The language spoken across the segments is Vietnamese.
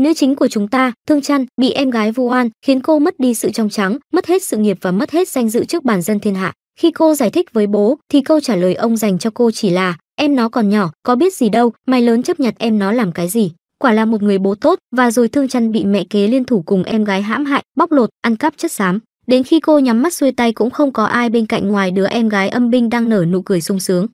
Nữ chính của chúng ta, Thương Trăn, bị em gái vu oan, khiến cô mất đi sự trong trắng, mất hết sự nghiệp và mất hết danh dự trước bản dân thiên hạ. Khi cô giải thích với bố, thì câu trả lời ông dành cho cô chỉ là, em nó còn nhỏ, có biết gì đâu, mày lớn chấp nhặt em nó làm cái gì. Quả là một người bố tốt, và rồi Thương Trăn bị mẹ kế liên thủ cùng em gái hãm hại, bóc lột, ăn cắp chất xám. Đến khi cô nhắm mắt xuôi tay cũng không có ai bên cạnh ngoài đứa em gái âm binh đang nở nụ cười sung sướng.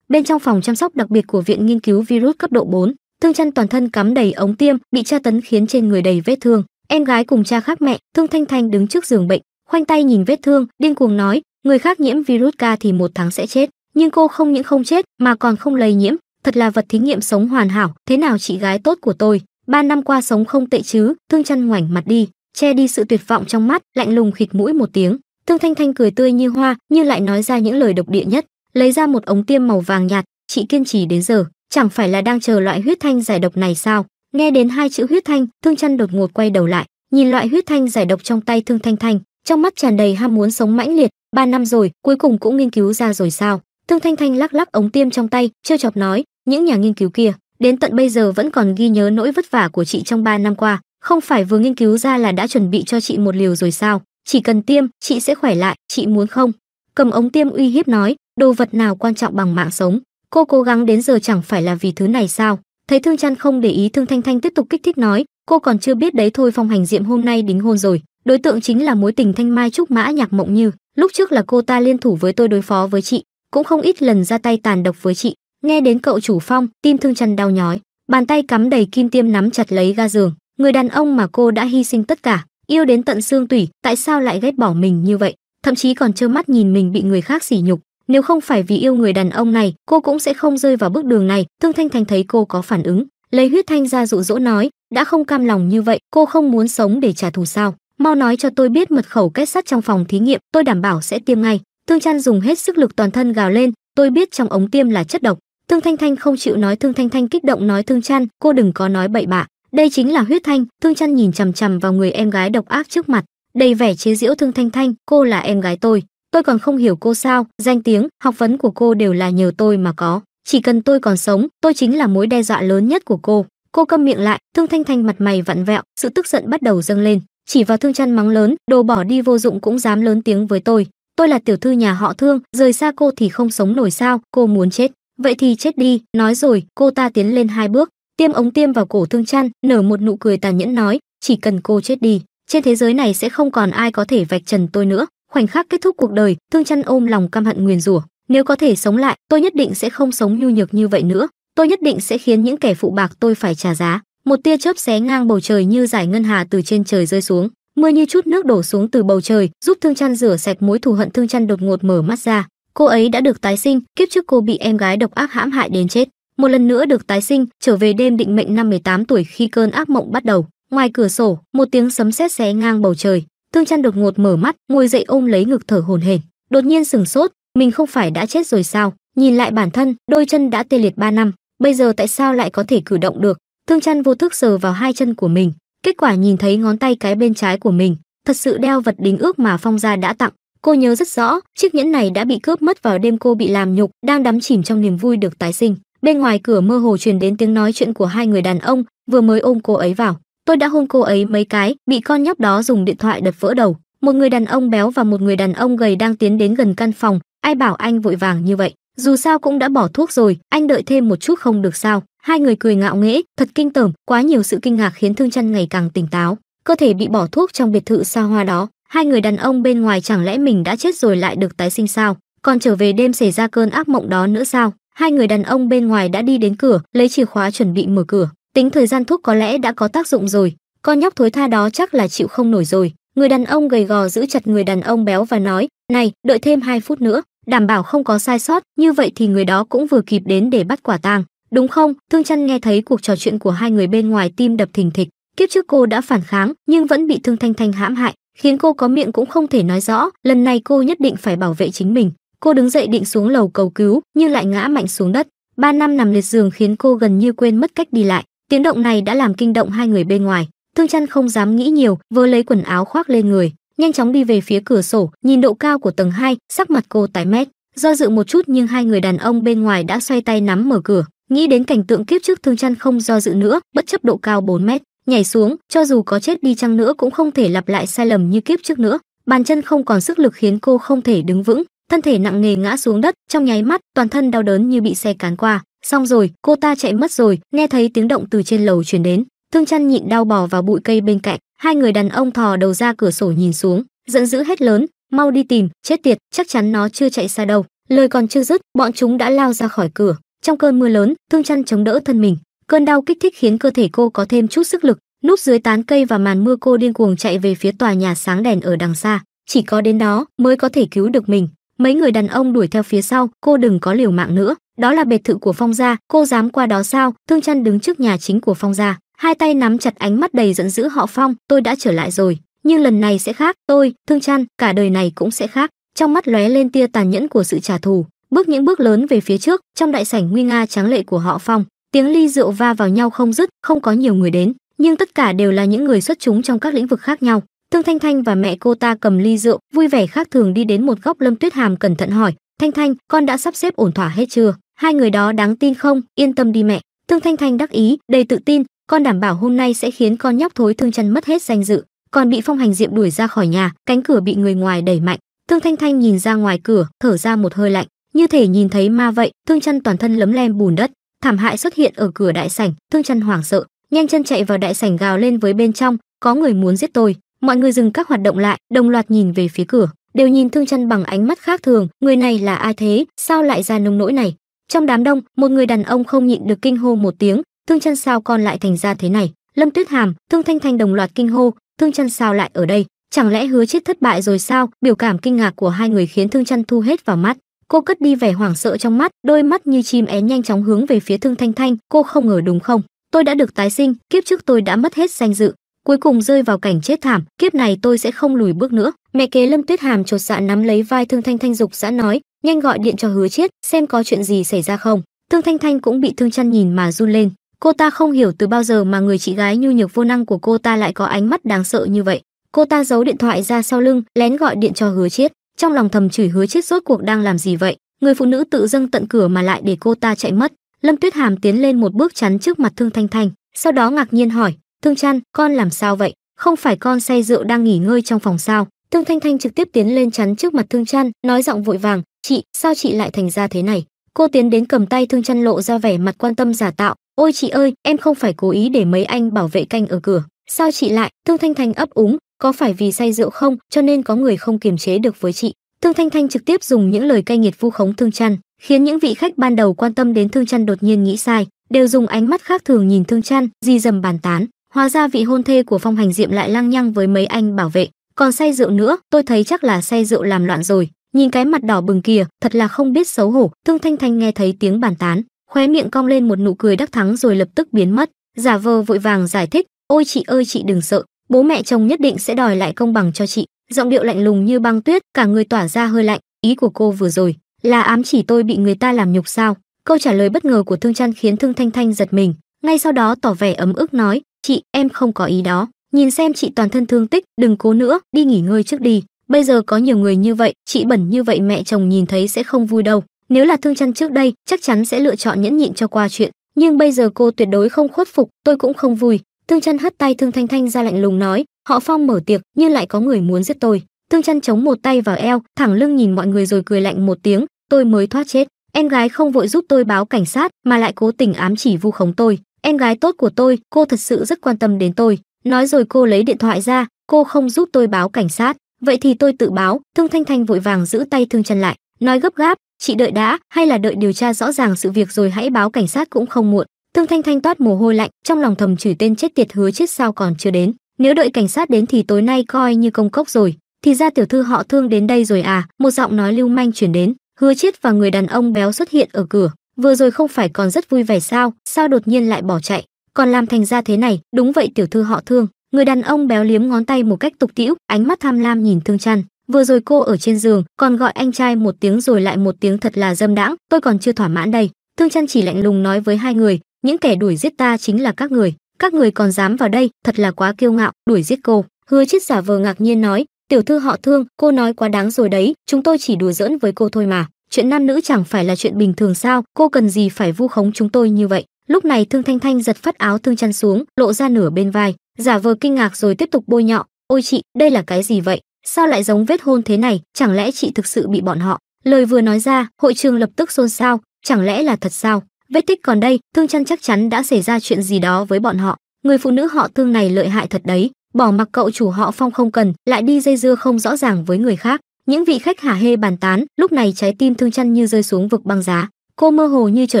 Bên trong phòng chăm sóc đặc biệt của Viện Nghiên cứu Virus cấp độ 4, thương chân toàn thân cắm đầy ống tiêm bị tra tấn khiến trên người đầy vết thương em gái cùng cha khác mẹ thương thanh thanh đứng trước giường bệnh khoanh tay nhìn vết thương điên cuồng nói người khác nhiễm virus ca thì một tháng sẽ chết nhưng cô không những không chết mà còn không lây nhiễm thật là vật thí nghiệm sống hoàn hảo thế nào chị gái tốt của tôi ba năm qua sống không tệ chứ thương chân ngoảnh mặt đi che đi sự tuyệt vọng trong mắt lạnh lùng khịt mũi một tiếng thương thanh thanh cười tươi như hoa nhưng lại nói ra những lời độc địa nhất lấy ra một ống tiêm màu vàng nhạt chị kiên trì đến giờ chẳng phải là đang chờ loại huyết thanh giải độc này sao? Nghe đến hai chữ huyết thanh, Thương Chân đột ngột quay đầu lại, nhìn loại huyết thanh giải độc trong tay Thương Thanh Thanh, trong mắt tràn đầy ham muốn sống mãnh liệt, ba năm rồi, cuối cùng cũng nghiên cứu ra rồi sao? Thương Thanh Thanh lắc lắc ống tiêm trong tay, trêu chọc nói, những nhà nghiên cứu kia, đến tận bây giờ vẫn còn ghi nhớ nỗi vất vả của chị trong ba năm qua, không phải vừa nghiên cứu ra là đã chuẩn bị cho chị một liều rồi sao? Chỉ cần tiêm, chị sẽ khỏe lại, chị muốn không? Cầm ống tiêm uy hiếp nói, đồ vật nào quan trọng bằng mạng sống? cô cố gắng đến giờ chẳng phải là vì thứ này sao thấy thương chân không để ý thương thanh thanh tiếp tục kích thích nói cô còn chưa biết đấy thôi phong hành diệm hôm nay đính hôn rồi đối tượng chính là mối tình thanh mai trúc mã nhạc mộng như lúc trước là cô ta liên thủ với tôi đối phó với chị cũng không ít lần ra tay tàn độc với chị nghe đến cậu chủ phong tim thương chân đau nhói bàn tay cắm đầy kim tiêm nắm chặt lấy ga giường người đàn ông mà cô đã hy sinh tất cả yêu đến tận xương tủy tại sao lại ghét bỏ mình như vậy thậm chí còn trơ mắt nhìn mình bị người khác sỉ nhục nếu không phải vì yêu người đàn ông này, cô cũng sẽ không rơi vào bước đường này. Thương Thanh thanh thấy cô có phản ứng, lấy huyết thanh ra dụ dỗ nói, đã không cam lòng như vậy, cô không muốn sống để trả thù sao? Mau nói cho tôi biết mật khẩu kết sắt trong phòng thí nghiệm, tôi đảm bảo sẽ tiêm ngay. Thương Trăn dùng hết sức lực toàn thân gào lên, tôi biết trong ống tiêm là chất độc. Thương Thanh Thanh không chịu nói, Thương Thanh Thanh kích động nói Thương Trăn, cô đừng có nói bậy bạ. Đây chính là huyết thanh, Thương Trăn nhìn chằm chằm vào người em gái độc ác trước mặt, đầy vẻ chế giễu Thương Thanh Thanh, cô là em gái tôi tôi còn không hiểu cô sao danh tiếng học vấn của cô đều là nhờ tôi mà có chỉ cần tôi còn sống tôi chính là mối đe dọa lớn nhất của cô cô câm miệng lại thương thanh thanh mặt mày vặn vẹo sự tức giận bắt đầu dâng lên chỉ vào thương chăn mắng lớn đồ bỏ đi vô dụng cũng dám lớn tiếng với tôi tôi là tiểu thư nhà họ thương rời xa cô thì không sống nổi sao cô muốn chết vậy thì chết đi nói rồi cô ta tiến lên hai bước tiêm ống tiêm vào cổ thương chăn nở một nụ cười tàn nhẫn nói chỉ cần cô chết đi trên thế giới này sẽ không còn ai có thể vạch trần tôi nữa khoảnh khắc kết thúc cuộc đời thương chăn ôm lòng căm hận nguyền rủa nếu có thể sống lại tôi nhất định sẽ không sống nhu nhược như vậy nữa tôi nhất định sẽ khiến những kẻ phụ bạc tôi phải trả giá một tia chớp xé ngang bầu trời như giải ngân hà từ trên trời rơi xuống mưa như chút nước đổ xuống từ bầu trời giúp thương chăn rửa sạch mối thù hận thương chăn đột ngột mở mắt ra cô ấy đã được tái sinh kiếp trước cô bị em gái độc ác hãm hại đến chết một lần nữa được tái sinh trở về đêm định mệnh năm 18 tuổi khi cơn ác mộng bắt đầu ngoài cửa sổ một tiếng sấm sét xé ngang bầu trời Thương Trăn đột ngột mở mắt, ngồi dậy ôm lấy ngực thở hổn hển, đột nhiên sững sốt, mình không phải đã chết rồi sao? Nhìn lại bản thân, đôi chân đã tê liệt 3 năm, bây giờ tại sao lại có thể cử động được? Thương Trăn vô thức sờ vào hai chân của mình, kết quả nhìn thấy ngón tay cái bên trái của mình, thật sự đeo vật đính ước mà Phong gia đã tặng. Cô nhớ rất rõ, chiếc nhẫn này đã bị cướp mất vào đêm cô bị làm nhục, đang đắm chìm trong niềm vui được tái sinh. Bên ngoài cửa mơ hồ truyền đến tiếng nói chuyện của hai người đàn ông vừa mới ôm cô ấy vào tôi đã hôn cô ấy mấy cái bị con nhóc đó dùng điện thoại đập vỡ đầu một người đàn ông béo và một người đàn ông gầy đang tiến đến gần căn phòng ai bảo anh vội vàng như vậy dù sao cũng đã bỏ thuốc rồi anh đợi thêm một chút không được sao hai người cười ngạo nghễ thật kinh tởm quá nhiều sự kinh ngạc khiến thương chân ngày càng tỉnh táo cơ thể bị bỏ thuốc trong biệt thự xa hoa đó hai người đàn ông bên ngoài chẳng lẽ mình đã chết rồi lại được tái sinh sao còn trở về đêm xảy ra cơn ác mộng đó nữa sao hai người đàn ông bên ngoài đã đi đến cửa lấy chìa khóa chuẩn bị mở cửa tính thời gian thuốc có lẽ đã có tác dụng rồi con nhóc thối tha đó chắc là chịu không nổi rồi người đàn ông gầy gò giữ chặt người đàn ông béo và nói này đợi thêm hai phút nữa đảm bảo không có sai sót như vậy thì người đó cũng vừa kịp đến để bắt quả tang đúng không thương chăn nghe thấy cuộc trò chuyện của hai người bên ngoài tim đập thình thịch kiếp trước cô đã phản kháng nhưng vẫn bị thương thanh thanh hãm hại khiến cô có miệng cũng không thể nói rõ lần này cô nhất định phải bảo vệ chính mình cô đứng dậy định xuống lầu cầu cứu nhưng lại ngã mạnh xuống đất ba năm nằm liệt giường khiến cô gần như quên mất cách đi lại Tiếng động này đã làm kinh động hai người bên ngoài, Thương Chân không dám nghĩ nhiều, vừa lấy quần áo khoác lên người, nhanh chóng đi về phía cửa sổ, nhìn độ cao của tầng 2, sắc mặt cô tái mét. Do dự một chút nhưng hai người đàn ông bên ngoài đã xoay tay nắm mở cửa, nghĩ đến cảnh tượng kiếp trước Thương Chân không do dự nữa, bất chấp độ cao 4 mét, nhảy xuống, cho dù có chết đi chăng nữa cũng không thể lặp lại sai lầm như kiếp trước nữa. Bàn chân không còn sức lực khiến cô không thể đứng vững, thân thể nặng nề ngã xuống đất, trong nháy mắt, toàn thân đau đớn như bị xe cán qua. Xong rồi, cô ta chạy mất rồi, nghe thấy tiếng động từ trên lầu truyền đến. Thương chăn nhịn đau bò vào bụi cây bên cạnh, hai người đàn ông thò đầu ra cửa sổ nhìn xuống, giận dữ hét lớn, mau đi tìm, chết tiệt, chắc chắn nó chưa chạy xa đâu. Lời còn chưa dứt, bọn chúng đã lao ra khỏi cửa. Trong cơn mưa lớn, Thương chăn chống đỡ thân mình, cơn đau kích thích khiến cơ thể cô có thêm chút sức lực, núp dưới tán cây và màn mưa cô điên cuồng chạy về phía tòa nhà sáng đèn ở đằng xa, chỉ có đến đó mới có thể cứu được mình. Mấy người đàn ông đuổi theo phía sau, cô đừng có liều mạng nữa, đó là biệt thự của phong gia cô dám qua đó sao thương chân đứng trước nhà chính của phong gia hai tay nắm chặt ánh mắt đầy giận dữ họ phong tôi đã trở lại rồi nhưng lần này sẽ khác tôi thương chăn cả đời này cũng sẽ khác trong mắt lóe lên tia tàn nhẫn của sự trả thù bước những bước lớn về phía trước trong đại sảnh nguy nga tráng lệ của họ phong tiếng ly rượu va vào nhau không dứt không có nhiều người đến nhưng tất cả đều là những người xuất chúng trong các lĩnh vực khác nhau thương thanh thanh và mẹ cô ta cầm ly rượu vui vẻ khác thường đi đến một góc lâm tuyết hàm cẩn thận hỏi thanh thanh con đã sắp xếp ổn thỏa hết chưa hai người đó đáng tin không yên tâm đi mẹ thương thanh thanh đắc ý đầy tự tin con đảm bảo hôm nay sẽ khiến con nhóc thối thương chân mất hết danh dự còn bị phong hành diệm đuổi ra khỏi nhà cánh cửa bị người ngoài đẩy mạnh thương thanh thanh nhìn ra ngoài cửa thở ra một hơi lạnh như thể nhìn thấy ma vậy thương chân toàn thân lấm lem bùn đất thảm hại xuất hiện ở cửa đại sảnh thương chân hoảng sợ nhanh chân chạy vào đại sảnh gào lên với bên trong có người muốn giết tôi mọi người dừng các hoạt động lại đồng loạt nhìn về phía cửa đều nhìn thương chân bằng ánh mắt khác thường người này là ai thế sao lại ra nông nỗi này trong đám đông, một người đàn ông không nhịn được kinh hô một tiếng, thương chân sao con lại thành ra thế này? Lâm Tuyết Hàm, Thương Thanh Thanh đồng loạt kinh hô, thương chân sao lại ở đây? Chẳng lẽ hứa chết thất bại rồi sao? Biểu cảm kinh ngạc của hai người khiến thương chân thu hết vào mắt. Cô cất đi vẻ hoảng sợ trong mắt, đôi mắt như chim én nhanh chóng hướng về phía Thương Thanh Thanh, cô không ngờ đúng không? Tôi đã được tái sinh, kiếp trước tôi đã mất hết danh dự, cuối cùng rơi vào cảnh chết thảm, kiếp này tôi sẽ không lùi bước nữa. Mẹ kế Lâm Tuyết Hàm chột dạ nắm lấy vai Thương Thanh Thanh dục dã nói, nhanh gọi điện cho hứa chiết xem có chuyện gì xảy ra không Thương thanh thanh cũng bị thương chăn nhìn mà run lên cô ta không hiểu từ bao giờ mà người chị gái nhu nhược vô năng của cô ta lại có ánh mắt đáng sợ như vậy cô ta giấu điện thoại ra sau lưng lén gọi điện cho hứa chiết trong lòng thầm chửi hứa chiết rốt cuộc đang làm gì vậy người phụ nữ tự dâng tận cửa mà lại để cô ta chạy mất lâm tuyết hàm tiến lên một bước chắn trước mặt thương thanh thanh sau đó ngạc nhiên hỏi thương chăn con làm sao vậy không phải con say rượu đang nghỉ ngơi trong phòng sao thương thanh thanh trực tiếp tiến lên chắn trước mặt thương chăn nói giọng vội vàng chị sao chị lại thành ra thế này cô tiến đến cầm tay thương chăn lộ ra vẻ mặt quan tâm giả tạo ôi chị ơi em không phải cố ý để mấy anh bảo vệ canh ở cửa sao chị lại thương thanh thanh ấp úng có phải vì say rượu không cho nên có người không kiềm chế được với chị thương thanh thanh trực tiếp dùng những lời cay nghiệt vu khống thương chăn khiến những vị khách ban đầu quan tâm đến thương chăn đột nhiên nghĩ sai đều dùng ánh mắt khác thường nhìn thương chăn di dầm bàn tán hóa ra vị hôn thê của phong hành diệm lại lăng nhăng với mấy anh bảo vệ còn say rượu nữa tôi thấy chắc là say rượu làm loạn rồi nhìn cái mặt đỏ bừng kia thật là không biết xấu hổ thương thanh thanh nghe thấy tiếng bàn tán khóe miệng cong lên một nụ cười đắc thắng rồi lập tức biến mất giả vờ vội vàng giải thích ôi chị ơi chị đừng sợ bố mẹ chồng nhất định sẽ đòi lại công bằng cho chị giọng điệu lạnh lùng như băng tuyết cả người tỏa ra hơi lạnh ý của cô vừa rồi là ám chỉ tôi bị người ta làm nhục sao câu trả lời bất ngờ của thương trăn khiến thương thanh thanh giật mình ngay sau đó tỏ vẻ ấm ức nói chị em không có ý đó nhìn xem chị toàn thân thương tích đừng cố nữa đi nghỉ ngơi trước đi bây giờ có nhiều người như vậy chị bẩn như vậy mẹ chồng nhìn thấy sẽ không vui đâu nếu là thương chăn trước đây chắc chắn sẽ lựa chọn nhẫn nhịn cho qua chuyện nhưng bây giờ cô tuyệt đối không khuất phục tôi cũng không vui thương chăn hất tay thương thanh thanh ra lạnh lùng nói họ phong mở tiệc nhưng lại có người muốn giết tôi thương chăn chống một tay vào eo thẳng lưng nhìn mọi người rồi cười lạnh một tiếng tôi mới thoát chết em gái không vội giúp tôi báo cảnh sát mà lại cố tình ám chỉ vu khống tôi em gái tốt của tôi cô thật sự rất quan tâm đến tôi nói rồi cô lấy điện thoại ra cô không giúp tôi báo cảnh sát vậy thì tôi tự báo thương thanh thanh vội vàng giữ tay thương chân lại nói gấp gáp chị đợi đã hay là đợi điều tra rõ ràng sự việc rồi hãy báo cảnh sát cũng không muộn thương thanh thanh toát mồ hôi lạnh trong lòng thầm chửi tên chết tiệt hứa chết sao còn chưa đến nếu đợi cảnh sát đến thì tối nay coi như công cốc rồi thì ra tiểu thư họ thương đến đây rồi à một giọng nói lưu manh chuyển đến hứa chết và người đàn ông béo xuất hiện ở cửa vừa rồi không phải còn rất vui vẻ sao sao đột nhiên lại bỏ chạy còn làm thành ra thế này đúng vậy tiểu thư họ thương người đàn ông béo liếm ngón tay một cách tục tĩu ánh mắt tham lam nhìn thương chăn vừa rồi cô ở trên giường còn gọi anh trai một tiếng rồi lại một tiếng thật là dâm đãng tôi còn chưa thỏa mãn đây thương chăn chỉ lạnh lùng nói với hai người những kẻ đuổi giết ta chính là các người các người còn dám vào đây thật là quá kiêu ngạo đuổi giết cô hứa Chiết giả vờ ngạc nhiên nói tiểu thư họ thương cô nói quá đáng rồi đấy chúng tôi chỉ đùa giỡn với cô thôi mà chuyện nam nữ chẳng phải là chuyện bình thường sao cô cần gì phải vu khống chúng tôi như vậy lúc này thương thanh thanh giật phát áo thương chăn xuống lộ ra nửa bên vai Giả vờ kinh ngạc rồi tiếp tục bôi nhọ, "Ôi chị, đây là cái gì vậy? Sao lại giống vết hôn thế này, chẳng lẽ chị thực sự bị bọn họ?" Lời vừa nói ra, hội trường lập tức xôn xao, chẳng lẽ là thật sao? Vết tích còn đây, Thương Trăn chắc chắn đã xảy ra chuyện gì đó với bọn họ. Người phụ nữ họ Thương này lợi hại thật đấy, bỏ mặc cậu chủ họ Phong không cần, lại đi dây dưa không rõ ràng với người khác. Những vị khách hả hê bàn tán, lúc này trái tim Thương Trăn như rơi xuống vực băng giá. Cô mơ hồ như trở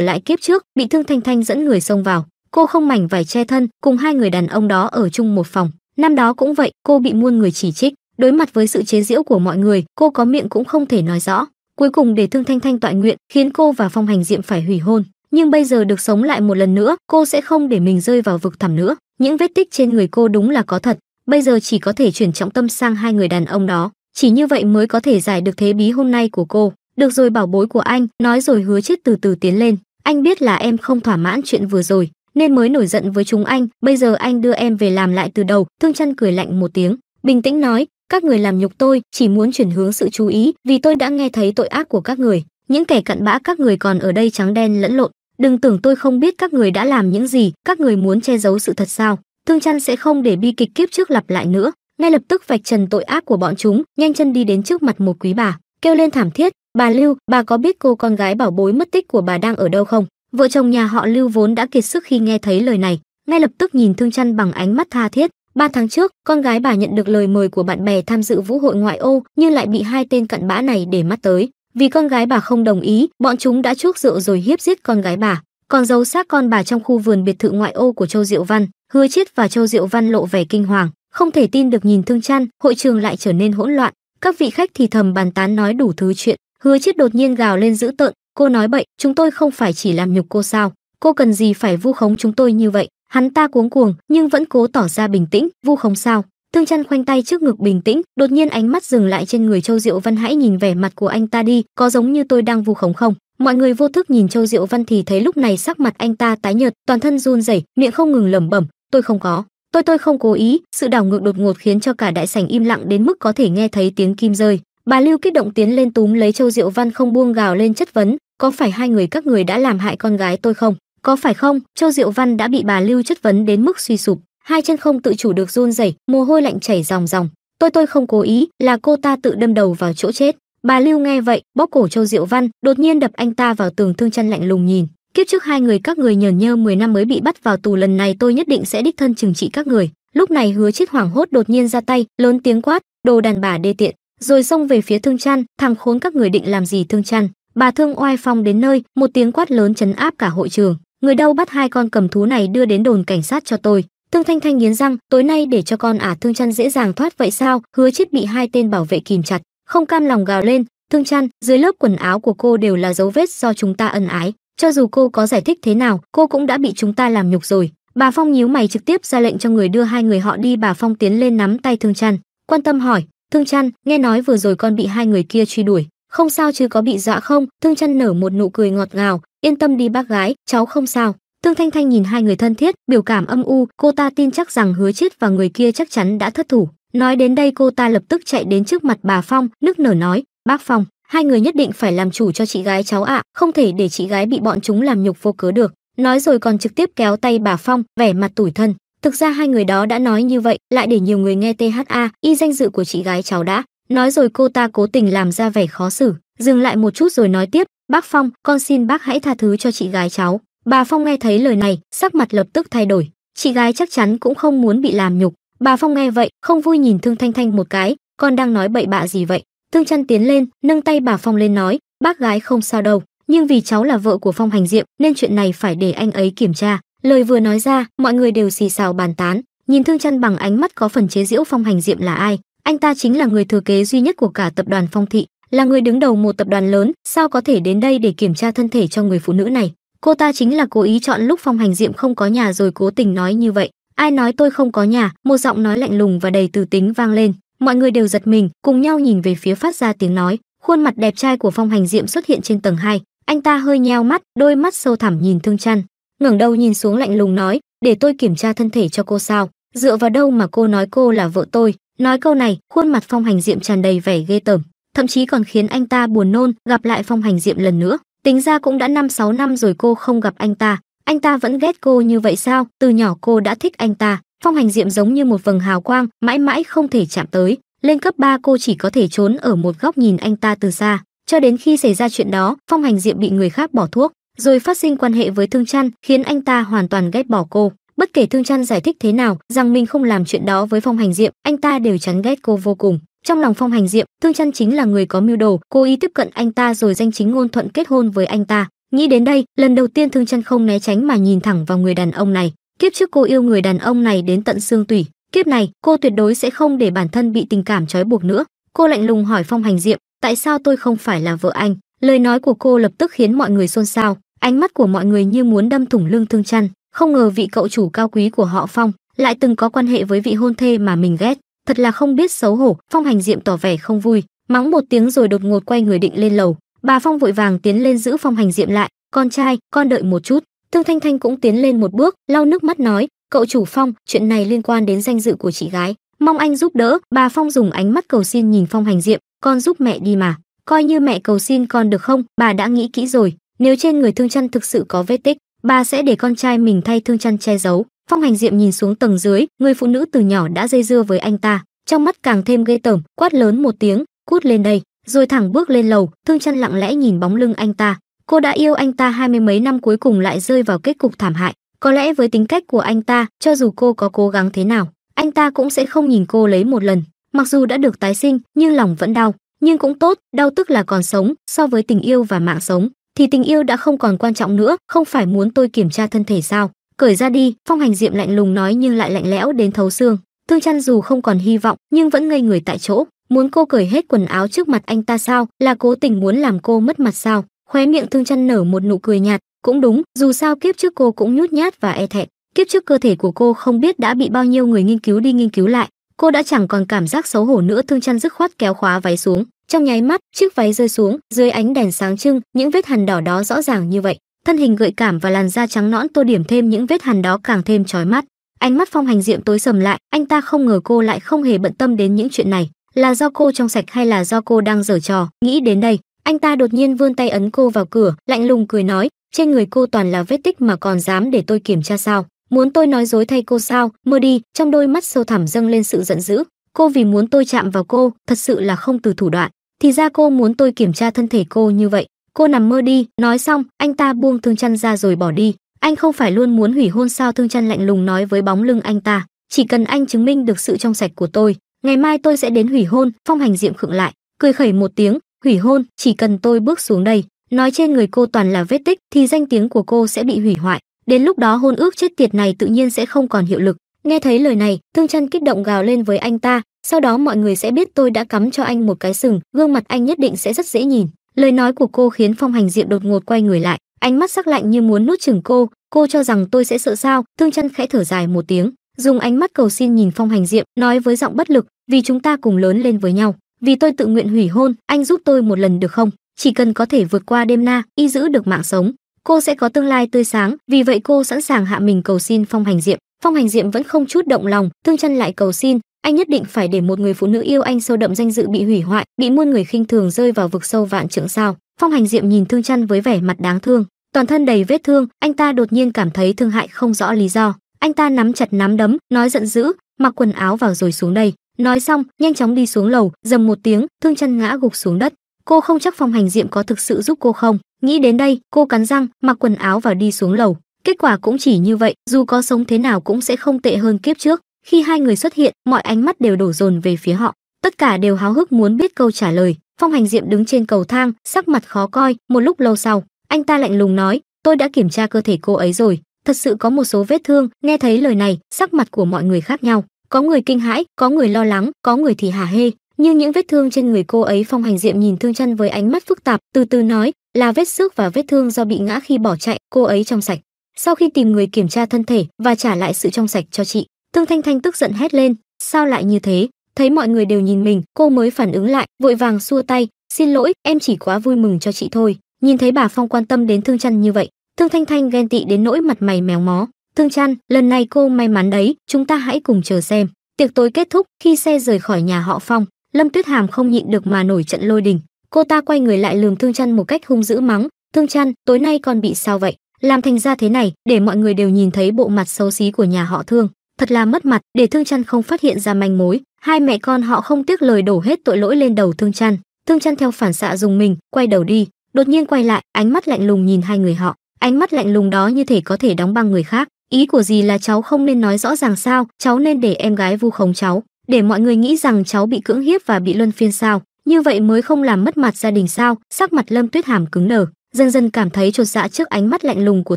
lại kiếp trước, bị Thương Thanh Thanh dẫn người xông vào cô không mảnh vải che thân cùng hai người đàn ông đó ở chung một phòng năm đó cũng vậy cô bị muôn người chỉ trích đối mặt với sự chế giễu của mọi người cô có miệng cũng không thể nói rõ cuối cùng để thương thanh thanh tọa nguyện khiến cô và phong hành diệm phải hủy hôn nhưng bây giờ được sống lại một lần nữa cô sẽ không để mình rơi vào vực thẳm nữa những vết tích trên người cô đúng là có thật bây giờ chỉ có thể chuyển trọng tâm sang hai người đàn ông đó chỉ như vậy mới có thể giải được thế bí hôm nay của cô được rồi bảo bối của anh nói rồi hứa chết từ từ tiến lên anh biết là em không thỏa mãn chuyện vừa rồi nên mới nổi giận với chúng anh bây giờ anh đưa em về làm lại từ đầu thương chân cười lạnh một tiếng bình tĩnh nói các người làm nhục tôi chỉ muốn chuyển hướng sự chú ý vì tôi đã nghe thấy tội ác của các người những kẻ cặn bã các người còn ở đây trắng đen lẫn lộn đừng tưởng tôi không biết các người đã làm những gì các người muốn che giấu sự thật sao thương chăn sẽ không để bi kịch kiếp trước lặp lại nữa ngay lập tức vạch trần tội ác của bọn chúng nhanh chân đi đến trước mặt một quý bà kêu lên thảm thiết bà lưu bà có biết cô con gái bảo bối mất tích của bà đang ở đâu không Vợ chồng nhà họ Lưu vốn đã kiệt sức khi nghe thấy lời này, ngay lập tức nhìn Thương Trăn bằng ánh mắt tha thiết. Ba tháng trước, con gái bà nhận được lời mời của bạn bè tham dự vũ hội ngoại ô, nhưng lại bị hai tên cận bã này để mắt tới. Vì con gái bà không đồng ý, bọn chúng đã chuốc rượu rồi hiếp giết con gái bà, còn giấu xác con bà trong khu vườn biệt thự ngoại ô của Châu Diệu Văn. Hứa Chiết và Châu Diệu Văn lộ vẻ kinh hoàng, không thể tin được nhìn Thương Trăn, hội trường lại trở nên hỗn loạn. Các vị khách thì thầm bàn tán nói đủ thứ chuyện. Hứa Chiết đột nhiên gào lên dữ tợn, cô nói bậy chúng tôi không phải chỉ làm nhục cô sao cô cần gì phải vu khống chúng tôi như vậy hắn ta cuống cuồng nhưng vẫn cố tỏ ra bình tĩnh vu khống sao Thương Chân khoanh tay trước ngực bình tĩnh, đột nhiên ánh mắt dừng lại trên người Châu Diệu Văn hãy nhìn vẻ mặt của anh ta đi, có giống như tôi đang vu khống không? Mọi người vô thức nhìn Châu Diệu Văn thì thấy lúc này sắc mặt anh ta tái nhợt, toàn thân run rẩy, miệng không ngừng lẩm bẩm, tôi không có, tôi tôi không cố ý. Sự đảo ngược đột ngột khiến cho cả đại sảnh im lặng đến mức có thể nghe thấy tiếng kim rơi. Bà Lưu kích động tiến lên túm lấy Châu Diệu Văn không buông gào lên chất vấn, có phải hai người các người đã làm hại con gái tôi không có phải không châu diệu văn đã bị bà lưu chất vấn đến mức suy sụp hai chân không tự chủ được run rẩy mồ hôi lạnh chảy ròng ròng tôi tôi không cố ý là cô ta tự đâm đầu vào chỗ chết bà lưu nghe vậy bóp cổ châu diệu văn đột nhiên đập anh ta vào tường thương chân lạnh lùng nhìn kiếp trước hai người các người nhờn nhơ 10 năm mới bị bắt vào tù lần này tôi nhất định sẽ đích thân trừng trị các người lúc này hứa chết hoảng hốt đột nhiên ra tay lớn tiếng quát đồ đàn bà đê tiện rồi xông về phía thương chăn thằng khốn các người định làm gì thương chăn bà thương oai phong đến nơi một tiếng quát lớn chấn áp cả hội trường người đâu bắt hai con cầm thú này đưa đến đồn cảnh sát cho tôi thương thanh thanh nghiến răng tối nay để cho con ả à thương chăn dễ dàng thoát vậy sao hứa chết bị hai tên bảo vệ kìm chặt không cam lòng gào lên thương chăn dưới lớp quần áo của cô đều là dấu vết do chúng ta ân ái cho dù cô có giải thích thế nào cô cũng đã bị chúng ta làm nhục rồi bà phong nhíu mày trực tiếp ra lệnh cho người đưa hai người họ đi bà phong tiến lên nắm tay thương chăn quan tâm hỏi thương chăn nghe nói vừa rồi con bị hai người kia truy đuổi không sao chứ có bị dọa không thương chân nở một nụ cười ngọt ngào yên tâm đi bác gái cháu không sao Thương Thanh Thanh nhìn hai người thân thiết, biểu cảm âm u, cô ta tin chắc rằng Hứa Chiết và người kia chắc chắn đã thất thủ. Nói đến đây cô ta lập tức chạy đến trước mặt bà Phong, nước nở nói, "Bác Phong, hai người nhất định phải làm chủ cho chị gái cháu ạ, không thể để chị gái bị bọn chúng làm nhục vô cớ được." Nói rồi còn trực tiếp kéo tay bà Phong, vẻ mặt tủi thân. Thực ra hai người đó đã nói như vậy, lại để nhiều người nghe THA, y danh dự của chị gái cháu đã. Nói rồi cô ta cố tình làm ra vẻ khó xử, dừng lại một chút rồi nói tiếp, "Bác Phong, con xin bác hãy tha thứ cho chị gái cháu." Bà Phong nghe thấy lời này, sắc mặt lập tức thay đổi, chị gái chắc chắn cũng không muốn bị làm nhục. Bà Phong nghe vậy, không vui nhìn Thương Thanh Thanh một cái, "Con đang nói bậy bạ gì vậy?" Thương Chân tiến lên, nâng tay bà Phong lên nói, "Bác gái không sao đâu, nhưng vì cháu là vợ của Phong Hành Diệm nên chuyện này phải để anh ấy kiểm tra." Lời vừa nói ra, mọi người đều xì xào bàn tán, nhìn Thương Chân bằng ánh mắt có phần chế giễu Phong Hành Diệm là ai, anh ta chính là người thừa kế duy nhất của cả tập đoàn Phong thị, là người đứng đầu một tập đoàn lớn, sao có thể đến đây để kiểm tra thân thể cho người phụ nữ này? Cô ta chính là cố ý chọn lúc Phong Hành Diệm không có nhà rồi cố tình nói như vậy. Ai nói tôi không có nhà? Một giọng nói lạnh lùng và đầy từ tính vang lên. Mọi người đều giật mình, cùng nhau nhìn về phía phát ra tiếng nói. Khuôn mặt đẹp trai của Phong Hành Diệm xuất hiện trên tầng 2, anh ta hơi nheo mắt, đôi mắt sâu thẳm nhìn Thương chăn. ngẩng đầu nhìn xuống lạnh lùng nói, "Để tôi kiểm tra thân thể cho cô sao? Dựa vào đâu mà cô nói cô là vợ tôi? Nói câu này, khuôn mặt Phong Hành Diệm tràn đầy vẻ ghê tởm, thậm chí còn khiến anh ta buồn nôn gặp lại Phong Hành Diệm lần nữa. Tính ra cũng đã 5 6 năm rồi cô không gặp anh ta, anh ta vẫn ghét cô như vậy sao? Từ nhỏ cô đã thích anh ta. Phong Hành Diệm giống như một vầng hào quang, mãi mãi không thể chạm tới. Lên cấp 3 cô chỉ có thể trốn ở một góc nhìn anh ta từ xa, cho đến khi xảy ra chuyện đó, Phong Hành Diệm bị người khác bỏ thuốc, rồi phát sinh quan hệ với Thương Trăn, khiến anh ta hoàn toàn ghét bỏ cô bất kể thương chăn giải thích thế nào rằng mình không làm chuyện đó với phong hành diệm anh ta đều chán ghét cô vô cùng trong lòng phong hành diệm thương chăn chính là người có mưu đồ cố ý tiếp cận anh ta rồi danh chính ngôn thuận kết hôn với anh ta nghĩ đến đây lần đầu tiên thương chăn không né tránh mà nhìn thẳng vào người đàn ông này kiếp trước cô yêu người đàn ông này đến tận xương tủy kiếp này cô tuyệt đối sẽ không để bản thân bị tình cảm trói buộc nữa cô lạnh lùng hỏi phong hành diệm tại sao tôi không phải là vợ anh lời nói của cô lập tức khiến mọi người xôn xao ánh mắt của mọi người như muốn đâm thủng lưng thương chăn không ngờ vị cậu chủ cao quý của họ Phong lại từng có quan hệ với vị hôn thê mà mình ghét, thật là không biết xấu hổ. Phong Hành Diệm tỏ vẻ không vui, mắng một tiếng rồi đột ngột quay người định lên lầu. Bà Phong vội vàng tiến lên giữ Phong Hành Diệm lại, "Con trai, con đợi một chút." Thương Thanh Thanh cũng tiến lên một bước, lau nước mắt nói, "Cậu chủ Phong, chuyện này liên quan đến danh dự của chị gái, mong anh giúp đỡ." Bà Phong dùng ánh mắt cầu xin nhìn Phong Hành Diệm, "Con giúp mẹ đi mà, coi như mẹ cầu xin con được không?" Bà đã nghĩ kỹ rồi, nếu trên người Thương Chân thực sự có vết tích, bà sẽ để con trai mình thay thương chăn che giấu phong hành diệm nhìn xuống tầng dưới người phụ nữ từ nhỏ đã dây dưa với anh ta trong mắt càng thêm ghê tởm quát lớn một tiếng cút lên đây rồi thẳng bước lên lầu thương chăn lặng lẽ nhìn bóng lưng anh ta cô đã yêu anh ta hai mươi mấy năm cuối cùng lại rơi vào kết cục thảm hại có lẽ với tính cách của anh ta cho dù cô có cố gắng thế nào anh ta cũng sẽ không nhìn cô lấy một lần mặc dù đã được tái sinh nhưng lòng vẫn đau nhưng cũng tốt đau tức là còn sống so với tình yêu và mạng sống thì tình yêu đã không còn quan trọng nữa không phải muốn tôi kiểm tra thân thể sao cởi ra đi phong hành diệm lạnh lùng nói nhưng lại lạnh lẽo đến thấu xương Thương chăn dù không còn hy vọng nhưng vẫn ngây người tại chỗ muốn cô cởi hết quần áo trước mặt anh ta sao là cố tình muốn làm cô mất mặt sao khóe miệng thương chăn nở một nụ cười nhạt cũng đúng dù sao kiếp trước cô cũng nhút nhát và e thẹn kiếp trước cơ thể của cô không biết đã bị bao nhiêu người nghiên cứu đi nghiên cứu lại cô đã chẳng còn cảm giác xấu hổ nữa thương chăn dứt khoát kéo khóa váy xuống trong nháy mắt chiếc váy rơi xuống dưới ánh đèn sáng trưng những vết hằn đỏ đó rõ ràng như vậy thân hình gợi cảm và làn da trắng nõn tô điểm thêm những vết hằn đó càng thêm chói mắt ánh mắt phong hành diệm tối sầm lại anh ta không ngờ cô lại không hề bận tâm đến những chuyện này là do cô trong sạch hay là do cô đang dở trò nghĩ đến đây anh ta đột nhiên vươn tay ấn cô vào cửa lạnh lùng cười nói trên người cô toàn là vết tích mà còn dám để tôi kiểm tra sao muốn tôi nói dối thay cô sao mơ đi trong đôi mắt sâu thẳm dâng lên sự giận dữ cô vì muốn tôi chạm vào cô thật sự là không từ thủ đoạn thì ra cô muốn tôi kiểm tra thân thể cô như vậy cô nằm mơ đi nói xong anh ta buông thương chăn ra rồi bỏ đi anh không phải luôn muốn hủy hôn sao thương chăn lạnh lùng nói với bóng lưng anh ta chỉ cần anh chứng minh được sự trong sạch của tôi ngày mai tôi sẽ đến hủy hôn phong hành diệm khựng lại cười khẩy một tiếng hủy hôn chỉ cần tôi bước xuống đây nói trên người cô toàn là vết tích thì danh tiếng của cô sẽ bị hủy hoại đến lúc đó hôn ước chết tiệt này tự nhiên sẽ không còn hiệu lực nghe thấy lời này thương chân kích động gào lên với anh ta sau đó mọi người sẽ biết tôi đã cắm cho anh một cái sừng gương mặt anh nhất định sẽ rất dễ nhìn lời nói của cô khiến phong hành diệm đột ngột quay người lại ánh mắt sắc lạnh như muốn nuốt chửng cô cô cho rằng tôi sẽ sợ sao thương chân khẽ thở dài một tiếng dùng ánh mắt cầu xin nhìn phong hành diệm nói với giọng bất lực vì chúng ta cùng lớn lên với nhau vì tôi tự nguyện hủy hôn anh giúp tôi một lần được không chỉ cần có thể vượt qua đêm na y giữ được mạng sống cô sẽ có tương lai tươi sáng vì vậy cô sẵn sàng hạ mình cầu xin phong hành diệm phong hành diệm vẫn không chút động lòng thương chân lại cầu xin anh nhất định phải để một người phụ nữ yêu anh sâu đậm danh dự bị hủy hoại bị muôn người khinh thường rơi vào vực sâu vạn trượng sao phong hành diệm nhìn thương chân với vẻ mặt đáng thương toàn thân đầy vết thương anh ta đột nhiên cảm thấy thương hại không rõ lý do anh ta nắm chặt nắm đấm nói giận dữ mặc quần áo vào rồi xuống đây nói xong nhanh chóng đi xuống lầu rầm một tiếng thương chân ngã gục xuống đất cô không chắc phong hành diệm có thực sự giúp cô không nghĩ đến đây cô cắn răng mặc quần áo vào đi xuống lầu Kết quả cũng chỉ như vậy, dù có sống thế nào cũng sẽ không tệ hơn kiếp trước. Khi hai người xuất hiện, mọi ánh mắt đều đổ dồn về phía họ, tất cả đều háo hức muốn biết câu trả lời. Phong Hành Diệm đứng trên cầu thang, sắc mặt khó coi, một lúc lâu sau, anh ta lạnh lùng nói, "Tôi đã kiểm tra cơ thể cô ấy rồi, thật sự có một số vết thương." Nghe thấy lời này, sắc mặt của mọi người khác nhau, có người kinh hãi, có người lo lắng, có người thì hả hê, nhưng những vết thương trên người cô ấy Phong Hành Diệm nhìn Thương Chân với ánh mắt phức tạp, từ từ nói, "Là vết xước và vết thương do bị ngã khi bỏ chạy, cô ấy trong sạch." sau khi tìm người kiểm tra thân thể và trả lại sự trong sạch cho chị tương thanh thanh tức giận hét lên sao lại như thế thấy mọi người đều nhìn mình cô mới phản ứng lại vội vàng xua tay xin lỗi em chỉ quá vui mừng cho chị thôi nhìn thấy bà phong quan tâm đến thương chăn như vậy thương thanh thanh ghen tị đến nỗi mặt mày méo mó thương chăn lần này cô may mắn đấy chúng ta hãy cùng chờ xem tiệc tối kết thúc khi xe rời khỏi nhà họ phong lâm tuyết hàm không nhịn được mà nổi trận lôi đình cô ta quay người lại lườm thương chăn một cách hung dữ mắng thương chăn tối nay con bị sao vậy làm thành ra thế này để mọi người đều nhìn thấy bộ mặt xấu xí của nhà họ thương thật là mất mặt để thương chăn không phát hiện ra manh mối hai mẹ con họ không tiếc lời đổ hết tội lỗi lên đầu thương chăn thương chăn theo phản xạ dùng mình quay đầu đi đột nhiên quay lại ánh mắt lạnh lùng nhìn hai người họ ánh mắt lạnh lùng đó như thể có thể đóng băng người khác ý của gì là cháu không nên nói rõ ràng sao cháu nên để em gái vu khống cháu để mọi người nghĩ rằng cháu bị cưỡng hiếp và bị luân phiên sao như vậy mới không làm mất mặt gia đình sao sắc mặt lâm tuyết hàm cứng nở dần dần cảm thấy chột dạ trước ánh mắt lạnh lùng của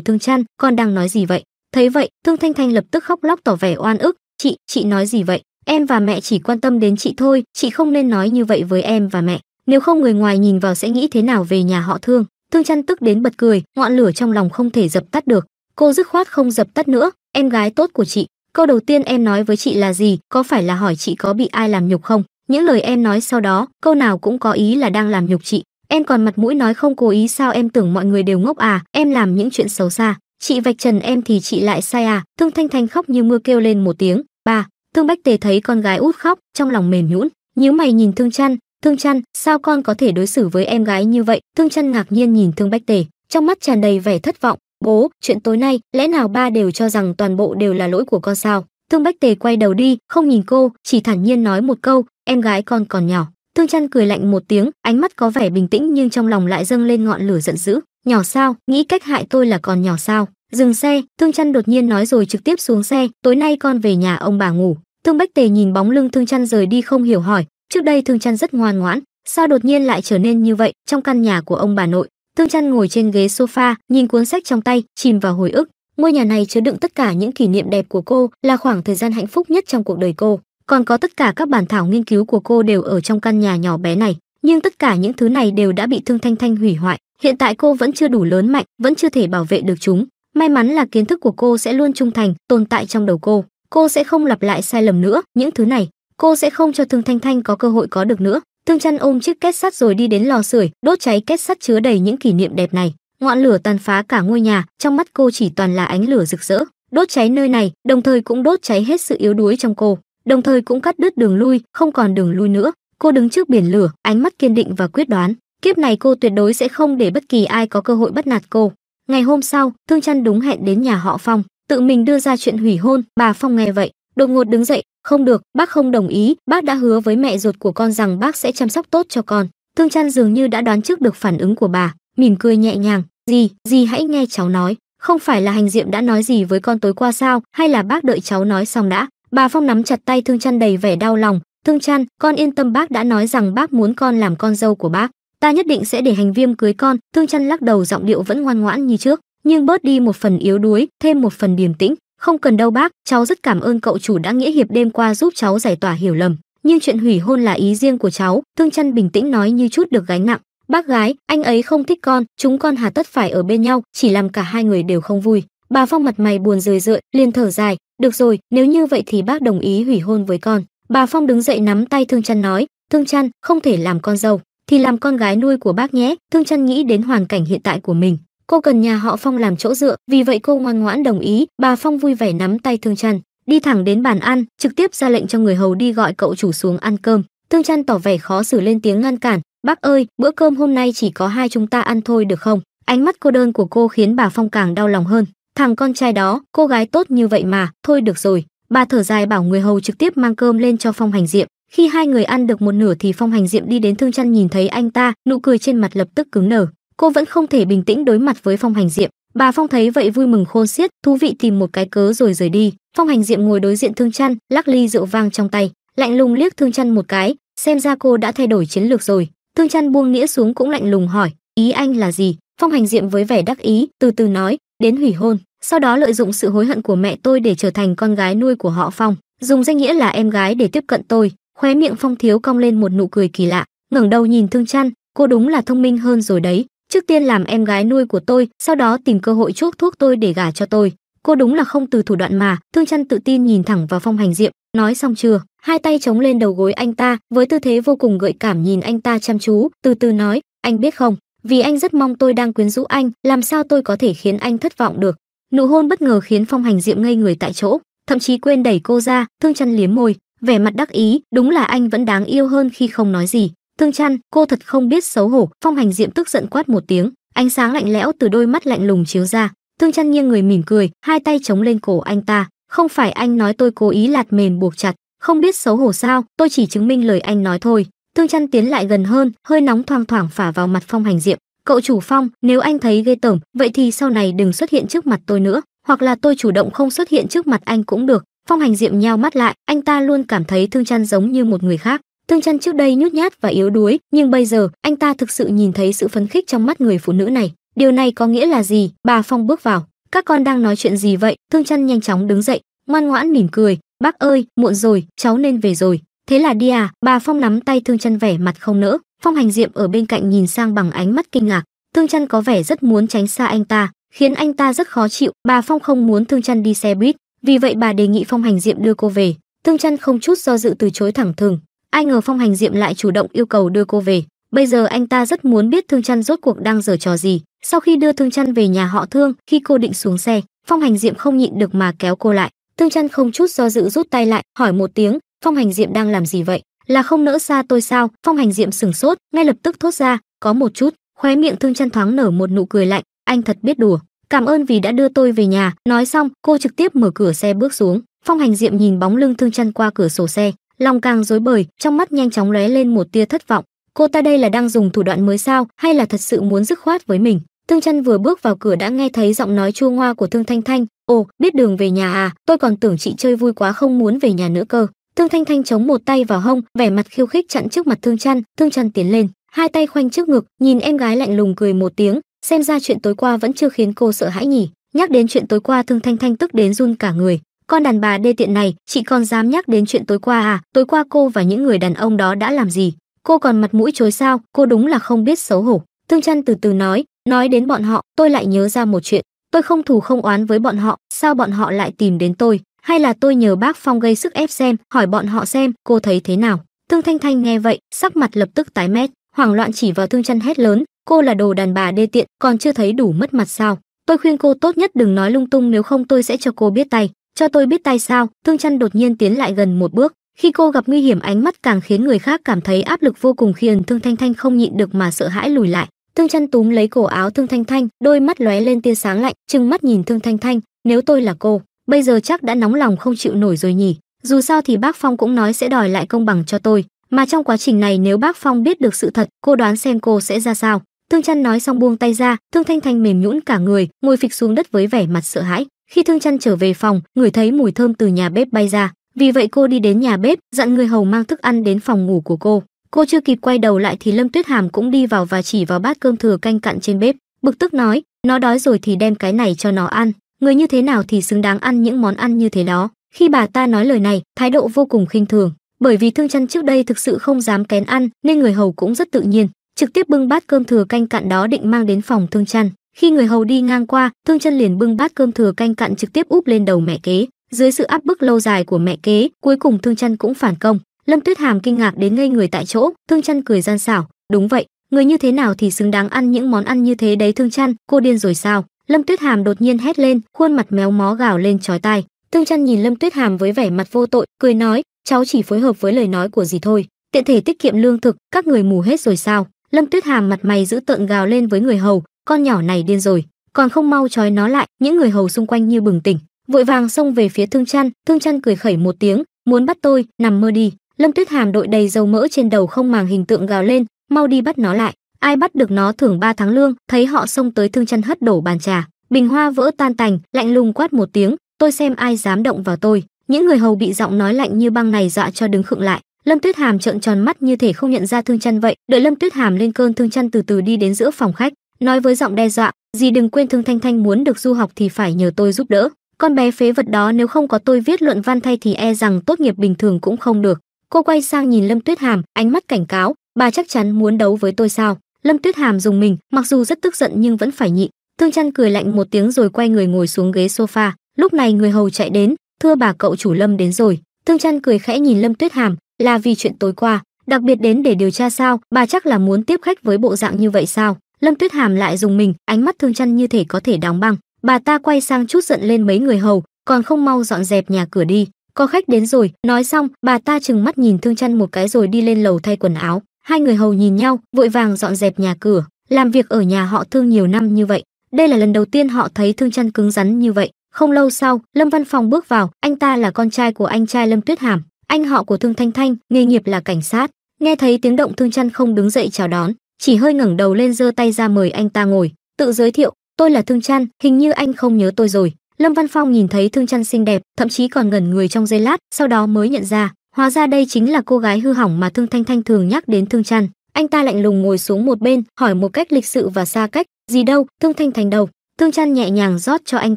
thương chăn con đang nói gì vậy thấy vậy thương thanh thanh lập tức khóc lóc tỏ vẻ oan ức chị chị nói gì vậy em và mẹ chỉ quan tâm đến chị thôi chị không nên nói như vậy với em và mẹ nếu không người ngoài nhìn vào sẽ nghĩ thế nào về nhà họ thương thương chăn tức đến bật cười ngọn lửa trong lòng không thể dập tắt được cô dứt khoát không dập tắt nữa em gái tốt của chị câu đầu tiên em nói với chị là gì có phải là hỏi chị có bị ai làm nhục không những lời em nói sau đó câu nào cũng có ý là đang làm nhục chị Em còn mặt mũi nói không cố ý sao em tưởng mọi người đều ngốc à, em làm những chuyện xấu xa. Chị vạch trần em thì chị lại sai à, Thương Thanh Thanh khóc như mưa kêu lên một tiếng, ba. Thương Bách Tề thấy con gái út khóc, trong lòng mềm nhũn, nhíu mày nhìn Thương Chăn, Thương Chăn, sao con có thể đối xử với em gái như vậy? Thương Chăn ngạc nhiên nhìn Thương Bách Tề, trong mắt tràn đầy vẻ thất vọng, bố, chuyện tối nay, lẽ nào ba đều cho rằng toàn bộ đều là lỗi của con sao? Thương Bách Tề quay đầu đi, không nhìn cô, chỉ thản nhiên nói một câu, em gái con còn nhỏ. Thương Chân cười lạnh một tiếng, ánh mắt có vẻ bình tĩnh nhưng trong lòng lại dâng lên ngọn lửa giận dữ, nhỏ sao, nghĩ cách hại tôi là còn nhỏ sao? Dừng xe, Thương Chân đột nhiên nói rồi trực tiếp xuống xe, tối nay con về nhà ông bà ngủ. Thương Bách Tề nhìn bóng lưng Thương Chân rời đi không hiểu hỏi, trước đây Thương Chân rất ngoan ngoãn, sao đột nhiên lại trở nên như vậy trong căn nhà của ông bà nội? Thương Chân ngồi trên ghế sofa, nhìn cuốn sách trong tay, chìm vào hồi ức. Ngôi nhà này chứa đựng tất cả những kỷ niệm đẹp của cô, là khoảng thời gian hạnh phúc nhất trong cuộc đời cô còn có tất cả các bản thảo nghiên cứu của cô đều ở trong căn nhà nhỏ bé này nhưng tất cả những thứ này đều đã bị thương thanh thanh hủy hoại hiện tại cô vẫn chưa đủ lớn mạnh vẫn chưa thể bảo vệ được chúng may mắn là kiến thức của cô sẽ luôn trung thành tồn tại trong đầu cô cô sẽ không lặp lại sai lầm nữa những thứ này cô sẽ không cho thương thanh thanh có cơ hội có được nữa thương chân ôm chiếc két sắt rồi đi đến lò sưởi đốt cháy két sắt chứa đầy những kỷ niệm đẹp này ngọn lửa tàn phá cả ngôi nhà trong mắt cô chỉ toàn là ánh lửa rực rỡ đốt cháy nơi này đồng thời cũng đốt cháy hết sự yếu đuối trong cô đồng thời cũng cắt đứt đường lui, không còn đường lui nữa. Cô đứng trước biển lửa, ánh mắt kiên định và quyết đoán, kiếp này cô tuyệt đối sẽ không để bất kỳ ai có cơ hội bắt nạt cô. Ngày hôm sau, Thương Trăn đúng hẹn đến nhà họ Phong, tự mình đưa ra chuyện hủy hôn, bà Phong nghe vậy, đột ngột đứng dậy, không được, bác không đồng ý, bác đã hứa với mẹ ruột của con rằng bác sẽ chăm sóc tốt cho con. Thương Trăn dường như đã đoán trước được phản ứng của bà, mỉm cười nhẹ nhàng, gì gì hãy nghe cháu nói, không phải là hành diệm đã nói gì với con tối qua sao, hay là bác đợi cháu nói xong đã?" Bà Phong nắm chặt tay Thương Trăn đầy vẻ đau lòng, "Thương Trăn, con yên tâm bác đã nói rằng bác muốn con làm con dâu của bác, ta nhất định sẽ để Hành Viêm cưới con." Thương Trăn lắc đầu giọng điệu vẫn ngoan ngoãn như trước, nhưng bớt đi một phần yếu đuối, thêm một phần điềm tĩnh, "Không cần đâu bác, cháu rất cảm ơn cậu chủ đã nghĩa hiệp đêm qua giúp cháu giải tỏa hiểu lầm." nhưng chuyện hủy hôn là ý riêng của cháu thương chân bình tĩnh nói như chút được gánh nặng bác gái anh ấy không thích con chúng con hà tất phải ở bên nhau chỉ làm cả hai người đều không vui Bà Phong mặt mày buồn rười rượi, liền thở dài, "Được rồi, nếu như vậy thì bác đồng ý hủy hôn với con." Bà Phong đứng dậy nắm tay Thương Chăn nói, "Thương Chăn, không thể làm con dâu, thì làm con gái nuôi của bác nhé." Thương Chăn nghĩ đến hoàn cảnh hiện tại của mình, cô cần nhà họ Phong làm chỗ dựa, vì vậy cô ngoan ngoãn đồng ý. Bà Phong vui vẻ nắm tay Thương Chăn, đi thẳng đến bàn ăn, trực tiếp ra lệnh cho người hầu đi gọi cậu chủ xuống ăn cơm. Thương Chăn tỏ vẻ khó xử lên tiếng ngăn cản, "Bác ơi, bữa cơm hôm nay chỉ có hai chúng ta ăn thôi được không?" Ánh mắt cô đơn của cô khiến bà Phong càng đau lòng hơn. Thằng con trai đó, cô gái tốt như vậy mà, thôi được rồi. Bà thở dài bảo người hầu trực tiếp mang cơm lên cho Phong Hành Diệm. Khi hai người ăn được một nửa thì Phong Hành Diệm đi đến Thương chăn nhìn thấy anh ta, nụ cười trên mặt lập tức cứng nở. Cô vẫn không thể bình tĩnh đối mặt với Phong Hành Diệm. Bà Phong thấy vậy vui mừng khôn xiết, thú vị tìm một cái cớ rồi rời đi. Phong Hành Diệm ngồi đối diện Thương chăn, lắc ly rượu vang trong tay, lạnh lùng liếc Thương chăn một cái, xem ra cô đã thay đổi chiến lược rồi. Thương chăn buông nghĩa xuống cũng lạnh lùng hỏi, ý anh là gì? Phong Hành Diệm với vẻ đắc ý, từ từ nói, đến hủy hôn, sau đó lợi dụng sự hối hận của mẹ tôi để trở thành con gái nuôi của họ Phong, dùng danh nghĩa là em gái để tiếp cận tôi. Khóe miệng Phong Thiếu cong lên một nụ cười kỳ lạ, ngẩng đầu nhìn Thương Chăn, cô đúng là thông minh hơn rồi đấy, trước tiên làm em gái nuôi của tôi, sau đó tìm cơ hội chuốc thuốc tôi để gả cho tôi. Cô đúng là không từ thủ đoạn mà, Thương Chăn tự tin nhìn thẳng vào Phong Hành Diệm, nói xong chưa, hai tay chống lên đầu gối anh ta, với tư thế vô cùng gợi cảm nhìn anh ta chăm chú, từ từ nói, anh biết không, vì anh rất mong tôi đang quyến rũ anh làm sao tôi có thể khiến anh thất vọng được nụ hôn bất ngờ khiến phong hành diệm ngây người tại chỗ thậm chí quên đẩy cô ra thương chăn liếm môi vẻ mặt đắc ý đúng là anh vẫn đáng yêu hơn khi không nói gì thương chăn cô thật không biết xấu hổ phong hành diệm tức giận quát một tiếng ánh sáng lạnh lẽo từ đôi mắt lạnh lùng chiếu ra thương chăn nghiêng người mỉm cười hai tay chống lên cổ anh ta không phải anh nói tôi cố ý lạt mềm buộc chặt không biết xấu hổ sao tôi chỉ chứng minh lời anh nói thôi Thương Chân tiến lại gần hơn, hơi nóng thoang thoảng phả vào mặt Phong Hành Diệm, "Cậu chủ Phong, nếu anh thấy ghê tởm, vậy thì sau này đừng xuất hiện trước mặt tôi nữa, hoặc là tôi chủ động không xuất hiện trước mặt anh cũng được." Phong Hành Diệm nhao mắt lại, anh ta luôn cảm thấy Thương Chân giống như một người khác. Thương Chân trước đây nhút nhát và yếu đuối, nhưng bây giờ, anh ta thực sự nhìn thấy sự phấn khích trong mắt người phụ nữ này. Điều này có nghĩa là gì? Bà Phong bước vào. Các con đang nói chuyện gì vậy? Thương Chân nhanh chóng đứng dậy, ngoan ngoãn mỉm cười, "Bác ơi, muộn rồi, cháu nên về rồi." thế là đi à bà phong nắm tay thương chân vẻ mặt không nỡ phong hành diệm ở bên cạnh nhìn sang bằng ánh mắt kinh ngạc thương chân có vẻ rất muốn tránh xa anh ta khiến anh ta rất khó chịu bà phong không muốn thương chân đi xe buýt vì vậy bà đề nghị phong hành diệm đưa cô về thương chân không chút do dự từ chối thẳng thừng ai ngờ phong hành diệm lại chủ động yêu cầu đưa cô về bây giờ anh ta rất muốn biết thương chân rốt cuộc đang giở trò gì sau khi đưa thương chân về nhà họ thương khi cô định xuống xe phong hành diệm không nhịn được mà kéo cô lại thương chân không chút do dự rút tay lại hỏi một tiếng phong hành diệm đang làm gì vậy là không nỡ xa tôi sao phong hành diệm sửng sốt ngay lập tức thốt ra có một chút khóe miệng thương chân thoáng nở một nụ cười lạnh anh thật biết đùa cảm ơn vì đã đưa tôi về nhà nói xong cô trực tiếp mở cửa xe bước xuống phong hành diệm nhìn bóng lưng thương chăn qua cửa sổ xe lòng càng rối bời trong mắt nhanh chóng lóe lên một tia thất vọng cô ta đây là đang dùng thủ đoạn mới sao hay là thật sự muốn dứt khoát với mình thương chăn vừa bước vào cửa đã nghe thấy giọng nói chua ngoa của thương thanh thanh ồ biết đường về nhà à tôi còn tưởng chị chơi vui quá không muốn về nhà nữa cơ Thương Thanh Thanh chống một tay vào hông, vẻ mặt khiêu khích chặn trước mặt Thương Trăn, Thương Trăn tiến lên, hai tay khoanh trước ngực, nhìn em gái lạnh lùng cười một tiếng, xem ra chuyện tối qua vẫn chưa khiến cô sợ hãi nhỉ. Nhắc đến chuyện tối qua Thương Thanh Thanh tức đến run cả người, con đàn bà đê tiện này, chị còn dám nhắc đến chuyện tối qua à? Tối qua cô và những người đàn ông đó đã làm gì? Cô còn mặt mũi chối sao? Cô đúng là không biết xấu hổ. Thương Trăn từ từ nói, nói đến bọn họ, tôi lại nhớ ra một chuyện, tôi không thù không oán với bọn họ, sao bọn họ lại tìm đến tôi? hay là tôi nhờ bác Phong gây sức ép xem, hỏi bọn họ xem, cô thấy thế nào? Thương Thanh Thanh nghe vậy, sắc mặt lập tức tái mét, hoảng loạn chỉ vào Thương Chân hét lớn, cô là đồ đàn bà đê tiện, còn chưa thấy đủ mất mặt sao? Tôi khuyên cô tốt nhất đừng nói lung tung nếu không tôi sẽ cho cô biết tay. Cho tôi biết tay sao? Thương Chân đột nhiên tiến lại gần một bước, khi cô gặp nguy hiểm ánh mắt càng khiến người khác cảm thấy áp lực vô cùng khiến Thương Thanh Thanh không nhịn được mà sợ hãi lùi lại. Thương Chân túm lấy cổ áo Thương Thanh Thanh, đôi mắt lóe lên tia sáng lạnh, trừng mắt nhìn Thương Thanh Thanh, nếu tôi là cô, bây giờ chắc đã nóng lòng không chịu nổi rồi nhỉ dù sao thì bác phong cũng nói sẽ đòi lại công bằng cho tôi mà trong quá trình này nếu bác phong biết được sự thật cô đoán xem cô sẽ ra sao Thương Chân nói xong buông tay ra, Thương Thanh Thanh mềm nhũn cả người, ngồi phịch xuống đất với vẻ mặt sợ hãi. Khi Thương Chân trở về phòng, người thấy mùi thơm từ nhà bếp bay ra, vì vậy cô đi đến nhà bếp, dặn người hầu mang thức ăn đến phòng ngủ của cô. Cô chưa kịp quay đầu lại thì Lâm Tuyết Hàm cũng đi vào và chỉ vào bát cơm thừa canh cặn trên bếp, bực tức nói, nó đói rồi thì đem cái này cho nó ăn người như thế nào thì xứng đáng ăn những món ăn như thế đó khi bà ta nói lời này thái độ vô cùng khinh thường bởi vì thương chân trước đây thực sự không dám kén ăn nên người hầu cũng rất tự nhiên trực tiếp bưng bát cơm thừa canh cạn đó định mang đến phòng thương chân. khi người hầu đi ngang qua thương chân liền bưng bát cơm thừa canh cạn trực tiếp úp lên đầu mẹ kế dưới sự áp bức lâu dài của mẹ kế cuối cùng thương chân cũng phản công lâm tuyết hàm kinh ngạc đến ngây người tại chỗ thương chân cười gian xảo đúng vậy người như thế nào thì xứng đáng ăn những món ăn như thế đấy thương chân, cô điên rồi sao Lâm Tuyết Hàm đột nhiên hét lên, khuôn mặt méo mó gào lên chói tai. Tương Chân nhìn Lâm Tuyết Hàm với vẻ mặt vô tội, cười nói, "Cháu chỉ phối hợp với lời nói của dì thôi, tiện thể tiết kiệm lương thực, các người mù hết rồi sao?" Lâm Tuyết Hàm mặt mày giữ tợn gào lên với người hầu, "Con nhỏ này điên rồi, còn không mau trói nó lại." Những người hầu xung quanh như bừng tỉnh, vội vàng xông về phía Thương Chân, Thương Chân cười khẩy một tiếng, "Muốn bắt tôi, nằm mơ đi." Lâm Tuyết Hàm đội đầy dầu mỡ trên đầu không màng hình tượng gào lên, "Mau đi bắt nó lại." ai bắt được nó thưởng ba tháng lương thấy họ xông tới thương chân hất đổ bàn trà bình hoa vỡ tan tành lạnh lùng quát một tiếng tôi xem ai dám động vào tôi những người hầu bị giọng nói lạnh như băng này dọa cho đứng khựng lại lâm tuyết hàm trợn tròn mắt như thể không nhận ra thương chân vậy đợi lâm tuyết hàm lên cơn thương chân từ từ đi đến giữa phòng khách nói với giọng đe dọa dì đừng quên thương thanh thanh muốn được du học thì phải nhờ tôi giúp đỡ con bé phế vật đó nếu không có tôi viết luận văn thay thì e rằng tốt nghiệp bình thường cũng không được cô quay sang nhìn lâm tuyết hàm ánh mắt cảnh cáo bà chắc chắn muốn đấu với tôi sao lâm tuyết hàm dùng mình mặc dù rất tức giận nhưng vẫn phải nhịn thương chăn cười lạnh một tiếng rồi quay người ngồi xuống ghế sofa lúc này người hầu chạy đến thưa bà cậu chủ lâm đến rồi thương chăn cười khẽ nhìn lâm tuyết hàm là vì chuyện tối qua đặc biệt đến để điều tra sao bà chắc là muốn tiếp khách với bộ dạng như vậy sao lâm tuyết hàm lại dùng mình ánh mắt thương chăn như thể có thể đóng băng bà ta quay sang chút giận lên mấy người hầu còn không mau dọn dẹp nhà cửa đi có khách đến rồi nói xong bà ta trừng mắt nhìn thương chăn một cái rồi đi lên lầu thay quần áo hai người hầu nhìn nhau vội vàng dọn dẹp nhà cửa làm việc ở nhà họ thương nhiều năm như vậy đây là lần đầu tiên họ thấy thương chăn cứng rắn như vậy không lâu sau lâm văn phòng bước vào anh ta là con trai của anh trai lâm tuyết hàm anh họ của thương thanh thanh nghề nghiệp là cảnh sát nghe thấy tiếng động thương chăn không đứng dậy chào đón chỉ hơi ngẩng đầu lên giơ tay ra mời anh ta ngồi tự giới thiệu tôi là thương chăn hình như anh không nhớ tôi rồi lâm văn phong nhìn thấy thương chăn xinh đẹp thậm chí còn ngẩn người trong giây lát sau đó mới nhận ra Hóa ra đây chính là cô gái hư hỏng mà Thương Thanh Thanh thường nhắc đến Thương Trăn. Anh ta lạnh lùng ngồi xuống một bên, hỏi một cách lịch sự và xa cách, "Gì đâu, Thương Thanh Thanh đầu." Thương Trăn nhẹ nhàng rót cho anh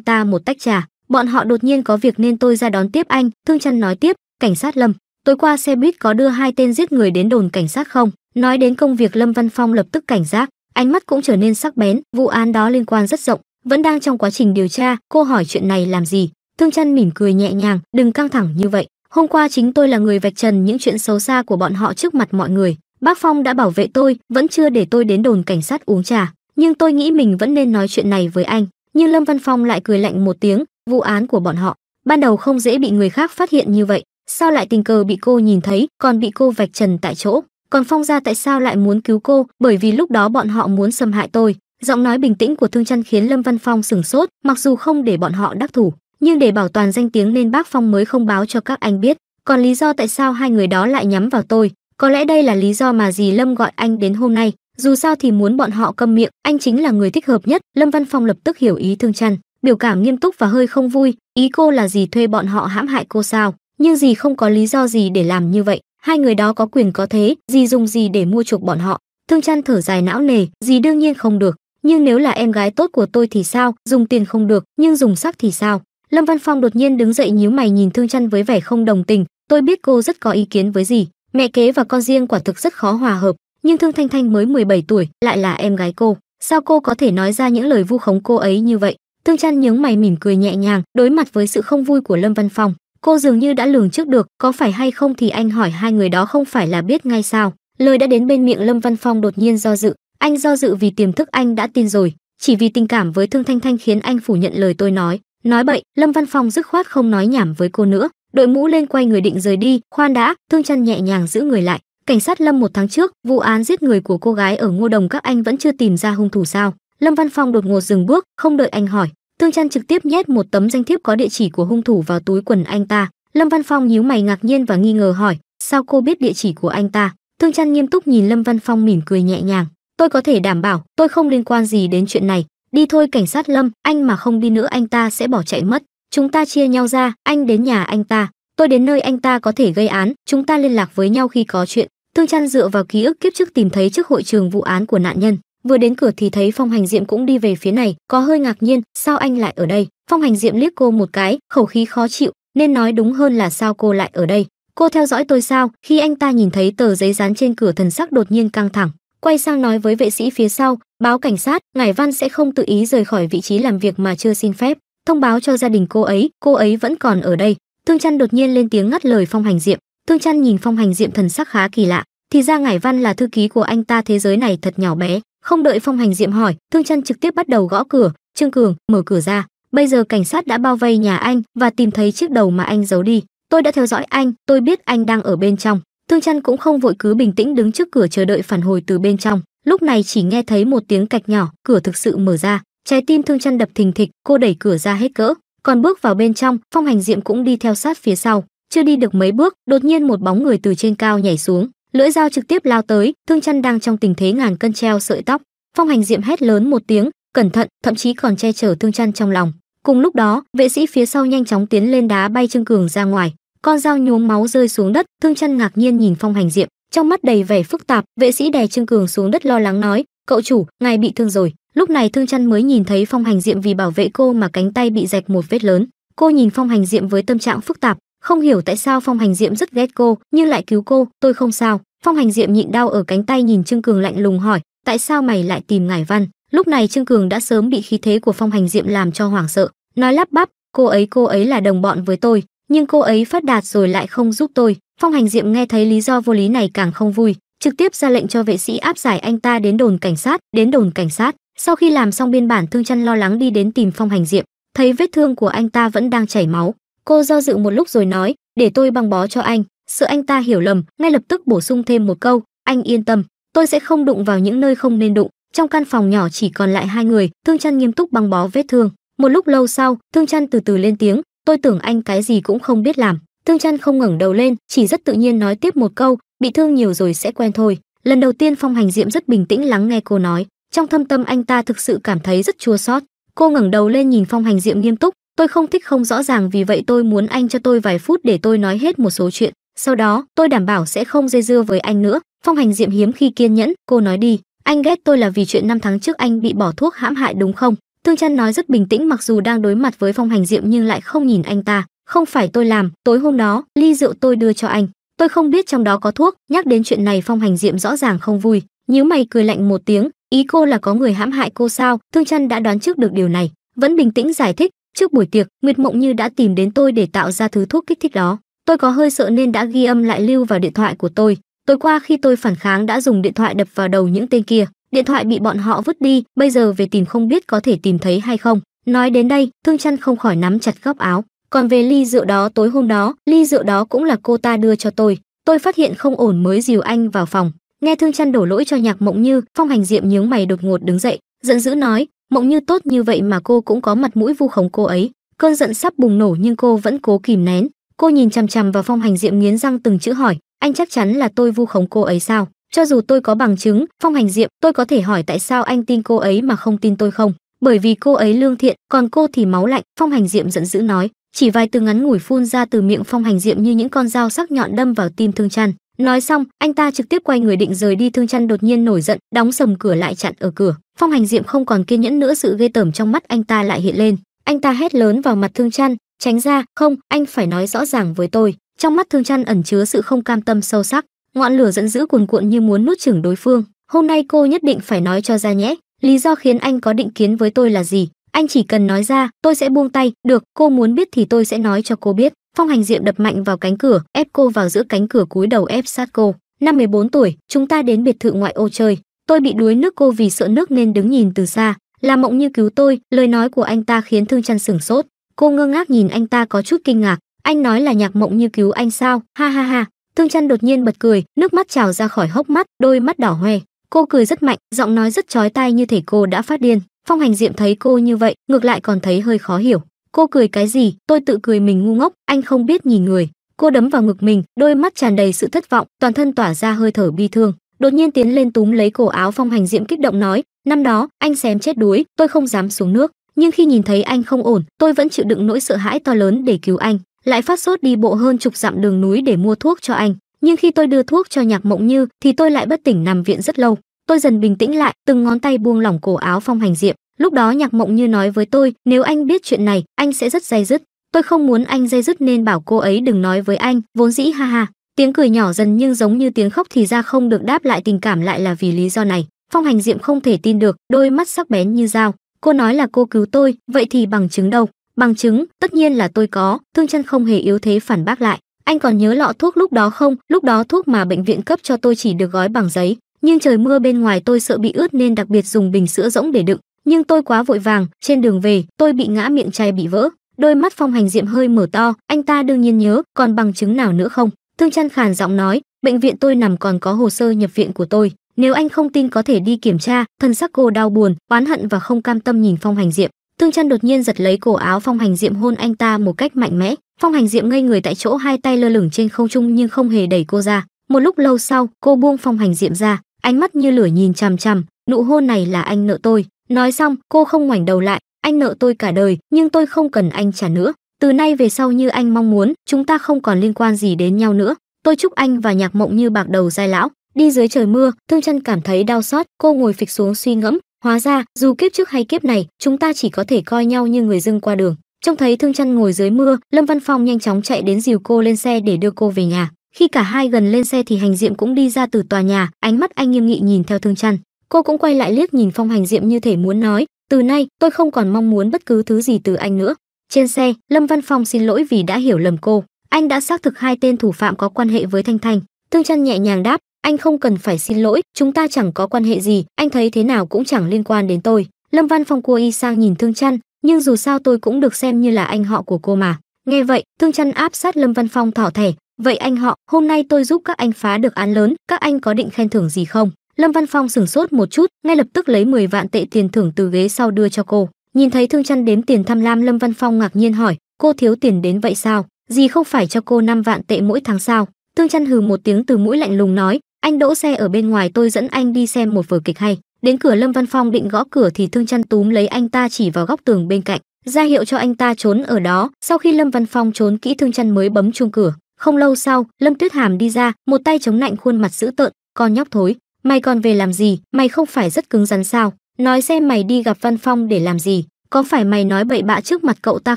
ta một tách trà. "Bọn họ đột nhiên có việc nên tôi ra đón tiếp anh." Thương Trăn nói tiếp, "Cảnh sát Lâm, tối qua xe buýt có đưa hai tên giết người đến đồn cảnh sát không?" Nói đến công việc Lâm Văn Phong lập tức cảnh giác, ánh mắt cũng trở nên sắc bén, vụ án đó liên quan rất rộng, vẫn đang trong quá trình điều tra, cô hỏi chuyện này làm gì? Thương Trăn mỉm cười nhẹ nhàng, đừng căng thẳng như vậy, Hôm qua chính tôi là người vạch trần những chuyện xấu xa của bọn họ trước mặt mọi người. Bác Phong đã bảo vệ tôi, vẫn chưa để tôi đến đồn cảnh sát uống trà. Nhưng tôi nghĩ mình vẫn nên nói chuyện này với anh. Nhưng Lâm Văn Phong lại cười lạnh một tiếng, vụ án của bọn họ. Ban đầu không dễ bị người khác phát hiện như vậy. Sao lại tình cờ bị cô nhìn thấy, còn bị cô vạch trần tại chỗ. Còn Phong ra tại sao lại muốn cứu cô, bởi vì lúc đó bọn họ muốn xâm hại tôi. Giọng nói bình tĩnh của Thương Trăn khiến Lâm Văn Phong sửng sốt, mặc dù không để bọn họ đắc thủ, nhưng để bảo toàn danh tiếng nên bác Phong mới không báo cho các anh biết, còn lý do tại sao hai người đó lại nhắm vào tôi, có lẽ đây là lý do mà dì Lâm gọi anh đến hôm nay, dù sao thì muốn bọn họ câm miệng, anh chính là người thích hợp nhất, Lâm Văn Phong lập tức hiểu ý Thương Trăn, biểu cảm nghiêm túc và hơi không vui, ý cô là dì thuê bọn họ hãm hại cô sao, nhưng dì không có lý do gì để làm như vậy, hai người đó có quyền có thế, dì dùng gì để mua chuộc bọn họ. Thương Trăn thở dài não nề, dì đương nhiên không được, nhưng nếu là em gái tốt của tôi thì sao, dùng tiền không được, nhưng dùng sắc thì sao? lâm văn phong đột nhiên đứng dậy nhíu mày nhìn thương chăn với vẻ không đồng tình tôi biết cô rất có ý kiến với gì mẹ kế và con riêng quả thực rất khó hòa hợp nhưng thương thanh thanh mới 17 tuổi lại là em gái cô sao cô có thể nói ra những lời vu khống cô ấy như vậy thương chăn nhướng mày mỉm cười nhẹ nhàng đối mặt với sự không vui của lâm văn phong cô dường như đã lường trước được có phải hay không thì anh hỏi hai người đó không phải là biết ngay sao lời đã đến bên miệng lâm văn phong đột nhiên do dự anh do dự vì tiềm thức anh đã tin rồi chỉ vì tình cảm với thương thanh thanh khiến anh phủ nhận lời tôi nói nói bậy lâm văn phong dứt khoát không nói nhảm với cô nữa đội mũ lên quay người định rời đi khoan đã thương chân nhẹ nhàng giữ người lại cảnh sát lâm một tháng trước vụ án giết người của cô gái ở ngô đồng các anh vẫn chưa tìm ra hung thủ sao lâm văn phong đột ngột dừng bước không đợi anh hỏi thương chân trực tiếp nhét một tấm danh thiếp có địa chỉ của hung thủ vào túi quần anh ta lâm văn phong nhíu mày ngạc nhiên và nghi ngờ hỏi sao cô biết địa chỉ của anh ta thương chân nghiêm túc nhìn lâm văn phong mỉm cười nhẹ nhàng tôi có thể đảm bảo tôi không liên quan gì đến chuyện này đi thôi cảnh sát lâm anh mà không đi nữa anh ta sẽ bỏ chạy mất chúng ta chia nhau ra anh đến nhà anh ta tôi đến nơi anh ta có thể gây án chúng ta liên lạc với nhau khi có chuyện thương chăn dựa vào ký ức kiếp trước tìm thấy trước hội trường vụ án của nạn nhân vừa đến cửa thì thấy phong hành diệm cũng đi về phía này có hơi ngạc nhiên sao anh lại ở đây phong hành diệm liếc cô một cái khẩu khí khó chịu nên nói đúng hơn là sao cô lại ở đây cô theo dõi tôi sao khi anh ta nhìn thấy tờ giấy dán trên cửa thần sắc đột nhiên căng thẳng quay sang nói với vệ sĩ phía sau báo cảnh sát ngài văn sẽ không tự ý rời khỏi vị trí làm việc mà chưa xin phép thông báo cho gia đình cô ấy cô ấy vẫn còn ở đây thương chăn đột nhiên lên tiếng ngắt lời phong hành diệm thương chăn nhìn phong hành diệm thần sắc khá kỳ lạ thì ra ngài văn là thư ký của anh ta thế giới này thật nhỏ bé không đợi phong hành diệm hỏi thương chăn trực tiếp bắt đầu gõ cửa trương cường mở cửa ra bây giờ cảnh sát đã bao vây nhà anh và tìm thấy chiếc đầu mà anh giấu đi tôi đã theo dõi anh tôi biết anh đang ở bên trong Thương Chân cũng không vội cứ bình tĩnh đứng trước cửa chờ đợi phản hồi từ bên trong, lúc này chỉ nghe thấy một tiếng cạch nhỏ, cửa thực sự mở ra, trái tim Thương Chân đập thình thịch, cô đẩy cửa ra hết cỡ, còn bước vào bên trong, Phong Hành Diệm cũng đi theo sát phía sau. Chưa đi được mấy bước, đột nhiên một bóng người từ trên cao nhảy xuống, lưỡi dao trực tiếp lao tới, Thương Chân đang trong tình thế ngàn cân treo sợi tóc. Phong Hành Diệm hét lớn một tiếng, cẩn thận, thậm chí còn che chở Thương Chân trong lòng. Cùng lúc đó, vệ sĩ phía sau nhanh chóng tiến lên đá bay Trương Cường ra ngoài, con dao nhuốm máu rơi xuống đất thương chân ngạc nhiên nhìn phong hành diệm trong mắt đầy vẻ phức tạp vệ sĩ đè trương cường xuống đất lo lắng nói cậu chủ ngài bị thương rồi lúc này thương chân mới nhìn thấy phong hành diệm vì bảo vệ cô mà cánh tay bị rạch một vết lớn cô nhìn phong hành diệm với tâm trạng phức tạp không hiểu tại sao phong hành diệm rất ghét cô nhưng lại cứu cô tôi không sao phong hành diệm nhịn đau ở cánh tay nhìn trương cường lạnh lùng hỏi tại sao mày lại tìm ngải văn lúc này trương cường đã sớm bị khí thế của phong hành diệm làm cho hoảng sợ nói lắp bắp cô ấy cô ấy là đồng bọn với tôi nhưng cô ấy phát đạt rồi lại không giúp tôi phong hành diệm nghe thấy lý do vô lý này càng không vui trực tiếp ra lệnh cho vệ sĩ áp giải anh ta đến đồn cảnh sát đến đồn cảnh sát sau khi làm xong biên bản thương chân lo lắng đi đến tìm phong hành diệm thấy vết thương của anh ta vẫn đang chảy máu cô do dự một lúc rồi nói để tôi băng bó cho anh sợ anh ta hiểu lầm ngay lập tức bổ sung thêm một câu anh yên tâm tôi sẽ không đụng vào những nơi không nên đụng trong căn phòng nhỏ chỉ còn lại hai người thương chân nghiêm túc băng bó vết thương một lúc lâu sau thương chân từ từ lên tiếng tôi tưởng anh cái gì cũng không biết làm tương chăn không ngẩng đầu lên chỉ rất tự nhiên nói tiếp một câu bị thương nhiều rồi sẽ quen thôi lần đầu tiên phong hành diệm rất bình tĩnh lắng nghe cô nói trong thâm tâm anh ta thực sự cảm thấy rất chua xót cô ngẩng đầu lên nhìn phong hành diệm nghiêm túc tôi không thích không rõ ràng vì vậy tôi muốn anh cho tôi vài phút để tôi nói hết một số chuyện sau đó tôi đảm bảo sẽ không dây dưa với anh nữa phong hành diệm hiếm khi kiên nhẫn cô nói đi anh ghét tôi là vì chuyện năm tháng trước anh bị bỏ thuốc hãm hại đúng không Thương Chân nói rất bình tĩnh mặc dù đang đối mặt với Phong Hành Diệm nhưng lại không nhìn anh ta, "Không phải tôi làm, tối hôm đó, ly rượu tôi đưa cho anh, tôi không biết trong đó có thuốc." Nhắc đến chuyện này Phong Hành Diệm rõ ràng không vui, nhíu mày cười lạnh một tiếng, "Ý cô là có người hãm hại cô sao?" Thương Chân đã đoán trước được điều này, vẫn bình tĩnh giải thích, "Trước buổi tiệc, Nguyệt Mộng Như đã tìm đến tôi để tạo ra thứ thuốc kích thích đó, tôi có hơi sợ nên đã ghi âm lại lưu vào điện thoại của tôi." Tối qua khi tôi phản kháng đã dùng điện thoại đập vào đầu những tên kia, điện thoại bị bọn họ vứt đi bây giờ về tìm không biết có thể tìm thấy hay không nói đến đây thương chăn không khỏi nắm chặt góc áo còn về ly rượu đó tối hôm đó ly rượu đó cũng là cô ta đưa cho tôi tôi phát hiện không ổn mới dìu anh vào phòng nghe thương chăn đổ lỗi cho nhạc mộng như phong hành diệm nhướng mày đột ngột đứng dậy giận dữ nói mộng như tốt như vậy mà cô cũng có mặt mũi vu khống cô ấy cơn giận sắp bùng nổ nhưng cô vẫn cố kìm nén cô nhìn chằm chằm vào phong hành diệm nghiến răng từng chữ hỏi anh chắc chắn là tôi vu khống cô ấy sao cho dù tôi có bằng chứng phong hành diệm tôi có thể hỏi tại sao anh tin cô ấy mà không tin tôi không bởi vì cô ấy lương thiện còn cô thì máu lạnh phong hành diệm giận dữ nói chỉ vài từ ngắn ngủi phun ra từ miệng phong hành diệm như những con dao sắc nhọn đâm vào tim thương chăn nói xong anh ta trực tiếp quay người định rời đi thương chăn đột nhiên nổi giận đóng sầm cửa lại chặn ở cửa phong hành diệm không còn kiên nhẫn nữa sự ghê tởm trong mắt anh ta lại hiện lên anh ta hét lớn vào mặt thương chăn tránh ra không anh phải nói rõ ràng với tôi trong mắt thương chăn ẩn chứa sự không cam tâm sâu sắc ngọn lửa giận dữ cuồn cuộn như muốn nuốt chửng đối phương hôm nay cô nhất định phải nói cho ra nhé lý do khiến anh có định kiến với tôi là gì anh chỉ cần nói ra tôi sẽ buông tay được cô muốn biết thì tôi sẽ nói cho cô biết phong hành diệm đập mạnh vào cánh cửa ép cô vào giữa cánh cửa cúi đầu ép sát cô năm 14 tuổi chúng ta đến biệt thự ngoại ô chơi tôi bị đuối nước cô vì sợ nước nên đứng nhìn từ xa là mộng như cứu tôi lời nói của anh ta khiến thương chăn sửng sốt cô ngơ ngác nhìn anh ta có chút kinh ngạc anh nói là nhạc mộng như cứu anh sao ha ha ha Thương Chân đột nhiên bật cười, nước mắt trào ra khỏi hốc mắt, đôi mắt đỏ hoe. Cô cười rất mạnh, giọng nói rất chói tai như thể cô đã phát điên. Phong Hành Diệm thấy cô như vậy, ngược lại còn thấy hơi khó hiểu. Cô cười cái gì? Tôi tự cười mình ngu ngốc, anh không biết nhìn người. Cô đấm vào ngực mình, đôi mắt tràn đầy sự thất vọng, toàn thân tỏa ra hơi thở bi thương. Đột nhiên tiến lên túm lấy cổ áo Phong Hành Diệm kích động nói, năm đó anh xém chết đuối, tôi không dám xuống nước nhưng khi nhìn thấy anh không ổn, tôi vẫn chịu đựng nỗi sợ hãi to lớn để cứu anh lại phát sốt đi bộ hơn chục dặm đường núi để mua thuốc cho anh nhưng khi tôi đưa thuốc cho nhạc mộng như thì tôi lại bất tỉnh nằm viện rất lâu tôi dần bình tĩnh lại từng ngón tay buông lỏng cổ áo phong hành diệm lúc đó nhạc mộng như nói với tôi nếu anh biết chuyện này anh sẽ rất dây dứt tôi không muốn anh dây dứt nên bảo cô ấy đừng nói với anh vốn dĩ ha ha tiếng cười nhỏ dần nhưng giống như tiếng khóc thì ra không được đáp lại tình cảm lại là vì lý do này phong hành diệm không thể tin được đôi mắt sắc bén như dao cô nói là cô cứu tôi vậy thì bằng chứng đâu bằng chứng tất nhiên là tôi có thương chân không hề yếu thế phản bác lại anh còn nhớ lọ thuốc lúc đó không lúc đó thuốc mà bệnh viện cấp cho tôi chỉ được gói bằng giấy nhưng trời mưa bên ngoài tôi sợ bị ướt nên đặc biệt dùng bình sữa rỗng để đựng nhưng tôi quá vội vàng trên đường về tôi bị ngã miệng chai bị vỡ đôi mắt phong hành diệm hơi mở to anh ta đương nhiên nhớ còn bằng chứng nào nữa không thương chân khàn giọng nói bệnh viện tôi nằm còn có hồ sơ nhập viện của tôi nếu anh không tin có thể đi kiểm tra thân sắc cô đau buồn oán hận và không cam tâm nhìn phong hành diệm Thương Chân đột nhiên giật lấy cổ áo Phong Hành Diệm hôn anh ta một cách mạnh mẽ. Phong Hành Diệm ngây người tại chỗ hai tay lơ lửng trên không trung nhưng không hề đẩy cô ra. Một lúc lâu sau, cô buông Phong Hành Diệm ra, ánh mắt như lửa nhìn chằm chằm, nụ hôn này là anh nợ tôi. Nói xong, cô không ngoảnh đầu lại, anh nợ tôi cả đời, nhưng tôi không cần anh trả nữa. Từ nay về sau như anh mong muốn, chúng ta không còn liên quan gì đến nhau nữa. Tôi chúc anh và Nhạc Mộng như bạc đầu giai lão. Đi dưới trời mưa, Thương Chân cảm thấy đau xót, cô ngồi phịch xuống suy ngẫm, Hóa ra, dù kiếp trước hay kiếp này, chúng ta chỉ có thể coi nhau như người dưng qua đường. Trông thấy Thương chân ngồi dưới mưa, Lâm Văn Phong nhanh chóng chạy đến dìu cô lên xe để đưa cô về nhà. Khi cả hai gần lên xe thì Hành Diệm cũng đi ra từ tòa nhà, ánh mắt anh nghiêm nghị nhìn theo Thương Chăn. Cô cũng quay lại liếc nhìn Phong Hành Diệm như thể muốn nói, từ nay tôi không còn mong muốn bất cứ thứ gì từ anh nữa. Trên xe, Lâm Văn Phong xin lỗi vì đã hiểu lầm cô. Anh đã xác thực hai tên thủ phạm có quan hệ với Thanh Thanh. Thương Trân nhẹ nhàng đáp, anh không cần phải xin lỗi chúng ta chẳng có quan hệ gì anh thấy thế nào cũng chẳng liên quan đến tôi lâm văn phong cua y sang nhìn thương chăn nhưng dù sao tôi cũng được xem như là anh họ của cô mà nghe vậy thương chăn áp sát lâm văn phong thỏ thẻ vậy anh họ hôm nay tôi giúp các anh phá được án lớn các anh có định khen thưởng gì không lâm văn phong sửng sốt một chút ngay lập tức lấy 10 vạn tệ tiền thưởng từ ghế sau đưa cho cô nhìn thấy thương chăn đếm tiền tham lam lâm văn phong ngạc nhiên hỏi cô thiếu tiền đến vậy sao gì không phải cho cô 5 vạn tệ mỗi tháng sao Thương Chân hừ một tiếng từ mũi lạnh lùng nói, anh đỗ xe ở bên ngoài tôi dẫn anh đi xem một vở kịch hay đến cửa lâm văn phong định gõ cửa thì thương chăn túm lấy anh ta chỉ vào góc tường bên cạnh ra hiệu cho anh ta trốn ở đó sau khi lâm văn phong trốn kỹ thương chăn mới bấm chuông cửa không lâu sau lâm tuyết hàm đi ra một tay chống lạnh khuôn mặt dữ tợn con nhóc thối mày còn về làm gì mày không phải rất cứng rắn sao nói xem mày đi gặp văn phong để làm gì có phải mày nói bậy bạ trước mặt cậu ta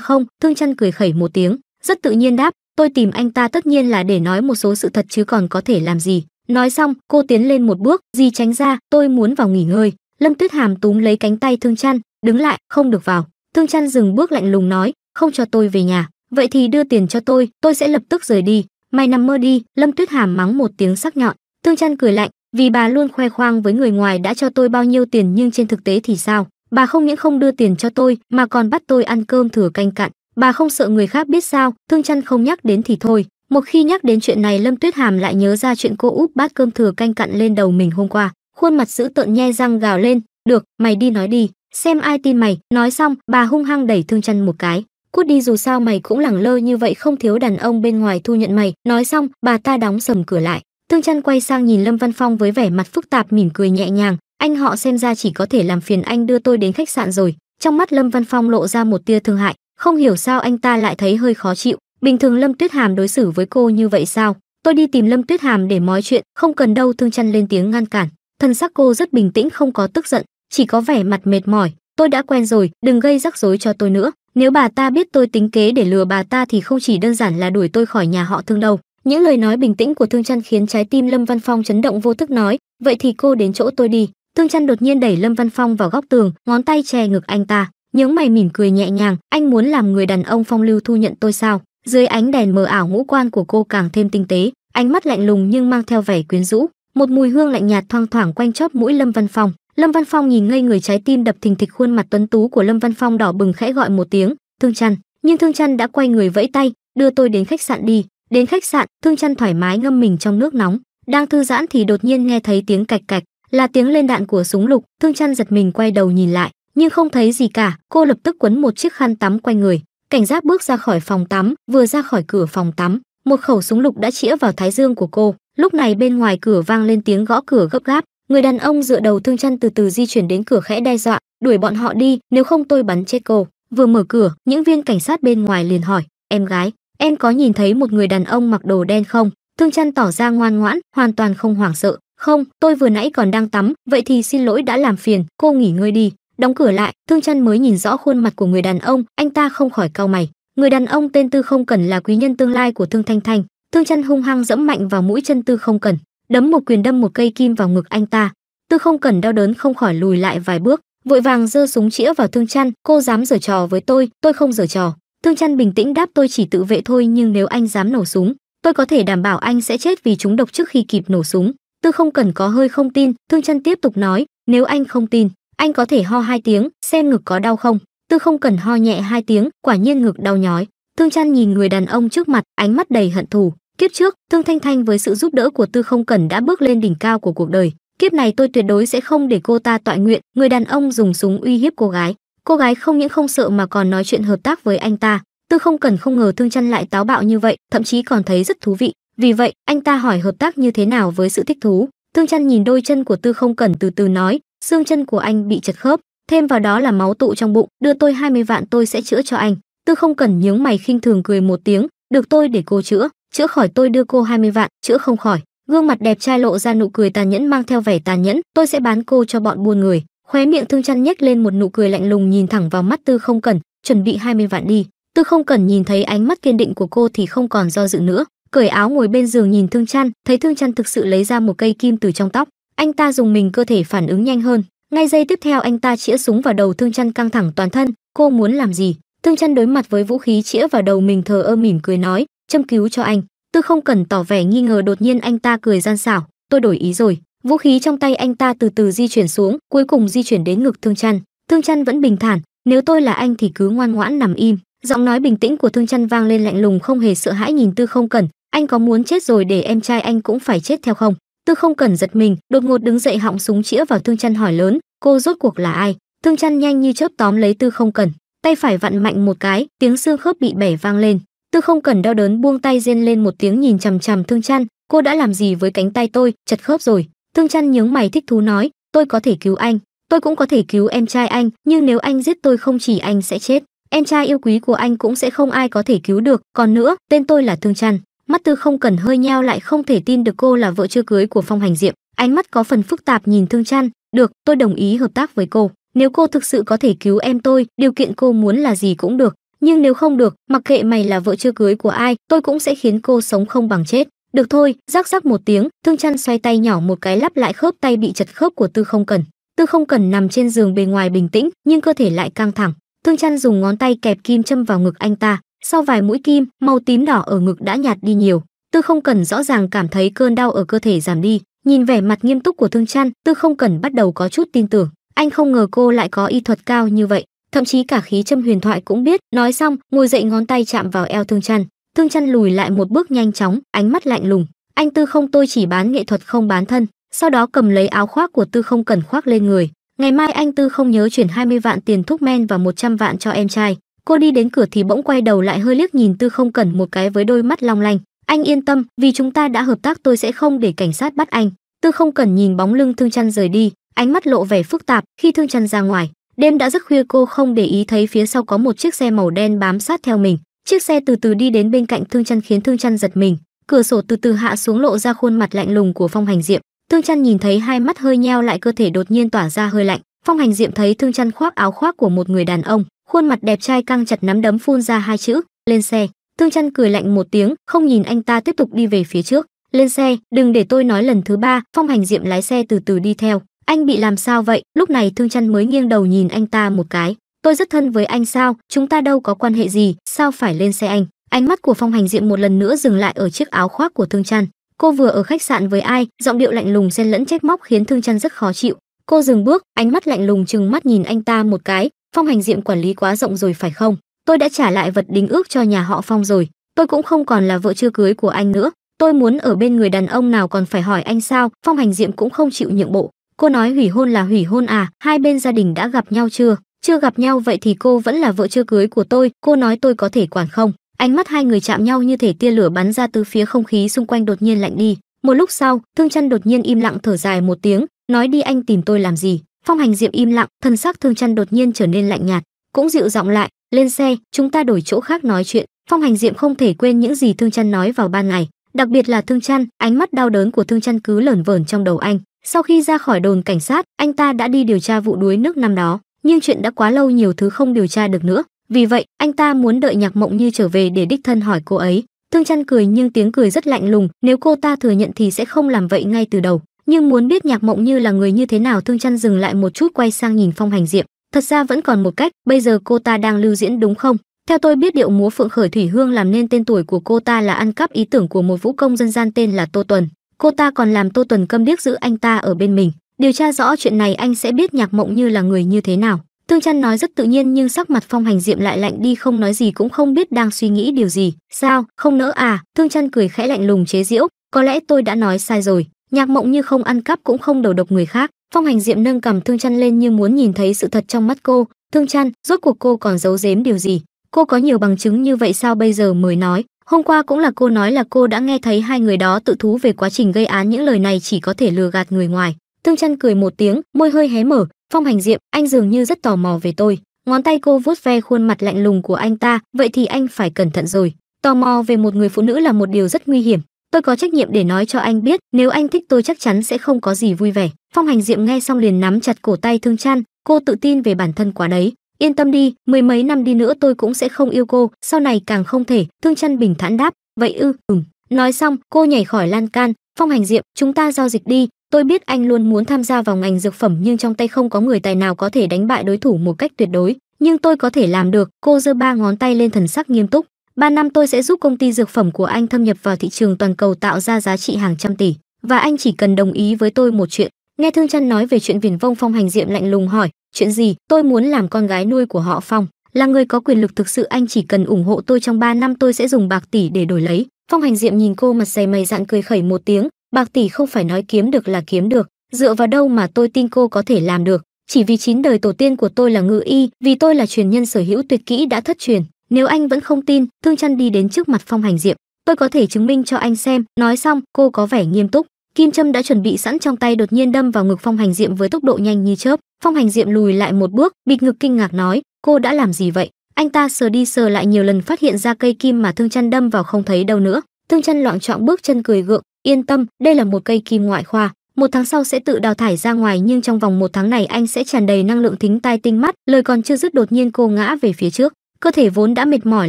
không thương chăn cười khẩy một tiếng rất tự nhiên đáp tôi tìm anh ta tất nhiên là để nói một số sự thật chứ còn có thể làm gì nói xong cô tiến lên một bước di tránh ra tôi muốn vào nghỉ ngơi lâm tuyết hàm túm lấy cánh tay thương chăn đứng lại không được vào thương chăn dừng bước lạnh lùng nói không cho tôi về nhà vậy thì đưa tiền cho tôi tôi sẽ lập tức rời đi mày nằm mơ đi lâm tuyết hàm mắng một tiếng sắc nhọn thương chăn cười lạnh vì bà luôn khoe khoang với người ngoài đã cho tôi bao nhiêu tiền nhưng trên thực tế thì sao bà không những không đưa tiền cho tôi mà còn bắt tôi ăn cơm thừa canh cặn bà không sợ người khác biết sao thương chăn không nhắc đến thì thôi một khi nhắc đến chuyện này Lâm Tuyết Hàm lại nhớ ra chuyện cô úp bát cơm thừa canh cặn lên đầu mình hôm qua, khuôn mặt dữ tợn nhe răng gào lên, "Được, mày đi nói đi, xem ai tin mày." Nói xong, bà hung hăng đẩy Thương Chân một cái. Cút đi dù sao mày cũng lẳng lơ như vậy không thiếu đàn ông bên ngoài thu nhận mày. Nói xong, bà ta đóng sầm cửa lại. Thương Chân quay sang nhìn Lâm Văn Phong với vẻ mặt phức tạp mỉm cười nhẹ nhàng, anh họ xem ra chỉ có thể làm phiền anh đưa tôi đến khách sạn rồi. Trong mắt Lâm Văn Phong lộ ra một tia thương hại, không hiểu sao anh ta lại thấy hơi khó chịu, Bình thường Lâm Tuyết Hàm đối xử với cô như vậy sao? Tôi đi tìm Lâm Tuyết Hàm để nói chuyện, không cần đâu Thương Trăn lên tiếng ngăn cản. Thân sắc cô rất bình tĩnh không có tức giận, chỉ có vẻ mặt mệt mỏi. Tôi đã quen rồi, đừng gây rắc rối cho tôi nữa. Nếu bà ta biết tôi tính kế để lừa bà ta thì không chỉ đơn giản là đuổi tôi khỏi nhà họ Thương đâu. Những lời nói bình tĩnh của Thương Trăn khiến trái tim Lâm Văn Phong chấn động vô thức nói, vậy thì cô đến chỗ tôi đi. Thương Trăn đột nhiên đẩy Lâm Văn Phong vào góc tường, ngón tay che ngực anh ta, nhướng mày mỉm cười nhẹ nhàng, anh muốn làm người đàn ông phong lưu thu nhận tôi sao? dưới ánh đèn mờ ảo ngũ quan của cô càng thêm tinh tế ánh mắt lạnh lùng nhưng mang theo vẻ quyến rũ một mùi hương lạnh nhạt thoang thoảng quanh chóp mũi lâm văn phong lâm văn phong nhìn ngây người trái tim đập thình thịch khuôn mặt tuấn tú của lâm văn phong đỏ bừng khẽ gọi một tiếng thương chăn nhưng thương chăn đã quay người vẫy tay đưa tôi đến khách sạn đi đến khách sạn thương chăn thoải mái ngâm mình trong nước nóng đang thư giãn thì đột nhiên nghe thấy tiếng cạch cạch là tiếng lên đạn của súng lục thương chăn giật mình quay đầu nhìn lại nhưng không thấy gì cả cô lập tức quấn một chiếc khăn tắm quanh người cảnh giác bước ra khỏi phòng tắm vừa ra khỏi cửa phòng tắm một khẩu súng lục đã chĩa vào thái dương của cô lúc này bên ngoài cửa vang lên tiếng gõ cửa gấp gáp người đàn ông dựa đầu thương chân từ từ di chuyển đến cửa khẽ đe dọa đuổi bọn họ đi nếu không tôi bắn chết cô vừa mở cửa những viên cảnh sát bên ngoài liền hỏi em gái em có nhìn thấy một người đàn ông mặc đồ đen không thương chân tỏ ra ngoan ngoãn hoàn toàn không hoảng sợ không tôi vừa nãy còn đang tắm vậy thì xin lỗi đã làm phiền cô nghỉ ngơi đi đóng cửa lại thương chân mới nhìn rõ khuôn mặt của người đàn ông anh ta không khỏi cau mày người đàn ông tên tư không cần là quý nhân tương lai của thương thanh thanh thương chân hung hăng dẫm mạnh vào mũi chân tư không cần đấm một quyền đâm một cây kim vào ngực anh ta tư không cần đau đớn không khỏi lùi lại vài bước vội vàng giơ súng chĩa vào thương Chân. cô dám giở trò với tôi tôi không giở trò thương Chân bình tĩnh đáp tôi chỉ tự vệ thôi nhưng nếu anh dám nổ súng tôi có thể đảm bảo anh sẽ chết vì chúng độc trước khi kịp nổ súng tư không cần có hơi không tin thương Chân tiếp tục nói nếu anh không tin anh có thể ho hai tiếng xem ngực có đau không tư không cần ho nhẹ hai tiếng quả nhiên ngực đau nhói thương chăn nhìn người đàn ông trước mặt ánh mắt đầy hận thù kiếp trước thương thanh thanh với sự giúp đỡ của tư không cần đã bước lên đỉnh cao của cuộc đời kiếp này tôi tuyệt đối sẽ không để cô ta tọa nguyện người đàn ông dùng súng uy hiếp cô gái cô gái không những không sợ mà còn nói chuyện hợp tác với anh ta tư không cần không ngờ thương chăn lại táo bạo như vậy thậm chí còn thấy rất thú vị vì vậy anh ta hỏi hợp tác như thế nào với sự thích thú thương chăn nhìn đôi chân của tư không cần từ từ nói xương chân của anh bị chật khớp thêm vào đó là máu tụ trong bụng đưa tôi 20 vạn tôi sẽ chữa cho anh tư không cần nhướng mày khinh thường cười một tiếng được tôi để cô chữa chữa khỏi tôi đưa cô 20 vạn chữa không khỏi gương mặt đẹp trai lộ ra nụ cười tàn nhẫn mang theo vẻ tàn nhẫn tôi sẽ bán cô cho bọn buôn người khóe miệng thương chăn nhếch lên một nụ cười lạnh lùng nhìn thẳng vào mắt tư không cần chuẩn bị 20 vạn đi tư không cần nhìn thấy ánh mắt kiên định của cô thì không còn do dự nữa cởi áo ngồi bên giường nhìn thương chăn thấy thương chăn thực sự lấy ra một cây kim từ trong tóc anh ta dùng mình cơ thể phản ứng nhanh hơn ngay giây tiếp theo anh ta chĩa súng vào đầu thương chân căng thẳng toàn thân cô muốn làm gì thương chân đối mặt với vũ khí chĩa vào đầu mình thờ ơ mỉm cười nói châm cứu cho anh tôi không cần tỏ vẻ nghi ngờ đột nhiên anh ta cười gian xảo tôi đổi ý rồi vũ khí trong tay anh ta từ từ di chuyển xuống cuối cùng di chuyển đến ngực thương chân thương chân vẫn bình thản nếu tôi là anh thì cứ ngoan ngoãn nằm im giọng nói bình tĩnh của thương chân vang lên lạnh lùng không hề sợ hãi nhìn tư không cần anh có muốn chết rồi để em trai anh cũng phải chết theo không tư không cần giật mình đột ngột đứng dậy họng súng chĩa vào thương chăn hỏi lớn cô rốt cuộc là ai thương chăn nhanh như chớp tóm lấy tư không cần tay phải vặn mạnh một cái tiếng xương khớp bị bẻ vang lên tư không cần đau đớn buông tay rên lên một tiếng nhìn chằm chằm thương chăn cô đã làm gì với cánh tay tôi chật khớp rồi thương chăn nhướng mày thích thú nói tôi có thể cứu anh tôi cũng có thể cứu em trai anh nhưng nếu anh giết tôi không chỉ anh sẽ chết em trai yêu quý của anh cũng sẽ không ai có thể cứu được còn nữa tên tôi là thương chăn mắt tư không cần hơi nheo lại không thể tin được cô là vợ chưa cưới của phong hành diệm ánh mắt có phần phức tạp nhìn thương chăn được tôi đồng ý hợp tác với cô nếu cô thực sự có thể cứu em tôi điều kiện cô muốn là gì cũng được nhưng nếu không được mặc kệ mày là vợ chưa cưới của ai tôi cũng sẽ khiến cô sống không bằng chết được thôi rắc rắc một tiếng thương chăn xoay tay nhỏ một cái lắp lại khớp tay bị chật khớp của tư không cần tư không cần nằm trên giường bề ngoài bình tĩnh nhưng cơ thể lại căng thẳng thương chăn dùng ngón tay kẹp kim châm vào ngực anh ta sau vài mũi kim, màu tím đỏ ở ngực đã nhạt đi nhiều. Tư không cần rõ ràng cảm thấy cơn đau ở cơ thể giảm đi, nhìn vẻ mặt nghiêm túc của Thương Trăn, Tư không cần bắt đầu có chút tin tưởng. Anh không ngờ cô lại có y thuật cao như vậy, thậm chí cả khí châm huyền thoại cũng biết. Nói xong, ngồi dậy ngón tay chạm vào eo Thương Trăn, Thương Trăn lùi lại một bước nhanh chóng, ánh mắt lạnh lùng. Anh Tư không tôi chỉ bán nghệ thuật không bán thân. Sau đó cầm lấy áo khoác của Tư không cần khoác lên người. Ngày mai anh Tư không nhớ chuyển 20 vạn tiền thuốc men và 100 vạn cho em trai. Cô đi đến cửa thì bỗng quay đầu lại hơi liếc nhìn Tư Không Cẩn một cái với đôi mắt long lanh, "Anh yên tâm, vì chúng ta đã hợp tác tôi sẽ không để cảnh sát bắt anh." Tư Không Cẩn nhìn bóng lưng Thương Chân rời đi, ánh mắt lộ vẻ phức tạp khi Thương Chân ra ngoài. Đêm đã rất khuya cô không để ý thấy phía sau có một chiếc xe màu đen bám sát theo mình. Chiếc xe từ từ đi đến bên cạnh Thương Chân khiến Thương Chân giật mình, cửa sổ từ từ hạ xuống lộ ra khuôn mặt lạnh lùng của Phong Hành Diệm. Thương Chân nhìn thấy hai mắt hơi nheo lại cơ thể đột nhiên tỏa ra hơi lạnh. Phong Hành Diệm thấy Thương Chân khoác áo khoác của một người đàn ông, khuôn mặt đẹp trai căng chặt nắm đấm phun ra hai chữ lên xe Thương chăn cười lạnh một tiếng không nhìn anh ta tiếp tục đi về phía trước lên xe đừng để tôi nói lần thứ ba phong hành diệm lái xe từ từ đi theo anh bị làm sao vậy lúc này thương chăn mới nghiêng đầu nhìn anh ta một cái tôi rất thân với anh sao chúng ta đâu có quan hệ gì sao phải lên xe anh ánh mắt của phong hành diệm một lần nữa dừng lại ở chiếc áo khoác của thương chăn cô vừa ở khách sạn với ai giọng điệu lạnh lùng xen lẫn trách móc khiến thương chăn rất khó chịu cô dừng bước ánh mắt lạnh lùng chừng mắt nhìn anh ta một cái phong hành diệm quản lý quá rộng rồi phải không tôi đã trả lại vật đính ước cho nhà họ phong rồi tôi cũng không còn là vợ chưa cưới của anh nữa tôi muốn ở bên người đàn ông nào còn phải hỏi anh sao phong hành diệm cũng không chịu nhượng bộ cô nói hủy hôn là hủy hôn à hai bên gia đình đã gặp nhau chưa chưa gặp nhau vậy thì cô vẫn là vợ chưa cưới của tôi cô nói tôi có thể quản không ánh mắt hai người chạm nhau như thể tia lửa bắn ra từ phía không khí xung quanh đột nhiên lạnh đi một lúc sau thương chân đột nhiên im lặng thở dài một tiếng nói đi anh tìm tôi làm gì phong hành diệm im lặng thân xác thương chăn đột nhiên trở nên lạnh nhạt cũng dịu giọng lại lên xe chúng ta đổi chỗ khác nói chuyện phong hành diệm không thể quên những gì thương chăn nói vào ban ngày đặc biệt là thương chăn ánh mắt đau đớn của thương chăn cứ lởn vởn trong đầu anh sau khi ra khỏi đồn cảnh sát anh ta đã đi điều tra vụ đuối nước năm đó nhưng chuyện đã quá lâu nhiều thứ không điều tra được nữa vì vậy anh ta muốn đợi nhạc mộng như trở về để đích thân hỏi cô ấy thương chăn cười nhưng tiếng cười rất lạnh lùng nếu cô ta thừa nhận thì sẽ không làm vậy ngay từ đầu nhưng muốn biết nhạc mộng như là người như thế nào thương chăn dừng lại một chút quay sang nhìn phong hành diệm thật ra vẫn còn một cách bây giờ cô ta đang lưu diễn đúng không theo tôi biết điệu múa phượng khởi thủy hương làm nên tên tuổi của cô ta là ăn cắp ý tưởng của một vũ công dân gian tên là tô tuần cô ta còn làm tô tuần câm điếc giữ anh ta ở bên mình điều tra rõ chuyện này anh sẽ biết nhạc mộng như là người như thế nào thương chăn nói rất tự nhiên nhưng sắc mặt Phong Hành Diệm lại lạnh đi không nói gì cũng không biết đang suy nghĩ điều gì. "Sao, không nỡ à?" thương chăn cười khẽ lạnh lùng chế giễu, "Có lẽ tôi đã nói sai rồi, nhạc mộng như không ăn cắp cũng không đầu độc người khác phong hành diệm nâng cầm thương chăn lên như muốn nhìn thấy sự thật trong mắt cô thương chăn rốt cuộc cô còn giấu giếm điều gì cô có nhiều bằng chứng như vậy sao bây giờ mới nói hôm qua cũng là cô nói là cô đã nghe thấy hai người đó tự thú về quá trình gây án những lời này chỉ có thể lừa gạt người ngoài thương chăn cười một tiếng môi hơi hé mở phong hành diệm anh dường như rất tò mò về tôi ngón tay cô vuốt ve khuôn mặt lạnh lùng của anh ta vậy thì anh phải cẩn thận rồi tò mò về một người phụ nữ là một điều rất nguy hiểm tôi có trách nhiệm để nói cho anh biết nếu anh thích tôi chắc chắn sẽ không có gì vui vẻ phong hành diệm nghe xong liền nắm chặt cổ tay thương chan cô tự tin về bản thân quá đấy yên tâm đi mười mấy năm đi nữa tôi cũng sẽ không yêu cô sau này càng không thể thương chân bình thản đáp vậy ư ừm nói xong cô nhảy khỏi lan can phong hành diệm chúng ta giao dịch đi tôi biết anh luôn muốn tham gia vào ngành dược phẩm nhưng trong tay không có người tài nào có thể đánh bại đối thủ một cách tuyệt đối nhưng tôi có thể làm được cô giơ ba ngón tay lên thần sắc nghiêm túc 3 năm tôi sẽ giúp công ty dược phẩm của anh thâm nhập vào thị trường toàn cầu tạo ra giá trị hàng trăm tỷ, và anh chỉ cần đồng ý với tôi một chuyện. Nghe Thương Trăn nói về chuyện viền vông Phong hành diệm lạnh lùng hỏi, "Chuyện gì? Tôi muốn làm con gái nuôi của họ Phong, là người có quyền lực thực sự, anh chỉ cần ủng hộ tôi trong 3 năm tôi sẽ dùng bạc tỷ để đổi lấy." Phong hành diệm nhìn cô mặt dày mày dạn cười khẩy một tiếng, "Bạc tỷ không phải nói kiếm được là kiếm được, dựa vào đâu mà tôi tin cô có thể làm được?" chỉ vì chín đời tổ tiên của tôi là ngự y vì tôi là truyền nhân sở hữu tuyệt kỹ đã thất truyền nếu anh vẫn không tin thương chân đi đến trước mặt phong hành diệm tôi có thể chứng minh cho anh xem nói xong cô có vẻ nghiêm túc kim châm đã chuẩn bị sẵn trong tay đột nhiên đâm vào ngực phong hành diệm với tốc độ nhanh như chớp phong hành diệm lùi lại một bước bịt ngực kinh ngạc nói cô đã làm gì vậy anh ta sờ đi sờ lại nhiều lần phát hiện ra cây kim mà thương chân đâm vào không thấy đâu nữa thương chân loạn trọng bước chân cười gượng yên tâm đây là một cây kim ngoại khoa một tháng sau sẽ tự đào thải ra ngoài nhưng trong vòng một tháng này anh sẽ tràn đầy năng lượng thính tai tinh mắt lời còn chưa dứt đột nhiên cô ngã về phía trước cơ thể vốn đã mệt mỏi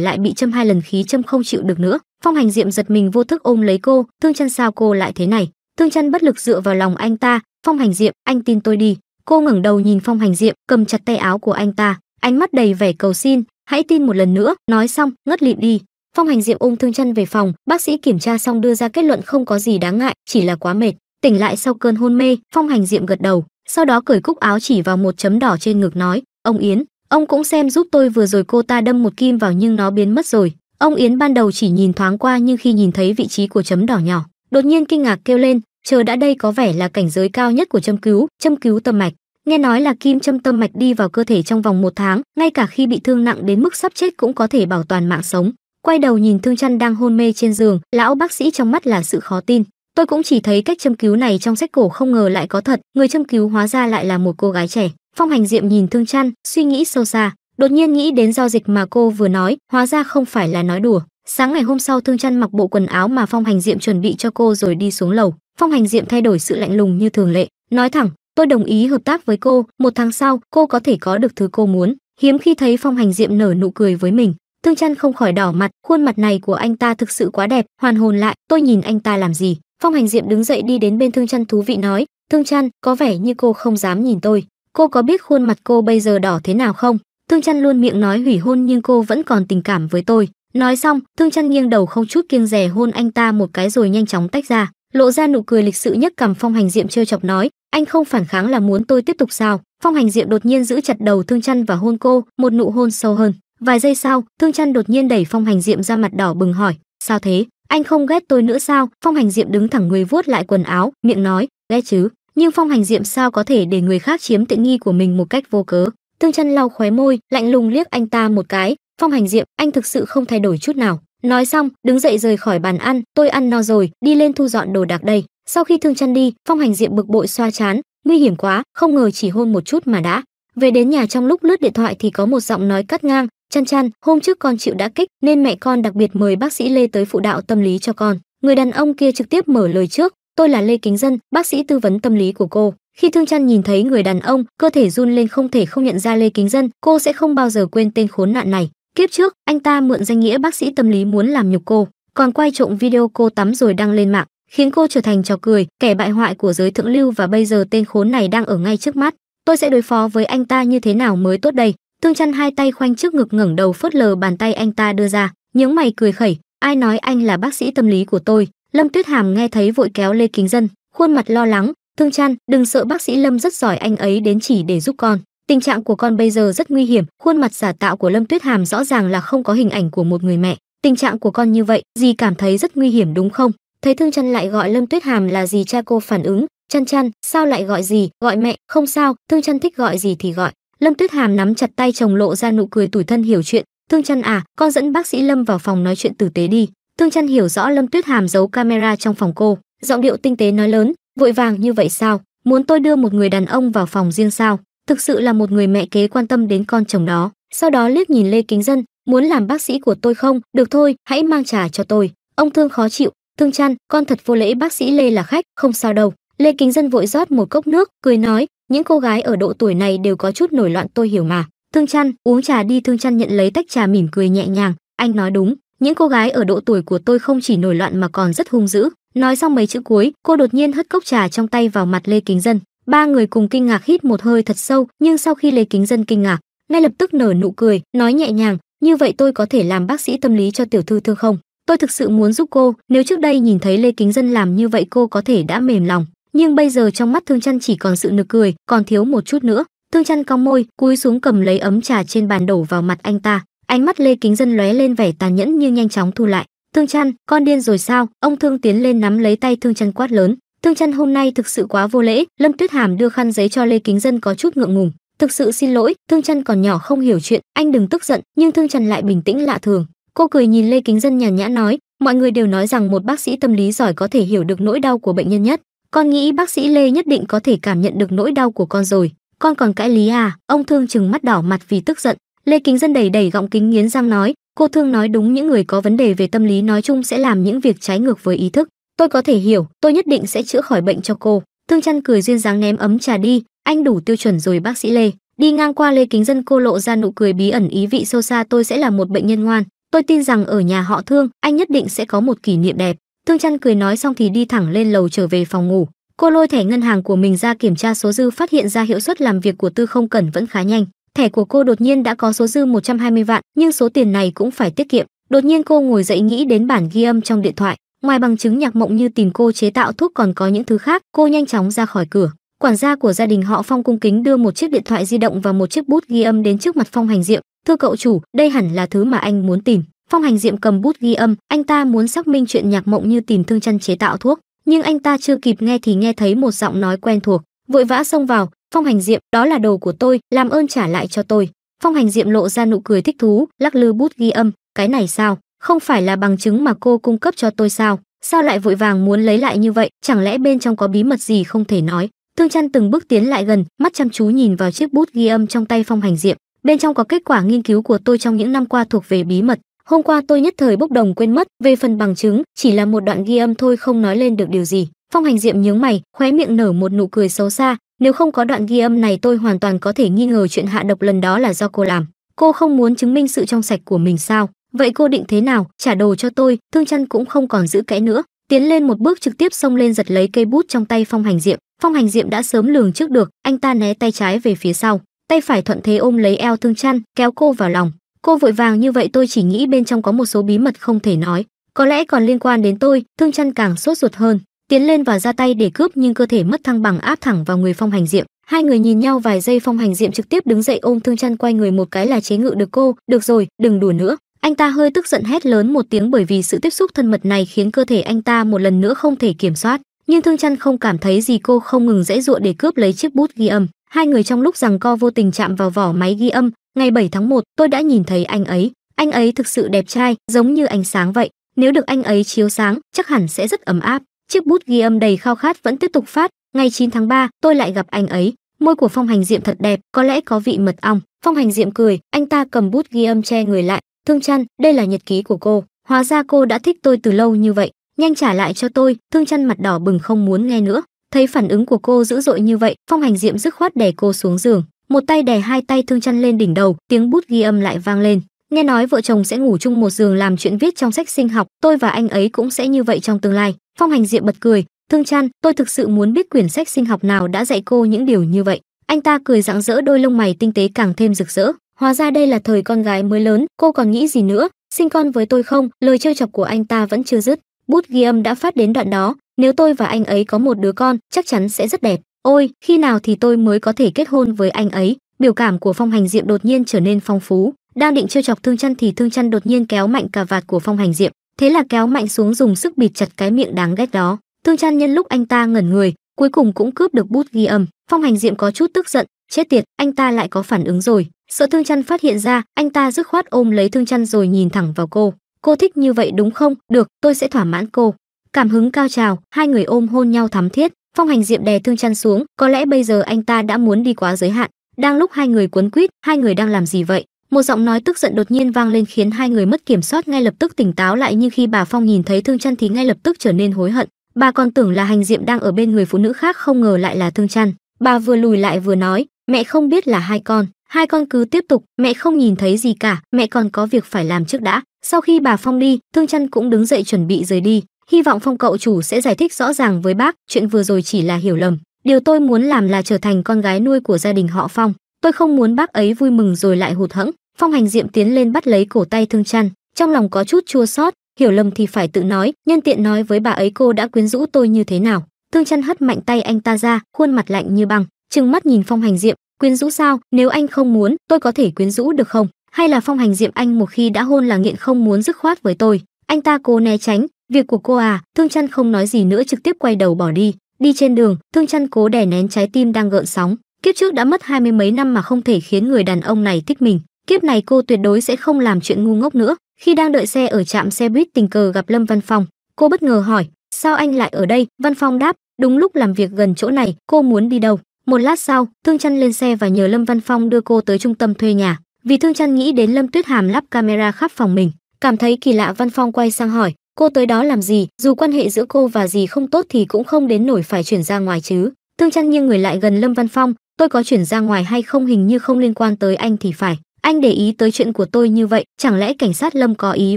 lại bị châm hai lần khí châm không chịu được nữa phong hành diệm giật mình vô thức ôm lấy cô thương chân sao cô lại thế này thương chân bất lực dựa vào lòng anh ta phong hành diệm anh tin tôi đi cô ngẩng đầu nhìn phong hành diệm cầm chặt tay áo của anh ta ánh mắt đầy vẻ cầu xin hãy tin một lần nữa nói xong ngất lịm đi phong hành diệm ôm thương chân về phòng bác sĩ kiểm tra xong đưa ra kết luận không có gì đáng ngại chỉ là quá mệt tỉnh lại sau cơn hôn mê phong hành diệm gật đầu sau đó cởi cúc áo chỉ vào một chấm đỏ trên ngực nói ông yến ông cũng xem giúp tôi vừa rồi cô ta đâm một kim vào nhưng nó biến mất rồi ông yến ban đầu chỉ nhìn thoáng qua nhưng khi nhìn thấy vị trí của chấm đỏ nhỏ đột nhiên kinh ngạc kêu lên chờ đã đây có vẻ là cảnh giới cao nhất của châm cứu châm cứu tâm mạch nghe nói là kim châm tâm mạch đi vào cơ thể trong vòng một tháng ngay cả khi bị thương nặng đến mức sắp chết cũng có thể bảo toàn mạng sống quay đầu nhìn thương chăn đang hôn mê trên giường lão bác sĩ trong mắt là sự khó tin tôi cũng chỉ thấy cách châm cứu này trong sách cổ không ngờ lại có thật người châm cứu hóa ra lại là một cô gái trẻ Phong Hành Diệm nhìn Thương Trăn, suy nghĩ sâu xa, đột nhiên nghĩ đến giao dịch mà cô vừa nói, hóa ra không phải là nói đùa. Sáng ngày hôm sau Thương Trăn mặc bộ quần áo mà Phong Hành Diệm chuẩn bị cho cô rồi đi xuống lầu. Phong Hành Diệm thay đổi sự lạnh lùng như thường lệ, nói thẳng, "Tôi đồng ý hợp tác với cô, một tháng sau cô có thể có được thứ cô muốn." Hiếm khi thấy Phong Hành Diệm nở nụ cười với mình, Thương Trăn không khỏi đỏ mặt, khuôn mặt này của anh ta thực sự quá đẹp, hoàn hồn lại, tôi nhìn anh ta làm gì? Phong Hành Diệm đứng dậy đi đến bên Thương Trăn thú vị nói, "Thương Trăn, có vẻ như cô không dám nhìn tôi." cô có biết khuôn mặt cô bây giờ đỏ thế nào không thương chăn luôn miệng nói hủy hôn nhưng cô vẫn còn tình cảm với tôi nói xong thương chăn nghiêng đầu không chút kiêng rẻ hôn anh ta một cái rồi nhanh chóng tách ra lộ ra nụ cười lịch sự nhất cầm phong hành diệm trêu chọc nói anh không phản kháng là muốn tôi tiếp tục sao phong hành diệm đột nhiên giữ chặt đầu thương chăn và hôn cô một nụ hôn sâu hơn vài giây sau thương chăn đột nhiên đẩy phong hành diệm ra mặt đỏ bừng hỏi sao thế anh không ghét tôi nữa sao phong hành diệm đứng thẳng người vuốt lại quần áo miệng nói ghét chứ nhưng phong hành diệm sao có thể để người khác chiếm tiện nghi của mình một cách vô cớ tương chân lau khóe môi lạnh lùng liếc anh ta một cái phong hành diệm anh thực sự không thay đổi chút nào nói xong đứng dậy rời khỏi bàn ăn tôi ăn no rồi đi lên thu dọn đồ đạc đây sau khi thương chân đi phong hành diệm bực bội xoa chán nguy hiểm quá không ngờ chỉ hôn một chút mà đã về đến nhà trong lúc lướt điện thoại thì có một giọng nói cắt ngang chăn chăn hôm trước con chịu đã kích nên mẹ con đặc biệt mời bác sĩ lê tới phụ đạo tâm lý cho con người đàn ông kia trực tiếp mở lời trước tôi là lê kính dân bác sĩ tư vấn tâm lý của cô khi thương chăn nhìn thấy người đàn ông cơ thể run lên không thể không nhận ra lê kính dân cô sẽ không bao giờ quên tên khốn nạn này kiếp trước anh ta mượn danh nghĩa bác sĩ tâm lý muốn làm nhục cô còn quay trộm video cô tắm rồi đăng lên mạng khiến cô trở thành trò cười kẻ bại hoại của giới thượng lưu và bây giờ tên khốn này đang ở ngay trước mắt tôi sẽ đối phó với anh ta như thế nào mới tốt đây Thương chăn hai tay khoanh trước ngực ngẩng đầu phớt lờ bàn tay anh ta đưa ra nhướng mày cười khẩy ai nói anh là bác sĩ tâm lý của tôi Lâm Tuyết Hàm nghe thấy vội kéo Lê Kính Dân, khuôn mặt lo lắng, "Thương Chan, đừng sợ bác sĩ Lâm rất giỏi, anh ấy đến chỉ để giúp con." Tình trạng của con bây giờ rất nguy hiểm, khuôn mặt giả tạo của Lâm Tuyết Hàm rõ ràng là không có hình ảnh của một người mẹ. Tình trạng của con như vậy, dì cảm thấy rất nguy hiểm đúng không? Thấy Thương Chăn lại gọi Lâm Tuyết Hàm là dì cha cô phản ứng, "Chăn Chăn, sao lại gọi dì, gọi mẹ, không sao, Thương Chăn thích gọi gì thì gọi." Lâm Tuyết Hàm nắm chặt tay chồng lộ ra nụ cười tủi thân hiểu chuyện, "Thương Chăn à, con dẫn bác sĩ Lâm vào phòng nói chuyện tử tế đi." Thương Chân hiểu rõ Lâm Tuyết Hàm giấu camera trong phòng cô, giọng điệu tinh tế nói lớn, "Vội vàng như vậy sao? Muốn tôi đưa một người đàn ông vào phòng riêng sao? Thực sự là một người mẹ kế quan tâm đến con chồng đó." Sau đó liếc nhìn Lê Kính Dân, "Muốn làm bác sĩ của tôi không? Được thôi, hãy mang trà cho tôi." Ông Thương khó chịu, "Thương Chân, con thật vô lễ bác sĩ Lê là khách, không sao đâu." Lê Kính Dân vội rót một cốc nước, cười nói, "Những cô gái ở độ tuổi này đều có chút nổi loạn tôi hiểu mà." Thương Chân, uống trà đi, Thương Chân nhận lấy tách trà mỉm cười nhẹ nhàng, "Anh nói đúng, những cô gái ở độ tuổi của tôi không chỉ nổi loạn mà còn rất hung dữ nói xong mấy chữ cuối cô đột nhiên hất cốc trà trong tay vào mặt lê kính dân ba người cùng kinh ngạc hít một hơi thật sâu nhưng sau khi lê kính dân kinh ngạc ngay lập tức nở nụ cười nói nhẹ nhàng như vậy tôi có thể làm bác sĩ tâm lý cho tiểu thư thương không tôi thực sự muốn giúp cô nếu trước đây nhìn thấy lê kính dân làm như vậy cô có thể đã mềm lòng nhưng bây giờ trong mắt thương chăn chỉ còn sự nực cười còn thiếu một chút nữa thương chăn cong môi cúi xuống cầm lấy ấm trà trên bàn đổ vào mặt anh ta ánh mắt lê kính dân lóe lên vẻ tàn nhẫn như nhanh chóng thu lại thương chăn con điên rồi sao ông thương tiến lên nắm lấy tay thương chăn quát lớn thương chăn hôm nay thực sự quá vô lễ lâm tuyết hàm đưa khăn giấy cho lê kính dân có chút ngượng ngùng thực sự xin lỗi thương chăn còn nhỏ không hiểu chuyện anh đừng tức giận nhưng thương chăn lại bình tĩnh lạ thường cô cười nhìn lê kính dân nhàn nhã nói mọi người đều nói rằng một bác sĩ tâm lý giỏi có thể hiểu được nỗi đau của bệnh nhân nhất con nghĩ bác sĩ lê nhất định có thể cảm nhận được nỗi đau của con rồi con còn cãi lý à ông thương chừng mắt đỏ mặt vì tức giận lê kính dân đẩy đẩy gọng kính nghiến răng nói cô thương nói đúng những người có vấn đề về tâm lý nói chung sẽ làm những việc trái ngược với ý thức tôi có thể hiểu tôi nhất định sẽ chữa khỏi bệnh cho cô thương chăn cười duyên dáng ném ấm trà đi anh đủ tiêu chuẩn rồi bác sĩ lê đi ngang qua lê kính dân cô lộ ra nụ cười bí ẩn ý vị sâu xa tôi sẽ là một bệnh nhân ngoan tôi tin rằng ở nhà họ thương anh nhất định sẽ có một kỷ niệm đẹp thương chăn cười nói xong thì đi thẳng lên lầu trở về phòng ngủ cô lôi thẻ ngân hàng của mình ra kiểm tra số dư phát hiện ra hiệu suất làm việc của tư không cần vẫn khá nhanh thẻ của cô đột nhiên đã có số dư 120 vạn, nhưng số tiền này cũng phải tiết kiệm. Đột nhiên cô ngồi dậy nghĩ đến bản ghi âm trong điện thoại, ngoài bằng chứng nhạc mộng như tìm cô chế tạo thuốc còn có những thứ khác, cô nhanh chóng ra khỏi cửa. Quản gia của gia đình họ Phong cung kính đưa một chiếc điện thoại di động và một chiếc bút ghi âm đến trước mặt Phong Hành Diệm. "Thưa cậu chủ, đây hẳn là thứ mà anh muốn tìm." Phong Hành Diệm cầm bút ghi âm, anh ta muốn xác minh chuyện nhạc mộng như tìm thương chân chế tạo thuốc, nhưng anh ta chưa kịp nghe thì nghe thấy một giọng nói quen thuộc, vội vã xông vào, phong hành diệm đó là đồ của tôi làm ơn trả lại cho tôi phong hành diệm lộ ra nụ cười thích thú lắc lư bút ghi âm cái này sao không phải là bằng chứng mà cô cung cấp cho tôi sao sao lại vội vàng muốn lấy lại như vậy chẳng lẽ bên trong có bí mật gì không thể nói thương chăn từng bước tiến lại gần mắt chăm chú nhìn vào chiếc bút ghi âm trong tay phong hành diệm bên trong có kết quả nghiên cứu của tôi trong những năm qua thuộc về bí mật hôm qua tôi nhất thời bốc đồng quên mất về phần bằng chứng chỉ là một đoạn ghi âm thôi không nói lên được điều gì phong hành diệm nhướng mày khóe miệng nở một nụ cười xấu xa nếu không có đoạn ghi âm này tôi hoàn toàn có thể nghi ngờ chuyện hạ độc lần đó là do cô làm cô không muốn chứng minh sự trong sạch của mình sao vậy cô định thế nào trả đồ cho tôi thương chân cũng không còn giữ kẽ nữa tiến lên một bước trực tiếp xông lên giật lấy cây bút trong tay phong hành diệm phong hành diệm đã sớm lường trước được anh ta né tay trái về phía sau tay phải thuận thế ôm lấy eo thương chân, kéo cô vào lòng cô vội vàng như vậy tôi chỉ nghĩ bên trong có một số bí mật không thể nói có lẽ còn liên quan đến tôi thương chân càng sốt ruột hơn tiến lên và ra tay để cướp nhưng cơ thể mất thăng bằng áp thẳng vào người phong hành diệm hai người nhìn nhau vài giây phong hành diệm trực tiếp đứng dậy ôm thương chăn quay người một cái là chế ngự được cô được rồi đừng đùa nữa anh ta hơi tức giận hét lớn một tiếng bởi vì sự tiếp xúc thân mật này khiến cơ thể anh ta một lần nữa không thể kiểm soát nhưng thương chăn không cảm thấy gì cô không ngừng dãy dụa để cướp lấy chiếc bút ghi âm hai người trong lúc rằng co vô tình chạm vào vỏ máy ghi âm ngày 7 tháng 1 tôi đã nhìn thấy anh ấy anh ấy thực sự đẹp trai giống như ánh sáng vậy nếu được anh ấy chiếu sáng chắc hẳn sẽ rất ấm áp chiếc bút ghi âm đầy khao khát vẫn tiếp tục phát ngày 9 tháng 3, tôi lại gặp anh ấy môi của phong hành diệm thật đẹp có lẽ có vị mật ong phong hành diệm cười anh ta cầm bút ghi âm che người lại thương chăn đây là nhật ký của cô hóa ra cô đã thích tôi từ lâu như vậy nhanh trả lại cho tôi thương chăn mặt đỏ bừng không muốn nghe nữa thấy phản ứng của cô dữ dội như vậy phong hành diệm dứt khoát đè cô xuống giường một tay đè hai tay thương chăn lên đỉnh đầu tiếng bút ghi âm lại vang lên Nghe nói vợ chồng sẽ ngủ chung một giường làm chuyện viết trong sách sinh học, tôi và anh ấy cũng sẽ như vậy trong tương lai. Phong Hành Diệm bật cười, "Thương Chan, tôi thực sự muốn biết quyển sách sinh học nào đã dạy cô những điều như vậy." Anh ta cười rạng rỡ đôi lông mày tinh tế càng thêm rực rỡ. Hóa ra đây là thời con gái mới lớn, cô còn nghĩ gì nữa, sinh con với tôi không? Lời trêu chọc của anh ta vẫn chưa dứt, bút ghi âm đã phát đến đoạn đó, nếu tôi và anh ấy có một đứa con, chắc chắn sẽ rất đẹp. Ôi, khi nào thì tôi mới có thể kết hôn với anh ấy? Biểu cảm của Phong Hành Diệm đột nhiên trở nên phong phú, đang định trêu chọc thương chăn thì thương chăn đột nhiên kéo mạnh cà vạt của phong hành diệm thế là kéo mạnh xuống dùng sức bịt chặt cái miệng đáng ghét đó thương chăn nhân lúc anh ta ngẩn người cuối cùng cũng cướp được bút ghi âm phong hành diệm có chút tức giận chết tiệt anh ta lại có phản ứng rồi sợ thương chăn phát hiện ra anh ta dứt khoát ôm lấy thương chăn rồi nhìn thẳng vào cô cô thích như vậy đúng không được tôi sẽ thỏa mãn cô cảm hứng cao trào hai người ôm hôn nhau thắm thiết phong hành diệm đè thương chăn xuống có lẽ bây giờ anh ta đã muốn đi quá giới hạn đang lúc hai người cuốn quýt hai người đang làm gì vậy một giọng nói tức giận đột nhiên vang lên khiến hai người mất kiểm soát ngay lập tức tỉnh táo lại nhưng khi bà phong nhìn thấy thương chăn thì ngay lập tức trở nên hối hận bà còn tưởng là hành diệm đang ở bên người phụ nữ khác không ngờ lại là thương chăn bà vừa lùi lại vừa nói mẹ không biết là hai con hai con cứ tiếp tục mẹ không nhìn thấy gì cả mẹ còn có việc phải làm trước đã sau khi bà phong đi thương chăn cũng đứng dậy chuẩn bị rời đi hy vọng phong cậu chủ sẽ giải thích rõ ràng với bác chuyện vừa rồi chỉ là hiểu lầm điều tôi muốn làm là trở thành con gái nuôi của gia đình họ phong tôi không muốn bác ấy vui mừng rồi lại hụt hẫng phong hành diệm tiến lên bắt lấy cổ tay thương chăn trong lòng có chút chua xót hiểu lầm thì phải tự nói nhân tiện nói với bà ấy cô đã quyến rũ tôi như thế nào thương chăn hất mạnh tay anh ta ra khuôn mặt lạnh như băng trừng mắt nhìn phong hành diệm quyến rũ sao nếu anh không muốn tôi có thể quyến rũ được không hay là phong hành diệm anh một khi đã hôn là nghiện không muốn dứt khoát với tôi anh ta cố né tránh việc của cô à thương chăn không nói gì nữa trực tiếp quay đầu bỏ đi đi trên đường thương chăn cố đè nén trái tim đang gợn sóng kiếp trước đã mất hai mươi mấy năm mà không thể khiến người đàn ông này thích mình kiếp này cô tuyệt đối sẽ không làm chuyện ngu ngốc nữa khi đang đợi xe ở trạm xe buýt tình cờ gặp lâm văn phong cô bất ngờ hỏi sao anh lại ở đây văn phong đáp đúng lúc làm việc gần chỗ này cô muốn đi đâu một lát sau thương Trân lên xe và nhờ lâm văn phong đưa cô tới trung tâm thuê nhà vì thương Trân nghĩ đến lâm tuyết hàm lắp camera khắp phòng mình cảm thấy kỳ lạ văn phong quay sang hỏi cô tới đó làm gì dù quan hệ giữa cô và gì không tốt thì cũng không đến nổi phải chuyển ra ngoài chứ thương Trân nghiêng người lại gần lâm văn phong tôi có chuyển ra ngoài hay không hình như không liên quan tới anh thì phải anh để ý tới chuyện của tôi như vậy chẳng lẽ cảnh sát lâm có ý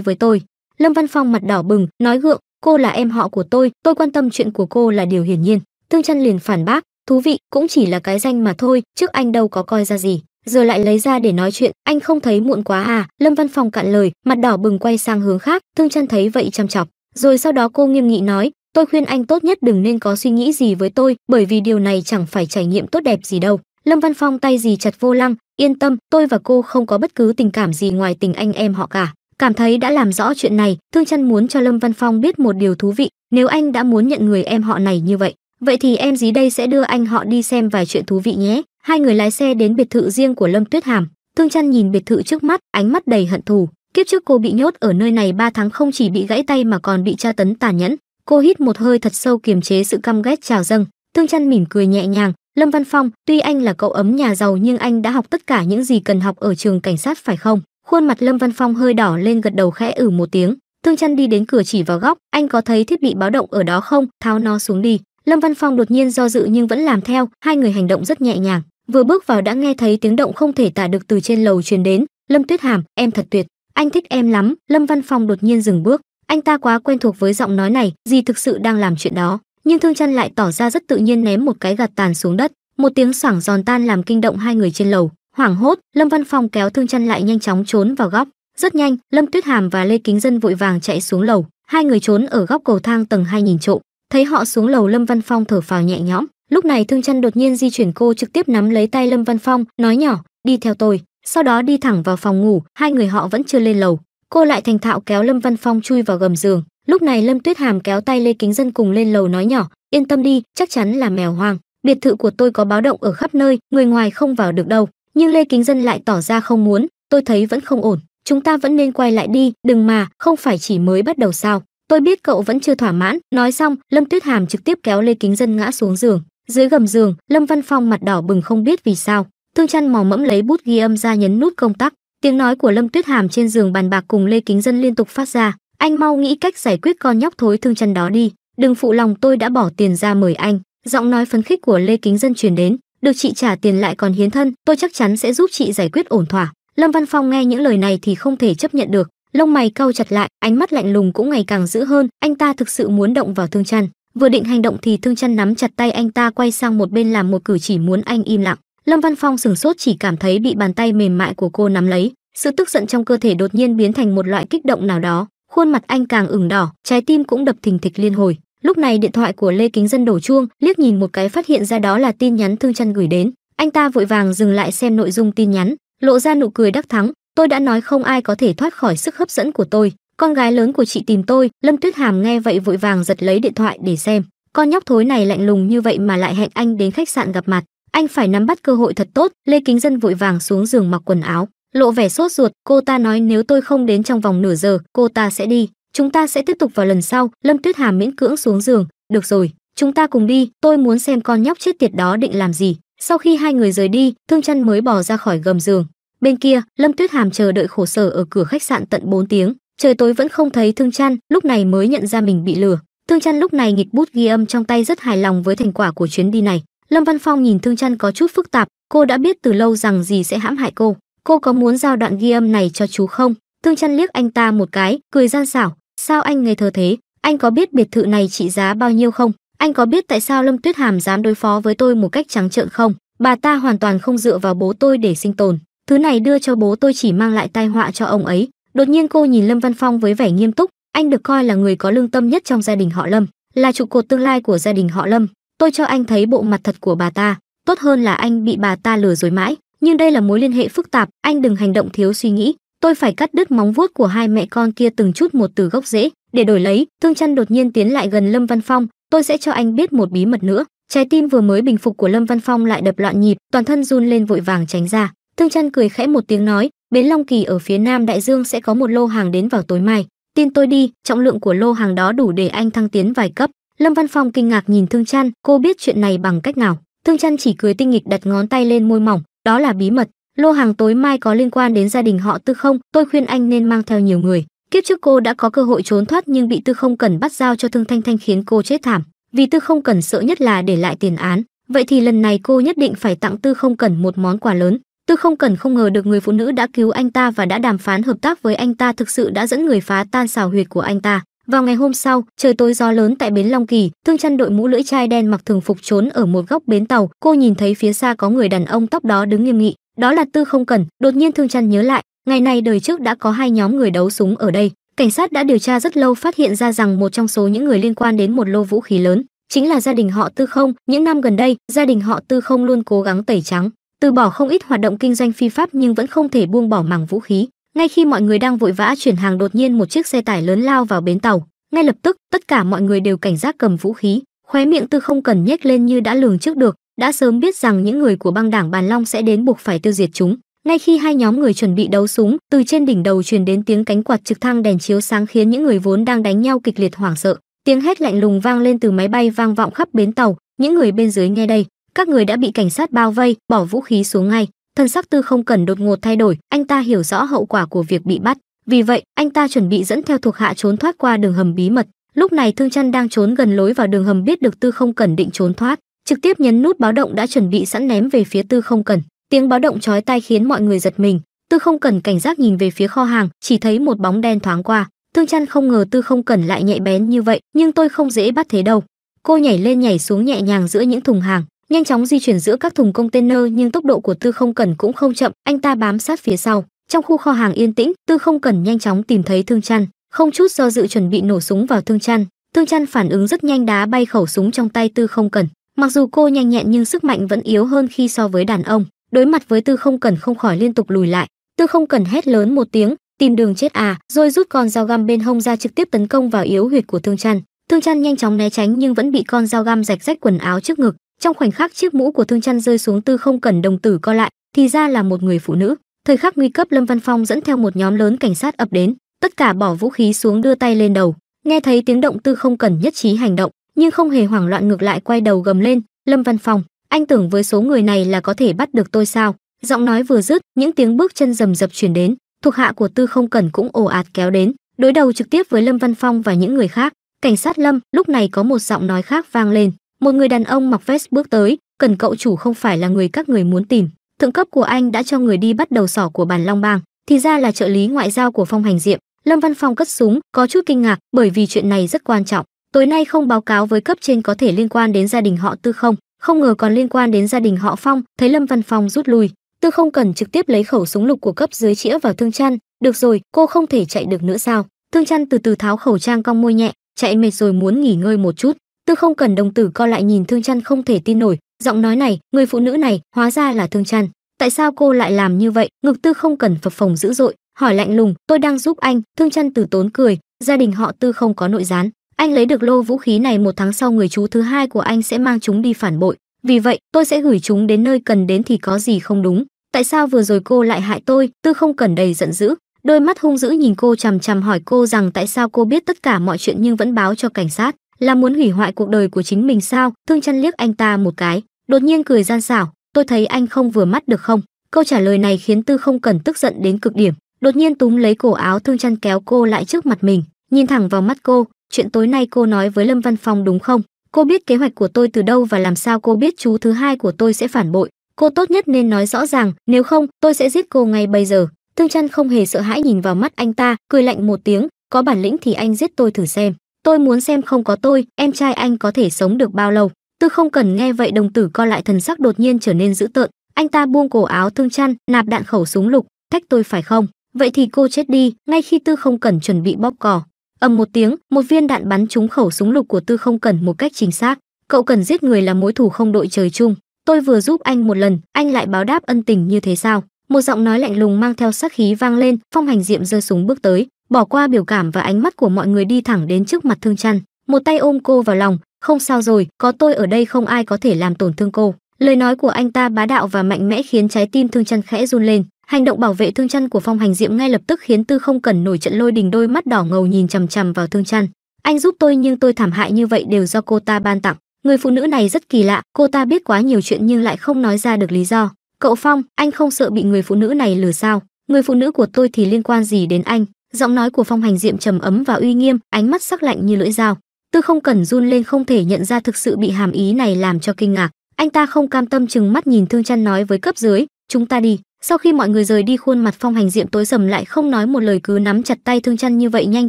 với tôi lâm văn phong mặt đỏ bừng nói gượng cô là em họ của tôi tôi quan tâm chuyện của cô là điều hiển nhiên thương chăn liền phản bác thú vị cũng chỉ là cái danh mà thôi trước anh đâu có coi ra gì giờ lại lấy ra để nói chuyện anh không thấy muộn quá à lâm văn phong cạn lời mặt đỏ bừng quay sang hướng khác thương chăn thấy vậy chăm chọc rồi sau đó cô nghiêm nghị nói tôi khuyên anh tốt nhất đừng nên có suy nghĩ gì với tôi bởi vì điều này chẳng phải trải nghiệm tốt đẹp gì đâu lâm văn phong tay gì chặt vô lăng yên tâm tôi và cô không có bất cứ tình cảm gì ngoài tình anh em họ cả cảm thấy đã làm rõ chuyện này thương chăn muốn cho lâm văn phong biết một điều thú vị nếu anh đã muốn nhận người em họ này như vậy vậy thì em dí đây sẽ đưa anh họ đi xem vài chuyện thú vị nhé hai người lái xe đến biệt thự riêng của lâm tuyết hàm thương chăn nhìn biệt thự trước mắt ánh mắt đầy hận thù kiếp trước cô bị nhốt ở nơi này 3 tháng không chỉ bị gãy tay mà còn bị tra tấn tàn nhẫn Cô hít một hơi thật sâu kiềm chế sự căm ghét trào dâng, Thương Chân mỉm cười nhẹ nhàng, Lâm Văn Phong, tuy anh là cậu ấm nhà giàu nhưng anh đã học tất cả những gì cần học ở trường cảnh sát phải không? Khuôn mặt Lâm Văn Phong hơi đỏ lên gật đầu khẽ ử ừ một tiếng. Thương Chân đi đến cửa chỉ vào góc, anh có thấy thiết bị báo động ở đó không? Tháo nó xuống đi. Lâm Văn Phong đột nhiên do dự nhưng vẫn làm theo, hai người hành động rất nhẹ nhàng. Vừa bước vào đã nghe thấy tiếng động không thể tả được từ trên lầu truyền đến, "Lâm Tuyết Hàm, em thật tuyệt, anh thích em lắm." Lâm Văn Phong đột nhiên dừng bước, anh ta quá quen thuộc với giọng nói này gì thực sự đang làm chuyện đó nhưng thương chân lại tỏ ra rất tự nhiên ném một cái gạt tàn xuống đất một tiếng xoảng giòn tan làm kinh động hai người trên lầu hoảng hốt lâm văn phong kéo thương chân lại nhanh chóng trốn vào góc rất nhanh lâm tuyết hàm và lê kính dân vội vàng chạy xuống lầu hai người trốn ở góc cầu thang tầng hai nhìn trộm thấy họ xuống lầu lâm văn phong thở phào nhẹ nhõm lúc này thương chân đột nhiên di chuyển cô trực tiếp nắm lấy tay lâm văn phong nói nhỏ đi theo tôi sau đó đi thẳng vào phòng ngủ hai người họ vẫn chưa lên lầu cô lại thành thạo kéo lâm văn phong chui vào gầm giường lúc này lâm tuyết hàm kéo tay lê kính dân cùng lên lầu nói nhỏ yên tâm đi chắc chắn là mèo hoang biệt thự của tôi có báo động ở khắp nơi người ngoài không vào được đâu nhưng lê kính dân lại tỏ ra không muốn tôi thấy vẫn không ổn chúng ta vẫn nên quay lại đi đừng mà không phải chỉ mới bắt đầu sao tôi biết cậu vẫn chưa thỏa mãn nói xong lâm tuyết hàm trực tiếp kéo lê kính dân ngã xuống giường dưới gầm giường lâm văn phong mặt đỏ bừng không biết vì sao thương chăn mò mẫm lấy bút ghi âm ra nhấn nút công tắc Tiếng nói của Lâm Tuyết Hàm trên giường bàn bạc cùng Lê Kính Dân liên tục phát ra, anh mau nghĩ cách giải quyết con nhóc thối thương chân đó đi, đừng phụ lòng tôi đã bỏ tiền ra mời anh. Giọng nói phấn khích của Lê Kính Dân truyền đến, được chị trả tiền lại còn hiến thân, tôi chắc chắn sẽ giúp chị giải quyết ổn thỏa. Lâm Văn Phong nghe những lời này thì không thể chấp nhận được, lông mày cau chặt lại, ánh mắt lạnh lùng cũng ngày càng dữ hơn, anh ta thực sự muốn động vào Thương Chân. Vừa định hành động thì Thương Chân nắm chặt tay anh ta quay sang một bên làm một cử chỉ muốn anh im lặng. Lâm Văn Phong sửng sốt chỉ cảm thấy bị bàn tay mềm mại của cô nắm lấy, sự tức giận trong cơ thể đột nhiên biến thành một loại kích động nào đó, khuôn mặt anh càng ửng đỏ, trái tim cũng đập thình thịch liên hồi. Lúc này điện thoại của Lê Kính Dân đổ chuông, liếc nhìn một cái phát hiện ra đó là tin nhắn Thương Chân gửi đến, anh ta vội vàng dừng lại xem nội dung tin nhắn, lộ ra nụ cười đắc thắng, tôi đã nói không ai có thể thoát khỏi sức hấp dẫn của tôi, con gái lớn của chị tìm tôi, Lâm Tuyết Hàm nghe vậy vội vàng giật lấy điện thoại để xem, con nhóc thối này lạnh lùng như vậy mà lại hẹn anh đến khách sạn gặp mặt, anh phải nắm bắt cơ hội thật tốt lê kính dân vội vàng xuống giường mặc quần áo lộ vẻ sốt ruột cô ta nói nếu tôi không đến trong vòng nửa giờ cô ta sẽ đi chúng ta sẽ tiếp tục vào lần sau lâm tuyết hà miễn cưỡng xuống giường được rồi chúng ta cùng đi tôi muốn xem con nhóc chết tiệt đó định làm gì sau khi hai người rời đi thương chăn mới bỏ ra khỏi gầm giường bên kia lâm tuyết hàm chờ đợi khổ sở ở cửa khách sạn tận 4 tiếng trời tối vẫn không thấy thương chăn lúc này mới nhận ra mình bị lừa thương chăn lúc này nghịch bút ghi âm trong tay rất hài lòng với thành quả của chuyến đi này lâm văn phong nhìn thương chăn có chút phức tạp cô đã biết từ lâu rằng gì sẽ hãm hại cô cô có muốn giao đoạn ghi âm này cho chú không thương chăn liếc anh ta một cái cười gian xảo sao anh ngây thơ thế anh có biết biệt thự này trị giá bao nhiêu không anh có biết tại sao lâm tuyết hàm dám đối phó với tôi một cách trắng trợn không bà ta hoàn toàn không dựa vào bố tôi để sinh tồn thứ này đưa cho bố tôi chỉ mang lại tai họa cho ông ấy đột nhiên cô nhìn lâm văn phong với vẻ nghiêm túc anh được coi là người có lương tâm nhất trong gia đình họ lâm là trụ cột tương lai của gia đình họ lâm tôi cho anh thấy bộ mặt thật của bà ta tốt hơn là anh bị bà ta lừa dối mãi nhưng đây là mối liên hệ phức tạp anh đừng hành động thiếu suy nghĩ tôi phải cắt đứt móng vuốt của hai mẹ con kia từng chút một từ gốc rễ để đổi lấy thương chăn đột nhiên tiến lại gần lâm văn phong tôi sẽ cho anh biết một bí mật nữa trái tim vừa mới bình phục của lâm văn phong lại đập loạn nhịp toàn thân run lên vội vàng tránh ra thương chăn cười khẽ một tiếng nói bến long kỳ ở phía nam đại dương sẽ có một lô hàng đến vào tối mai tin tôi đi trọng lượng của lô hàng đó đủ để anh thăng tiến vài cấp lâm văn phong kinh ngạc nhìn thương chăn cô biết chuyện này bằng cách nào thương chăn chỉ cười tinh nghịch đặt ngón tay lên môi mỏng đó là bí mật lô hàng tối mai có liên quan đến gia đình họ tư không tôi khuyên anh nên mang theo nhiều người kiếp trước cô đã có cơ hội trốn thoát nhưng bị tư không cần bắt giao cho thương thanh thanh khiến cô chết thảm vì tư không cần sợ nhất là để lại tiền án vậy thì lần này cô nhất định phải tặng tư không cần một món quà lớn tư không cần không ngờ được người phụ nữ đã cứu anh ta và đã đàm phán hợp tác với anh ta thực sự đã dẫn người phá tan xào huyệt của anh ta vào ngày hôm sau, trời tối gió lớn tại bến Long Kỳ, Thương Chân đội mũ lưỡi chai đen mặc thường phục trốn ở một góc bến tàu, cô nhìn thấy phía xa có người đàn ông tóc đó đứng nghiêm nghị, đó là Tư Không Cẩn. đột nhiên Thương Chân nhớ lại, ngày này đời trước đã có hai nhóm người đấu súng ở đây, cảnh sát đã điều tra rất lâu phát hiện ra rằng một trong số những người liên quan đến một lô vũ khí lớn chính là gia đình họ Tư Không, những năm gần đây, gia đình họ Tư Không luôn cố gắng tẩy trắng, từ bỏ không ít hoạt động kinh doanh phi pháp nhưng vẫn không thể buông bỏ mảng vũ khí ngay khi mọi người đang vội vã chuyển hàng đột nhiên một chiếc xe tải lớn lao vào bến tàu, ngay lập tức tất cả mọi người đều cảnh giác cầm vũ khí, khóe miệng Tư Không Cần nhếch lên như đã lường trước được, đã sớm biết rằng những người của băng đảng Bàn Long sẽ đến buộc phải tiêu diệt chúng. Ngay khi hai nhóm người chuẩn bị đấu súng, từ trên đỉnh đầu truyền đến tiếng cánh quạt trực thăng đèn chiếu sáng khiến những người vốn đang đánh nhau kịch liệt hoảng sợ. Tiếng hét lạnh lùng vang lên từ máy bay vang vọng khắp bến tàu, những người bên dưới nghe đây, các người đã bị cảnh sát bao vây, bỏ vũ khí xuống ngay thân sắc tư không cần đột ngột thay đổi anh ta hiểu rõ hậu quả của việc bị bắt vì vậy anh ta chuẩn bị dẫn theo thuộc hạ trốn thoát qua đường hầm bí mật lúc này thương chân đang trốn gần lối vào đường hầm biết được tư không cần định trốn thoát trực tiếp nhấn nút báo động đã chuẩn bị sẵn ném về phía tư không cần tiếng báo động chói tai khiến mọi người giật mình tư không cần cảnh giác nhìn về phía kho hàng chỉ thấy một bóng đen thoáng qua thương chăn không ngờ tư không cần lại nhạy bén như vậy nhưng tôi không dễ bắt thế đâu cô nhảy lên nhảy xuống nhẹ nhàng giữa những thùng hàng nhanh chóng di chuyển giữa các thùng container nhưng tốc độ của Tư Không Cần cũng không chậm, anh ta bám sát phía sau. Trong khu kho hàng yên tĩnh, Tư Không Cần nhanh chóng tìm thấy Thương Chăn, không chút do dự chuẩn bị nổ súng vào Thương Chăn. Thương Chăn phản ứng rất nhanh đá bay khẩu súng trong tay Tư Không Cần Mặc dù cô nhanh nhẹn nhưng sức mạnh vẫn yếu hơn khi so với đàn ông. Đối mặt với Tư Không Cần không khỏi liên tục lùi lại. Tư Không Cần hét lớn một tiếng, tìm đường chết à, rồi rút con dao găm bên hông ra trực tiếp tấn công vào yếu huyệt của Thương Chăn. Thương Chăn nhanh chóng né tránh nhưng vẫn bị con dao găm rạch rách quần áo trước ngực, trong khoảnh khắc chiếc mũ của thương chăn rơi xuống tư không cần đồng tử co lại thì ra là một người phụ nữ thời khắc nguy cấp lâm văn phong dẫn theo một nhóm lớn cảnh sát ập đến tất cả bỏ vũ khí xuống đưa tay lên đầu nghe thấy tiếng động tư không cần nhất trí hành động nhưng không hề hoảng loạn ngược lại quay đầu gầm lên lâm văn phong anh tưởng với số người này là có thể bắt được tôi sao giọng nói vừa dứt những tiếng bước chân rầm rập chuyển đến thuộc hạ của tư không cần cũng ồ ạt kéo đến đối đầu trực tiếp với lâm văn phong và những người khác cảnh sát lâm lúc này có một giọng nói khác vang lên một người đàn ông mặc vest bước tới cần cậu chủ không phải là người các người muốn tìm thượng cấp của anh đã cho người đi bắt đầu sỏ của bàn long bang thì ra là trợ lý ngoại giao của phong hành diệm lâm văn phong cất súng có chút kinh ngạc bởi vì chuyện này rất quan trọng tối nay không báo cáo với cấp trên có thể liên quan đến gia đình họ tư không không ngờ còn liên quan đến gia đình họ phong thấy lâm văn phong rút lui tư không cần trực tiếp lấy khẩu súng lục của cấp dưới chĩa vào thương chăn được rồi cô không thể chạy được nữa sao thương chăn từ từ tháo khẩu trang cong môi nhẹ chạy mệt rồi muốn nghỉ ngơi một chút tư không cần đồng tử co lại nhìn thương chăn không thể tin nổi giọng nói này người phụ nữ này hóa ra là thương chăn tại sao cô lại làm như vậy ngực tư không cần phập phồng dữ dội hỏi lạnh lùng tôi đang giúp anh thương chăn từ tốn cười gia đình họ tư không có nội gián anh lấy được lô vũ khí này một tháng sau người chú thứ hai của anh sẽ mang chúng đi phản bội vì vậy tôi sẽ gửi chúng đến nơi cần đến thì có gì không đúng tại sao vừa rồi cô lại hại tôi tư không cần đầy giận dữ đôi mắt hung dữ nhìn cô chằm chằm hỏi cô rằng tại sao cô biết tất cả mọi chuyện nhưng vẫn báo cho cảnh sát là muốn hủy hoại cuộc đời của chính mình sao thương chăn liếc anh ta một cái đột nhiên cười gian xảo tôi thấy anh không vừa mắt được không câu trả lời này khiến tư không cần tức giận đến cực điểm đột nhiên túm lấy cổ áo thương chăn kéo cô lại trước mặt mình nhìn thẳng vào mắt cô chuyện tối nay cô nói với lâm văn phong đúng không cô biết kế hoạch của tôi từ đâu và làm sao cô biết chú thứ hai của tôi sẽ phản bội cô tốt nhất nên nói rõ ràng nếu không tôi sẽ giết cô ngay bây giờ thương chăn không hề sợ hãi nhìn vào mắt anh ta cười lạnh một tiếng có bản lĩnh thì anh giết tôi thử xem tôi muốn xem không có tôi em trai anh có thể sống được bao lâu tư không cần nghe vậy đồng tử co lại thần sắc đột nhiên trở nên dữ tợn anh ta buông cổ áo thương chăn nạp đạn khẩu súng lục thách tôi phải không vậy thì cô chết đi ngay khi tư không cần chuẩn bị bóp cò ầm một tiếng một viên đạn bắn trúng khẩu súng lục của tư không cần một cách chính xác cậu cần giết người là mối thù không đội trời chung tôi vừa giúp anh một lần anh lại báo đáp ân tình như thế sao một giọng nói lạnh lùng mang theo sắc khí vang lên phong hành diệm rơi súng bước tới bỏ qua biểu cảm và ánh mắt của mọi người đi thẳng đến trước mặt Thương Trăn, một tay ôm cô vào lòng, "Không sao rồi, có tôi ở đây không ai có thể làm tổn thương cô." Lời nói của anh ta bá đạo và mạnh mẽ khiến trái tim Thương Trăn khẽ run lên, hành động bảo vệ Thương Trăn của Phong Hành Diệm ngay lập tức khiến Tư Không cần nổi trận lôi đình đôi mắt đỏ ngầu nhìn chằm chằm vào Thương Trăn. "Anh giúp tôi nhưng tôi thảm hại như vậy đều do cô ta ban tặng." Người phụ nữ này rất kỳ lạ, cô ta biết quá nhiều chuyện nhưng lại không nói ra được lý do. "Cậu Phong, anh không sợ bị người phụ nữ này lừa sao? Người phụ nữ của tôi thì liên quan gì đến anh?" giọng nói của phong hành diệm trầm ấm và uy nghiêm ánh mắt sắc lạnh như lưỡi dao tư không cần run lên không thể nhận ra thực sự bị hàm ý này làm cho kinh ngạc anh ta không cam tâm chừng mắt nhìn thương chăn nói với cấp dưới chúng ta đi sau khi mọi người rời đi khuôn mặt phong hành diệm tối sầm lại không nói một lời cứ nắm chặt tay thương chăn như vậy nhanh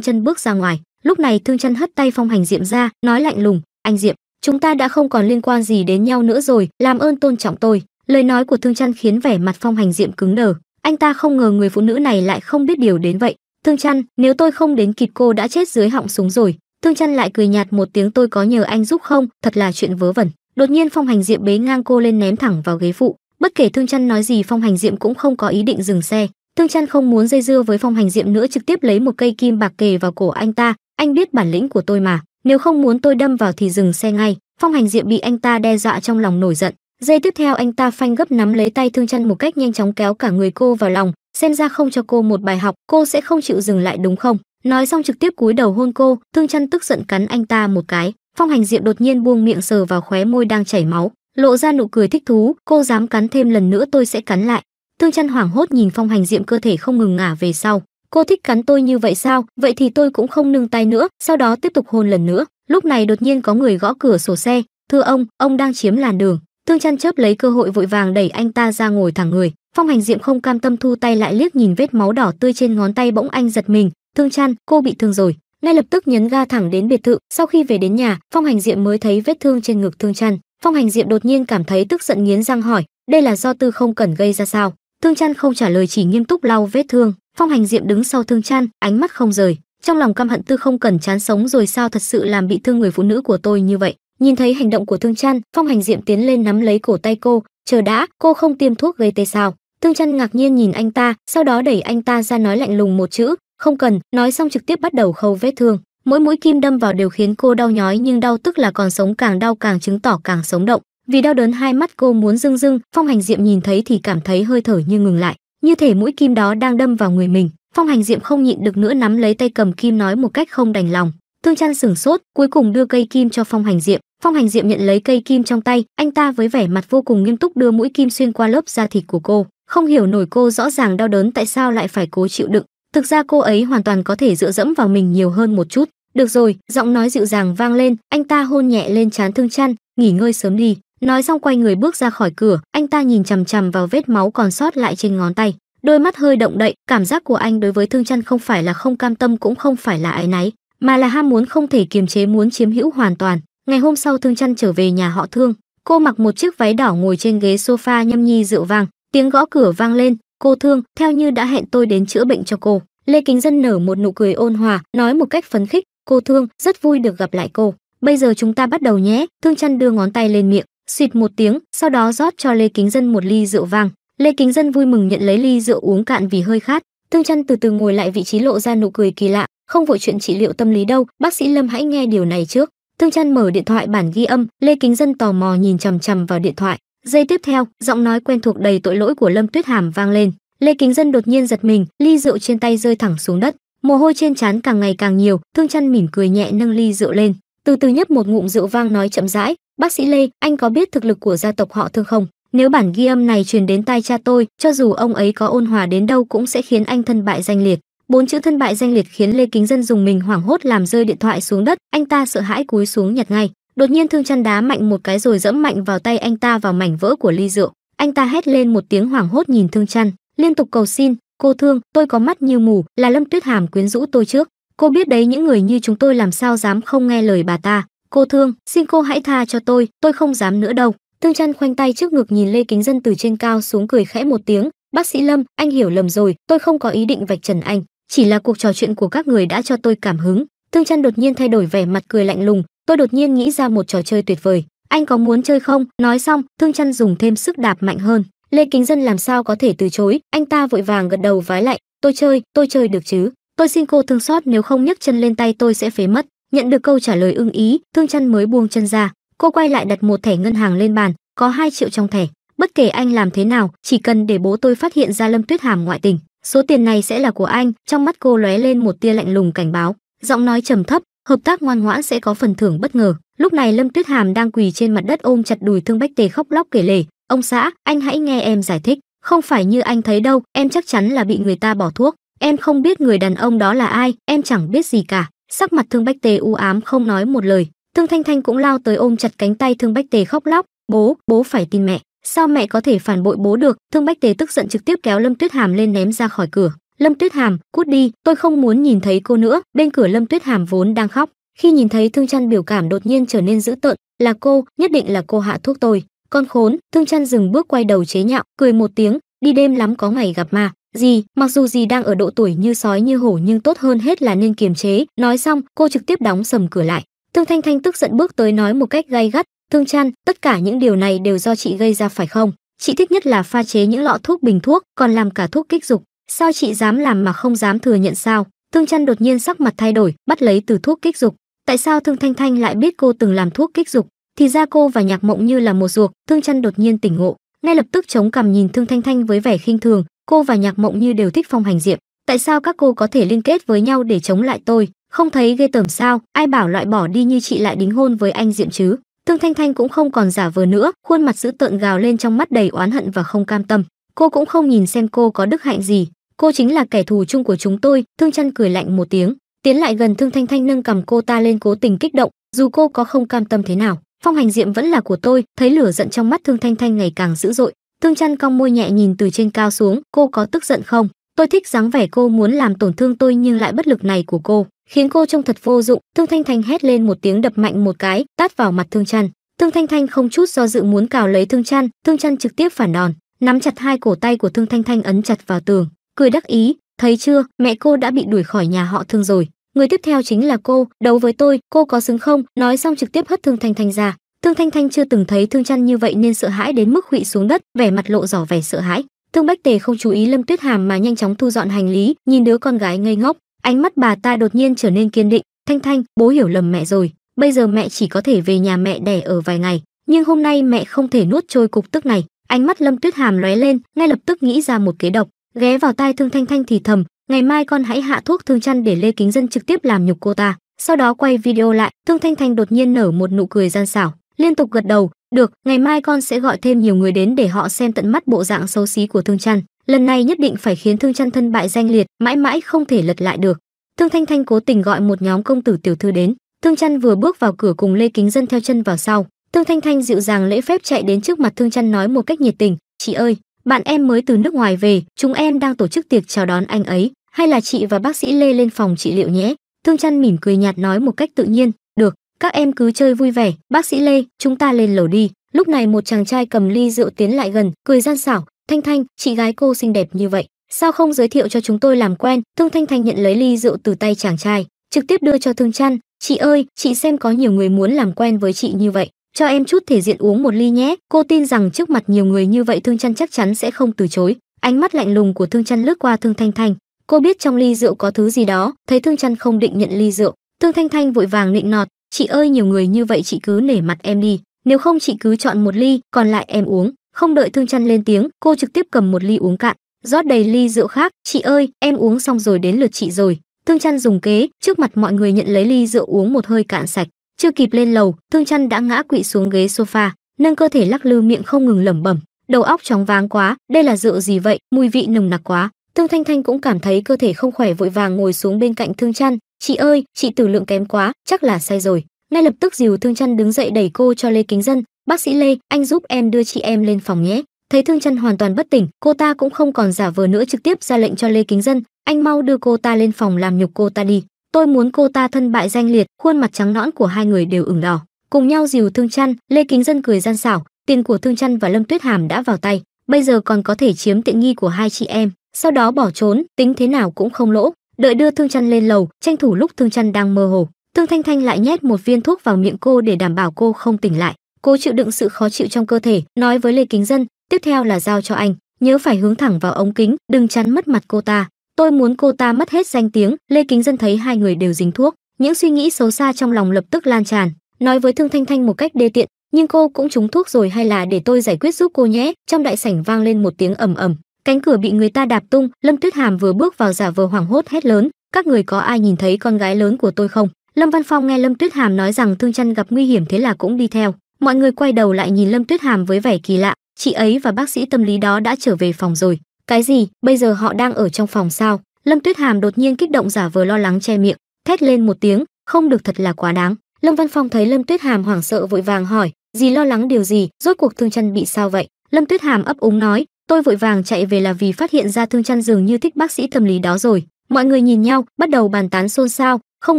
chân bước ra ngoài lúc này thương chăn hất tay phong hành diệm ra nói lạnh lùng anh diệm chúng ta đã không còn liên quan gì đến nhau nữa rồi làm ơn tôn trọng tôi lời nói của thương chăn khiến vẻ mặt phong hành diệm cứng đờ anh ta không ngờ người phụ nữ này lại không biết điều đến vậy Thương chăn, nếu tôi không đến kịp cô đã chết dưới họng súng rồi. Thương chăn lại cười nhạt một tiếng tôi có nhờ anh giúp không, thật là chuyện vớ vẩn. Đột nhiên phong hành diệm bế ngang cô lên ném thẳng vào ghế phụ. Bất kể thương chăn nói gì phong hành diệm cũng không có ý định dừng xe. Thương chăn không muốn dây dưa với phong hành diệm nữa trực tiếp lấy một cây kim bạc kề vào cổ anh ta. Anh biết bản lĩnh của tôi mà, nếu không muốn tôi đâm vào thì dừng xe ngay. Phong hành diệm bị anh ta đe dọa trong lòng nổi giận. Giây tiếp theo anh ta phanh gấp nắm lấy tay thương chăn một cách nhanh chóng kéo cả người cô vào lòng, xem ra không cho cô một bài học cô sẽ không chịu dừng lại đúng không nói xong trực tiếp cúi đầu hôn cô thương chân tức giận cắn anh ta một cái phong hành diệu đột nhiên buông miệng sờ vào khóe môi đang chảy máu lộ ra nụ cười thích thú cô dám cắn thêm lần nữa tôi sẽ cắn lại thương chân hoảng hốt nhìn phong hành diệm cơ thể không ngừng ngả về sau cô thích cắn tôi như vậy sao vậy thì tôi cũng không nương tay nữa sau đó tiếp tục hôn lần nữa lúc này đột nhiên có người gõ cửa sổ xe thưa ông ông đang chiếm làn đường thương chân chớp lấy cơ hội vội vàng đẩy anh ta ra ngồi thẳng người phong hành diệm không cam tâm thu tay lại liếc nhìn vết máu đỏ tươi trên ngón tay bỗng anh giật mình thương chăn cô bị thương rồi ngay lập tức nhấn ga thẳng đến biệt thự sau khi về đến nhà phong hành diệm mới thấy vết thương trên ngực thương chăn phong hành diệm đột nhiên cảm thấy tức giận nghiến răng hỏi đây là do tư không cần gây ra sao thương chăn không trả lời chỉ nghiêm túc lau vết thương phong hành diệm đứng sau thương chăn ánh mắt không rời trong lòng căm hận tư không cần chán sống rồi sao thật sự làm bị thương người phụ nữ của tôi như vậy nhìn thấy hành động của thương chăn phong hành diệm tiến lên nắm lấy cổ tay cô chờ đã cô không tiêm thuốc gây tê sao Tương Chân ngạc nhiên nhìn anh ta, sau đó đẩy anh ta ra nói lạnh lùng một chữ, "Không cần." Nói xong trực tiếp bắt đầu khâu vết thương. Mỗi mũi kim đâm vào đều khiến cô đau nhói nhưng đau tức là còn sống càng đau càng chứng tỏ càng sống động. Vì đau đớn hai mắt cô muốn rưng rưng, Phong Hành Diệm nhìn thấy thì cảm thấy hơi thở như ngừng lại, như thể mũi kim đó đang đâm vào người mình. Phong Hành Diệm không nhịn được nữa nắm lấy tay cầm kim nói một cách không đành lòng. Tương Chân sửng sốt, cuối cùng đưa cây kim cho Phong Hành Diệm. Phong Hành Diệm nhận lấy cây kim trong tay, anh ta với vẻ mặt vô cùng nghiêm túc đưa mũi kim xuyên qua lớp da thịt của cô không hiểu nổi cô rõ ràng đau đớn tại sao lại phải cố chịu đựng thực ra cô ấy hoàn toàn có thể dựa dẫm vào mình nhiều hơn một chút được rồi giọng nói dịu dàng vang lên anh ta hôn nhẹ lên trán thương chăn nghỉ ngơi sớm đi nói xong quay người bước ra khỏi cửa anh ta nhìn chằm chằm vào vết máu còn sót lại trên ngón tay đôi mắt hơi động đậy cảm giác của anh đối với thương chăn không phải là không cam tâm cũng không phải là ái náy mà là ham muốn không thể kiềm chế muốn chiếm hữu hoàn toàn ngày hôm sau thương chăn trở về nhà họ thương cô mặc một chiếc váy đỏ ngồi trên ghế sofa nhâm nhi rượu vang Tiếng gõ cửa vang lên, cô thương, theo như đã hẹn tôi đến chữa bệnh cho cô. Lê Kính Dân nở một nụ cười ôn hòa, nói một cách phấn khích, cô thương, rất vui được gặp lại cô. Bây giờ chúng ta bắt đầu nhé, thương chăn đưa ngón tay lên miệng, xịt một tiếng, sau đó rót cho Lê Kính Dân một ly rượu vang. Lê Kính Dân vui mừng nhận lấy ly rượu uống cạn vì hơi khát. Thương chăn từ từ ngồi lại vị trí lộ ra nụ cười kỳ lạ, không vội chuyện trị liệu tâm lý đâu, bác sĩ Lâm hãy nghe điều này trước. Thương chăn mở điện thoại bản ghi âm, Lê Kính Dân tò mò nhìn chằm chằm vào điện thoại, Giây tiếp theo, giọng nói quen thuộc đầy tội lỗi của Lâm Tuyết Hàm vang lên, Lê Kính Dân đột nhiên giật mình, ly rượu trên tay rơi thẳng xuống đất, mồ hôi trên trán càng ngày càng nhiều, Thương Chân mỉm cười nhẹ nâng ly rượu lên, từ từ nhấp một ngụm rượu vang nói chậm rãi, "Bác sĩ Lê, anh có biết thực lực của gia tộc họ Thương không? Nếu bản ghi âm này truyền đến tai cha tôi, cho dù ông ấy có ôn hòa đến đâu cũng sẽ khiến anh thân bại danh liệt." Bốn chữ thân bại danh liệt khiến Lê Kính Dân dùng mình hoảng hốt làm rơi điện thoại xuống đất, anh ta sợ hãi cúi xuống nhặt ngay. Đột nhiên thương chân đá mạnh một cái rồi dẫm mạnh vào tay anh ta vào mảnh vỡ của ly rượu. Anh ta hét lên một tiếng hoảng hốt nhìn thương chân liên tục cầu xin, cô thương, tôi có mắt như mù, là Lâm Tuyết Hàm quyến rũ tôi trước. Cô biết đấy những người như chúng tôi làm sao dám không nghe lời bà ta. Cô thương, xin cô hãy tha cho tôi, tôi không dám nữa đâu. Thương chân khoanh tay trước ngực nhìn Lê Kính Dân từ trên cao xuống cười khẽ một tiếng. Bác sĩ Lâm, anh hiểu lầm rồi, tôi không có ý định vạch trần anh. Chỉ là cuộc trò chuyện của các người đã cho tôi cảm hứng, Thương Chân đột nhiên thay đổi vẻ mặt cười lạnh lùng, "Tôi đột nhiên nghĩ ra một trò chơi tuyệt vời, anh có muốn chơi không?" Nói xong, Thương Chân dùng thêm sức đạp mạnh hơn. Lê Kính Dân làm sao có thể từ chối, anh ta vội vàng gật đầu vái lại, "Tôi chơi, tôi chơi được chứ? Tôi xin cô thương xót nếu không nhấc chân lên tay tôi sẽ phế mất." Nhận được câu trả lời ưng ý, Thương Chân mới buông chân ra. Cô quay lại đặt một thẻ ngân hàng lên bàn, có 2 triệu trong thẻ. Bất kể anh làm thế nào, chỉ cần để bố tôi phát hiện ra Lâm Tuyết Hàm ngoại tình, số tiền này sẽ là của anh. Trong mắt cô lóe lên một tia lạnh lùng cảnh báo, giọng nói trầm thấp hợp tác ngoan ngoãn sẽ có phần thưởng bất ngờ lúc này lâm tuyết hàm đang quỳ trên mặt đất ôm chặt đùi thương bách tề khóc lóc kể lể ông xã anh hãy nghe em giải thích không phải như anh thấy đâu em chắc chắn là bị người ta bỏ thuốc em không biết người đàn ông đó là ai em chẳng biết gì cả sắc mặt thương bách tề u ám không nói một lời thương thanh thanh cũng lao tới ôm chặt cánh tay thương bách tề khóc lóc bố bố phải tin mẹ sao mẹ có thể phản bội bố được thương bách tề tức giận trực tiếp kéo lâm tuyết hàm lên ném ra khỏi cửa lâm tuyết hàm cút đi tôi không muốn nhìn thấy cô nữa bên cửa lâm tuyết hàm vốn đang khóc khi nhìn thấy thương chăn biểu cảm đột nhiên trở nên dữ tợn là cô nhất định là cô hạ thuốc tôi con khốn thương chăn dừng bước quay đầu chế nhạo cười một tiếng đi đêm lắm có ngày gặp mà Dì, mặc dù dì đang ở độ tuổi như sói như hổ nhưng tốt hơn hết là nên kiềm chế nói xong cô trực tiếp đóng sầm cửa lại thương thanh thanh tức giận bước tới nói một cách gay gắt thương chăn tất cả những điều này đều do chị gây ra phải không chị thích nhất là pha chế những lọ thuốc bình thuốc còn làm cả thuốc kích dục Sao chị dám làm mà không dám thừa nhận sao? Thương Trăn đột nhiên sắc mặt thay đổi, bắt lấy từ thuốc kích dục. Tại sao Thương Thanh Thanh lại biết cô từng làm thuốc kích dục? Thì ra cô và Nhạc Mộng như là một ruột, Thương Trăn đột nhiên tỉnh ngộ, ngay lập tức chống cằm nhìn Thương Thanh Thanh với vẻ khinh thường, cô và Nhạc Mộng như đều thích phong hành diệm, tại sao các cô có thể liên kết với nhau để chống lại tôi? Không thấy ghê tởm sao? Ai bảo loại bỏ đi như chị lại đính hôn với anh Diệm chứ? Thương Thanh Thanh cũng không còn giả vờ nữa, khuôn mặt dữ tợn gào lên trong mắt đầy oán hận và không cam tâm. Cô cũng không nhìn xem cô có đức hạnh gì, cô chính là kẻ thù chung của chúng tôi thương chăn cười lạnh một tiếng tiến lại gần thương thanh thanh nâng cầm cô ta lên cố tình kích động dù cô có không cam tâm thế nào phong hành diệm vẫn là của tôi thấy lửa giận trong mắt thương thanh thanh ngày càng dữ dội thương chăn cong môi nhẹ nhìn từ trên cao xuống cô có tức giận không tôi thích dáng vẻ cô muốn làm tổn thương tôi nhưng lại bất lực này của cô khiến cô trông thật vô dụng thương thanh thanh hét lên một tiếng đập mạnh một cái tát vào mặt thương chăn thương thanh thanh không chút do dự muốn cào lấy thương chăn thương chăn trực tiếp phản đòn nắm chặt hai cổ tay của thương thanh thanh ấn chặt vào tường cười đắc ý thấy chưa mẹ cô đã bị đuổi khỏi nhà họ thương rồi người tiếp theo chính là cô đấu với tôi cô có xứng không nói xong trực tiếp hất thương thanh thanh ra thương thanh thanh chưa từng thấy thương chăn như vậy nên sợ hãi đến mức hụy xuống đất vẻ mặt lộ rõ vẻ sợ hãi thương bách tề không chú ý lâm tuyết hàm mà nhanh chóng thu dọn hành lý nhìn đứa con gái ngây ngốc ánh mắt bà ta đột nhiên trở nên kiên định thanh thanh bố hiểu lầm mẹ rồi bây giờ mẹ chỉ có thể về nhà mẹ đẻ ở vài ngày nhưng hôm nay mẹ không thể nuốt trôi cục tức này ánh mắt lâm tuyết hàm lóe lên ngay lập tức nghĩ ra một kế độc ghé vào tai thương thanh thanh thì thầm ngày mai con hãy hạ thuốc thương chăn để lê kính dân trực tiếp làm nhục cô ta sau đó quay video lại thương thanh thanh đột nhiên nở một nụ cười gian xảo liên tục gật đầu được ngày mai con sẽ gọi thêm nhiều người đến để họ xem tận mắt bộ dạng xấu xí của thương chăn lần này nhất định phải khiến thương chăn thân bại danh liệt mãi mãi không thể lật lại được thương thanh thanh cố tình gọi một nhóm công tử tiểu thư đến thương chăn vừa bước vào cửa cùng lê kính dân theo chân vào sau thương thanh thanh dịu dàng lễ phép chạy đến trước mặt thương chăn nói một cách nhiệt tình chị ơi bạn em mới từ nước ngoài về, chúng em đang tổ chức tiệc chào đón anh ấy, hay là chị và bác sĩ Lê lên phòng trị liệu nhé? Thương Trăn mỉm cười nhạt nói một cách tự nhiên, "Được, các em cứ chơi vui vẻ, bác sĩ Lê, chúng ta lên lầu đi." Lúc này một chàng trai cầm ly rượu tiến lại gần, cười gian xảo, "Thanh Thanh, chị gái cô xinh đẹp như vậy, sao không giới thiệu cho chúng tôi làm quen?" Thương Thanh Thanh nhận lấy ly rượu từ tay chàng trai, trực tiếp đưa cho Thương Trăn, "Chị ơi, chị xem có nhiều người muốn làm quen với chị như vậy, cho em chút thể diện uống một ly nhé, cô tin rằng trước mặt nhiều người như vậy Thương chân chắc chắn sẽ không từ chối. Ánh mắt lạnh lùng của Thương chân lướt qua Thương Thanh Thanh, cô biết trong ly rượu có thứ gì đó, thấy Thương chân không định nhận ly rượu, Thương Thanh Thanh vội vàng nịnh nọt, "Chị ơi, nhiều người như vậy chị cứ nể mặt em đi, nếu không chị cứ chọn một ly, còn lại em uống." Không đợi Thương chân lên tiếng, cô trực tiếp cầm một ly uống cạn, rót đầy ly rượu khác, "Chị ơi, em uống xong rồi đến lượt chị rồi." Thương chân dùng kế, trước mặt mọi người nhận lấy ly rượu uống một hơi cạn sạch chưa kịp lên lầu thương chăn đã ngã quỵ xuống ghế sofa nâng cơ thể lắc lư miệng không ngừng lẩm bẩm đầu óc chóng váng quá đây là rượu gì vậy mùi vị nồng nặc quá thương thanh thanh cũng cảm thấy cơ thể không khỏe vội vàng ngồi xuống bên cạnh thương chăn chị ơi chị tử lượng kém quá chắc là say rồi ngay lập tức dìu thương chăn đứng dậy đẩy cô cho lê kính dân bác sĩ lê anh giúp em đưa chị em lên phòng nhé thấy thương chăn hoàn toàn bất tỉnh cô ta cũng không còn giả vờ nữa trực tiếp ra lệnh cho lê kính dân anh mau đưa cô ta lên phòng làm nhục cô ta đi tôi muốn cô ta thân bại danh liệt khuôn mặt trắng nõn của hai người đều ửng đỏ cùng nhau dìu thương chăn lê kính dân cười gian xảo tiền của thương chăn và lâm tuyết hàm đã vào tay bây giờ còn có thể chiếm tiện nghi của hai chị em sau đó bỏ trốn tính thế nào cũng không lỗ đợi đưa thương chăn lên lầu tranh thủ lúc thương chăn đang mơ hồ thương thanh thanh lại nhét một viên thuốc vào miệng cô để đảm bảo cô không tỉnh lại cô chịu đựng sự khó chịu trong cơ thể nói với lê kính dân tiếp theo là giao cho anh nhớ phải hướng thẳng vào ống kính đừng chắn mất mặt cô ta tôi muốn cô ta mất hết danh tiếng lê kính dân thấy hai người đều dính thuốc những suy nghĩ xấu xa trong lòng lập tức lan tràn nói với thương thanh thanh một cách đê tiện nhưng cô cũng trúng thuốc rồi hay là để tôi giải quyết giúp cô nhé trong đại sảnh vang lên một tiếng ầm ầm cánh cửa bị người ta đạp tung lâm tuyết hàm vừa bước vào giả vờ hoảng hốt hét lớn các người có ai nhìn thấy con gái lớn của tôi không lâm văn phong nghe lâm tuyết hàm nói rằng thương chăn gặp nguy hiểm thế là cũng đi theo mọi người quay đầu lại nhìn lâm tuyết hàm với vẻ kỳ lạ chị ấy và bác sĩ tâm lý đó đã trở về phòng rồi cái gì? Bây giờ họ đang ở trong phòng sao? Lâm Tuyết Hàm đột nhiên kích động giả vờ lo lắng che miệng, thét lên một tiếng, không được thật là quá đáng. Lâm Văn Phong thấy Lâm Tuyết Hàm hoảng sợ vội vàng hỏi, "Gì lo lắng điều gì, rốt cuộc Thương Chân bị sao vậy?" Lâm Tuyết Hàm ấp úng nói, "Tôi vội vàng chạy về là vì phát hiện ra Thương Chân dường như thích bác sĩ tâm lý đó rồi." Mọi người nhìn nhau, bắt đầu bàn tán xôn xao, không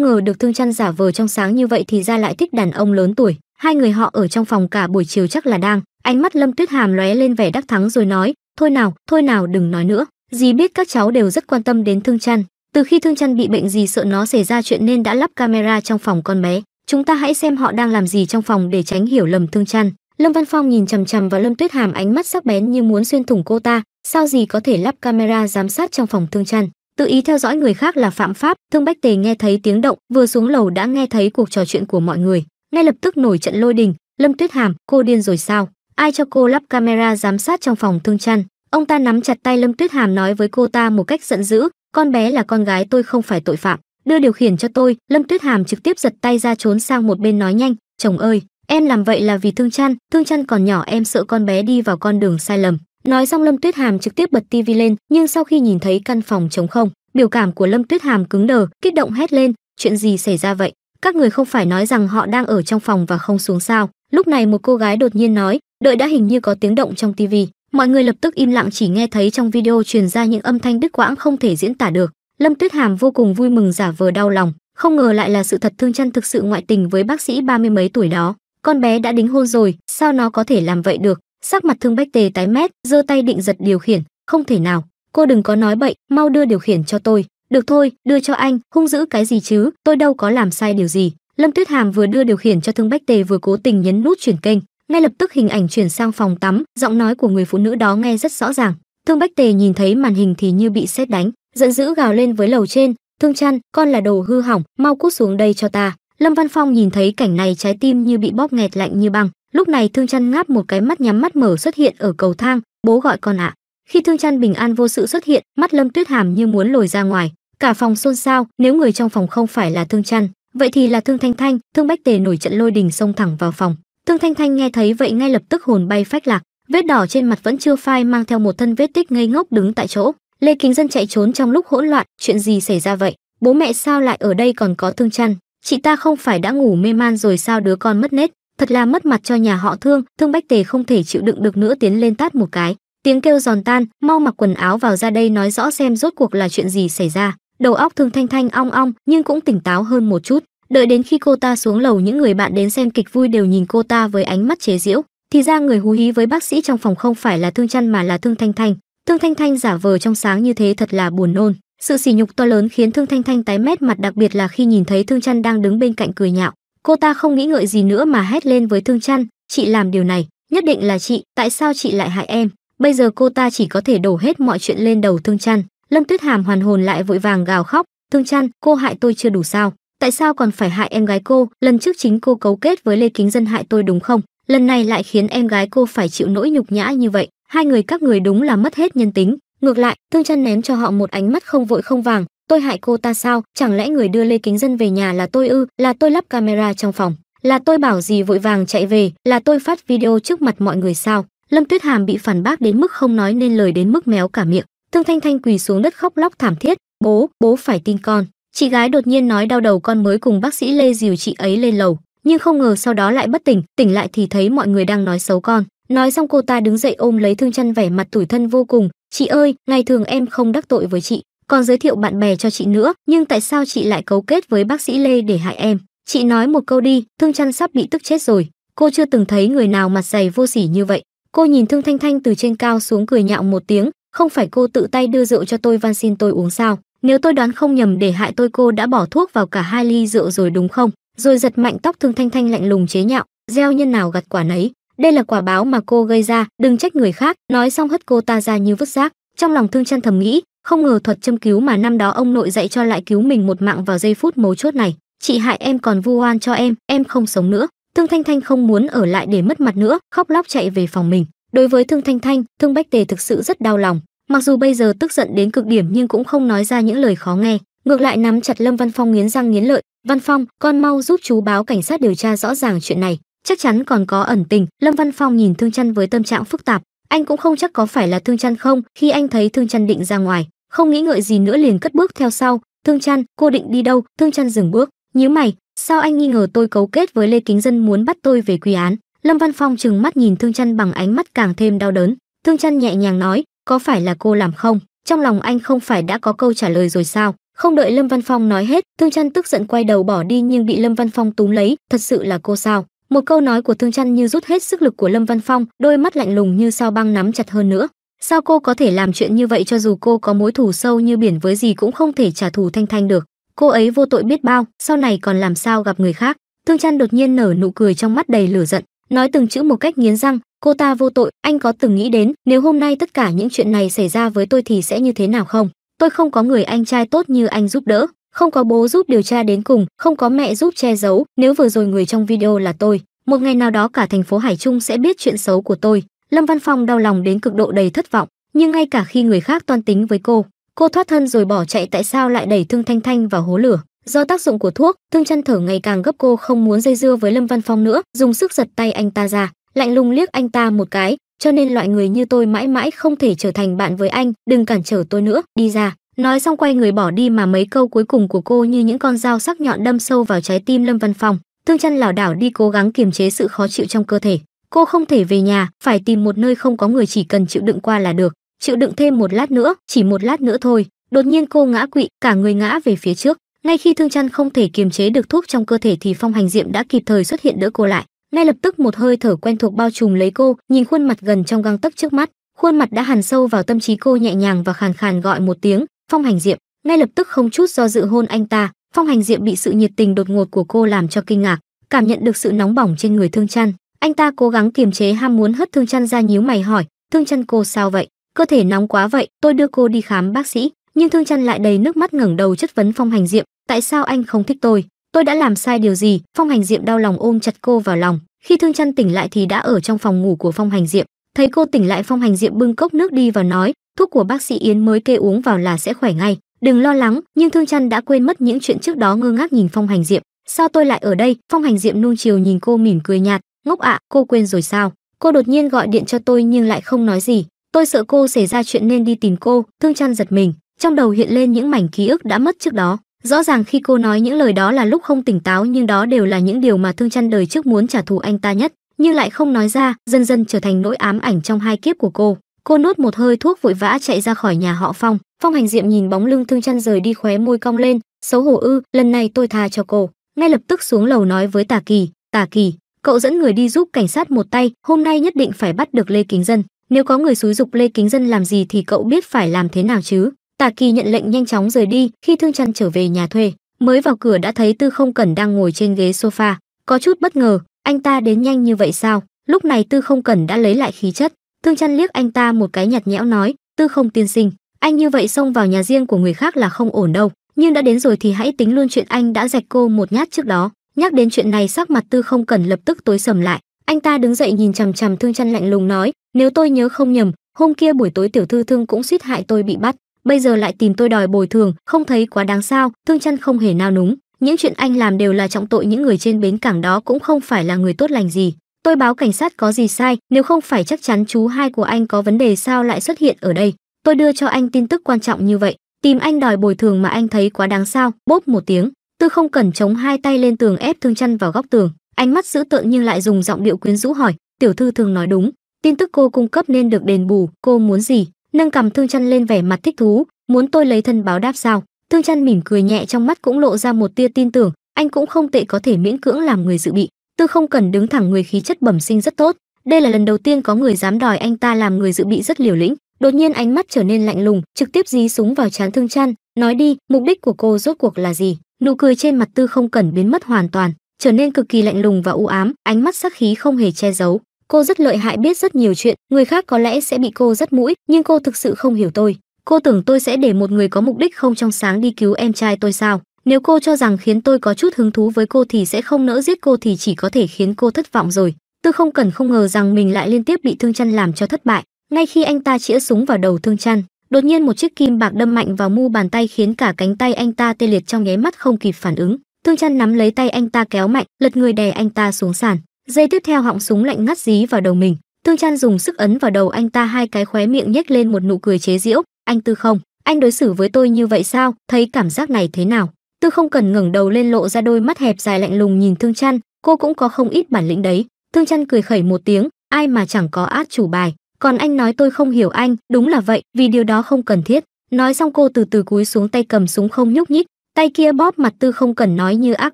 ngờ được Thương Chân giả vờ trong sáng như vậy thì ra lại thích đàn ông lớn tuổi. Hai người họ ở trong phòng cả buổi chiều chắc là đang. Ánh mắt Lâm Tuyết Hàm lóe lên vẻ đắc thắng rồi nói, thôi nào thôi nào đừng nói nữa dì biết các cháu đều rất quan tâm đến thương chăn từ khi thương chăn bị bệnh dì sợ nó xảy ra chuyện nên đã lắp camera trong phòng con bé chúng ta hãy xem họ đang làm gì trong phòng để tránh hiểu lầm thương chăn lâm văn phong nhìn chằm chằm vào lâm tuyết hàm ánh mắt sắc bén như muốn xuyên thủng cô ta sao gì có thể lắp camera giám sát trong phòng thương chăn tự ý theo dõi người khác là phạm pháp thương bách tề nghe thấy tiếng động vừa xuống lầu đã nghe thấy cuộc trò chuyện của mọi người ngay lập tức nổi trận lôi đình lâm tuyết hàm cô điên rồi sao ai cho cô lắp camera giám sát trong phòng thương chăn ông ta nắm chặt tay lâm tuyết hàm nói với cô ta một cách giận dữ con bé là con gái tôi không phải tội phạm đưa điều khiển cho tôi lâm tuyết hàm trực tiếp giật tay ra trốn sang một bên nói nhanh chồng ơi em làm vậy là vì thương chăn thương chăn còn nhỏ em sợ con bé đi vào con đường sai lầm nói xong lâm tuyết hàm trực tiếp bật tivi lên nhưng sau khi nhìn thấy căn phòng trống không biểu cảm của lâm tuyết hàm cứng đờ kích động hét lên chuyện gì xảy ra vậy các người không phải nói rằng họ đang ở trong phòng và không xuống sao lúc này một cô gái đột nhiên nói đợi đã hình như có tiếng động trong tivi mọi người lập tức im lặng chỉ nghe thấy trong video truyền ra những âm thanh đứt quãng không thể diễn tả được lâm tuyết hàm vô cùng vui mừng giả vờ đau lòng không ngờ lại là sự thật thương chân thực sự ngoại tình với bác sĩ ba mươi mấy tuổi đó con bé đã đính hôn rồi sao nó có thể làm vậy được sắc mặt thương bách tề tái mét giơ tay định giật điều khiển không thể nào cô đừng có nói bậy mau đưa điều khiển cho tôi được thôi đưa cho anh hung giữ cái gì chứ tôi đâu có làm sai điều gì lâm tuyết hàm vừa đưa điều khiển cho thương bách tề vừa cố tình nhấn nút chuyển kênh ngay lập tức hình ảnh chuyển sang phòng tắm giọng nói của người phụ nữ đó nghe rất rõ ràng thương bách tề nhìn thấy màn hình thì như bị sét đánh giận dữ gào lên với lầu trên thương chăn con là đồ hư hỏng mau cút xuống đây cho ta lâm văn phong nhìn thấy cảnh này trái tim như bị bóp nghẹt lạnh như băng lúc này thương chăn ngáp một cái mắt nhắm mắt mở xuất hiện ở cầu thang bố gọi con ạ khi thương chăn bình an vô sự xuất hiện mắt lâm tuyết hàm như muốn lồi ra ngoài cả phòng xôn xao nếu người trong phòng không phải là thương chăn vậy thì là thương thanh thanh thương bách tề nổi trận lôi đình xông thẳng vào phòng Tương Thanh Thanh nghe thấy vậy ngay lập tức hồn bay phách lạc, vết đỏ trên mặt vẫn chưa phai mang theo một thân vết tích ngây ngốc đứng tại chỗ. Lê Kính Dân chạy trốn trong lúc hỗn loạn, chuyện gì xảy ra vậy? Bố mẹ sao lại ở đây còn có thương chăn? Chị ta không phải đã ngủ mê man rồi sao đứa con mất nết? Thật là mất mặt cho nhà họ Thương, Thương Bách Tề không thể chịu đựng được nữa tiến lên tát một cái. Tiếng kêu giòn tan, mau mặc quần áo vào ra đây nói rõ xem rốt cuộc là chuyện gì xảy ra. Đầu óc Thương Thanh Thanh ong ong, nhưng cũng tỉnh táo hơn một chút đợi đến khi cô ta xuống lầu những người bạn đến xem kịch vui đều nhìn cô ta với ánh mắt chế giễu thì ra người hú hí với bác sĩ trong phòng không phải là thương chăn mà là thương thanh thanh thương thanh thanh giả vờ trong sáng như thế thật là buồn nôn sự sỉ nhục to lớn khiến thương thanh thanh tái mét mặt đặc biệt là khi nhìn thấy thương chăn đang đứng bên cạnh cười nhạo cô ta không nghĩ ngợi gì nữa mà hét lên với thương chăn chị làm điều này nhất định là chị tại sao chị lại hại em bây giờ cô ta chỉ có thể đổ hết mọi chuyện lên đầu thương chăn lâm tuyết hàm hoàn hồn lại vội vàng gào khóc thương chăn cô hại tôi chưa đủ sao tại sao còn phải hại em gái cô lần trước chính cô cấu kết với lê kính dân hại tôi đúng không lần này lại khiến em gái cô phải chịu nỗi nhục nhã như vậy hai người các người đúng là mất hết nhân tính ngược lại thương chân ném cho họ một ánh mắt không vội không vàng tôi hại cô ta sao chẳng lẽ người đưa lê kính dân về nhà là tôi ư là tôi lắp camera trong phòng là tôi bảo gì vội vàng chạy về là tôi phát video trước mặt mọi người sao lâm tuyết hàm bị phản bác đến mức không nói nên lời đến mức méo cả miệng thương thanh thanh quỳ xuống đất khóc lóc thảm thiết bố bố phải tin con Chị gái đột nhiên nói đau đầu con mới cùng bác sĩ Lê dìu chị ấy lên lầu, nhưng không ngờ sau đó lại bất tỉnh, tỉnh lại thì thấy mọi người đang nói xấu con. Nói xong cô ta đứng dậy ôm lấy thương chân vẻ mặt tủi thân vô cùng, "Chị ơi, ngày thường em không đắc tội với chị, còn giới thiệu bạn bè cho chị nữa, nhưng tại sao chị lại cấu kết với bác sĩ Lê để hại em?" Chị nói một câu đi, Thương Chân sắp bị tức chết rồi, cô chưa từng thấy người nào mặt dày vô sỉ như vậy. Cô nhìn Thương Thanh Thanh từ trên cao xuống cười nhạo một tiếng, "Không phải cô tự tay đưa rượu cho tôi van xin tôi uống sao? Nếu tôi đoán không nhầm để hại tôi cô đã bỏ thuốc vào cả hai ly rượu rồi đúng không? Rồi giật mạnh tóc Thương Thanh Thanh lạnh lùng chế nhạo, gieo nhân nào gặt quả nấy, đây là quả báo mà cô gây ra, đừng trách người khác, nói xong hất cô ta ra như vứt rác. Trong lòng Thương chăn thầm nghĩ, không ngờ thuật châm cứu mà năm đó ông nội dạy cho lại cứu mình một mạng vào giây phút mấu chốt này, chị hại em còn vu oan cho em, em không sống nữa. Thương Thanh Thanh không muốn ở lại để mất mặt nữa, khóc lóc chạy về phòng mình. Đối với Thương Thanh Thanh, Thương Bách Tề thực sự rất đau lòng, mặc dù bây giờ tức giận đến cực điểm nhưng cũng không nói ra những lời khó nghe ngược lại nắm chặt lâm văn phong nghiến răng nghiến lợi văn phong con mau giúp chú báo cảnh sát điều tra rõ ràng chuyện này chắc chắn còn có ẩn tình lâm văn phong nhìn thương chăn với tâm trạng phức tạp anh cũng không chắc có phải là thương chăn không khi anh thấy thương chăn định ra ngoài không nghĩ ngợi gì nữa liền cất bước theo sau thương chăn cô định đi đâu thương chăn dừng bước nhíu mày sao anh nghi ngờ tôi cấu kết với lê kính dân muốn bắt tôi về quy án lâm văn phong trừng mắt nhìn thương chăn bằng ánh mắt càng thêm đau đớn thương chăn nhẹ nhàng nói có phải là cô làm không trong lòng anh không phải đã có câu trả lời rồi sao không đợi lâm văn phong nói hết thương chăn tức giận quay đầu bỏ đi nhưng bị lâm văn phong túm lấy thật sự là cô sao một câu nói của thương chăn như rút hết sức lực của lâm văn phong đôi mắt lạnh lùng như sao băng nắm chặt hơn nữa sao cô có thể làm chuyện như vậy cho dù cô có mối thù sâu như biển với gì cũng không thể trả thù thanh thanh được cô ấy vô tội biết bao sau này còn làm sao gặp người khác thương chăn đột nhiên nở nụ cười trong mắt đầy lửa giận nói từng chữ một cách nghiến răng cô ta vô tội anh có từng nghĩ đến nếu hôm nay tất cả những chuyện này xảy ra với tôi thì sẽ như thế nào không tôi không có người anh trai tốt như anh giúp đỡ không có bố giúp điều tra đến cùng không có mẹ giúp che giấu nếu vừa rồi người trong video là tôi một ngày nào đó cả thành phố hải trung sẽ biết chuyện xấu của tôi lâm văn phong đau lòng đến cực độ đầy thất vọng nhưng ngay cả khi người khác toan tính với cô cô thoát thân rồi bỏ chạy tại sao lại đẩy thương thanh thanh vào hố lửa do tác dụng của thuốc thương chăn thở ngày càng gấp cô không muốn dây dưa với lâm văn phong nữa dùng sức giật tay anh ta ra lạnh lùng liếc anh ta một cái cho nên loại người như tôi mãi mãi không thể trở thành bạn với anh đừng cản trở tôi nữa đi ra nói xong quay người bỏ đi mà mấy câu cuối cùng của cô như những con dao sắc nhọn đâm sâu vào trái tim lâm văn phong. thương chân lảo đảo đi cố gắng kiềm chế sự khó chịu trong cơ thể cô không thể về nhà phải tìm một nơi không có người chỉ cần chịu đựng qua là được chịu đựng thêm một lát nữa chỉ một lát nữa thôi đột nhiên cô ngã quỵ cả người ngã về phía trước ngay khi thương chăn không thể kiềm chế được thuốc trong cơ thể thì phong hành diệm đã kịp thời xuất hiện đỡ cô lại ngay lập tức một hơi thở quen thuộc bao trùm lấy cô nhìn khuôn mặt gần trong găng tấc trước mắt khuôn mặt đã hàn sâu vào tâm trí cô nhẹ nhàng và khàn khàn gọi một tiếng phong hành diệm ngay lập tức không chút do dự hôn anh ta phong hành diệm bị sự nhiệt tình đột ngột của cô làm cho kinh ngạc cảm nhận được sự nóng bỏng trên người thương chăn anh ta cố gắng kiềm chế ham muốn hất thương chăn ra nhíu mày hỏi thương chăn cô sao vậy cơ thể nóng quá vậy tôi đưa cô đi khám bác sĩ nhưng thương chăn lại đầy nước mắt ngẩng đầu chất vấn phong hành diệm tại sao anh không thích tôi tôi đã làm sai điều gì phong hành diệm đau lòng ôm chặt cô vào lòng khi thương chăn tỉnh lại thì đã ở trong phòng ngủ của phong hành diệm thấy cô tỉnh lại phong hành diệm bưng cốc nước đi và nói thuốc của bác sĩ yến mới kê uống vào là sẽ khỏe ngay đừng lo lắng nhưng thương chăn đã quên mất những chuyện trước đó ngơ ngác nhìn phong hành diệm sao tôi lại ở đây phong hành diệm nuông chiều nhìn cô mỉm cười nhạt ngốc ạ cô quên rồi sao cô đột nhiên gọi điện cho tôi nhưng lại không nói gì tôi sợ cô xảy ra chuyện nên đi tìm cô thương chăn giật mình trong đầu hiện lên những mảnh ký ức đã mất trước đó rõ ràng khi cô nói những lời đó là lúc không tỉnh táo nhưng đó đều là những điều mà thương chăn đời trước muốn trả thù anh ta nhất nhưng lại không nói ra dần dần trở thành nỗi ám ảnh trong hai kiếp của cô cô nuốt một hơi thuốc vội vã chạy ra khỏi nhà họ phong phong hành diệm nhìn bóng lưng thương chăn rời đi khóe môi cong lên xấu hổ ư lần này tôi tha cho cô ngay lập tức xuống lầu nói với tà kỳ tà kỳ cậu dẫn người đi giúp cảnh sát một tay hôm nay nhất định phải bắt được lê kính dân nếu có người xúi dục lê kính dân làm gì thì cậu biết phải làm thế nào chứ Tả Kỳ nhận lệnh nhanh chóng rời đi, khi Thương Trần trở về nhà thuê, mới vào cửa đã thấy Tư Không Cẩn đang ngồi trên ghế sofa, có chút bất ngờ, anh ta đến nhanh như vậy sao? Lúc này Tư Không Cẩn đã lấy lại khí chất, Thương Trần liếc anh ta một cái nhạt nhẽo nói, "Tư Không tiên sinh, anh như vậy xông vào nhà riêng của người khác là không ổn đâu, nhưng đã đến rồi thì hãy tính luôn chuyện anh đã rạch cô một nhát trước đó." Nhắc đến chuyện này sắc mặt Tư Không Cẩn lập tức tối sầm lại, anh ta đứng dậy nhìn chằm chằm Thương Trần lạnh lùng nói, "Nếu tôi nhớ không nhầm, hôm kia buổi tối tiểu thư Thương cũng suýt hại tôi bị bắt, bây giờ lại tìm tôi đòi bồi thường không thấy quá đáng sao thương chân không hề nao núng những chuyện anh làm đều là trọng tội những người trên bến cảng đó cũng không phải là người tốt lành gì tôi báo cảnh sát có gì sai nếu không phải chắc chắn chú hai của anh có vấn đề sao lại xuất hiện ở đây tôi đưa cho anh tin tức quan trọng như vậy tìm anh đòi bồi thường mà anh thấy quá đáng sao bốp một tiếng tư không cần chống hai tay lên tường ép thương chân vào góc tường ánh mắt dữ tợn nhưng lại dùng giọng điệu quyến rũ hỏi tiểu thư thường nói đúng tin tức cô cung cấp nên được đền bù cô muốn gì nâng cầm thương chân lên vẻ mặt thích thú muốn tôi lấy thân báo đáp sao thương chân mỉm cười nhẹ trong mắt cũng lộ ra một tia tin tưởng anh cũng không tệ có thể miễn cưỡng làm người dự bị tư không cần đứng thẳng người khí chất bẩm sinh rất tốt đây là lần đầu tiên có người dám đòi anh ta làm người dự bị rất liều lĩnh đột nhiên ánh mắt trở nên lạnh lùng trực tiếp dí súng vào trán thương chân nói đi mục đích của cô rốt cuộc là gì nụ cười trên mặt tư không cần biến mất hoàn toàn trở nên cực kỳ lạnh lùng và u ám ánh mắt sắc khí không hề che giấu cô rất lợi hại biết rất nhiều chuyện người khác có lẽ sẽ bị cô rất mũi nhưng cô thực sự không hiểu tôi cô tưởng tôi sẽ để một người có mục đích không trong sáng đi cứu em trai tôi sao nếu cô cho rằng khiến tôi có chút hứng thú với cô thì sẽ không nỡ giết cô thì chỉ có thể khiến cô thất vọng rồi tôi không cần không ngờ rằng mình lại liên tiếp bị thương chăn làm cho thất bại ngay khi anh ta chĩa súng vào đầu thương chăn đột nhiên một chiếc kim bạc đâm mạnh vào mu bàn tay khiến cả cánh tay anh ta tê liệt trong nháy mắt không kịp phản ứng thương chăn nắm lấy tay anh ta kéo mạnh lật người đè anh ta xuống sàn Giây tiếp theo họng súng lạnh ngắt dí vào đầu mình, thương Chan dùng sức ấn vào đầu anh ta hai cái khóe miệng nhếch lên một nụ cười chế giễu, "Anh Tư Không, anh đối xử với tôi như vậy sao, thấy cảm giác này thế nào?" Tư Không cần ngẩng đầu lên lộ ra đôi mắt hẹp dài lạnh lùng nhìn Thương Chan, cô cũng có không ít bản lĩnh đấy. Thương Chan cười khẩy một tiếng, ai mà chẳng có át chủ bài, còn anh nói tôi không hiểu anh, đúng là vậy, vì điều đó không cần thiết. Nói xong cô từ từ cúi xuống tay cầm súng không nhúc nhích, tay kia bóp mặt Tư Không cần nói như ác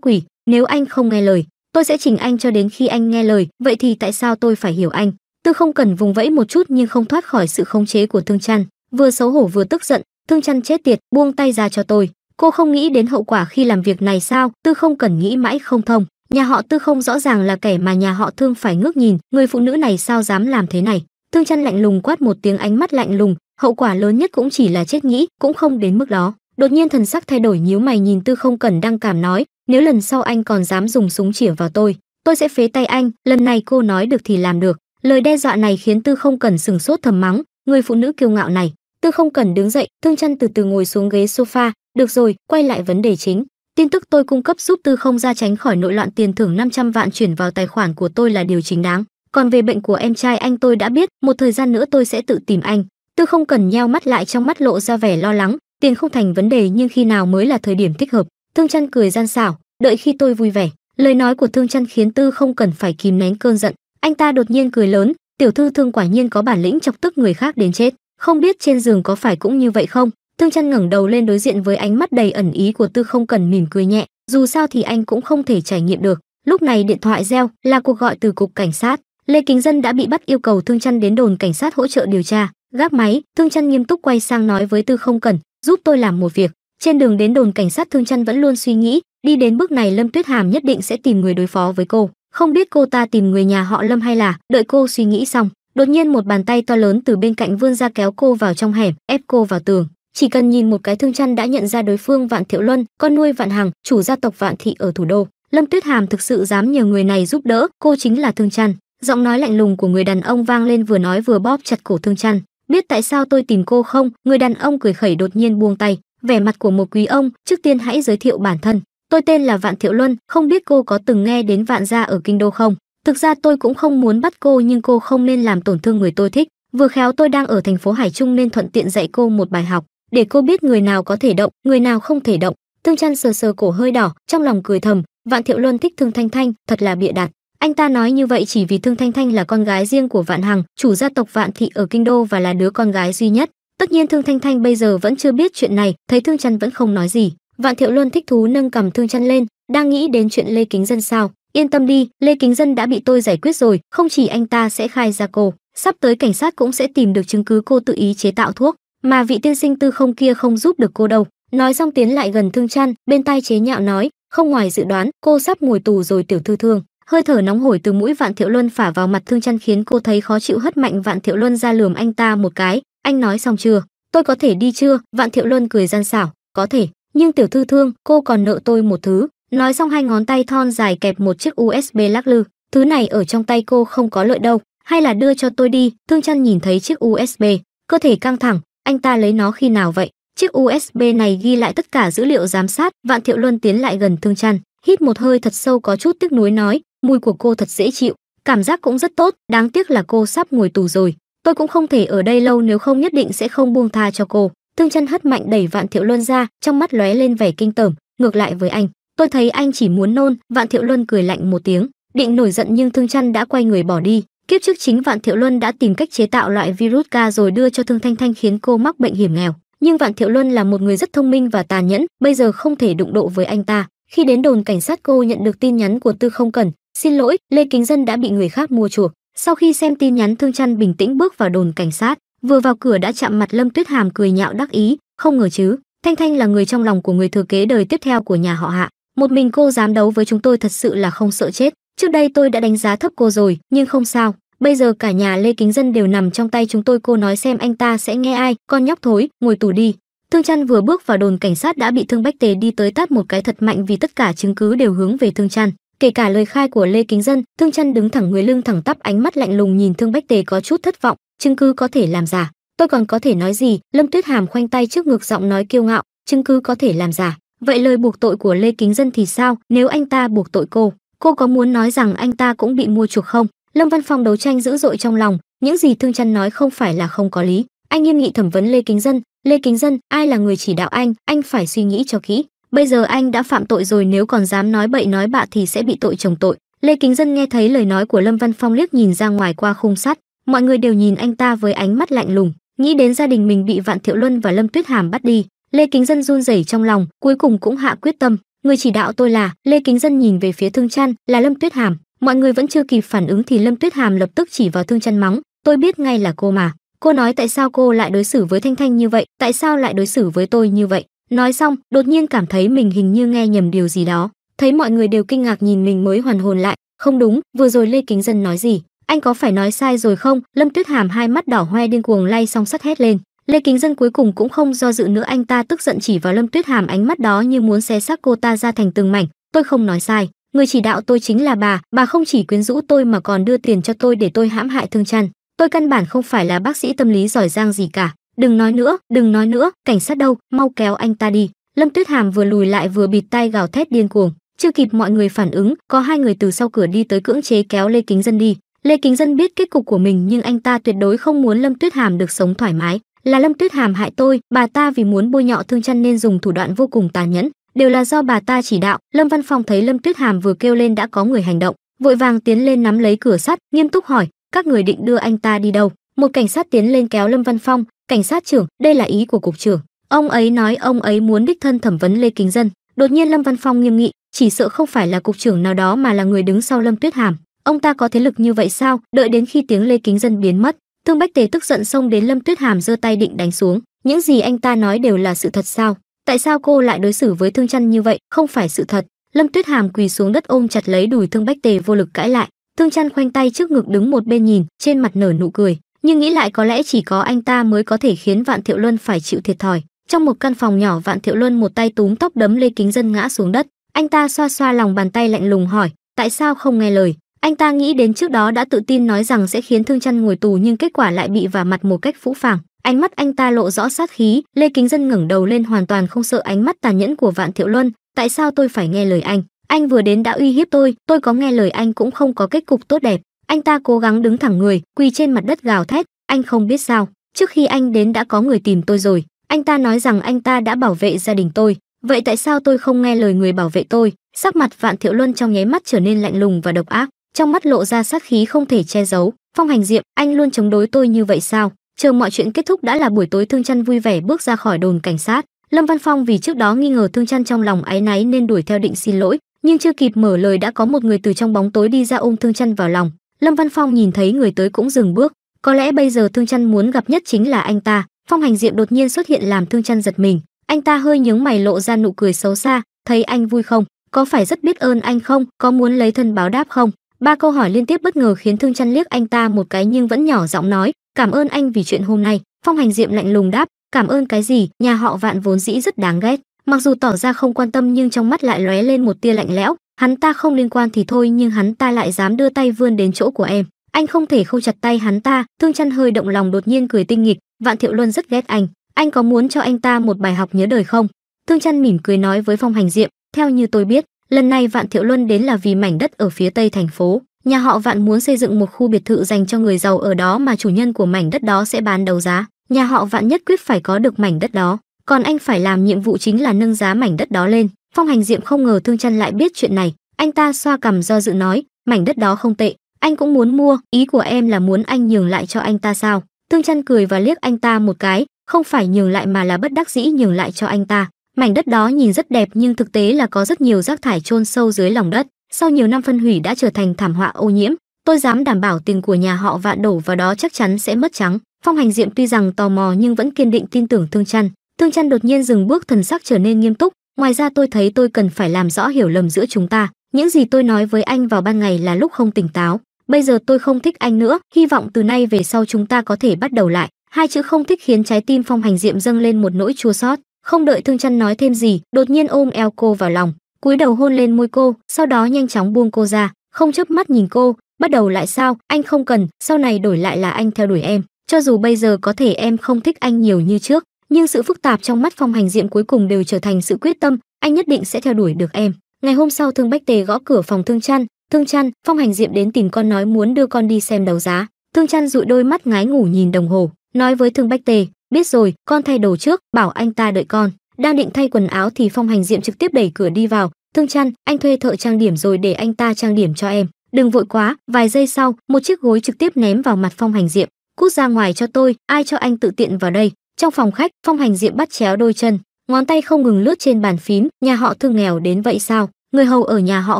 quỷ, nếu anh không nghe lời, tôi sẽ chỉnh anh cho đến khi anh nghe lời vậy thì tại sao tôi phải hiểu anh tư không cần vùng vẫy một chút nhưng không thoát khỏi sự khống chế của thương chăn vừa xấu hổ vừa tức giận thương chăn chết tiệt buông tay ra cho tôi cô không nghĩ đến hậu quả khi làm việc này sao tư không cần nghĩ mãi không thông nhà họ tư không rõ ràng là kẻ mà nhà họ thương phải ngước nhìn người phụ nữ này sao dám làm thế này thương chăn lạnh lùng quát một tiếng ánh mắt lạnh lùng hậu quả lớn nhất cũng chỉ là chết nghĩ cũng không đến mức đó đột nhiên thần sắc thay đổi nhíu mày nhìn tư không cần đang cảm nói nếu lần sau anh còn dám dùng súng chỉa vào tôi tôi sẽ phế tay anh lần này cô nói được thì làm được lời đe dọa này khiến tư không cần sừng sốt thầm mắng người phụ nữ kiêu ngạo này tư không cần đứng dậy thương chân từ từ ngồi xuống ghế sofa được rồi quay lại vấn đề chính tin tức tôi cung cấp giúp tư không ra tránh khỏi nội loạn tiền thưởng 500 vạn chuyển vào tài khoản của tôi là điều chính đáng còn về bệnh của em trai anh tôi đã biết một thời gian nữa tôi sẽ tự tìm anh tư không cần nheo mắt lại trong mắt lộ ra vẻ lo lắng tiền không thành vấn đề nhưng khi nào mới là thời điểm thích hợp Thương Chân cười gian xảo, đợi khi tôi vui vẻ, lời nói của Thương Chân khiến Tư không cần phải kìm nén cơn giận, anh ta đột nhiên cười lớn, tiểu thư Thương quả nhiên có bản lĩnh chọc tức người khác đến chết, không biết trên giường có phải cũng như vậy không? Thương Chân ngẩng đầu lên đối diện với ánh mắt đầy ẩn ý của Tư không cần mỉm cười nhẹ, dù sao thì anh cũng không thể trải nghiệm được. Lúc này điện thoại reo, là cuộc gọi từ cục cảnh sát. Lê Kính Dân đã bị bắt yêu cầu Thương Chân đến đồn cảnh sát hỗ trợ điều tra. Gác máy, Thương Chân nghiêm túc quay sang nói với Tư Không Cần, "Giúp tôi làm một việc." Trên đường đến đồn cảnh sát Thương Chân vẫn luôn suy nghĩ, đi đến bước này Lâm Tuyết Hàm nhất định sẽ tìm người đối phó với cô, không biết cô ta tìm người nhà họ Lâm hay là, đợi cô suy nghĩ xong, đột nhiên một bàn tay to lớn từ bên cạnh vươn ra kéo cô vào trong hẻm, ép cô vào tường. Chỉ cần nhìn một cái Thương Chân đã nhận ra đối phương Vạn Thiệu Luân, con nuôi Vạn Hằng, chủ gia tộc Vạn thị ở thủ đô. Lâm Tuyết Hàm thực sự dám nhờ người này giúp đỡ, cô chính là Thương Chân. Giọng nói lạnh lùng của người đàn ông vang lên vừa nói vừa bóp chặt cổ Thương Chân. Biết tại sao tôi tìm cô không? Người đàn ông cười khẩy đột nhiên buông tay, vẻ mặt của một quý ông trước tiên hãy giới thiệu bản thân tôi tên là vạn thiệu luân không biết cô có từng nghe đến vạn gia ở kinh đô không thực ra tôi cũng không muốn bắt cô nhưng cô không nên làm tổn thương người tôi thích vừa khéo tôi đang ở thành phố hải trung nên thuận tiện dạy cô một bài học để cô biết người nào có thể động người nào không thể động thương chăn sờ sờ cổ hơi đỏ trong lòng cười thầm vạn thiệu luân thích thương thanh thanh thật là bịa đặt anh ta nói như vậy chỉ vì thương thanh thanh là con gái riêng của vạn hằng chủ gia tộc vạn thị ở kinh đô và là đứa con gái duy nhất Tất nhiên Thương Thanh Thanh bây giờ vẫn chưa biết chuyện này, thấy Thương chân vẫn không nói gì. Vạn Thiệu Luân thích thú nâng cầm Thương chân lên, đang nghĩ đến chuyện Lê Kính Dân sao? Yên tâm đi, Lê Kính Dân đã bị tôi giải quyết rồi, không chỉ anh ta sẽ khai ra cô, sắp tới cảnh sát cũng sẽ tìm được chứng cứ cô tự ý chế tạo thuốc, mà vị tiên sinh tư không kia không giúp được cô đâu. Nói xong tiến lại gần Thương chân bên tai chế nhạo nói, không ngoài dự đoán, cô sắp ngồi tù rồi tiểu thư thương hơi thở nóng hổi từ mũi vạn thiệu luân phả vào mặt thương chân khiến cô thấy khó chịu hất mạnh vạn thiệu luân ra lườm anh ta một cái anh nói xong chưa tôi có thể đi chưa vạn thiệu luân cười gian xảo có thể nhưng tiểu thư thương cô còn nợ tôi một thứ nói xong hai ngón tay thon dài kẹp một chiếc usb lắc lư thứ này ở trong tay cô không có lợi đâu hay là đưa cho tôi đi thương chăn nhìn thấy chiếc usb cơ thể căng thẳng anh ta lấy nó khi nào vậy chiếc usb này ghi lại tất cả dữ liệu giám sát vạn thiệu luân tiến lại gần thương chăn hít một hơi thật sâu có chút tiếc nuối nói mùi của cô thật dễ chịu cảm giác cũng rất tốt đáng tiếc là cô sắp ngồi tù rồi tôi cũng không thể ở đây lâu nếu không nhất định sẽ không buông tha cho cô thương chân hất mạnh đẩy vạn thiệu luân ra trong mắt lóe lên vẻ kinh tởm ngược lại với anh tôi thấy anh chỉ muốn nôn vạn thiệu luân cười lạnh một tiếng định nổi giận nhưng thương chân đã quay người bỏ đi kiếp trước chính vạn thiệu luân đã tìm cách chế tạo loại virus ca rồi đưa cho thương thanh thanh khiến cô mắc bệnh hiểm nghèo nhưng vạn thiệu luân là một người rất thông minh và tàn nhẫn bây giờ không thể đụng độ với anh ta khi đến đồn cảnh sát cô nhận được tin nhắn của tư không cần xin lỗi lê kính dân đã bị người khác mua chuộc sau khi xem tin nhắn Thương Trăn bình tĩnh bước vào đồn cảnh sát, vừa vào cửa đã chạm mặt Lâm Tuyết Hàm cười nhạo đắc ý, không ngờ chứ, Thanh Thanh là người trong lòng của người thừa kế đời tiếp theo của nhà họ Hạ, một mình cô dám đấu với chúng tôi thật sự là không sợ chết, trước đây tôi đã đánh giá thấp cô rồi, nhưng không sao, bây giờ cả nhà Lê Kính Dân đều nằm trong tay chúng tôi, cô nói xem anh ta sẽ nghe ai, con nhóc thối, ngồi tù đi. Thương Trăn vừa bước vào đồn cảnh sát đã bị Thương Bách Tề đi tới tát một cái thật mạnh vì tất cả chứng cứ đều hướng về Thương Trăn kể cả lời khai của lê kính dân thương chân đứng thẳng người lưng thẳng tắp ánh mắt lạnh lùng nhìn thương bách tề có chút thất vọng chứng cứ có thể làm giả tôi còn có thể nói gì lâm tuyết hàm khoanh tay trước ngực giọng nói kiêu ngạo chứng cứ có thể làm giả vậy lời buộc tội của lê kính dân thì sao nếu anh ta buộc tội cô cô có muốn nói rằng anh ta cũng bị mua chuộc không lâm văn phong đấu tranh dữ dội trong lòng những gì thương chân nói không phải là không có lý anh nghiêm nghị thẩm vấn lê kính dân lê kính dân ai là người chỉ đạo anh anh phải suy nghĩ cho kỹ Bây giờ anh đã phạm tội rồi nếu còn dám nói bậy nói bạ thì sẽ bị tội chồng tội. Lê Kính Dân nghe thấy lời nói của Lâm Văn Phong liếc nhìn ra ngoài qua khung sắt, mọi người đều nhìn anh ta với ánh mắt lạnh lùng, nghĩ đến gia đình mình bị Vạn Thiệu Luân và Lâm Tuyết Hàm bắt đi, Lê Kính Dân run rẩy trong lòng, cuối cùng cũng hạ quyết tâm, người chỉ đạo tôi là, Lê Kính Dân nhìn về phía Thương Chăn, là Lâm Tuyết Hàm, mọi người vẫn chưa kịp phản ứng thì Lâm Tuyết Hàm lập tức chỉ vào Thương Chăn mắng, tôi biết ngay là cô mà, cô nói tại sao cô lại đối xử với Thanh Thanh như vậy, tại sao lại đối xử với tôi như vậy, Nói xong, đột nhiên cảm thấy mình hình như nghe nhầm điều gì đó, thấy mọi người đều kinh ngạc nhìn mình mới hoàn hồn lại, không đúng, vừa rồi Lê Kính Dân nói gì? Anh có phải nói sai rồi không? Lâm Tuyết Hàm hai mắt đỏ hoe điên cuồng lay song sắt hét lên. Lê Kính Dân cuối cùng cũng không do dự nữa anh ta tức giận chỉ vào Lâm Tuyết Hàm ánh mắt đó như muốn xé xác cô ta ra thành từng mảnh, tôi không nói sai, người chỉ đạo tôi chính là bà, bà không chỉ quyến rũ tôi mà còn đưa tiền cho tôi để tôi hãm hại Thương Trăn, tôi căn bản không phải là bác sĩ tâm lý giỏi giang gì cả, đừng nói nữa đừng nói nữa cảnh sát đâu mau kéo anh ta đi lâm tuyết hàm vừa lùi lại vừa bịt tay gào thét điên cuồng chưa kịp mọi người phản ứng có hai người từ sau cửa đi tới cưỡng chế kéo lê kính dân đi lê kính dân biết kết cục của mình nhưng anh ta tuyệt đối không muốn lâm tuyết hàm được sống thoải mái là lâm tuyết hàm hại tôi bà ta vì muốn bôi nhọ thương chăn nên dùng thủ đoạn vô cùng tàn nhẫn đều là do bà ta chỉ đạo lâm văn Phòng thấy lâm tuyết hàm vừa kêu lên đã có người hành động vội vàng tiến lên nắm lấy cửa sắt nghiêm túc hỏi các người định đưa anh ta đi đâu một cảnh sát tiến lên kéo lâm văn phong cảnh sát trưởng đây là ý của cục trưởng ông ấy nói ông ấy muốn đích thân thẩm vấn lê kính dân đột nhiên lâm văn phong nghiêm nghị chỉ sợ không phải là cục trưởng nào đó mà là người đứng sau lâm tuyết hàm ông ta có thế lực như vậy sao đợi đến khi tiếng lê kính dân biến mất thương bách tề tức giận xông đến lâm tuyết hàm giơ tay định đánh xuống những gì anh ta nói đều là sự thật sao tại sao cô lại đối xử với thương chăn như vậy không phải sự thật lâm tuyết hàm quỳ xuống đất ôm chặt lấy đùi thương bách tề vô lực cãi lại thương chăn khoanh tay trước ngực đứng một bên nhìn trên mặt nở nụ cười nhưng nghĩ lại có lẽ chỉ có anh ta mới có thể khiến Vạn Thiệu Luân phải chịu thiệt thòi. Trong một căn phòng nhỏ Vạn Thiệu Luân một tay túm tóc đấm Lê Kính Dân ngã xuống đất, anh ta xoa xoa lòng bàn tay lạnh lùng hỏi, tại sao không nghe lời? Anh ta nghĩ đến trước đó đã tự tin nói rằng sẽ khiến Thương Chân ngồi tù nhưng kết quả lại bị vả mặt một cách phũ phàng. Ánh mắt anh ta lộ rõ sát khí, Lê Kính Dân ngẩng đầu lên hoàn toàn không sợ ánh mắt tàn nhẫn của Vạn Thiệu Luân, tại sao tôi phải nghe lời anh? Anh vừa đến đã uy hiếp tôi, tôi có nghe lời anh cũng không có kết cục tốt đẹp anh ta cố gắng đứng thẳng người quỳ trên mặt đất gào thét anh không biết sao trước khi anh đến đã có người tìm tôi rồi anh ta nói rằng anh ta đã bảo vệ gia đình tôi vậy tại sao tôi không nghe lời người bảo vệ tôi sắc mặt vạn thiệu luân trong nháy mắt trở nên lạnh lùng và độc ác trong mắt lộ ra sát khí không thể che giấu phong hành diệm anh luôn chống đối tôi như vậy sao chờ mọi chuyện kết thúc đã là buổi tối thương chăn vui vẻ bước ra khỏi đồn cảnh sát lâm văn phong vì trước đó nghi ngờ thương chăn trong lòng áy náy nên đuổi theo định xin lỗi nhưng chưa kịp mở lời đã có một người từ trong bóng tối đi ra ôm thương chăn vào lòng lâm văn phong nhìn thấy người tới cũng dừng bước có lẽ bây giờ thương chăn muốn gặp nhất chính là anh ta phong hành diệm đột nhiên xuất hiện làm thương chăn giật mình anh ta hơi nhướng mày lộ ra nụ cười xấu xa thấy anh vui không có phải rất biết ơn anh không có muốn lấy thân báo đáp không ba câu hỏi liên tiếp bất ngờ khiến thương chăn liếc anh ta một cái nhưng vẫn nhỏ giọng nói cảm ơn anh vì chuyện hôm nay phong hành diệm lạnh lùng đáp cảm ơn cái gì nhà họ vạn vốn dĩ rất đáng ghét mặc dù tỏ ra không quan tâm nhưng trong mắt lại lóe lên một tia lạnh lẽo Hắn ta không liên quan thì thôi nhưng hắn ta lại dám đưa tay vươn đến chỗ của em. Anh không thể không chặt tay hắn ta, thương chăn hơi động lòng đột nhiên cười tinh nghịch, Vạn Thiệu Luân rất ghét anh. Anh có muốn cho anh ta một bài học nhớ đời không? Thương chăn mỉm cười nói với Phong Hành Diệm, theo như tôi biết, lần này Vạn Thiệu Luân đến là vì mảnh đất ở phía tây thành phố. Nhà họ Vạn muốn xây dựng một khu biệt thự dành cho người giàu ở đó mà chủ nhân của mảnh đất đó sẽ bán đấu giá. Nhà họ Vạn nhất quyết phải có được mảnh đất đó còn anh phải làm nhiệm vụ chính là nâng giá mảnh đất đó lên phong hành diệm không ngờ thương chân lại biết chuyện này anh ta xoa cằm do dự nói mảnh đất đó không tệ anh cũng muốn mua ý của em là muốn anh nhường lại cho anh ta sao thương chân cười và liếc anh ta một cái không phải nhường lại mà là bất đắc dĩ nhường lại cho anh ta mảnh đất đó nhìn rất đẹp nhưng thực tế là có rất nhiều rác thải chôn sâu dưới lòng đất sau nhiều năm phân hủy đã trở thành thảm họa ô nhiễm tôi dám đảm bảo tiền của nhà họ vạ đổ vào đó chắc chắn sẽ mất trắng phong hành diệm tuy rằng tò mò nhưng vẫn kiên định tin tưởng thương Chân. thương Chân đột nhiên dừng bước thần sắc trở nên nghiêm túc ngoài ra tôi thấy tôi cần phải làm rõ hiểu lầm giữa chúng ta những gì tôi nói với anh vào ban ngày là lúc không tỉnh táo bây giờ tôi không thích anh nữa hy vọng từ nay về sau chúng ta có thể bắt đầu lại hai chữ không thích khiến trái tim phong hành diệm dâng lên một nỗi chua xót không đợi thương chăn nói thêm gì đột nhiên ôm eo cô vào lòng cúi đầu hôn lên môi cô sau đó nhanh chóng buông cô ra không chớp mắt nhìn cô bắt đầu lại sao anh không cần sau này đổi lại là anh theo đuổi em cho dù bây giờ có thể em không thích anh nhiều như trước nhưng sự phức tạp trong mắt phong hành diệm cuối cùng đều trở thành sự quyết tâm anh nhất định sẽ theo đuổi được em ngày hôm sau thương bách tề gõ cửa phòng thương chăn thương chăn phong hành diệm đến tìm con nói muốn đưa con đi xem đấu giá thương chăn dụi đôi mắt ngái ngủ nhìn đồng hồ nói với thương bách tề biết rồi con thay đồ trước bảo anh ta đợi con đang định thay quần áo thì phong hành diệm trực tiếp đẩy cửa đi vào thương chăn anh thuê thợ trang điểm rồi để anh ta trang điểm cho em đừng vội quá vài giây sau một chiếc gối trực tiếp ném vào mặt phong hành diệm cút ra ngoài cho tôi ai cho anh tự tiện vào đây trong phòng khách, Phong Hành Diệm bắt chéo đôi chân, ngón tay không ngừng lướt trên bàn phím, nhà họ Thương nghèo đến vậy sao? Người hầu ở nhà họ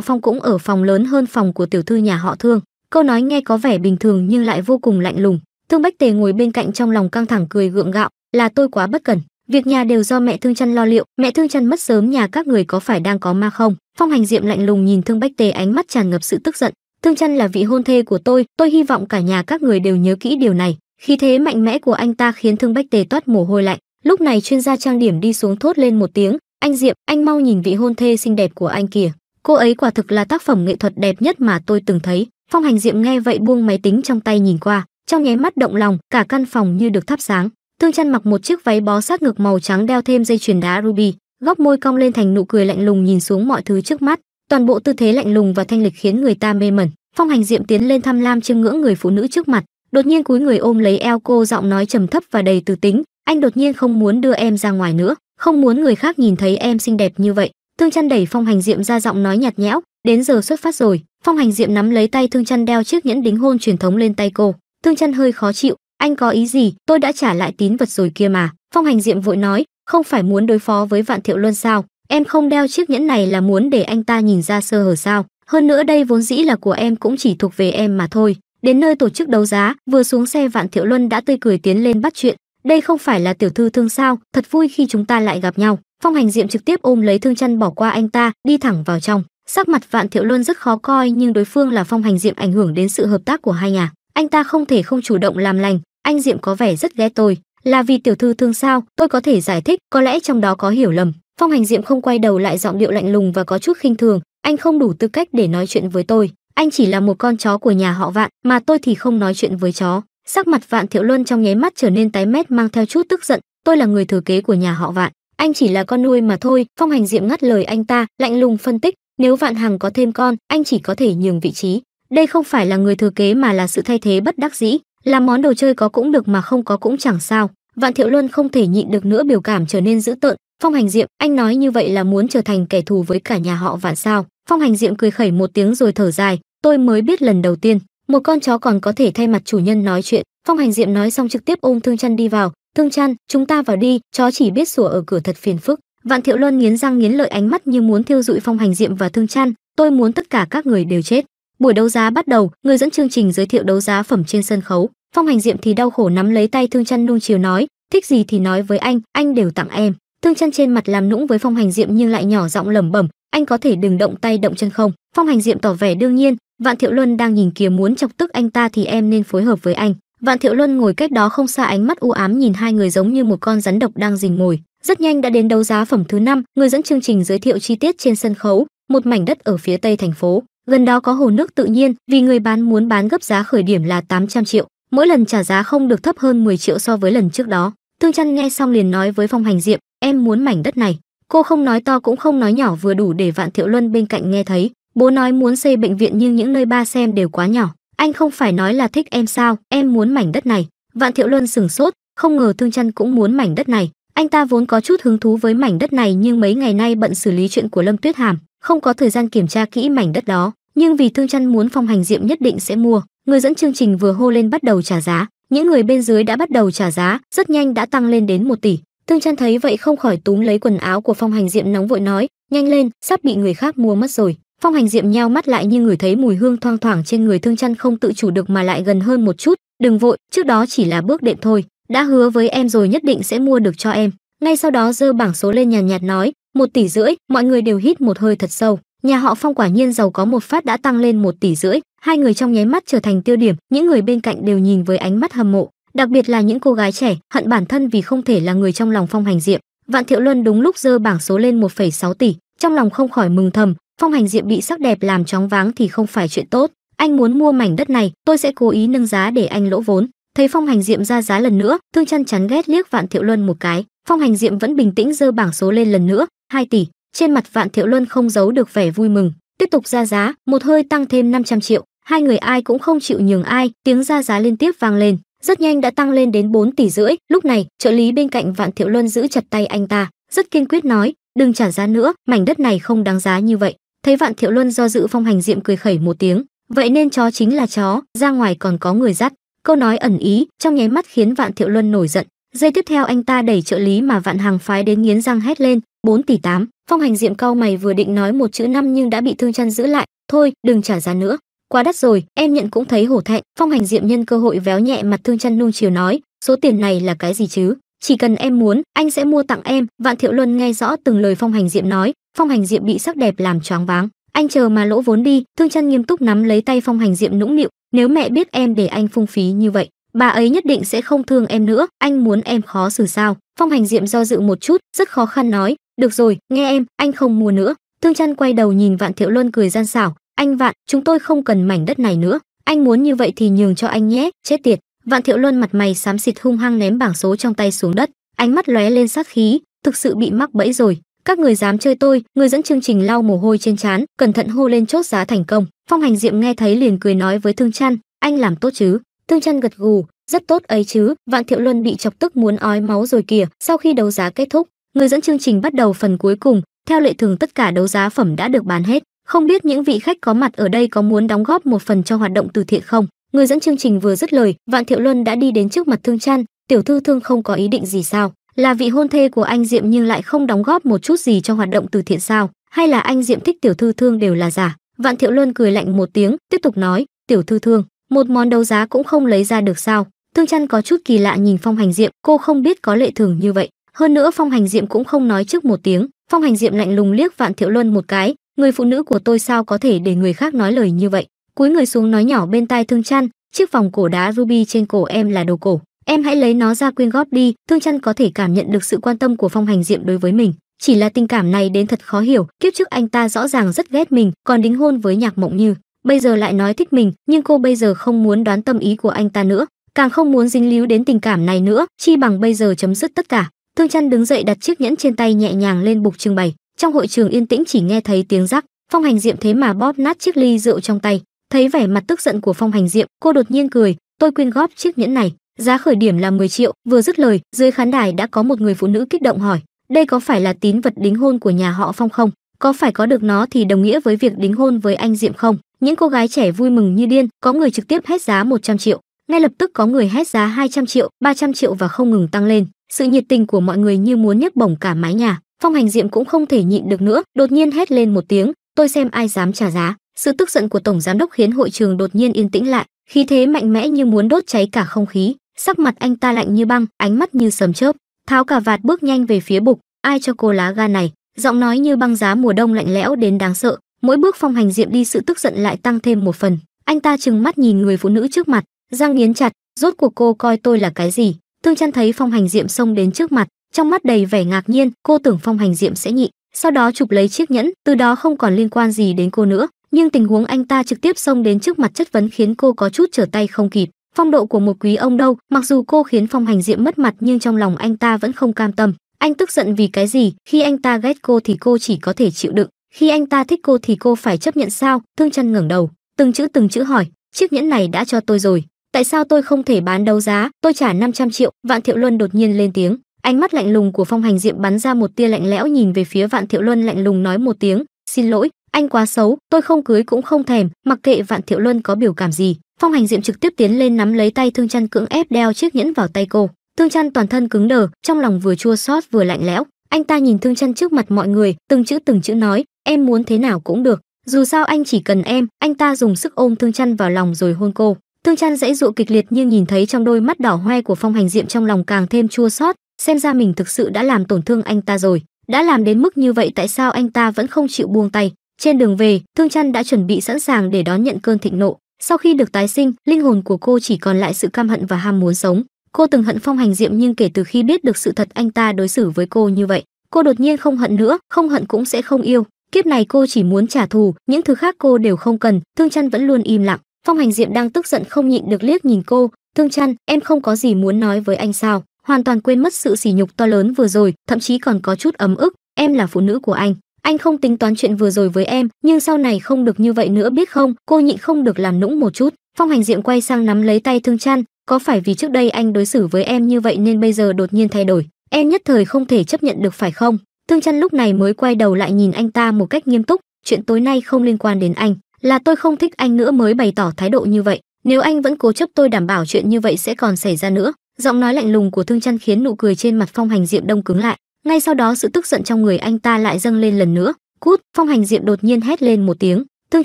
Phong cũng ở phòng lớn hơn phòng của tiểu thư nhà họ Thương. Câu nói nghe có vẻ bình thường nhưng lại vô cùng lạnh lùng. Thương Bách Tề ngồi bên cạnh trong lòng căng thẳng cười gượng gạo, là tôi quá bất cẩn, việc nhà đều do mẹ Thương Chân lo liệu, mẹ Thương Chân mất sớm nhà các người có phải đang có ma không? Phong Hành Diệm lạnh lùng nhìn Thương Bách Tề ánh mắt tràn ngập sự tức giận, Thương Chân là vị hôn thê của tôi, tôi hy vọng cả nhà các người đều nhớ kỹ điều này, khi thế mạnh mẽ của anh ta khiến Thương Bách Tề toát mồ hôi lạnh. Lúc này chuyên gia trang điểm đi xuống thốt lên một tiếng, "Anh Diệp, anh mau nhìn vị hôn thê xinh đẹp của anh kìa. Cô ấy quả thực là tác phẩm nghệ thuật đẹp nhất mà tôi từng thấy." Phong Hành Diệm nghe vậy buông máy tính trong tay nhìn qua, trong nháy mắt động lòng, cả căn phòng như được thắp sáng. Thương Chân mặc một chiếc váy bó sát ngực màu trắng đeo thêm dây chuyền đá ruby, góc môi cong lên thành nụ cười lạnh lùng nhìn xuống mọi thứ trước mắt, toàn bộ tư thế lạnh lùng và thanh lịch khiến người ta mê mẩn. Phong Hành Diệm tiến lên thăm lam chiêm ngưỡng người phụ nữ trước mặt, đột nhiên cúi người ôm lấy eo cô giọng nói trầm thấp và đầy từ tính anh đột nhiên không muốn đưa em ra ngoài nữa không muốn người khác nhìn thấy em xinh đẹp như vậy thương chân đẩy phong hành diệm ra giọng nói nhạt nhẽo đến giờ xuất phát rồi phong hành diệm nắm lấy tay thương chân đeo chiếc nhẫn đính hôn truyền thống lên tay cô thương chân hơi khó chịu anh có ý gì tôi đã trả lại tín vật rồi kia mà phong hành diệm vội nói không phải muốn đối phó với vạn thiệu luân sao em không đeo chiếc nhẫn này là muốn để anh ta nhìn ra sơ hở sao hơn nữa đây vốn dĩ là của em cũng chỉ thuộc về em mà thôi đến nơi tổ chức đấu giá vừa xuống xe vạn thiệu luân đã tươi cười tiến lên bắt chuyện đây không phải là tiểu thư thương sao thật vui khi chúng ta lại gặp nhau phong hành diệm trực tiếp ôm lấy thương chân bỏ qua anh ta đi thẳng vào trong sắc mặt vạn thiệu luân rất khó coi nhưng đối phương là phong hành diệm ảnh hưởng đến sự hợp tác của hai nhà anh ta không thể không chủ động làm lành anh diệm có vẻ rất ghét tôi là vì tiểu thư thương sao tôi có thể giải thích có lẽ trong đó có hiểu lầm phong hành diệm không quay đầu lại giọng điệu lạnh lùng và có chút khinh thường anh không đủ tư cách để nói chuyện với tôi anh chỉ là một con chó của nhà họ vạn mà tôi thì không nói chuyện với chó sắc mặt vạn thiệu luân trong nháy mắt trở nên tái mét mang theo chút tức giận tôi là người thừa kế của nhà họ vạn anh chỉ là con nuôi mà thôi phong hành diệm ngắt lời anh ta lạnh lùng phân tích nếu vạn hằng có thêm con anh chỉ có thể nhường vị trí đây không phải là người thừa kế mà là sự thay thế bất đắc dĩ là món đồ chơi có cũng được mà không có cũng chẳng sao vạn thiệu luân không thể nhịn được nữa biểu cảm trở nên dữ tợn phong hành diệm anh nói như vậy là muốn trở thành kẻ thù với cả nhà họ vạn sao phong hành diệm cười khẩy một tiếng rồi thở dài tôi mới biết lần đầu tiên một con chó còn có thể thay mặt chủ nhân nói chuyện phong hành diệm nói xong trực tiếp ôm thương chăn đi vào thương chăn chúng ta vào đi chó chỉ biết sủa ở cửa thật phiền phức vạn thiệu luân nghiến răng nghiến lợi ánh mắt như muốn thiêu dụi phong hành diệm và thương chăn tôi muốn tất cả các người đều chết buổi đấu giá bắt đầu người dẫn chương trình giới thiệu đấu giá phẩm trên sân khấu phong hành diệm thì đau khổ nắm lấy tay thương chăn nung chiều nói thích gì thì nói với anh anh đều tặng em thương chăn trên mặt làm nũng với phong hành diệm nhưng lại nhỏ giọng lẩm bẩm anh có thể đừng động tay động chân không phong hành diệm tỏ vẻ đương nhiên vạn thiệu luân đang nhìn kìa muốn chọc tức anh ta thì em nên phối hợp với anh vạn thiệu luân ngồi cách đó không xa ánh mắt u ám nhìn hai người giống như một con rắn độc đang rình mồi rất nhanh đã đến đấu giá phẩm thứ năm người dẫn chương trình giới thiệu chi tiết trên sân khấu một mảnh đất ở phía tây thành phố gần đó có hồ nước tự nhiên vì người bán muốn bán gấp giá khởi điểm là 800 triệu mỗi lần trả giá không được thấp hơn 10 triệu so với lần trước đó thương chăn nghe xong liền nói với phong hành diệm em muốn mảnh đất này cô không nói to cũng không nói nhỏ vừa đủ để vạn thiệu luân bên cạnh nghe thấy bố nói muốn xây bệnh viện nhưng những nơi ba xem đều quá nhỏ anh không phải nói là thích em sao em muốn mảnh đất này vạn thiệu luân sửng sốt không ngờ thương chăn cũng muốn mảnh đất này anh ta vốn có chút hứng thú với mảnh đất này nhưng mấy ngày nay bận xử lý chuyện của lâm tuyết hàm không có thời gian kiểm tra kỹ mảnh đất đó nhưng vì thương chăn muốn phong hành diệm nhất định sẽ mua người dẫn chương trình vừa hô lên bắt đầu trả giá những người bên dưới đã bắt đầu trả giá rất nhanh đã tăng lên đến một tỷ Tương Chân thấy vậy không khỏi túm lấy quần áo của Phong Hành Diệm nóng vội nói, "Nhanh lên, sắp bị người khác mua mất rồi." Phong Hành Diệm nheo mắt lại như người thấy mùi hương thoang thoảng trên người Thương Chân không tự chủ được mà lại gần hơn một chút, "Đừng vội, trước đó chỉ là bước đệm thôi, đã hứa với em rồi nhất định sẽ mua được cho em." Ngay sau đó giơ bảng số lên nhàn nhạt, nhạt nói, một tỷ rưỡi, mọi người đều hít một hơi thật sâu. Nhà họ Phong quả nhiên giàu có một phát đã tăng lên một tỷ rưỡi, hai người trong nháy mắt trở thành tiêu điểm, những người bên cạnh đều nhìn với ánh mắt hâm mộ đặc biệt là những cô gái trẻ hận bản thân vì không thể là người trong lòng phong hành diệm vạn thiệu luân đúng lúc dơ bảng số lên 1,6 tỷ trong lòng không khỏi mừng thầm phong hành diệm bị sắc đẹp làm chóng váng thì không phải chuyện tốt anh muốn mua mảnh đất này tôi sẽ cố ý nâng giá để anh lỗ vốn thấy phong hành diệm ra giá lần nữa thương chân chán ghét liếc vạn thiệu luân một cái phong hành diệm vẫn bình tĩnh dơ bảng số lên lần nữa 2 tỷ trên mặt vạn thiệu luân không giấu được vẻ vui mừng tiếp tục ra giá một hơi tăng thêm 500 triệu hai người ai cũng không chịu nhường ai tiếng ra giá liên tiếp vang lên rất nhanh đã tăng lên đến 4 tỷ rưỡi. Lúc này, trợ lý bên cạnh Vạn Thiệu Luân giữ chặt tay anh ta, rất kiên quyết nói, đừng trả giá nữa, mảnh đất này không đáng giá như vậy. Thấy Vạn Thiệu Luân do dự Phong Hành Diệm cười khẩy một tiếng, vậy nên chó chính là chó, ra ngoài còn có người dắt. Câu nói ẩn ý, trong nháy mắt khiến Vạn Thiệu Luân nổi giận. Giây tiếp theo anh ta đẩy trợ lý mà Vạn hàng phái đến nghiến răng hét lên, 4 tỷ 8. Phong Hành Diệm cau mày vừa định nói một chữ năm nhưng đã bị Thương Chân giữ lại, thôi, đừng trả giá nữa quá đắt rồi em nhận cũng thấy hổ thẹn phong hành diệm nhân cơ hội véo nhẹ mặt thương chăn nung chiều nói số tiền này là cái gì chứ chỉ cần em muốn anh sẽ mua tặng em vạn thiệu luân nghe rõ từng lời phong hành diệm nói phong hành diệm bị sắc đẹp làm choáng váng anh chờ mà lỗ vốn đi thương chăn nghiêm túc nắm lấy tay phong hành diệm nũng nịu nếu mẹ biết em để anh phung phí như vậy bà ấy nhất định sẽ không thương em nữa anh muốn em khó xử sao phong hành diệm do dự một chút rất khó khăn nói được rồi nghe em anh không mua nữa thương chăn quay đầu nhìn vạn thiệu luân cười gian xảo anh vạn chúng tôi không cần mảnh đất này nữa anh muốn như vậy thì nhường cho anh nhé chết tiệt vạn thiệu luân mặt mày xám xịt hung hăng ném bảng số trong tay xuống đất ánh mắt lóe lên sát khí thực sự bị mắc bẫy rồi các người dám chơi tôi người dẫn chương trình lau mồ hôi trên trán cẩn thận hô lên chốt giá thành công phong hành diệm nghe thấy liền cười nói với thương chăn anh làm tốt chứ thương chăn gật gù rất tốt ấy chứ vạn thiệu luân bị chọc tức muốn ói máu rồi kìa sau khi đấu giá kết thúc người dẫn chương trình bắt đầu phần cuối cùng theo lệ thường tất cả đấu giá phẩm đã được bán hết không biết những vị khách có mặt ở đây có muốn đóng góp một phần cho hoạt động từ thiện không? Người dẫn chương trình vừa dứt lời, Vạn Thiệu Luân đã đi đến trước mặt Thương Trăn, tiểu thư Thương không có ý định gì sao? Là vị hôn thê của anh Diệm nhưng lại không đóng góp một chút gì cho hoạt động từ thiện sao? Hay là anh Diệm thích tiểu thư Thương đều là giả? Vạn Thiệu Luân cười lạnh một tiếng, tiếp tục nói, "Tiểu thư Thương, một món đấu giá cũng không lấy ra được sao?" Thương Trăn có chút kỳ lạ nhìn Phong Hành Diệm, cô không biết có lệ thường như vậy. Hơn nữa Phong Hành Diệm cũng không nói trước một tiếng, Phong Hành Diệm lạnh lùng liếc Vạn Thiệu Luân một cái, người phụ nữ của tôi sao có thể để người khác nói lời như vậy cúi người xuống nói nhỏ bên tai thương chăn chiếc vòng cổ đá ruby trên cổ em là đồ cổ em hãy lấy nó ra quyên góp đi thương chăn có thể cảm nhận được sự quan tâm của phong hành diệm đối với mình chỉ là tình cảm này đến thật khó hiểu kiếp trước anh ta rõ ràng rất ghét mình còn đính hôn với nhạc mộng như bây giờ lại nói thích mình nhưng cô bây giờ không muốn đoán tâm ý của anh ta nữa càng không muốn dính líu đến tình cảm này nữa chi bằng bây giờ chấm dứt tất cả thương chăn đứng dậy đặt chiếc nhẫn trên tay nhẹ nhàng lên bục trưng bày trong hội trường yên tĩnh chỉ nghe thấy tiếng rắc phong hành diệm thế mà bóp nát chiếc ly rượu trong tay thấy vẻ mặt tức giận của phong hành diệm cô đột nhiên cười tôi quyên góp chiếc nhẫn này giá khởi điểm là 10 triệu vừa dứt lời dưới khán đài đã có một người phụ nữ kích động hỏi đây có phải là tín vật đính hôn của nhà họ phong không có phải có được nó thì đồng nghĩa với việc đính hôn với anh diệm không những cô gái trẻ vui mừng như điên có người trực tiếp hét giá 100 triệu ngay lập tức có người hét giá 200 triệu 300 triệu và không ngừng tăng lên sự nhiệt tình của mọi người như muốn nhấc bổng cả mái nhà phong hành diệm cũng không thể nhịn được nữa đột nhiên hét lên một tiếng tôi xem ai dám trả giá sự tức giận của tổng giám đốc khiến hội trường đột nhiên yên tĩnh lại khí thế mạnh mẽ như muốn đốt cháy cả không khí sắc mặt anh ta lạnh như băng ánh mắt như sầm chớp tháo cả vạt bước nhanh về phía bục ai cho cô lá gan này giọng nói như băng giá mùa đông lạnh lẽo đến đáng sợ mỗi bước phong hành diệm đi sự tức giận lại tăng thêm một phần anh ta trừng mắt nhìn người phụ nữ trước mặt răng nghiến chặt rốt cuộc cô coi tôi là cái gì thương chăn thấy phong hành diệm xông đến trước mặt trong mắt đầy vẻ ngạc nhiên cô tưởng phong hành diệm sẽ nhịn sau đó chụp lấy chiếc nhẫn từ đó không còn liên quan gì đến cô nữa nhưng tình huống anh ta trực tiếp xông đến trước mặt chất vấn khiến cô có chút trở tay không kịp phong độ của một quý ông đâu mặc dù cô khiến phong hành diệm mất mặt nhưng trong lòng anh ta vẫn không cam tâm anh tức giận vì cái gì khi anh ta ghét cô thì cô chỉ có thể chịu đựng khi anh ta thích cô thì cô phải chấp nhận sao thương chân ngẩng đầu từng chữ từng chữ hỏi chiếc nhẫn này đã cho tôi rồi tại sao tôi không thể bán đấu giá tôi trả 500 triệu vạn thiệu luân đột nhiên lên tiếng Ánh mắt lạnh lùng của Phong Hành Diệm bắn ra một tia lạnh lẽo nhìn về phía Vạn Thiệu Luân lạnh lùng nói một tiếng, "Xin lỗi, anh quá xấu, tôi không cưới cũng không thèm." Mặc kệ Vạn Thiệu Luân có biểu cảm gì, Phong Hành Diệm trực tiếp tiến lên nắm lấy tay Thương Chân cưỡng ép đeo chiếc nhẫn vào tay cô. Thương Chân toàn thân cứng đờ, trong lòng vừa chua xót vừa lạnh lẽo. Anh ta nhìn Thương Chân trước mặt mọi người, từng chữ từng chữ nói, "Em muốn thế nào cũng được, dù sao anh chỉ cần em." Anh ta dùng sức ôm Thương Chân vào lòng rồi hôn cô. Thương Chân dãy dụ kịch liệt nhưng nhìn thấy trong đôi mắt đỏ hoe của Phong Hành Diệm trong lòng càng thêm chua xót, xem ra mình thực sự đã làm tổn thương anh ta rồi đã làm đến mức như vậy tại sao anh ta vẫn không chịu buông tay trên đường về thương chăn đã chuẩn bị sẵn sàng để đón nhận cơn thịnh nộ sau khi được tái sinh linh hồn của cô chỉ còn lại sự căm hận và ham muốn sống cô từng hận phong hành diệm nhưng kể từ khi biết được sự thật anh ta đối xử với cô như vậy cô đột nhiên không hận nữa không hận cũng sẽ không yêu kiếp này cô chỉ muốn trả thù những thứ khác cô đều không cần thương chăn vẫn luôn im lặng phong hành diệm đang tức giận không nhịn được liếc nhìn cô thương chăn em không có gì muốn nói với anh sao hoàn toàn quên mất sự sỉ nhục to lớn vừa rồi, thậm chí còn có chút ấm ức, em là phụ nữ của anh. Anh không tính toán chuyện vừa rồi với em, nhưng sau này không được như vậy nữa biết không, cô nhịn không được làm nũng một chút. Phong hành diệm quay sang nắm lấy tay thương chăn, có phải vì trước đây anh đối xử với em như vậy nên bây giờ đột nhiên thay đổi, em nhất thời không thể chấp nhận được phải không? Thương chăn lúc này mới quay đầu lại nhìn anh ta một cách nghiêm túc, chuyện tối nay không liên quan đến anh, là tôi không thích anh nữa mới bày tỏ thái độ như vậy nếu anh vẫn cố chấp tôi đảm bảo chuyện như vậy sẽ còn xảy ra nữa giọng nói lạnh lùng của thương chăn khiến nụ cười trên mặt phong hành diệm đông cứng lại ngay sau đó sự tức giận trong người anh ta lại dâng lên lần nữa cút phong hành diệm đột nhiên hét lên một tiếng thương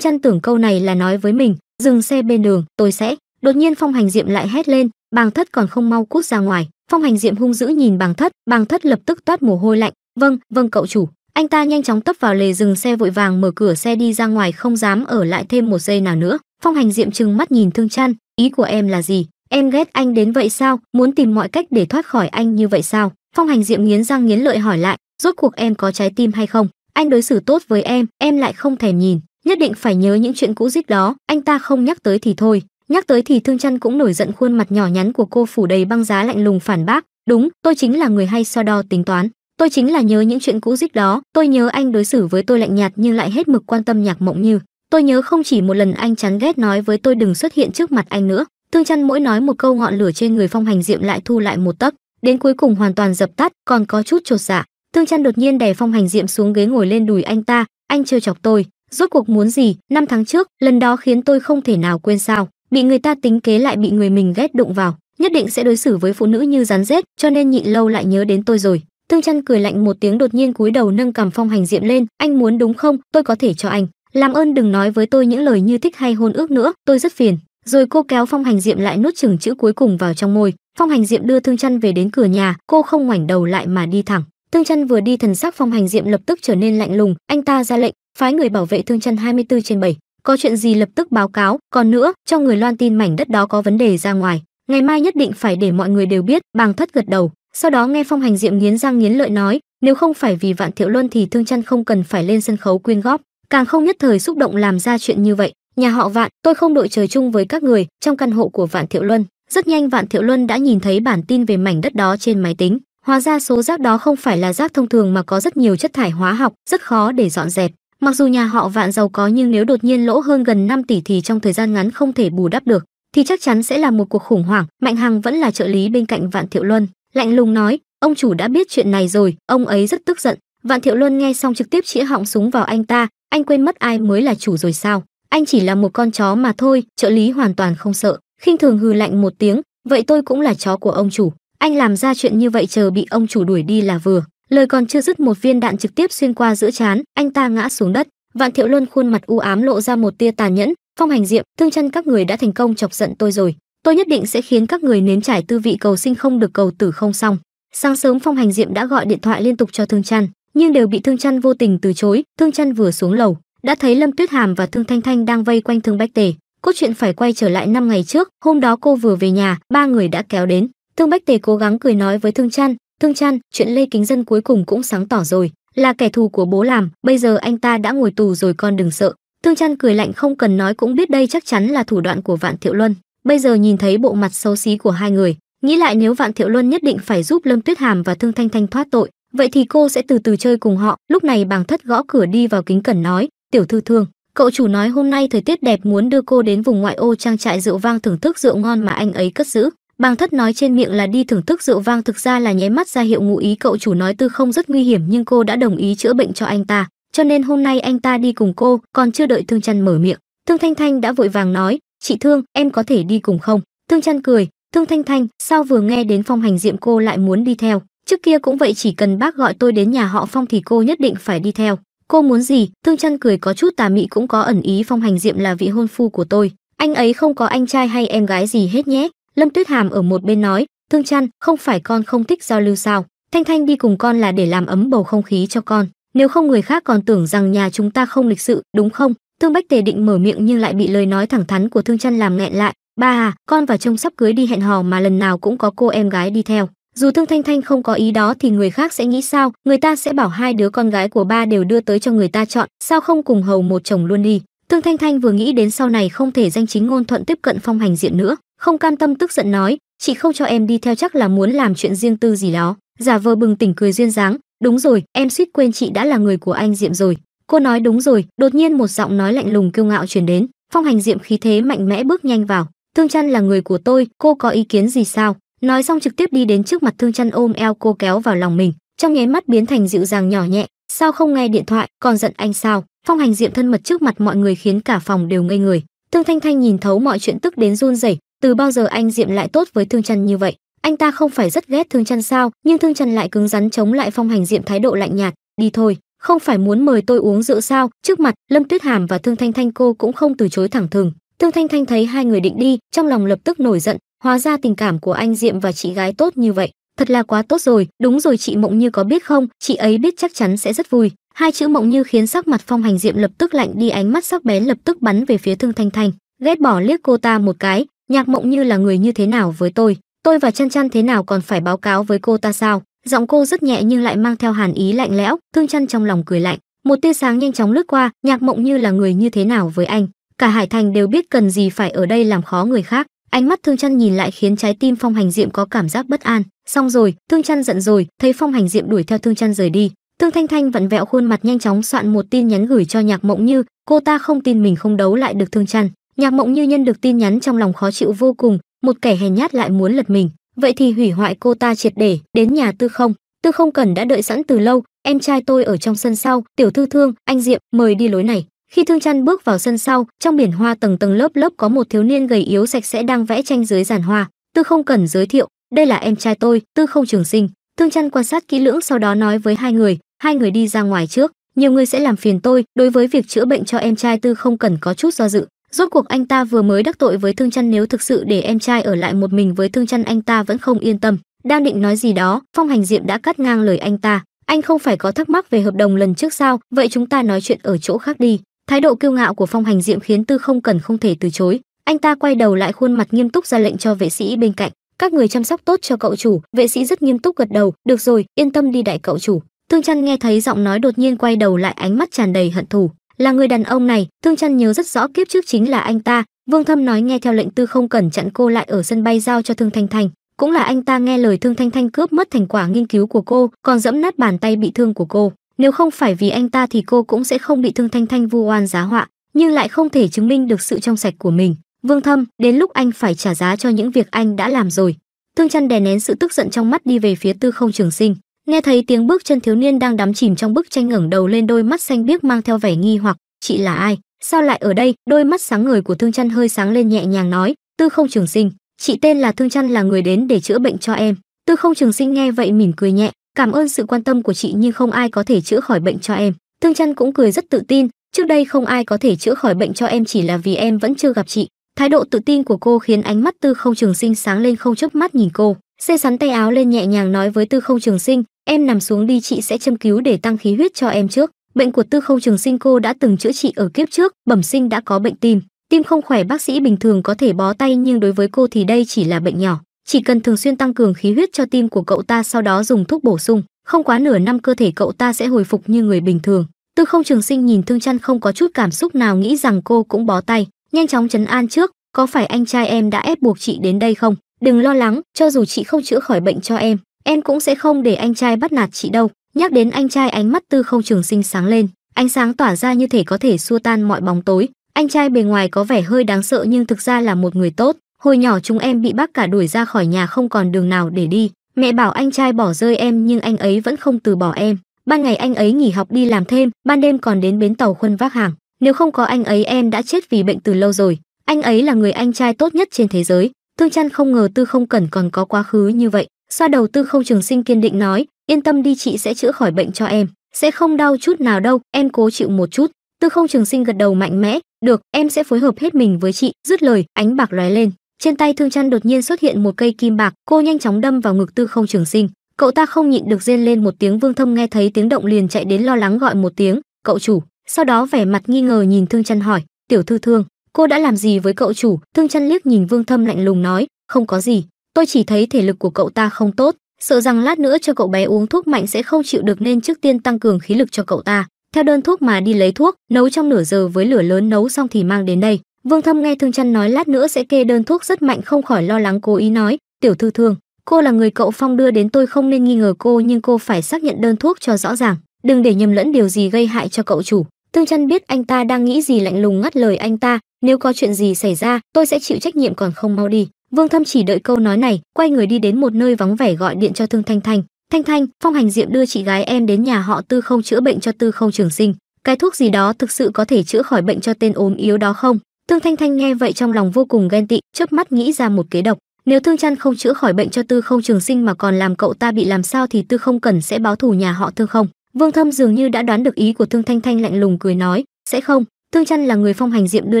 chăn tưởng câu này là nói với mình dừng xe bên đường tôi sẽ đột nhiên phong hành diệm lại hét lên bàng thất còn không mau cút ra ngoài phong hành diệm hung dữ nhìn bàng thất bàng thất lập tức toát mồ hôi lạnh vâng vâng cậu chủ anh ta nhanh chóng tấp vào lề dừng xe vội vàng mở cửa xe đi ra ngoài không dám ở lại thêm một giây nào nữa phong hành diệm trừng mắt nhìn thương chăn ý của em là gì em ghét anh đến vậy sao muốn tìm mọi cách để thoát khỏi anh như vậy sao phong hành diệm nghiến răng nghiến lợi hỏi lại rốt cuộc em có trái tim hay không anh đối xử tốt với em em lại không thèm nhìn nhất định phải nhớ những chuyện cũ rít đó anh ta không nhắc tới thì thôi nhắc tới thì thương chân cũng nổi giận khuôn mặt nhỏ nhắn của cô phủ đầy băng giá lạnh lùng phản bác đúng tôi chính là người hay so đo tính toán tôi chính là nhớ những chuyện cũ rít đó tôi nhớ anh đối xử với tôi lạnh nhạt nhưng lại hết mực quan tâm nhạc mộng như tôi nhớ không chỉ một lần anh chán ghét nói với tôi đừng xuất hiện trước mặt anh nữa Thương Chân mỗi nói một câu ngọn lửa trên người Phong Hành Diệm lại thu lại một tấc, đến cuối cùng hoàn toàn dập tắt, còn có chút chột dạ. Thương Chân đột nhiên đè Phong Hành Diệm xuống ghế ngồi lên đùi anh ta, anh trêu chọc tôi, rốt cuộc muốn gì? Năm tháng trước, lần đó khiến tôi không thể nào quên sao? Bị người ta tính kế lại bị người mình ghét đụng vào, nhất định sẽ đối xử với phụ nữ như rắn rết, cho nên nhịn lâu lại nhớ đến tôi rồi. Thương Chân cười lạnh một tiếng đột nhiên cúi đầu nâng cằm Phong Hành Diệm lên, anh muốn đúng không? Tôi có thể cho anh. Làm ơn đừng nói với tôi những lời như thích hay hôn ước nữa, tôi rất phiền rồi cô kéo phong hành diệm lại nuốt chừng chữ cuối cùng vào trong môi phong hành diệm đưa thương chân về đến cửa nhà cô không ngoảnh đầu lại mà đi thẳng thương chân vừa đi thần sắc phong hành diệm lập tức trở nên lạnh lùng anh ta ra lệnh phái người bảo vệ thương chăn 24 trên bảy có chuyện gì lập tức báo cáo còn nữa cho người loan tin mảnh đất đó có vấn đề ra ngoài ngày mai nhất định phải để mọi người đều biết bàng thất gật đầu sau đó nghe phong hành diệm nghiến răng nghiến lợi nói nếu không phải vì vạn thiệu luân thì thương chân không cần phải lên sân khấu quyên góp càng không nhất thời xúc động làm ra chuyện như vậy Nhà họ Vạn, tôi không đội trời chung với các người trong căn hộ của Vạn Thiệu Luân. Rất nhanh Vạn Thiệu Luân đã nhìn thấy bản tin về mảnh đất đó trên máy tính. Hóa ra số rác đó không phải là rác thông thường mà có rất nhiều chất thải hóa học, rất khó để dọn dẹp. Mặc dù nhà họ Vạn giàu có nhưng nếu đột nhiên lỗ hơn gần 5 tỷ thì trong thời gian ngắn không thể bù đắp được, thì chắc chắn sẽ là một cuộc khủng hoảng. Mạnh Hằng vẫn là trợ lý bên cạnh Vạn Thiệu Luân, lạnh lùng nói, ông chủ đã biết chuyện này rồi, ông ấy rất tức giận. Vạn Thiệu Luân nghe xong trực tiếp chĩa họng súng vào anh ta, anh quên mất ai mới là chủ rồi sao? anh chỉ là một con chó mà thôi trợ lý hoàn toàn không sợ khinh thường hừ lạnh một tiếng vậy tôi cũng là chó của ông chủ anh làm ra chuyện như vậy chờ bị ông chủ đuổi đi là vừa lời còn chưa dứt một viên đạn trực tiếp xuyên qua giữa trán anh ta ngã xuống đất vạn thiệu luân khuôn mặt u ám lộ ra một tia tàn nhẫn phong hành diệm thương chân các người đã thành công chọc giận tôi rồi tôi nhất định sẽ khiến các người nếm trải tư vị cầu sinh không được cầu tử không xong sáng sớm phong hành diệm đã gọi điện thoại liên tục cho thương Chân, nhưng đều bị thương Chân vô tình từ chối thương Chân vừa xuống lầu đã thấy Lâm Tuyết Hàm và Thương Thanh Thanh đang vây quanh Thương Bách Tề. Cốt truyện phải quay trở lại năm ngày trước, hôm đó cô vừa về nhà, ba người đã kéo đến. Thương Bách Tề cố gắng cười nói với Thương Chăn, "Thương Chăn, chuyện Lê Kính Dân cuối cùng cũng sáng tỏ rồi, là kẻ thù của bố làm, bây giờ anh ta đã ngồi tù rồi con đừng sợ." Thương Chăn cười lạnh không cần nói cũng biết đây chắc chắn là thủ đoạn của Vạn Thiệu Luân. Bây giờ nhìn thấy bộ mặt xấu xí của hai người, nghĩ lại nếu Vạn Thiệu Luân nhất định phải giúp Lâm Tuyết Hàm và Thương Thanh Thanh thoát tội, vậy thì cô sẽ từ từ chơi cùng họ. Lúc này Bàng Thất gõ cửa đi vào kính cẩn nói, tiểu thư thương cậu chủ nói hôm nay thời tiết đẹp muốn đưa cô đến vùng ngoại ô trang trại rượu vang thưởng thức rượu ngon mà anh ấy cất giữ bàng thất nói trên miệng là đi thưởng thức rượu vang thực ra là nháy mắt ra hiệu ngụ ý cậu chủ nói tư không rất nguy hiểm nhưng cô đã đồng ý chữa bệnh cho anh ta cho nên hôm nay anh ta đi cùng cô còn chưa đợi thương chăn mở miệng thương thanh thanh đã vội vàng nói chị thương em có thể đi cùng không thương chăn cười thương thanh thanh sao vừa nghe đến phong hành diệm cô lại muốn đi theo trước kia cũng vậy chỉ cần bác gọi tôi đến nhà họ phong thì cô nhất định phải đi theo cô muốn gì thương chân cười có chút tà mị cũng có ẩn ý phong hành diệm là vị hôn phu của tôi anh ấy không có anh trai hay em gái gì hết nhé lâm tuyết hàm ở một bên nói thương chăn không phải con không thích giao lưu sao thanh thanh đi cùng con là để làm ấm bầu không khí cho con nếu không người khác còn tưởng rằng nhà chúng ta không lịch sự đúng không thương bách tề định mở miệng nhưng lại bị lời nói thẳng thắn của thương chăn làm nghẹn lại ba à con và trông sắp cưới đi hẹn hò mà lần nào cũng có cô em gái đi theo dù thương thanh thanh không có ý đó thì người khác sẽ nghĩ sao người ta sẽ bảo hai đứa con gái của ba đều đưa tới cho người ta chọn sao không cùng hầu một chồng luôn đi thương thanh thanh vừa nghĩ đến sau này không thể danh chính ngôn thuận tiếp cận phong hành diện nữa không cam tâm tức giận nói chị không cho em đi theo chắc là muốn làm chuyện riêng tư gì đó giả vờ bừng tỉnh cười duyên dáng đúng rồi em suýt quên chị đã là người của anh diệm rồi cô nói đúng rồi đột nhiên một giọng nói lạnh lùng kiêu ngạo truyền đến phong hành diệm khí thế mạnh mẽ bước nhanh vào thương chăn là người của tôi cô có ý kiến gì sao nói xong trực tiếp đi đến trước mặt thương chăn ôm eo cô kéo vào lòng mình trong nháy mắt biến thành dịu dàng nhỏ nhẹ sao không nghe điện thoại còn giận anh sao phong hành diệm thân mật trước mặt mọi người khiến cả phòng đều ngây người thương thanh thanh nhìn thấu mọi chuyện tức đến run rẩy từ bao giờ anh diệm lại tốt với thương chăn như vậy anh ta không phải rất ghét thương chăn sao nhưng thương chăn lại cứng rắn chống lại phong hành diệm thái độ lạnh nhạt đi thôi không phải muốn mời tôi uống rượu sao trước mặt lâm tuyết hàm và thương thanh thanh cô cũng không từ chối thẳng thừng thương thanh thanh thấy hai người định đi trong lòng lập tức nổi giận hóa ra tình cảm của anh Diệm và chị gái tốt như vậy, thật là quá tốt rồi, đúng rồi chị Mộng Như có biết không, chị ấy biết chắc chắn sẽ rất vui. Hai chữ Mộng Như khiến sắc mặt Phong Hành Diệm lập tức lạnh đi, ánh mắt sắc bén lập tức bắn về phía Thương Thanh Thanh, ghét bỏ liếc cô ta một cái, Nhạc Mộng Như là người như thế nào với tôi, tôi và Chăn Chăn thế nào còn phải báo cáo với cô ta sao? Giọng cô rất nhẹ nhưng lại mang theo hàn ý lạnh lẽo, Thương Chăn trong lòng cười lạnh, một tia sáng nhanh chóng lướt qua, Nhạc Mộng Như là người như thế nào với anh? Cả Hải Thành đều biết cần gì phải ở đây làm khó người khác, ánh mắt thương chăn nhìn lại khiến trái tim phong hành diệm có cảm giác bất an xong rồi thương chăn giận rồi thấy phong hành diệm đuổi theo thương chăn rời đi thương Thanh Thanh vặn vẹo khuôn mặt nhanh chóng soạn một tin nhắn gửi cho Nhạc Mộng Như, cô ta không tin mình không đấu lại được Thương Trăn. Nhạc Mộng Như nhân được tin nhắn trong lòng khó chịu vô cùng, một kẻ hèn nhát lại muốn lật mình, vậy thì hủy hoại cô ta triệt để, đến nhà Tư Không. Tư Không cần đã đợi sẵn từ lâu, em trai tôi ở trong sân sau, tiểu thư thương, anh Diệm, mời đi lối này khi thương chăn bước vào sân sau trong biển hoa tầng tầng lớp lớp có một thiếu niên gầy yếu sạch sẽ đang vẽ tranh dưới giàn hoa tư không cần giới thiệu đây là em trai tôi tư không trường sinh thương chăn quan sát kỹ lưỡng sau đó nói với hai người hai người đi ra ngoài trước nhiều người sẽ làm phiền tôi đối với việc chữa bệnh cho em trai tư không cần có chút do dự rốt cuộc anh ta vừa mới đắc tội với thương chăn nếu thực sự để em trai ở lại một mình với thương chăn anh ta vẫn không yên tâm đang định nói gì đó phong hành diệm đã cắt ngang lời anh ta anh không phải có thắc mắc về hợp đồng lần trước sao vậy chúng ta nói chuyện ở chỗ khác đi Thái độ kiêu ngạo của Phong Hành Diệm khiến Tư Không Cần không thể từ chối, anh ta quay đầu lại khuôn mặt nghiêm túc ra lệnh cho vệ sĩ bên cạnh, các người chăm sóc tốt cho cậu chủ, vệ sĩ rất nghiêm túc gật đầu, được rồi, yên tâm đi đại cậu chủ. Thương Chân nghe thấy giọng nói đột nhiên quay đầu lại ánh mắt tràn đầy hận thù, là người đàn ông này, Thương Chân nhớ rất rõ kiếp trước chính là anh ta, Vương Thâm nói nghe theo lệnh Tư Không Cần chặn cô lại ở sân bay giao cho Thương Thanh Thanh, cũng là anh ta nghe lời Thương Thanh Thanh cướp mất thành quả nghiên cứu của cô, còn dẫm nát bàn tay bị thương của cô nếu không phải vì anh ta thì cô cũng sẽ không bị thương thanh thanh vu oan giá họa nhưng lại không thể chứng minh được sự trong sạch của mình vương thâm đến lúc anh phải trả giá cho những việc anh đã làm rồi thương chăn đè nén sự tức giận trong mắt đi về phía tư không trường sinh nghe thấy tiếng bước chân thiếu niên đang đắm chìm trong bức tranh ngẩng đầu lên đôi mắt xanh biếc mang theo vẻ nghi hoặc chị là ai sao lại ở đây đôi mắt sáng người của thương chăn hơi sáng lên nhẹ nhàng nói tư không trường sinh chị tên là thương chăn là người đến để chữa bệnh cho em tư không trường sinh nghe vậy mỉm cười nhẹ cảm ơn sự quan tâm của chị nhưng không ai có thể chữa khỏi bệnh cho em thương chân cũng cười rất tự tin trước đây không ai có thể chữa khỏi bệnh cho em chỉ là vì em vẫn chưa gặp chị thái độ tự tin của cô khiến ánh mắt tư không trường sinh sáng lên không chớp mắt nhìn cô xê sắn tay áo lên nhẹ nhàng nói với tư không trường sinh em nằm xuống đi chị sẽ châm cứu để tăng khí huyết cho em trước bệnh của tư không trường sinh cô đã từng chữa trị ở kiếp trước bẩm sinh đã có bệnh tim tim không khỏe bác sĩ bình thường có thể bó tay nhưng đối với cô thì đây chỉ là bệnh nhỏ chỉ cần thường xuyên tăng cường khí huyết cho tim của cậu ta sau đó dùng thuốc bổ sung, không quá nửa năm cơ thể cậu ta sẽ hồi phục như người bình thường. Tư Không Trường Sinh nhìn Thương Chân không có chút cảm xúc nào nghĩ rằng cô cũng bó tay, nhanh chóng chấn an trước, "Có phải anh trai em đã ép buộc chị đến đây không? Đừng lo lắng, cho dù chị không chữa khỏi bệnh cho em, em cũng sẽ không để anh trai bắt nạt chị đâu." Nhắc đến anh trai, ánh mắt Tư Không Trường Sinh sáng lên, ánh sáng tỏa ra như thể có thể xua tan mọi bóng tối. Anh trai bề ngoài có vẻ hơi đáng sợ nhưng thực ra là một người tốt, Hồi nhỏ chúng em bị bác cả đuổi ra khỏi nhà không còn đường nào để đi. Mẹ bảo anh trai bỏ rơi em nhưng anh ấy vẫn không từ bỏ em. Ban ngày anh ấy nghỉ học đi làm thêm, ban đêm còn đến bến tàu khuân vác hàng. Nếu không có anh ấy em đã chết vì bệnh từ lâu rồi. Anh ấy là người anh trai tốt nhất trên thế giới. Thương chăn không ngờ Tư không Cần còn có quá khứ như vậy. Xoa đầu Tư không trường sinh kiên định nói, yên tâm đi chị sẽ chữa khỏi bệnh cho em. Sẽ không đau chút nào đâu, em cố chịu một chút. Tư không trường sinh gật đầu mạnh mẽ, được, em sẽ phối hợp hết mình với chị. Dứt lời, ánh bạc lóe lên trên tay thương chân đột nhiên xuất hiện một cây kim bạc cô nhanh chóng đâm vào ngực tư không trường sinh cậu ta không nhịn được rên lên một tiếng vương thâm nghe thấy tiếng động liền chạy đến lo lắng gọi một tiếng cậu chủ sau đó vẻ mặt nghi ngờ nhìn thương chân hỏi tiểu thư thương cô đã làm gì với cậu chủ thương chân liếc nhìn vương thâm lạnh lùng nói không có gì tôi chỉ thấy thể lực của cậu ta không tốt sợ rằng lát nữa cho cậu bé uống thuốc mạnh sẽ không chịu được nên trước tiên tăng cường khí lực cho cậu ta theo đơn thuốc mà đi lấy thuốc nấu trong nửa giờ với lửa lớn nấu xong thì mang đến đây Vương Thâm nghe Thương Chân nói lát nữa sẽ kê đơn thuốc rất mạnh không khỏi lo lắng cố ý nói, "Tiểu thư Thương, cô là người cậu Phong đưa đến tôi không nên nghi ngờ cô nhưng cô phải xác nhận đơn thuốc cho rõ ràng, đừng để nhầm lẫn điều gì gây hại cho cậu chủ." Thương Chân biết anh ta đang nghĩ gì lạnh lùng ngắt lời anh ta, "Nếu có chuyện gì xảy ra, tôi sẽ chịu trách nhiệm còn không mau đi." Vương Thâm chỉ đợi câu nói này, quay người đi đến một nơi vắng vẻ gọi điện cho Thương Thanh Thanh. Thanh Thanh, Phong Hành Diệm đưa chị gái em đến nhà họ Tư không chữa bệnh cho Tư không trường sinh. Cái thuốc gì đó thực sự có thể chữa khỏi bệnh cho tên ốm yếu đó không? Thương Thanh Thanh nghe vậy trong lòng vô cùng ghen tị, chớp mắt nghĩ ra một kế độc, nếu Thương Chăn không chữa khỏi bệnh cho Tư Không Trường Sinh mà còn làm cậu ta bị làm sao thì Tư Không cần sẽ báo thù nhà họ Thương không. Vương Thâm dường như đã đoán được ý của Thương Thanh Thanh lạnh lùng cười nói, "Sẽ không, Thương Chăn là người Phong Hành Diệm đưa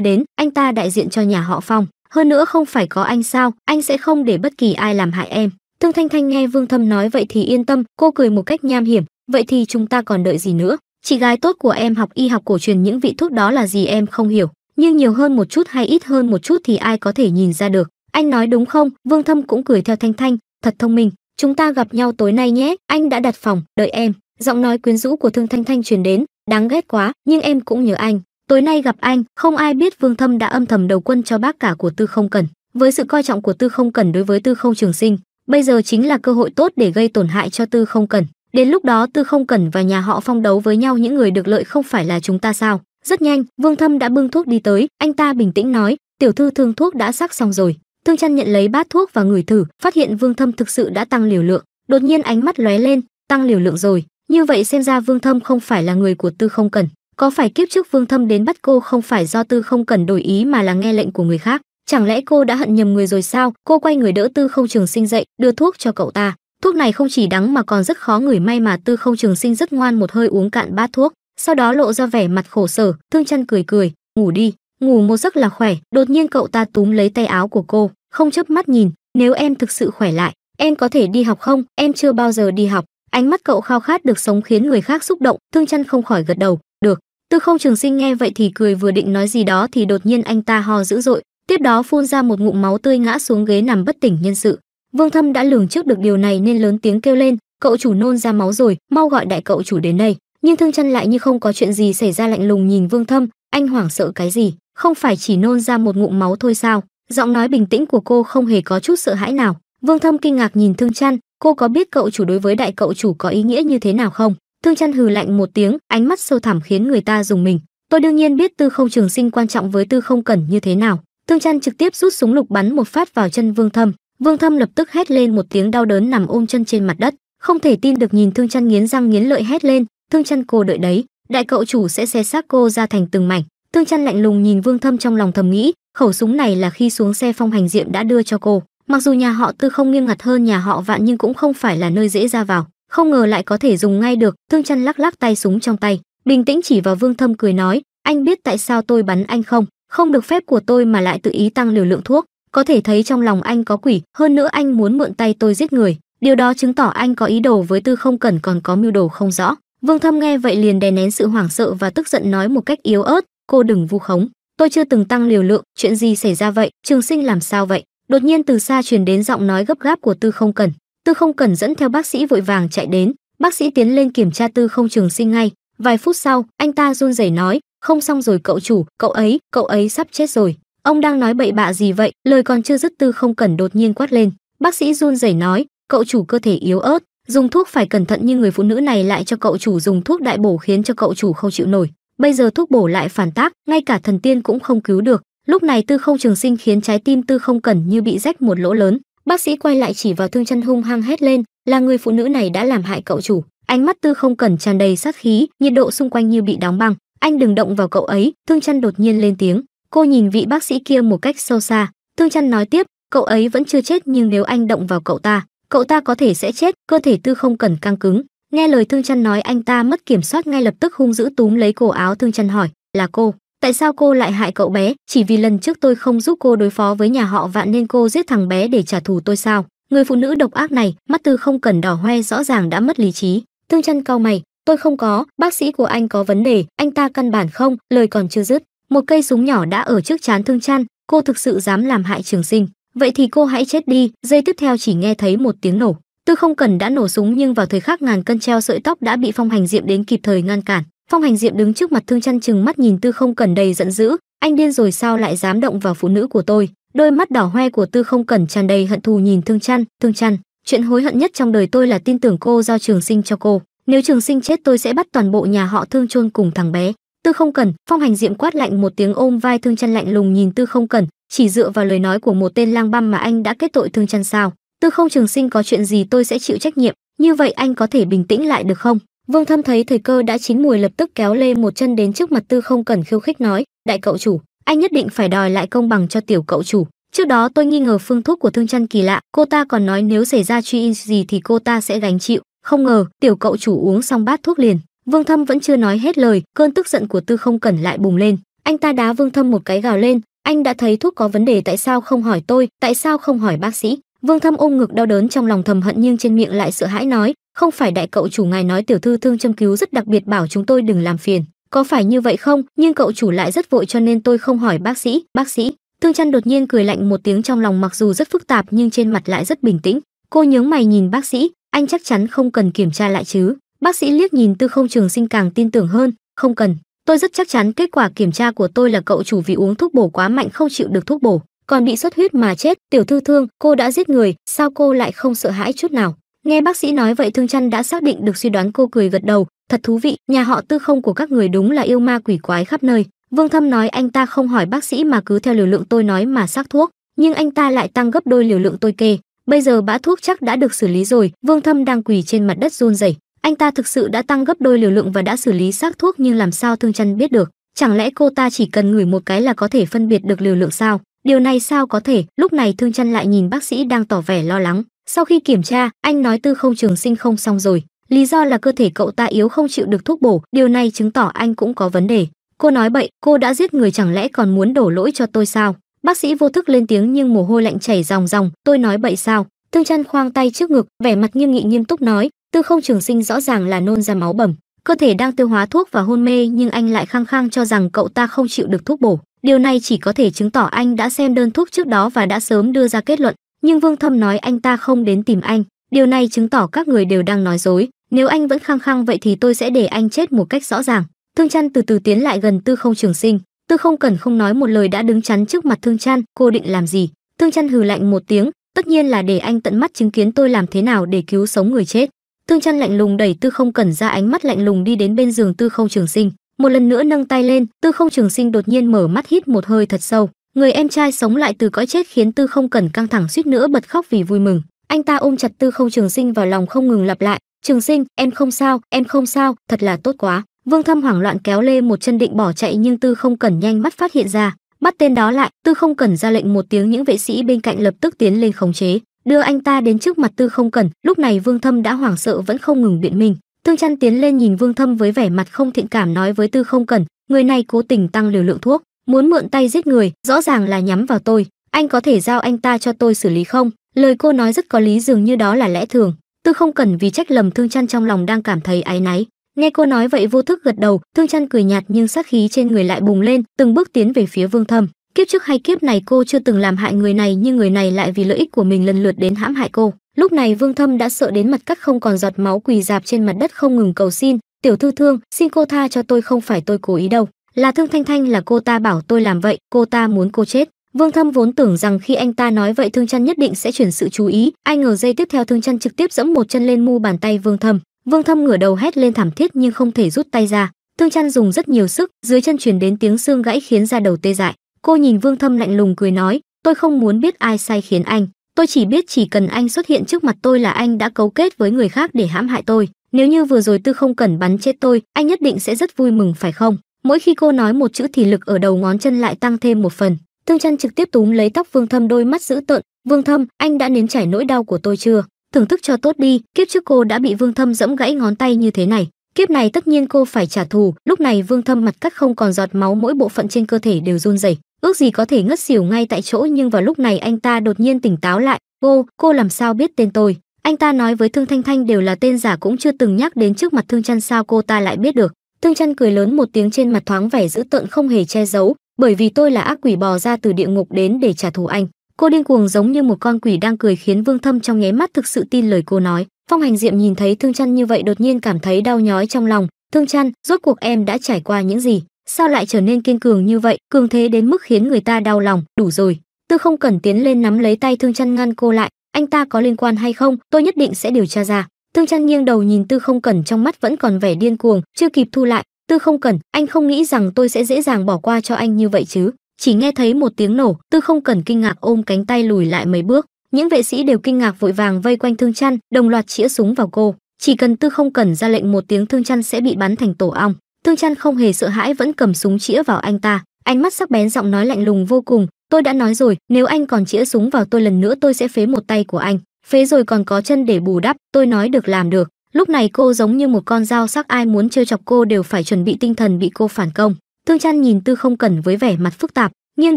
đến, anh ta đại diện cho nhà họ Phong, hơn nữa không phải có anh sao, anh sẽ không để bất kỳ ai làm hại em." Thương Thanh Thanh nghe Vương Thâm nói vậy thì yên tâm, cô cười một cách nham hiểm, "Vậy thì chúng ta còn đợi gì nữa? Chị gái tốt của em học y học cổ truyền những vị thuốc đó là gì em không hiểu, nhưng nhiều hơn một chút hay ít hơn một chút thì ai có thể nhìn ra được anh nói đúng không vương thâm cũng cười theo thanh thanh thật thông minh chúng ta gặp nhau tối nay nhé anh đã đặt phòng đợi em giọng nói quyến rũ của thương thanh thanh truyền đến đáng ghét quá nhưng em cũng nhớ anh tối nay gặp anh không ai biết vương thâm đã âm thầm đầu quân cho bác cả của tư không cần với sự coi trọng của tư không cần đối với tư không trường sinh bây giờ chính là cơ hội tốt để gây tổn hại cho tư không cần đến lúc đó tư không cần và nhà họ phong đấu với nhau những người được lợi không phải là chúng ta sao rất nhanh, Vương Thâm đã bưng thuốc đi tới, anh ta bình tĩnh nói, "Tiểu thư thương thuốc đã sắc xong rồi." Thương Chân nhận lấy bát thuốc và ngửi thử, phát hiện Vương Thâm thực sự đã tăng liều lượng, đột nhiên ánh mắt lóe lên, tăng liều lượng rồi, như vậy xem ra Vương Thâm không phải là người của Tư Không Cần, có phải kiếp trước Vương Thâm đến bắt cô không phải do Tư Không Cần đổi ý mà là nghe lệnh của người khác? Chẳng lẽ cô đã hận nhầm người rồi sao? Cô quay người đỡ Tư Không Trường Sinh dậy, đưa thuốc cho cậu ta. Thuốc này không chỉ đắng mà còn rất khó ngửi may mà Tư Không Trường Sinh rất ngoan một hơi uống cạn bát thuốc sau đó lộ ra vẻ mặt khổ sở thương chân cười cười ngủ đi ngủ một giấc là khỏe đột nhiên cậu ta túm lấy tay áo của cô không chớp mắt nhìn nếu em thực sự khỏe lại em có thể đi học không em chưa bao giờ đi học ánh mắt cậu khao khát được sống khiến người khác xúc động thương chân không khỏi gật đầu được tư không trường sinh nghe vậy thì cười vừa định nói gì đó thì đột nhiên anh ta ho dữ dội tiếp đó phun ra một ngụm máu tươi ngã xuống ghế nằm bất tỉnh nhân sự vương thâm đã lường trước được điều này nên lớn tiếng kêu lên cậu chủ nôn ra máu rồi mau gọi đại cậu chủ đến đây nhưng thương chân lại như không có chuyện gì xảy ra lạnh lùng nhìn vương thâm anh hoảng sợ cái gì không phải chỉ nôn ra một ngụm máu thôi sao giọng nói bình tĩnh của cô không hề có chút sợ hãi nào vương thâm kinh ngạc nhìn thương chân cô có biết cậu chủ đối với đại cậu chủ có ý nghĩa như thế nào không thương chân hừ lạnh một tiếng ánh mắt sâu thẳm khiến người ta dùng mình tôi đương nhiên biết tư không trường sinh quan trọng với tư không cẩn như thế nào thương chân trực tiếp rút súng lục bắn một phát vào chân vương thâm vương thâm lập tức hét lên một tiếng đau đớn nằm ôm chân trên mặt đất không thể tin được nhìn thương chân nghiến răng nghiến lợi hét lên thương chân cô đợi đấy đại cậu chủ sẽ xé xác cô ra thành từng mảnh thương chân lạnh lùng nhìn vương thâm trong lòng thầm nghĩ khẩu súng này là khi xuống xe phong hành diệm đã đưa cho cô mặc dù nhà họ tư không nghiêm ngặt hơn nhà họ vạn nhưng cũng không phải là nơi dễ ra vào không ngờ lại có thể dùng ngay được thương chân lắc lắc tay súng trong tay bình tĩnh chỉ vào vương thâm cười nói anh biết tại sao tôi bắn anh không không được phép của tôi mà lại tự ý tăng liều lượng thuốc có thể thấy trong lòng anh có quỷ hơn nữa anh muốn mượn tay tôi giết người điều đó chứng tỏ anh có ý đồ với tư không cần còn có mưu đồ không rõ Vương Thâm nghe vậy liền đè nén sự hoảng sợ và tức giận nói một cách yếu ớt, cô đừng vu khống, tôi chưa từng tăng liều lượng, chuyện gì xảy ra vậy, Trường Sinh làm sao vậy? Đột nhiên từ xa truyền đến giọng nói gấp gáp của Tư Không Cần. Tư Không Cần dẫn theo bác sĩ vội vàng chạy đến, bác sĩ tiến lên kiểm tra Tư Không Trường Sinh ngay, vài phút sau, anh ta run rẩy nói, không xong rồi cậu chủ, cậu ấy, cậu ấy sắp chết rồi. Ông đang nói bậy bạ gì vậy? Lời còn chưa dứt Tư Không Cần đột nhiên quát lên. Bác sĩ run rẩy nói, cậu chủ cơ thể yếu ớt, Dùng thuốc phải cẩn thận nhưng người phụ nữ này lại cho cậu chủ dùng thuốc đại bổ khiến cho cậu chủ không chịu nổi. Bây giờ thuốc bổ lại phản tác, ngay cả thần tiên cũng không cứu được. Lúc này Tư Không Trường Sinh khiến trái tim Tư Không Cẩn như bị rách một lỗ lớn. Bác sĩ quay lại chỉ vào thương chân hung hăng hét lên, là người phụ nữ này đã làm hại cậu chủ. Ánh mắt Tư Không Cẩn tràn đầy sát khí, nhiệt độ xung quanh như bị đóng băng. Anh đừng động vào cậu ấy, Thương Chân đột nhiên lên tiếng. Cô nhìn vị bác sĩ kia một cách sâu xa, Thương Chân nói tiếp, cậu ấy vẫn chưa chết nhưng nếu anh động vào cậu ta, cậu ta có thể sẽ chết cơ thể tư không cần căng cứng nghe lời thương chăn nói anh ta mất kiểm soát ngay lập tức hung dữ túm lấy cổ áo thương chăn hỏi là cô tại sao cô lại hại cậu bé chỉ vì lần trước tôi không giúp cô đối phó với nhà họ vạn nên cô giết thằng bé để trả thù tôi sao người phụ nữ độc ác này mắt tư không cần đỏ hoe rõ ràng đã mất lý trí thương chăn cau mày tôi không có bác sĩ của anh có vấn đề anh ta căn bản không lời còn chưa dứt một cây súng nhỏ đã ở trước chán thương chăn cô thực sự dám làm hại trường sinh vậy thì cô hãy chết đi giây tiếp theo chỉ nghe thấy một tiếng nổ tư không cần đã nổ súng nhưng vào thời khắc ngàn cân treo sợi tóc đã bị phong hành diệm đến kịp thời ngăn cản phong hành diệm đứng trước mặt thương chăn chừng mắt nhìn tư không cần đầy giận dữ anh điên rồi sao lại dám động vào phụ nữ của tôi đôi mắt đỏ hoe của tư không cần tràn đầy hận thù nhìn thương chăn thương chăn chuyện hối hận nhất trong đời tôi là tin tưởng cô giao trường sinh cho cô nếu trường sinh chết tôi sẽ bắt toàn bộ nhà họ thương chôn cùng thằng bé tư không cần phong hành diệm quát lạnh một tiếng ôm vai thương chăn lạnh lùng nhìn tư không cần chỉ dựa vào lời nói của một tên lang băm mà anh đã kết tội thương chân sao tư không trường sinh có chuyện gì tôi sẽ chịu trách nhiệm như vậy anh có thể bình tĩnh lại được không vương thâm thấy thời cơ đã chín mùi lập tức kéo lê một chân đến trước mặt tư không cần khiêu khích nói đại cậu chủ anh nhất định phải đòi lại công bằng cho tiểu cậu chủ trước đó tôi nghi ngờ phương thuốc của thương Chân kỳ lạ cô ta còn nói nếu xảy ra truy in gì thì cô ta sẽ gánh chịu không ngờ tiểu cậu chủ uống xong bát thuốc liền vương thâm vẫn chưa nói hết lời cơn tức giận của tư không cẩn lại bùng lên anh ta đá vương thâm một cái gào lên anh đã thấy thuốc có vấn đề tại sao không hỏi tôi tại sao không hỏi bác sĩ vương thâm ôm ngực đau đớn trong lòng thầm hận nhưng trên miệng lại sợ hãi nói không phải đại cậu chủ ngài nói tiểu thư thương châm cứu rất đặc biệt bảo chúng tôi đừng làm phiền có phải như vậy không nhưng cậu chủ lại rất vội cho nên tôi không hỏi bác sĩ bác sĩ thương chăn đột nhiên cười lạnh một tiếng trong lòng mặc dù rất phức tạp nhưng trên mặt lại rất bình tĩnh cô nhướng mày nhìn bác sĩ anh chắc chắn không cần kiểm tra lại chứ bác sĩ liếc nhìn tư không trường sinh càng tin tưởng hơn không cần Tôi rất chắc chắn kết quả kiểm tra của tôi là cậu chủ vì uống thuốc bổ quá mạnh không chịu được thuốc bổ, còn bị xuất huyết mà chết, tiểu thư thương, cô đã giết người, sao cô lại không sợ hãi chút nào? Nghe bác sĩ nói vậy Thương Trăn đã xác định được suy đoán cô cười gật đầu, thật thú vị, nhà họ Tư không của các người đúng là yêu ma quỷ quái khắp nơi. Vương Thâm nói anh ta không hỏi bác sĩ mà cứ theo liều lượng tôi nói mà xác thuốc, nhưng anh ta lại tăng gấp đôi liều lượng tôi kê. Bây giờ bã thuốc chắc đã được xử lý rồi, Vương Thâm đang quỳ trên mặt đất run rẩy. Anh ta thực sự đã tăng gấp đôi liều lượng và đã xử lý xác thuốc nhưng làm sao Thương chân biết được? Chẳng lẽ cô ta chỉ cần ngửi một cái là có thể phân biệt được liều lượng sao? Điều này sao có thể? Lúc này Thương chân lại nhìn bác sĩ đang tỏ vẻ lo lắng. Sau khi kiểm tra, anh nói Tư Không Trường Sinh không xong rồi. Lý do là cơ thể cậu ta yếu không chịu được thuốc bổ, điều này chứng tỏ anh cũng có vấn đề. Cô nói bậy, cô đã giết người chẳng lẽ còn muốn đổ lỗi cho tôi sao? Bác sĩ vô thức lên tiếng nhưng mồ hôi lạnh chảy ròng ròng, tôi nói bậy sao? Thương chân khoang tay trước ngực, vẻ mặt nghiêm nghị nghiêm túc nói, Tư Không Trường Sinh rõ ràng là nôn ra máu bầm, cơ thể đang tiêu hóa thuốc và hôn mê nhưng anh lại khăng khăng cho rằng cậu ta không chịu được thuốc bổ. Điều này chỉ có thể chứng tỏ anh đã xem đơn thuốc trước đó và đã sớm đưa ra kết luận, nhưng Vương Thâm nói anh ta không đến tìm anh, điều này chứng tỏ các người đều đang nói dối, nếu anh vẫn khăng khăng vậy thì tôi sẽ để anh chết một cách rõ ràng. Thương Chân từ từ tiến lại gần Tư Không Trường Sinh, Tư Không cần không nói một lời đã đứng chắn trước mặt Thương Chân, cô định làm gì? Thương Chân hừ lạnh một tiếng, tất nhiên là để anh tận mắt chứng kiến tôi làm thế nào để cứu sống người chết tương Chân lạnh lùng đẩy Tư Không Cẩn ra ánh mắt lạnh lùng đi đến bên giường Tư Không Trường Sinh, một lần nữa nâng tay lên, Tư Không Trường Sinh đột nhiên mở mắt hít một hơi thật sâu. Người em trai sống lại từ cõi chết khiến Tư Không Cẩn căng thẳng suýt nữa bật khóc vì vui mừng. Anh ta ôm chặt Tư Không Trường Sinh vào lòng không ngừng lặp lại, "Trường Sinh, em không sao, em không sao, thật là tốt quá." Vương Thâm hoảng loạn kéo lê một chân định bỏ chạy nhưng Tư Không Cẩn nhanh mắt phát hiện ra, bắt tên đó lại, Tư Không Cẩn ra lệnh một tiếng những vệ sĩ bên cạnh lập tức tiến lên khống chế, đưa anh ta đến trước mặt tư không cần lúc này vương thâm đã hoảng sợ vẫn không ngừng biện minh Thương chăn tiến lên nhìn vương thâm với vẻ mặt không thiện cảm nói với tư không cần người này cố tình tăng liều lượng thuốc muốn mượn tay giết người rõ ràng là nhắm vào tôi anh có thể giao anh ta cho tôi xử lý không lời cô nói rất có lý dường như đó là lẽ thường tư không cần vì trách lầm thương chăn trong lòng đang cảm thấy áy náy nghe cô nói vậy vô thức gật đầu thương chăn cười nhạt nhưng sát khí trên người lại bùng lên từng bước tiến về phía vương thâm Kiếp trước hay kiếp này cô chưa từng làm hại người này nhưng người này lại vì lợi ích của mình lần lượt đến hãm hại cô. Lúc này Vương Thâm đã sợ đến mặt cắt không còn giọt máu quỳ dạp trên mặt đất không ngừng cầu xin, "Tiểu thư thương, xin cô tha cho tôi không phải tôi cố ý đâu, là Thương Thanh Thanh là cô ta bảo tôi làm vậy, cô ta muốn cô chết." Vương Thâm vốn tưởng rằng khi anh ta nói vậy Thương Chân nhất định sẽ chuyển sự chú ý, ai ngờ giây tiếp theo Thương Chân trực tiếp giẫm một chân lên mu bàn tay Vương Thâm. Vương Thâm ngửa đầu hét lên thảm thiết nhưng không thể rút tay ra. Thương Chân dùng rất nhiều sức, dưới chân truyền đến tiếng xương gãy khiến da đầu tê dại. Cô nhìn Vương Thâm lạnh lùng cười nói, tôi không muốn biết ai sai khiến anh, tôi chỉ biết chỉ cần anh xuất hiện trước mặt tôi là anh đã cấu kết với người khác để hãm hại tôi. Nếu như vừa rồi Tư không cần bắn chết tôi, anh nhất định sẽ rất vui mừng phải không? Mỗi khi cô nói một chữ thì lực ở đầu ngón chân lại tăng thêm một phần. Thương Chân trực tiếp túm lấy tóc Vương Thâm đôi mắt dữ tợn, "Vương Thâm, anh đã nếm trải nỗi đau của tôi chưa? Thưởng thức cho tốt đi, kiếp trước cô đã bị Vương Thâm giẫm gãy ngón tay như thế này, kiếp này tất nhiên cô phải trả thù." Lúc này Vương Thâm mặt cắt không còn giọt máu, mỗi bộ phận trên cơ thể đều run rẩy, ước gì có thể ngất xỉu ngay tại chỗ nhưng vào lúc này anh ta đột nhiên tỉnh táo lại cô cô làm sao biết tên tôi anh ta nói với thương thanh thanh đều là tên giả cũng chưa từng nhắc đến trước mặt thương chăn sao cô ta lại biết được thương chăn cười lớn một tiếng trên mặt thoáng vẻ dữ tợn không hề che giấu bởi vì tôi là ác quỷ bò ra từ địa ngục đến để trả thù anh cô điên cuồng giống như một con quỷ đang cười khiến vương thâm trong nháy mắt thực sự tin lời cô nói phong hành diệm nhìn thấy thương chăn như vậy đột nhiên cảm thấy đau nhói trong lòng thương chăn rốt cuộc em đã trải qua những gì sao lại trở nên kiên cường như vậy cường thế đến mức khiến người ta đau lòng đủ rồi tư không cần tiến lên nắm lấy tay thương chăn ngăn cô lại anh ta có liên quan hay không tôi nhất định sẽ điều tra ra thương chăn nghiêng đầu nhìn tư không cần trong mắt vẫn còn vẻ điên cuồng chưa kịp thu lại tư không cần anh không nghĩ rằng tôi sẽ dễ dàng bỏ qua cho anh như vậy chứ chỉ nghe thấy một tiếng nổ tư không cần kinh ngạc ôm cánh tay lùi lại mấy bước những vệ sĩ đều kinh ngạc vội vàng vây quanh thương chăn đồng loạt chĩa súng vào cô chỉ cần tư không cần ra lệnh một tiếng thương chăn sẽ bị bắn thành tổ ong Thương Trăn không hề sợ hãi vẫn cầm súng chĩa vào anh ta, ánh mắt sắc bén giọng nói lạnh lùng vô cùng, "Tôi đã nói rồi, nếu anh còn chĩa súng vào tôi lần nữa tôi sẽ phế một tay của anh, phế rồi còn có chân để bù đắp, tôi nói được làm được." Lúc này cô giống như một con dao sắc ai muốn trêu chọc cô đều phải chuẩn bị tinh thần bị cô phản công. Thương Trăn nhìn Tư Không Cẩn với vẻ mặt phức tạp, nghiêng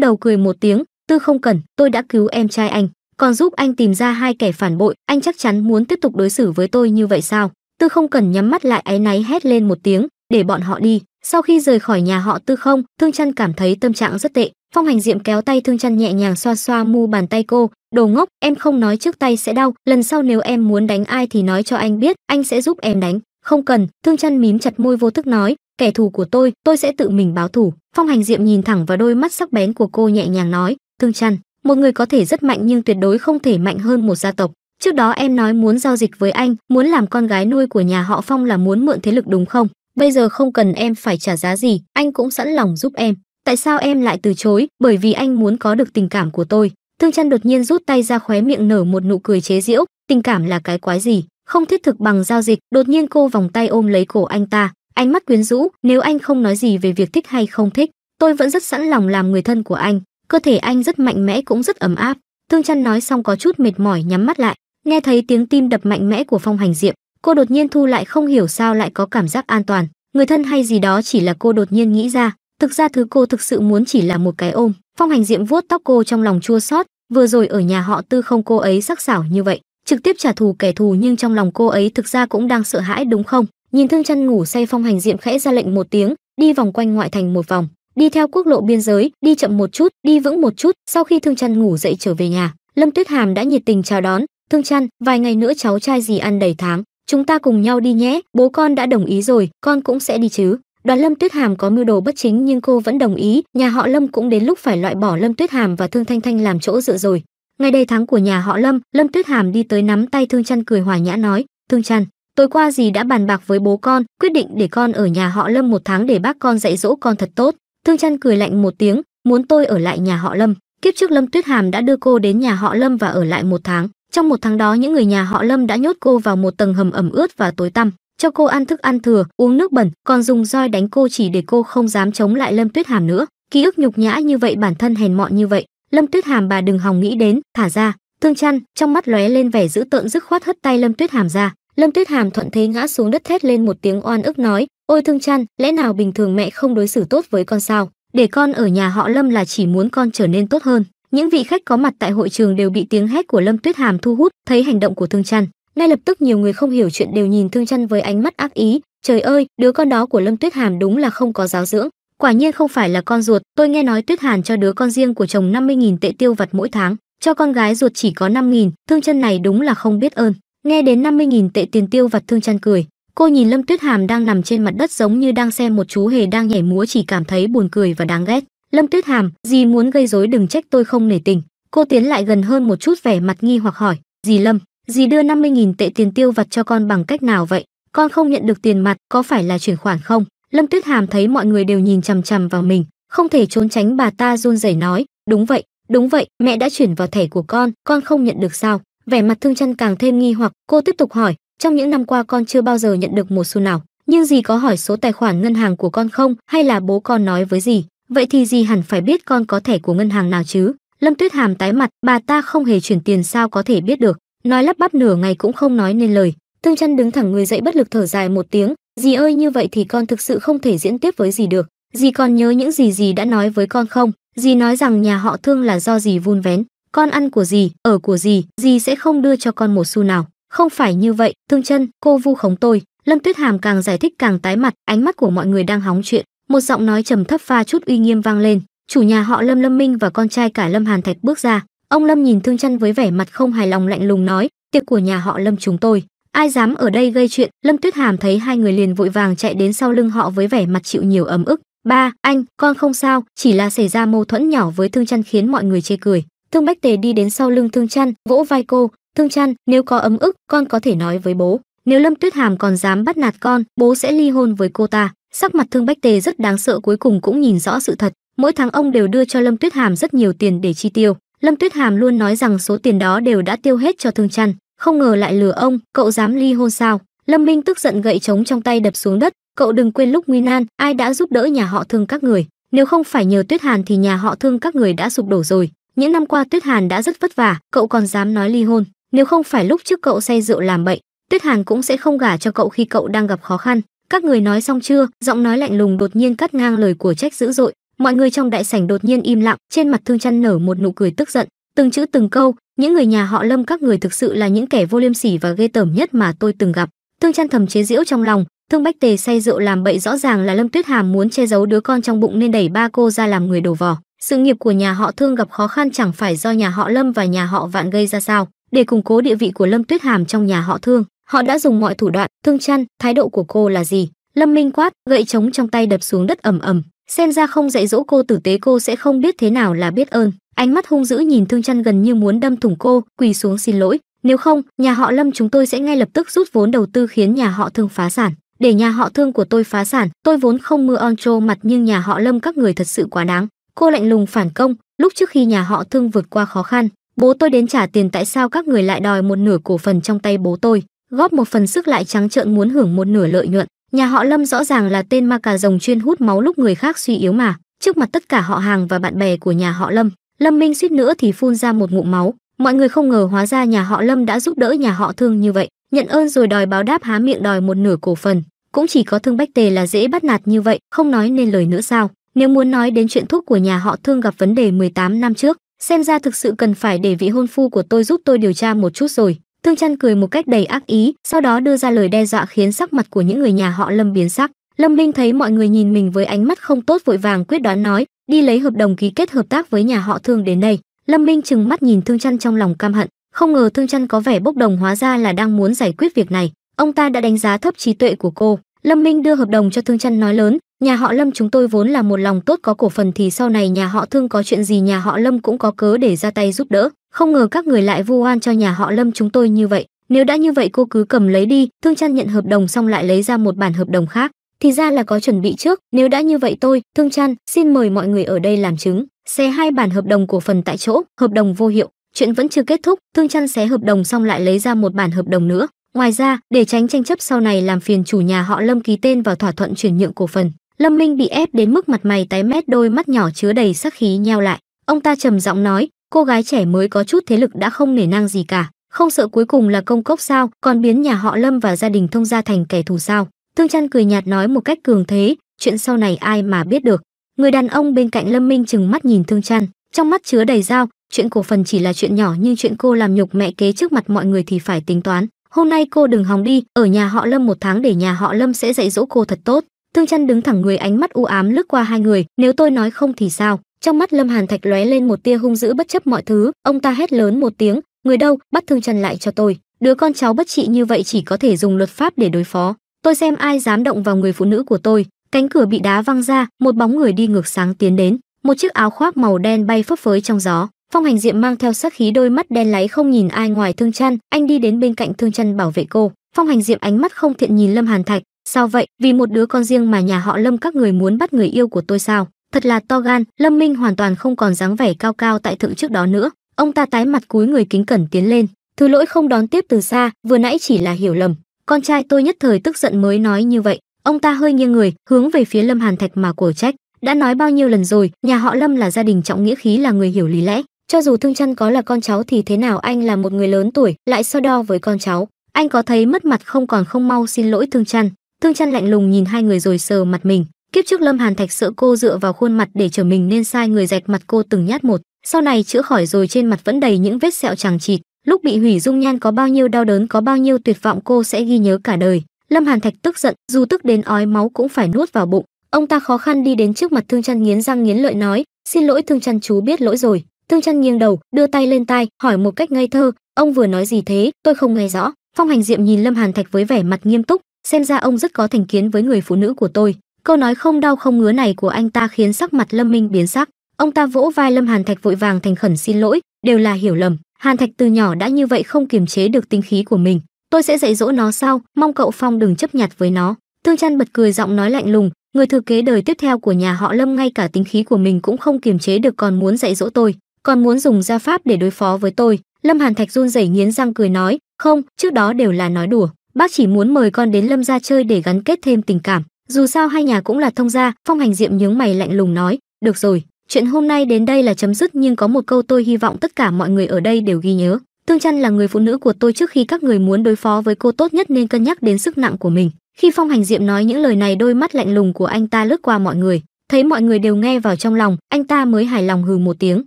đầu cười một tiếng, "Tư Không Cẩn, tôi đã cứu em trai anh, còn giúp anh tìm ra hai kẻ phản bội, anh chắc chắn muốn tiếp tục đối xử với tôi như vậy sao?" Tư Không Cẩn nhắm mắt lại áy náy hét lên một tiếng, để bọn họ đi sau khi rời khỏi nhà họ tư không thương chăn cảm thấy tâm trạng rất tệ phong hành diệm kéo tay thương chăn nhẹ nhàng xoa xoa mu bàn tay cô đồ ngốc em không nói trước tay sẽ đau lần sau nếu em muốn đánh ai thì nói cho anh biết anh sẽ giúp em đánh không cần thương chăn mím chặt môi vô thức nói kẻ thù của tôi tôi sẽ tự mình báo thù phong hành diệm nhìn thẳng vào đôi mắt sắc bén của cô nhẹ nhàng nói thương chăn một người có thể rất mạnh nhưng tuyệt đối không thể mạnh hơn một gia tộc trước đó em nói muốn giao dịch với anh muốn làm con gái nuôi của nhà họ phong là muốn mượn thế lực đúng không bây giờ không cần em phải trả giá gì, anh cũng sẵn lòng giúp em. Tại sao em lại từ chối? Bởi vì anh muốn có được tình cảm của tôi. Thương chân đột nhiên rút tay ra khóe miệng nở một nụ cười chế giễu, tình cảm là cái quái gì, không thiết thực bằng giao dịch, đột nhiên cô vòng tay ôm lấy cổ anh ta, ánh mắt quyến rũ, nếu anh không nói gì về việc thích hay không thích, tôi vẫn rất sẵn lòng làm người thân của anh, cơ thể anh rất mạnh mẽ cũng rất ấm áp. Thương chân nói xong có chút mệt mỏi nhắm mắt lại, nghe thấy tiếng tim đập mạnh mẽ của Phong Hành Diệm, cô đột nhiên thu lại không hiểu sao lại có cảm giác an toàn người thân hay gì đó chỉ là cô đột nhiên nghĩ ra thực ra thứ cô thực sự muốn chỉ là một cái ôm phong hành diệm vuốt tóc cô trong lòng chua xót vừa rồi ở nhà họ tư không cô ấy sắc sảo như vậy trực tiếp trả thù kẻ thù nhưng trong lòng cô ấy thực ra cũng đang sợ hãi đúng không nhìn thương chăn ngủ say phong hành diệm khẽ ra lệnh một tiếng đi vòng quanh ngoại thành một vòng đi theo quốc lộ biên giới đi chậm một chút đi vững một chút sau khi thương chăn ngủ dậy trở về nhà lâm tuyết hàm đã nhiệt tình chào đón thương chăn vài ngày nữa cháu trai gì ăn đầy tháng chúng ta cùng nhau đi nhé bố con đã đồng ý rồi con cũng sẽ đi chứ đoàn lâm tuyết hàm có mưu đồ bất chính nhưng cô vẫn đồng ý nhà họ lâm cũng đến lúc phải loại bỏ lâm tuyết hàm và thương thanh thanh làm chỗ dựa rồi ngay đây tháng của nhà họ lâm lâm tuyết hàm đi tới nắm tay thương chăn cười hòa nhã nói thương chăn tối qua gì đã bàn bạc với bố con quyết định để con ở nhà họ lâm một tháng để bác con dạy dỗ con thật tốt thương chăn cười lạnh một tiếng muốn tôi ở lại nhà họ lâm kiếp trước lâm tuyết hàm đã đưa cô đến nhà họ lâm và ở lại một tháng trong một tháng đó những người nhà họ Lâm đã nhốt cô vào một tầng hầm ẩm ướt và tối tăm, cho cô ăn thức ăn thừa, uống nước bẩn, còn dùng roi đánh cô chỉ để cô không dám chống lại Lâm Tuyết Hàm nữa. Ký ức nhục nhã như vậy bản thân hèn mọn như vậy, Lâm Tuyết Hàm bà đừng hòng nghĩ đến, thả ra. Thương Chăn trong mắt lóe lên vẻ dữ tợn dứt khoát hất tay Lâm Tuyết Hàm ra. Lâm Tuyết Hàm thuận thế ngã xuống đất thét lên một tiếng oan ức nói, "Ôi Thương Chăn, lẽ nào bình thường mẹ không đối xử tốt với con sao? Để con ở nhà họ Lâm là chỉ muốn con trở nên tốt hơn, những vị khách có mặt tại hội trường đều bị tiếng hét của Lâm Tuyết Hàm thu hút, thấy hành động của Thương Trăn, ngay lập tức nhiều người không hiểu chuyện đều nhìn Thương Trăn với ánh mắt ác ý, trời ơi, đứa con đó của Lâm Tuyết Hàm đúng là không có giáo dưỡng, quả nhiên không phải là con ruột, tôi nghe nói Tuyết Hàn cho đứa con riêng của chồng 50.000 tệ tiêu vặt mỗi tháng, cho con gái ruột chỉ có năm nghìn. Thương Trăn này đúng là không biết ơn. Nghe đến 50.000 tệ tiền tiêu vặt Thương Trăn cười, cô nhìn lâm tuyết hàm đang nằm trên mặt đất giống như đang xem một chú hề đang nhảy múa chỉ cảm thấy buồn cười và đáng ghét lâm tuyết hàm dì muốn gây rối đừng trách tôi không nể tình cô tiến lại gần hơn một chút vẻ mặt nghi hoặc hỏi dì lâm dì đưa 50.000 tệ tiền tiêu vặt cho con bằng cách nào vậy con không nhận được tiền mặt có phải là chuyển khoản không lâm tuyết hàm thấy mọi người đều nhìn chằm chằm vào mình không thể trốn tránh bà ta run rẩy nói đúng vậy đúng vậy mẹ đã chuyển vào thẻ của con con không nhận được sao vẻ mặt thương chân càng thêm nghi hoặc cô tiếp tục hỏi trong những năm qua con chưa bao giờ nhận được một xu nào nhưng dì có hỏi số tài khoản ngân hàng của con không hay là bố con nói với dì vậy thì gì hẳn phải biết con có thẻ của ngân hàng nào chứ lâm tuyết hàm tái mặt bà ta không hề chuyển tiền sao có thể biết được nói lắp bắp nửa ngày cũng không nói nên lời tương chân đứng thẳng người dậy bất lực thở dài một tiếng dì ơi như vậy thì con thực sự không thể diễn tiếp với dì được dì còn nhớ những gì dì đã nói với con không dì nói rằng nhà họ thương là do dì vun vén con ăn của dì ở của dì dì sẽ không đưa cho con một xu nào không phải như vậy thương chân cô vu khống tôi lâm tuyết hàm càng giải thích càng tái mặt ánh mắt của mọi người đang hóng chuyện một giọng nói trầm thấp pha chút uy nghiêm vang lên chủ nhà họ lâm lâm minh và con trai cả lâm hàn thạch bước ra ông lâm nhìn thương Chân với vẻ mặt không hài lòng lạnh lùng nói tiệc của nhà họ lâm chúng tôi ai dám ở đây gây chuyện lâm tuyết hàm thấy hai người liền vội vàng chạy đến sau lưng họ với vẻ mặt chịu nhiều ấm ức ba anh con không sao chỉ là xảy ra mâu thuẫn nhỏ với thương Chân khiến mọi người chê cười thương bách tề đi đến sau lưng thương Chân, vỗ vai cô thương Chân, nếu có ấm ức con có thể nói với bố nếu lâm tuyết hàm còn dám bắt nạt con bố sẽ ly hôn với cô ta sắc mặt thương bách tề rất đáng sợ cuối cùng cũng nhìn rõ sự thật mỗi tháng ông đều đưa cho lâm tuyết hàm rất nhiều tiền để chi tiêu lâm tuyết hàm luôn nói rằng số tiền đó đều đã tiêu hết cho thương chăn không ngờ lại lừa ông cậu dám ly hôn sao lâm minh tức giận gậy trống trong tay đập xuống đất cậu đừng quên lúc nguy nan ai đã giúp đỡ nhà họ thương các người nếu không phải nhờ tuyết hàn thì nhà họ thương các người đã sụp đổ rồi những năm qua tuyết hàn đã rất vất vả cậu còn dám nói ly hôn nếu không phải lúc trước cậu say rượu làm bệnh tuyết hàn cũng sẽ không gả cho cậu khi cậu đang gặp khó khăn các người nói xong chưa giọng nói lạnh lùng đột nhiên cắt ngang lời của trách dữ dội mọi người trong đại sảnh đột nhiên im lặng trên mặt thương chăn nở một nụ cười tức giận từng chữ từng câu những người nhà họ lâm các người thực sự là những kẻ vô liêm sỉ và ghê tởm nhất mà tôi từng gặp thương chăn thầm chế giễu trong lòng thương bách tề say rượu làm bậy rõ ràng là lâm tuyết hàm muốn che giấu đứa con trong bụng nên đẩy ba cô ra làm người đồ vỏ sự nghiệp của nhà họ thương gặp khó khăn chẳng phải do nhà họ lâm và nhà họ vạn gây ra sao để củng cố địa vị của lâm tuyết hàm trong nhà họ thương họ đã dùng mọi thủ đoạn thương chăn thái độ của cô là gì lâm minh quát gậy trống trong tay đập xuống đất ầm ầm xem ra không dạy dỗ cô tử tế cô sẽ không biết thế nào là biết ơn ánh mắt hung dữ nhìn thương chăn gần như muốn đâm thủng cô quỳ xuống xin lỗi nếu không nhà họ lâm chúng tôi sẽ ngay lập tức rút vốn đầu tư khiến nhà họ thương phá sản để nhà họ thương của tôi phá sản tôi vốn không mưa on trô mặt nhưng nhà họ lâm các người thật sự quá đáng cô lạnh lùng phản công lúc trước khi nhà họ thương vượt qua khó khăn bố tôi đến trả tiền tại sao các người lại đòi một nửa cổ phần trong tay bố tôi góp một phần sức lại trắng trợn muốn hưởng một nửa lợi nhuận nhà họ lâm rõ ràng là tên ma cà rồng chuyên hút máu lúc người khác suy yếu mà trước mặt tất cả họ hàng và bạn bè của nhà họ lâm lâm minh suýt nữa thì phun ra một ngụm máu mọi người không ngờ hóa ra nhà họ lâm đã giúp đỡ nhà họ thương như vậy nhận ơn rồi đòi báo đáp há miệng đòi một nửa cổ phần cũng chỉ có thương bách tề là dễ bắt nạt như vậy không nói nên lời nữa sao nếu muốn nói đến chuyện thuốc của nhà họ thương gặp vấn đề 18 năm trước xem ra thực sự cần phải để vị hôn phu của tôi giúp tôi điều tra một chút rồi Thương Trăn cười một cách đầy ác ý, sau đó đưa ra lời đe dọa khiến sắc mặt của những người nhà họ Lâm biến sắc. Lâm Minh thấy mọi người nhìn mình với ánh mắt không tốt vội vàng quyết đoán nói, đi lấy hợp đồng ký kết hợp tác với nhà họ Thương đến đây. Lâm Minh chừng mắt nhìn Thương Trăn trong lòng cam hận, không ngờ Thương Trăn có vẻ bốc đồng hóa ra là đang muốn giải quyết việc này. Ông ta đã đánh giá thấp trí tuệ của cô. Lâm Minh đưa hợp đồng cho Thương Trăn nói lớn, nhà họ Lâm chúng tôi vốn là một lòng tốt có cổ phần thì sau này nhà họ Thương có chuyện gì nhà họ Lâm cũng có cớ để ra tay giúp đỡ không ngờ các người lại vu oan cho nhà họ lâm chúng tôi như vậy nếu đã như vậy cô cứ cầm lấy đi thương chăn nhận hợp đồng xong lại lấy ra một bản hợp đồng khác thì ra là có chuẩn bị trước nếu đã như vậy tôi thương chăn xin mời mọi người ở đây làm chứng xé hai bản hợp đồng của phần tại chỗ hợp đồng vô hiệu chuyện vẫn chưa kết thúc thương chăn xé hợp đồng xong lại lấy ra một bản hợp đồng nữa ngoài ra để tránh tranh chấp sau này làm phiền chủ nhà họ lâm ký tên vào thỏa thuận chuyển nhượng cổ phần lâm minh bị ép đến mức mặt mày tái mét đôi mắt nhỏ chứa đầy sắc khí nheo lại ông ta trầm giọng nói cô gái trẻ mới có chút thế lực đã không nể nang gì cả không sợ cuối cùng là công cốc sao còn biến nhà họ lâm và gia đình thông gia thành kẻ thù sao Thương chăn cười nhạt nói một cách cường thế chuyện sau này ai mà biết được người đàn ông bên cạnh lâm minh chừng mắt nhìn thương chăn trong mắt chứa đầy dao chuyện cổ phần chỉ là chuyện nhỏ nhưng chuyện cô làm nhục mẹ kế trước mặt mọi người thì phải tính toán hôm nay cô đừng hòng đi ở nhà họ lâm một tháng để nhà họ lâm sẽ dạy dỗ cô thật tốt thương chăn đứng thẳng người ánh mắt u ám lướt qua hai người nếu tôi nói không thì sao trong mắt Lâm Hàn Thạch lóe lên một tia hung dữ bất chấp mọi thứ, ông ta hét lớn một tiếng, "Người đâu, bắt Thương Trần lại cho tôi." Đứa con cháu bất trị như vậy chỉ có thể dùng luật pháp để đối phó. Tôi xem ai dám động vào người phụ nữ của tôi. Cánh cửa bị đá văng ra, một bóng người đi ngược sáng tiến đến, một chiếc áo khoác màu đen bay phấp phới trong gió. Phong Hành Diệm mang theo sát khí đôi mắt đen láy không nhìn ai ngoài Thương Trăn, anh đi đến bên cạnh Thương Trăn bảo vệ cô. Phong Hành Diệm ánh mắt không thiện nhìn Lâm Hàn Thạch, "Sao vậy? Vì một đứa con riêng mà nhà họ Lâm các người muốn bắt người yêu của tôi sao?" thật là to gan lâm minh hoàn toàn không còn dáng vẻ cao cao tại thượng trước đó nữa ông ta tái mặt cúi người kính cẩn tiến lên thứ lỗi không đón tiếp từ xa vừa nãy chỉ là hiểu lầm con trai tôi nhất thời tức giận mới nói như vậy ông ta hơi nghiêng người hướng về phía lâm hàn thạch mà cổ trách đã nói bao nhiêu lần rồi nhà họ lâm là gia đình trọng nghĩa khí là người hiểu lý lẽ cho dù thương chăn có là con cháu thì thế nào anh là một người lớn tuổi lại so đo với con cháu anh có thấy mất mặt không còn không mau xin lỗi thương chăn thương chăn lạnh lùng nhìn hai người rồi sờ mặt mình Kiếp trước Lâm Hàn Thạch sợ cô dựa vào khuôn mặt để trở mình nên sai người dẹt mặt cô từng nhát một, sau này chữa khỏi rồi trên mặt vẫn đầy những vết sẹo chằng chịt, lúc bị hủy dung nhan có bao nhiêu đau đớn có bao nhiêu tuyệt vọng cô sẽ ghi nhớ cả đời. Lâm Hàn Thạch tức giận, dù tức đến ói máu cũng phải nuốt vào bụng. Ông ta khó khăn đi đến trước mặt Thương Chân nghiến răng nghiến lợi nói, "Xin lỗi Thương Chân chú biết lỗi rồi." Thương Chân nghiêng đầu, đưa tay lên tai, hỏi một cách ngây thơ, "Ông vừa nói gì thế? Tôi không nghe rõ." Phong Hành Diệm nhìn Lâm Hàn Thạch với vẻ mặt nghiêm túc, xem ra ông rất có thành kiến với người phụ nữ của tôi câu nói không đau không ngứa này của anh ta khiến sắc mặt lâm minh biến sắc ông ta vỗ vai lâm hàn thạch vội vàng thành khẩn xin lỗi đều là hiểu lầm hàn thạch từ nhỏ đã như vậy không kiềm chế được tinh khí của mình tôi sẽ dạy dỗ nó sau mong cậu phong đừng chấp nhặt với nó Thương trăn bật cười giọng nói lạnh lùng người thừa kế đời tiếp theo của nhà họ lâm ngay cả tinh khí của mình cũng không kiềm chế được còn muốn dạy dỗ tôi còn muốn dùng gia pháp để đối phó với tôi lâm hàn thạch run rẩy nghiến răng cười nói không trước đó đều là nói đùa bác chỉ muốn mời con đến lâm ra chơi để gắn kết thêm tình cảm dù sao hai nhà cũng là thông gia phong hành diệm nhướng mày lạnh lùng nói được rồi chuyện hôm nay đến đây là chấm dứt nhưng có một câu tôi hy vọng tất cả mọi người ở đây đều ghi nhớ tương chăn là người phụ nữ của tôi trước khi các người muốn đối phó với cô tốt nhất nên cân nhắc đến sức nặng của mình khi phong hành diệm nói những lời này đôi mắt lạnh lùng của anh ta lướt qua mọi người thấy mọi người đều nghe vào trong lòng anh ta mới hài lòng hừ một tiếng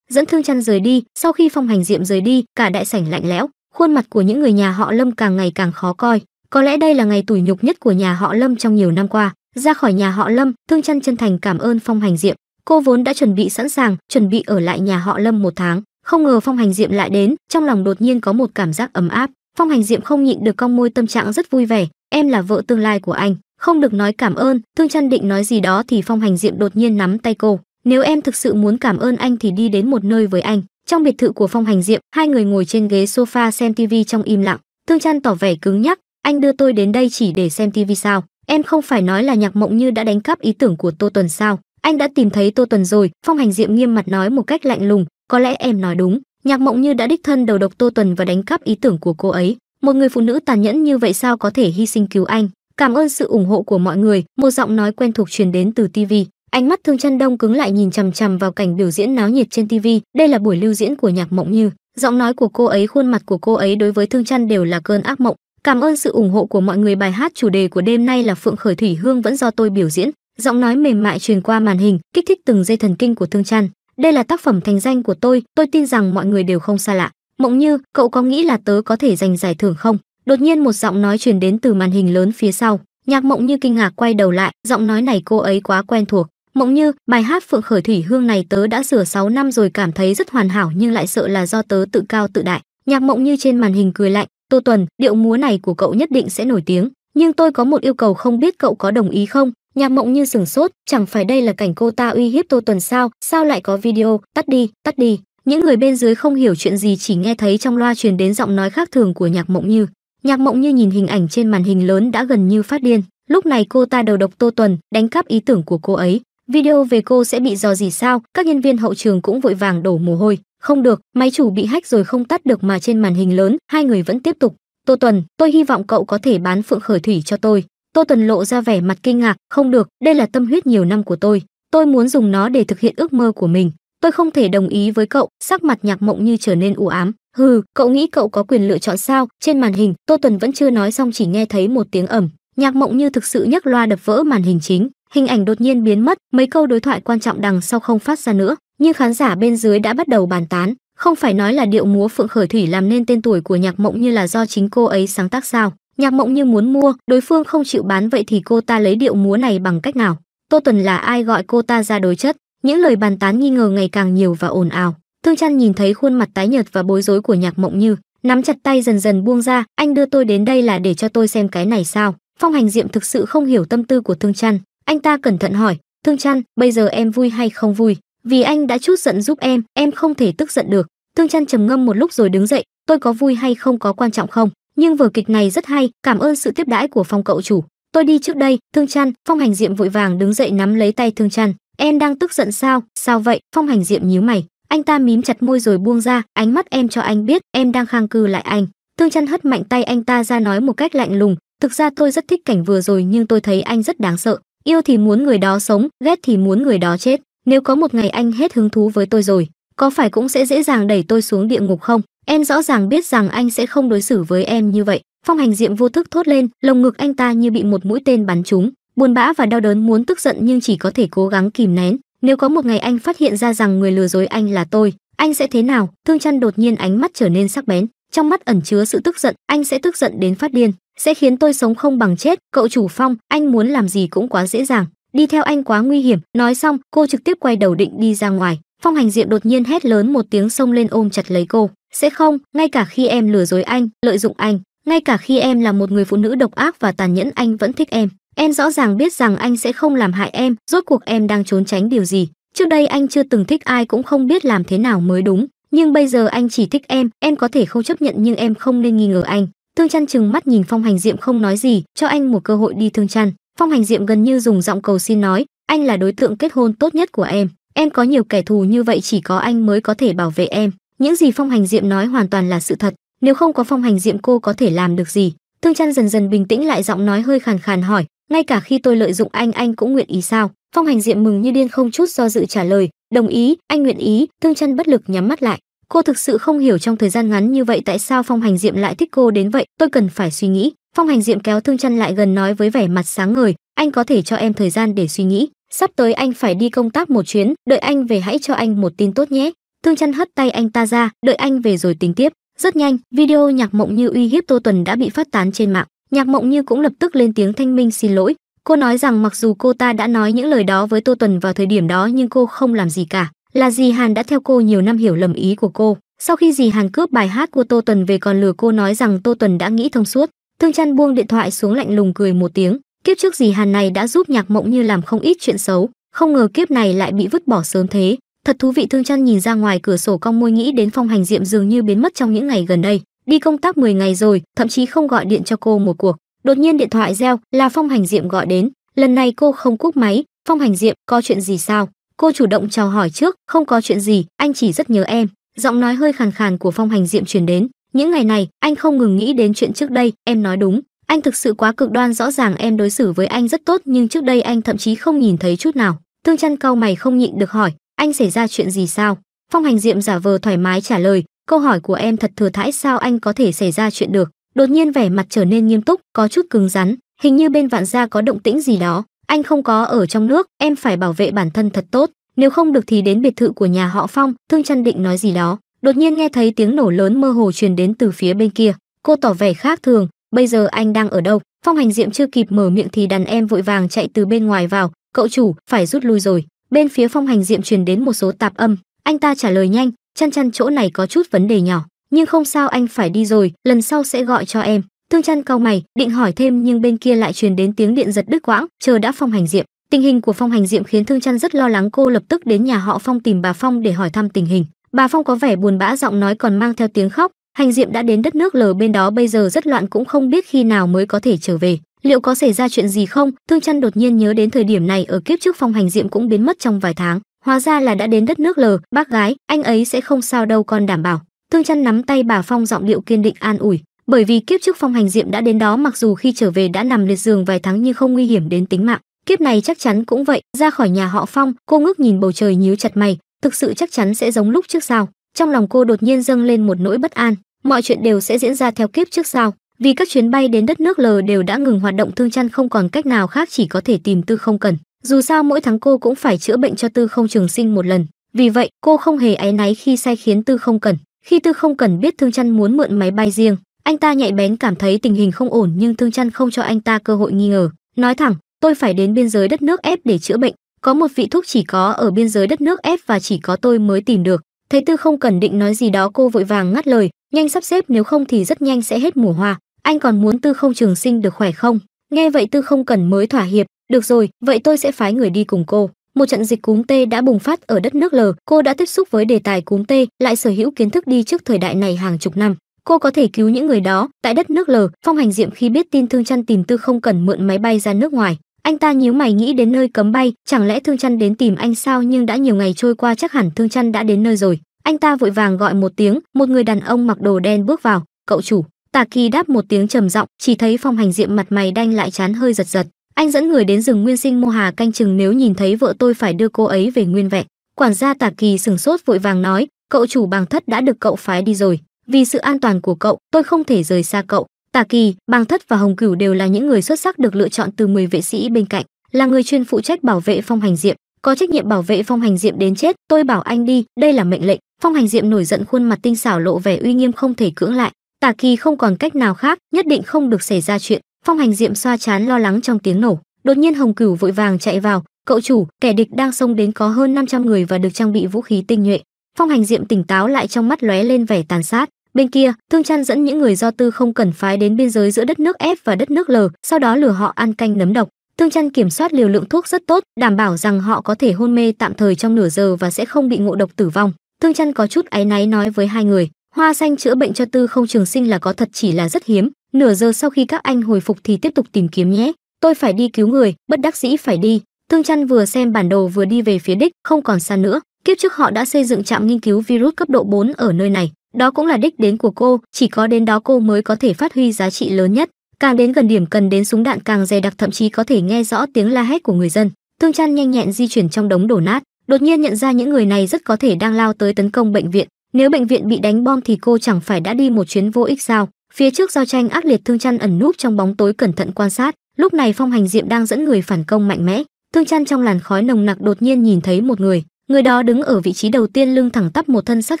dẫn thương chăn rời đi sau khi phong hành diệm rời đi cả đại sảnh lạnh lẽo khuôn mặt của những người nhà họ lâm càng ngày càng khó coi có lẽ đây là ngày tủi nhục nhất của nhà họ lâm trong nhiều năm qua ra khỏi nhà họ lâm thương chăn chân thành cảm ơn phong hành diệm cô vốn đã chuẩn bị sẵn sàng chuẩn bị ở lại nhà họ lâm một tháng không ngờ phong hành diệm lại đến trong lòng đột nhiên có một cảm giác ấm áp phong hành diệm không nhịn được cong môi tâm trạng rất vui vẻ em là vợ tương lai của anh không được nói cảm ơn thương chăn định nói gì đó thì phong hành diệm đột nhiên nắm tay cô nếu em thực sự muốn cảm ơn anh thì đi đến một nơi với anh trong biệt thự của phong hành diệm hai người ngồi trên ghế sofa xem tivi trong im lặng thương chăn tỏ vẻ cứng nhắc anh đưa tôi đến đây chỉ để xem tivi sao em không phải nói là nhạc mộng như đã đánh cắp ý tưởng của tô tuần sao anh đã tìm thấy tô tuần rồi phong hành diệm nghiêm mặt nói một cách lạnh lùng có lẽ em nói đúng nhạc mộng như đã đích thân đầu độc tô tuần và đánh cắp ý tưởng của cô ấy một người phụ nữ tàn nhẫn như vậy sao có thể hy sinh cứu anh cảm ơn sự ủng hộ của mọi người một giọng nói quen thuộc truyền đến từ tv ánh mắt thương chân đông cứng lại nhìn chằm chằm vào cảnh biểu diễn náo nhiệt trên tv đây là buổi lưu diễn của nhạc mộng như giọng nói của cô ấy khuôn mặt của cô ấy đối với thương chân đều là cơn ác mộng Cảm ơn sự ủng hộ của mọi người. Bài hát chủ đề của đêm nay là Phượng Khởi Thủy Hương vẫn do tôi biểu diễn, giọng nói mềm mại truyền qua màn hình, kích thích từng dây thần kinh của Thương Trăn. Đây là tác phẩm thành danh của tôi, tôi tin rằng mọi người đều không xa lạ. Mộng Như, cậu có nghĩ là tớ có thể giành giải thưởng không? Đột nhiên một giọng nói truyền đến từ màn hình lớn phía sau, Nhạc Mộng Như kinh ngạc quay đầu lại, giọng nói này cô ấy quá quen thuộc. Mộng Như, bài hát Phượng Khởi Thủy Hương này tớ đã sửa 6 năm rồi cảm thấy rất hoàn hảo nhưng lại sợ là do tớ tự cao tự đại. Nhạc Mộng Như trên màn hình cười lạnh, Tô Tuần, điệu múa này của cậu nhất định sẽ nổi tiếng, nhưng tôi có một yêu cầu không biết cậu có đồng ý không? Nhạc mộng như sửng sốt, chẳng phải đây là cảnh cô ta uy hiếp Tô Tuần sao, sao lại có video, tắt đi, tắt đi. Những người bên dưới không hiểu chuyện gì chỉ nghe thấy trong loa truyền đến giọng nói khác thường của nhạc mộng như. Nhạc mộng như nhìn hình ảnh trên màn hình lớn đã gần như phát điên. Lúc này cô ta đầu độc Tô Tuần, đánh cắp ý tưởng của cô ấy. Video về cô sẽ bị dò gì sao, các nhân viên hậu trường cũng vội vàng đổ mồ hôi. Không được, máy chủ bị hack rồi không tắt được mà trên màn hình lớn, hai người vẫn tiếp tục. Tô Tuần, tôi hy vọng cậu có thể bán Phượng Khởi Thủy cho tôi. Tô Tuần lộ ra vẻ mặt kinh ngạc, không được, đây là tâm huyết nhiều năm của tôi. Tôi muốn dùng nó để thực hiện ước mơ của mình. Tôi không thể đồng ý với cậu, sắc mặt nhạc mộng như trở nên u ám. Hừ, cậu nghĩ cậu có quyền lựa chọn sao? Trên màn hình, Tô Tuần vẫn chưa nói xong chỉ nghe thấy một tiếng ẩm. Nhạc mộng như thực sự nhấc loa đập vỡ màn hình chính. Hình ảnh đột nhiên biến mất, mấy câu đối thoại quan trọng đằng sau không phát ra nữa nhưng khán giả bên dưới đã bắt đầu bàn tán không phải nói là điệu múa phượng khởi thủy làm nên tên tuổi của nhạc mộng như là do chính cô ấy sáng tác sao nhạc mộng như muốn mua đối phương không chịu bán vậy thì cô ta lấy điệu múa này bằng cách nào tô tuần là ai gọi cô ta ra đối chất những lời bàn tán nghi ngờ ngày càng nhiều và ồn ào thương chăn nhìn thấy khuôn mặt tái nhợt và bối rối của nhạc mộng như nắm chặt tay dần dần buông ra anh đưa tôi đến đây là để cho tôi xem cái này sao phong hành diệm thực sự không hiểu tâm tư của thương chăn anh ta cẩn thận hỏi thương chăn bây giờ em vui hay không vui vì anh đã chút giận giúp em em không thể tức giận được thương chăn trầm ngâm một lúc rồi đứng dậy tôi có vui hay không có quan trọng không nhưng vở kịch này rất hay cảm ơn sự tiếp đãi của phong cậu chủ tôi đi trước đây thương chăn phong hành diệm vội vàng đứng dậy nắm lấy tay thương chăn em đang tức giận sao sao vậy phong hành diệm nhíu mày anh ta mím chặt môi rồi buông ra ánh mắt em cho anh biết em đang khang cư lại anh thương chăn hất mạnh tay anh ta ra nói một cách lạnh lùng thực ra tôi rất thích cảnh vừa rồi nhưng tôi thấy anh rất đáng sợ yêu thì muốn người đó sống ghét thì muốn người đó chết nếu có một ngày anh hết hứng thú với tôi rồi có phải cũng sẽ dễ dàng đẩy tôi xuống địa ngục không em rõ ràng biết rằng anh sẽ không đối xử với em như vậy phong hành diệm vô thức thốt lên lồng ngực anh ta như bị một mũi tên bắn trúng buồn bã và đau đớn muốn tức giận nhưng chỉ có thể cố gắng kìm nén nếu có một ngày anh phát hiện ra rằng người lừa dối anh là tôi anh sẽ thế nào thương chăn đột nhiên ánh mắt trở nên sắc bén trong mắt ẩn chứa sự tức giận anh sẽ tức giận đến phát điên sẽ khiến tôi sống không bằng chết cậu chủ phong anh muốn làm gì cũng quá dễ dàng đi theo anh quá nguy hiểm nói xong cô trực tiếp quay đầu định đi ra ngoài phong hành diệm đột nhiên hét lớn một tiếng xông lên ôm chặt lấy cô sẽ không ngay cả khi em lừa dối anh lợi dụng anh ngay cả khi em là một người phụ nữ độc ác và tàn nhẫn anh vẫn thích em em rõ ràng biết rằng anh sẽ không làm hại em rốt cuộc em đang trốn tránh điều gì trước đây anh chưa từng thích ai cũng không biết làm thế nào mới đúng nhưng bây giờ anh chỉ thích em em có thể không chấp nhận nhưng em không nên nghi ngờ anh thương chăn chừng mắt nhìn phong hành diệm không nói gì cho anh một cơ hội đi thương chăn Phong Hành Diệm gần như dùng giọng cầu xin nói, anh là đối tượng kết hôn tốt nhất của em, em có nhiều kẻ thù như vậy chỉ có anh mới có thể bảo vệ em. Những gì Phong Hành Diệm nói hoàn toàn là sự thật, nếu không có Phong Hành Diệm cô có thể làm được gì? Thương Chân dần dần bình tĩnh lại giọng nói hơi khàn khàn hỏi, ngay cả khi tôi lợi dụng anh anh cũng nguyện ý sao? Phong Hành Diệm mừng như điên không chút do dự trả lời, đồng ý, anh nguyện ý, Thương Chân bất lực nhắm mắt lại. Cô thực sự không hiểu trong thời gian ngắn như vậy tại sao Phong Hành Diệm lại thích cô đến vậy, tôi cần phải suy nghĩ phong hành diệm kéo thương chân lại gần nói với vẻ mặt sáng ngời anh có thể cho em thời gian để suy nghĩ sắp tới anh phải đi công tác một chuyến đợi anh về hãy cho anh một tin tốt nhé thương chân hất tay anh ta ra đợi anh về rồi tính tiếp rất nhanh video nhạc mộng như uy hiếp tô tuần đã bị phát tán trên mạng nhạc mộng như cũng lập tức lên tiếng thanh minh xin lỗi cô nói rằng mặc dù cô ta đã nói những lời đó với tô tuần vào thời điểm đó nhưng cô không làm gì cả là gì hàn đã theo cô nhiều năm hiểu lầm ý của cô sau khi dì hàn cướp bài hát của tô tuần về còn lừa cô nói rằng tô tuần đã nghĩ thông suốt Thương Trăn buông điện thoại xuống lạnh lùng cười một tiếng, kiếp trước gì Hàn này đã giúp Nhạc Mộng Như làm không ít chuyện xấu, không ngờ kiếp này lại bị vứt bỏ sớm thế. Thật thú vị Thương Trăn nhìn ra ngoài cửa sổ cong môi nghĩ đến Phong Hành Diệm dường như biến mất trong những ngày gần đây, đi công tác 10 ngày rồi, thậm chí không gọi điện cho cô một cuộc. Đột nhiên điện thoại reo, là Phong Hành Diệm gọi đến, lần này cô không cúp máy, "Phong Hành Diệm, có chuyện gì sao?" Cô chủ động chào hỏi trước, "Không có chuyện gì, anh chỉ rất nhớ em." Giọng nói hơi khàn khàn của Phong Hành Diệm truyền đến, những ngày này, anh không ngừng nghĩ đến chuyện trước đây, em nói đúng, anh thực sự quá cực đoan rõ ràng em đối xử với anh rất tốt nhưng trước đây anh thậm chí không nhìn thấy chút nào. Thương chân cau mày không nhịn được hỏi, anh xảy ra chuyện gì sao? Phong hành diệm giả vờ thoải mái trả lời, câu hỏi của em thật thừa thãi sao anh có thể xảy ra chuyện được. Đột nhiên vẻ mặt trở nên nghiêm túc, có chút cứng rắn, hình như bên vạn gia có động tĩnh gì đó. Anh không có ở trong nước, em phải bảo vệ bản thân thật tốt, nếu không được thì đến biệt thự của nhà họ Phong, Thương chân định nói gì đó đột nhiên nghe thấy tiếng nổ lớn mơ hồ truyền đến từ phía bên kia cô tỏ vẻ khác thường bây giờ anh đang ở đâu phong hành diệm chưa kịp mở miệng thì đàn em vội vàng chạy từ bên ngoài vào cậu chủ phải rút lui rồi bên phía phong hành diệm truyền đến một số tạp âm anh ta trả lời nhanh chăn chăn chỗ này có chút vấn đề nhỏ nhưng không sao anh phải đi rồi lần sau sẽ gọi cho em thương chăn cau mày định hỏi thêm nhưng bên kia lại truyền đến tiếng điện giật đứt quãng chờ đã phong hành diệm tình hình của phong hành diệm khiến thương chăn rất lo lắng cô lập tức đến nhà họ phong tìm bà phong để hỏi thăm tình hình Bà Phong có vẻ buồn bã giọng nói còn mang theo tiếng khóc, hành diệm đã đến đất nước lờ bên đó bây giờ rất loạn cũng không biết khi nào mới có thể trở về. Liệu có xảy ra chuyện gì không? Thương Chân đột nhiên nhớ đến thời điểm này ở kiếp trước Phong hành diệm cũng biến mất trong vài tháng, hóa ra là đã đến đất nước lờ, bác gái, anh ấy sẽ không sao đâu con đảm bảo. Thương Chân nắm tay bà Phong giọng điệu kiên định an ủi, bởi vì kiếp trước Phong hành diệm đã đến đó mặc dù khi trở về đã nằm liệt giường vài tháng nhưng không nguy hiểm đến tính mạng. Kiếp này chắc chắn cũng vậy, ra khỏi nhà họ Phong, cô ngước nhìn bầu trời nhíu chặt mày, thực sự chắc chắn sẽ giống lúc trước sao trong lòng cô đột nhiên dâng lên một nỗi bất an mọi chuyện đều sẽ diễn ra theo kiếp trước sao vì các chuyến bay đến đất nước l đều đã ngừng hoạt động thương chăn không còn cách nào khác chỉ có thể tìm tư không cần dù sao mỗi tháng cô cũng phải chữa bệnh cho tư không trường sinh một lần vì vậy cô không hề áy náy khi sai khiến tư không cần khi tư không cần biết thương chăn muốn mượn máy bay riêng anh ta nhạy bén cảm thấy tình hình không ổn nhưng thương chăn không cho anh ta cơ hội nghi ngờ nói thẳng tôi phải đến biên giới đất nước ép để chữa bệnh có một vị thuốc chỉ có ở biên giới đất nước ép và chỉ có tôi mới tìm được. Thầy Tư không cần định nói gì đó cô vội vàng ngắt lời, nhanh sắp xếp nếu không thì rất nhanh sẽ hết mùa hoa. Anh còn muốn Tư không trường sinh được khỏe không? Nghe vậy Tư không cần mới thỏa hiệp, được rồi, vậy tôi sẽ phái người đi cùng cô. Một trận dịch cúm T đã bùng phát ở đất nước L, cô đã tiếp xúc với đề tài cúm T, lại sở hữu kiến thức đi trước thời đại này hàng chục năm. Cô có thể cứu những người đó. Tại đất nước L, Phong Hành Diệm khi biết tin Thương chăn tìm Tư không cần mượn máy bay ra nước ngoài, anh ta nhíu mày nghĩ đến nơi cấm bay, chẳng lẽ Thương chăn đến tìm anh sao, nhưng đã nhiều ngày trôi qua chắc hẳn Thương chăn đã đến nơi rồi. Anh ta vội vàng gọi một tiếng, một người đàn ông mặc đồ đen bước vào, "Cậu chủ." Tà Kỳ đáp một tiếng trầm giọng, chỉ thấy Phong Hành Diệm mặt mày đanh lại chán hơi giật giật. Anh dẫn người đến rừng Nguyên Sinh Mô Hà canh chừng nếu nhìn thấy vợ tôi phải đưa cô ấy về nguyên vẹn. Quản gia Tà Kỳ sửng sốt vội vàng nói, "Cậu chủ Bàng Thất đã được cậu phái đi rồi, vì sự an toàn của cậu, tôi không thể rời xa cậu." Tả Kỳ, Bang Thất và Hồng Cửu đều là những người xuất sắc được lựa chọn từ 10 vệ sĩ bên cạnh, là người chuyên phụ trách bảo vệ Phong Hành Diệm, có trách nhiệm bảo vệ Phong Hành Diệm đến chết, tôi bảo anh đi, đây là mệnh lệnh. Phong Hành Diệm nổi giận khuôn mặt tinh xảo lộ vẻ uy nghiêm không thể cưỡng lại, Tả Kỳ không còn cách nào khác, nhất định không được xảy ra chuyện. Phong Hành Diệm xoa chán lo lắng trong tiếng nổ, đột nhiên Hồng Cửu vội vàng chạy vào, cậu chủ, kẻ địch đang xông đến có hơn 500 người và được trang bị vũ khí tinh nhuệ. Phong Hành Diệm tỉnh táo lại trong mắt lóe lên vẻ tàn sát, Bên kia, Thương Trăn dẫn những người do tư không cần phái đến biên giới giữa đất nước F và đất nước L, sau đó lừa họ ăn canh nấm độc. Thương Trăn kiểm soát liều lượng thuốc rất tốt, đảm bảo rằng họ có thể hôn mê tạm thời trong nửa giờ và sẽ không bị ngộ độc tử vong. Thương Trăn có chút áy náy nói với hai người, hoa xanh chữa bệnh cho tư không trường sinh là có thật chỉ là rất hiếm, nửa giờ sau khi các anh hồi phục thì tiếp tục tìm kiếm nhé. Tôi phải đi cứu người, bất đắc dĩ phải đi. Thương Trăn vừa xem bản đồ vừa đi về phía đích, không còn xa nữa. Kiếp trước họ đã xây dựng trạm nghiên cứu virus cấp độ 4 ở nơi này, đó cũng là đích đến của cô, chỉ có đến đó cô mới có thể phát huy giá trị lớn nhất. Càng đến gần điểm cần đến súng đạn càng dày đặc thậm chí có thể nghe rõ tiếng la hét của người dân. Thương Trăn nhanh nhẹn di chuyển trong đống đổ nát, đột nhiên nhận ra những người này rất có thể đang lao tới tấn công bệnh viện. Nếu bệnh viện bị đánh bom thì cô chẳng phải đã đi một chuyến vô ích sao? Phía trước giao tranh ác liệt Thương Trăn ẩn núp trong bóng tối cẩn thận quan sát, lúc này Phong Hành Diệm đang dẫn người phản công mạnh mẽ. Thương Trăn trong làn khói nồng nặc đột nhiên nhìn thấy một người, người đó đứng ở vị trí đầu tiên lưng thẳng tắp một thân sắc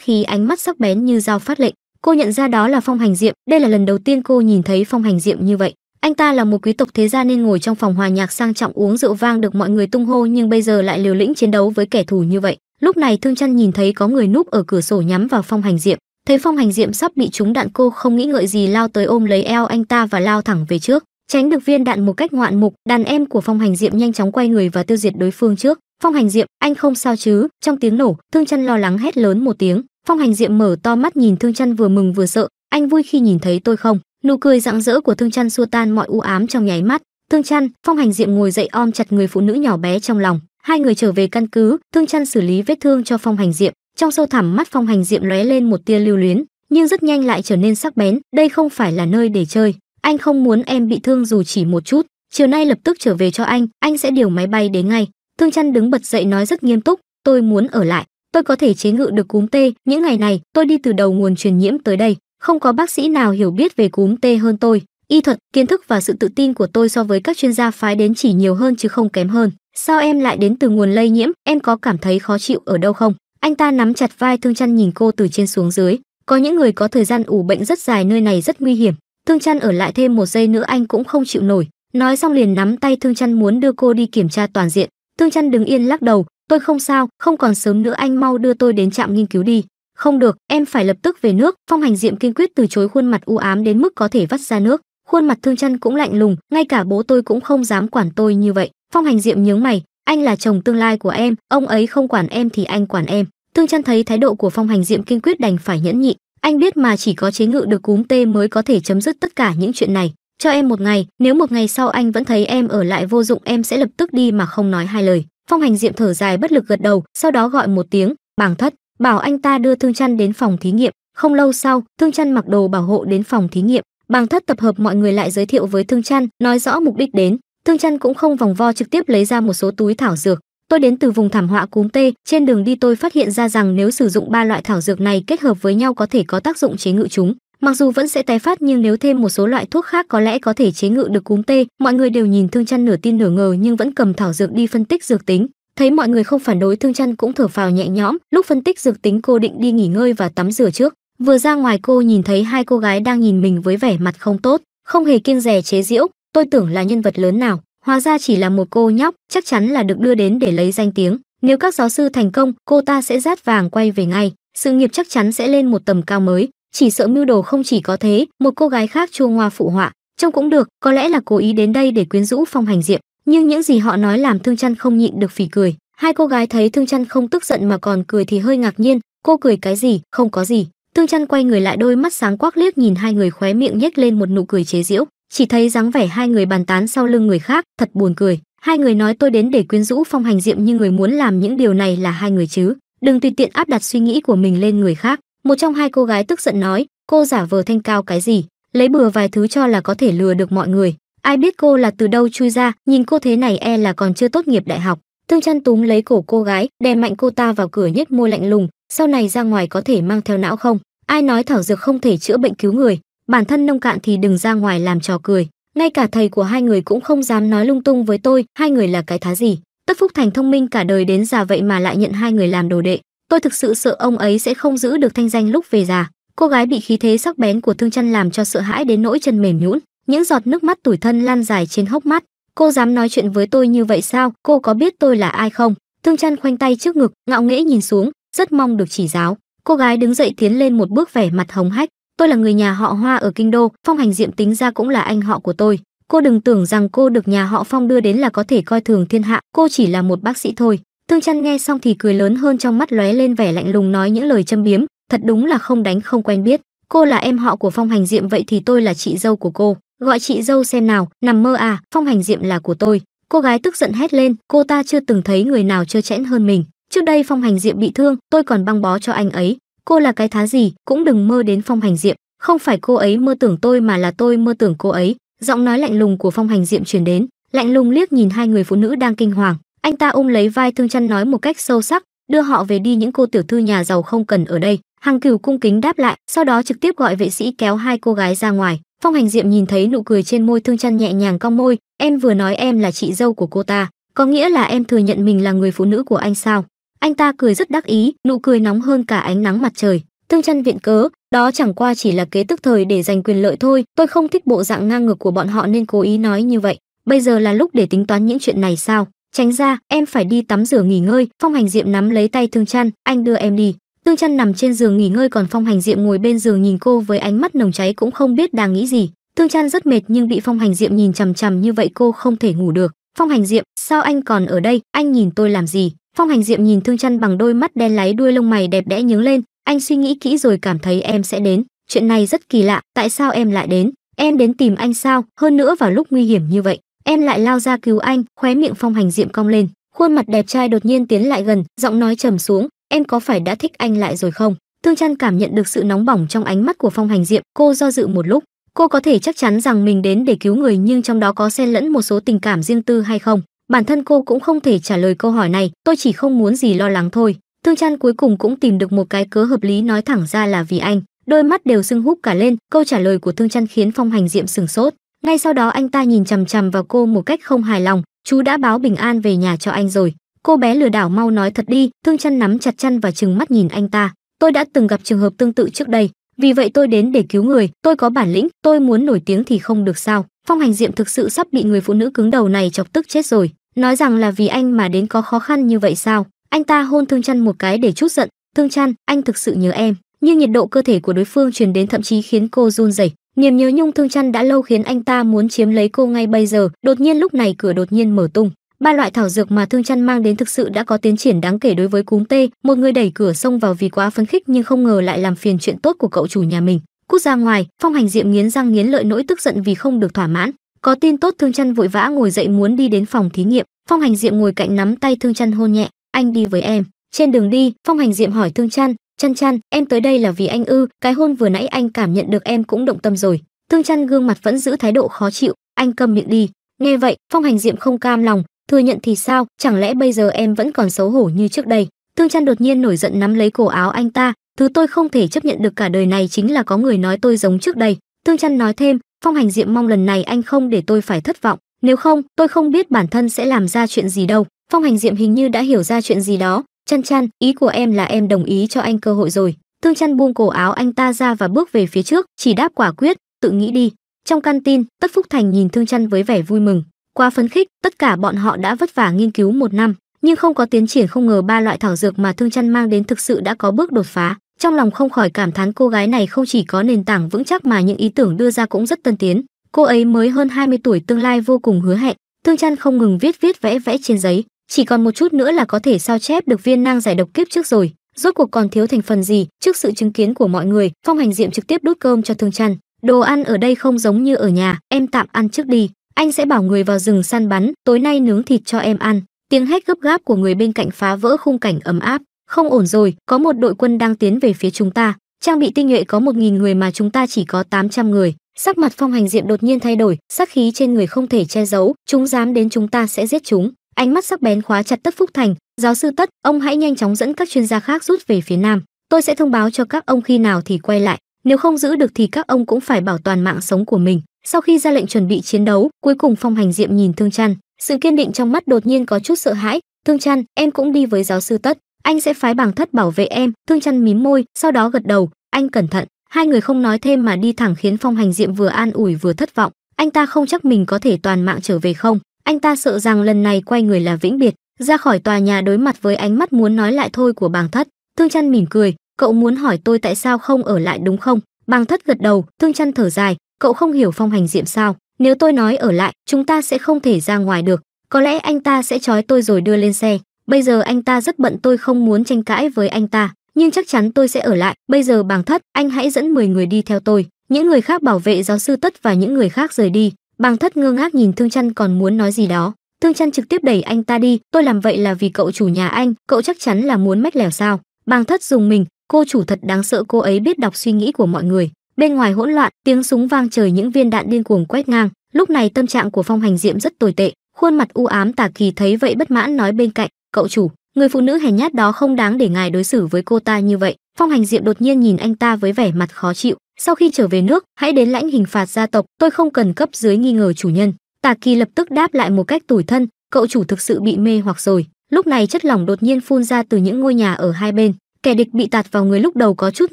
khí ánh mắt sắc bén như dao phát lệnh cô nhận ra đó là phong hành diệm đây là lần đầu tiên cô nhìn thấy phong hành diệm như vậy anh ta là một quý tộc thế gia nên ngồi trong phòng hòa nhạc sang trọng uống rượu vang được mọi người tung hô nhưng bây giờ lại liều lĩnh chiến đấu với kẻ thù như vậy lúc này thương chăn nhìn thấy có người núp ở cửa sổ nhắm vào phong hành diệm thấy phong hành diệm sắp bị trúng đạn cô không nghĩ ngợi gì lao tới ôm lấy eo anh ta và lao thẳng về trước tránh được viên đạn một cách ngoạn mục đàn em của phong hành diệm nhanh chóng quay người và tiêu diệt đối phương trước phong hành diệm anh không sao chứ trong tiếng nổ thương Chân lo lắng hét lớn một tiếng phong hành diệm mở to mắt nhìn thương Chân vừa mừng vừa sợ anh vui khi nhìn thấy tôi không nụ cười rạng rỡ của thương Chân xua tan mọi u ám trong nháy mắt thương Chân, phong hành diệm ngồi dậy om chặt người phụ nữ nhỏ bé trong lòng hai người trở về căn cứ thương Chân xử lý vết thương cho phong hành diệm trong sâu thẳm mắt phong hành diệm lóe lên một tia lưu luyến nhưng rất nhanh lại trở nên sắc bén đây không phải là nơi để chơi anh không muốn em bị thương dù chỉ một chút chiều nay lập tức trở về cho anh anh sẽ điều máy bay đến ngay Thương Chân đứng bật dậy nói rất nghiêm túc, tôi muốn ở lại, tôi có thể chế ngự được cúm T, những ngày này tôi đi từ đầu nguồn truyền nhiễm tới đây, không có bác sĩ nào hiểu biết về cúm T hơn tôi. Y thuật, kiến thức và sự tự tin của tôi so với các chuyên gia phái đến chỉ nhiều hơn chứ không kém hơn. Sao em lại đến từ nguồn lây nhiễm, em có cảm thấy khó chịu ở đâu không? Anh ta nắm chặt vai Thương Chân nhìn cô từ trên xuống dưới, có những người có thời gian ủ bệnh rất dài nơi này rất nguy hiểm, Thương Chân ở lại thêm một giây nữa anh cũng không chịu nổi. Nói xong liền nắm tay Thương Chân muốn đưa cô đi kiểm tra toàn diện, Tương Chân đứng yên lắc đầu, "Tôi không sao, không còn sớm nữa anh mau đưa tôi đến trạm nghiên cứu đi." "Không được, em phải lập tức về nước." Phong Hành Diệm kiên quyết từ chối khuôn mặt u ám đến mức có thể vắt ra nước. Khuôn mặt Thương Chân cũng lạnh lùng, ngay cả bố tôi cũng không dám quản tôi như vậy. Phong Hành Diệm nhướng mày, "Anh là chồng tương lai của em, ông ấy không quản em thì anh quản em." Tương Chân thấy thái độ của Phong Hành Diệm kiên quyết đành phải nhẫn nhịn, anh biết mà chỉ có chế ngự được cúm tê mới có thể chấm dứt tất cả những chuyện này cho em một ngày nếu một ngày sau anh vẫn thấy em ở lại vô dụng em sẽ lập tức đi mà không nói hai lời phong hành diệm thở dài bất lực gật đầu sau đó gọi một tiếng bàng thất bảo anh ta đưa thương chăn đến phòng thí nghiệm không lâu sau thương chăn mặc đồ bảo hộ đến phòng thí nghiệm bàng thất tập hợp mọi người lại giới thiệu với thương chăn nói rõ mục đích đến thương chăn cũng không vòng vo trực tiếp lấy ra một số túi thảo dược tôi đến từ vùng thảm họa cúm tê trên đường đi tôi phát hiện ra rằng nếu sử dụng ba loại thảo dược này kết hợp với nhau có thể có tác dụng chế ngự chúng Mặc dù vẫn sẽ tái phát nhưng nếu thêm một số loại thuốc khác có lẽ có thể chế ngự được cúm T. Mọi người đều nhìn Thương Chăn nửa tin nửa ngờ nhưng vẫn cầm thảo dược đi phân tích dược tính. Thấy mọi người không phản đối Thương Chăn cũng thở phào nhẹ nhõm, lúc phân tích dược tính cô định đi nghỉ ngơi và tắm rửa trước. Vừa ra ngoài cô nhìn thấy hai cô gái đang nhìn mình với vẻ mặt không tốt, không hề kiêng rẻ chế giễu, tôi tưởng là nhân vật lớn nào, hóa ra chỉ là một cô nhóc, chắc chắn là được đưa đến để lấy danh tiếng. Nếu các giáo sư thành công, cô ta sẽ rát vàng quay về ngay, sự nghiệp chắc chắn sẽ lên một tầm cao mới chỉ sợ mưu đồ không chỉ có thế một cô gái khác chua ngoa phụ họa trông cũng được có lẽ là cố ý đến đây để quyến rũ phong hành diệm nhưng những gì họ nói làm thương chăn không nhịn được phì cười hai cô gái thấy thương chăn không tức giận mà còn cười thì hơi ngạc nhiên cô cười cái gì không có gì thương chăn quay người lại đôi mắt sáng quắc liếc nhìn hai người khóe miệng nhếch lên một nụ cười chế giễu chỉ thấy dáng vẻ hai người bàn tán sau lưng người khác thật buồn cười hai người nói tôi đến để quyến rũ phong hành diệm nhưng người muốn làm những điều này là hai người chứ đừng tùy tiện áp đặt suy nghĩ của mình lên người khác một trong hai cô gái tức giận nói cô giả vờ thanh cao cái gì lấy bừa vài thứ cho là có thể lừa được mọi người ai biết cô là từ đâu chui ra nhìn cô thế này e là còn chưa tốt nghiệp đại học thương chăn túm lấy cổ cô gái đè mạnh cô ta vào cửa nhếch môi lạnh lùng sau này ra ngoài có thể mang theo não không ai nói thảo dược không thể chữa bệnh cứu người bản thân nông cạn thì đừng ra ngoài làm trò cười ngay cả thầy của hai người cũng không dám nói lung tung với tôi hai người là cái thá gì tất phúc thành thông minh cả đời đến già vậy mà lại nhận hai người làm đồ đệ tôi thực sự sợ ông ấy sẽ không giữ được thanh danh lúc về già cô gái bị khí thế sắc bén của thương chân làm cho sợ hãi đến nỗi chân mềm nhũn những giọt nước mắt tủi thân lan dài trên hốc mắt cô dám nói chuyện với tôi như vậy sao cô có biết tôi là ai không thương chân khoanh tay trước ngực ngạo nghễ nhìn xuống rất mong được chỉ giáo cô gái đứng dậy tiến lên một bước vẻ mặt hống hách tôi là người nhà họ hoa ở kinh đô phong hành diệm tính ra cũng là anh họ của tôi cô đừng tưởng rằng cô được nhà họ phong đưa đến là có thể coi thường thiên hạ cô chỉ là một bác sĩ thôi Tương Chân nghe xong thì cười lớn hơn trong mắt lóe lên vẻ lạnh lùng nói những lời châm biếm, thật đúng là không đánh không quen biết, cô là em họ của Phong Hành Diệm vậy thì tôi là chị dâu của cô, gọi chị dâu xem nào, nằm mơ à, Phong Hành Diệm là của tôi. Cô gái tức giận hét lên, cô ta chưa từng thấy người nào trơ chẽn hơn mình. Trước đây Phong Hành Diệm bị thương, tôi còn băng bó cho anh ấy. Cô là cái thá gì, cũng đừng mơ đến Phong Hành Diệm. Không phải cô ấy mơ tưởng tôi mà là tôi mơ tưởng cô ấy. Giọng nói lạnh lùng của Phong Hành Diệm truyền đến, lạnh lùng liếc nhìn hai người phụ nữ đang kinh hoàng. Anh ta ôm lấy vai Thương Chân nói một cách sâu sắc, đưa họ về đi những cô tiểu thư nhà giàu không cần ở đây. Hàng Cửu cung kính đáp lại, sau đó trực tiếp gọi vệ sĩ kéo hai cô gái ra ngoài. Phong Hành Diệm nhìn thấy nụ cười trên môi Thương Chân nhẹ nhàng cong môi, "Em vừa nói em là chị dâu của cô ta, có nghĩa là em thừa nhận mình là người phụ nữ của anh sao?" Anh ta cười rất đắc ý, nụ cười nóng hơn cả ánh nắng mặt trời. Thương Chân viện cớ, đó chẳng qua chỉ là kế tức thời để giành quyền lợi thôi, tôi không thích bộ dạng ngang ngược của bọn họ nên cố ý nói như vậy. Bây giờ là lúc để tính toán những chuyện này sao? tránh ra em phải đi tắm rửa nghỉ ngơi phong hành diệm nắm lấy tay thương chăn anh đưa em đi thương chăn nằm trên giường nghỉ ngơi còn phong hành diệm ngồi bên giường nhìn cô với ánh mắt nồng cháy cũng không biết đang nghĩ gì thương chăn rất mệt nhưng bị phong hành diệm nhìn chằm chằm như vậy cô không thể ngủ được phong hành diệm sao anh còn ở đây anh nhìn tôi làm gì phong hành diệm nhìn thương chăn bằng đôi mắt đen láy đuôi lông mày đẹp đẽ nhướng lên anh suy nghĩ kỹ rồi cảm thấy em sẽ đến chuyện này rất kỳ lạ tại sao em lại đến em đến tìm anh sao hơn nữa vào lúc nguy hiểm như vậy em lại lao ra cứu anh khóe miệng phong hành diệm cong lên khuôn mặt đẹp trai đột nhiên tiến lại gần giọng nói trầm xuống em có phải đã thích anh lại rồi không Thương Trăn cảm nhận được sự nóng bỏng trong ánh mắt của Phong Hành Diệm, cô do dự một lúc. Cô có thể chắc chắn rằng mình đến để cứu người nhưng trong đó có xen lẫn một số tình cảm riêng tư hay không. Bản thân cô cũng không thể trả lời câu hỏi này, tôi chỉ không muốn gì lo lắng thôi. Thương Trăn cuối cùng cũng tìm được một cái cớ hợp lý nói thẳng ra là vì anh. Đôi mắt đều sưng húp cả lên, câu trả lời của Thương Trăn khiến Phong Hành Diệm sừng sốt. Ngay sau đó anh ta nhìn chằm chằm vào cô một cách không hài lòng, chú đã báo bình an về nhà cho anh rồi. Cô bé lừa đảo mau nói thật đi, Thương Chân nắm chặt chân và trừng mắt nhìn anh ta. Tôi đã từng gặp trường hợp tương tự trước đây, vì vậy tôi đến để cứu người, tôi có bản lĩnh, tôi muốn nổi tiếng thì không được sao. Phong Hành Diệm thực sự sắp bị người phụ nữ cứng đầu này chọc tức chết rồi, nói rằng là vì anh mà đến có khó khăn như vậy sao? Anh ta hôn Thương Chân một cái để chút giận, "Thương Chân, anh thực sự nhớ em." Nhưng nhiệt độ cơ thể của đối phương truyền đến thậm chí khiến cô run rẩy, niềm nhớ nhung thương chăn đã lâu khiến anh ta muốn chiếm lấy cô ngay bây giờ đột nhiên lúc này cửa đột nhiên mở tung ba loại thảo dược mà thương chăn mang đến thực sự đã có tiến triển đáng kể đối với cúm tê một người đẩy cửa xông vào vì quá phấn khích nhưng không ngờ lại làm phiền chuyện tốt của cậu chủ nhà mình cút ra ngoài phong hành diệm nghiến răng nghiến lợi nỗi tức giận vì không được thỏa mãn có tin tốt thương chăn vội vã ngồi dậy muốn đi đến phòng thí nghiệm phong hành diệm ngồi cạnh nắm tay thương chăn hôn nhẹ anh đi với em trên đường đi phong hành diệm hỏi thương chăn chăn chăn em tới đây là vì anh ư cái hôn vừa nãy anh cảm nhận được em cũng động tâm rồi thương chăn gương mặt vẫn giữ thái độ khó chịu anh cầm miệng đi nghe vậy phong hành diệm không cam lòng thừa nhận thì sao chẳng lẽ bây giờ em vẫn còn xấu hổ như trước đây thương chăn đột nhiên nổi giận nắm lấy cổ áo anh ta thứ tôi không thể chấp nhận được cả đời này chính là có người nói tôi giống trước đây thương chăn nói thêm phong hành diệm mong lần này anh không để tôi phải thất vọng nếu không tôi không biết bản thân sẽ làm ra chuyện gì đâu phong hành diệm hình như đã hiểu ra chuyện gì đó chăn chăn ý của em là em đồng ý cho anh cơ hội rồi Thương chăn buông cổ áo anh ta ra và bước về phía trước chỉ đáp quả quyết tự nghĩ đi trong căn tin tất phúc thành nhìn thương chăn với vẻ vui mừng quá phấn khích tất cả bọn họ đã vất vả nghiên cứu một năm nhưng không có tiến triển không ngờ ba loại thảo dược mà thương chăn mang đến thực sự đã có bước đột phá trong lòng không khỏi cảm thán cô gái này không chỉ có nền tảng vững chắc mà những ý tưởng đưa ra cũng rất tân tiến cô ấy mới hơn 20 tuổi tương lai vô cùng hứa hẹn thương chăn không ngừng viết viết vẽ vẽ trên giấy chỉ còn một chút nữa là có thể sao chép được viên nang giải độc kiếp trước rồi rốt cuộc còn thiếu thành phần gì trước sự chứng kiến của mọi người phong hành diệm trực tiếp đút cơm cho thương chăn đồ ăn ở đây không giống như ở nhà em tạm ăn trước đi anh sẽ bảo người vào rừng săn bắn tối nay nướng thịt cho em ăn tiếng hét gấp gáp của người bên cạnh phá vỡ khung cảnh ấm áp không ổn rồi có một đội quân đang tiến về phía chúng ta trang bị tinh nhuệ có một nghìn người mà chúng ta chỉ có tám trăm người sắc mặt phong hành diệm đột nhiên thay đổi sắc khí trên người không thể che giấu chúng dám đến chúng ta sẽ giết chúng ánh mắt sắc bén khóa chặt tất phúc thành giáo sư tất ông hãy nhanh chóng dẫn các chuyên gia khác rút về phía nam tôi sẽ thông báo cho các ông khi nào thì quay lại nếu không giữ được thì các ông cũng phải bảo toàn mạng sống của mình sau khi ra lệnh chuẩn bị chiến đấu cuối cùng phong hành diệm nhìn thương chăn sự kiên định trong mắt đột nhiên có chút sợ hãi thương chăn em cũng đi với giáo sư tất anh sẽ phái bảng thất bảo vệ em thương chăn mím môi sau đó gật đầu anh cẩn thận hai người không nói thêm mà đi thẳng khiến phong hành diệm vừa an ủi vừa thất vọng anh ta không chắc mình có thể toàn mạng trở về không anh ta sợ rằng lần này quay người là vĩnh biệt ra khỏi tòa nhà đối mặt với ánh mắt muốn nói lại thôi của bàng thất thương chăn mỉm cười cậu muốn hỏi tôi tại sao không ở lại đúng không bàng thất gật đầu thương chăn thở dài cậu không hiểu phong hành diệm sao nếu tôi nói ở lại chúng ta sẽ không thể ra ngoài được có lẽ anh ta sẽ trói tôi rồi đưa lên xe bây giờ anh ta rất bận tôi không muốn tranh cãi với anh ta nhưng chắc chắn tôi sẽ ở lại bây giờ bàng thất anh hãy dẫn 10 người đi theo tôi những người khác bảo vệ giáo sư tất và những người khác rời đi Bàng thất ngơ ngác nhìn Thương Chăn còn muốn nói gì đó. Thương Chăn trực tiếp đẩy anh ta đi, tôi làm vậy là vì cậu chủ nhà anh, cậu chắc chắn là muốn mách lẻo sao. Bàng thất dùng mình, cô chủ thật đáng sợ cô ấy biết đọc suy nghĩ của mọi người. Bên ngoài hỗn loạn, tiếng súng vang trời những viên đạn điên cuồng quét ngang. Lúc này tâm trạng của Phong Hành Diệm rất tồi tệ, khuôn mặt u ám tà kỳ thấy vậy bất mãn nói bên cạnh, cậu chủ, người phụ nữ hèn nhát đó không đáng để ngài đối xử với cô ta như vậy phong hành diệm đột nhiên nhìn anh ta với vẻ mặt khó chịu sau khi trở về nước hãy đến lãnh hình phạt gia tộc tôi không cần cấp dưới nghi ngờ chủ nhân tà kỳ lập tức đáp lại một cách tủi thân cậu chủ thực sự bị mê hoặc rồi lúc này chất lỏng đột nhiên phun ra từ những ngôi nhà ở hai bên kẻ địch bị tạt vào người lúc đầu có chút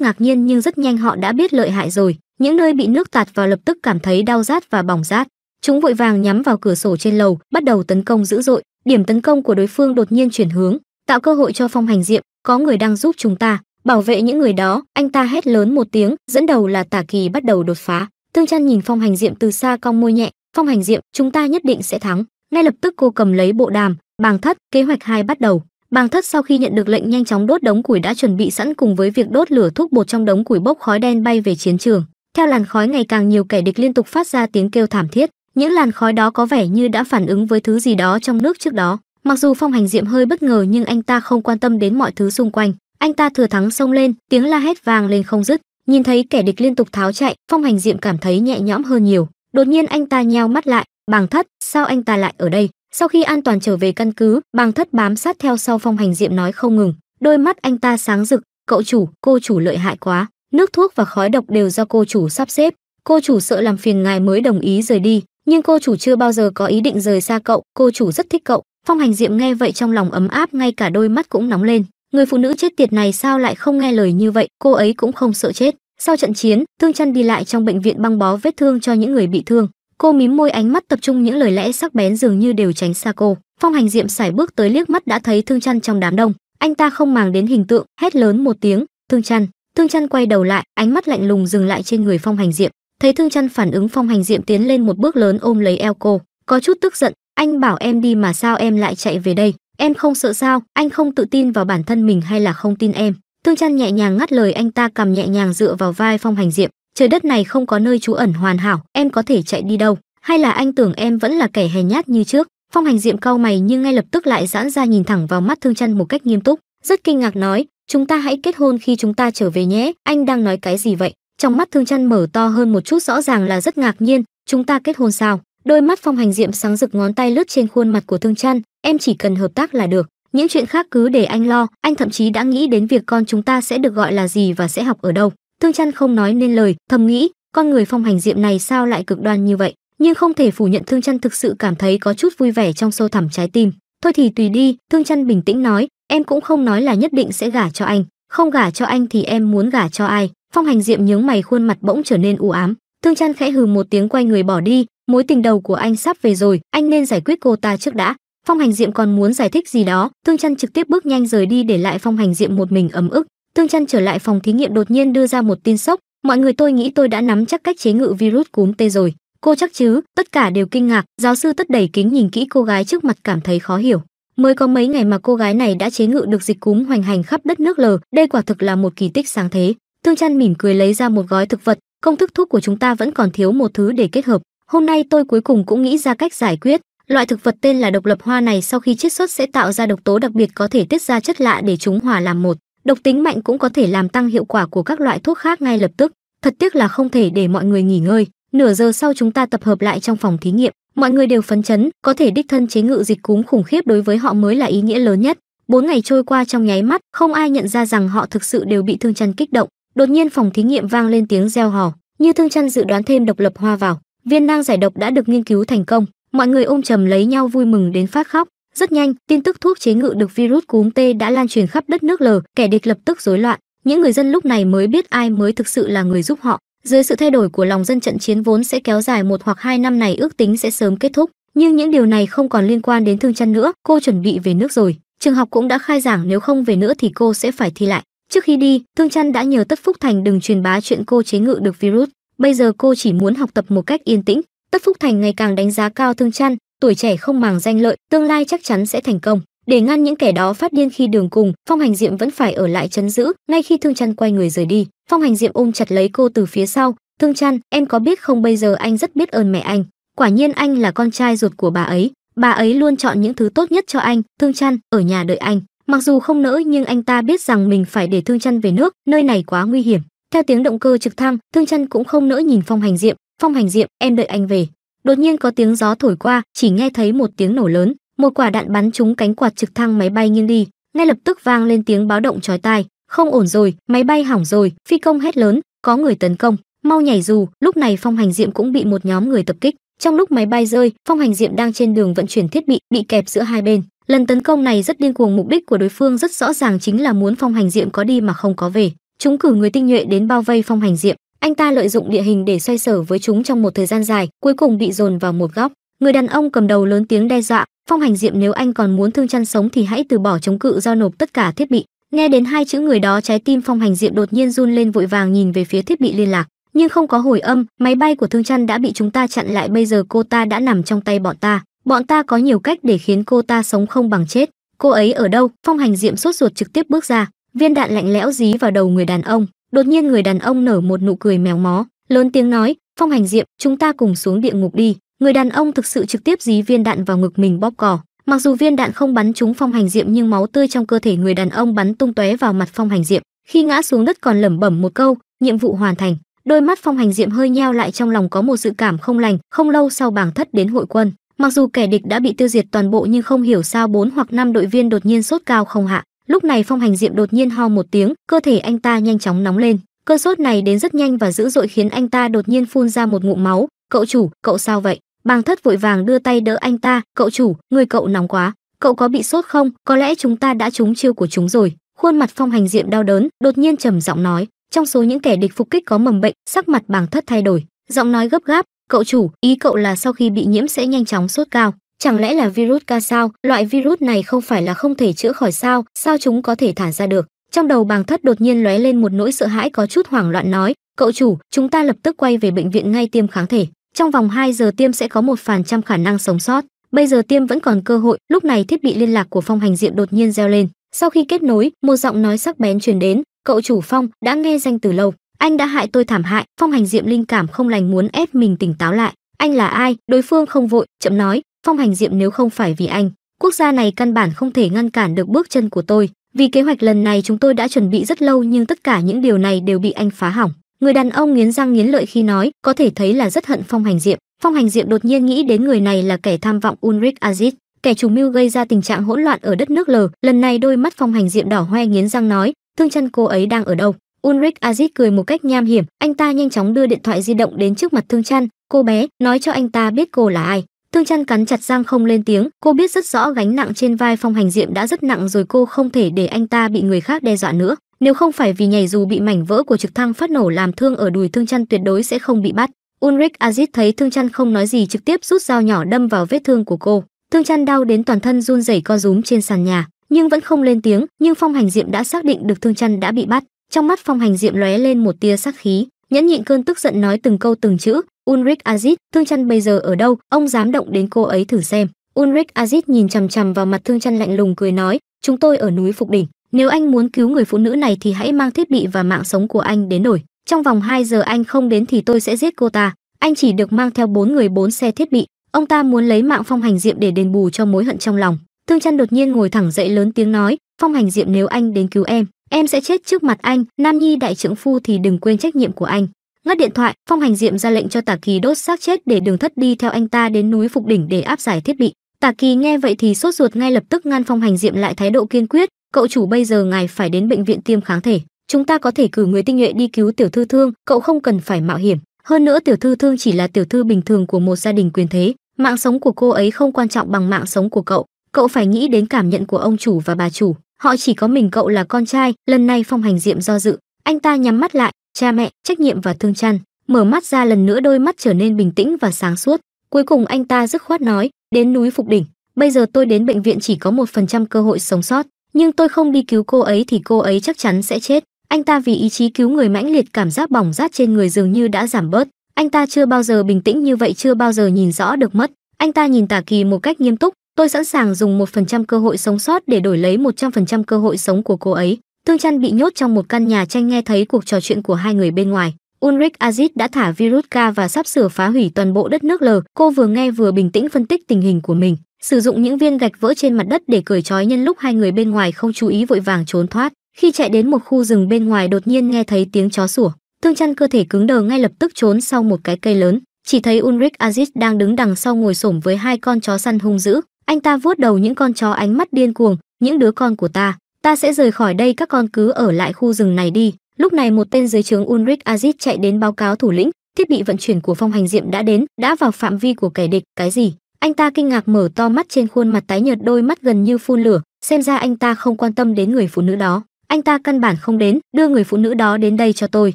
ngạc nhiên nhưng rất nhanh họ đã biết lợi hại rồi những nơi bị nước tạt vào lập tức cảm thấy đau rát và bỏng rát chúng vội vàng nhắm vào cửa sổ trên lầu bắt đầu tấn công dữ dội điểm tấn công của đối phương đột nhiên chuyển hướng tạo cơ hội cho phong hành diệm có người đang giúp chúng ta bảo vệ những người đó anh ta hét lớn một tiếng dẫn đầu là tả kỳ bắt đầu đột phá thương chăn nhìn phong hành diệm từ xa cong môi nhẹ phong hành diệm chúng ta nhất định sẽ thắng ngay lập tức cô cầm lấy bộ đàm bàng thất kế hoạch hai bắt đầu bàng thất sau khi nhận được lệnh nhanh chóng đốt đống củi đã chuẩn bị sẵn cùng với việc đốt lửa thuốc bột trong đống củi bốc khói đen bay về chiến trường theo làn khói ngày càng nhiều kẻ địch liên tục phát ra tiếng kêu thảm thiết những làn khói đó có vẻ như đã phản ứng với thứ gì đó trong nước trước đó Mặc dù Phong Hành Diệm hơi bất ngờ nhưng anh ta không quan tâm đến mọi thứ xung quanh, anh ta thừa thắng xông lên, tiếng la hét vang lên không dứt. Nhìn thấy kẻ địch liên tục tháo chạy, Phong Hành Diệm cảm thấy nhẹ nhõm hơn nhiều. Đột nhiên anh ta nheo mắt lại, Bàng Thất, sao anh ta lại ở đây? Sau khi an toàn trở về căn cứ, Bàng Thất bám sát theo sau Phong Hành Diệm nói không ngừng, đôi mắt anh ta sáng rực, "Cậu chủ, cô chủ lợi hại quá, nước thuốc và khói độc đều do cô chủ sắp xếp, cô chủ sợ làm phiền ngài mới đồng ý rời đi, nhưng cô chủ chưa bao giờ có ý định rời xa cậu, cô chủ rất thích cậu, Phong Hành Diệm nghe vậy trong lòng ấm áp ngay cả đôi mắt cũng nóng lên. Người phụ nữ chết tiệt này sao lại không nghe lời như vậy, cô ấy cũng không sợ chết. Sau trận chiến, Thương Chân đi lại trong bệnh viện băng bó vết thương cho những người bị thương. Cô mím môi ánh mắt tập trung những lời lẽ sắc bén dường như đều tránh xa cô. Phong Hành Diệm sải bước tới liếc mắt đã thấy Thương Chân trong đám đông, anh ta không màng đến hình tượng, hét lớn một tiếng, "Thương Chân!" Thương Chân quay đầu lại, ánh mắt lạnh lùng dừng lại trên người Phong Hành Diệm. Thấy Thương Chân phản ứng Phong Hành Diệm tiến lên một bước lớn ôm lấy eo cô, có chút tức giận, anh bảo em đi mà sao em lại chạy về đây em không sợ sao anh không tự tin vào bản thân mình hay là không tin em Thương chăn nhẹ nhàng ngắt lời anh ta cầm nhẹ nhàng dựa vào vai phong hành diệm trời đất này không có nơi trú ẩn hoàn hảo em có thể chạy đi đâu hay là anh tưởng em vẫn là kẻ hèn nhát như trước phong hành diệm cau mày nhưng ngay lập tức lại giãn ra nhìn thẳng vào mắt thương chăn một cách nghiêm túc rất kinh ngạc nói chúng ta hãy kết hôn khi chúng ta trở về nhé anh đang nói cái gì vậy trong mắt thương chăn mở to hơn một chút rõ ràng là rất ngạc nhiên chúng ta kết hôn sao đôi mắt phong hành diệm sáng rực ngón tay lướt trên khuôn mặt của thương chăn em chỉ cần hợp tác là được những chuyện khác cứ để anh lo anh thậm chí đã nghĩ đến việc con chúng ta sẽ được gọi là gì và sẽ học ở đâu thương chăn không nói nên lời thầm nghĩ con người phong hành diệm này sao lại cực đoan như vậy nhưng không thể phủ nhận thương chăn thực sự cảm thấy có chút vui vẻ trong sâu thẳm trái tim thôi thì tùy đi thương chăn bình tĩnh nói em cũng không nói là nhất định sẽ gả cho anh không gả cho anh thì em muốn gả cho ai phong hành diệm nhướng mày khuôn mặt bỗng trở nên u ám thương chăn khẽ hừ một tiếng quay người bỏ đi mối tình đầu của anh sắp về rồi anh nên giải quyết cô ta trước đã phong hành diệm còn muốn giải thích gì đó thương chân trực tiếp bước nhanh rời đi để lại phong hành diệm một mình ấm ức Thương chân trở lại phòng thí nghiệm đột nhiên đưa ra một tin sốc mọi người tôi nghĩ tôi đã nắm chắc cách chế ngự virus cúm tê rồi cô chắc chứ tất cả đều kinh ngạc giáo sư tất đầy kính nhìn kỹ cô gái trước mặt cảm thấy khó hiểu mới có mấy ngày mà cô gái này đã chế ngự được dịch cúm hoành hành khắp đất nước l đây quả thực là một kỳ tích sáng thế Thương chân mỉm cười lấy ra một gói thực vật công thức thuốc của chúng ta vẫn còn thiếu một thứ để kết hợp Hôm nay tôi cuối cùng cũng nghĩ ra cách giải quyết. Loại thực vật tên là độc lập hoa này sau khi chiết xuất sẽ tạo ra độc tố đặc biệt có thể tiết ra chất lạ để chúng hòa làm một. Độc tính mạnh cũng có thể làm tăng hiệu quả của các loại thuốc khác ngay lập tức. Thật tiếc là không thể để mọi người nghỉ ngơi. Nửa giờ sau chúng ta tập hợp lại trong phòng thí nghiệm. Mọi người đều phấn chấn, có thể đích thân chế ngự dịch cúm khủng khiếp đối với họ mới là ý nghĩa lớn nhất. Bốn ngày trôi qua trong nháy mắt, không ai nhận ra rằng họ thực sự đều bị thương chân kích động. Đột nhiên phòng thí nghiệm vang lên tiếng reo hò, như thương chân dự đoán thêm độc lập hoa vào viên nang giải độc đã được nghiên cứu thành công mọi người ôm chầm lấy nhau vui mừng đến phát khóc rất nhanh tin tức thuốc chế ngự được virus cúm t đã lan truyền khắp đất nước l kẻ địch lập tức rối loạn những người dân lúc này mới biết ai mới thực sự là người giúp họ dưới sự thay đổi của lòng dân trận chiến vốn sẽ kéo dài một hoặc hai năm này ước tính sẽ sớm kết thúc nhưng những điều này không còn liên quan đến thương chăn nữa cô chuẩn bị về nước rồi trường học cũng đã khai giảng nếu không về nữa thì cô sẽ phải thi lại trước khi đi thương chăn đã nhờ tất phúc thành đừng truyền bá chuyện cô chế ngự được virus bây giờ cô chỉ muốn học tập một cách yên tĩnh tất phúc thành ngày càng đánh giá cao thương chăn tuổi trẻ không màng danh lợi tương lai chắc chắn sẽ thành công để ngăn những kẻ đó phát điên khi đường cùng phong hành diệm vẫn phải ở lại chấn giữ ngay khi thương chăn quay người rời đi phong hành diệm ôm chặt lấy cô từ phía sau thương chăn em có biết không bây giờ anh rất biết ơn mẹ anh quả nhiên anh là con trai ruột của bà ấy bà ấy luôn chọn những thứ tốt nhất cho anh thương chăn ở nhà đợi anh mặc dù không nỡ nhưng anh ta biết rằng mình phải để thương chăn về nước nơi này quá nguy hiểm theo tiếng động cơ trực thăng thương chân cũng không nỡ nhìn phong hành diệm phong hành diệm em đợi anh về đột nhiên có tiếng gió thổi qua chỉ nghe thấy một tiếng nổ lớn một quả đạn bắn trúng cánh quạt trực thăng máy bay nghiêng đi ngay lập tức vang lên tiếng báo động chói tai không ổn rồi máy bay hỏng rồi phi công hét lớn có người tấn công mau nhảy dù lúc này phong hành diệm cũng bị một nhóm người tập kích trong lúc máy bay rơi phong hành diệm đang trên đường vận chuyển thiết bị bị kẹp giữa hai bên lần tấn công này rất điên cuồng mục đích của đối phương rất rõ ràng chính là muốn phong hành diệm có đi mà không có về chúng cử người tinh nhuệ đến bao vây phong hành diệm anh ta lợi dụng địa hình để xoay sở với chúng trong một thời gian dài cuối cùng bị dồn vào một góc người đàn ông cầm đầu lớn tiếng đe dọa phong hành diệm nếu anh còn muốn thương chăn sống thì hãy từ bỏ chống cự do nộp tất cả thiết bị nghe đến hai chữ người đó trái tim phong hành diệm đột nhiên run lên vội vàng nhìn về phía thiết bị liên lạc nhưng không có hồi âm máy bay của thương chăn đã bị chúng ta chặn lại bây giờ cô ta đã nằm trong tay bọn ta bọn ta có nhiều cách để khiến cô ta sống không bằng chết cô ấy ở đâu phong hành diệm sốt ruột trực tiếp bước ra viên đạn lạnh lẽo dí vào đầu người đàn ông đột nhiên người đàn ông nở một nụ cười mèo mó lớn tiếng nói phong hành diệm chúng ta cùng xuống địa ngục đi người đàn ông thực sự trực tiếp dí viên đạn vào ngực mình bóp cỏ mặc dù viên đạn không bắn trúng phong hành diệm nhưng máu tươi trong cơ thể người đàn ông bắn tung tóe vào mặt phong hành diệm khi ngã xuống đất còn lẩm bẩm một câu nhiệm vụ hoàn thành đôi mắt phong hành diệm hơi nheo lại trong lòng có một dự cảm không lành không lâu sau bảng thất đến hội quân mặc dù kẻ địch đã bị tiêu diệt toàn bộ nhưng không hiểu sao bốn hoặc năm đội viên đột nhiên sốt cao không hạ Lúc này Phong Hành Diệm đột nhiên ho một tiếng, cơ thể anh ta nhanh chóng nóng lên. Cơn sốt này đến rất nhanh và dữ dội khiến anh ta đột nhiên phun ra một ngụm máu. "Cậu chủ, cậu sao vậy?" Bàng Thất vội vàng đưa tay đỡ anh ta, "Cậu chủ, người cậu nóng quá, cậu có bị sốt không? Có lẽ chúng ta đã trúng chiêu của chúng rồi." Khuôn mặt Phong Hành Diệm đau đớn, đột nhiên trầm giọng nói, trong số những kẻ địch phục kích có mầm bệnh, sắc mặt Bàng Thất thay đổi, giọng nói gấp gáp, "Cậu chủ, ý cậu là sau khi bị nhiễm sẽ nhanh chóng sốt cao, Chẳng lẽ là virus ca sao? Loại virus này không phải là không thể chữa khỏi sao? Sao chúng có thể thả ra được? Trong đầu bàng thất đột nhiên lóe lên một nỗi sợ hãi có chút hoảng loạn nói, cậu chủ, chúng ta lập tức quay về bệnh viện ngay tiêm kháng thể. Trong vòng 2 giờ tiêm sẽ có một phần trăm khả năng sống sót. Bây giờ tiêm vẫn còn cơ hội, lúc này thiết bị liên lạc của Phong Hành Diệm đột nhiên reo lên. Sau khi kết nối, một giọng nói sắc bén truyền đến, cậu chủ Phong đã nghe danh từ lâu. Anh đã hại tôi thảm hại, Phong Hành Diệm linh cảm không lành muốn ép mình tỉnh táo lại. Anh là ai? Đối phương không vội, chậm nói, phong hành diệm nếu không phải vì anh quốc gia này căn bản không thể ngăn cản được bước chân của tôi vì kế hoạch lần này chúng tôi đã chuẩn bị rất lâu nhưng tất cả những điều này đều bị anh phá hỏng người đàn ông nghiến răng nghiến lợi khi nói có thể thấy là rất hận phong hành diệm phong hành diệm đột nhiên nghĩ đến người này là kẻ tham vọng ulrich aziz kẻ chủ mưu gây ra tình trạng hỗn loạn ở đất nước lờ lần này đôi mắt phong hành diệm đỏ hoe nghiến răng nói thương chân cô ấy đang ở đâu Ulrich Aziz cười một cách nham hiểm, anh ta nhanh chóng đưa điện thoại di động đến trước mặt Thương chân, "Cô bé, nói cho anh ta biết cô là ai." Thương Trăn cắn chặt răng không lên tiếng, cô biết rất rõ gánh nặng trên vai Phong Hành Diệm đã rất nặng rồi cô không thể để anh ta bị người khác đe dọa nữa. Nếu không phải vì nhảy dù bị mảnh vỡ của trực thăng phát nổ làm thương ở đùi Thương Trăn tuyệt đối sẽ không bị bắt. Ulrich Aziz thấy Thương Trăn không nói gì trực tiếp rút dao nhỏ đâm vào vết thương của cô. Thương Trăn đau đến toàn thân run rẩy co rúm trên sàn nhà, nhưng vẫn không lên tiếng, nhưng Phong Hành Diệm đã xác định được Thương Trăn đã bị bắt. Trong mắt Phong Hành Diệm lóe lên một tia sắc khí, nhẫn nhịn cơn tức giận nói từng câu từng chữ ulrich azit thương chăn bây giờ ở đâu ông dám động đến cô ấy thử xem ulrich azit nhìn chằm chằm vào mặt thương chăn lạnh lùng cười nói chúng tôi ở núi phục đỉnh nếu anh muốn cứu người phụ nữ này thì hãy mang thiết bị và mạng sống của anh đến nổi trong vòng 2 giờ anh không đến thì tôi sẽ giết cô ta anh chỉ được mang theo bốn người bốn xe thiết bị ông ta muốn lấy mạng phong hành diệm để đền bù cho mối hận trong lòng thương chăn đột nhiên ngồi thẳng dậy lớn tiếng nói phong hành diệm nếu anh đến cứu em em sẽ chết trước mặt anh nam nhi đại trưởng phu thì đừng quên trách nhiệm của anh ngắt điện thoại phong hành diệm ra lệnh cho tả kỳ đốt xác chết để đường thất đi theo anh ta đến núi phục đỉnh để áp giải thiết bị tả kỳ nghe vậy thì sốt ruột ngay lập tức ngăn phong hành diệm lại thái độ kiên quyết cậu chủ bây giờ ngài phải đến bệnh viện tiêm kháng thể chúng ta có thể cử người tinh nhuệ đi cứu tiểu thư thương cậu không cần phải mạo hiểm hơn nữa tiểu thư thương chỉ là tiểu thư bình thường của một gia đình quyền thế mạng sống của cô ấy không quan trọng bằng mạng sống của cậu cậu phải nghĩ đến cảm nhận của ông chủ và bà chủ họ chỉ có mình cậu là con trai lần này phong hành diệm do dự anh ta nhắm mắt lại cha mẹ trách nhiệm và thương chăn mở mắt ra lần nữa đôi mắt trở nên bình tĩnh và sáng suốt cuối cùng anh ta dứt khoát nói đến núi phục đỉnh bây giờ tôi đến bệnh viện chỉ có một phần trăm cơ hội sống sót nhưng tôi không đi cứu cô ấy thì cô ấy chắc chắn sẽ chết anh ta vì ý chí cứu người mãnh liệt cảm giác bỏng rát trên người dường như đã giảm bớt anh ta chưa bao giờ bình tĩnh như vậy chưa bao giờ nhìn rõ được mất anh ta nhìn tả kỳ một cách nghiêm túc Tôi sẵn sàng dùng 1% cơ hội sống sót để đổi lấy 100% cơ hội sống của cô ấy. thương Trăn bị nhốt trong một căn nhà tranh nghe thấy cuộc trò chuyện của hai người bên ngoài. Ulrich Aziz đã thả virus K và sắp sửa phá hủy toàn bộ đất nước L. Cô vừa nghe vừa bình tĩnh phân tích tình hình của mình, sử dụng những viên gạch vỡ trên mặt đất để cởi trói nhân lúc hai người bên ngoài không chú ý vội vàng trốn thoát. Khi chạy đến một khu rừng bên ngoài đột nhiên nghe thấy tiếng chó sủa, thương Trăn cơ thể cứng đờ ngay lập tức trốn sau một cái cây lớn, chỉ thấy Ulrich Aziz đang đứng đằng sau ngồi xổm với hai con chó săn hung dữ, anh ta vuốt đầu những con chó ánh mắt điên cuồng, những đứa con của ta, ta sẽ rời khỏi đây các con cứ ở lại khu rừng này đi. Lúc này một tên dưới trướng Ulrich Aziz chạy đến báo cáo thủ lĩnh, thiết bị vận chuyển của phong hành diệm đã đến, đã vào phạm vi của kẻ địch, cái gì? Anh ta kinh ngạc mở to mắt trên khuôn mặt tái nhợt đôi mắt gần như phun lửa, xem ra anh ta không quan tâm đến người phụ nữ đó. Anh ta căn bản không đến, đưa người phụ nữ đó đến đây cho tôi.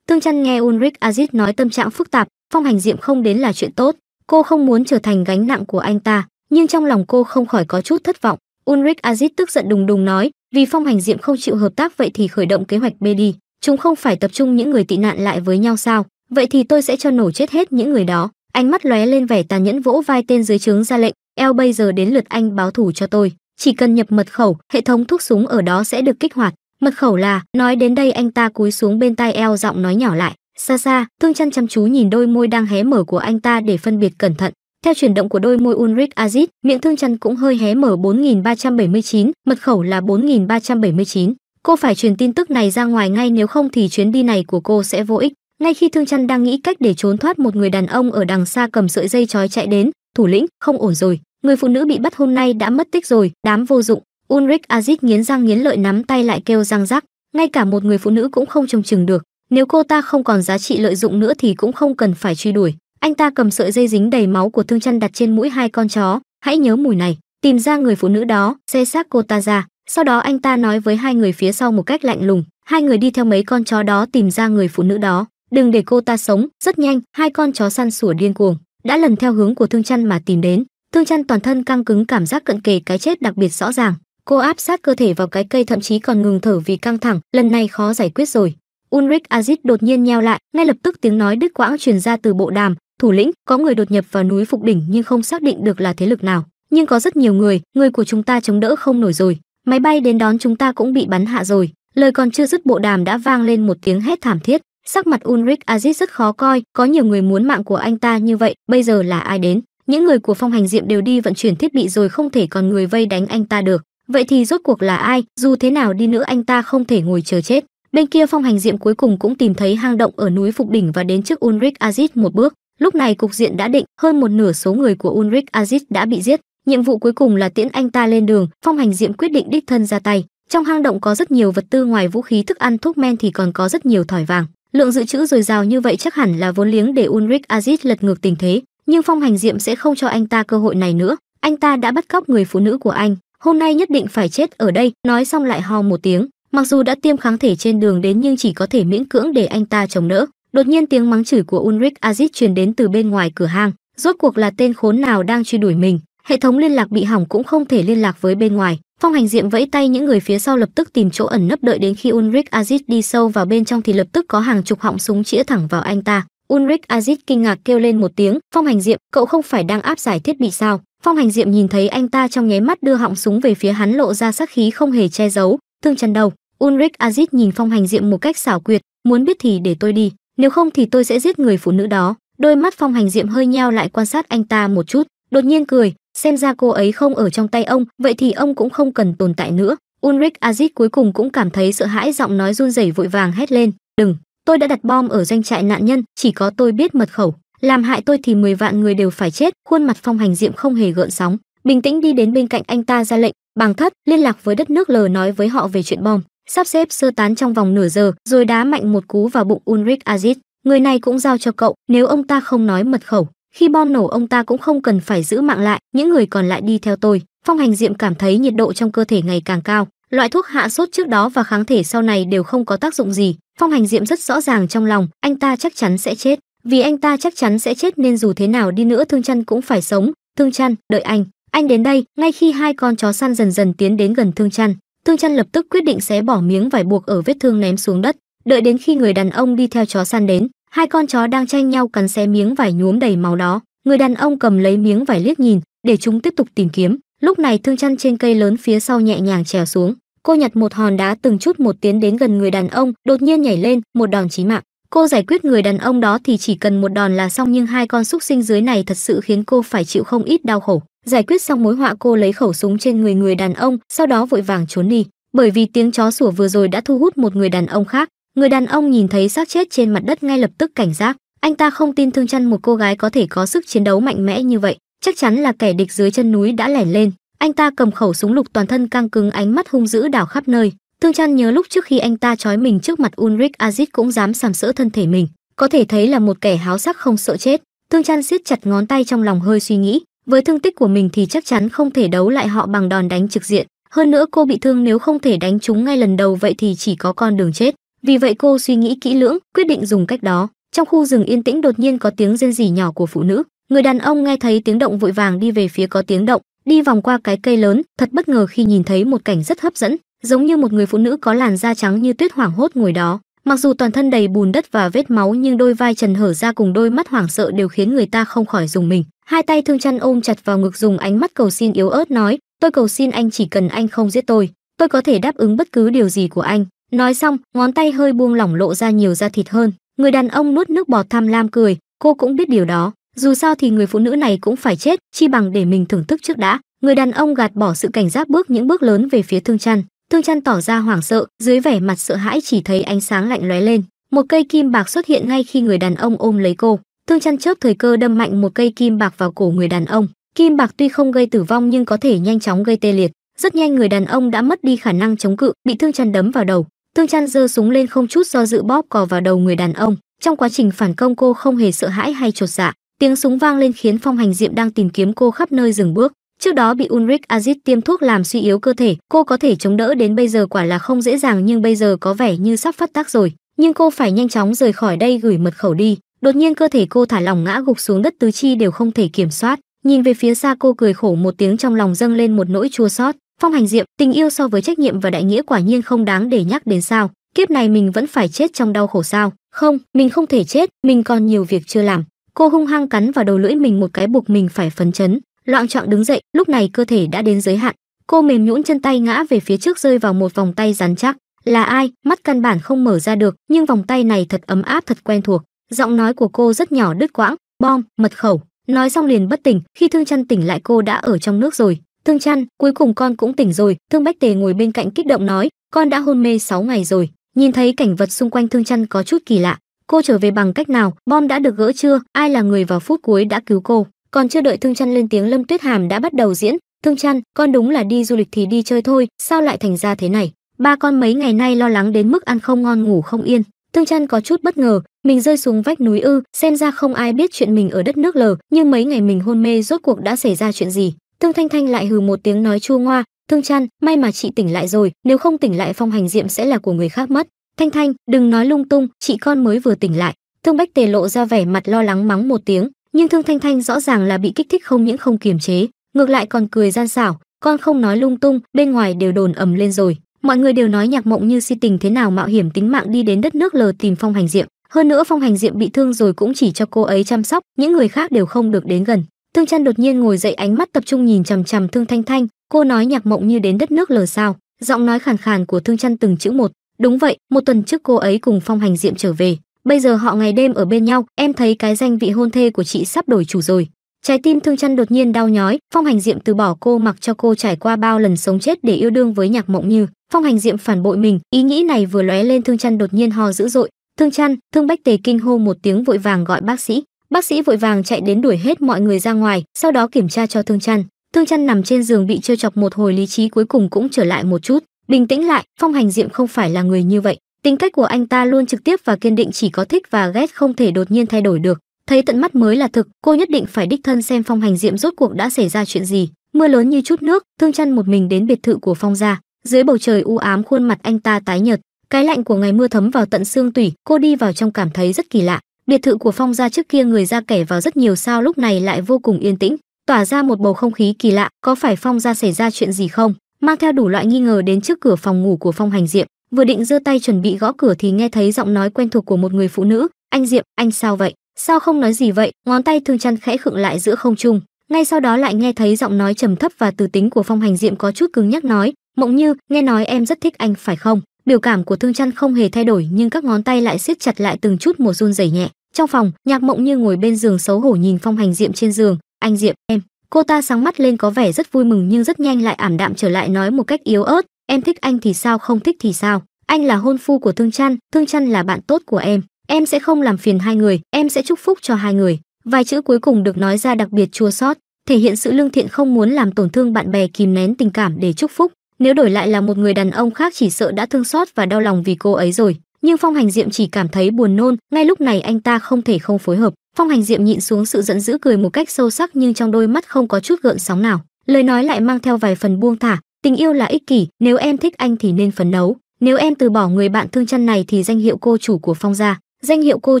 Tương Trăn nghe Ulrich Aziz nói tâm trạng phức tạp, phong hành diệm không đến là chuyện tốt, cô không muốn trở thành gánh nặng của anh ta, nhưng trong lòng cô không khỏi có chút thất vọng. Ulrich Aziz tức giận đùng đùng nói, vì Phong Hành Diệm không chịu hợp tác vậy thì khởi động kế hoạch B đi, chúng không phải tập trung những người tị nạn lại với nhau sao? Vậy thì tôi sẽ cho nổ chết hết những người đó. Ánh mắt lóe lên vẻ tàn nhẫn vỗ vai tên dưới trướng ra lệnh, "Eo bây giờ đến lượt anh báo thủ cho tôi, chỉ cần nhập mật khẩu, hệ thống thuốc súng ở đó sẽ được kích hoạt." Mật khẩu là, nói đến đây anh ta cúi xuống bên tai eo giọng nói nhỏ lại, xa xa, Thương Chân chăm chú nhìn đôi môi đang hé mở của anh ta để phân biệt cẩn thận, theo chuyển động của đôi môi Ulrich Aziz, miệng thương chăn cũng hơi hé mở 4379, mật khẩu là 4379. Cô phải truyền tin tức này ra ngoài ngay nếu không thì chuyến đi này của cô sẽ vô ích. Ngay khi Thương Chăn đang nghĩ cách để trốn thoát một người đàn ông ở đằng xa cầm sợi dây chói chạy đến, thủ lĩnh, không ổn rồi, người phụ nữ bị bắt hôm nay đã mất tích rồi, đám vô dụng. Ulrich Aziz nghiến răng nghiến lợi nắm tay lại kêu răng rắc, ngay cả một người phụ nữ cũng không trông chừng được, nếu cô ta không còn giá trị lợi dụng nữa thì cũng không cần phải truy đuổi anh ta cầm sợi dây dính đầy máu của thương chân đặt trên mũi hai con chó hãy nhớ mùi này tìm ra người phụ nữ đó xe xác cô ta ra sau đó anh ta nói với hai người phía sau một cách lạnh lùng hai người đi theo mấy con chó đó tìm ra người phụ nữ đó đừng để cô ta sống rất nhanh hai con chó săn sủa điên cuồng đã lần theo hướng của thương chân mà tìm đến thương chân toàn thân căng cứng cảm giác cận kề cái chết đặc biệt rõ ràng cô áp sát cơ thể vào cái cây thậm chí còn ngừng thở vì căng thẳng lần này khó giải quyết rồi Ulrich Aziz đột nhiên nheo lại, ngay lập tức tiếng nói đứt quãng truyền ra từ bộ đàm, thủ lĩnh có người đột nhập vào núi phục đỉnh nhưng không xác định được là thế lực nào nhưng có rất nhiều người người của chúng ta chống đỡ không nổi rồi máy bay đến đón chúng ta cũng bị bắn hạ rồi lời còn chưa dứt bộ đàm đã vang lên một tiếng hét thảm thiết sắc mặt ulrich aziz rất khó coi có nhiều người muốn mạng của anh ta như vậy bây giờ là ai đến những người của phong hành diệm đều đi vận chuyển thiết bị rồi không thể còn người vây đánh anh ta được vậy thì rốt cuộc là ai dù thế nào đi nữa anh ta không thể ngồi chờ chết bên kia phong hành diệm cuối cùng cũng tìm thấy hang động ở núi phục đỉnh và đến trước ulrich aziz một bước Lúc này cục diện đã định, hơn một nửa số người của Ulrich Aziz đã bị giết. Nhiệm vụ cuối cùng là tiễn anh ta lên đường, Phong Hành Diệm quyết định đích thân ra tay. Trong hang động có rất nhiều vật tư ngoài vũ khí thức ăn thuốc men thì còn có rất nhiều thỏi vàng. Lượng dự trữ dồi dào như vậy chắc hẳn là vốn liếng để Ulrich Aziz lật ngược tình thế, nhưng Phong Hành Diệm sẽ không cho anh ta cơ hội này nữa. Anh ta đã bắt cóc người phụ nữ của anh, hôm nay nhất định phải chết ở đây, nói xong lại ho một tiếng. Mặc dù đã tiêm kháng thể trên đường đến nhưng chỉ có thể miễn cưỡng để anh ta chống đỡ. Đột nhiên tiếng mắng chửi của Ulrich Aziz truyền đến từ bên ngoài cửa hàng, rốt cuộc là tên khốn nào đang truy đuổi mình, hệ thống liên lạc bị hỏng cũng không thể liên lạc với bên ngoài. Phong hành diệm vẫy tay những người phía sau lập tức tìm chỗ ẩn nấp đợi đến khi Ulrich Aziz đi sâu vào bên trong thì lập tức có hàng chục họng súng chĩa thẳng vào anh ta. Ulrich Aziz kinh ngạc kêu lên một tiếng, "Phong hành diệm, cậu không phải đang áp giải thiết bị sao?" Phong hành diệm nhìn thấy anh ta trong nháy mắt đưa họng súng về phía hắn lộ ra sát khí không hề che giấu, thương chân đầu. Ulrich Aziz nhìn Phong hành diệm một cách xảo quyệt, "Muốn biết thì để tôi đi." nếu không thì tôi sẽ giết người phụ nữ đó đôi mắt phong hành diệm hơi nheo lại quan sát anh ta một chút đột nhiên cười xem ra cô ấy không ở trong tay ông vậy thì ông cũng không cần tồn tại nữa ulrich aziz cuối cùng cũng cảm thấy sợ hãi giọng nói run rẩy vội vàng hét lên đừng tôi đã đặt bom ở doanh trại nạn nhân chỉ có tôi biết mật khẩu làm hại tôi thì 10 vạn người đều phải chết khuôn mặt phong hành diệm không hề gợn sóng bình tĩnh đi đến bên cạnh anh ta ra lệnh bằng thất liên lạc với đất nước l nói với họ về chuyện bom sắp xếp sơ tán trong vòng nửa giờ rồi đá mạnh một cú vào bụng Ulrich Aziz. Người này cũng giao cho cậu, nếu ông ta không nói mật khẩu, khi bom nổ ông ta cũng không cần phải giữ mạng lại, những người còn lại đi theo tôi. Phong hành diệm cảm thấy nhiệt độ trong cơ thể ngày càng cao, loại thuốc hạ sốt trước đó và kháng thể sau này đều không có tác dụng gì. Phong hành diệm rất rõ ràng trong lòng, anh ta chắc chắn sẽ chết. Vì anh ta chắc chắn sẽ chết nên dù thế nào đi nữa Thương Chăn cũng phải sống. Thương Chăn, đợi anh. Anh đến đây, ngay khi hai con chó săn dần dần tiến đến gần Thương Chăn, Thương Chăn lập tức quyết định xé bỏ miếng vải buộc ở vết thương ném xuống đất, đợi đến khi người đàn ông đi theo chó săn đến, hai con chó đang tranh nhau cắn xé miếng vải nhuốm đầy máu đó. Người đàn ông cầm lấy miếng vải liếc nhìn, để chúng tiếp tục tìm kiếm. Lúc này Thương Chăn trên cây lớn phía sau nhẹ nhàng trèo xuống, cô nhặt một hòn đá từng chút một tiến đến gần người đàn ông, đột nhiên nhảy lên, một đòn chí mạng. Cô giải quyết người đàn ông đó thì chỉ cần một đòn là xong nhưng hai con xúc sinh dưới này thật sự khiến cô phải chịu không ít đau khổ giải quyết xong mối họa cô lấy khẩu súng trên người người đàn ông sau đó vội vàng trốn đi bởi vì tiếng chó sủa vừa rồi đã thu hút một người đàn ông khác người đàn ông nhìn thấy xác chết trên mặt đất ngay lập tức cảnh giác anh ta không tin thương chăn một cô gái có thể có sức chiến đấu mạnh mẽ như vậy chắc chắn là kẻ địch dưới chân núi đã lẻn lên anh ta cầm khẩu súng lục toàn thân căng cứng ánh mắt hung dữ đảo khắp nơi thương chăn nhớ lúc trước khi anh ta trói mình trước mặt ulrich azit cũng dám sàm sỡ thân thể mình có thể thấy là một kẻ háo sắc không sợ chết thương chăn siết chặt ngón tay trong lòng hơi suy nghĩ với thương tích của mình thì chắc chắn không thể đấu lại họ bằng đòn đánh trực diện. Hơn nữa cô bị thương nếu không thể đánh chúng ngay lần đầu vậy thì chỉ có con đường chết. Vì vậy cô suy nghĩ kỹ lưỡng, quyết định dùng cách đó. Trong khu rừng yên tĩnh đột nhiên có tiếng rên rỉ nhỏ của phụ nữ. Người đàn ông nghe thấy tiếng động vội vàng đi về phía có tiếng động, đi vòng qua cái cây lớn, thật bất ngờ khi nhìn thấy một cảnh rất hấp dẫn, giống như một người phụ nữ có làn da trắng như tuyết hoảng hốt ngồi đó. Mặc dù toàn thân đầy bùn đất và vết máu nhưng đôi vai trần hở ra cùng đôi mắt hoảng sợ đều khiến người ta không khỏi dùng mình hai tay thương chăn ôm chặt vào ngực dùng ánh mắt cầu xin yếu ớt nói tôi cầu xin anh chỉ cần anh không giết tôi tôi có thể đáp ứng bất cứ điều gì của anh nói xong ngón tay hơi buông lỏng lộ ra nhiều da thịt hơn người đàn ông nuốt nước bọt tham lam cười cô cũng biết điều đó dù sao thì người phụ nữ này cũng phải chết chi bằng để mình thưởng thức trước đã người đàn ông gạt bỏ sự cảnh giác bước những bước lớn về phía thương chăn thương chăn tỏ ra hoảng sợ dưới vẻ mặt sợ hãi chỉ thấy ánh sáng lạnh lóe lên một cây kim bạc xuất hiện ngay khi người đàn ông ôm lấy cô Tương chăn chớp thời cơ đâm mạnh một cây kim bạc vào cổ người đàn ông. Kim bạc tuy không gây tử vong nhưng có thể nhanh chóng gây tê liệt. Rất nhanh người đàn ông đã mất đi khả năng chống cự, bị Thương chăn đấm vào đầu. Tương chăn giơ súng lên không chút do dự bóp cò vào đầu người đàn ông. Trong quá trình phản công cô không hề sợ hãi hay chột dạ. Tiếng súng vang lên khiến Phong Hành Diệm đang tìm kiếm cô khắp nơi dừng bước. Trước đó bị Ulrich Aziz tiêm thuốc làm suy yếu cơ thể, cô có thể chống đỡ đến bây giờ quả là không dễ dàng nhưng bây giờ có vẻ như sắp phát tác rồi. Nhưng cô phải nhanh chóng rời khỏi đây gửi mật khẩu đi, đột nhiên cơ thể cô thả lỏng ngã gục xuống đất tứ chi đều không thể kiểm soát nhìn về phía xa cô cười khổ một tiếng trong lòng dâng lên một nỗi chua xót phong hành diệm tình yêu so với trách nhiệm và đại nghĩa quả nhiên không đáng để nhắc đến sao kiếp này mình vẫn phải chết trong đau khổ sao không mình không thể chết mình còn nhiều việc chưa làm cô hung hăng cắn vào đầu lưỡi mình một cái buộc mình phải phấn chấn loạn trọng đứng dậy lúc này cơ thể đã đến giới hạn cô mềm nhũn chân tay ngã về phía trước rơi vào một vòng tay rắn chắc là ai mắt căn bản không mở ra được nhưng vòng tay này thật ấm áp thật quen thuộc giọng nói của cô rất nhỏ đứt quãng bom mật khẩu nói xong liền bất tỉnh khi thương chăn tỉnh lại cô đã ở trong nước rồi thương chăn cuối cùng con cũng tỉnh rồi thương bách tề ngồi bên cạnh kích động nói con đã hôn mê 6 ngày rồi nhìn thấy cảnh vật xung quanh thương chăn có chút kỳ lạ cô trở về bằng cách nào bom đã được gỡ chưa ai là người vào phút cuối đã cứu cô còn chưa đợi thương chăn lên tiếng lâm tuyết hàm đã bắt đầu diễn thương chăn con đúng là đi du lịch thì đi chơi thôi sao lại thành ra thế này ba con mấy ngày nay lo lắng đến mức ăn không ngon ngủ không yên Thương Trăn có chút bất ngờ, mình rơi xuống vách núi ư, xem ra không ai biết chuyện mình ở đất nước lờ. nhưng mấy ngày mình hôn mê rốt cuộc đã xảy ra chuyện gì. Thương Thanh Thanh lại hừ một tiếng nói chua ngoa, Thương Trăn, may mà chị tỉnh lại rồi, nếu không tỉnh lại phong hành diệm sẽ là của người khác mất." Thanh Thanh, đừng nói lung tung, chị con mới vừa tỉnh lại. Thương Bách Tề lộ ra vẻ mặt lo lắng mắng một tiếng, nhưng Thương Thanh Thanh rõ ràng là bị kích thích không những không kiềm chế, ngược lại còn cười gian xảo, con không nói lung tung, bên ngoài đều đồn ầm lên rồi mọi người đều nói nhạc mộng như si tình thế nào mạo hiểm tính mạng đi đến đất nước lờ tìm phong hành diệm hơn nữa phong hành diệm bị thương rồi cũng chỉ cho cô ấy chăm sóc những người khác đều không được đến gần thương chăn đột nhiên ngồi dậy ánh mắt tập trung nhìn chằm chằm thương thanh thanh cô nói nhạc mộng như đến đất nước lờ sao giọng nói khàn khàn của thương chăn từng chữ một đúng vậy một tuần trước cô ấy cùng phong hành diệm trở về bây giờ họ ngày đêm ở bên nhau em thấy cái danh vị hôn thê của chị sắp đổi chủ rồi trái tim thương chăn đột nhiên đau nhói phong hành diệm từ bỏ cô mặc cho cô trải qua bao lần sống chết để yêu đương với nhạc mộng như phong hành diệm phản bội mình ý nghĩ này vừa lóe lên thương chăn đột nhiên ho dữ dội thương chăn thương bách tề kinh hô một tiếng vội vàng gọi bác sĩ bác sĩ vội vàng chạy đến đuổi hết mọi người ra ngoài sau đó kiểm tra cho thương chăn thương chăn nằm trên giường bị trêu chọc một hồi lý trí cuối cùng cũng trở lại một chút bình tĩnh lại phong hành diệm không phải là người như vậy tính cách của anh ta luôn trực tiếp và kiên định chỉ có thích và ghét không thể đột nhiên thay đổi được thấy tận mắt mới là thực cô nhất định phải đích thân xem phong hành diệm rốt cuộc đã xảy ra chuyện gì mưa lớn như chút nước thương chân một mình đến biệt thự của phong gia dưới bầu trời u ám khuôn mặt anh ta tái nhợt cái lạnh của ngày mưa thấm vào tận xương tủy cô đi vào trong cảm thấy rất kỳ lạ biệt thự của phong gia trước kia người ra kẻ vào rất nhiều sao lúc này lại vô cùng yên tĩnh tỏa ra một bầu không khí kỳ lạ có phải phong gia xảy ra chuyện gì không mang theo đủ loại nghi ngờ đến trước cửa phòng ngủ của phong hành diệm vừa định giơ tay chuẩn bị gõ cửa thì nghe thấy giọng nói quen thuộc của một người phụ nữ anh diệm anh sao vậy Sao không nói gì vậy? Ngón tay Thương Trăn khẽ khựng lại giữa không trung, ngay sau đó lại nghe thấy giọng nói trầm thấp và từ tính của Phong Hành Diệm có chút cứng nhắc nói, "Mộng Như, nghe nói em rất thích anh phải không?" Biểu cảm của Thương Trăn không hề thay đổi nhưng các ngón tay lại siết chặt lại từng chút một run rẩy nhẹ. Trong phòng, Nhạc Mộng Như ngồi bên giường xấu hổ nhìn Phong Hành Diệm trên giường, "Anh Diệm, em." Cô ta sáng mắt lên có vẻ rất vui mừng nhưng rất nhanh lại ảm đạm trở lại nói một cách yếu ớt, "Em thích anh thì sao, không thích thì sao? Anh là hôn phu của Thương Trăn, Thương Trăn là bạn tốt của em." em sẽ không làm phiền hai người em sẽ chúc phúc cho hai người vài chữ cuối cùng được nói ra đặc biệt chua xót thể hiện sự lương thiện không muốn làm tổn thương bạn bè kìm nén tình cảm để chúc phúc nếu đổi lại là một người đàn ông khác chỉ sợ đã thương xót và đau lòng vì cô ấy rồi nhưng phong hành diệm chỉ cảm thấy buồn nôn ngay lúc này anh ta không thể không phối hợp phong hành diệm nhịn xuống sự giận dữ cười một cách sâu sắc nhưng trong đôi mắt không có chút gợn sóng nào lời nói lại mang theo vài phần buông thả tình yêu là ích kỷ nếu em thích anh thì nên phấn đấu nếu em từ bỏ người bạn thương chân này thì danh hiệu cô chủ của phong gia danh hiệu cô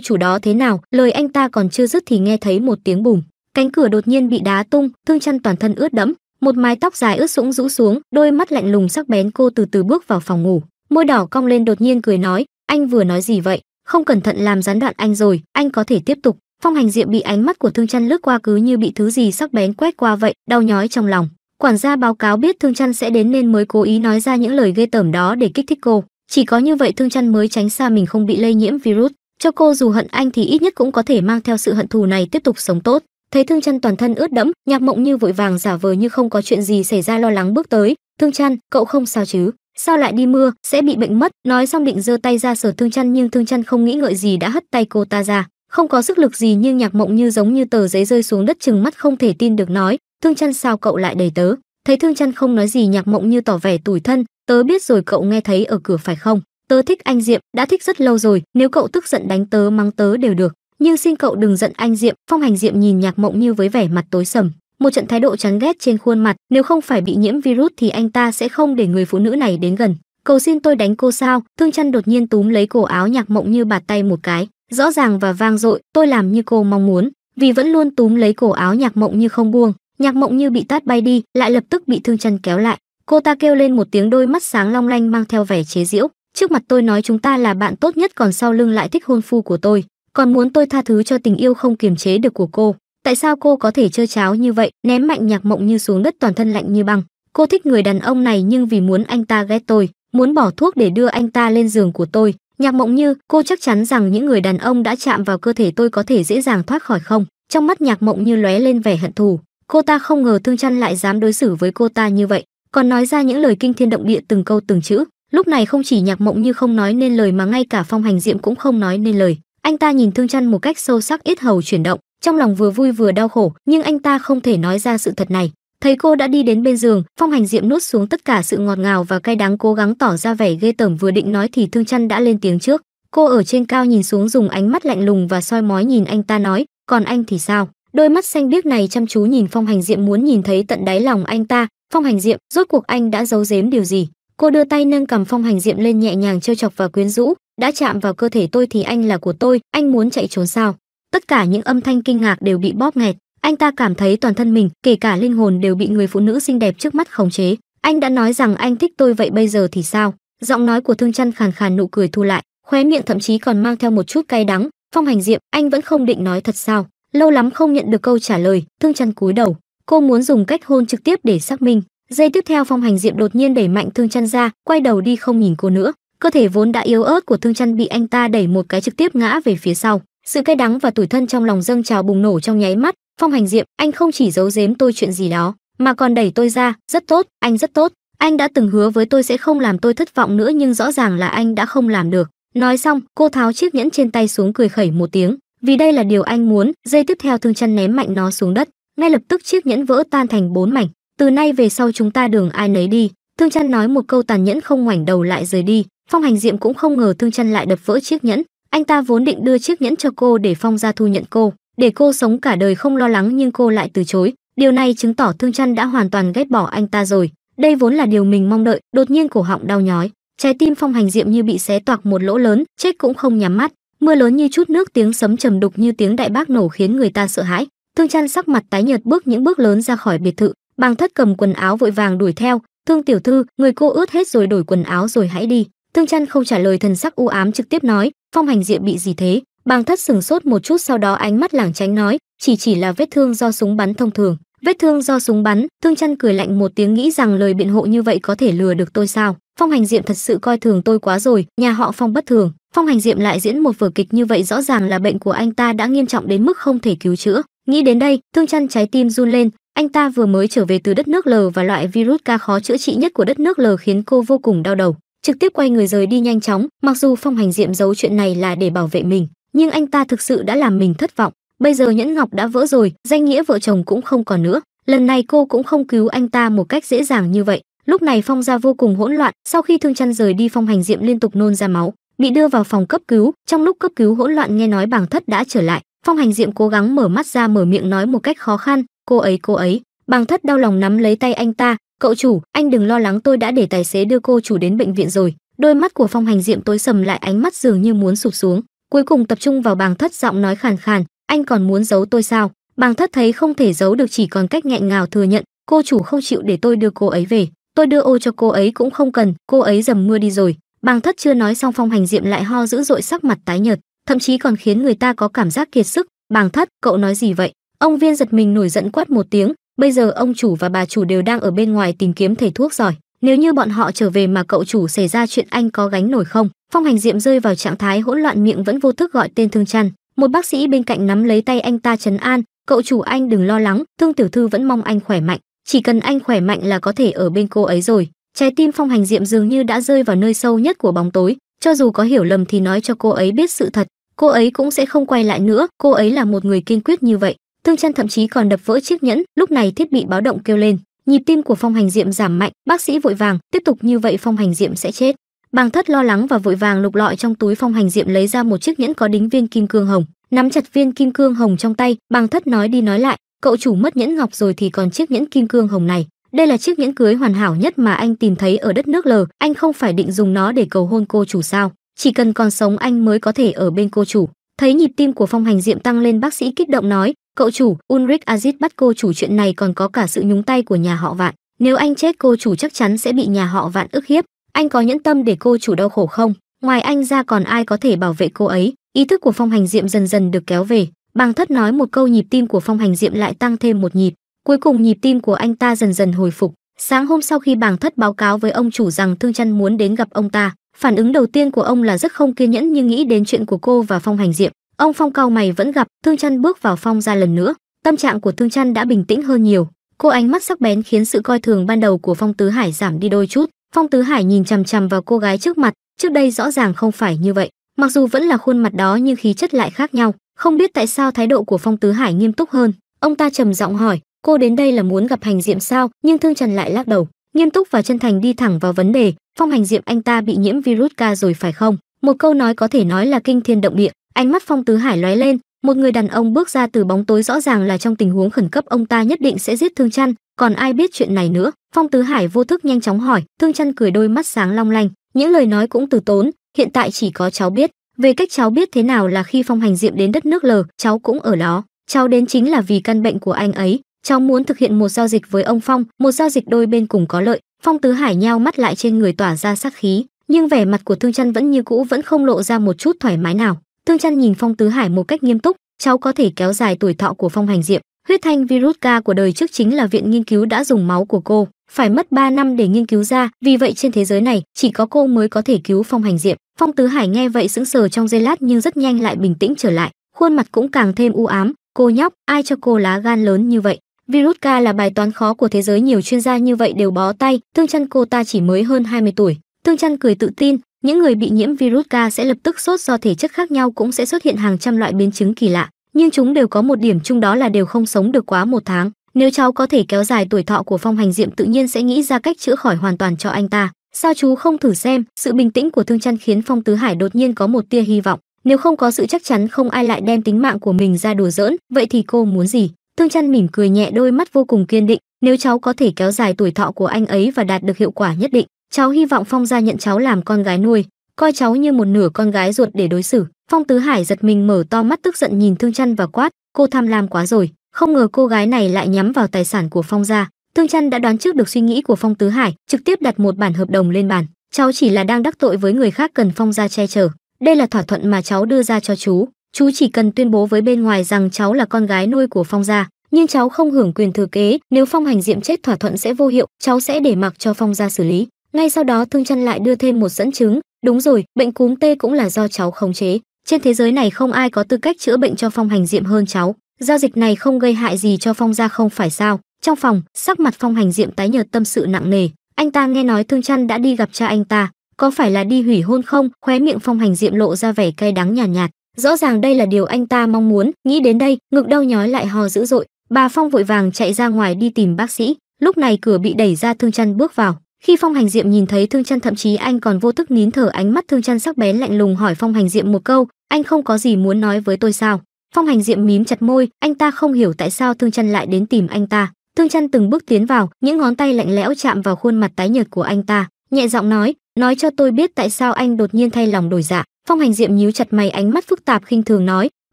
chủ đó thế nào lời anh ta còn chưa dứt thì nghe thấy một tiếng bùm cánh cửa đột nhiên bị đá tung thương chăn toàn thân ướt đẫm một mái tóc dài ướt sũng rũ xuống đôi mắt lạnh lùng sắc bén cô từ từ bước vào phòng ngủ môi đỏ cong lên đột nhiên cười nói anh vừa nói gì vậy không cẩn thận làm gián đoạn anh rồi anh có thể tiếp tục phong hành diệm bị ánh mắt của thương chăn lướt qua cứ như bị thứ gì sắc bén quét qua vậy đau nhói trong lòng quản gia báo cáo biết thương chăn sẽ đến nên mới cố ý nói ra những lời ghê tởm đó để kích thích cô chỉ có như vậy thương chăn mới tránh xa mình không bị lây nhiễm virus cho cô dù hận anh thì ít nhất cũng có thể mang theo sự hận thù này tiếp tục sống tốt. Thấy Thương chân toàn thân ướt đẫm, Nhạc Mộng Như vội vàng giả vờ như không có chuyện gì xảy ra lo lắng bước tới, "Thương chân cậu không sao chứ? Sao lại đi mưa, sẽ bị bệnh mất." Nói xong định giơ tay ra sờ Thương chân nhưng Thương chân không nghĩ ngợi gì đã hất tay cô ta ra. Không có sức lực gì nhưng Nhạc Mộng Như giống như tờ giấy rơi xuống đất chừng mắt không thể tin được nói, "Thương chân sao cậu lại đầy tớ?" Thấy Thương chân không nói gì Nhạc Mộng Như tỏ vẻ tủi thân, "Tớ biết rồi cậu nghe thấy ở cửa phải không?" tớ thích anh diệm đã thích rất lâu rồi nếu cậu tức giận đánh tớ mắng tớ đều được nhưng xin cậu đừng giận anh diệm phong hành diệm nhìn nhạc mộng như với vẻ mặt tối sầm một trận thái độ chán ghét trên khuôn mặt nếu không phải bị nhiễm virus thì anh ta sẽ không để người phụ nữ này đến gần cầu xin tôi đánh cô sao thương chân đột nhiên túm lấy cổ áo nhạc mộng như bạt tay một cái rõ ràng và vang dội tôi làm như cô mong muốn vì vẫn luôn túm lấy cổ áo nhạc mộng như không buông nhạc mộng như bị tát bay đi lại lập tức bị thương chân kéo lại cô ta kêu lên một tiếng đôi mắt sáng long lanh mang theo vẻ chế giễu trước mặt tôi nói chúng ta là bạn tốt nhất còn sau lưng lại thích hôn phu của tôi còn muốn tôi tha thứ cho tình yêu không kiềm chế được của cô tại sao cô có thể chơi cháo như vậy ném mạnh nhạc mộng như xuống đất toàn thân lạnh như băng cô thích người đàn ông này nhưng vì muốn anh ta ghét tôi muốn bỏ thuốc để đưa anh ta lên giường của tôi nhạc mộng như cô chắc chắn rằng những người đàn ông đã chạm vào cơ thể tôi có thể dễ dàng thoát khỏi không trong mắt nhạc mộng như lóe lên vẻ hận thù cô ta không ngờ thương chăn lại dám đối xử với cô ta như vậy còn nói ra những lời kinh thiên động địa từng câu từng chữ lúc này không chỉ nhạc mộng như không nói nên lời mà ngay cả phong hành diệm cũng không nói nên lời anh ta nhìn thương chăn một cách sâu sắc ít hầu chuyển động trong lòng vừa vui vừa đau khổ nhưng anh ta không thể nói ra sự thật này thấy cô đã đi đến bên giường phong hành diệm nuốt xuống tất cả sự ngọt ngào và cay đắng cố gắng tỏ ra vẻ ghê tởm vừa định nói thì thương chăn đã lên tiếng trước cô ở trên cao nhìn xuống dùng ánh mắt lạnh lùng và soi mói nhìn anh ta nói còn anh thì sao đôi mắt xanh biếc này chăm chú nhìn phong hành diệm muốn nhìn thấy tận đáy lòng anh ta phong hành diệm rốt cuộc anh đã giấu giếm điều gì cô đưa tay nâng cầm phong hành diệm lên nhẹ nhàng trêu chọc và quyến rũ đã chạm vào cơ thể tôi thì anh là của tôi anh muốn chạy trốn sao tất cả những âm thanh kinh ngạc đều bị bóp nghẹt anh ta cảm thấy toàn thân mình kể cả linh hồn đều bị người phụ nữ xinh đẹp trước mắt khống chế anh đã nói rằng anh thích tôi vậy bây giờ thì sao giọng nói của thương chăn khàn khàn nụ cười thu lại khóe miệng thậm chí còn mang theo một chút cay đắng phong hành diệm anh vẫn không định nói thật sao lâu lắm không nhận được câu trả lời thương chăn cúi đầu cô muốn dùng cách hôn trực tiếp để xác minh Giây tiếp theo Phong Hành Diệm đột nhiên đẩy mạnh Thương Chân ra, quay đầu đi không nhìn cô nữa. Cơ thể vốn đã yếu ớt của Thương Chân bị anh ta đẩy một cái trực tiếp ngã về phía sau. Sự cay đắng và tủi thân trong lòng dâng trào bùng nổ trong nháy mắt. Phong Hành Diệm, anh không chỉ giấu giếm tôi chuyện gì đó, mà còn đẩy tôi ra, rất tốt, anh rất tốt. Anh đã từng hứa với tôi sẽ không làm tôi thất vọng nữa nhưng rõ ràng là anh đã không làm được. Nói xong, cô tháo chiếc nhẫn trên tay xuống cười khẩy một tiếng, vì đây là điều anh muốn. Dây tiếp theo Thương Chân ném mạnh nó xuống đất, ngay lập tức chiếc nhẫn vỡ tan thành bốn mảnh từ nay về sau chúng ta đường ai nấy đi thương chăn nói một câu tàn nhẫn không ngoảnh đầu lại rời đi phong hành diệm cũng không ngờ thương chăn lại đập vỡ chiếc nhẫn anh ta vốn định đưa chiếc nhẫn cho cô để phong ra thu nhận cô để cô sống cả đời không lo lắng nhưng cô lại từ chối điều này chứng tỏ thương chăn đã hoàn toàn ghét bỏ anh ta rồi đây vốn là điều mình mong đợi đột nhiên cổ họng đau nhói trái tim phong hành diệm như bị xé toạc một lỗ lớn chết cũng không nhắm mắt mưa lớn như chút nước tiếng sấm trầm đục như tiếng đại bác nổ khiến người ta sợ hãi thương chăn sắc mặt tái nhợt bước những bước lớn ra khỏi biệt thự Bàng Thất cầm quần áo vội vàng đuổi theo, "Thương tiểu thư, người cô ướt hết rồi đổi quần áo rồi hãy đi." Thương Chân không trả lời thần sắc u ám trực tiếp nói, "Phong hành diệm bị gì thế?" Bàng Thất sừng sốt một chút sau đó ánh mắt lảng tránh nói, "Chỉ chỉ là vết thương do súng bắn thông thường." Vết thương do súng bắn, Thương Chân cười lạnh một tiếng nghĩ rằng lời biện hộ như vậy có thể lừa được tôi sao? Phong hành diệm thật sự coi thường tôi quá rồi, nhà họ Phong bất thường, Phong hành diệm lại diễn một vở kịch như vậy rõ ràng là bệnh của anh ta đã nghiêm trọng đến mức không thể cứu chữa. Nghĩ đến đây, Thương Chân trái tim run lên, anh ta vừa mới trở về từ đất nước L và loại virus ca khó chữa trị nhất của đất nước L khiến cô vô cùng đau đầu, trực tiếp quay người rời đi nhanh chóng, mặc dù Phong Hành Diệm giấu chuyện này là để bảo vệ mình, nhưng anh ta thực sự đã làm mình thất vọng. Bây giờ nhẫn ngọc đã vỡ rồi, danh nghĩa vợ chồng cũng không còn nữa. Lần này cô cũng không cứu anh ta một cách dễ dàng như vậy. Lúc này Phong gia vô cùng hỗn loạn, sau khi Thương Chân rời đi Phong Hành Diệm liên tục nôn ra máu, bị đưa vào phòng cấp cứu, trong lúc cấp cứu hỗn loạn nghe nói Bàng Thất đã trở lại, Phong Hành Diệm cố gắng mở mắt ra mở miệng nói một cách khó khăn, cô ấy cô ấy Bàng thất đau lòng nắm lấy tay anh ta cậu chủ anh đừng lo lắng tôi đã để tài xế đưa cô chủ đến bệnh viện rồi đôi mắt của phong hành diệm tối sầm lại ánh mắt dường như muốn sụp xuống cuối cùng tập trung vào bàng thất giọng nói khàn khàn anh còn muốn giấu tôi sao bàng thất thấy không thể giấu được chỉ còn cách nghẹn ngào thừa nhận cô chủ không chịu để tôi đưa cô ấy về tôi đưa ô cho cô ấy cũng không cần cô ấy dầm mưa đi rồi bàng thất chưa nói xong phong hành diệm lại ho dữ dội sắc mặt tái nhợt thậm chí còn khiến người ta có cảm giác kiệt sức bàng thất cậu nói gì vậy Ông Viên giật mình nổi giận quát một tiếng, bây giờ ông chủ và bà chủ đều đang ở bên ngoài tìm kiếm thầy thuốc giỏi, nếu như bọn họ trở về mà cậu chủ xảy ra chuyện anh có gánh nổi không? Phong Hành Diệm rơi vào trạng thái hỗn loạn miệng vẫn vô thức gọi tên Thương Trăn, một bác sĩ bên cạnh nắm lấy tay anh ta chấn an, "Cậu chủ anh đừng lo lắng, Thương tiểu thư vẫn mong anh khỏe mạnh, chỉ cần anh khỏe mạnh là có thể ở bên cô ấy rồi." Trái tim Phong Hành Diệm dường như đã rơi vào nơi sâu nhất của bóng tối, cho dù có hiểu lầm thì nói cho cô ấy biết sự thật, cô ấy cũng sẽ không quay lại nữa, cô ấy là một người kiên quyết như vậy. Thương Chân thậm chí còn đập vỡ chiếc nhẫn, lúc này thiết bị báo động kêu lên, nhịp tim của Phong Hành Diệm giảm mạnh, bác sĩ vội vàng, tiếp tục như vậy Phong Hành Diệm sẽ chết. Bàng Thất lo lắng và vội vàng lục lọi trong túi Phong Hành Diệm lấy ra một chiếc nhẫn có đính viên kim cương hồng, nắm chặt viên kim cương hồng trong tay, Bàng Thất nói đi nói lại, cậu chủ mất nhẫn ngọc rồi thì còn chiếc nhẫn kim cương hồng này, đây là chiếc nhẫn cưới hoàn hảo nhất mà anh tìm thấy ở đất nước L, anh không phải định dùng nó để cầu hôn cô chủ sao? Chỉ cần còn sống anh mới có thể ở bên cô chủ. Thấy nhịp tim của Phong Hành Diệm tăng lên, bác sĩ kích động nói, Cậu chủ, Ulrich Aziz bắt cô chủ chuyện này còn có cả sự nhúng tay của nhà họ Vạn. Nếu anh chết cô chủ chắc chắn sẽ bị nhà họ Vạn ức hiếp. Anh có nhẫn tâm để cô chủ đau khổ không? Ngoài anh ra còn ai có thể bảo vệ cô ấy? Ý thức của Phong Hành Diệm dần dần được kéo về. Bàng Thất nói một câu nhịp tim của Phong Hành Diệm lại tăng thêm một nhịp. Cuối cùng nhịp tim của anh ta dần dần hồi phục. Sáng hôm sau khi Bàng Thất báo cáo với ông chủ rằng Thương Trăn muốn đến gặp ông ta, phản ứng đầu tiên của ông là rất không kiên nhẫn nhưng nghĩ đến chuyện của cô và Phong Hành Diệm, ông phong cao mày vẫn gặp thương chân bước vào phong ra lần nữa tâm trạng của thương chân đã bình tĩnh hơn nhiều cô ánh mắt sắc bén khiến sự coi thường ban đầu của phong tứ hải giảm đi đôi chút phong tứ hải nhìn chằm chằm vào cô gái trước mặt trước đây rõ ràng không phải như vậy mặc dù vẫn là khuôn mặt đó nhưng khí chất lại khác nhau không biết tại sao thái độ của phong tứ hải nghiêm túc hơn ông ta trầm giọng hỏi cô đến đây là muốn gặp hành diệm sao nhưng thương trần lại lắc đầu nghiêm túc và chân thành đi thẳng vào vấn đề phong hành diệm anh ta bị nhiễm virus ca rồi phải không một câu nói có thể nói là kinh thiên động địa Ánh mắt Phong Tứ Hải lóe lên, một người đàn ông bước ra từ bóng tối rõ ràng là trong tình huống khẩn cấp ông ta nhất định sẽ giết Thương Chăn, còn ai biết chuyện này nữa. Phong Tứ Hải vô thức nhanh chóng hỏi, Thương Chăn cười đôi mắt sáng long lanh, những lời nói cũng từ tốn, hiện tại chỉ có cháu biết. Về cách cháu biết thế nào là khi Phong Hành Diệm đến đất nước lờ, cháu cũng ở đó. Cháu đến chính là vì căn bệnh của anh ấy, cháu muốn thực hiện một giao dịch với ông Phong, một giao dịch đôi bên cùng có lợi. Phong Tứ Hải nheo mắt lại trên người tỏa ra sát khí, nhưng vẻ mặt của Thương Chân vẫn như cũ vẫn không lộ ra một chút thoải mái nào. Thương Chân nhìn Phong Tứ Hải một cách nghiêm túc, cháu có thể kéo dài tuổi thọ của Phong Hành Diệm, huyết thanh virus ca của đời trước chính là viện nghiên cứu đã dùng máu của cô, phải mất 3 năm để nghiên cứu ra, vì vậy trên thế giới này chỉ có cô mới có thể cứu Phong Hành Diệm. Phong Tứ Hải nghe vậy sững sờ trong giây lát nhưng rất nhanh lại bình tĩnh trở lại, khuôn mặt cũng càng thêm u ám, cô nhóc, ai cho cô lá gan lớn như vậy? Virus ca là bài toán khó của thế giới nhiều chuyên gia như vậy đều bó tay, thương chân cô ta chỉ mới hơn 20 tuổi. Thương chân cười tự tin, những người bị nhiễm virus K sẽ lập tức sốt do thể chất khác nhau cũng sẽ xuất hiện hàng trăm loại biến chứng kỳ lạ, nhưng chúng đều có một điểm chung đó là đều không sống được quá một tháng. Nếu cháu có thể kéo dài tuổi thọ của Phong Hành Diệm tự nhiên sẽ nghĩ ra cách chữa khỏi hoàn toàn cho anh ta. Sao chú không thử xem? Sự bình tĩnh của Thương Trăn khiến Phong Tứ Hải đột nhiên có một tia hy vọng. Nếu không có sự chắc chắn không ai lại đem tính mạng của mình ra đùa giỡn, vậy thì cô muốn gì? Thương Trăn mỉm cười nhẹ đôi mắt vô cùng kiên định, nếu cháu có thể kéo dài tuổi thọ của anh ấy và đạt được hiệu quả nhất định, cháu hy vọng phong gia nhận cháu làm con gái nuôi coi cháu như một nửa con gái ruột để đối xử phong tứ hải giật mình mở to mắt tức giận nhìn thương chăn và quát cô tham lam quá rồi không ngờ cô gái này lại nhắm vào tài sản của phong gia thương chăn đã đoán trước được suy nghĩ của phong tứ hải trực tiếp đặt một bản hợp đồng lên bàn cháu chỉ là đang đắc tội với người khác cần phong gia che chở đây là thỏa thuận mà cháu đưa ra cho chú chú chỉ cần tuyên bố với bên ngoài rằng cháu là con gái nuôi của phong gia nhưng cháu không hưởng quyền thừa kế nếu phong hành diệm chết thỏa thuận sẽ vô hiệu cháu sẽ để mặc cho phong gia xử lý ngay sau đó Thương Chân lại đưa thêm một dẫn chứng, đúng rồi, bệnh cúm tê cũng là do cháu khống chế, trên thế giới này không ai có tư cách chữa bệnh cho Phong Hành Diệm hơn cháu, giao dịch này không gây hại gì cho Phong gia không phải sao? Trong phòng, sắc mặt Phong Hành Diệm tái nhợt tâm sự nặng nề, anh ta nghe nói Thương Chân đã đi gặp cha anh ta, có phải là đi hủy hôn không? Khóe miệng Phong Hành Diệm lộ ra vẻ cay đắng nhàn nhạt, nhạt, rõ ràng đây là điều anh ta mong muốn, nghĩ đến đây, ngực đau nhói lại hò dữ dội, bà Phong vội vàng chạy ra ngoài đi tìm bác sĩ, lúc này cửa bị đẩy ra Thương Chân bước vào. Khi Phong Hành Diệm nhìn thấy Thương Chân thậm chí anh còn vô thức nín thở ánh mắt Thương Chân sắc bén lạnh lùng hỏi Phong Hành Diệm một câu, anh không có gì muốn nói với tôi sao? Phong Hành Diệm mím chặt môi, anh ta không hiểu tại sao Thương Chân lại đến tìm anh ta. Thương Chân từng bước tiến vào, những ngón tay lạnh lẽo chạm vào khuôn mặt tái nhợt của anh ta, nhẹ giọng nói, "Nói cho tôi biết tại sao anh đột nhiên thay lòng đổi dạ." Phong Hành Diệm nhíu chặt mày, ánh mắt phức tạp khinh thường nói,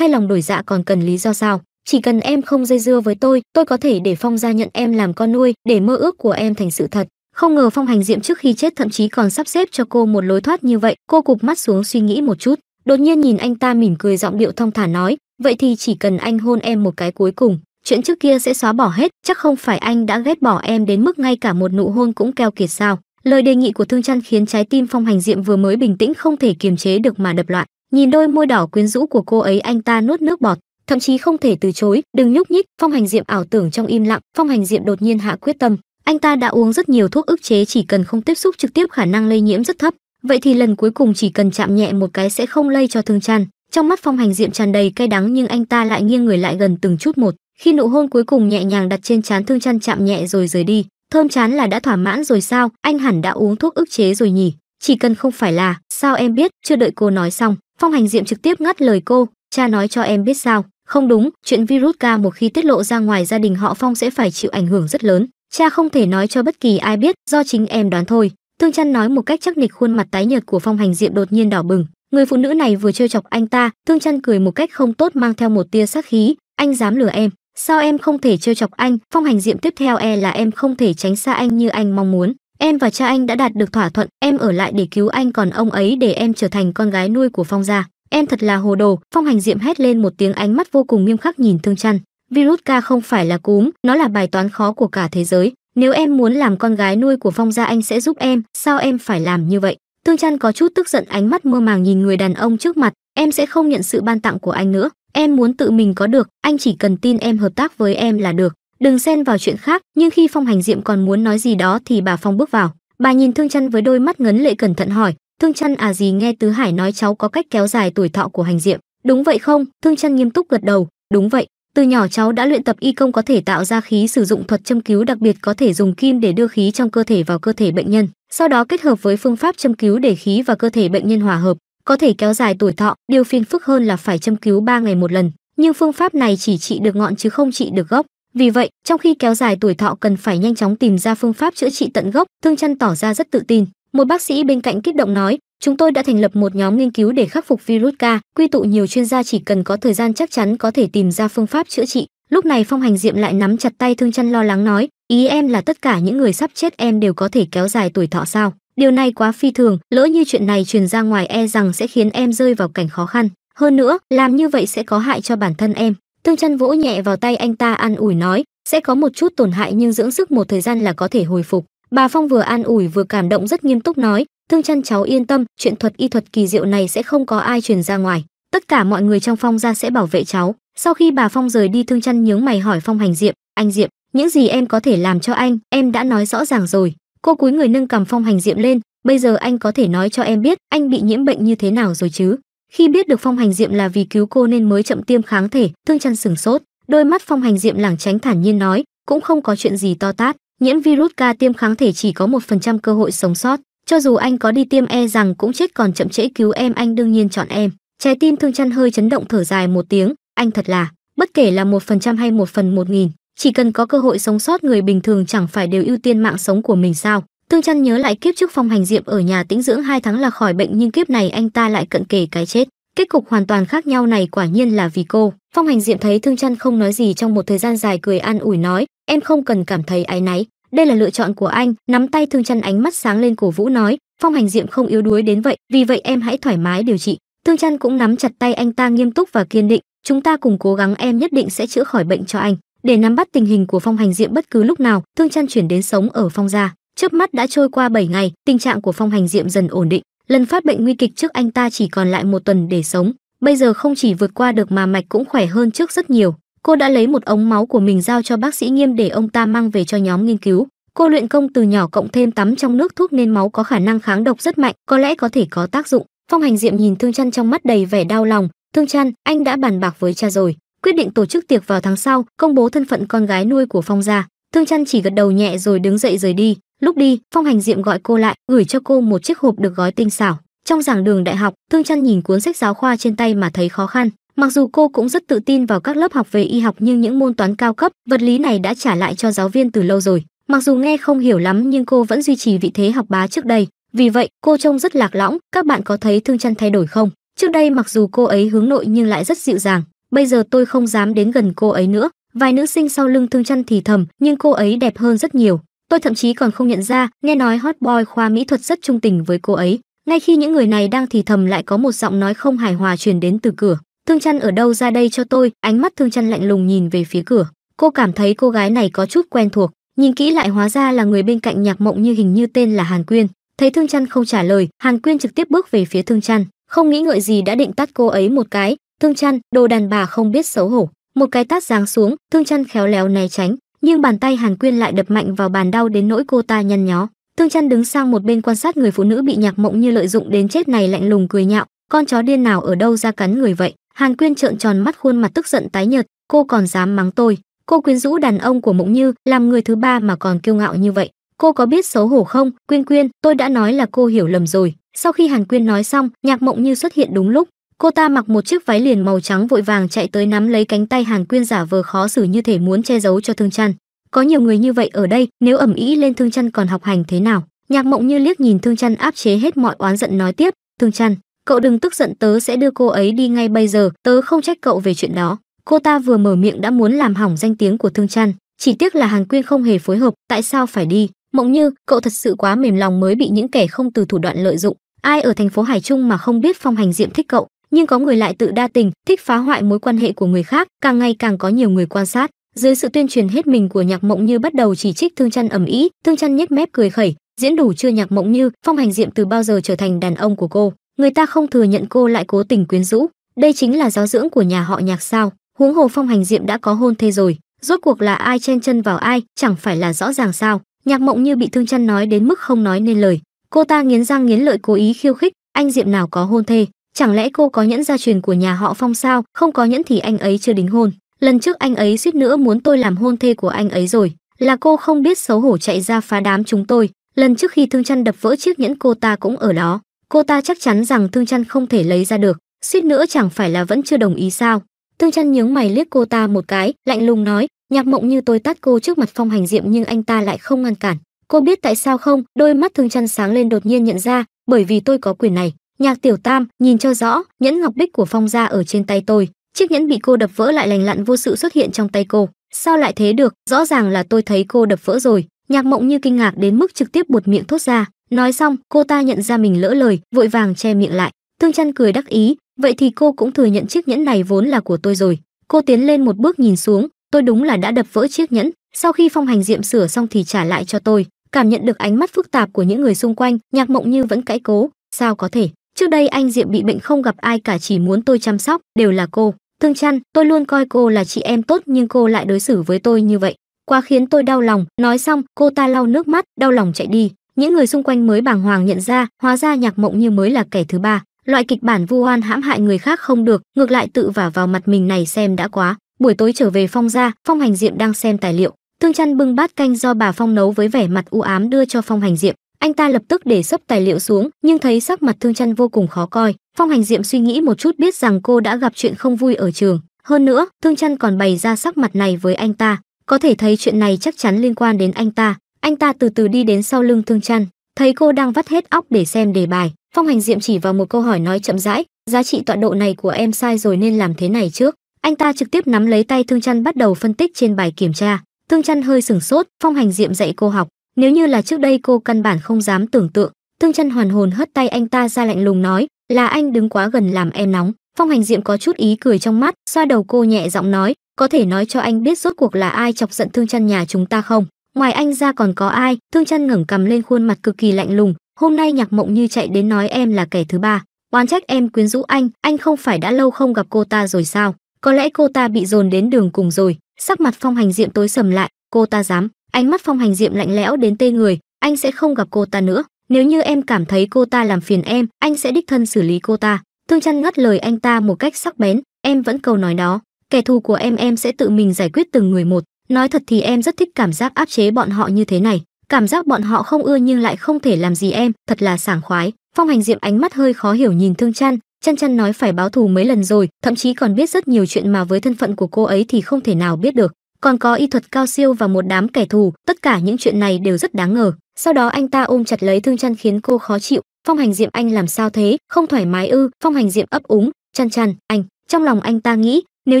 "Thay lòng đổi dạ còn cần lý do sao? Chỉ cần em không dây dưa với tôi, tôi có thể để Phong gia nhận em làm con nuôi, để mơ ước của em thành sự thật." Không ngờ Phong Hành Diệm trước khi chết thậm chí còn sắp xếp cho cô một lối thoát như vậy, cô cụp mắt xuống suy nghĩ một chút, đột nhiên nhìn anh ta mỉm cười giọng điệu thong thả nói, vậy thì chỉ cần anh hôn em một cái cuối cùng, chuyện trước kia sẽ xóa bỏ hết, chắc không phải anh đã ghét bỏ em đến mức ngay cả một nụ hôn cũng keo kiệt sao? Lời đề nghị của Thương Trăn khiến trái tim Phong Hành Diệm vừa mới bình tĩnh không thể kiềm chế được mà đập loạn. Nhìn đôi môi đỏ quyến rũ của cô ấy, anh ta nuốt nước bọt, thậm chí không thể từ chối, đừng nhúc nhích, Phong Hành Diệm ảo tưởng trong im lặng, Phong Hành Diệm đột nhiên hạ quyết tâm, anh ta đã uống rất nhiều thuốc ức chế chỉ cần không tiếp xúc trực tiếp khả năng lây nhiễm rất thấp vậy thì lần cuối cùng chỉ cần chạm nhẹ một cái sẽ không lây cho thương tràn trong mắt phong hành diệm tràn đầy cay đắng nhưng anh ta lại nghiêng người lại gần từng chút một khi nụ hôn cuối cùng nhẹ nhàng đặt trên trán thương trăn chạm nhẹ rồi rời đi thơm chán là đã thỏa mãn rồi sao anh hẳn đã uống thuốc ức chế rồi nhỉ chỉ cần không phải là sao em biết chưa đợi cô nói xong phong hành diệm trực tiếp ngắt lời cô cha nói cho em biết sao không đúng chuyện virus ca một khi tiết lộ ra ngoài gia đình họ phong sẽ phải chịu ảnh hưởng rất lớn Cha không thể nói cho bất kỳ ai biết, do chính em đoán thôi. Thương Trăn nói một cách chắc nịch khuôn mặt tái nhợt của Phong Hành Diệm đột nhiên đỏ bừng. Người phụ nữ này vừa trêu chọc anh ta, Thương Trăn cười một cách không tốt mang theo một tia sát khí. Anh dám lừa em? Sao em không thể trêu chọc anh? Phong Hành Diệm tiếp theo e là em không thể tránh xa anh như anh mong muốn. Em và cha anh đã đạt được thỏa thuận, em ở lại để cứu anh còn ông ấy để em trở thành con gái nuôi của Phong gia. Em thật là hồ đồ, Phong Hành Diệm hét lên một tiếng ánh mắt vô cùng nghiêm khắc nhìn Thương Trăn virus ca không phải là cúm, nó là bài toán khó của cả thế giới. Nếu em muốn làm con gái nuôi của Phong gia anh sẽ giúp em, sao em phải làm như vậy? Tương Trăn có chút tức giận ánh mắt mơ màng nhìn người đàn ông trước mặt, em sẽ không nhận sự ban tặng của anh nữa, em muốn tự mình có được, anh chỉ cần tin em hợp tác với em là được, đừng xen vào chuyện khác, nhưng khi Phong Hành Diệm còn muốn nói gì đó thì bà Phong bước vào. Bà nhìn Thương Trăn với đôi mắt ngấn lệ cẩn thận hỏi, "Thương Trăn à gì nghe Tứ Hải nói cháu có cách kéo dài tuổi thọ của Hành Diệm, đúng vậy không?" Thương Trăn nghiêm túc gật đầu, "Đúng vậy, từ nhỏ cháu đã luyện tập y công có thể tạo ra khí sử dụng thuật châm cứu đặc biệt có thể dùng kim để đưa khí trong cơ thể vào cơ thể bệnh nhân, sau đó kết hợp với phương pháp châm cứu để khí và cơ thể bệnh nhân hòa hợp, có thể kéo dài tuổi thọ, điều phiền phức hơn là phải châm cứu 3 ngày một lần, nhưng phương pháp này chỉ trị được ngọn chứ không trị được gốc. Vì vậy, trong khi kéo dài tuổi thọ cần phải nhanh chóng tìm ra phương pháp chữa trị tận gốc, Thương Chân tỏ ra rất tự tin. Một bác sĩ bên cạnh kích động nói, Chúng tôi đã thành lập một nhóm nghiên cứu để khắc phục virus ca quy tụ nhiều chuyên gia chỉ cần có thời gian chắc chắn có thể tìm ra phương pháp chữa trị. Lúc này Phong Hành Diệm lại nắm chặt tay Thương Chân lo lắng nói, ý em là tất cả những người sắp chết em đều có thể kéo dài tuổi thọ sao? Điều này quá phi thường, lỡ như chuyện này truyền ra ngoài e rằng sẽ khiến em rơi vào cảnh khó khăn. Hơn nữa, làm như vậy sẽ có hại cho bản thân em. Thương Chân vỗ nhẹ vào tay anh ta an ủi nói, sẽ có một chút tổn hại nhưng dưỡng sức một thời gian là có thể hồi phục. Bà Phong vừa an ủi vừa cảm động rất nghiêm túc nói, thương chân cháu yên tâm chuyện thuật y thuật kỳ diệu này sẽ không có ai truyền ra ngoài tất cả mọi người trong phong gia sẽ bảo vệ cháu sau khi bà phong rời đi thương chân nhướng mày hỏi phong hành diệm anh diệm những gì em có thể làm cho anh em đã nói rõ ràng rồi cô cúi người nâng cầm phong hành diệm lên bây giờ anh có thể nói cho em biết anh bị nhiễm bệnh như thế nào rồi chứ khi biết được phong hành diệm là vì cứu cô nên mới chậm tiêm kháng thể thương chân sừng sốt đôi mắt phong hành diệm lảng tránh thản nhiên nói cũng không có chuyện gì to tát nhiễm virus ca tiêm kháng thể chỉ có một phần trăm cơ hội sống sót cho dù anh có đi tiêm e rằng cũng chết còn chậm trễ cứu em anh đương nhiên chọn em. Trái tim thương chăn hơi chấn động thở dài một tiếng, anh thật là, bất kể là một phần trăm hay một phần một nghìn, chỉ cần có cơ hội sống sót người bình thường chẳng phải đều ưu tiên mạng sống của mình sao. Thương chăn nhớ lại kiếp trước phong hành diệm ở nhà tĩnh dưỡng hai tháng là khỏi bệnh nhưng kiếp này anh ta lại cận kề cái chết. Kết cục hoàn toàn khác nhau này quả nhiên là vì cô. Phong hành diệm thấy thương chăn không nói gì trong một thời gian dài cười an ủi nói, em không cần cảm thấy áy náy, đây là lựa chọn của anh nắm tay thương chăn ánh mắt sáng lên cổ vũ nói phong hành diệm không yếu đuối đến vậy vì vậy em hãy thoải mái điều trị thương chăn cũng nắm chặt tay anh ta nghiêm túc và kiên định chúng ta cùng cố gắng em nhất định sẽ chữa khỏi bệnh cho anh để nắm bắt tình hình của phong hành diệm bất cứ lúc nào thương chăn chuyển đến sống ở phong gia trước mắt đã trôi qua 7 ngày tình trạng của phong hành diệm dần ổn định lần phát bệnh nguy kịch trước anh ta chỉ còn lại một tuần để sống bây giờ không chỉ vượt qua được mà mạch cũng khỏe hơn trước rất nhiều cô đã lấy một ống máu của mình giao cho bác sĩ nghiêm để ông ta mang về cho nhóm nghiên cứu cô luyện công từ nhỏ cộng thêm tắm trong nước thuốc nên máu có khả năng kháng độc rất mạnh có lẽ có thể có tác dụng phong hành diệm nhìn thương chăn trong mắt đầy vẻ đau lòng thương chăn anh đã bàn bạc với cha rồi quyết định tổ chức tiệc vào tháng sau công bố thân phận con gái nuôi của phong gia thương chăn chỉ gật đầu nhẹ rồi đứng dậy rời đi lúc đi phong hành diệm gọi cô lại gửi cho cô một chiếc hộp được gói tinh xảo trong giảng đường đại học thương chăn nhìn cuốn sách giáo khoa trên tay mà thấy khó khăn Mặc dù cô cũng rất tự tin vào các lớp học về y học nhưng những môn toán cao cấp, vật lý này đã trả lại cho giáo viên từ lâu rồi. Mặc dù nghe không hiểu lắm nhưng cô vẫn duy trì vị thế học bá trước đây. Vì vậy, cô trông rất lạc lõng, các bạn có thấy Thương chân thay đổi không? Trước đây mặc dù cô ấy hướng nội nhưng lại rất dịu dàng, bây giờ tôi không dám đến gần cô ấy nữa. Vài nữ sinh sau lưng Thương chân thì thầm, nhưng cô ấy đẹp hơn rất nhiều. Tôi thậm chí còn không nhận ra, nghe nói hot boy khoa mỹ thuật rất trung tình với cô ấy. Ngay khi những người này đang thì thầm lại có một giọng nói không hài hòa truyền đến từ cửa. Thương Trăn ở đâu ra đây cho tôi? Ánh mắt Thương Trăn lạnh lùng nhìn về phía cửa. Cô cảm thấy cô gái này có chút quen thuộc, nhìn kỹ lại hóa ra là người bên cạnh Nhạc Mộng như hình như tên là Hàn Quyên. Thấy Thương Trăn không trả lời, Hàn Quyên trực tiếp bước về phía Thương Trăn, không nghĩ ngợi gì đã định tát cô ấy một cái. Thương Trăn, đồ đàn bà không biết xấu hổ, một cái tát giáng xuống, Thương Trăn khéo léo né tránh, nhưng bàn tay Hàn Quyên lại đập mạnh vào bàn đau đến nỗi cô ta nhăn nhó. Thương Trăn đứng sang một bên quan sát người phụ nữ bị Nhạc Mộng như lợi dụng đến chết này lạnh lùng cười nhạo, con chó điên nào ở đâu ra cắn người vậy Hàn Quyên trợn tròn mắt khuôn mặt tức giận tái nhợt, cô còn dám mắng tôi. Cô quyến rũ đàn ông của Mộng Như, làm người thứ ba mà còn kiêu ngạo như vậy. Cô có biết xấu hổ không? Quyên Quyên, tôi đã nói là cô hiểu lầm rồi. Sau khi Hàn Quyên nói xong, Nhạc Mộng Như xuất hiện đúng lúc. Cô ta mặc một chiếc váy liền màu trắng vội vàng chạy tới nắm lấy cánh tay Hàn Quyên giả vờ khó xử như thể muốn che giấu cho Thương Trăn. Có nhiều người như vậy ở đây, nếu ẩm ý lên Thương Trăn còn học hành thế nào? Nhạc Mộng Như liếc nhìn Thương Trăn áp chế hết mọi oán giận nói tiếp, "Thương Trăn, cậu đừng tức giận tớ sẽ đưa cô ấy đi ngay bây giờ, tớ không trách cậu về chuyện đó. Cô ta vừa mở miệng đã muốn làm hỏng danh tiếng của Thương Trăn, chỉ tiếc là Hàn Quyên không hề phối hợp, tại sao phải đi? Mộng Như, cậu thật sự quá mềm lòng mới bị những kẻ không từ thủ đoạn lợi dụng. Ai ở thành phố Hải Trung mà không biết phong hành diệm thích cậu, nhưng có người lại tự đa tình, thích phá hoại mối quan hệ của người khác, càng ngày càng có nhiều người quan sát. Dưới sự tuyên truyền hết mình của Nhạc Mộng Như bắt đầu chỉ trích Thương Trăn ầm ĩ, Thương Trăn nhếch mép cười khẩy, diễn đủ chưa Nhạc Mộng Như, phong hành diệm từ bao giờ trở thành đàn ông của cô? người ta không thừa nhận cô lại cố tình quyến rũ đây chính là giáo dưỡng của nhà họ nhạc sao huống hồ phong hành diệm đã có hôn thê rồi rốt cuộc là ai chen chân vào ai chẳng phải là rõ ràng sao nhạc mộng như bị thương chăn nói đến mức không nói nên lời cô ta nghiến răng nghiến lợi cố ý khiêu khích anh diệm nào có hôn thê chẳng lẽ cô có nhẫn gia truyền của nhà họ phong sao không có nhẫn thì anh ấy chưa đính hôn lần trước anh ấy suýt nữa muốn tôi làm hôn thê của anh ấy rồi là cô không biết xấu hổ chạy ra phá đám chúng tôi lần trước khi thương chăn đập vỡ chiếc nhẫn cô ta cũng ở đó cô ta chắc chắn rằng thương chăn không thể lấy ra được suýt nữa chẳng phải là vẫn chưa đồng ý sao thương chăn nhướng mày liếc cô ta một cái lạnh lùng nói nhạc mộng như tôi tát cô trước mặt phong hành diệm nhưng anh ta lại không ngăn cản cô biết tại sao không đôi mắt thương chăn sáng lên đột nhiên nhận ra bởi vì tôi có quyền này nhạc tiểu tam nhìn cho rõ nhẫn ngọc bích của phong gia ở trên tay tôi chiếc nhẫn bị cô đập vỡ lại lành lặn vô sự xuất hiện trong tay cô sao lại thế được rõ ràng là tôi thấy cô đập vỡ rồi nhạc mộng như kinh ngạc đến mức trực tiếp buột miệng thốt ra nói xong cô ta nhận ra mình lỡ lời vội vàng che miệng lại thương chăn cười đắc ý vậy thì cô cũng thừa nhận chiếc nhẫn này vốn là của tôi rồi cô tiến lên một bước nhìn xuống tôi đúng là đã đập vỡ chiếc nhẫn sau khi phong hành diệm sửa xong thì trả lại cho tôi cảm nhận được ánh mắt phức tạp của những người xung quanh nhạc mộng như vẫn cãi cố sao có thể trước đây anh diệm bị bệnh không gặp ai cả chỉ muốn tôi chăm sóc đều là cô thương chăn tôi luôn coi cô là chị em tốt nhưng cô lại đối xử với tôi như vậy quá khiến tôi đau lòng nói xong cô ta lau nước mắt đau lòng chạy đi những người xung quanh mới bàng hoàng nhận ra hóa ra nhạc mộng như mới là kẻ thứ ba loại kịch bản vu oan hãm hại người khác không được ngược lại tự vả vào mặt mình này xem đã quá buổi tối trở về phong ra phong hành diệm đang xem tài liệu thương chăn bưng bát canh do bà phong nấu với vẻ mặt u ám đưa cho phong hành diệm anh ta lập tức để sấp tài liệu xuống nhưng thấy sắc mặt thương chăn vô cùng khó coi phong hành diệm suy nghĩ một chút biết rằng cô đã gặp chuyện không vui ở trường hơn nữa thương chăn còn bày ra sắc mặt này với anh ta có thể thấy chuyện này chắc chắn liên quan đến anh ta anh ta từ từ đi đến sau lưng Thương Trăn, thấy cô đang vắt hết óc để xem đề bài, Phong Hành Diệm chỉ vào một câu hỏi nói chậm rãi, giá trị tọa độ này của em sai rồi nên làm thế này trước. Anh ta trực tiếp nắm lấy tay Thương Trăn bắt đầu phân tích trên bài kiểm tra. Thương Trăn hơi sửng sốt, Phong Hành Diệm dạy cô học, nếu như là trước đây cô căn bản không dám tưởng tượng. Thương Trăn hoàn hồn hất tay anh ta ra lạnh lùng nói, là anh đứng quá gần làm em nóng. Phong Hành Diệm có chút ý cười trong mắt, xoa đầu cô nhẹ giọng nói, có thể nói cho anh biết rốt cuộc là ai chọc giận Thương Trăn nhà chúng ta không? ngoài anh ra còn có ai thương chân ngẩng cầm lên khuôn mặt cực kỳ lạnh lùng hôm nay nhạc mộng như chạy đến nói em là kẻ thứ ba oán trách em quyến rũ anh anh không phải đã lâu không gặp cô ta rồi sao có lẽ cô ta bị dồn đến đường cùng rồi sắc mặt phong hành diệm tối sầm lại cô ta dám ánh mắt phong hành diệm lạnh lẽo đến tê người anh sẽ không gặp cô ta nữa nếu như em cảm thấy cô ta làm phiền em anh sẽ đích thân xử lý cô ta thương chân ngắt lời anh ta một cách sắc bén em vẫn câu nói đó kẻ thù của em em sẽ tự mình giải quyết từng người một Nói thật thì em rất thích cảm giác áp chế bọn họ như thế này, cảm giác bọn họ không ưa nhưng lại không thể làm gì em, thật là sảng khoái. Phong Hành Diệm ánh mắt hơi khó hiểu nhìn Thương Chăn, Chăn Chăn nói phải báo thù mấy lần rồi, thậm chí còn biết rất nhiều chuyện mà với thân phận của cô ấy thì không thể nào biết được. Còn có y thuật cao siêu và một đám kẻ thù, tất cả những chuyện này đều rất đáng ngờ. Sau đó anh ta ôm chặt lấy Thương Chăn khiến cô khó chịu, Phong Hành Diệm anh làm sao thế, không thoải mái ư? Phong Hành Diệm ấp úng, Chăn Chăn, anh, trong lòng anh ta nghĩ, nếu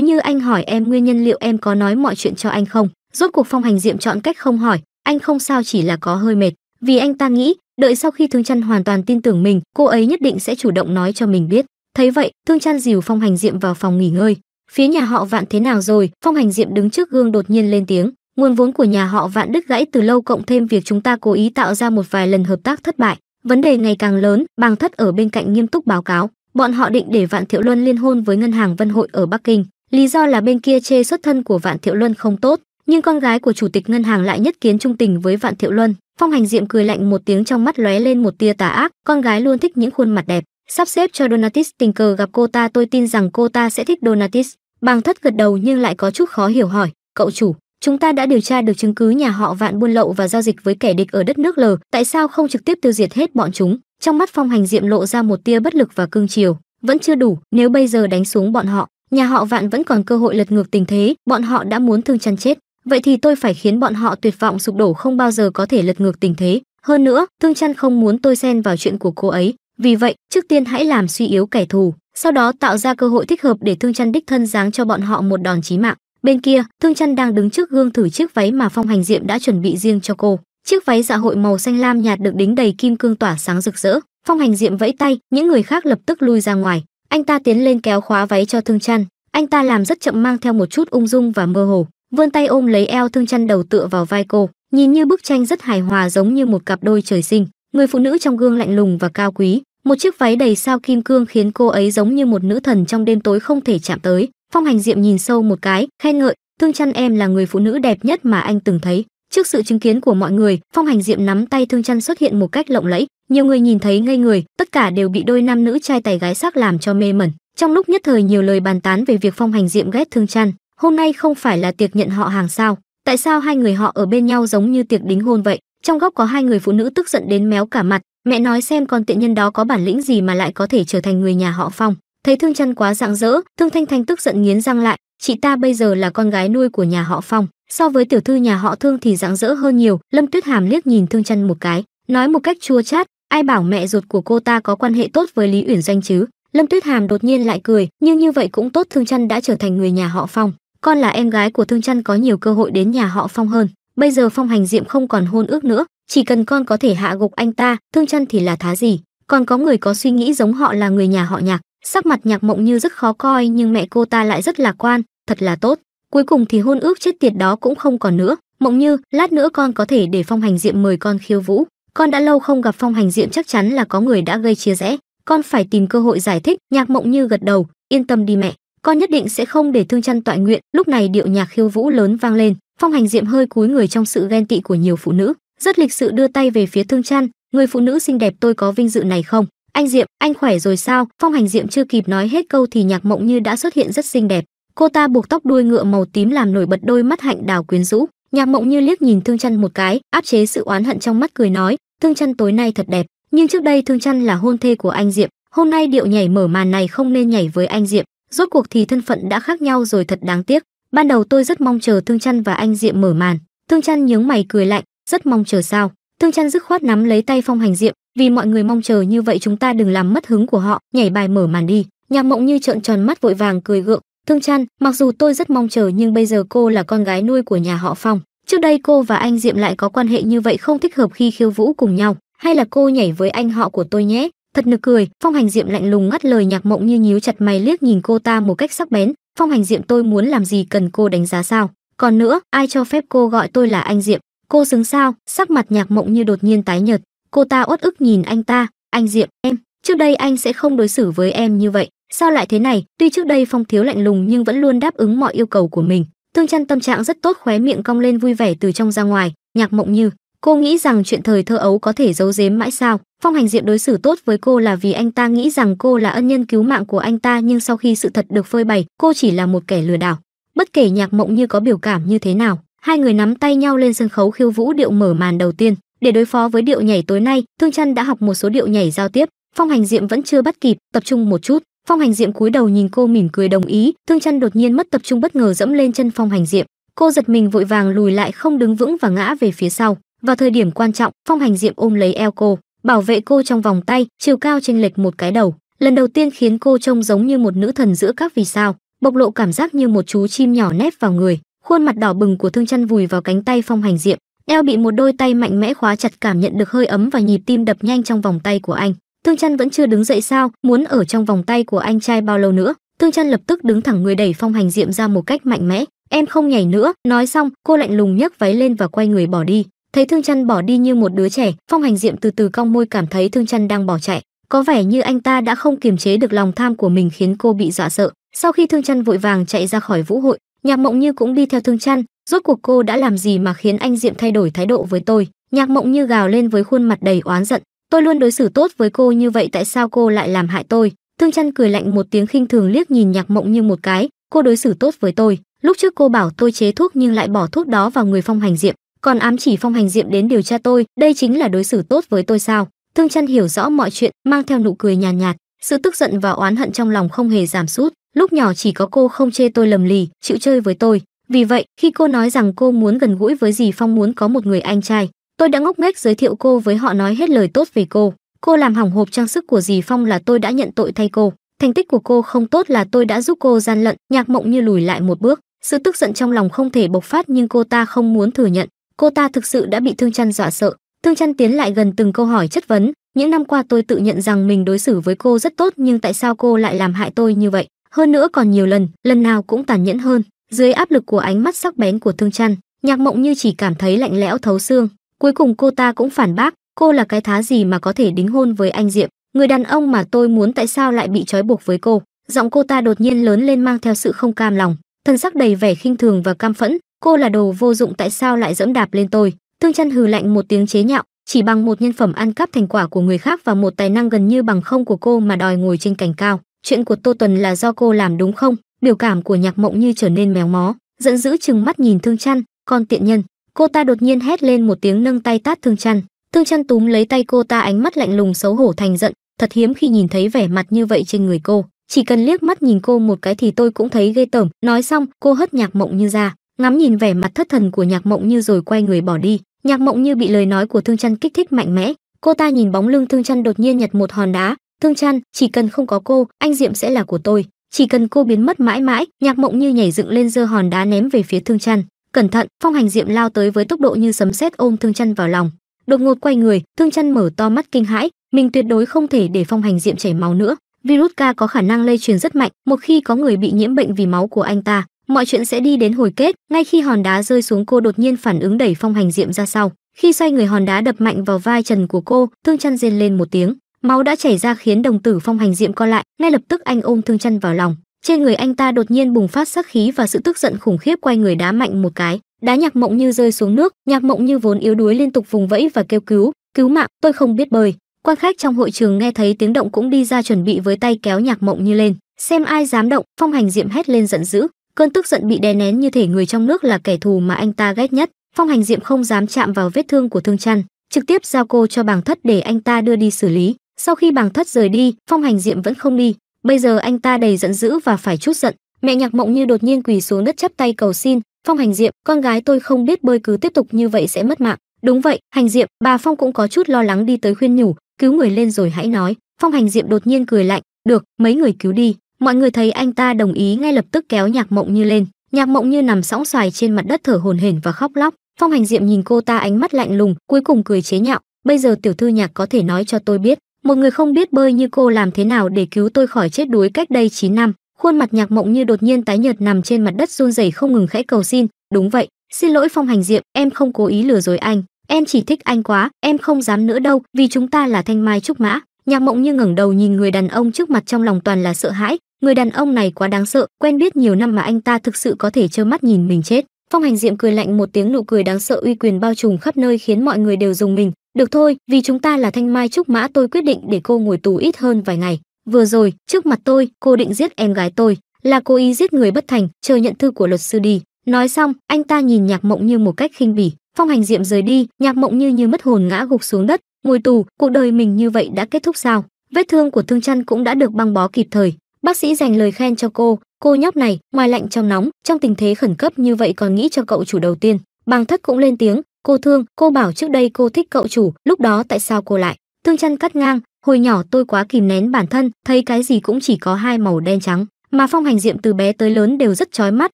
như anh hỏi em nguyên nhân liệu em có nói mọi chuyện cho anh không, rốt cuộc Phong Hành Diệm chọn cách không hỏi, anh không sao chỉ là có hơi mệt, vì anh ta nghĩ, đợi sau khi Thương Chân hoàn toàn tin tưởng mình, cô ấy nhất định sẽ chủ động nói cho mình biết. Thấy vậy, Thương Chân dìu Phong Hành Diệm vào phòng nghỉ ngơi. Phía nhà họ Vạn thế nào rồi? Phong Hành Diệm đứng trước gương đột nhiên lên tiếng, nguồn vốn của nhà họ Vạn đứt gãy từ lâu cộng thêm việc chúng ta cố ý tạo ra một vài lần hợp tác thất bại, vấn đề ngày càng lớn, Bàng Thất ở bên cạnh nghiêm túc báo cáo, bọn họ định để Vạn Thiệu Luân liên hôn với ngân hàng Vân Hội ở Bắc Kinh, Lý do là bên kia chê xuất thân của Vạn Thiệu Luân không tốt, nhưng con gái của chủ tịch ngân hàng lại nhất kiến trung tình với Vạn Thiệu Luân. Phong Hành Diệm cười lạnh một tiếng trong mắt lóe lên một tia tà ác, con gái luôn thích những khuôn mặt đẹp, sắp xếp cho Donatis tình cờ gặp cô ta tôi tin rằng cô ta sẽ thích Donatis. Bàng Thất gật đầu nhưng lại có chút khó hiểu hỏi, cậu chủ, chúng ta đã điều tra được chứng cứ nhà họ Vạn buôn lậu và giao dịch với kẻ địch ở đất nước L, tại sao không trực tiếp tiêu diệt hết bọn chúng? Trong mắt Phong Hành Diệm lộ ra một tia bất lực và cương chiều, vẫn chưa đủ, nếu bây giờ đánh xuống bọn họ, nhà họ Vạn vẫn còn cơ hội lật ngược tình thế, bọn họ đã muốn thương chăn chết, vậy thì tôi phải khiến bọn họ tuyệt vọng sụp đổ không bao giờ có thể lật ngược tình thế. Hơn nữa, Thương Chăn không muốn tôi xen vào chuyện của cô ấy, vì vậy, trước tiên hãy làm suy yếu kẻ thù, sau đó tạo ra cơ hội thích hợp để Thương Chăn đích thân giáng cho bọn họ một đòn chí mạng. Bên kia, Thương Chăn đang đứng trước gương thử chiếc váy mà Phong Hành Diệm đã chuẩn bị riêng cho cô. Chiếc váy dạ hội màu xanh lam nhạt được đính đầy kim cương tỏa sáng rực rỡ. Phong Hành Diệm vẫy tay, những người khác lập tức lui ra ngoài anh ta tiến lên kéo khóa váy cho thương chăn anh ta làm rất chậm mang theo một chút ung dung và mơ hồ vươn tay ôm lấy eo thương chăn đầu tựa vào vai cô nhìn như bức tranh rất hài hòa giống như một cặp đôi trời sinh người phụ nữ trong gương lạnh lùng và cao quý một chiếc váy đầy sao kim cương khiến cô ấy giống như một nữ thần trong đêm tối không thể chạm tới phong hành diệm nhìn sâu một cái khen ngợi thương chăn em là người phụ nữ đẹp nhất mà anh từng thấy trước sự chứng kiến của mọi người phong hành diệm nắm tay thương chăn xuất hiện một cách lộng lẫy nhiều người nhìn thấy ngây người tất cả đều bị đôi nam nữ trai tài gái sắc làm cho mê mẩn trong lúc nhất thời nhiều lời bàn tán về việc phong hành diệm ghét thương chăn hôm nay không phải là tiệc nhận họ hàng sao tại sao hai người họ ở bên nhau giống như tiệc đính hôn vậy trong góc có hai người phụ nữ tức giận đến méo cả mặt mẹ nói xem con tiện nhân đó có bản lĩnh gì mà lại có thể trở thành người nhà họ phong thấy thương chăn quá rạng rỡ thương thanh thanh tức giận nghiến răng lại chị ta bây giờ là con gái nuôi của nhà họ phong so với tiểu thư nhà họ thương thì rạng rỡ hơn nhiều lâm tuyết hàm liếc nhìn thương chăn một cái nói một cách chua chát ai bảo mẹ ruột của cô ta có quan hệ tốt với lý uyển doanh chứ lâm tuyết hàm đột nhiên lại cười nhưng như vậy cũng tốt thương chăn đã trở thành người nhà họ phong con là em gái của thương chăn có nhiều cơ hội đến nhà họ phong hơn bây giờ phong hành diệm không còn hôn ước nữa chỉ cần con có thể hạ gục anh ta thương chăn thì là thá gì còn có người có suy nghĩ giống họ là người nhà họ nhạc sắc mặt nhạc mộng như rất khó coi nhưng mẹ cô ta lại rất lạc quan thật là tốt cuối cùng thì hôn ước chết tiệt đó cũng không còn nữa mộng như lát nữa con có thể để phong hành diệm mời con khiêu vũ con đã lâu không gặp phong hành diệm chắc chắn là có người đã gây chia rẽ con phải tìm cơ hội giải thích nhạc mộng như gật đầu yên tâm đi mẹ con nhất định sẽ không để thương chăn toại nguyện lúc này điệu nhạc khiêu vũ lớn vang lên phong hành diệm hơi cúi người trong sự ghen tị của nhiều phụ nữ rất lịch sự đưa tay về phía thương chăn người phụ nữ xinh đẹp tôi có vinh dự này không anh diệm anh khỏe rồi sao phong hành diệm chưa kịp nói hết câu thì nhạc mộng như đã xuất hiện rất xinh đẹp cô ta buộc tóc đuôi ngựa màu tím làm nổi bật đôi mắt hạnh đào quyến rũ nhạc mộng như liếc nhìn thương chăn một cái áp chế sự oán hận trong mắt cười nói Thương Chân tối nay thật đẹp, nhưng trước đây Thương Chân là hôn thê của anh Diệm, hôm nay điệu nhảy mở màn này không nên nhảy với anh Diệm, rốt cuộc thì thân phận đã khác nhau rồi thật đáng tiếc. Ban đầu tôi rất mong chờ Thương Chân và anh Diệm mở màn. Thương Chân nhướng mày cười lạnh, rất mong chờ sao? Thương Chân dứt khoát nắm lấy tay Phong Hành Diệm, vì mọi người mong chờ như vậy chúng ta đừng làm mất hứng của họ, nhảy bài mở màn đi. Nhạc Mộng Như trợn tròn mắt vội vàng cười gượng, Thương Trăn, mặc dù tôi rất mong chờ nhưng bây giờ cô là con gái nuôi của nhà họ Phong, Trước đây cô và anh Diệm lại có quan hệ như vậy không thích hợp khi khiêu vũ cùng nhau, hay là cô nhảy với anh họ của tôi nhé. Thật nực cười, Phong Hành Diệm lạnh lùng ngắt lời Nhạc Mộng như nhíu chặt mày liếc nhìn cô ta một cách sắc bén. Phong Hành Diệm tôi muốn làm gì cần cô đánh giá sao? Còn nữa, ai cho phép cô gọi tôi là anh Diệm? Cô xứng sao? Sắc mặt Nhạc Mộng như đột nhiên tái nhợt. Cô ta uất ức nhìn anh ta, anh Diệm, em, trước đây anh sẽ không đối xử với em như vậy. Sao lại thế này? Tuy trước đây Phong Thiếu lạnh lùng nhưng vẫn luôn đáp ứng mọi yêu cầu của mình, Thương Chân tâm trạng rất tốt, khóe miệng cong lên vui vẻ từ trong ra ngoài, Nhạc Mộng Như, cô nghĩ rằng chuyện thời thơ ấu có thể giấu giếm mãi sao? Phong Hành Diệp đối xử tốt với cô là vì anh ta nghĩ rằng cô là ân nhân cứu mạng của anh ta, nhưng sau khi sự thật được phơi bày, cô chỉ là một kẻ lừa đảo. Bất kể Nhạc Mộng Như có biểu cảm như thế nào, hai người nắm tay nhau lên sân khấu khiêu vũ điệu mở màn đầu tiên. Để đối phó với điệu nhảy tối nay, Thương Chân đã học một số điệu nhảy giao tiếp, Phong Hành Diệm vẫn chưa bắt kịp, tập trung một chút, Phong Hành Diệm cúi đầu nhìn cô mỉm cười đồng ý, Thương Chân đột nhiên mất tập trung bất ngờ dẫm lên chân Phong Hành Diệm. Cô giật mình vội vàng lùi lại không đứng vững và ngã về phía sau. Vào thời điểm quan trọng, Phong Hành Diệm ôm lấy eo cô, bảo vệ cô trong vòng tay, chiều cao chênh lệch một cái đầu, lần đầu tiên khiến cô trông giống như một nữ thần giữa các vì sao, bộc lộ cảm giác như một chú chim nhỏ nép vào người. Khuôn mặt đỏ bừng của Thương Chân vùi vào cánh tay Phong Hành Diệm, eo bị một đôi tay mạnh mẽ khóa chặt cảm nhận được hơi ấm và nhịp tim đập nhanh trong vòng tay của anh Thương Chân vẫn chưa đứng dậy sao, muốn ở trong vòng tay của anh trai bao lâu nữa? Thương Chân lập tức đứng thẳng người đẩy Phong Hành Diệm ra một cách mạnh mẽ, "Em không nhảy nữa." Nói xong, cô lạnh lùng nhấc váy lên và quay người bỏ đi. Thấy Thương Chân bỏ đi như một đứa trẻ, Phong Hành Diệm từ từ cong môi cảm thấy Thương Chân đang bỏ chạy, có vẻ như anh ta đã không kiềm chế được lòng tham của mình khiến cô bị dọa sợ. Sau khi Thương Chân vội vàng chạy ra khỏi vũ hội, Nhạc Mộng Như cũng đi theo Thương Chân, rốt cuộc cô đã làm gì mà khiến anh Diệm thay đổi thái độ với tôi? Nhạc Mộng Như gào lên với khuôn mặt đầy oán giận, tôi luôn đối xử tốt với cô như vậy tại sao cô lại làm hại tôi thương chăn cười lạnh một tiếng khinh thường liếc nhìn nhạc mộng như một cái cô đối xử tốt với tôi lúc trước cô bảo tôi chế thuốc nhưng lại bỏ thuốc đó vào người phong hành diệm còn ám chỉ phong hành diệm đến điều tra tôi đây chính là đối xử tốt với tôi sao thương chăn hiểu rõ mọi chuyện mang theo nụ cười nhàn nhạt, nhạt sự tức giận và oán hận trong lòng không hề giảm sút lúc nhỏ chỉ có cô không chê tôi lầm lì chịu chơi với tôi vì vậy khi cô nói rằng cô muốn gần gũi với dì phong muốn có một người anh trai Tôi đã ngốc nghếch giới thiệu cô với họ nói hết lời tốt về cô. Cô làm hỏng hộp trang sức của dì Phong là tôi đã nhận tội thay cô. Thành tích của cô không tốt là tôi đã giúp cô gian lận, nhạc mộng như lùi lại một bước. Sự tức giận trong lòng không thể bộc phát nhưng cô ta không muốn thừa nhận. Cô ta thực sự đã bị Thương Chân dọa sợ. Thương Chân tiến lại gần từng câu hỏi chất vấn. Những năm qua tôi tự nhận rằng mình đối xử với cô rất tốt nhưng tại sao cô lại làm hại tôi như vậy? Hơn nữa còn nhiều lần, lần nào cũng tàn nhẫn hơn. Dưới áp lực của ánh mắt sắc bén của Thương Chân, Nhạc Mộng Như chỉ cảm thấy lạnh lẽo thấu xương, Cuối cùng cô ta cũng phản bác, cô là cái thá gì mà có thể đính hôn với anh Diệp, người đàn ông mà tôi muốn tại sao lại bị trói buộc với cô. Giọng cô ta đột nhiên lớn lên mang theo sự không cam lòng, thân sắc đầy vẻ khinh thường và cam phẫn, cô là đồ vô dụng tại sao lại dẫm đạp lên tôi. Thương Chân hừ lạnh một tiếng chế nhạo, chỉ bằng một nhân phẩm ăn cắp thành quả của người khác và một tài năng gần như bằng không của cô mà đòi ngồi trên cành cao. Chuyện của Tô Tuần là do cô làm đúng không? Biểu cảm của Nhạc Mộng như trở nên méo mó, giận dữ chừng mắt nhìn Thương Chân, con tiện nhân, cô ta đột nhiên hét lên một tiếng nâng tay tát thương chăn thương chăn túm lấy tay cô ta ánh mắt lạnh lùng xấu hổ thành giận thật hiếm khi nhìn thấy vẻ mặt như vậy trên người cô chỉ cần liếc mắt nhìn cô một cái thì tôi cũng thấy ghê tởm nói xong cô hất nhạc mộng như ra ngắm nhìn vẻ mặt thất thần của nhạc mộng như rồi quay người bỏ đi nhạc mộng như bị lời nói của thương chăn kích thích mạnh mẽ cô ta nhìn bóng lưng thương chăn đột nhiên nhặt một hòn đá thương chăn chỉ cần không có cô anh diệm sẽ là của tôi chỉ cần cô biến mất mãi mãi nhạc mộng như nhảy dựng lên giơ hòn đá ném về phía thương chăn cẩn thận phong hành diệm lao tới với tốc độ như sấm sét ôm thương chân vào lòng đột ngột quay người thương chân mở to mắt kinh hãi mình tuyệt đối không thể để phong hành diệm chảy máu nữa virus ca có khả năng lây truyền rất mạnh một khi có người bị nhiễm bệnh vì máu của anh ta mọi chuyện sẽ đi đến hồi kết ngay khi hòn đá rơi xuống cô đột nhiên phản ứng đẩy phong hành diệm ra sau khi xoay người hòn đá đập mạnh vào vai trần của cô thương chân rên lên một tiếng máu đã chảy ra khiến đồng tử phong hành diệm co lại ngay lập tức anh ôm thương chân vào lòng trên người anh ta đột nhiên bùng phát sắc khí và sự tức giận khủng khiếp quay người đá mạnh một cái, đá Nhạc Mộng Như rơi xuống nước, Nhạc Mộng Như vốn yếu đuối liên tục vùng vẫy và kêu cứu, "Cứu mạng, tôi không biết bơi." Quan khách trong hội trường nghe thấy tiếng động cũng đi ra chuẩn bị với tay kéo Nhạc Mộng Như lên, xem ai dám động, Phong Hành Diệm hét lên giận dữ, cơn tức giận bị đè nén như thể người trong nước là kẻ thù mà anh ta ghét nhất. Phong Hành Diệm không dám chạm vào vết thương của Thương Trăn, trực tiếp giao cô cho Bàng Thất để anh ta đưa đi xử lý. Sau khi Bàng Thất rời đi, Phong Hành Diệm vẫn không đi, bây giờ anh ta đầy giận dữ và phải chút giận mẹ nhạc mộng như đột nhiên quỳ xuống đất chắp tay cầu xin phong hành diệm con gái tôi không biết bơi cứ tiếp tục như vậy sẽ mất mạng đúng vậy hành diệm bà phong cũng có chút lo lắng đi tới khuyên nhủ cứu người lên rồi hãy nói phong hành diệm đột nhiên cười lạnh được mấy người cứu đi mọi người thấy anh ta đồng ý ngay lập tức kéo nhạc mộng như lên nhạc mộng như nằm sõng xoài trên mặt đất thở hổn hển và khóc lóc phong hành diệm nhìn cô ta ánh mắt lạnh lùng cuối cùng cười chế nhạo bây giờ tiểu thư nhạc có thể nói cho tôi biết một người không biết bơi như cô làm thế nào để cứu tôi khỏi chết đuối cách đây 9 năm. Khuôn mặt nhạc mộng như đột nhiên tái nhợt nằm trên mặt đất run rẩy không ngừng khẽ cầu xin. Đúng vậy, xin lỗi phong hành diệm, em không cố ý lừa dối anh. Em chỉ thích anh quá, em không dám nữa đâu, vì chúng ta là thanh mai trúc mã. Nhạc mộng như ngẩng đầu nhìn người đàn ông trước mặt trong lòng toàn là sợ hãi. Người đàn ông này quá đáng sợ, quen biết nhiều năm mà anh ta thực sự có thể trơ mắt nhìn mình chết. Phong hành diệm cười lạnh một tiếng nụ cười đáng sợ uy quyền bao trùm khắp nơi khiến mọi người đều dùng mình, được thôi, vì chúng ta là thanh mai trúc mã tôi quyết định để cô ngồi tù ít hơn vài ngày. Vừa rồi, trước mặt tôi, cô định giết em gái tôi, là cô ý giết người bất thành, chờ nhận thư của luật sư đi. Nói xong, anh ta nhìn Nhạc Mộng Như một cách khinh bỉ, Phong Hành Diệm rời đi, Nhạc Mộng Như như mất hồn ngã gục xuống đất, ngồi tù, cuộc đời mình như vậy đã kết thúc sao? Vết thương của Thương Chân cũng đã được băng bó kịp thời, bác sĩ dành lời khen cho cô, cô nhóc này, ngoài lạnh trong nóng, trong tình thế khẩn cấp như vậy còn nghĩ cho cậu chủ đầu tiên. Bàng Thất cũng lên tiếng, cô thương cô bảo trước đây cô thích cậu chủ lúc đó tại sao cô lại Thương chân cắt ngang hồi nhỏ tôi quá kìm nén bản thân thấy cái gì cũng chỉ có hai màu đen trắng mà phong hành diệm từ bé tới lớn đều rất chói mắt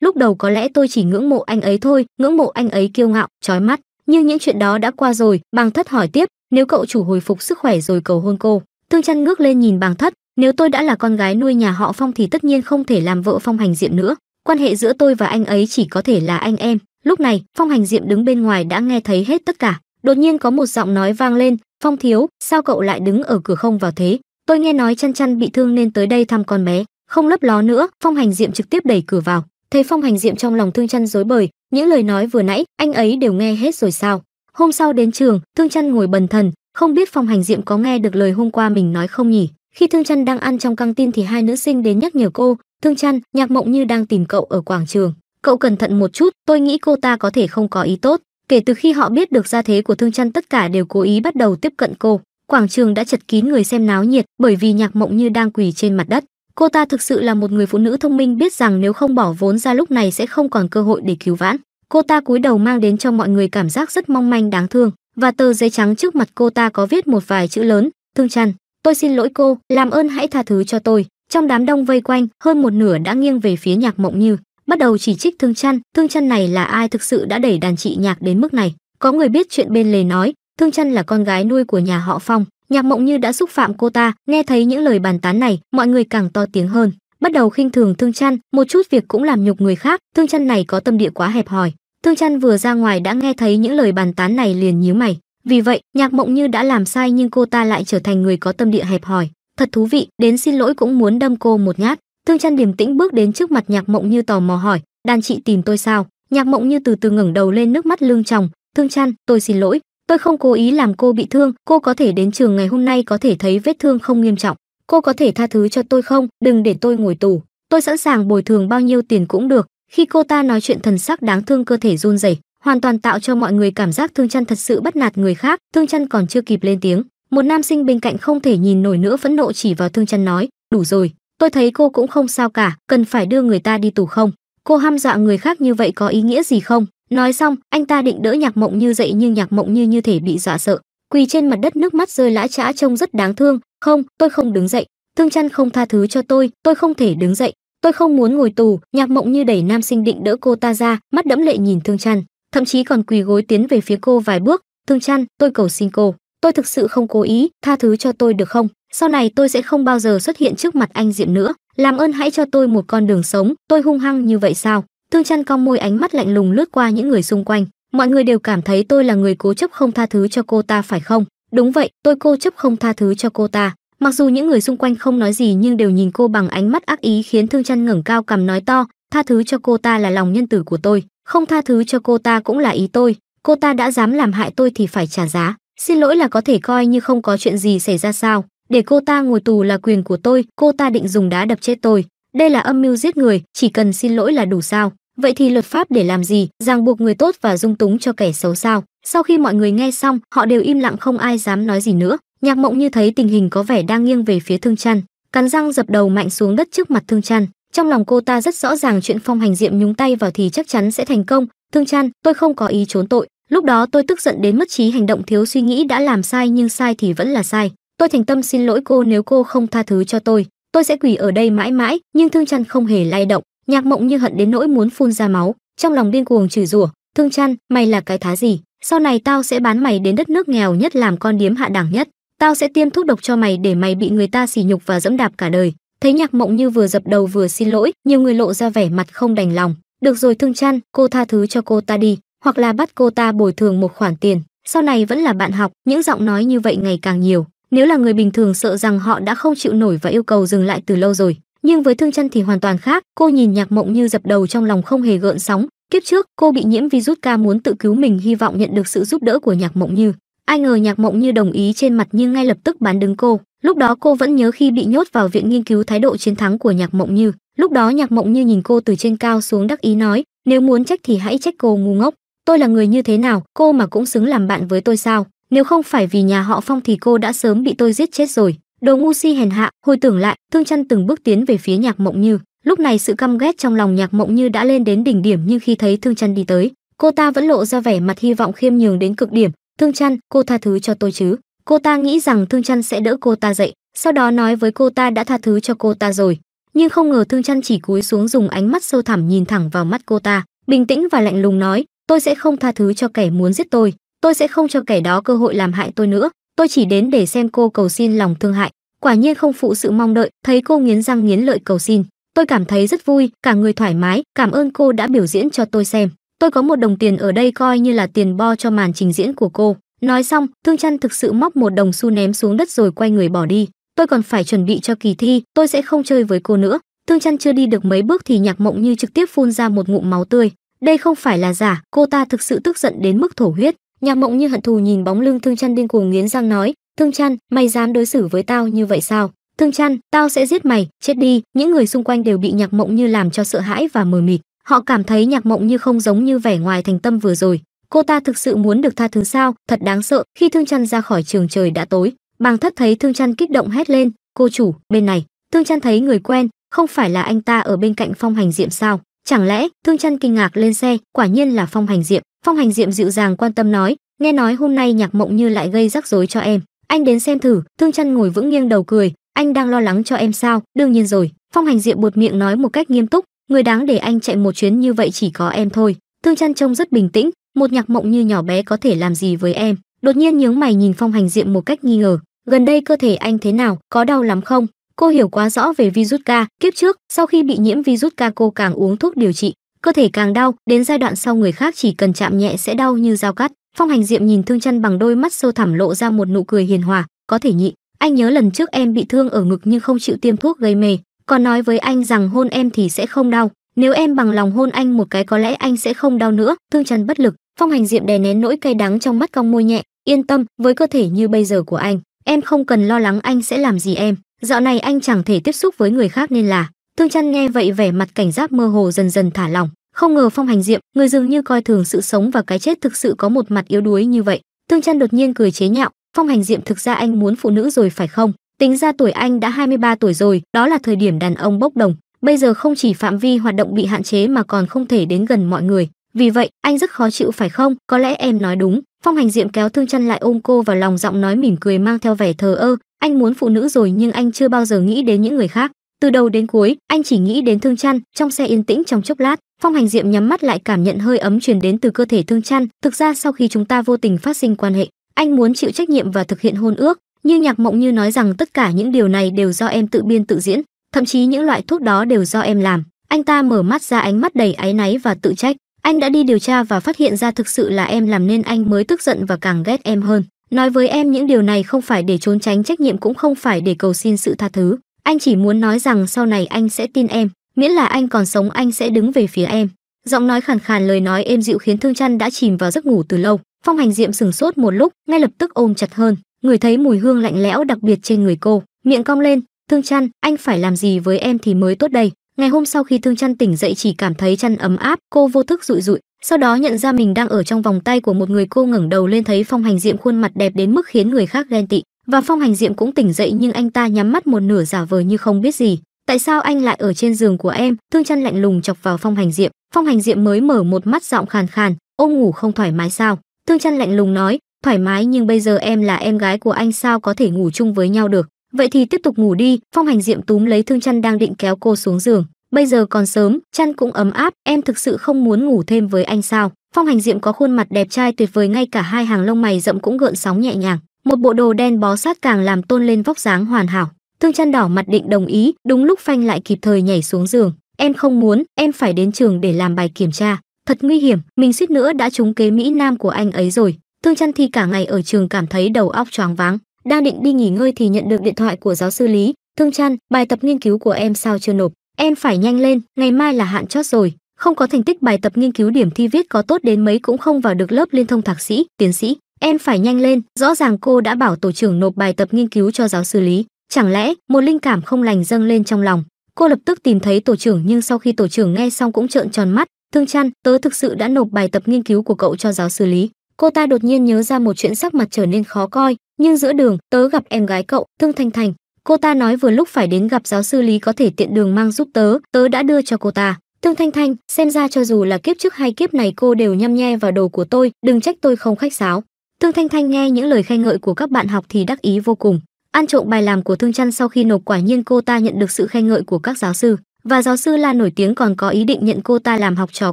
lúc đầu có lẽ tôi chỉ ngưỡng mộ anh ấy thôi ngưỡng mộ anh ấy kiêu ngạo chói mắt nhưng những chuyện đó đã qua rồi bàng thất hỏi tiếp nếu cậu chủ hồi phục sức khỏe rồi cầu hôn cô Thương Chân ngước lên nhìn bàng thất nếu tôi đã là con gái nuôi nhà họ phong thì tất nhiên không thể làm vợ phong hành diệm nữa quan hệ giữa tôi và anh ấy chỉ có thể là anh em lúc này phong hành diệm đứng bên ngoài đã nghe thấy hết tất cả đột nhiên có một giọng nói vang lên phong thiếu sao cậu lại đứng ở cửa không vào thế tôi nghe nói chăn chăn bị thương nên tới đây thăm con bé không lấp ló nữa phong hành diệm trực tiếp đẩy cửa vào thấy phong hành diệm trong lòng thương chăn rối bời những lời nói vừa nãy anh ấy đều nghe hết rồi sao hôm sau đến trường thương chăn ngồi bần thần không biết phong hành diệm có nghe được lời hôm qua mình nói không nhỉ khi thương chăn đang ăn trong căng tin thì hai nữ sinh đến nhắc nhở cô thương chăn nhạc mộng như đang tìm cậu ở quảng trường cậu cẩn thận một chút tôi nghĩ cô ta có thể không có ý tốt kể từ khi họ biết được gia thế của thương chăn tất cả đều cố ý bắt đầu tiếp cận cô quảng trường đã chật kín người xem náo nhiệt bởi vì nhạc mộng như đang quỳ trên mặt đất cô ta thực sự là một người phụ nữ thông minh biết rằng nếu không bỏ vốn ra lúc này sẽ không còn cơ hội để cứu vãn cô ta cúi đầu mang đến cho mọi người cảm giác rất mong manh đáng thương và tờ giấy trắng trước mặt cô ta có viết một vài chữ lớn thương trăn, tôi xin lỗi cô làm ơn hãy tha thứ cho tôi trong đám đông vây quanh hơn một nửa đã nghiêng về phía nhạc mộng như bắt đầu chỉ trích thương chăn thương chăn này là ai thực sự đã đẩy đàn chị nhạc đến mức này có người biết chuyện bên lề nói thương chăn là con gái nuôi của nhà họ phong nhạc mộng như đã xúc phạm cô ta nghe thấy những lời bàn tán này mọi người càng to tiếng hơn bắt đầu khinh thường thương chăn một chút việc cũng làm nhục người khác thương chăn này có tâm địa quá hẹp hòi thương chăn vừa ra ngoài đã nghe thấy những lời bàn tán này liền nhíu mày vì vậy nhạc mộng như đã làm sai nhưng cô ta lại trở thành người có tâm địa hẹp hòi thật thú vị đến xin lỗi cũng muốn đâm cô một nhát Thương Chân điềm tĩnh bước đến trước mặt Nhạc Mộng Như tò mò hỏi, "Đan chị tìm tôi sao?" Nhạc Mộng Như từ từ ngẩng đầu lên nước mắt lưng tròng, "Thương Chân, tôi xin lỗi, tôi không cố ý làm cô bị thương, cô có thể đến trường ngày hôm nay có thể thấy vết thương không nghiêm trọng, cô có thể tha thứ cho tôi không? Đừng để tôi ngồi tù, tôi sẵn sàng bồi thường bao nhiêu tiền cũng được." Khi cô ta nói chuyện thần sắc đáng thương cơ thể run rẩy, hoàn toàn tạo cho mọi người cảm giác Thương Chân thật sự bắt nạt người khác, Thương Chân còn chưa kịp lên tiếng, một nam sinh bên cạnh không thể nhìn nổi nữa phẫn nộ chỉ vào Thương Chân nói, "Đủ rồi, tôi thấy cô cũng không sao cả cần phải đưa người ta đi tù không cô ham dọa người khác như vậy có ý nghĩa gì không nói xong anh ta định đỡ nhạc mộng như dậy nhưng nhạc mộng như như thể bị dọa sợ quỳ trên mặt đất nước mắt rơi lã trã trông rất đáng thương không tôi không đứng dậy thương chăn không tha thứ cho tôi tôi không thể đứng dậy tôi không muốn ngồi tù nhạc mộng như đẩy nam sinh định đỡ cô ta ra mắt đẫm lệ nhìn thương chăn thậm chí còn quỳ gối tiến về phía cô vài bước thương chăn tôi cầu xin cô tôi thực sự không cố ý tha thứ cho tôi được không sau này tôi sẽ không bao giờ xuất hiện trước mặt anh diệm nữa làm ơn hãy cho tôi một con đường sống tôi hung hăng như vậy sao thương chăn cong môi ánh mắt lạnh lùng lướt qua những người xung quanh mọi người đều cảm thấy tôi là người cố chấp không tha thứ cho cô ta phải không đúng vậy tôi cố chấp không tha thứ cho cô ta mặc dù những người xung quanh không nói gì nhưng đều nhìn cô bằng ánh mắt ác ý khiến thương chăn ngẩng cao cằm nói to tha thứ cho cô ta là lòng nhân tử của tôi không tha thứ cho cô ta cũng là ý tôi cô ta đã dám làm hại tôi thì phải trả giá xin lỗi là có thể coi như không có chuyện gì xảy ra sao để cô ta ngồi tù là quyền của tôi cô ta định dùng đá đập chết tôi đây là âm mưu giết người chỉ cần xin lỗi là đủ sao vậy thì luật pháp để làm gì ràng buộc người tốt và dung túng cho kẻ xấu sao sau khi mọi người nghe xong họ đều im lặng không ai dám nói gì nữa nhạc mộng như thấy tình hình có vẻ đang nghiêng về phía thương chăn cắn răng dập đầu mạnh xuống đất trước mặt thương chăn trong lòng cô ta rất rõ ràng chuyện phong hành diệm nhúng tay vào thì chắc chắn sẽ thành công thương chăn tôi không có ý trốn tội lúc đó tôi tức giận đến mất trí hành động thiếu suy nghĩ đã làm sai nhưng sai thì vẫn là sai tôi thành tâm xin lỗi cô nếu cô không tha thứ cho tôi tôi sẽ quỳ ở đây mãi mãi nhưng thương chăn không hề lay động nhạc mộng như hận đến nỗi muốn phun ra máu trong lòng điên cuồng chửi rủa thương chăn mày là cái thá gì sau này tao sẽ bán mày đến đất nước nghèo nhất làm con điếm hạ đẳng nhất tao sẽ tiêm thuốc độc cho mày để mày bị người ta sỉ nhục và dẫm đạp cả đời thấy nhạc mộng như vừa dập đầu vừa xin lỗi nhiều người lộ ra vẻ mặt không đành lòng được rồi thương chăn cô tha thứ cho cô ta đi hoặc là bắt cô ta bồi thường một khoản tiền sau này vẫn là bạn học những giọng nói như vậy ngày càng nhiều nếu là người bình thường sợ rằng họ đã không chịu nổi và yêu cầu dừng lại từ lâu rồi, nhưng với Thương Chân thì hoàn toàn khác, cô nhìn Nhạc Mộng như dập đầu trong lòng không hề gợn sóng, kiếp trước cô bị nhiễm virus ca muốn tự cứu mình hy vọng nhận được sự giúp đỡ của Nhạc Mộng Như. Ai ngờ Nhạc Mộng Như đồng ý trên mặt nhưng ngay lập tức bán đứng cô, lúc đó cô vẫn nhớ khi bị nhốt vào viện nghiên cứu thái độ chiến thắng của Nhạc Mộng Như, lúc đó Nhạc Mộng Như nhìn cô từ trên cao xuống đắc ý nói, nếu muốn trách thì hãy trách cô ngu ngốc, tôi là người như thế nào, cô mà cũng xứng làm bạn với tôi sao? nếu không phải vì nhà họ phong thì cô đã sớm bị tôi giết chết rồi đồ ngu si hèn hạ hồi tưởng lại thương chăn từng bước tiến về phía nhạc mộng như lúc này sự căm ghét trong lòng nhạc mộng như đã lên đến đỉnh điểm nhưng khi thấy thương chăn đi tới cô ta vẫn lộ ra vẻ mặt hy vọng khiêm nhường đến cực điểm thương chăn cô tha thứ cho tôi chứ cô ta nghĩ rằng thương chăn sẽ đỡ cô ta dậy sau đó nói với cô ta đã tha thứ cho cô ta rồi nhưng không ngờ thương chăn chỉ cúi xuống dùng ánh mắt sâu thẳm nhìn thẳng vào mắt cô ta bình tĩnh và lạnh lùng nói tôi sẽ không tha thứ cho kẻ muốn giết tôi tôi sẽ không cho kẻ đó cơ hội làm hại tôi nữa tôi chỉ đến để xem cô cầu xin lòng thương hại quả nhiên không phụ sự mong đợi thấy cô nghiến răng nghiến lợi cầu xin tôi cảm thấy rất vui cả người thoải mái cảm ơn cô đã biểu diễn cho tôi xem tôi có một đồng tiền ở đây coi như là tiền bo cho màn trình diễn của cô nói xong thương chăn thực sự móc một đồng xu ném xuống đất rồi quay người bỏ đi tôi còn phải chuẩn bị cho kỳ thi tôi sẽ không chơi với cô nữa thương chăn chưa đi được mấy bước thì nhạc mộng như trực tiếp phun ra một ngụm máu tươi đây không phải là giả cô ta thực sự tức giận đến mức thổ huyết nhạc mộng như hận thù nhìn bóng lưng thương chăn điên cuồng nghiến răng nói thương chăn mày dám đối xử với tao như vậy sao thương chăn tao sẽ giết mày chết đi những người xung quanh đều bị nhạc mộng như làm cho sợ hãi và mờ mịt họ cảm thấy nhạc mộng như không giống như vẻ ngoài thành tâm vừa rồi cô ta thực sự muốn được tha thứ sao thật đáng sợ khi thương chăn ra khỏi trường trời đã tối bàng thất thấy thương chăn kích động hét lên cô chủ bên này thương chăn thấy người quen không phải là anh ta ở bên cạnh phong hành diệm sao chẳng lẽ thương chăn kinh ngạc lên xe quả nhiên là phong hành diệm phong hành diệm dịu dàng quan tâm nói nghe nói hôm nay nhạc mộng như lại gây rắc rối cho em anh đến xem thử thương chăn ngồi vững nghiêng đầu cười anh đang lo lắng cho em sao đương nhiên rồi phong hành diệm buột miệng nói một cách nghiêm túc người đáng để anh chạy một chuyến như vậy chỉ có em thôi thương chăn trông rất bình tĩnh một nhạc mộng như nhỏ bé có thể làm gì với em đột nhiên nhướng mày nhìn phong hành diệm một cách nghi ngờ gần đây cơ thể anh thế nào có đau lắm không cô hiểu quá rõ về virus ca kiếp trước sau khi bị nhiễm virus ca cô càng uống thuốc điều trị cơ thể càng đau đến giai đoạn sau người khác chỉ cần chạm nhẹ sẽ đau như dao cắt phong hành diệm nhìn thương chân bằng đôi mắt sâu thẳm lộ ra một nụ cười hiền hòa có thể nhị anh nhớ lần trước em bị thương ở ngực nhưng không chịu tiêm thuốc gây mê còn nói với anh rằng hôn em thì sẽ không đau nếu em bằng lòng hôn anh một cái có lẽ anh sẽ không đau nữa thương chân bất lực phong hành diệm đè nén nỗi cay đắng trong mắt cong môi nhẹ yên tâm với cơ thể như bây giờ của anh em không cần lo lắng anh sẽ làm gì em dạo này anh chẳng thể tiếp xúc với người khác nên là thương chân nghe vậy vẻ mặt cảnh giác mơ hồ dần dần thả lỏng không ngờ Phong Hành Diệm, người dường như coi thường sự sống và cái chết thực sự có một mặt yếu đuối như vậy. Thương Trăn đột nhiên cười chế nhạo, Phong Hành Diệm thực ra anh muốn phụ nữ rồi phải không? Tính ra tuổi anh đã 23 tuổi rồi, đó là thời điểm đàn ông bốc đồng. Bây giờ không chỉ phạm vi hoạt động bị hạn chế mà còn không thể đến gần mọi người. Vì vậy, anh rất khó chịu phải không? Có lẽ em nói đúng. Phong Hành Diệm kéo Thương Chân lại ôm cô vào lòng giọng nói mỉm cười mang theo vẻ thờ ơ. Anh muốn phụ nữ rồi nhưng anh chưa bao giờ nghĩ đến những người khác. Từ đầu đến cuối, anh chỉ nghĩ đến Thương Chân. Trong xe yên tĩnh trong chốc lát, Phong Hành Diệm nhắm mắt lại cảm nhận hơi ấm truyền đến từ cơ thể Thương Chăn, thực ra sau khi chúng ta vô tình phát sinh quan hệ, anh muốn chịu trách nhiệm và thực hiện hôn ước, nhưng Nhạc Mộng Như nói rằng tất cả những điều này đều do em tự biên tự diễn, thậm chí những loại thuốc đó đều do em làm. Anh ta mở mắt ra ánh mắt đầy áy náy và tự trách, anh đã đi điều tra và phát hiện ra thực sự là em làm nên anh mới tức giận và càng ghét em hơn. Nói với em những điều này không phải để trốn tránh trách nhiệm cũng không phải để cầu xin sự tha thứ, anh chỉ muốn nói rằng sau này anh sẽ tin em, miễn là anh còn sống anh sẽ đứng về phía em giọng nói khàn khàn lời nói êm dịu khiến thương chăn đã chìm vào giấc ngủ từ lâu phong hành diệm sừng sốt một lúc ngay lập tức ôm chặt hơn người thấy mùi hương lạnh lẽo đặc biệt trên người cô miệng cong lên thương chăn anh phải làm gì với em thì mới tốt đây ngày hôm sau khi thương chăn tỉnh dậy chỉ cảm thấy chăn ấm áp cô vô thức rụi rụi sau đó nhận ra mình đang ở trong vòng tay của một người cô ngẩng đầu lên thấy phong hành diệm khuôn mặt đẹp đến mức khiến người khác ghen tị và phong hành diệm cũng tỉnh dậy nhưng anh ta nhắm mắt một nửa giả vờ như không biết gì tại sao anh lại ở trên giường của em thương chăn lạnh lùng chọc vào phong hành diệm phong hành diệm mới mở một mắt giọng khàn khàn ôm ngủ không thoải mái sao thương chăn lạnh lùng nói thoải mái nhưng bây giờ em là em gái của anh sao có thể ngủ chung với nhau được vậy thì tiếp tục ngủ đi phong hành diệm túm lấy thương chăn đang định kéo cô xuống giường bây giờ còn sớm chăn cũng ấm áp em thực sự không muốn ngủ thêm với anh sao phong hành diệm có khuôn mặt đẹp trai tuyệt vời ngay cả hai hàng lông mày rậm cũng gợn sóng nhẹ nhàng một bộ đồ đen bó sát càng làm tôn lên vóc dáng hoàn hảo Thương chăn đỏ mặt định đồng ý, đúng lúc Phanh lại kịp thời nhảy xuống giường. Em không muốn, em phải đến trường để làm bài kiểm tra. Thật nguy hiểm, mình suýt nữa đã trúng kế Mỹ Nam của anh ấy rồi. Thương chăn thì cả ngày ở trường cảm thấy đầu óc choáng váng. Đang định đi nghỉ ngơi thì nhận được điện thoại của giáo sư Lý. Thương chăn, bài tập nghiên cứu của em sao chưa nộp? Em phải nhanh lên, ngày mai là hạn chót rồi. Không có thành tích bài tập nghiên cứu điểm thi viết có tốt đến mấy cũng không vào được lớp liên thông thạc sĩ, tiến sĩ. Em phải nhanh lên, rõ ràng cô đã bảo tổ trưởng nộp bài tập nghiên cứu cho giáo sư Lý chẳng lẽ một linh cảm không lành dâng lên trong lòng cô lập tức tìm thấy tổ trưởng nhưng sau khi tổ trưởng nghe xong cũng trợn tròn mắt thương chăn tớ thực sự đã nộp bài tập nghiên cứu của cậu cho giáo sư lý cô ta đột nhiên nhớ ra một chuyện sắc mặt trở nên khó coi nhưng giữa đường tớ gặp em gái cậu thương thanh thanh cô ta nói vừa lúc phải đến gặp giáo sư lý có thể tiện đường mang giúp tớ tớ đã đưa cho cô ta thương thanh thanh xem ra cho dù là kiếp trước hay kiếp này cô đều nhăm nhe vào đồ của tôi đừng trách tôi không khách sáo thương thanh thanh nghe những lời khen ngợi của các bạn học thì đắc ý vô cùng Ăn trộm bài làm của Thương Trăn sau khi nộp quả nhiên cô ta nhận được sự khen ngợi của các giáo sư, và giáo sư La nổi tiếng còn có ý định nhận cô ta làm học trò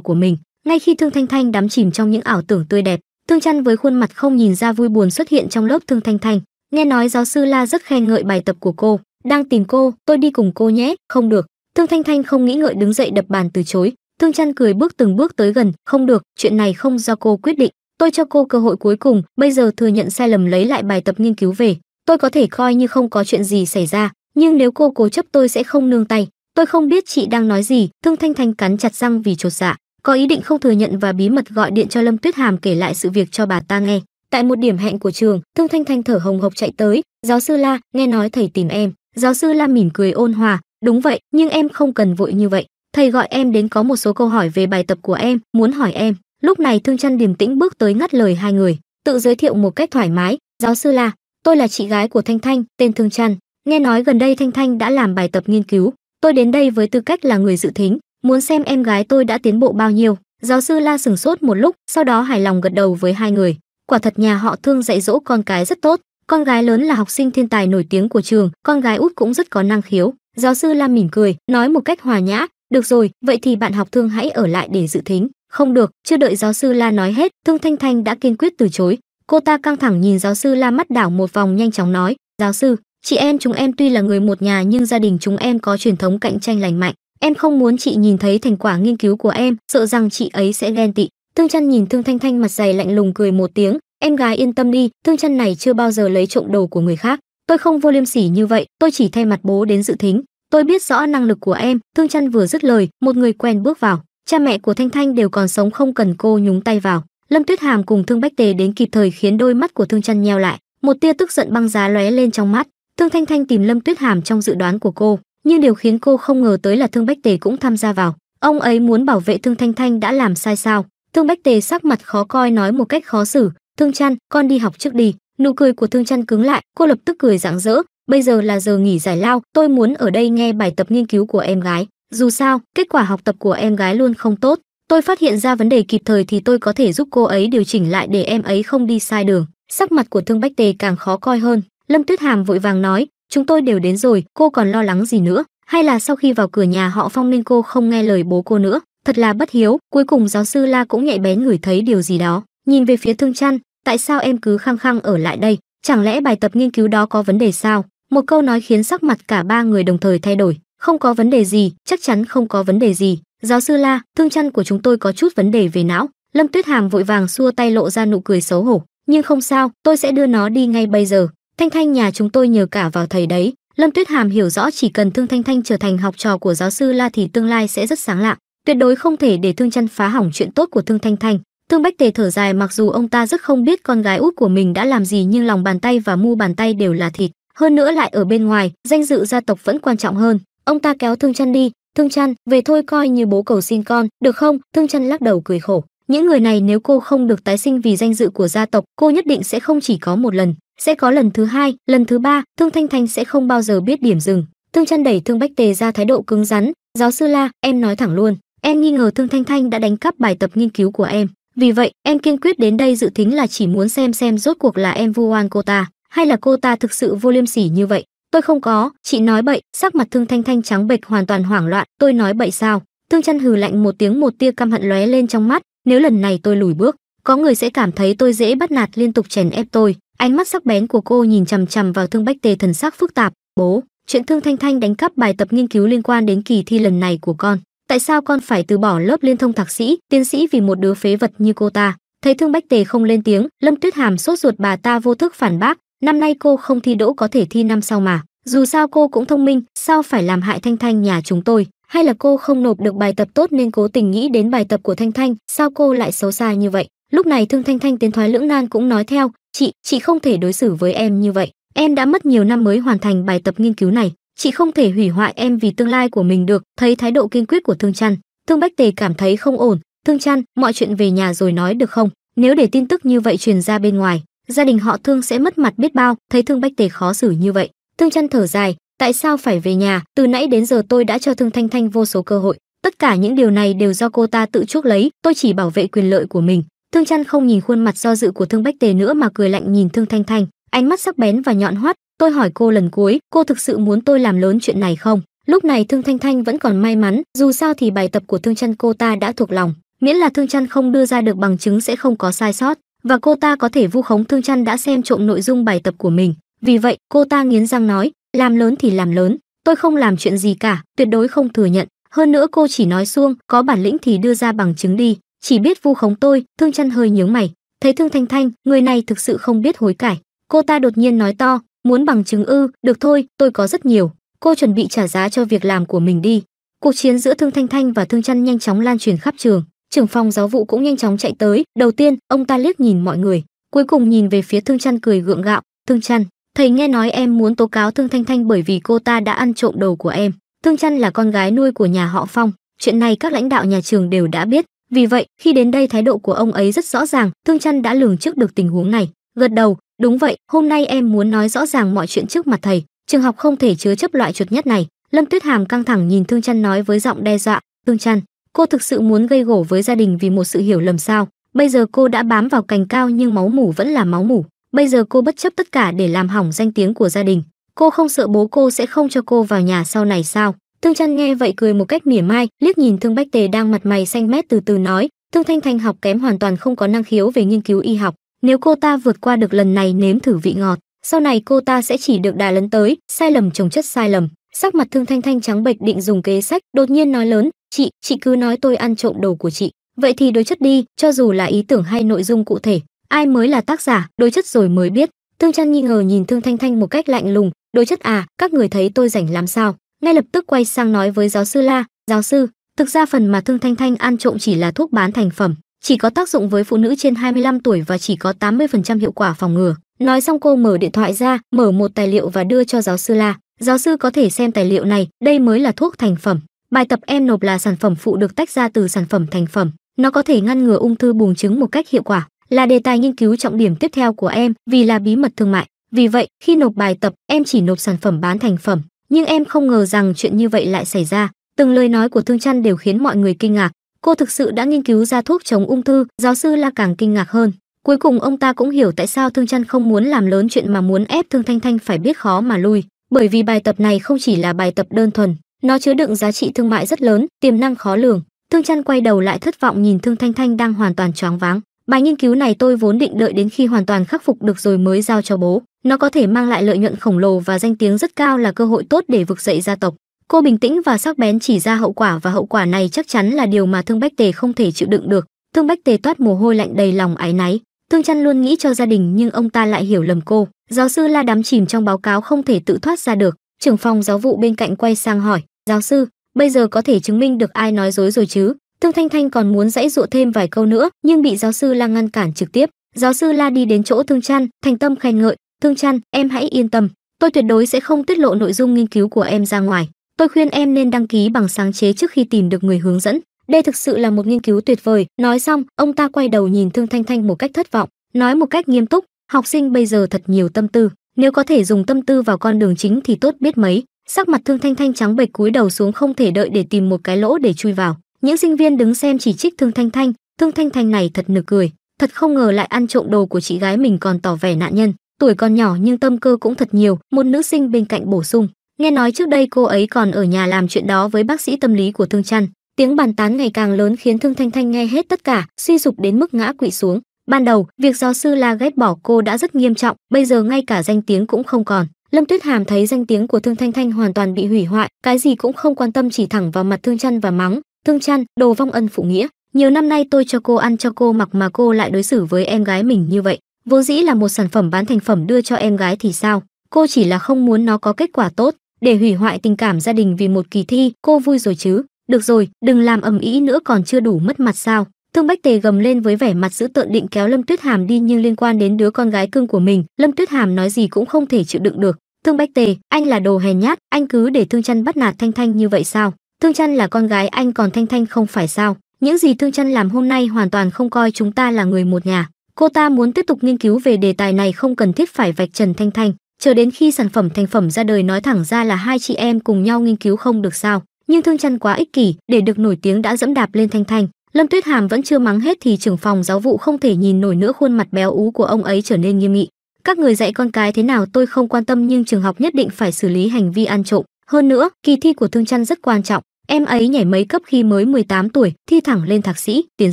của mình. Ngay khi Thương Thanh Thanh đắm chìm trong những ảo tưởng tươi đẹp, Thương Trăn với khuôn mặt không nhìn ra vui buồn xuất hiện trong lớp Thương Thanh Thanh. Nghe nói giáo sư La rất khen ngợi bài tập của cô, đang tìm cô, tôi đi cùng cô nhé, không được. Thương Thanh Thanh không nghĩ ngợi đứng dậy đập bàn từ chối. Thương Trăn cười bước từng bước tới gần, không được, chuyện này không do cô quyết định. Tôi cho cô cơ hội cuối cùng, bây giờ thừa nhận sai lầm lấy lại bài tập nghiên cứu về tôi có thể coi như không có chuyện gì xảy ra nhưng nếu cô cố chấp tôi sẽ không nương tay tôi không biết chị đang nói gì thương thanh thanh cắn chặt răng vì chột dạ có ý định không thừa nhận và bí mật gọi điện cho lâm tuyết hàm kể lại sự việc cho bà ta nghe tại một điểm hẹn của trường thương thanh thanh thở hồng hộc chạy tới giáo sư la nghe nói thầy tìm em giáo sư la mỉm cười ôn hòa đúng vậy nhưng em không cần vội như vậy thầy gọi em đến có một số câu hỏi về bài tập của em muốn hỏi em lúc này thương chân điềm tĩnh bước tới ngắt lời hai người tự giới thiệu một cách thoải mái giáo sư la tôi là chị gái của Thanh Thanh, tên Thương Trăn. Nghe nói gần đây Thanh Thanh đã làm bài tập nghiên cứu, tôi đến đây với tư cách là người dự thính, muốn xem em gái tôi đã tiến bộ bao nhiêu. Giáo sư La sừng sốt một lúc, sau đó hài lòng gật đầu với hai người. Quả thật nhà họ Thương dạy dỗ con cái rất tốt, con gái lớn là học sinh thiên tài nổi tiếng của trường, con gái út cũng rất có năng khiếu. Giáo sư La mỉm cười, nói một cách hòa nhã, "Được rồi, vậy thì bạn học Thương hãy ở lại để dự thính." "Không được." Chưa đợi giáo sư La nói hết, Thương Thanh Thanh đã kiên quyết từ chối, Cô ta căng thẳng nhìn giáo sư La mắt đảo một vòng nhanh chóng nói, "Giáo sư, chị em chúng em tuy là người một nhà nhưng gia đình chúng em có truyền thống cạnh tranh lành mạnh, em không muốn chị nhìn thấy thành quả nghiên cứu của em, sợ rằng chị ấy sẽ ghen tị." Thương Chân nhìn Thương Thanh Thanh mặt dày lạnh lùng cười một tiếng, "Em gái yên tâm đi, Thương Chân này chưa bao giờ lấy trộm đồ của người khác, tôi không vô liêm sỉ như vậy, tôi chỉ thay mặt bố đến dự thính, tôi biết rõ năng lực của em." Thương Chân vừa dứt lời, một người quen bước vào, cha mẹ của Thanh Thanh đều còn sống không cần cô nhúng tay vào Lâm Tuyết Hàm cùng Thương Bách Tề đến kịp thời khiến đôi mắt của Thương Chân nheo lại, một tia tức giận băng giá lóe lên trong mắt. Thương Thanh Thanh tìm Lâm Tuyết Hàm trong dự đoán của cô, nhưng điều khiến cô không ngờ tới là Thương Bách Tề cũng tham gia vào. Ông ấy muốn bảo vệ Thương Thanh Thanh đã làm sai sao? Thương Bách Tề sắc mặt khó coi nói một cách khó xử, "Thương Chân, con đi học trước đi." Nụ cười của Thương Chân cứng lại, cô lập tức cười rạng rỡ, "Bây giờ là giờ nghỉ giải lao, tôi muốn ở đây nghe bài tập nghiên cứu của em gái." Dù sao, kết quả học tập của em gái luôn không tốt, tôi phát hiện ra vấn đề kịp thời thì tôi có thể giúp cô ấy điều chỉnh lại để em ấy không đi sai đường sắc mặt của thương bách tề càng khó coi hơn lâm tuyết hàm vội vàng nói chúng tôi đều đến rồi cô còn lo lắng gì nữa hay là sau khi vào cửa nhà họ phong nên cô không nghe lời bố cô nữa thật là bất hiếu cuối cùng giáo sư la cũng nhạy bén ngửi thấy điều gì đó nhìn về phía thương trăn tại sao em cứ khăng khăng ở lại đây chẳng lẽ bài tập nghiên cứu đó có vấn đề sao một câu nói khiến sắc mặt cả ba người đồng thời thay đổi không có vấn đề gì chắc chắn không có vấn đề gì giáo sư la thương chân của chúng tôi có chút vấn đề về não lâm tuyết hàm vội vàng xua tay lộ ra nụ cười xấu hổ nhưng không sao tôi sẽ đưa nó đi ngay bây giờ thanh thanh nhà chúng tôi nhờ cả vào thầy đấy lâm tuyết hàm hiểu rõ chỉ cần thương thanh thanh trở thành học trò của giáo sư la thì tương lai sẽ rất sáng lạng tuyệt đối không thể để thương Chân phá hỏng chuyện tốt của thương thanh thanh thương bách tề thở dài mặc dù ông ta rất không biết con gái út của mình đã làm gì nhưng lòng bàn tay và mu bàn tay đều là thịt hơn nữa lại ở bên ngoài danh dự gia tộc vẫn quan trọng hơn ông ta kéo thương Chân đi Thương Trăn, về thôi coi như bố cầu xin con, được không? Thương Trăn lắc đầu cười khổ. Những người này nếu cô không được tái sinh vì danh dự của gia tộc, cô nhất định sẽ không chỉ có một lần, sẽ có lần thứ hai, lần thứ ba, Thương Thanh Thanh sẽ không bao giờ biết điểm dừng. Thương Trăn đẩy Thương Bách Tề ra thái độ cứng rắn, "Giáo sư La, em nói thẳng luôn, em nghi ngờ Thương Thanh Thanh đã đánh cắp bài tập nghiên cứu của em, vì vậy, em kiên quyết đến đây dự tính là chỉ muốn xem xem rốt cuộc là em vu oan cô ta, hay là cô ta thực sự vô liêm sỉ như vậy." tôi không có chị nói bậy sắc mặt thương thanh thanh trắng bệch hoàn toàn hoảng loạn tôi nói bậy sao thương chân hừ lạnh một tiếng một tia căm hận lóe lên trong mắt nếu lần này tôi lùi bước có người sẽ cảm thấy tôi dễ bắt nạt liên tục chèn ép tôi ánh mắt sắc bén của cô nhìn chằm chằm vào thương bách tề thần sắc phức tạp bố chuyện thương thanh thanh đánh cắp bài tập nghiên cứu liên quan đến kỳ thi lần này của con tại sao con phải từ bỏ lớp liên thông thạc sĩ tiến sĩ vì một đứa phế vật như cô ta thấy thương bách tề không lên tiếng lâm tuyết hàm sốt ruột bà ta vô thức phản bác năm nay cô không thi đỗ có thể thi năm sau mà dù sao cô cũng thông minh sao phải làm hại thanh thanh nhà chúng tôi hay là cô không nộp được bài tập tốt nên cố tình nghĩ đến bài tập của thanh thanh sao cô lại xấu xa như vậy lúc này thương thanh thanh tiến thoái lưỡng nan cũng nói theo chị chị không thể đối xử với em như vậy em đã mất nhiều năm mới hoàn thành bài tập nghiên cứu này chị không thể hủy hoại em vì tương lai của mình được thấy thái độ kiên quyết của thương chăn thương bách tề cảm thấy không ổn thương chăn mọi chuyện về nhà rồi nói được không nếu để tin tức như vậy truyền ra bên ngoài gia đình họ thương sẽ mất mặt biết bao thấy thương bách tề khó xử như vậy thương chân thở dài tại sao phải về nhà từ nãy đến giờ tôi đã cho thương thanh thanh vô số cơ hội tất cả những điều này đều do cô ta tự chuốc lấy tôi chỉ bảo vệ quyền lợi của mình thương chân không nhìn khuôn mặt do dự của thương bách tề nữa mà cười lạnh nhìn thương thanh thanh ánh mắt sắc bén và nhọn hoắt tôi hỏi cô lần cuối cô thực sự muốn tôi làm lớn chuyện này không lúc này thương thanh thanh vẫn còn may mắn dù sao thì bài tập của thương chân cô ta đã thuộc lòng miễn là thương chân không đưa ra được bằng chứng sẽ không có sai sót và cô ta có thể vu khống Thương chăn đã xem trộm nội dung bài tập của mình. Vì vậy, cô ta nghiến răng nói, làm lớn thì làm lớn, tôi không làm chuyện gì cả, tuyệt đối không thừa nhận. Hơn nữa cô chỉ nói xuông, có bản lĩnh thì đưa ra bằng chứng đi, chỉ biết vu khống tôi, Thương chăn hơi nhướng mày. Thấy Thương Thanh Thanh, người này thực sự không biết hối cải. Cô ta đột nhiên nói to, muốn bằng chứng ư, được thôi, tôi có rất nhiều. Cô chuẩn bị trả giá cho việc làm của mình đi. Cuộc chiến giữa Thương Thanh Thanh và Thương chăn nhanh chóng lan truyền khắp trường trưởng phòng giáo vụ cũng nhanh chóng chạy tới đầu tiên ông ta liếc nhìn mọi người cuối cùng nhìn về phía thương chăn cười gượng gạo thương chăn thầy nghe nói em muốn tố cáo thương thanh thanh bởi vì cô ta đã ăn trộm đồ của em thương chăn là con gái nuôi của nhà họ phong chuyện này các lãnh đạo nhà trường đều đã biết vì vậy khi đến đây thái độ của ông ấy rất rõ ràng thương chăn đã lường trước được tình huống này gật đầu đúng vậy hôm nay em muốn nói rõ ràng mọi chuyện trước mặt thầy trường học không thể chứa chấp loại chuột nhất này lâm tuyết hàm căng thẳng nhìn thương chăn nói với giọng đe dọa thương chăn cô thực sự muốn gây gổ với gia đình vì một sự hiểu lầm sao bây giờ cô đã bám vào cành cao nhưng máu mủ vẫn là máu mủ bây giờ cô bất chấp tất cả để làm hỏng danh tiếng của gia đình cô không sợ bố cô sẽ không cho cô vào nhà sau này sao tương chăn nghe vậy cười một cách mỉa mai liếc nhìn thương bách tề đang mặt mày xanh mét từ từ nói thương thanh thanh học kém hoàn toàn không có năng khiếu về nghiên cứu y học nếu cô ta vượt qua được lần này nếm thử vị ngọt sau này cô ta sẽ chỉ được đà lấn tới sai lầm trồng chất sai lầm Sắc mặt Thương Thanh Thanh trắng bệch định dùng kế sách, đột nhiên nói lớn, "Chị, chị cứ nói tôi ăn trộm đồ của chị, vậy thì đối chất đi, cho dù là ý tưởng hay nội dung cụ thể, ai mới là tác giả, đối chất rồi mới biết." Thương Trăn nghi ngờ nhìn Thương Thanh Thanh một cách lạnh lùng, "Đối chất à, các người thấy tôi rảnh làm sao?" Ngay lập tức quay sang nói với giáo sư La, "Giáo sư, thực ra phần mà Thương Thanh Thanh ăn trộm chỉ là thuốc bán thành phẩm, chỉ có tác dụng với phụ nữ trên 25 tuổi và chỉ có 80% hiệu quả phòng ngừa." Nói xong cô mở điện thoại ra, mở một tài liệu và đưa cho giáo sư La. Giáo sư có thể xem tài liệu này, đây mới là thuốc thành phẩm. Bài tập em nộp là sản phẩm phụ được tách ra từ sản phẩm thành phẩm. Nó có thể ngăn ngừa ung thư buồng trứng một cách hiệu quả, là đề tài nghiên cứu trọng điểm tiếp theo của em vì là bí mật thương mại. Vì vậy, khi nộp bài tập, em chỉ nộp sản phẩm bán thành phẩm, nhưng em không ngờ rằng chuyện như vậy lại xảy ra. Từng lời nói của Thương Trăn đều khiến mọi người kinh ngạc. Cô thực sự đã nghiên cứu ra thuốc chống ung thư, giáo sư La càng kinh ngạc hơn. Cuối cùng ông ta cũng hiểu tại sao Thương Trăn không muốn làm lớn chuyện mà muốn ép Thương Thanh Thanh phải biết khó mà lui bởi vì bài tập này không chỉ là bài tập đơn thuần, nó chứa đựng giá trị thương mại rất lớn, tiềm năng khó lường. Thương Trăn quay đầu lại thất vọng nhìn Thương Thanh Thanh đang hoàn toàn choáng váng. Bài nghiên cứu này tôi vốn định đợi đến khi hoàn toàn khắc phục được rồi mới giao cho bố. Nó có thể mang lại lợi nhuận khổng lồ và danh tiếng rất cao là cơ hội tốt để vực dậy gia tộc. Cô bình tĩnh và sắc bén chỉ ra hậu quả và hậu quả này chắc chắn là điều mà Thương Bách Tề không thể chịu đựng được. Thương Bách Tề toát mồ hôi lạnh đầy lòng áy náy. Thương Trăn luôn nghĩ cho gia đình nhưng ông ta lại hiểu lầm cô. Giáo sư La đắm chìm trong báo cáo không thể tự thoát ra được. Trưởng phòng giáo vụ bên cạnh quay sang hỏi, giáo sư, bây giờ có thể chứng minh được ai nói dối rồi chứ? Thương Thanh Thanh còn muốn dãy dụa thêm vài câu nữa nhưng bị giáo sư La ngăn cản trực tiếp. Giáo sư La đi đến chỗ Thương Trăn, thành tâm khen ngợi, Thương Trăn, em hãy yên tâm, tôi tuyệt đối sẽ không tiết lộ nội dung nghiên cứu của em ra ngoài. Tôi khuyên em nên đăng ký bằng sáng chế trước khi tìm được người hướng dẫn đây thực sự là một nghiên cứu tuyệt vời nói xong ông ta quay đầu nhìn thương thanh thanh một cách thất vọng nói một cách nghiêm túc học sinh bây giờ thật nhiều tâm tư nếu có thể dùng tâm tư vào con đường chính thì tốt biết mấy sắc mặt thương thanh thanh trắng bệch cúi đầu xuống không thể đợi để tìm một cái lỗ để chui vào những sinh viên đứng xem chỉ trích thương thanh thanh thương thanh thanh này thật nực cười thật không ngờ lại ăn trộm đồ của chị gái mình còn tỏ vẻ nạn nhân tuổi còn nhỏ nhưng tâm cơ cũng thật nhiều một nữ sinh bên cạnh bổ sung nghe nói trước đây cô ấy còn ở nhà làm chuyện đó với bác sĩ tâm lý của thương chăn Tiếng bàn tán ngày càng lớn khiến Thương Thanh Thanh nghe hết tất cả, suy sụp đến mức ngã quỵ xuống. Ban đầu, việc giáo sư La ghét bỏ cô đã rất nghiêm trọng, bây giờ ngay cả danh tiếng cũng không còn. Lâm Tuyết Hàm thấy danh tiếng của Thương Thanh Thanh hoàn toàn bị hủy hoại, cái gì cũng không quan tâm chỉ thẳng vào mặt Thương Chăn và mắng, "Thương Chăn, đồ vong ân phụ nghĩa, nhiều năm nay tôi cho cô ăn cho cô mặc mà cô lại đối xử với em gái mình như vậy, vô dĩ là một sản phẩm bán thành phẩm đưa cho em gái thì sao, cô chỉ là không muốn nó có kết quả tốt, để hủy hoại tình cảm gia đình vì một kỳ thi, cô vui rồi chứ?" được rồi đừng làm ầm ĩ nữa còn chưa đủ mất mặt sao thương bách tề gầm lên với vẻ mặt dữ tợn định kéo lâm tuyết hàm đi nhưng liên quan đến đứa con gái cưng của mình lâm tuyết hàm nói gì cũng không thể chịu đựng được thương bách tề anh là đồ hèn nhát anh cứ để thương chăn bắt nạt thanh thanh như vậy sao thương chăn là con gái anh còn thanh thanh không phải sao những gì thương chăn làm hôm nay hoàn toàn không coi chúng ta là người một nhà cô ta muốn tiếp tục nghiên cứu về đề tài này không cần thiết phải vạch trần thanh thanh chờ đến khi sản phẩm thành phẩm ra đời nói thẳng ra là hai chị em cùng nhau nghiên cứu không được sao nhưng thương chăn quá ích kỷ để được nổi tiếng đã dẫm đạp lên thanh thanh lâm tuyết hàm vẫn chưa mắng hết thì trưởng phòng giáo vụ không thể nhìn nổi nữa khuôn mặt béo ú của ông ấy trở nên nghiêm nghị các người dạy con cái thế nào tôi không quan tâm nhưng trường học nhất định phải xử lý hành vi ăn trộm hơn nữa kỳ thi của thương chăn rất quan trọng em ấy nhảy mấy cấp khi mới 18 tuổi thi thẳng lên thạc sĩ tiến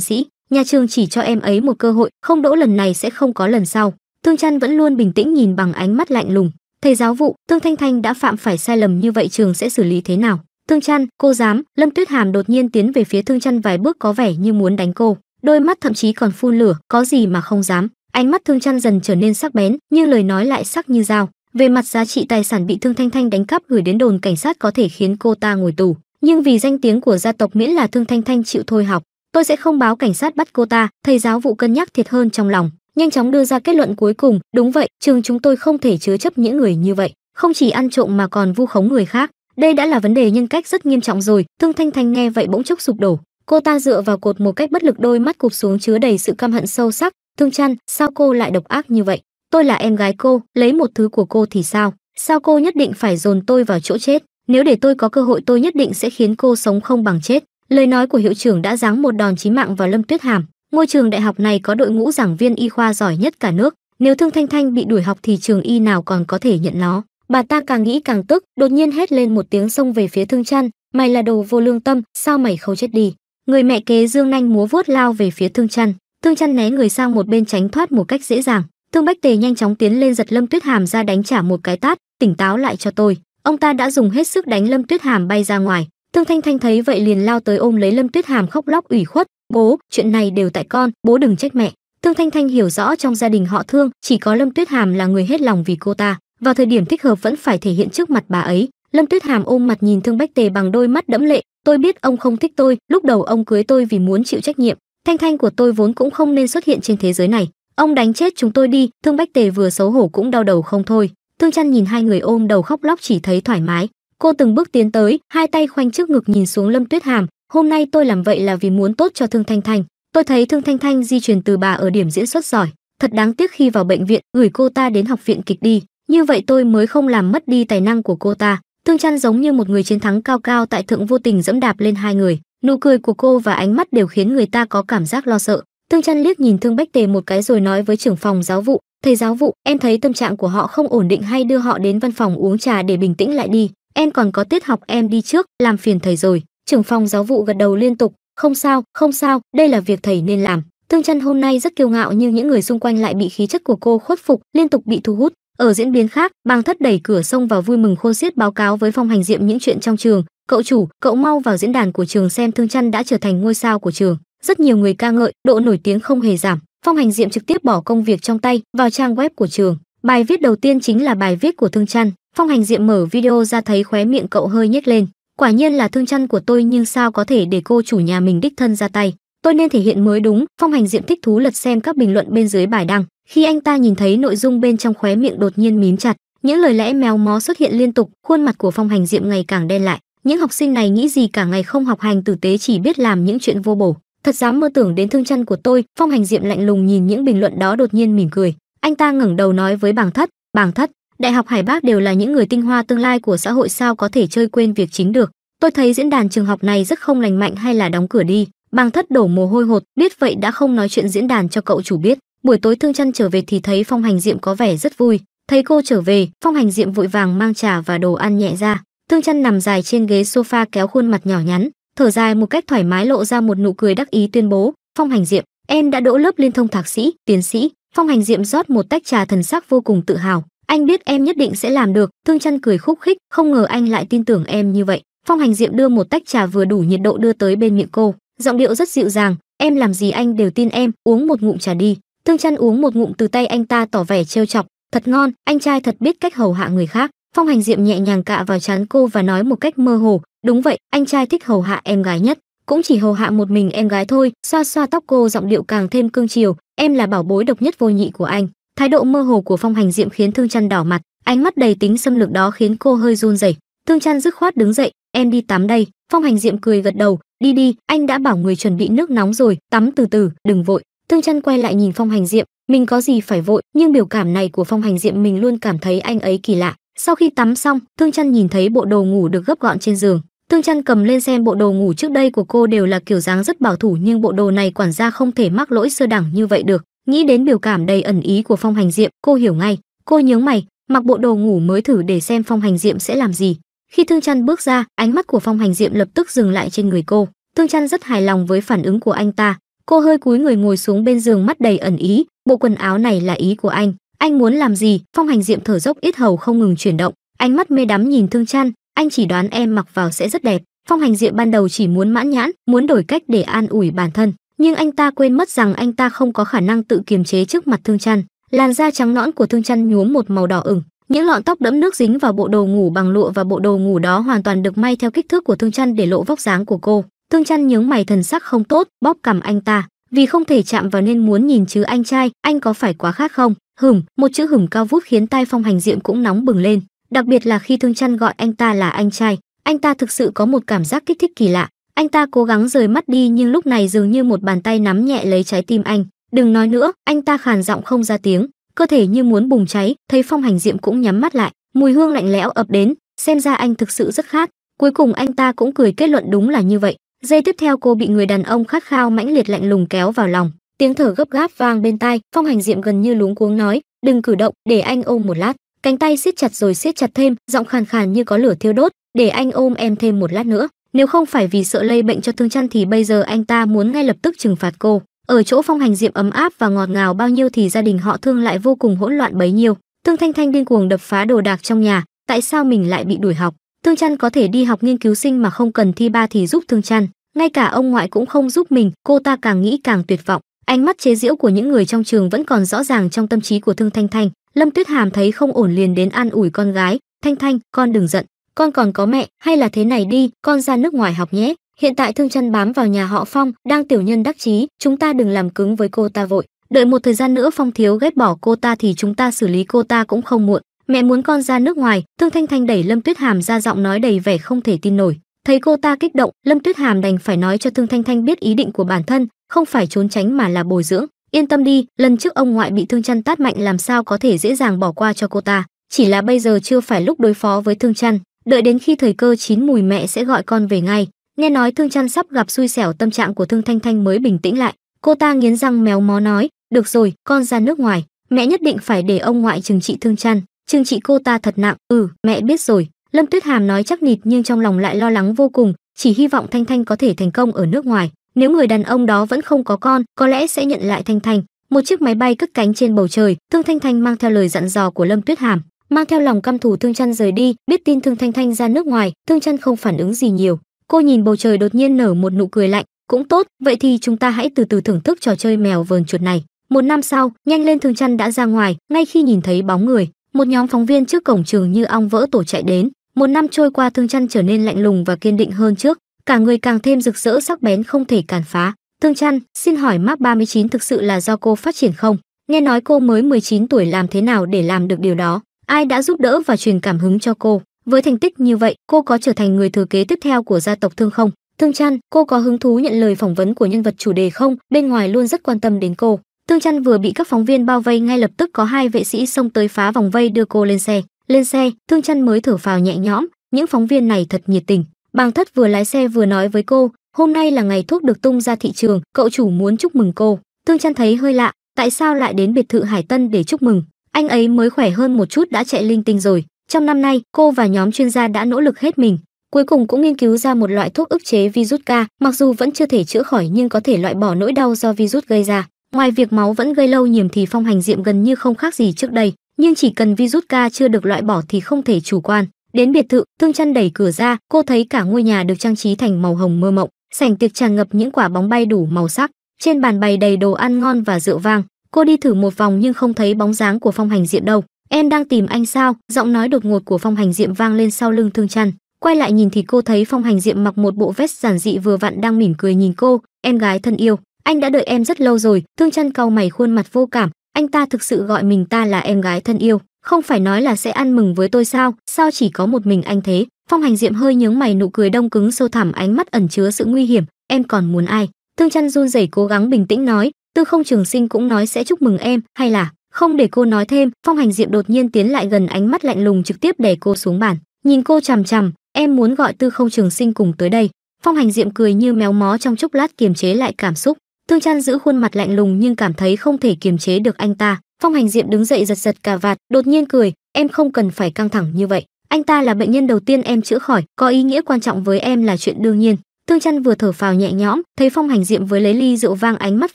sĩ nhà trường chỉ cho em ấy một cơ hội không đỗ lần này sẽ không có lần sau thương chăn vẫn luôn bình tĩnh nhìn bằng ánh mắt lạnh lùng thầy giáo vụ thương thanh thanh đã phạm phải sai lầm như vậy trường sẽ xử lý thế nào Thương Chăn, cô dám, Lâm Tuyết Hàm đột nhiên tiến về phía Thương Chăn vài bước có vẻ như muốn đánh cô, đôi mắt thậm chí còn phun lửa, có gì mà không dám. Ánh mắt Thương Chăn dần trở nên sắc bén, nhưng lời nói lại sắc như dao. Về mặt giá trị tài sản bị Thương Thanh Thanh đánh cắp gửi đến đồn cảnh sát có thể khiến cô ta ngồi tù, nhưng vì danh tiếng của gia tộc miễn là Thương Thanh Thanh chịu thôi học, tôi sẽ không báo cảnh sát bắt cô ta, thầy giáo vụ cân nhắc thiệt hơn trong lòng, nhanh chóng đưa ra kết luận cuối cùng, đúng vậy, trường chúng tôi không thể chứa chấp những người như vậy, không chỉ ăn trộm mà còn vu khống người khác, đây đã là vấn đề nhân cách rất nghiêm trọng rồi thương thanh thanh nghe vậy bỗng chốc sụp đổ cô ta dựa vào cột một cách bất lực đôi mắt cụp xuống chứa đầy sự căm hận sâu sắc thương chăn sao cô lại độc ác như vậy tôi là em gái cô lấy một thứ của cô thì sao sao cô nhất định phải dồn tôi vào chỗ chết nếu để tôi có cơ hội tôi nhất định sẽ khiến cô sống không bằng chết lời nói của hiệu trưởng đã giáng một đòn chí mạng vào lâm tuyết hàm ngôi trường đại học này có đội ngũ giảng viên y khoa giỏi nhất cả nước nếu thương thanh thanh bị đuổi học thì trường y nào còn có thể nhận nó bà ta càng nghĩ càng tức đột nhiên hét lên một tiếng xông về phía thương chăn mày là đồ vô lương tâm sao mày không chết đi người mẹ kế dương nanh múa vuốt lao về phía thương chăn thương chăn né người sang một bên tránh thoát một cách dễ dàng thương bách tề nhanh chóng tiến lên giật lâm tuyết hàm ra đánh trả một cái tát tỉnh táo lại cho tôi ông ta đã dùng hết sức đánh lâm tuyết hàm bay ra ngoài thương thanh thanh thấy vậy liền lao tới ôm lấy lâm tuyết hàm khóc lóc ủy khuất bố chuyện này đều tại con bố đừng trách mẹ thương thanh thanh hiểu rõ trong gia đình họ thương chỉ có lâm tuyết hàm là người hết lòng vì cô ta vào thời điểm thích hợp vẫn phải thể hiện trước mặt bà ấy lâm tuyết hàm ôm mặt nhìn thương bách tề bằng đôi mắt đẫm lệ tôi biết ông không thích tôi lúc đầu ông cưới tôi vì muốn chịu trách nhiệm thanh thanh của tôi vốn cũng không nên xuất hiện trên thế giới này ông đánh chết chúng tôi đi thương bách tề vừa xấu hổ cũng đau đầu không thôi thương chăn nhìn hai người ôm đầu khóc lóc chỉ thấy thoải mái cô từng bước tiến tới hai tay khoanh trước ngực nhìn xuống lâm tuyết hàm hôm nay tôi làm vậy là vì muốn tốt cho thương thanh thanh tôi thấy thương thanh thanh di truyền từ bà ở điểm diễn xuất giỏi thật đáng tiếc khi vào bệnh viện gửi cô ta đến học viện kịch đi như vậy tôi mới không làm mất đi tài năng của cô ta tương chăn giống như một người chiến thắng cao cao tại thượng vô tình dẫm đạp lên hai người nụ cười của cô và ánh mắt đều khiến người ta có cảm giác lo sợ tương chăn liếc nhìn thương bách tề một cái rồi nói với trưởng phòng giáo vụ thầy giáo vụ em thấy tâm trạng của họ không ổn định hay đưa họ đến văn phòng uống trà để bình tĩnh lại đi em còn có tiết học em đi trước làm phiền thầy rồi trưởng phòng giáo vụ gật đầu liên tục không sao không sao đây là việc thầy nên làm tương chăn hôm nay rất kiêu ngạo nhưng những người xung quanh lại bị khí chất của cô khuất phục liên tục bị thu hút ở diễn biến khác, Bang Thất đẩy cửa xông vào vui mừng khôn xiết báo cáo với Phong Hành Diệm những chuyện trong trường, "Cậu chủ, cậu mau vào diễn đàn của trường xem Thương Chân đã trở thành ngôi sao của trường." Rất nhiều người ca ngợi, độ nổi tiếng không hề giảm. Phong Hành Diệm trực tiếp bỏ công việc trong tay, vào trang web của trường. Bài viết đầu tiên chính là bài viết của Thương Chân. Phong Hành Diệm mở video ra thấy khóe miệng cậu hơi nhếch lên. Quả nhiên là Thương Chân của tôi nhưng sao có thể để cô chủ nhà mình đích thân ra tay. Tôi nên thể hiện mới đúng. Phong Hành Diệm thích thú lật xem các bình luận bên dưới bài đăng khi anh ta nhìn thấy nội dung bên trong khóe miệng đột nhiên mím chặt những lời lẽ méo mó xuất hiện liên tục khuôn mặt của phong hành diệm ngày càng đen lại những học sinh này nghĩ gì cả ngày không học hành tử tế chỉ biết làm những chuyện vô bổ thật dám mơ tưởng đến thương chân của tôi phong hành diệm lạnh lùng nhìn những bình luận đó đột nhiên mỉm cười anh ta ngẩng đầu nói với bảng thất bảng thất đại học hải bác đều là những người tinh hoa tương lai của xã hội sao có thể chơi quên việc chính được tôi thấy diễn đàn trường học này rất không lành mạnh hay là đóng cửa đi bàng thất đổ mồ hôi hột biết vậy đã không nói chuyện diễn đàn cho cậu chủ biết buổi tối thương chân trở về thì thấy phong hành diệm có vẻ rất vui thấy cô trở về phong hành diệm vội vàng mang trà và đồ ăn nhẹ ra thương chân nằm dài trên ghế sofa kéo khuôn mặt nhỏ nhắn thở dài một cách thoải mái lộ ra một nụ cười đắc ý tuyên bố phong hành diệm em đã đỗ lớp liên thông thạc sĩ tiến sĩ phong hành diệm rót một tách trà thần sắc vô cùng tự hào anh biết em nhất định sẽ làm được thương chân cười khúc khích không ngờ anh lại tin tưởng em như vậy phong hành diệm đưa một tách trà vừa đủ nhiệt độ đưa tới bên miệng cô giọng điệu rất dịu dàng em làm gì anh đều tin em uống một ngụm trà đi Thương Chăn uống một ngụm từ tay anh ta tỏ vẻ trêu chọc, thật ngon, anh trai thật biết cách hầu hạ người khác. Phong Hành Diệm nhẹ nhàng cạ vào chán cô và nói một cách mơ hồ, đúng vậy, anh trai thích hầu hạ em gái nhất, cũng chỉ hầu hạ một mình em gái thôi, xoa xoa tóc cô giọng điệu càng thêm cương chiều, em là bảo bối độc nhất vô nhị của anh. Thái độ mơ hồ của Phong Hành Diệm khiến Thương Chăn đỏ mặt, ánh mắt đầy tính xâm lược đó khiến cô hơi run rẩy. Thương Chăn dứt khoát đứng dậy, em đi tắm đây. Phong Hành Diệm cười gật đầu, đi đi, anh đã bảo người chuẩn bị nước nóng rồi, tắm từ từ, đừng vội tương chăn quay lại nhìn phong hành diệm mình có gì phải vội nhưng biểu cảm này của phong hành diệm mình luôn cảm thấy anh ấy kỳ lạ sau khi tắm xong tương chăn nhìn thấy bộ đồ ngủ được gấp gọn trên giường tương chăn cầm lên xem bộ đồ ngủ trước đây của cô đều là kiểu dáng rất bảo thủ nhưng bộ đồ này quản gia không thể mắc lỗi sơ đẳng như vậy được nghĩ đến biểu cảm đầy ẩn ý của phong hành diệm cô hiểu ngay cô nhướng mày mặc bộ đồ ngủ mới thử để xem phong hành diệm sẽ làm gì khi thương chăn bước ra ánh mắt của phong hành diệm lập tức dừng lại trên người cô thương chăn rất hài lòng với phản ứng của anh ta cô hơi cúi người ngồi xuống bên giường mắt đầy ẩn ý bộ quần áo này là ý của anh anh muốn làm gì phong hành diệm thở dốc ít hầu không ngừng chuyển động ánh mắt mê đắm nhìn thương chăn anh chỉ đoán em mặc vào sẽ rất đẹp phong hành diệm ban đầu chỉ muốn mãn nhãn muốn đổi cách để an ủi bản thân nhưng anh ta quên mất rằng anh ta không có khả năng tự kiềm chế trước mặt thương chăn làn da trắng nõn của thương chăn nhuốm một màu đỏ ửng những lọn tóc đẫm nước dính vào bộ đồ ngủ bằng lụa và bộ đồ ngủ đó hoàn toàn được may theo kích thước của thương chăn để lộ vóc dáng của cô Tương Chăn nhướng mày thần sắc không tốt, bóp cầm anh ta, vì không thể chạm vào nên muốn nhìn chứ anh trai, anh có phải quá khác không? Hửm, một chữ hửm cao vút khiến tai Phong Hành Diệm cũng nóng bừng lên, đặc biệt là khi Thương Chăn gọi anh ta là anh trai, anh ta thực sự có một cảm giác kích thích kỳ lạ. Anh ta cố gắng rời mắt đi nhưng lúc này dường như một bàn tay nắm nhẹ lấy trái tim anh, đừng nói nữa, anh ta khàn giọng không ra tiếng, cơ thể như muốn bùng cháy, thấy Phong Hành Diệm cũng nhắm mắt lại, mùi hương lạnh lẽo ập đến, xem ra anh thực sự rất khát. Cuối cùng anh ta cũng cười kết luận đúng là như vậy, Giây tiếp theo cô bị người đàn ông khát khao mãnh liệt lạnh lùng kéo vào lòng, tiếng thở gấp gáp vang bên tai, Phong Hành Diệm gần như luống cuống nói, "Đừng cử động, để anh ôm một lát." Cánh tay siết chặt rồi siết chặt thêm, giọng khàn khàn như có lửa thiêu đốt, "Để anh ôm em thêm một lát nữa." Nếu không phải vì sợ lây bệnh cho Thương Trăn thì bây giờ anh ta muốn ngay lập tức trừng phạt cô. Ở chỗ Phong Hành Diệm ấm áp và ngọt ngào bao nhiêu thì gia đình họ Thương lại vô cùng hỗn loạn bấy nhiêu. Thương Thanh Thanh điên cuồng đập phá đồ đạc trong nhà, tại sao mình lại bị đuổi học? Thương Trăn có thể đi học nghiên cứu sinh mà không cần thi ba thì giúp Thương Trăn, ngay cả ông ngoại cũng không giúp mình, cô ta càng nghĩ càng tuyệt vọng. Ánh mắt chế giễu của những người trong trường vẫn còn rõ ràng trong tâm trí của Thương Thanh Thanh, Lâm Tuyết Hàm thấy không ổn liền đến an ủi con gái, "Thanh Thanh, con đừng giận, con còn có mẹ, hay là thế này đi, con ra nước ngoài học nhé." Hiện tại Thương Trăn bám vào nhà họ Phong, đang tiểu nhân đắc chí, chúng ta đừng làm cứng với cô ta vội, đợi một thời gian nữa Phong thiếu ghét bỏ cô ta thì chúng ta xử lý cô ta cũng không muộn mẹ muốn con ra nước ngoài thương thanh thanh đẩy lâm tuyết hàm ra giọng nói đầy vẻ không thể tin nổi thấy cô ta kích động lâm tuyết hàm đành phải nói cho thương thanh thanh biết ý định của bản thân không phải trốn tránh mà là bồi dưỡng yên tâm đi lần trước ông ngoại bị thương chăn tát mạnh làm sao có thể dễ dàng bỏ qua cho cô ta chỉ là bây giờ chưa phải lúc đối phó với thương chăn đợi đến khi thời cơ chín mùi mẹ sẽ gọi con về ngay nghe nói thương chăn sắp gặp xui xẻo tâm trạng của thương thanh thanh mới bình tĩnh lại cô ta nghiến răng méo mó nói được rồi con ra nước ngoài mẹ nhất định phải để ông ngoại trừng trị thương chăn Trương trị cô ta thật nặng, ừ, mẹ biết rồi. Lâm Tuyết Hàm nói chắc nịt nhưng trong lòng lại lo lắng vô cùng, chỉ hy vọng Thanh Thanh có thể thành công ở nước ngoài. Nếu người đàn ông đó vẫn không có con, có lẽ sẽ nhận lại Thanh Thanh. Một chiếc máy bay cất cánh trên bầu trời, Thương Thanh Thanh mang theo lời dặn dò của Lâm Tuyết Hàm, mang theo lòng căm thù Thương Trăn rời đi, biết tin Thương Thanh Thanh ra nước ngoài, Thương Trăn không phản ứng gì nhiều. Cô nhìn bầu trời đột nhiên nở một nụ cười lạnh, cũng tốt, vậy thì chúng ta hãy từ từ thưởng thức trò chơi mèo vờn chuột này. Một năm sau, nhanh lên Thương Trăn đã ra ngoài, ngay khi nhìn thấy bóng người, một nhóm phóng viên trước cổng trường như ong vỡ tổ chạy đến một năm trôi qua thương chăn trở nên lạnh lùng và kiên định hơn trước cả người càng thêm rực rỡ sắc bén không thể cản phá thương chăn xin hỏi map 39 thực sự là do cô phát triển không nghe nói cô mới 19 tuổi làm thế nào để làm được điều đó ai đã giúp đỡ và truyền cảm hứng cho cô với thành tích như vậy cô có trở thành người thừa kế tiếp theo của gia tộc thương không thương chăn cô có hứng thú nhận lời phỏng vấn của nhân vật chủ đề không bên ngoài luôn rất quan tâm đến cô Thương Trăn vừa bị các phóng viên bao vây ngay lập tức có hai vệ sĩ xông tới phá vòng vây đưa cô lên xe. Lên xe, Thương Trăn mới thở phào nhẹ nhõm, những phóng viên này thật nhiệt tình. Bàng Thất vừa lái xe vừa nói với cô, hôm nay là ngày thuốc được tung ra thị trường, cậu chủ muốn chúc mừng cô. Thương Trăn thấy hơi lạ, tại sao lại đến biệt thự Hải Tân để chúc mừng? Anh ấy mới khỏe hơn một chút đã chạy linh tinh rồi. Trong năm nay, cô và nhóm chuyên gia đã nỗ lực hết mình, cuối cùng cũng nghiên cứu ra một loại thuốc ức chế virus ca. mặc dù vẫn chưa thể chữa khỏi nhưng có thể loại bỏ nỗi đau do virus gây ra ngoài việc máu vẫn gây lâu nhiễm thì phong hành diệm gần như không khác gì trước đây nhưng chỉ cần virus ca chưa được loại bỏ thì không thể chủ quan đến biệt thự thương chăn đẩy cửa ra cô thấy cả ngôi nhà được trang trí thành màu hồng mơ mộng sảnh tiệc tràn ngập những quả bóng bay đủ màu sắc trên bàn bày đầy đồ ăn ngon và rượu vang cô đi thử một vòng nhưng không thấy bóng dáng của phong hành diệm đâu em đang tìm anh sao giọng nói đột ngột của phong hành diệm vang lên sau lưng thương chăn quay lại nhìn thì cô thấy phong hành diệm mặc một bộ vest giản dị vừa vặn đang mỉm cười nhìn cô em gái thân yêu anh đã đợi em rất lâu rồi thương chân cau mày khuôn mặt vô cảm anh ta thực sự gọi mình ta là em gái thân yêu không phải nói là sẽ ăn mừng với tôi sao sao chỉ có một mình anh thế phong hành diệm hơi nhướng mày nụ cười đông cứng sâu thẳm ánh mắt ẩn chứa sự nguy hiểm em còn muốn ai thương chân run rẩy cố gắng bình tĩnh nói tư không trường sinh cũng nói sẽ chúc mừng em hay là không để cô nói thêm phong hành diệm đột nhiên tiến lại gần ánh mắt lạnh lùng trực tiếp đè cô xuống bàn nhìn cô chằm chằm em muốn gọi tư không trường sinh cùng tới đây phong hành diệm cười như méo mó trong chốc lát kiềm chế lại cảm xúc Thương Chan giữ khuôn mặt lạnh lùng nhưng cảm thấy không thể kiềm chế được anh ta. Phong Hành Diệm đứng dậy giật giật cà vạt, đột nhiên cười, "Em không cần phải căng thẳng như vậy. Anh ta là bệnh nhân đầu tiên em chữa khỏi, có ý nghĩa quan trọng với em là chuyện đương nhiên." Thương Chan vừa thở phào nhẹ nhõm, thấy Phong Hành Diệm với lấy ly rượu vang ánh mắt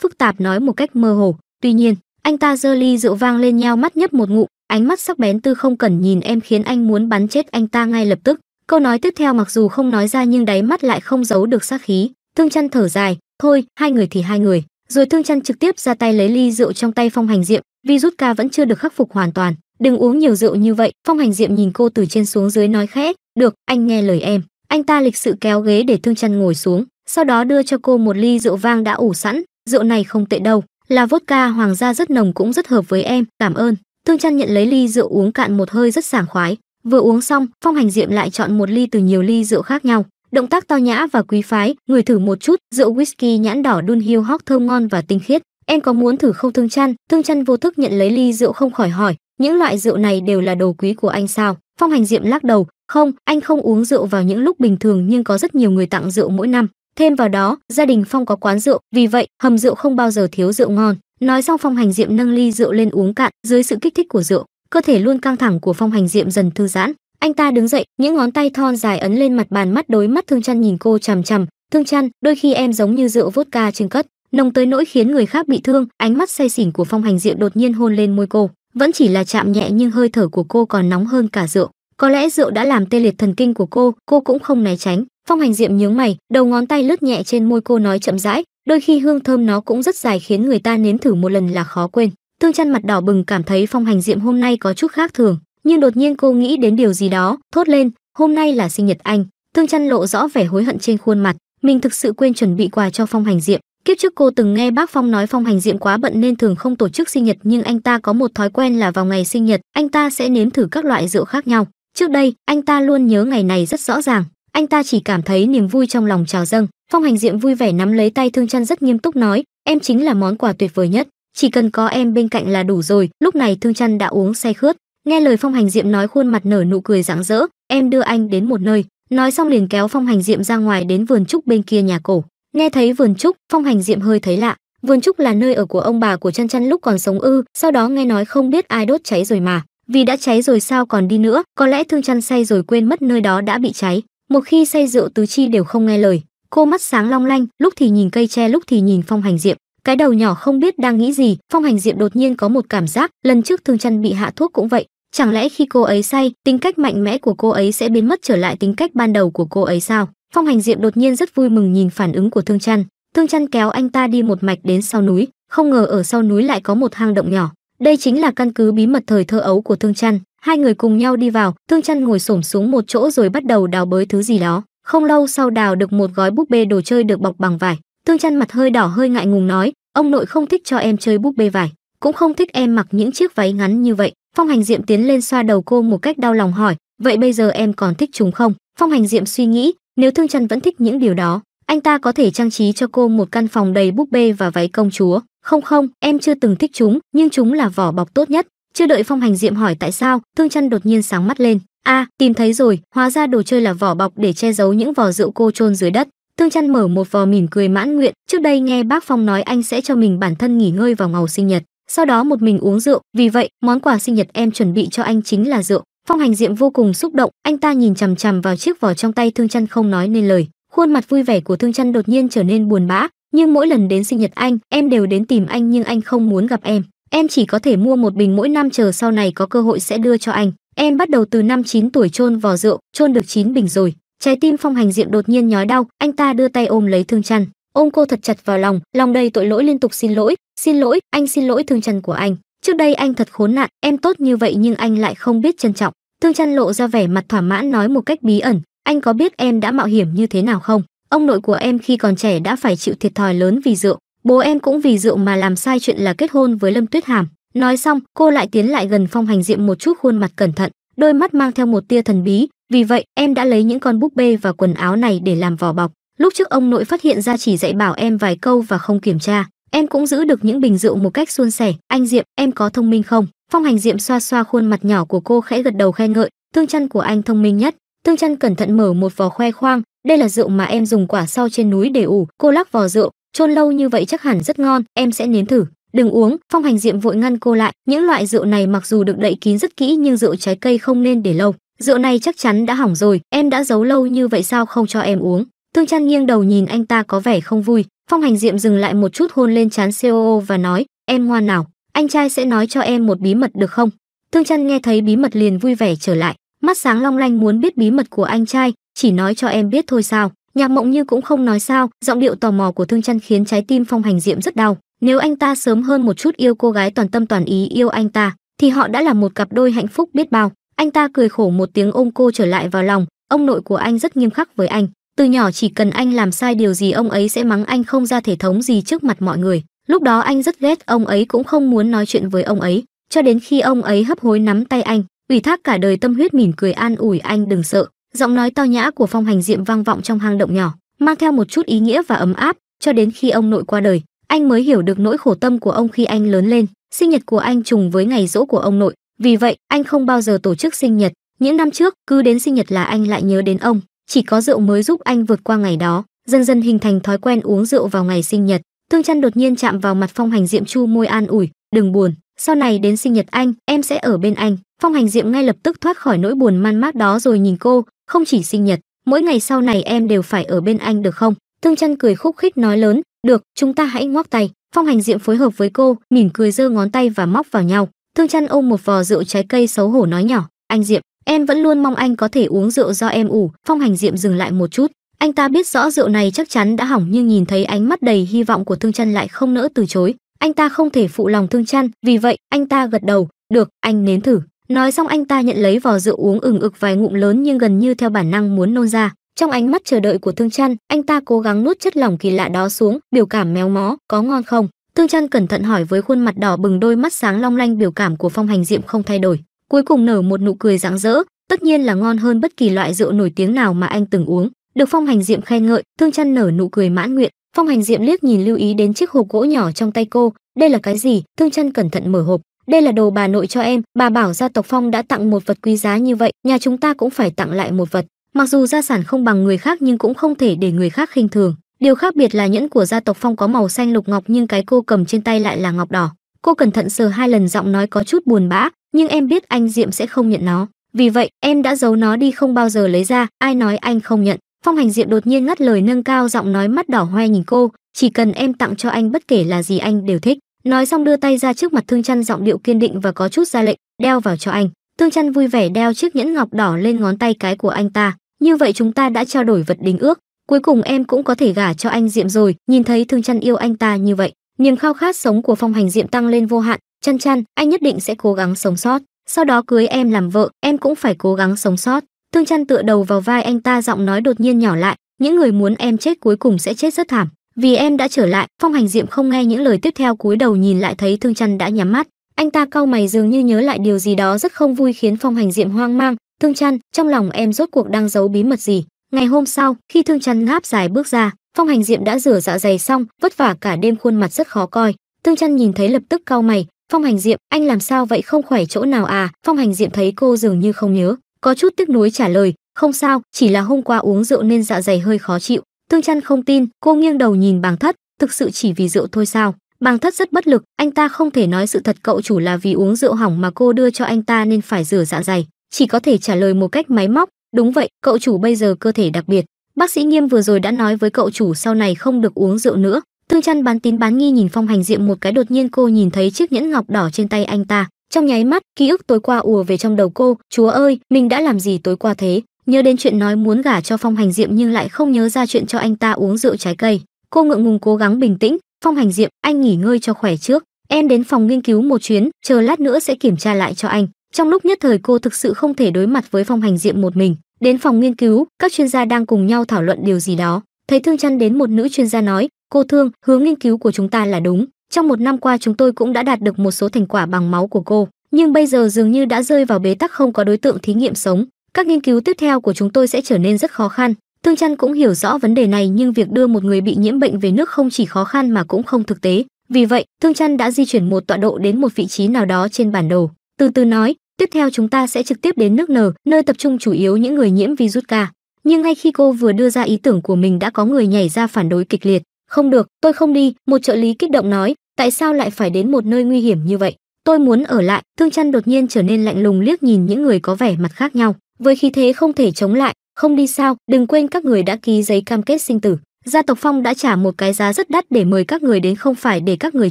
phức tạp nói một cách mơ hồ, tuy nhiên, anh ta giơ ly rượu vang lên nhau mắt nhấp một ngụm, ánh mắt sắc bén tư không cần nhìn em khiến anh muốn bắn chết anh ta ngay lập tức. Câu nói tiếp theo mặc dù không nói ra nhưng đáy mắt lại không giấu được sát khí. Thương Chân thở dài, thôi hai người thì hai người rồi thương chăn trực tiếp ra tay lấy ly rượu trong tay phong hành diệm virus ca vẫn chưa được khắc phục hoàn toàn đừng uống nhiều rượu như vậy phong hành diệm nhìn cô từ trên xuống dưới nói khẽ được anh nghe lời em anh ta lịch sự kéo ghế để thương chăn ngồi xuống sau đó đưa cho cô một ly rượu vang đã ủ sẵn rượu này không tệ đâu là vodka hoàng gia rất nồng cũng rất hợp với em cảm ơn thương chăn nhận lấy ly rượu uống cạn một hơi rất sảng khoái vừa uống xong phong hành diệm lại chọn một ly từ nhiều ly rượu khác nhau Động tác to nhã và quý phái, người thử một chút, rượu whisky nhãn đỏ đun hiu hóc thơm ngon và tinh khiết. Em có muốn thử không Thương Chăn? Thương Chăn vô thức nhận lấy ly rượu không khỏi hỏi, những loại rượu này đều là đồ quý của anh sao? Phong Hành Diệm lắc đầu, không, anh không uống rượu vào những lúc bình thường nhưng có rất nhiều người tặng rượu mỗi năm. Thêm vào đó, gia đình Phong có quán rượu, vì vậy hầm rượu không bao giờ thiếu rượu ngon. Nói xong Phong Hành Diệm nâng ly rượu lên uống cạn, dưới sự kích thích của rượu, cơ thể luôn căng thẳng của Phong Hành Diệm dần thư giãn anh ta đứng dậy những ngón tay thon dài ấn lên mặt bàn mắt đối mắt thương chăn nhìn cô chằm chằm thương chăn đôi khi em giống như rượu vodka trưng cất nồng tới nỗi khiến người khác bị thương ánh mắt say xỉn của phong hành diệu đột nhiên hôn lên môi cô vẫn chỉ là chạm nhẹ nhưng hơi thở của cô còn nóng hơn cả rượu có lẽ rượu đã làm tê liệt thần kinh của cô cô cũng không né tránh phong hành diệm nhướng mày đầu ngón tay lướt nhẹ trên môi cô nói chậm rãi đôi khi hương thơm nó cũng rất dài khiến người ta nếm thử một lần là khó quên thương chăn mặt đỏ bừng cảm thấy phong hành diệm hôm nay có chút khác thường nhưng đột nhiên cô nghĩ đến điều gì đó thốt lên hôm nay là sinh nhật anh thương chăn lộ rõ vẻ hối hận trên khuôn mặt mình thực sự quên chuẩn bị quà cho phong hành diệm kiếp trước cô từng nghe bác phong nói phong hành diệm quá bận nên thường không tổ chức sinh nhật nhưng anh ta có một thói quen là vào ngày sinh nhật anh ta sẽ nếm thử các loại rượu khác nhau trước đây anh ta luôn nhớ ngày này rất rõ ràng anh ta chỉ cảm thấy niềm vui trong lòng trào dâng phong hành diệm vui vẻ nắm lấy tay thương chăn rất nghiêm túc nói em chính là món quà tuyệt vời nhất chỉ cần có em bên cạnh là đủ rồi lúc này thương chăn đã uống say khướt Nghe lời Phong Hành Diệm nói khuôn mặt nở nụ cười rạng rỡ, em đưa anh đến một nơi. Nói xong liền kéo Phong Hành Diệm ra ngoài đến vườn trúc bên kia nhà cổ. Nghe thấy vườn trúc, Phong Hành Diệm hơi thấy lạ. Vườn trúc là nơi ở của ông bà của Chăn Chăn lúc còn sống ư? Sau đó nghe nói không biết ai đốt cháy rồi mà. Vì đã cháy rồi sao còn đi nữa? Có lẽ Thương Chăn say rồi quên mất nơi đó đã bị cháy. Một khi say rượu tứ chi đều không nghe lời. Cô mắt sáng long lanh, lúc thì nhìn cây tre, lúc thì nhìn Phong Hành Diệm cái đầu nhỏ không biết đang nghĩ gì phong hành diệm đột nhiên có một cảm giác lần trước thương chăn bị hạ thuốc cũng vậy chẳng lẽ khi cô ấy say tính cách mạnh mẽ của cô ấy sẽ biến mất trở lại tính cách ban đầu của cô ấy sao phong hành diệm đột nhiên rất vui mừng nhìn phản ứng của thương chăn thương chăn kéo anh ta đi một mạch đến sau núi không ngờ ở sau núi lại có một hang động nhỏ đây chính là căn cứ bí mật thời thơ ấu của thương chăn hai người cùng nhau đi vào thương chăn ngồi xổm xuống một chỗ rồi bắt đầu đào bới thứ gì đó không lâu sau đào được một gói búp bê đồ chơi được bọc bằng vải thương chăn mặt hơi đỏ hơi ngại ngùng nói ông nội không thích cho em chơi búp bê vải cũng không thích em mặc những chiếc váy ngắn như vậy phong hành diệm tiến lên xoa đầu cô một cách đau lòng hỏi vậy bây giờ em còn thích chúng không phong hành diệm suy nghĩ nếu thương trần vẫn thích những điều đó anh ta có thể trang trí cho cô một căn phòng đầy búp bê và váy công chúa không không em chưa từng thích chúng nhưng chúng là vỏ bọc tốt nhất chưa đợi phong hành diệm hỏi tại sao thương trân đột nhiên sáng mắt lên a tìm thấy rồi hóa ra đồ chơi là vỏ bọc để che giấu những vỏ rượu cô chôn dưới đất thương trân mở một vò mỉm cười mãn nguyện trước đây nghe bác phong nói anh sẽ cho mình bản thân nghỉ ngơi vào ngày sinh nhật sau đó một mình uống rượu vì vậy món quà sinh nhật em chuẩn bị cho anh chính là rượu phong hành diệm vô cùng xúc động anh ta nhìn chằm chằm vào chiếc vỏ trong tay thương chân không nói nên lời khuôn mặt vui vẻ của thương chân đột nhiên trở nên buồn bã nhưng mỗi lần đến sinh nhật anh em đều đến tìm anh nhưng anh không muốn gặp em em chỉ có thể mua một bình mỗi năm chờ sau này có cơ hội sẽ đưa cho anh em bắt đầu từ năm 9 tuổi chôn vỏ rượu chôn được 9 bình rồi trái tim phong hành diệm đột nhiên nhói đau anh ta đưa tay ôm lấy thương chân ôm cô thật chặt vào lòng lòng đầy tội lỗi liên tục xin lỗi Xin lỗi, anh xin lỗi thương chân của anh. Trước đây anh thật khốn nạn, em tốt như vậy nhưng anh lại không biết trân trọng. Thương chân lộ ra vẻ mặt thỏa mãn nói một cách bí ẩn, anh có biết em đã mạo hiểm như thế nào không? Ông nội của em khi còn trẻ đã phải chịu thiệt thòi lớn vì rượu, bố em cũng vì rượu mà làm sai chuyện là kết hôn với Lâm Tuyết Hàm. Nói xong, cô lại tiến lại gần Phong Hành Diệm một chút khuôn mặt cẩn thận, đôi mắt mang theo một tia thần bí, vì vậy em đã lấy những con búp bê và quần áo này để làm vỏ bọc. Lúc trước ông nội phát hiện ra chỉ dạy bảo em vài câu và không kiểm tra, em cũng giữ được những bình rượu một cách suôn sẻ anh diệm em có thông minh không phong hành diệm xoa xoa khuôn mặt nhỏ của cô khẽ gật đầu khen ngợi Thương chăn của anh thông minh nhất Thương chăn cẩn thận mở một vò khoe khoang đây là rượu mà em dùng quả sau trên núi để ủ cô lắc vò rượu chôn lâu như vậy chắc hẳn rất ngon em sẽ nếm thử đừng uống phong hành diệm vội ngăn cô lại những loại rượu này mặc dù được đậy kín rất kỹ nhưng rượu trái cây không nên để lâu rượu này chắc chắn đã hỏng rồi em đã giấu lâu như vậy sao không cho em uống Thương chăn nghiêng đầu nhìn anh ta có vẻ không vui Phong hành diệm dừng lại một chút hôn lên trán COO và nói, em ngoan nào, anh trai sẽ nói cho em một bí mật được không? Thương chăn nghe thấy bí mật liền vui vẻ trở lại, mắt sáng long lanh muốn biết bí mật của anh trai, chỉ nói cho em biết thôi sao. Nhạc mộng như cũng không nói sao, giọng điệu tò mò của thương chăn khiến trái tim phong hành diệm rất đau. Nếu anh ta sớm hơn một chút yêu cô gái toàn tâm toàn ý yêu anh ta, thì họ đã là một cặp đôi hạnh phúc biết bao. Anh ta cười khổ một tiếng ôm cô trở lại vào lòng, ông nội của anh rất nghiêm khắc với anh từ nhỏ chỉ cần anh làm sai điều gì ông ấy sẽ mắng anh không ra thể thống gì trước mặt mọi người lúc đó anh rất ghét ông ấy cũng không muốn nói chuyện với ông ấy cho đến khi ông ấy hấp hối nắm tay anh ủy thác cả đời tâm huyết mỉm cười an ủi anh đừng sợ giọng nói to nhã của phong hành diệm vang vọng trong hang động nhỏ mang theo một chút ý nghĩa và ấm áp cho đến khi ông nội qua đời anh mới hiểu được nỗi khổ tâm của ông khi anh lớn lên sinh nhật của anh trùng với ngày rỗ của ông nội vì vậy anh không bao giờ tổ chức sinh nhật những năm trước cứ đến sinh nhật là anh lại nhớ đến ông chỉ có rượu mới giúp anh vượt qua ngày đó dần dần hình thành thói quen uống rượu vào ngày sinh nhật thương chân đột nhiên chạm vào mặt phong hành diệm chu môi an ủi đừng buồn sau này đến sinh nhật anh em sẽ ở bên anh phong hành diệm ngay lập tức thoát khỏi nỗi buồn man mác đó rồi nhìn cô không chỉ sinh nhật mỗi ngày sau này em đều phải ở bên anh được không thương chân cười khúc khích nói lớn được chúng ta hãy ngoắc tay phong hành diệm phối hợp với cô mỉm cười giơ ngón tay và móc vào nhau thương chân ôm một vò rượu trái cây xấu hổ nói nhỏ anh diệm Em vẫn luôn mong anh có thể uống rượu do em ủ, phong hành diệm dừng lại một chút. Anh ta biết rõ rượu này chắc chắn đã hỏng nhưng nhìn thấy ánh mắt đầy hy vọng của Thương Trăn lại không nỡ từ chối. Anh ta không thể phụ lòng Thương Trăn, vì vậy anh ta gật đầu, được, anh nếm thử. Nói xong anh ta nhận lấy vò rượu uống ừng ực vài ngụm lớn nhưng gần như theo bản năng muốn nôn ra. Trong ánh mắt chờ đợi của Thương Trăn, anh ta cố gắng nuốt chất lỏng kỳ lạ đó xuống, biểu cảm méo mó, có ngon không? Thương Trăn cẩn thận hỏi với khuôn mặt đỏ bừng đôi mắt sáng long lanh biểu cảm của Phong Hành Diệm không thay đổi cuối cùng nở một nụ cười rạng rỡ, tất nhiên là ngon hơn bất kỳ loại rượu nổi tiếng nào mà anh từng uống. Được Phong Hành Diệm khen ngợi, Thương Chân nở nụ cười mãn nguyện. Phong Hành Diệm liếc nhìn lưu ý đến chiếc hộp gỗ nhỏ trong tay cô, đây là cái gì? Thương Chân cẩn thận mở hộp, đây là đồ bà nội cho em, bà bảo gia tộc Phong đã tặng một vật quý giá như vậy, nhà chúng ta cũng phải tặng lại một vật. Mặc dù gia sản không bằng người khác nhưng cũng không thể để người khác khinh thường. Điều khác biệt là nhẫn của gia tộc Phong có màu xanh lục ngọc nhưng cái cô cầm trên tay lại là ngọc đỏ cô cẩn thận sờ hai lần giọng nói có chút buồn bã nhưng em biết anh diệm sẽ không nhận nó vì vậy em đã giấu nó đi không bao giờ lấy ra ai nói anh không nhận phong hành diệm đột nhiên ngắt lời nâng cao giọng nói mắt đỏ hoe nhìn cô chỉ cần em tặng cho anh bất kể là gì anh đều thích nói xong đưa tay ra trước mặt thương chăn giọng điệu kiên định và có chút ra lệnh đeo vào cho anh thương chăn vui vẻ đeo chiếc nhẫn ngọc đỏ lên ngón tay cái của anh ta như vậy chúng ta đã trao đổi vật đính ước cuối cùng em cũng có thể gả cho anh diệm rồi nhìn thấy thương chăn yêu anh ta như vậy niềm khao khát sống của phong hành diệm tăng lên vô hạn chăn chăn anh nhất định sẽ cố gắng sống sót sau đó cưới em làm vợ em cũng phải cố gắng sống sót Thương chăn tựa đầu vào vai anh ta giọng nói đột nhiên nhỏ lại những người muốn em chết cuối cùng sẽ chết rất thảm vì em đã trở lại phong hành diệm không nghe những lời tiếp theo cúi đầu nhìn lại thấy thương chăn đã nhắm mắt anh ta cau mày dường như nhớ lại điều gì đó rất không vui khiến phong hành diệm hoang mang thương chăn trong lòng em rốt cuộc đang giấu bí mật gì ngày hôm sau khi thương chăn ngáp dài bước ra phong hành diệm đã rửa dạ dày xong vất vả cả đêm khuôn mặt rất khó coi tương Chân nhìn thấy lập tức cau mày phong hành diệm anh làm sao vậy không khỏe chỗ nào à phong hành diệm thấy cô dường như không nhớ có chút tiếc nuối trả lời không sao chỉ là hôm qua uống rượu nên dạ dày hơi khó chịu tương Chân không tin cô nghiêng đầu nhìn bàng thất thực sự chỉ vì rượu thôi sao bàng thất rất bất lực anh ta không thể nói sự thật cậu chủ là vì uống rượu hỏng mà cô đưa cho anh ta nên phải rửa dạ dày chỉ có thể trả lời một cách máy móc đúng vậy cậu chủ bây giờ cơ thể đặc biệt Bác sĩ Nghiêm vừa rồi đã nói với cậu chủ sau này không được uống rượu nữa. Thương Chân bán tín bán nghi nhìn Phong Hành Diệm một cái đột nhiên cô nhìn thấy chiếc nhẫn ngọc đỏ trên tay anh ta, trong nháy mắt, ký ức tối qua ùa về trong đầu cô, "Chúa ơi, mình đã làm gì tối qua thế?" Nhớ đến chuyện nói muốn gả cho Phong Hành Diệm nhưng lại không nhớ ra chuyện cho anh ta uống rượu trái cây. Cô ngượng ngùng cố gắng bình tĩnh, "Phong Hành Diệm, anh nghỉ ngơi cho khỏe trước, em đến phòng nghiên cứu một chuyến, chờ lát nữa sẽ kiểm tra lại cho anh." Trong lúc nhất thời cô thực sự không thể đối mặt với Phong Hành Diệm một mình, Đến phòng nghiên cứu, các chuyên gia đang cùng nhau thảo luận điều gì đó. Thấy Thương Trăn đến một nữ chuyên gia nói, cô Thương, hướng nghiên cứu của chúng ta là đúng. Trong một năm qua chúng tôi cũng đã đạt được một số thành quả bằng máu của cô, nhưng bây giờ dường như đã rơi vào bế tắc không có đối tượng thí nghiệm sống. Các nghiên cứu tiếp theo của chúng tôi sẽ trở nên rất khó khăn. Thương Trăn cũng hiểu rõ vấn đề này nhưng việc đưa một người bị nhiễm bệnh về nước không chỉ khó khăn mà cũng không thực tế. Vì vậy, Thương Trăn đã di chuyển một tọa độ đến một vị trí nào đó trên bản đồ. Từ từ nói, Tiếp theo chúng ta sẽ trực tiếp đến nước nở, nơi tập trung chủ yếu những người nhiễm virus ca Nhưng ngay khi cô vừa đưa ra ý tưởng của mình đã có người nhảy ra phản đối kịch liệt. Không được, tôi không đi, một trợ lý kích động nói, tại sao lại phải đến một nơi nguy hiểm như vậy? Tôi muốn ở lại, thương chăn đột nhiên trở nên lạnh lùng liếc nhìn những người có vẻ mặt khác nhau. Với khí thế không thể chống lại, không đi sao, đừng quên các người đã ký giấy cam kết sinh tử. Gia tộc Phong đã trả một cái giá rất đắt để mời các người đến không phải để các người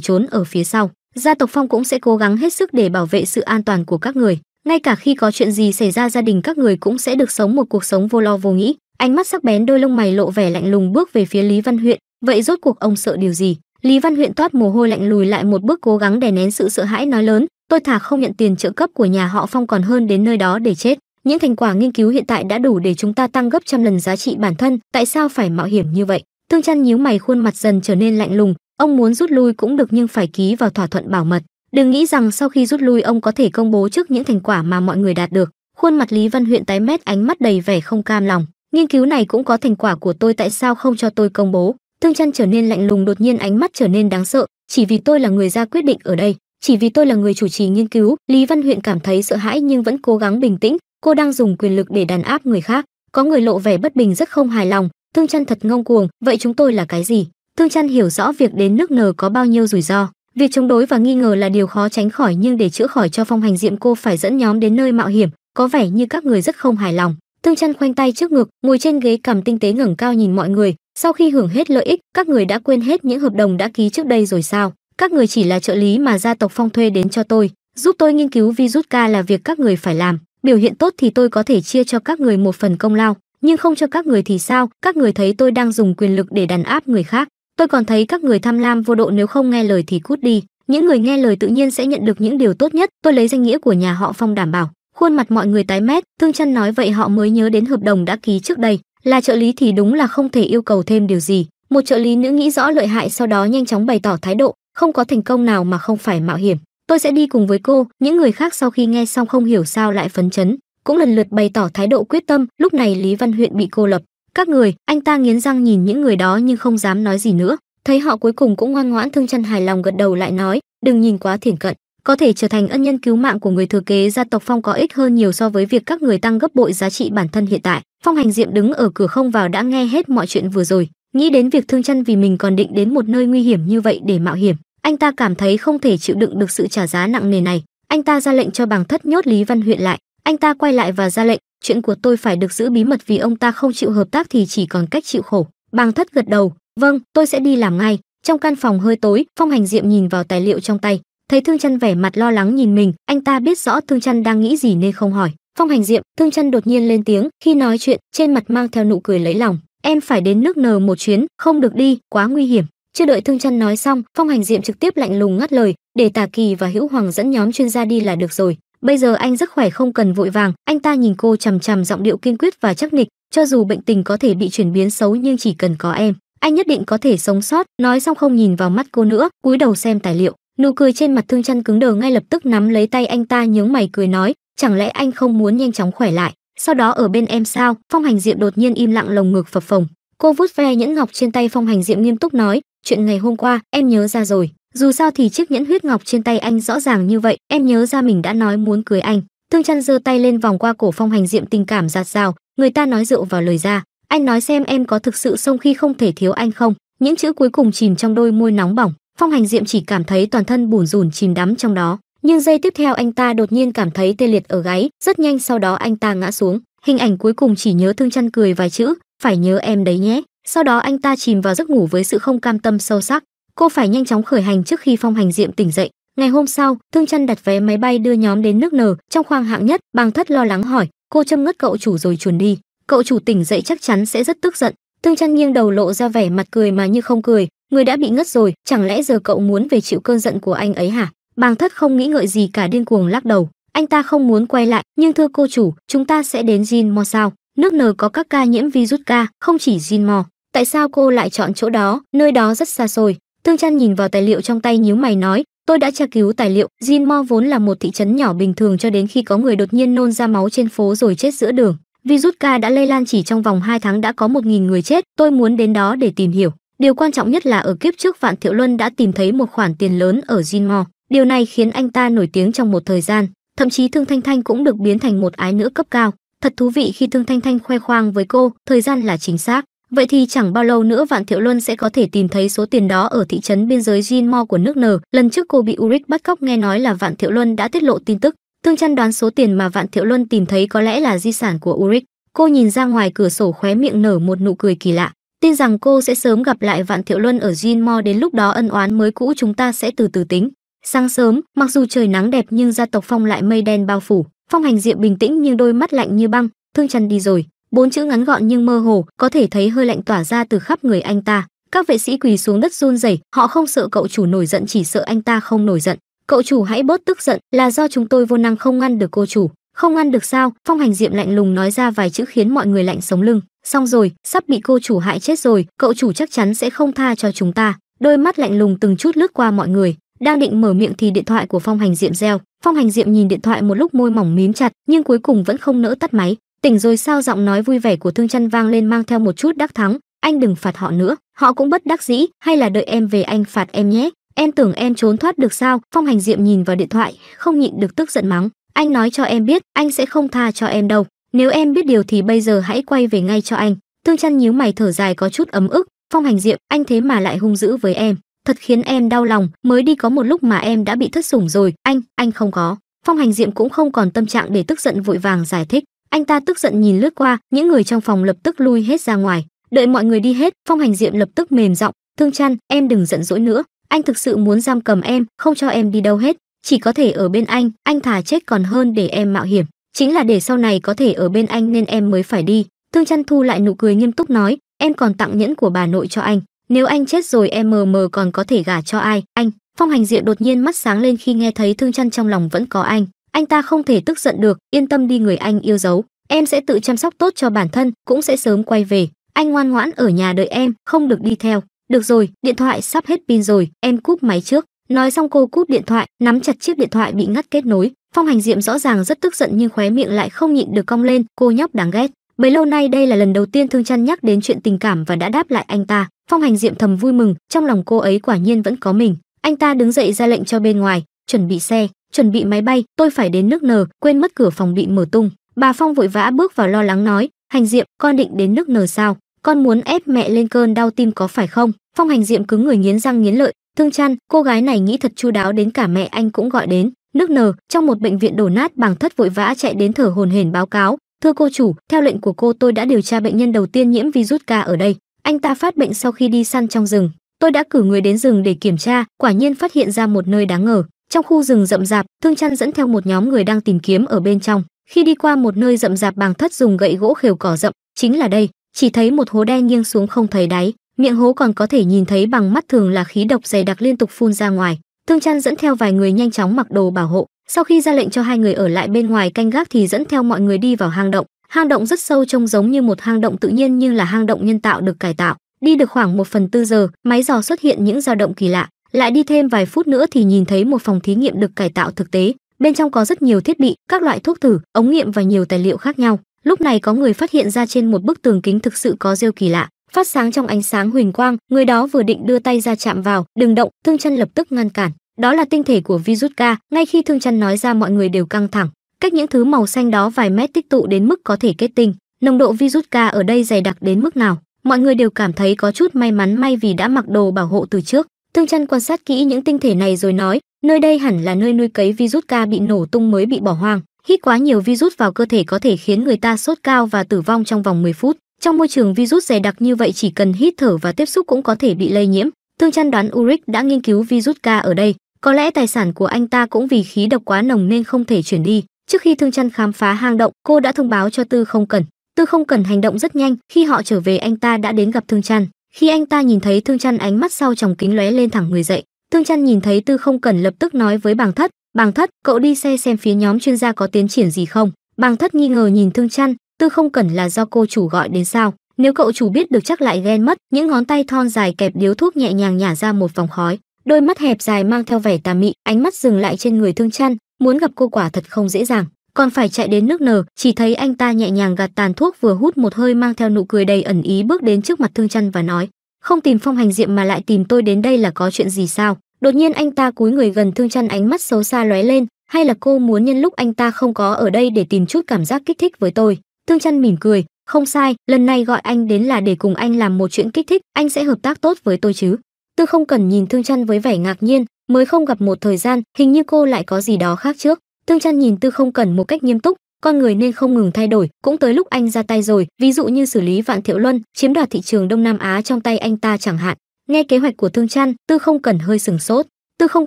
trốn ở phía sau gia tộc Phong cũng sẽ cố gắng hết sức để bảo vệ sự an toàn của các người. Ngay cả khi có chuyện gì xảy ra gia đình các người cũng sẽ được sống một cuộc sống vô lo vô nghĩ. Ánh mắt sắc bén đôi lông mày lộ vẻ lạnh lùng bước về phía Lý Văn Huyện, vậy rốt cuộc ông sợ điều gì? Lý Văn Huyện toát mồ hôi lạnh lùi lại một bước cố gắng đè nén sự sợ hãi nói lớn, tôi thà không nhận tiền trợ cấp của nhà họ Phong còn hơn đến nơi đó để chết. Những thành quả nghiên cứu hiện tại đã đủ để chúng ta tăng gấp trăm lần giá trị bản thân, tại sao phải mạo hiểm như vậy? Thương Chân nhíu mày khuôn mặt dần trở nên lạnh lùng, Ông muốn rút lui cũng được nhưng phải ký vào thỏa thuận bảo mật, đừng nghĩ rằng sau khi rút lui ông có thể công bố trước những thành quả mà mọi người đạt được. Khuôn mặt Lý Văn Huyện tái mét ánh mắt đầy vẻ không cam lòng, nghiên cứu này cũng có thành quả của tôi tại sao không cho tôi công bố? Thương Chân trở nên lạnh lùng đột nhiên ánh mắt trở nên đáng sợ, chỉ vì tôi là người ra quyết định ở đây, chỉ vì tôi là người chủ trì nghiên cứu, Lý Văn Huyện cảm thấy sợ hãi nhưng vẫn cố gắng bình tĩnh, cô đang dùng quyền lực để đàn áp người khác. Có người lộ vẻ bất bình rất không hài lòng, Thương Chân thật ngông cuồng, vậy chúng tôi là cái gì? Thương Trăn hiểu rõ việc đến nước nở có bao nhiêu rủi ro, việc chống đối và nghi ngờ là điều khó tránh khỏi nhưng để chữa khỏi cho phong hành diệm cô phải dẫn nhóm đến nơi mạo hiểm, có vẻ như các người rất không hài lòng. Thương Trăn khoanh tay trước ngực, ngồi trên ghế cầm tinh tế ngẩng cao nhìn mọi người, sau khi hưởng hết lợi ích, các người đã quên hết những hợp đồng đã ký trước đây rồi sao? Các người chỉ là trợ lý mà gia tộc Phong thuê đến cho tôi, giúp tôi nghiên cứu virus ca là việc các người phải làm, biểu hiện tốt thì tôi có thể chia cho các người một phần công lao, nhưng không cho các người thì sao? Các người thấy tôi đang dùng quyền lực để đàn áp người khác, tôi còn thấy các người tham lam vô độ nếu không nghe lời thì cút đi những người nghe lời tự nhiên sẽ nhận được những điều tốt nhất tôi lấy danh nghĩa của nhà họ phong đảm bảo khuôn mặt mọi người tái mét thương chân nói vậy họ mới nhớ đến hợp đồng đã ký trước đây là trợ lý thì đúng là không thể yêu cầu thêm điều gì một trợ lý nữ nghĩ rõ lợi hại sau đó nhanh chóng bày tỏ thái độ không có thành công nào mà không phải mạo hiểm tôi sẽ đi cùng với cô những người khác sau khi nghe xong không hiểu sao lại phấn chấn cũng lần lượt bày tỏ thái độ quyết tâm lúc này lý văn huyện bị cô lập các người, anh ta nghiến răng nhìn những người đó nhưng không dám nói gì nữa. Thấy họ cuối cùng cũng ngoan ngoãn thương chân hài lòng gật đầu lại nói, đừng nhìn quá thiển cận, có thể trở thành ân nhân cứu mạng của người thừa kế gia tộc Phong có ích hơn nhiều so với việc các người tăng gấp bội giá trị bản thân hiện tại. Phong Hành Diệm đứng ở cửa không vào đã nghe hết mọi chuyện vừa rồi, nghĩ đến việc thương chân vì mình còn định đến một nơi nguy hiểm như vậy để mạo hiểm, anh ta cảm thấy không thể chịu đựng được sự trả giá nặng nề này. Anh ta ra lệnh cho Bàng Thất nhốt Lý Văn Huyện lại, anh ta quay lại và ra lệnh, chuyện của tôi phải được giữ bí mật vì ông ta không chịu hợp tác thì chỉ còn cách chịu khổ bàng thất gật đầu vâng tôi sẽ đi làm ngay trong căn phòng hơi tối phong hành diệm nhìn vào tài liệu trong tay thấy thương Chân vẻ mặt lo lắng nhìn mình anh ta biết rõ thương Chân đang nghĩ gì nên không hỏi phong hành diệm thương Chân đột nhiên lên tiếng khi nói chuyện trên mặt mang theo nụ cười lấy lòng em phải đến nước nờ một chuyến không được đi quá nguy hiểm chưa đợi thương Chân nói xong phong hành diệm trực tiếp lạnh lùng ngắt lời để tả kỳ và hữu hoàng dẫn nhóm chuyên gia đi là được rồi bây giờ anh rất khỏe không cần vội vàng anh ta nhìn cô chằm chằm giọng điệu kiên quyết và chắc nịch cho dù bệnh tình có thể bị chuyển biến xấu nhưng chỉ cần có em anh nhất định có thể sống sót nói xong không nhìn vào mắt cô nữa cúi đầu xem tài liệu nụ cười trên mặt thương chăn cứng đờ ngay lập tức nắm lấy tay anh ta nhướng mày cười nói chẳng lẽ anh không muốn nhanh chóng khỏe lại sau đó ở bên em sao phong hành diệm đột nhiên im lặng lồng ngực phập phồng cô vút ve nhẫn ngọc trên tay phong hành diệm nghiêm túc nói chuyện ngày hôm qua em nhớ ra rồi dù sao thì chiếc nhẫn huyết ngọc trên tay anh rõ ràng như vậy em nhớ ra mình đã nói muốn cưới anh thương chăn giơ tay lên vòng qua cổ phong hành diệm tình cảm giạt rào người ta nói rượu vào lời ra anh nói xem em có thực sự sông khi không thể thiếu anh không những chữ cuối cùng chìm trong đôi môi nóng bỏng phong hành diệm chỉ cảm thấy toàn thân bùn rùn chìm đắm trong đó nhưng giây tiếp theo anh ta đột nhiên cảm thấy tê liệt ở gáy rất nhanh sau đó anh ta ngã xuống hình ảnh cuối cùng chỉ nhớ thương chăn cười vài chữ phải nhớ em đấy nhé sau đó anh ta chìm vào giấc ngủ với sự không cam tâm sâu sắc cô phải nhanh chóng khởi hành trước khi phong hành diệm tỉnh dậy ngày hôm sau thương chăn đặt vé máy bay đưa nhóm đến nước nở trong khoang hạng nhất bàng thất lo lắng hỏi cô châm ngất cậu chủ rồi chuồn đi cậu chủ tỉnh dậy chắc chắn sẽ rất tức giận thương chăn nghiêng đầu lộ ra vẻ mặt cười mà như không cười người đã bị ngất rồi chẳng lẽ giờ cậu muốn về chịu cơn giận của anh ấy hả bàng thất không nghĩ ngợi gì cả điên cuồng lắc đầu anh ta không muốn quay lại nhưng thưa cô chủ chúng ta sẽ đến jin mo sao nước nờ có các ca nhiễm virus ca không chỉ jin mo tại sao cô lại chọn chỗ đó nơi đó rất xa xôi Tương Chan nhìn vào tài liệu trong tay nhíu mày nói, tôi đã tra cứu tài liệu, Jinmo vốn là một thị trấn nhỏ bình thường cho đến khi có người đột nhiên nôn ra máu trên phố rồi chết giữa đường. Virus ca đã lây lan chỉ trong vòng 2 tháng đã có 1.000 người chết, tôi muốn đến đó để tìm hiểu. Điều quan trọng nhất là ở kiếp trước Vạn Thiệu Luân đã tìm thấy một khoản tiền lớn ở Jinmo. Điều này khiến anh ta nổi tiếng trong một thời gian, thậm chí Thương Thanh Thanh cũng được biến thành một ái nữ cấp cao. Thật thú vị khi Thương Thanh Thanh khoe khoang với cô, thời gian là chính xác. Vậy thì chẳng bao lâu nữa Vạn Thiệu Luân sẽ có thể tìm thấy số tiền đó ở thị trấn biên giới Jinmo của nước N. Lần trước cô bị Uric bắt cóc nghe nói là Vạn Thiệu Luân đã tiết lộ tin tức. thương chăn đoán số tiền mà Vạn Thiệu Luân tìm thấy có lẽ là di sản của Uric. Cô nhìn ra ngoài cửa sổ khóe miệng nở một nụ cười kỳ lạ. Tin rằng cô sẽ sớm gặp lại Vạn Thiệu Luân ở Jinmo đến lúc đó ân oán mới cũ chúng ta sẽ từ từ tính. Sáng sớm, mặc dù trời nắng đẹp nhưng gia tộc Phong lại mây đen bao phủ. Phong hành diệp bình tĩnh nhưng đôi mắt lạnh như băng, thương chăn đi rồi bốn chữ ngắn gọn nhưng mơ hồ có thể thấy hơi lạnh tỏa ra từ khắp người anh ta các vệ sĩ quỳ xuống đất run rẩy họ không sợ cậu chủ nổi giận chỉ sợ anh ta không nổi giận cậu chủ hãy bớt tức giận là do chúng tôi vô năng không ngăn được cô chủ không ngăn được sao phong hành diệm lạnh lùng nói ra vài chữ khiến mọi người lạnh sống lưng xong rồi sắp bị cô chủ hại chết rồi cậu chủ chắc chắn sẽ không tha cho chúng ta đôi mắt lạnh lùng từng chút lướt qua mọi người đang định mở miệng thì điện thoại của phong hành diệm reo phong hành diệm nhìn điện thoại một lúc môi mỏng mím chặt nhưng cuối cùng vẫn không nỡ tắt máy tỉnh rồi sao giọng nói vui vẻ của thương Chân vang lên mang theo một chút đắc thắng anh đừng phạt họ nữa họ cũng bất đắc dĩ hay là đợi em về anh phạt em nhé em tưởng em trốn thoát được sao phong hành diệm nhìn vào điện thoại không nhịn được tức giận mắng anh nói cho em biết anh sẽ không tha cho em đâu nếu em biết điều thì bây giờ hãy quay về ngay cho anh thương Chân nhíu mày thở dài có chút ấm ức phong hành diệm anh thế mà lại hung dữ với em thật khiến em đau lòng mới đi có một lúc mà em đã bị thất sủng rồi anh anh không có phong hành diệm cũng không còn tâm trạng để tức giận vội vàng giải thích anh ta tức giận nhìn lướt qua những người trong phòng lập tức lui hết ra ngoài đợi mọi người đi hết phong hành diệm lập tức mềm giọng thương chăn em đừng giận dỗi nữa anh thực sự muốn giam cầm em không cho em đi đâu hết chỉ có thể ở bên anh anh thà chết còn hơn để em mạo hiểm chính là để sau này có thể ở bên anh nên em mới phải đi thương chăn thu lại nụ cười nghiêm túc nói em còn tặng nhẫn của bà nội cho anh nếu anh chết rồi em mờ mờ còn có thể gả cho ai anh phong hành diệm đột nhiên mắt sáng lên khi nghe thấy thương chăn trong lòng vẫn có anh anh ta không thể tức giận được yên tâm đi người anh yêu dấu em sẽ tự chăm sóc tốt cho bản thân cũng sẽ sớm quay về anh ngoan ngoãn ở nhà đợi em không được đi theo được rồi điện thoại sắp hết pin rồi em cúp máy trước nói xong cô cúp điện thoại nắm chặt chiếc điện thoại bị ngắt kết nối phong hành diệm rõ ràng rất tức giận nhưng khóe miệng lại không nhịn được cong lên cô nhóc đáng ghét bấy lâu nay đây là lần đầu tiên thương chăn nhắc đến chuyện tình cảm và đã đáp lại anh ta phong hành diệm thầm vui mừng trong lòng cô ấy quả nhiên vẫn có mình anh ta đứng dậy ra lệnh cho bên ngoài chuẩn bị xe chuẩn bị máy bay tôi phải đến nước nờ quên mất cửa phòng bị mở tung bà phong vội vã bước vào lo lắng nói hành diệm con định đến nước nờ sao con muốn ép mẹ lên cơn đau tim có phải không phong hành diệm cứng người nghiến răng nghiến lợi thương chăn cô gái này nghĩ thật chu đáo đến cả mẹ anh cũng gọi đến nước nờ trong một bệnh viện đổ nát bằng thất vội vã chạy đến thở hồn hển báo cáo thưa cô chủ theo lệnh của cô tôi đã điều tra bệnh nhân đầu tiên nhiễm virus ca ở đây anh ta phát bệnh sau khi đi săn trong rừng tôi đã cử người đến rừng để kiểm tra quả nhiên phát hiện ra một nơi đáng ngờ trong khu rừng rậm rạp, Thương Chăn dẫn theo một nhóm người đang tìm kiếm ở bên trong. Khi đi qua một nơi rậm rạp bàng thất dùng gậy gỗ khều cỏ rậm, chính là đây, chỉ thấy một hố đen nghiêng xuống không thấy đáy, miệng hố còn có thể nhìn thấy bằng mắt thường là khí độc dày đặc liên tục phun ra ngoài. Thương Chăn dẫn theo vài người nhanh chóng mặc đồ bảo hộ, sau khi ra lệnh cho hai người ở lại bên ngoài canh gác thì dẫn theo mọi người đi vào hang động. Hang động rất sâu trông giống như một hang động tự nhiên nhưng là hang động nhân tạo được cải tạo. Đi được khoảng một phần tư giờ, máy dò xuất hiện những dao động kỳ lạ. Lại đi thêm vài phút nữa thì nhìn thấy một phòng thí nghiệm được cải tạo thực tế, bên trong có rất nhiều thiết bị, các loại thuốc thử, ống nghiệm và nhiều tài liệu khác nhau. Lúc này có người phát hiện ra trên một bức tường kính thực sự có rêu kỳ lạ, phát sáng trong ánh sáng huỳnh quang, người đó vừa định đưa tay ra chạm vào, đừng động, Thương Chân lập tức ngăn cản. Đó là tinh thể của virus ca ngay khi Thương Chân nói ra mọi người đều căng thẳng, cách những thứ màu xanh đó vài mét tích tụ đến mức có thể kết tinh, nồng độ virus ca ở đây dày đặc đến mức nào, mọi người đều cảm thấy có chút may mắn may vì đã mặc đồ bảo hộ từ trước, Thương Chân quan sát kỹ những tinh thể này rồi nói, nơi đây hẳn là nơi nuôi cấy virus ca bị nổ tung mới bị bỏ hoang. Hít quá nhiều virus vào cơ thể có thể khiến người ta sốt cao và tử vong trong vòng 10 phút. Trong môi trường virus dày đặc như vậy chỉ cần hít thở và tiếp xúc cũng có thể bị lây nhiễm. Thương Chân đoán Uric đã nghiên cứu virus ca ở đây, có lẽ tài sản của anh ta cũng vì khí độc quá nồng nên không thể chuyển đi. Trước khi Thương Chân khám phá hang động, cô đã thông báo cho Tư Không Cần. Tư Không Cần hành động rất nhanh, khi họ trở về anh ta đã đến gặp Thương Chân khi anh ta nhìn thấy thương chăn ánh mắt sau tròng kính lóe lên thẳng người dậy thương chăn nhìn thấy tư không cần lập tức nói với bàng thất bàng thất cậu đi xe xem phía nhóm chuyên gia có tiến triển gì không bàng thất nghi ngờ nhìn thương chăn tư không cần là do cô chủ gọi đến sao nếu cậu chủ biết được chắc lại ghen mất những ngón tay thon dài kẹp điếu thuốc nhẹ nhàng nhả ra một vòng khói đôi mắt hẹp dài mang theo vẻ tà mị ánh mắt dừng lại trên người thương chăn muốn gặp cô quả thật không dễ dàng còn phải chạy đến nước nở chỉ thấy anh ta nhẹ nhàng gạt tàn thuốc vừa hút một hơi mang theo nụ cười đầy ẩn ý bước đến trước mặt thương chăn và nói không tìm phong hành diệm mà lại tìm tôi đến đây là có chuyện gì sao đột nhiên anh ta cúi người gần thương chăn ánh mắt xấu xa lóe lên hay là cô muốn nhân lúc anh ta không có ở đây để tìm chút cảm giác kích thích với tôi thương chăn mỉm cười không sai lần này gọi anh đến là để cùng anh làm một chuyện kích thích anh sẽ hợp tác tốt với tôi chứ tôi không cần nhìn thương chăn với vẻ ngạc nhiên mới không gặp một thời gian hình như cô lại có gì đó khác trước tương Chân nhìn tư không cần một cách nghiêm túc con người nên không ngừng thay đổi cũng tới lúc anh ra tay rồi ví dụ như xử lý vạn thiệu luân chiếm đoạt thị trường đông nam á trong tay anh ta chẳng hạn nghe kế hoạch của thương Chân, tư không cần hơi sừng sốt tư không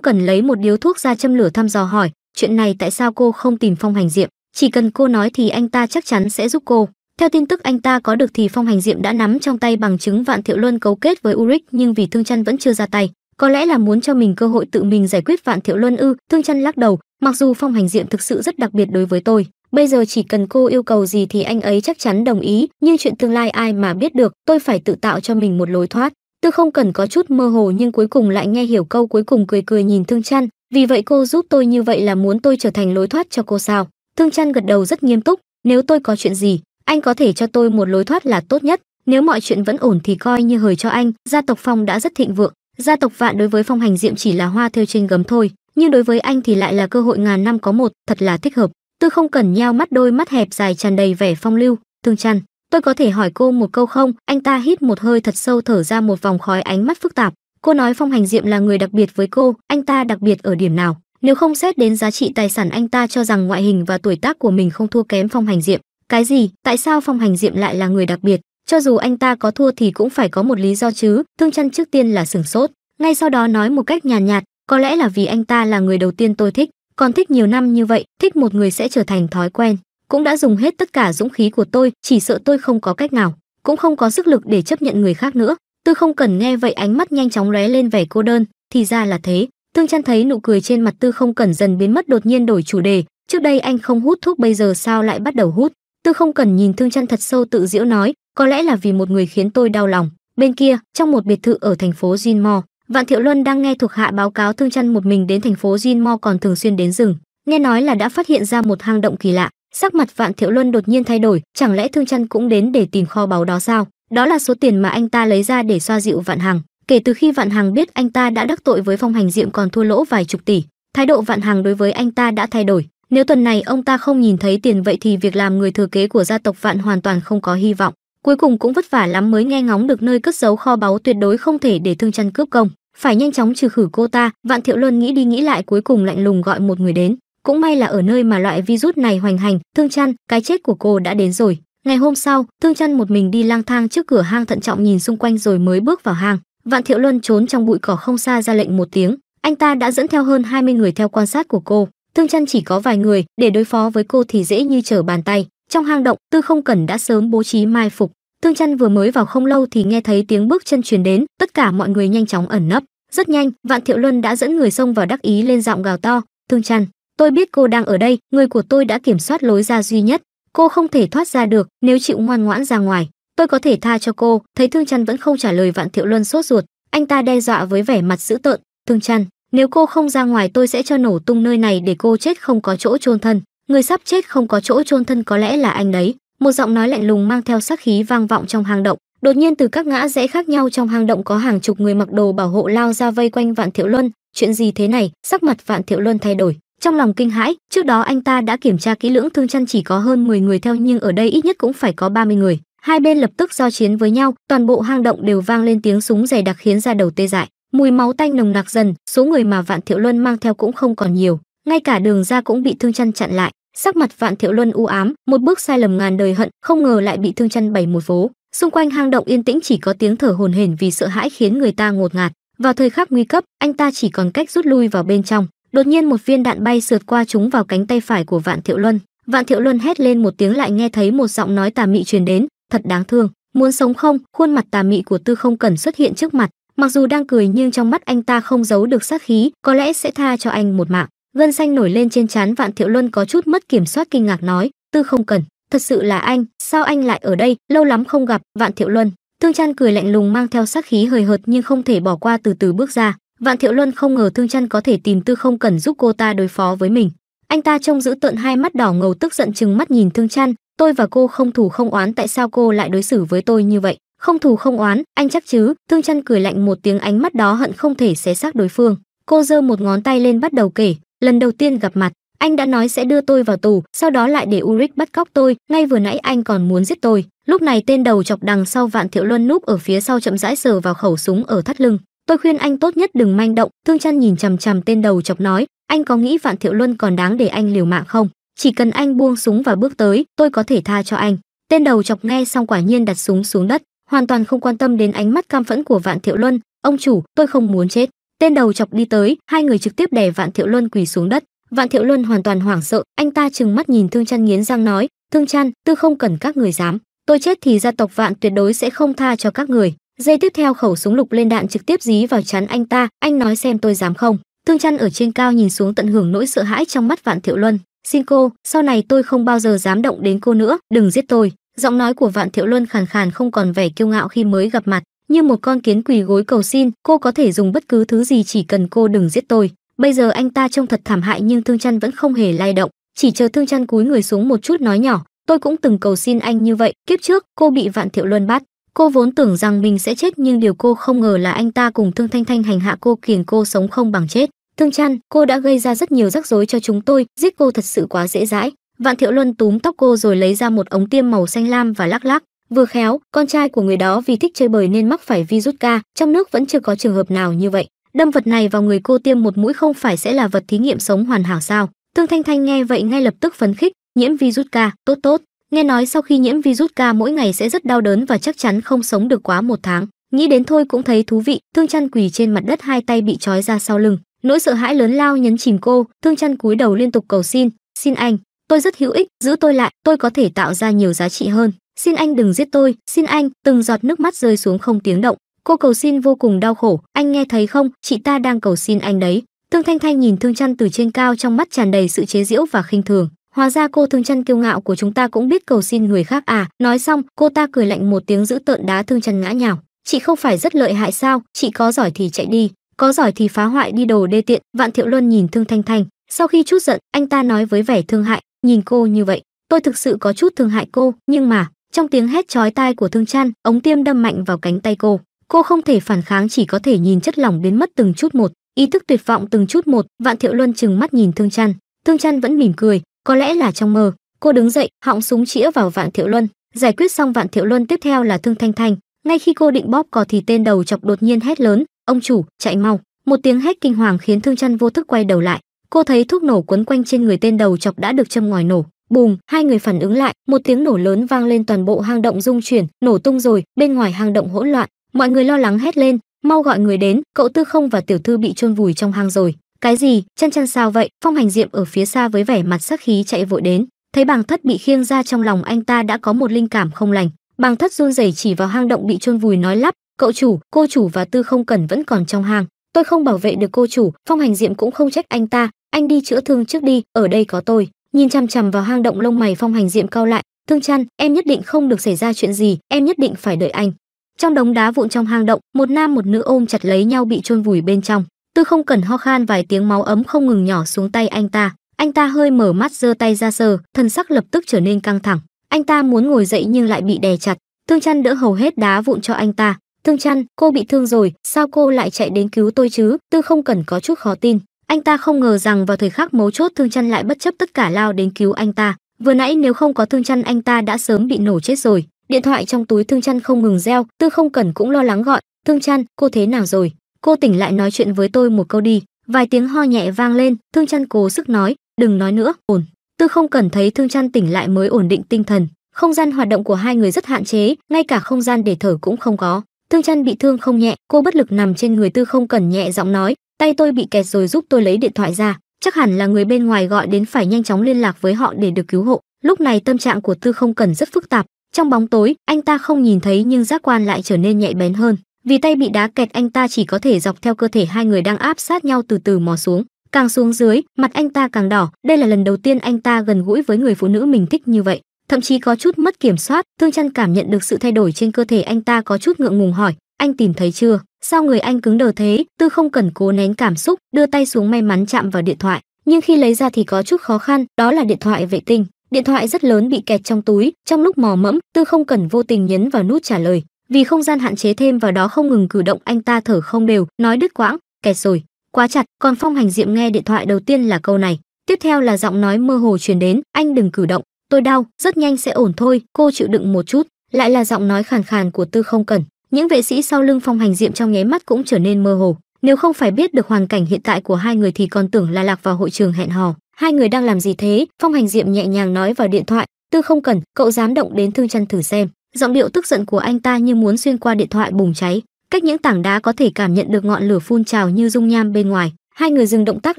cần lấy một điếu thuốc ra châm lửa thăm dò hỏi chuyện này tại sao cô không tìm phong hành diệm chỉ cần cô nói thì anh ta chắc chắn sẽ giúp cô theo tin tức anh ta có được thì phong hành diệm đã nắm trong tay bằng chứng vạn thiệu luân cấu kết với uric nhưng vì thương Chân vẫn chưa ra tay có lẽ là muốn cho mình cơ hội tự mình giải quyết vạn thiệu luân ư thương chân lắc đầu mặc dù phong hành diệm thực sự rất đặc biệt đối với tôi bây giờ chỉ cần cô yêu cầu gì thì anh ấy chắc chắn đồng ý nhưng chuyện tương lai ai mà biết được tôi phải tự tạo cho mình một lối thoát tư không cần có chút mơ hồ nhưng cuối cùng lại nghe hiểu câu cuối cùng cười cười nhìn thương chăn vì vậy cô giúp tôi như vậy là muốn tôi trở thành lối thoát cho cô sao thương chăn gật đầu rất nghiêm túc nếu tôi có chuyện gì anh có thể cho tôi một lối thoát là tốt nhất nếu mọi chuyện vẫn ổn thì coi như hời cho anh gia tộc phong đã rất thịnh vượng gia tộc vạn đối với phong hành diệm chỉ là hoa thêu trên gấm thôi nhưng đối với anh thì lại là cơ hội ngàn năm có một thật là thích hợp tư không cần nhao mắt đôi mắt hẹp dài tràn đầy vẻ phong lưu tương chăn tôi có thể hỏi cô một câu không anh ta hít một hơi thật sâu thở ra một vòng khói ánh mắt phức tạp cô nói phong hành diệm là người đặc biệt với cô anh ta đặc biệt ở điểm nào nếu không xét đến giá trị tài sản anh ta cho rằng ngoại hình và tuổi tác của mình không thua kém phong hành diệm cái gì tại sao phong hành diệm lại là người đặc biệt cho dù anh ta có thua thì cũng phải có một lý do chứ thương chân trước tiên là sửng sốt ngay sau đó nói một cách nhàn nhạt, nhạt có lẽ là vì anh ta là người đầu tiên tôi thích còn thích nhiều năm như vậy thích một người sẽ trở thành thói quen cũng đã dùng hết tất cả dũng khí của tôi chỉ sợ tôi không có cách nào cũng không có sức lực để chấp nhận người khác nữa tôi không cần nghe vậy ánh mắt nhanh chóng lóe lên vẻ cô đơn thì ra là thế thương chân thấy nụ cười trên mặt tư không cần dần biến mất đột nhiên đổi chủ đề trước đây anh không hút thuốc bây giờ sao lại bắt đầu hút tư không cần nhìn thương chân thật sâu tự diễu nói có lẽ là vì một người khiến tôi đau lòng bên kia trong một biệt thự ở thành phố jinmo vạn thiệu luân đang nghe thuộc hạ báo cáo thương chăn một mình đến thành phố jinmo còn thường xuyên đến rừng nghe nói là đã phát hiện ra một hang động kỳ lạ sắc mặt vạn thiệu luân đột nhiên thay đổi chẳng lẽ thương chăn cũng đến để tìm kho báu đó sao đó là số tiền mà anh ta lấy ra để xoa dịu vạn hằng kể từ khi vạn hằng biết anh ta đã đắc tội với phong hành diệm còn thua lỗ vài chục tỷ thái độ vạn hằng đối với anh ta đã thay đổi nếu tuần này ông ta không nhìn thấy tiền vậy thì việc làm người thừa kế của gia tộc vạn hoàn toàn không có hy vọng cuối cùng cũng vất vả lắm mới nghe ngóng được nơi cất giấu kho báu tuyệt đối không thể để thương chăn cướp công phải nhanh chóng trừ khử cô ta vạn thiệu luân nghĩ đi nghĩ lại cuối cùng lạnh lùng gọi một người đến cũng may là ở nơi mà loại virus này hoành hành thương chăn cái chết của cô đã đến rồi ngày hôm sau thương chăn một mình đi lang thang trước cửa hang thận trọng nhìn xung quanh rồi mới bước vào hang vạn thiệu luân trốn trong bụi cỏ không xa ra lệnh một tiếng anh ta đã dẫn theo hơn 20 người theo quan sát của cô thương chăn chỉ có vài người để đối phó với cô thì dễ như trở bàn tay trong hang động, Tư Không Cẩn đã sớm bố trí mai phục. Thương Chân vừa mới vào không lâu thì nghe thấy tiếng bước chân truyền đến, tất cả mọi người nhanh chóng ẩn nấp. Rất nhanh, Vạn Thiệu Luân đã dẫn người xông vào đắc ý lên giọng gào to, "Thương Chân, tôi biết cô đang ở đây, người của tôi đã kiểm soát lối ra duy nhất, cô không thể thoát ra được, nếu chịu ngoan ngoãn ra ngoài, tôi có thể tha cho cô." Thấy Thương Chân vẫn không trả lời Vạn Thiệu Luân sốt ruột, anh ta đe dọa với vẻ mặt dữ tợn, "Thương Chân, nếu cô không ra ngoài tôi sẽ cho nổ tung nơi này để cô chết không có chỗ chôn thân." người sắp chết không có chỗ chôn thân có lẽ là anh đấy một giọng nói lạnh lùng mang theo sát khí vang vọng trong hang động đột nhiên từ các ngã rẽ khác nhau trong hang động có hàng chục người mặc đồ bảo hộ lao ra vây quanh vạn thiệu luân chuyện gì thế này sắc mặt vạn thiệu luân thay đổi trong lòng kinh hãi trước đó anh ta đã kiểm tra kỹ lưỡng thương chăn chỉ có hơn 10 người theo nhưng ở đây ít nhất cũng phải có 30 người hai bên lập tức giao chiến với nhau toàn bộ hang động đều vang lên tiếng súng dày đặc khiến ra đầu tê dại mùi máu tanh nồng nặc dần số người mà vạn thiệu luân mang theo cũng không còn nhiều ngay cả đường ra cũng bị thương chân chặn lại sắc mặt vạn thiệu luân u ám một bước sai lầm ngàn đời hận không ngờ lại bị thương chân bảy một vố xung quanh hang động yên tĩnh chỉ có tiếng thở hồn hển vì sợ hãi khiến người ta ngột ngạt vào thời khắc nguy cấp anh ta chỉ còn cách rút lui vào bên trong đột nhiên một viên đạn bay sượt qua chúng vào cánh tay phải của vạn thiệu luân vạn thiệu luân hét lên một tiếng lại nghe thấy một giọng nói tà mị truyền đến thật đáng thương muốn sống không khuôn mặt tà mị của tư không cần xuất hiện trước mặt mặc dù đang cười nhưng trong mắt anh ta không giấu được sát khí có lẽ sẽ tha cho anh một mạng Gân xanh nổi lên trên trán Vạn Thiệu Luân có chút mất kiểm soát kinh ngạc nói, "Tư không cần, thật sự là anh, sao anh lại ở đây, lâu lắm không gặp, Vạn Thiệu Luân." Thương Trăn cười lạnh lùng mang theo sát khí hời hợt nhưng không thể bỏ qua từ từ bước ra. Vạn Thiệu Luân không ngờ Thương Trăn có thể tìm Tư Không Cần giúp cô ta đối phó với mình. Anh ta trông giữ tợn hai mắt đỏ ngầu tức giận chừng mắt nhìn Thương Trăn, "Tôi và cô không thù không oán, tại sao cô lại đối xử với tôi như vậy?" "Không thù không oán, anh chắc chứ?" Thương Trăn cười lạnh một tiếng, ánh mắt đó hận không thể xé xác đối phương. Cô giơ một ngón tay lên bắt đầu kể, lần đầu tiên gặp mặt anh đã nói sẽ đưa tôi vào tù sau đó lại để uric bắt cóc tôi ngay vừa nãy anh còn muốn giết tôi lúc này tên đầu chọc đằng sau vạn thiệu luân núp ở phía sau chậm rãi sờ vào khẩu súng ở thắt lưng tôi khuyên anh tốt nhất đừng manh động thương chăn nhìn chằm chằm tên đầu chọc nói anh có nghĩ vạn thiệu luân còn đáng để anh liều mạng không chỉ cần anh buông súng và bước tới tôi có thể tha cho anh tên đầu chọc nghe xong quả nhiên đặt súng xuống đất hoàn toàn không quan tâm đến ánh mắt cam phẫn của vạn thiệu luân ông chủ tôi không muốn chết tên đầu chọc đi tới hai người trực tiếp đè vạn thiệu luân quỳ xuống đất vạn thiệu luân hoàn toàn hoảng sợ anh ta trừng mắt nhìn thương chăn nghiến răng nói thương chăn tư không cần các người dám tôi chết thì gia tộc vạn tuyệt đối sẽ không tha cho các người dây tiếp theo khẩu súng lục lên đạn trực tiếp dí vào chắn anh ta anh nói xem tôi dám không thương chăn ở trên cao nhìn xuống tận hưởng nỗi sợ hãi trong mắt vạn thiệu luân xin cô sau này tôi không bao giờ dám động đến cô nữa đừng giết tôi giọng nói của vạn thiệu luân khàn khàn không còn vẻ kiêu ngạo khi mới gặp mặt như một con kiến quỳ gối cầu xin cô có thể dùng bất cứ thứ gì chỉ cần cô đừng giết tôi bây giờ anh ta trông thật thảm hại nhưng thương chăn vẫn không hề lay động chỉ chờ thương chăn cúi người xuống một chút nói nhỏ tôi cũng từng cầu xin anh như vậy kiếp trước cô bị vạn thiệu luân bắt cô vốn tưởng rằng mình sẽ chết nhưng điều cô không ngờ là anh ta cùng thương thanh thanh hành hạ cô khiến cô sống không bằng chết thương chăn cô đã gây ra rất nhiều rắc rối cho chúng tôi giết cô thật sự quá dễ dãi vạn thiệu luân túm tóc cô rồi lấy ra một ống tiêm màu xanh lam và lắc lắc Vừa khéo, con trai của người đó vì thích chơi bời nên mắc phải virus ca trong nước vẫn chưa có trường hợp nào như vậy. Đâm vật này vào người cô tiêm một mũi không phải sẽ là vật thí nghiệm sống hoàn hảo sao? thương Thanh Thanh nghe vậy ngay lập tức phấn khích, nhiễm virus ca tốt tốt. Nghe nói sau khi nhiễm virus ca mỗi ngày sẽ rất đau đớn và chắc chắn không sống được quá một tháng. Nghĩ đến thôi cũng thấy thú vị, Thương Chăn quỳ trên mặt đất hai tay bị trói ra sau lưng. Nỗi sợ hãi lớn lao nhấn chìm cô, Thương Chăn cúi đầu liên tục cầu xin, xin anh, tôi rất hữu ích, giữ tôi lại, tôi có thể tạo ra nhiều giá trị hơn xin anh đừng giết tôi xin anh từng giọt nước mắt rơi xuống không tiếng động cô cầu xin vô cùng đau khổ anh nghe thấy không chị ta đang cầu xin anh đấy tương thanh thanh nhìn thương chăn từ trên cao trong mắt tràn đầy sự chế giễu và khinh thường hóa ra cô thương chăn kiêu ngạo của chúng ta cũng biết cầu xin người khác à nói xong cô ta cười lạnh một tiếng giữ tợn đá thương chăn ngã nhào chị không phải rất lợi hại sao chị có giỏi thì chạy đi có giỏi thì phá hoại đi đồ đê tiện vạn thiệu luân nhìn thương thanh thanh sau khi chút giận anh ta nói với vẻ thương hại nhìn cô như vậy tôi thực sự có chút thương hại cô nhưng mà trong tiếng hét chói tai của Thương Chan, ống tiêm đâm mạnh vào cánh tay cô. Cô không thể phản kháng chỉ có thể nhìn chất lỏng biến mất từng chút một, ý thức tuyệt vọng từng chút một, Vạn Thiệu Luân chừng mắt nhìn Thương Chan, Thương Chan vẫn mỉm cười, có lẽ là trong mơ. Cô đứng dậy, họng súng chĩa vào Vạn Thiệu Luân, giải quyết xong Vạn Thiệu Luân tiếp theo là Thương Thanh Thanh, ngay khi cô định bóp cò thì tên đầu chọc đột nhiên hét lớn, "Ông chủ, chạy mau!" Một tiếng hét kinh hoàng khiến Thương Chan vô thức quay đầu lại. Cô thấy thuốc nổ quấn quanh trên người tên đầu chọc đã được châm ngòi nổ, bùng hai người phản ứng lại một tiếng nổ lớn vang lên toàn bộ hang động rung chuyển nổ tung rồi bên ngoài hang động hỗn loạn mọi người lo lắng hét lên mau gọi người đến cậu tư không và tiểu thư bị chôn vùi trong hang rồi cái gì chân chân sao vậy phong hành diệm ở phía xa với vẻ mặt sắc khí chạy vội đến thấy bàng thất bị khiêng ra trong lòng anh ta đã có một linh cảm không lành bàng thất run rẩy chỉ vào hang động bị chôn vùi nói lắp cậu chủ cô chủ và tư không cần vẫn còn trong hang tôi không bảo vệ được cô chủ phong hành diệm cũng không trách anh ta anh đi chữa thương trước đi ở đây có tôi nhìn chằm chằm vào hang động lông mày phong hành diệm cau lại thương chăn em nhất định không được xảy ra chuyện gì em nhất định phải đợi anh trong đống đá vụn trong hang động một nam một nữ ôm chặt lấy nhau bị chôn vùi bên trong tư không cần ho khan vài tiếng máu ấm không ngừng nhỏ xuống tay anh ta anh ta hơi mở mắt giơ tay ra sờ thân sắc lập tức trở nên căng thẳng anh ta muốn ngồi dậy nhưng lại bị đè chặt thương chăn đỡ hầu hết đá vụn cho anh ta thương chăn cô bị thương rồi sao cô lại chạy đến cứu tôi chứ tư không cần có chút khó tin anh ta không ngờ rằng vào thời khắc mấu chốt Thương chăn lại bất chấp tất cả lao đến cứu anh ta. Vừa nãy nếu không có Thương chăn anh ta đã sớm bị nổ chết rồi. Điện thoại trong túi Thương chăn không ngừng reo, Tư Không cần cũng lo lắng gọi, "Thương chăn cô thế nào rồi? Cô tỉnh lại nói chuyện với tôi một câu đi." Vài tiếng ho nhẹ vang lên, Thương chăn cố sức nói, "Đừng nói nữa, ổn." Tư Không cần thấy Thương chăn tỉnh lại mới ổn định tinh thần. Không gian hoạt động của hai người rất hạn chế, ngay cả không gian để thở cũng không có. Thương Chân bị thương không nhẹ, cô bất lực nằm trên người Tư Không Cần nhẹ giọng nói, tay tôi bị kẹt rồi giúp tôi lấy điện thoại ra, chắc hẳn là người bên ngoài gọi đến phải nhanh chóng liên lạc với họ để được cứu hộ. Lúc này tâm trạng của Tư Không Cần rất phức tạp, trong bóng tối, anh ta không nhìn thấy nhưng giác quan lại trở nên nhạy bén hơn. Vì tay bị đá kẹt anh ta chỉ có thể dọc theo cơ thể hai người đang áp sát nhau từ từ mò xuống. Càng xuống dưới, mặt anh ta càng đỏ, đây là lần đầu tiên anh ta gần gũi với người phụ nữ mình thích như vậy thậm chí có chút mất kiểm soát thương Chân cảm nhận được sự thay đổi trên cơ thể anh ta có chút ngượng ngùng hỏi anh tìm thấy chưa sao người anh cứng đờ thế tư không cần cố nén cảm xúc đưa tay xuống may mắn chạm vào điện thoại nhưng khi lấy ra thì có chút khó khăn đó là điện thoại vệ tinh điện thoại rất lớn bị kẹt trong túi trong lúc mò mẫm tư không cần vô tình nhấn vào nút trả lời vì không gian hạn chế thêm vào đó không ngừng cử động anh ta thở không đều nói đứt quãng kẹt rồi quá chặt còn phong hành diệm nghe điện thoại đầu tiên là câu này tiếp theo là giọng nói mơ hồ truyền đến anh đừng cử động tôi đau rất nhanh sẽ ổn thôi cô chịu đựng một chút lại là giọng nói khàn khàn của tư không cần những vệ sĩ sau lưng phong hành diệm trong nháy mắt cũng trở nên mơ hồ nếu không phải biết được hoàn cảnh hiện tại của hai người thì còn tưởng là lạc vào hội trường hẹn hò hai người đang làm gì thế phong hành diệm nhẹ nhàng nói vào điện thoại tư không cần cậu dám động đến thương chân thử xem giọng điệu tức giận của anh ta như muốn xuyên qua điện thoại bùng cháy cách những tảng đá có thể cảm nhận được ngọn lửa phun trào như dung nham bên ngoài hai người dừng động tác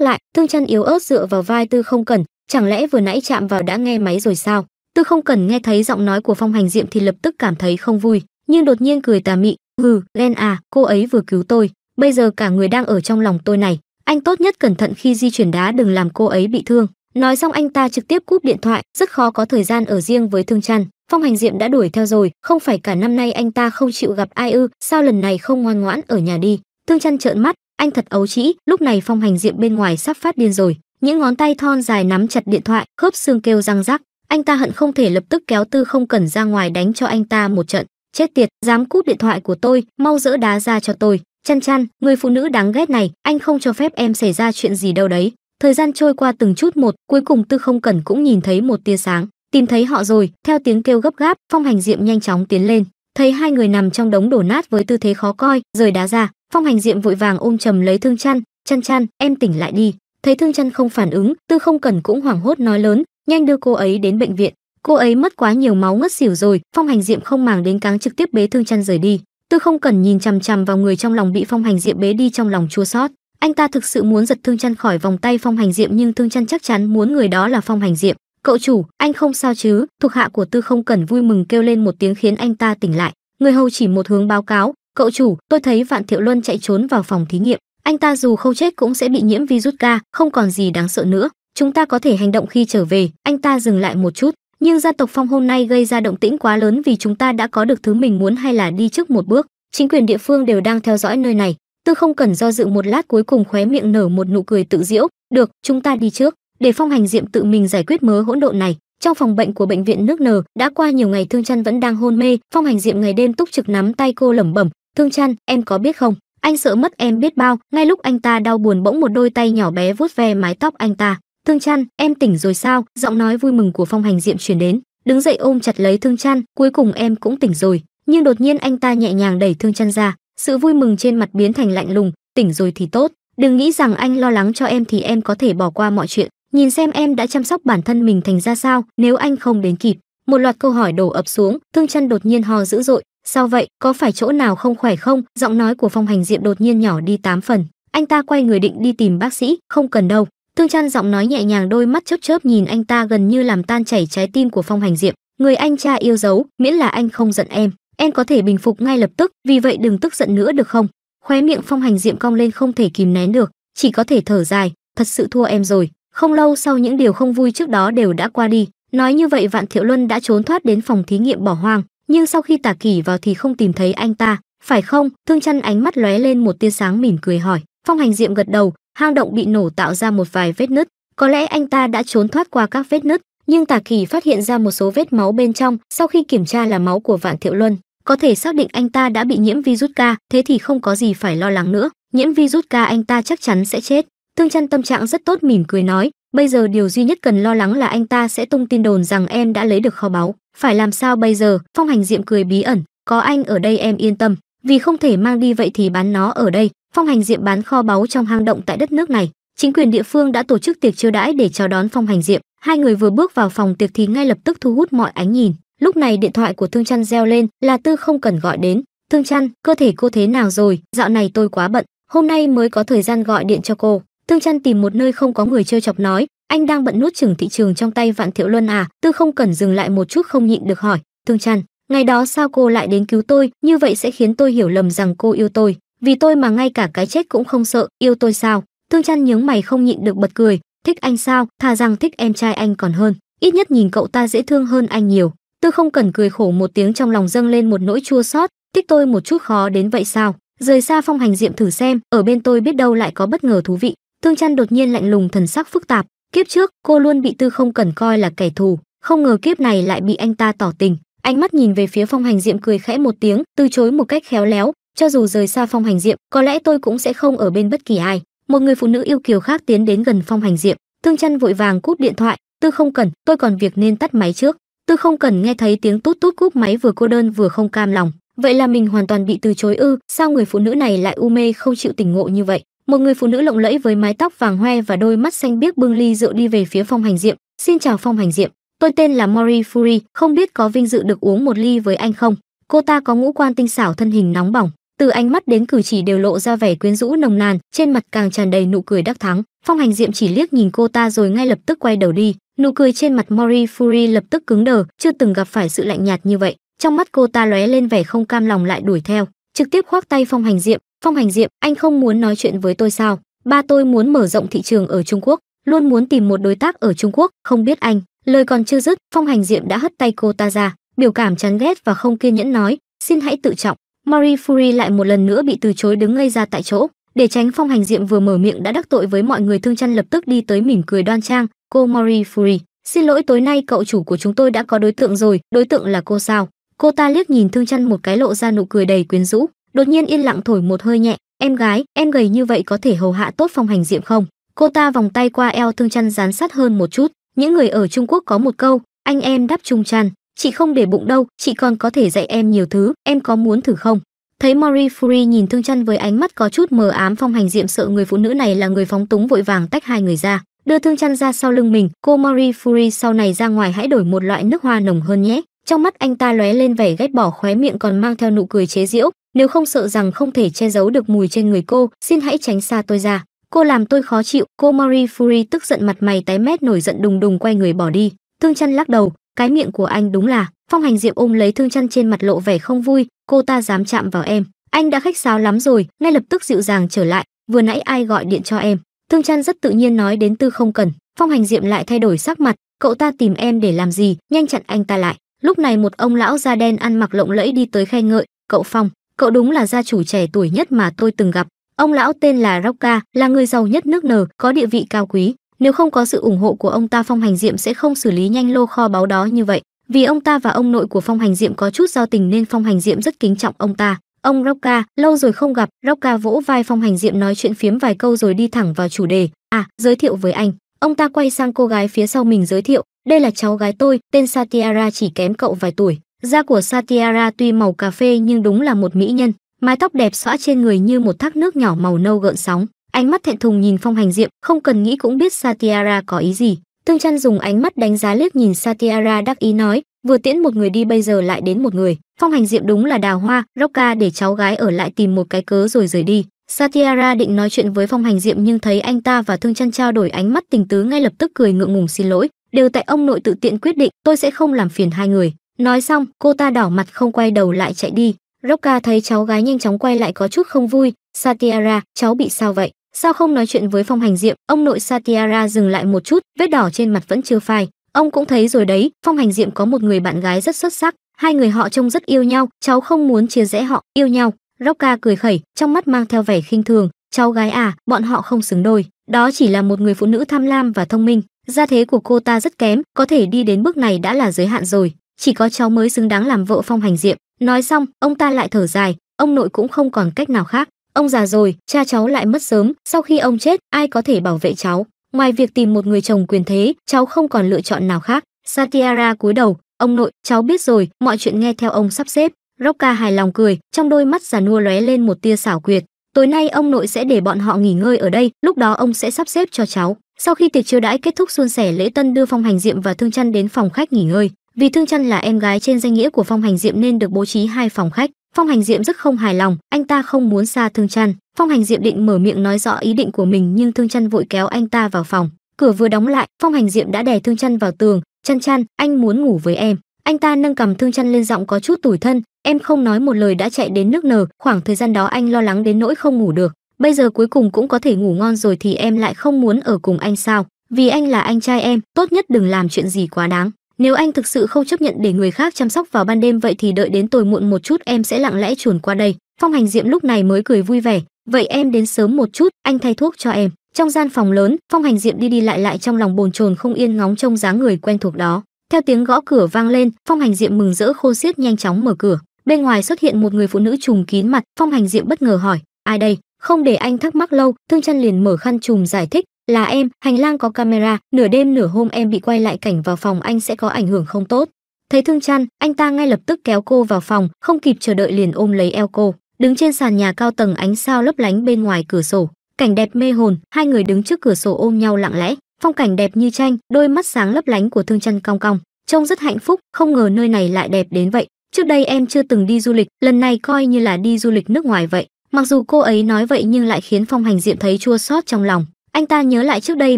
lại thương chân yếu ớt dựa vào vai tư không cần chẳng lẽ vừa nãy chạm vào đã nghe máy rồi sao tư không cần nghe thấy giọng nói của phong hành diệm thì lập tức cảm thấy không vui nhưng đột nhiên cười tà mị hừ len à cô ấy vừa cứu tôi bây giờ cả người đang ở trong lòng tôi này anh tốt nhất cẩn thận khi di chuyển đá đừng làm cô ấy bị thương nói xong anh ta trực tiếp cúp điện thoại rất khó có thời gian ở riêng với thương chăn phong hành diệm đã đuổi theo rồi không phải cả năm nay anh ta không chịu gặp ai ư sao lần này không ngoan ngoãn ở nhà đi thương chăn trợn mắt anh thật ấu trĩ lúc này phong hành diệm bên ngoài sắp phát điên rồi những ngón tay thon dài nắm chặt điện thoại khớp xương kêu răng rắc anh ta hận không thể lập tức kéo tư không cần ra ngoài đánh cho anh ta một trận chết tiệt dám cút điện thoại của tôi mau dỡ đá ra cho tôi chăn chăn người phụ nữ đáng ghét này anh không cho phép em xảy ra chuyện gì đâu đấy thời gian trôi qua từng chút một cuối cùng tư không cần cũng nhìn thấy một tia sáng tìm thấy họ rồi theo tiếng kêu gấp gáp phong hành diệm nhanh chóng tiến lên thấy hai người nằm trong đống đổ nát với tư thế khó coi rời đá ra phong hành diệm vội vàng ôm chầm lấy thương chăn chăn chăn em tỉnh lại đi thấy thương chân không phản ứng tư không cần cũng hoảng hốt nói lớn nhanh đưa cô ấy đến bệnh viện cô ấy mất quá nhiều máu ngất xỉu rồi phong hành diệm không màng đến cáng trực tiếp bế thương chân rời đi tư không cần nhìn chằm chằm vào người trong lòng bị phong hành diệm bế đi trong lòng chua sót anh ta thực sự muốn giật thương chân khỏi vòng tay phong hành diệm nhưng thương chân chắc chắn muốn người đó là phong hành diệm cậu chủ anh không sao chứ thuộc hạ của tư không cần vui mừng kêu lên một tiếng khiến anh ta tỉnh lại người hầu chỉ một hướng báo cáo cậu chủ tôi thấy vạn thiệu luân chạy trốn vào phòng thí nghiệm anh ta dù không chết cũng sẽ bị nhiễm virus ca, không còn gì đáng sợ nữa. Chúng ta có thể hành động khi trở về, anh ta dừng lại một chút. Nhưng gia tộc Phong hôm nay gây ra động tĩnh quá lớn vì chúng ta đã có được thứ mình muốn hay là đi trước một bước. Chính quyền địa phương đều đang theo dõi nơi này. Tư không cần do dự một lát cuối cùng khóe miệng nở một nụ cười tự diễu. Được, chúng ta đi trước, để Phong hành diệm tự mình giải quyết mớ hỗn độn này. Trong phòng bệnh của bệnh viện nước nở, đã qua nhiều ngày Thương Trăn vẫn đang hôn mê, Phong hành diệm ngày đêm túc trực nắm tay cô lẩm bẩm, "Thương Trăn, em có biết không, anh sợ mất em biết bao ngay lúc anh ta đau buồn bỗng một đôi tay nhỏ bé vuốt ve mái tóc anh ta thương chăn em tỉnh rồi sao giọng nói vui mừng của phong hành diệm truyền đến đứng dậy ôm chặt lấy thương chăn cuối cùng em cũng tỉnh rồi nhưng đột nhiên anh ta nhẹ nhàng đẩy thương chăn ra sự vui mừng trên mặt biến thành lạnh lùng tỉnh rồi thì tốt đừng nghĩ rằng anh lo lắng cho em thì em có thể bỏ qua mọi chuyện nhìn xem em đã chăm sóc bản thân mình thành ra sao nếu anh không đến kịp một loạt câu hỏi đổ ập xuống thương chăn đột nhiên ho dữ dội sao vậy có phải chỗ nào không khỏe không giọng nói của phong hành diệm đột nhiên nhỏ đi tám phần anh ta quay người định đi tìm bác sĩ không cần đâu thương chân giọng nói nhẹ nhàng đôi mắt chớp chớp nhìn anh ta gần như làm tan chảy trái tim của phong hành diệm người anh cha yêu dấu miễn là anh không giận em em có thể bình phục ngay lập tức vì vậy đừng tức giận nữa được không khóe miệng phong hành diệm cong lên không thể kìm nén được chỉ có thể thở dài thật sự thua em rồi không lâu sau những điều không vui trước đó đều đã qua đi nói như vậy vạn thiệu luân đã trốn thoát đến phòng thí nghiệm bỏ hoang nhưng sau khi tả kỷ vào thì không tìm thấy anh ta phải không thương chăn ánh mắt lóe lên một tia sáng mỉm cười hỏi phong hành diệm gật đầu hang động bị nổ tạo ra một vài vết nứt có lẽ anh ta đã trốn thoát qua các vết nứt nhưng tả kỳ phát hiện ra một số vết máu bên trong sau khi kiểm tra là máu của vạn thiệu luân có thể xác định anh ta đã bị nhiễm virus ca thế thì không có gì phải lo lắng nữa nhiễm virus ca anh ta chắc chắn sẽ chết thương chân tâm trạng rất tốt mỉm cười nói bây giờ điều duy nhất cần lo lắng là anh ta sẽ tung tin đồn rằng em đã lấy được kho báu phải làm sao bây giờ phong hành diệm cười bí ẩn có anh ở đây em yên tâm vì không thể mang đi vậy thì bán nó ở đây phong hành diệm bán kho báu trong hang động tại đất nước này chính quyền địa phương đã tổ chức tiệc chiêu đãi để chào đón phong hành diệm hai người vừa bước vào phòng tiệc thì ngay lập tức thu hút mọi ánh nhìn lúc này điện thoại của thương chăn reo lên là tư không cần gọi đến thương chăn cơ thể cô thế nào rồi dạo này tôi quá bận hôm nay mới có thời gian gọi điện cho cô Tương Chân tìm một nơi không có người trêu chọc nói, anh đang bận nút chừng thị trường trong tay Vạn Thiệu Luân à? Tư không cần dừng lại một chút không nhịn được hỏi, Tương Chân, ngày đó sao cô lại đến cứu tôi? Như vậy sẽ khiến tôi hiểu lầm rằng cô yêu tôi, vì tôi mà ngay cả cái chết cũng không sợ, yêu tôi sao? Tương Chân nhướng mày không nhịn được bật cười, thích anh sao? Thà rằng thích em trai anh còn hơn, ít nhất nhìn cậu ta dễ thương hơn anh nhiều. Tư không cần cười khổ một tiếng trong lòng dâng lên một nỗi chua xót, thích tôi một chút khó đến vậy sao? Rời xa phong hành diệm thử xem, ở bên tôi biết đâu lại có bất ngờ thú vị. Tương Chân đột nhiên lạnh lùng thần sắc phức tạp, kiếp trước cô luôn bị Tư Không Cẩn coi là kẻ thù, không ngờ kiếp này lại bị anh ta tỏ tình. Ánh mắt nhìn về phía Phong Hành Diệm cười khẽ một tiếng, từ chối một cách khéo léo, cho dù rời xa Phong Hành Diệm, có lẽ tôi cũng sẽ không ở bên bất kỳ ai. Một người phụ nữ yêu kiều khác tiến đến gần Phong Hành Diệm, Tương Chân vội vàng cúp điện thoại, "Tư Không Cẩn, tôi còn việc nên tắt máy trước." Tư Không Cẩn nghe thấy tiếng tút tút cúp máy vừa cô đơn vừa không cam lòng, vậy là mình hoàn toàn bị từ chối ư, sao người phụ nữ này lại u mê không chịu tỉnh ngộ như vậy? một người phụ nữ lộng lẫy với mái tóc vàng hoe và đôi mắt xanh biếc bưng ly rượu đi về phía phong hành diệm xin chào phong hành diệm tôi tên là mori fury không biết có vinh dự được uống một ly với anh không cô ta có ngũ quan tinh xảo thân hình nóng bỏng từ ánh mắt đến cử chỉ đều lộ ra vẻ quyến rũ nồng nàn trên mặt càng tràn đầy nụ cười đắc thắng phong hành diệm chỉ liếc nhìn cô ta rồi ngay lập tức quay đầu đi nụ cười trên mặt mori fury lập tức cứng đờ chưa từng gặp phải sự lạnh nhạt như vậy trong mắt cô ta lóe lên vẻ không cam lòng lại đuổi theo trực tiếp khoác tay phong hành diệm Phong Hành Diệm, anh không muốn nói chuyện với tôi sao? Ba tôi muốn mở rộng thị trường ở Trung Quốc, luôn muốn tìm một đối tác ở Trung Quốc, không biết anh. Lời còn chưa dứt, Phong Hành Diệm đã hất tay cô ta ra, biểu cảm chán ghét và không kiên nhẫn nói, xin hãy tự trọng. Marie Fury lại một lần nữa bị từ chối đứng ngây ra tại chỗ, để tránh Phong Hành Diệm vừa mở miệng đã đắc tội với mọi người thương chăn lập tức đi tới mỉm cười đoan trang, cô Marie Fury, xin lỗi tối nay cậu chủ của chúng tôi đã có đối tượng rồi, đối tượng là cô sao? Cô ta liếc nhìn thương chăn một cái lộ ra nụ cười đầy quyến rũ, đột nhiên yên lặng thổi một hơi nhẹ em gái em gầy như vậy có thể hầu hạ tốt phong hành diệm không cô ta vòng tay qua eo thương chăn dán sát hơn một chút những người ở trung quốc có một câu anh em đắp chung chăn chị không để bụng đâu chị còn có thể dạy em nhiều thứ em có muốn thử không thấy mori fury nhìn thương chăn với ánh mắt có chút mờ ám phong hành diệm sợ người phụ nữ này là người phóng túng vội vàng tách hai người ra đưa thương chăn ra sau lưng mình cô mori fury sau này ra ngoài hãy đổi một loại nước hoa nồng hơn nhé trong mắt anh ta lóe lên vẻ ghét bỏ khóe miệng còn mang theo nụ cười chế giễu nếu không sợ rằng không thể che giấu được mùi trên người cô xin hãy tránh xa tôi ra cô làm tôi khó chịu cô mori fury tức giận mặt mày tái mét nổi giận đùng đùng quay người bỏ đi thương chăn lắc đầu cái miệng của anh đúng là phong hành diệp ôm lấy thương chăn trên mặt lộ vẻ không vui cô ta dám chạm vào em anh đã khách sáo lắm rồi ngay lập tức dịu dàng trở lại vừa nãy ai gọi điện cho em thương chăn rất tự nhiên nói đến tư không cần phong hành diệm lại thay đổi sắc mặt cậu ta tìm em để làm gì nhanh chặn anh ta lại lúc này một ông lão da đen ăn mặc lộng lẫy đi tới khen ngợi cậu phong cậu đúng là gia chủ trẻ tuổi nhất mà tôi từng gặp. Ông lão tên là Rocca, là người giàu nhất nước nở, có địa vị cao quý. Nếu không có sự ủng hộ của ông ta Phong Hành Diệm sẽ không xử lý nhanh lô kho báo đó như vậy. Vì ông ta và ông nội của Phong Hành Diệm có chút giao tình nên Phong Hành Diệm rất kính trọng ông ta. Ông Rocca, lâu rồi không gặp, Rocca vỗ vai Phong Hành Diệm nói chuyện phiếm vài câu rồi đi thẳng vào chủ đề. À, giới thiệu với anh. Ông ta quay sang cô gái phía sau mình giới thiệu, đây là cháu gái tôi, tên Satiara chỉ kém cậu vài tuổi, Da của Satiara tuy màu cà phê nhưng đúng là một mỹ nhân, mái tóc đẹp xõa trên người như một thác nước nhỏ màu nâu gợn sóng. Ánh mắt thẹn thùng nhìn Phong Hành Diệm, không cần nghĩ cũng biết Satiara có ý gì. Tương Trăn dùng ánh mắt đánh giá liếc nhìn Satiara đắc ý nói, vừa tiễn một người đi bây giờ lại đến một người. Phong Hành Diệm đúng là đào hoa, Roca để cháu gái ở lại tìm một cái cớ rồi rời đi. Satiara định nói chuyện với Phong Hành Diệm nhưng thấy anh ta và Thương Trăn trao đổi ánh mắt tình tứ ngay lập tức cười ngượng ngùng xin lỗi, đều tại ông nội tự tiện quyết định, tôi sẽ không làm phiền hai người. Nói xong, cô ta đỏ mặt không quay đầu lại chạy đi. Rocca thấy cháu gái nhanh chóng quay lại có chút không vui. Satiara, cháu bị sao vậy? Sao không nói chuyện với phong hành diệm? Ông nội Satiara dừng lại một chút, vết đỏ trên mặt vẫn chưa phai. Ông cũng thấy rồi đấy, phong hành diệm có một người bạn gái rất xuất sắc. Hai người họ trông rất yêu nhau, cháu không muốn chia rẽ họ, yêu nhau. Rocca cười khẩy, trong mắt mang theo vẻ khinh thường. Cháu gái à, bọn họ không xứng đôi. Đó chỉ là một người phụ nữ tham lam và thông minh. Gia thế của cô ta rất kém, có thể đi đến bước này đã là giới hạn rồi chỉ có cháu mới xứng đáng làm vợ phong hành diệm nói xong ông ta lại thở dài ông nội cũng không còn cách nào khác ông già rồi cha cháu lại mất sớm sau khi ông chết ai có thể bảo vệ cháu ngoài việc tìm một người chồng quyền thế cháu không còn lựa chọn nào khác satiara cúi đầu ông nội cháu biết rồi mọi chuyện nghe theo ông sắp xếp rocca hài lòng cười trong đôi mắt già nua lóe lên một tia xảo quyệt tối nay ông nội sẽ để bọn họ nghỉ ngơi ở đây lúc đó ông sẽ sắp xếp cho cháu sau khi tiệc chiêu đãi kết thúc suôn sẻ lễ tân đưa phong hành diệm và thương chăn đến phòng khách nghỉ ngơi vì thương chân là em gái trên danh nghĩa của phong hành diệm nên được bố trí hai phòng khách phong hành diệm rất không hài lòng anh ta không muốn xa thương chân phong hành diệm định mở miệng nói rõ ý định của mình nhưng thương chân vội kéo anh ta vào phòng cửa vừa đóng lại phong hành diệm đã đè thương chân vào tường chăn chăn anh muốn ngủ với em anh ta nâng cầm thương chân lên giọng có chút tủi thân em không nói một lời đã chạy đến nước nở khoảng thời gian đó anh lo lắng đến nỗi không ngủ được bây giờ cuối cùng cũng có thể ngủ ngon rồi thì em lại không muốn ở cùng anh sao vì anh là anh trai em tốt nhất đừng làm chuyện gì quá đáng nếu anh thực sự không chấp nhận để người khác chăm sóc vào ban đêm vậy thì đợi đến tối muộn một chút em sẽ lặng lẽ chuồn qua đây phong hành diệm lúc này mới cười vui vẻ vậy em đến sớm một chút anh thay thuốc cho em trong gian phòng lớn phong hành diệm đi đi lại lại trong lòng bồn chồn không yên ngóng trông dáng người quen thuộc đó theo tiếng gõ cửa vang lên phong hành diệm mừng rỡ khôn xiết nhanh chóng mở cửa bên ngoài xuất hiện một người phụ nữ trùm kín mặt phong hành diệm bất ngờ hỏi ai đây không để anh thắc mắc lâu thương chân liền mở khăn trùm giải thích là em hành lang có camera nửa đêm nửa hôm em bị quay lại cảnh vào phòng anh sẽ có ảnh hưởng không tốt thấy thương chăn anh ta ngay lập tức kéo cô vào phòng không kịp chờ đợi liền ôm lấy eo cô đứng trên sàn nhà cao tầng ánh sao lấp lánh bên ngoài cửa sổ cảnh đẹp mê hồn hai người đứng trước cửa sổ ôm nhau lặng lẽ phong cảnh đẹp như tranh đôi mắt sáng lấp lánh của thương chăn cong cong trông rất hạnh phúc không ngờ nơi này lại đẹp đến vậy trước đây em chưa từng đi du lịch lần này coi như là đi du lịch nước ngoài vậy mặc dù cô ấy nói vậy nhưng lại khiến phong hành diệm thấy chua xót trong lòng anh ta nhớ lại trước đây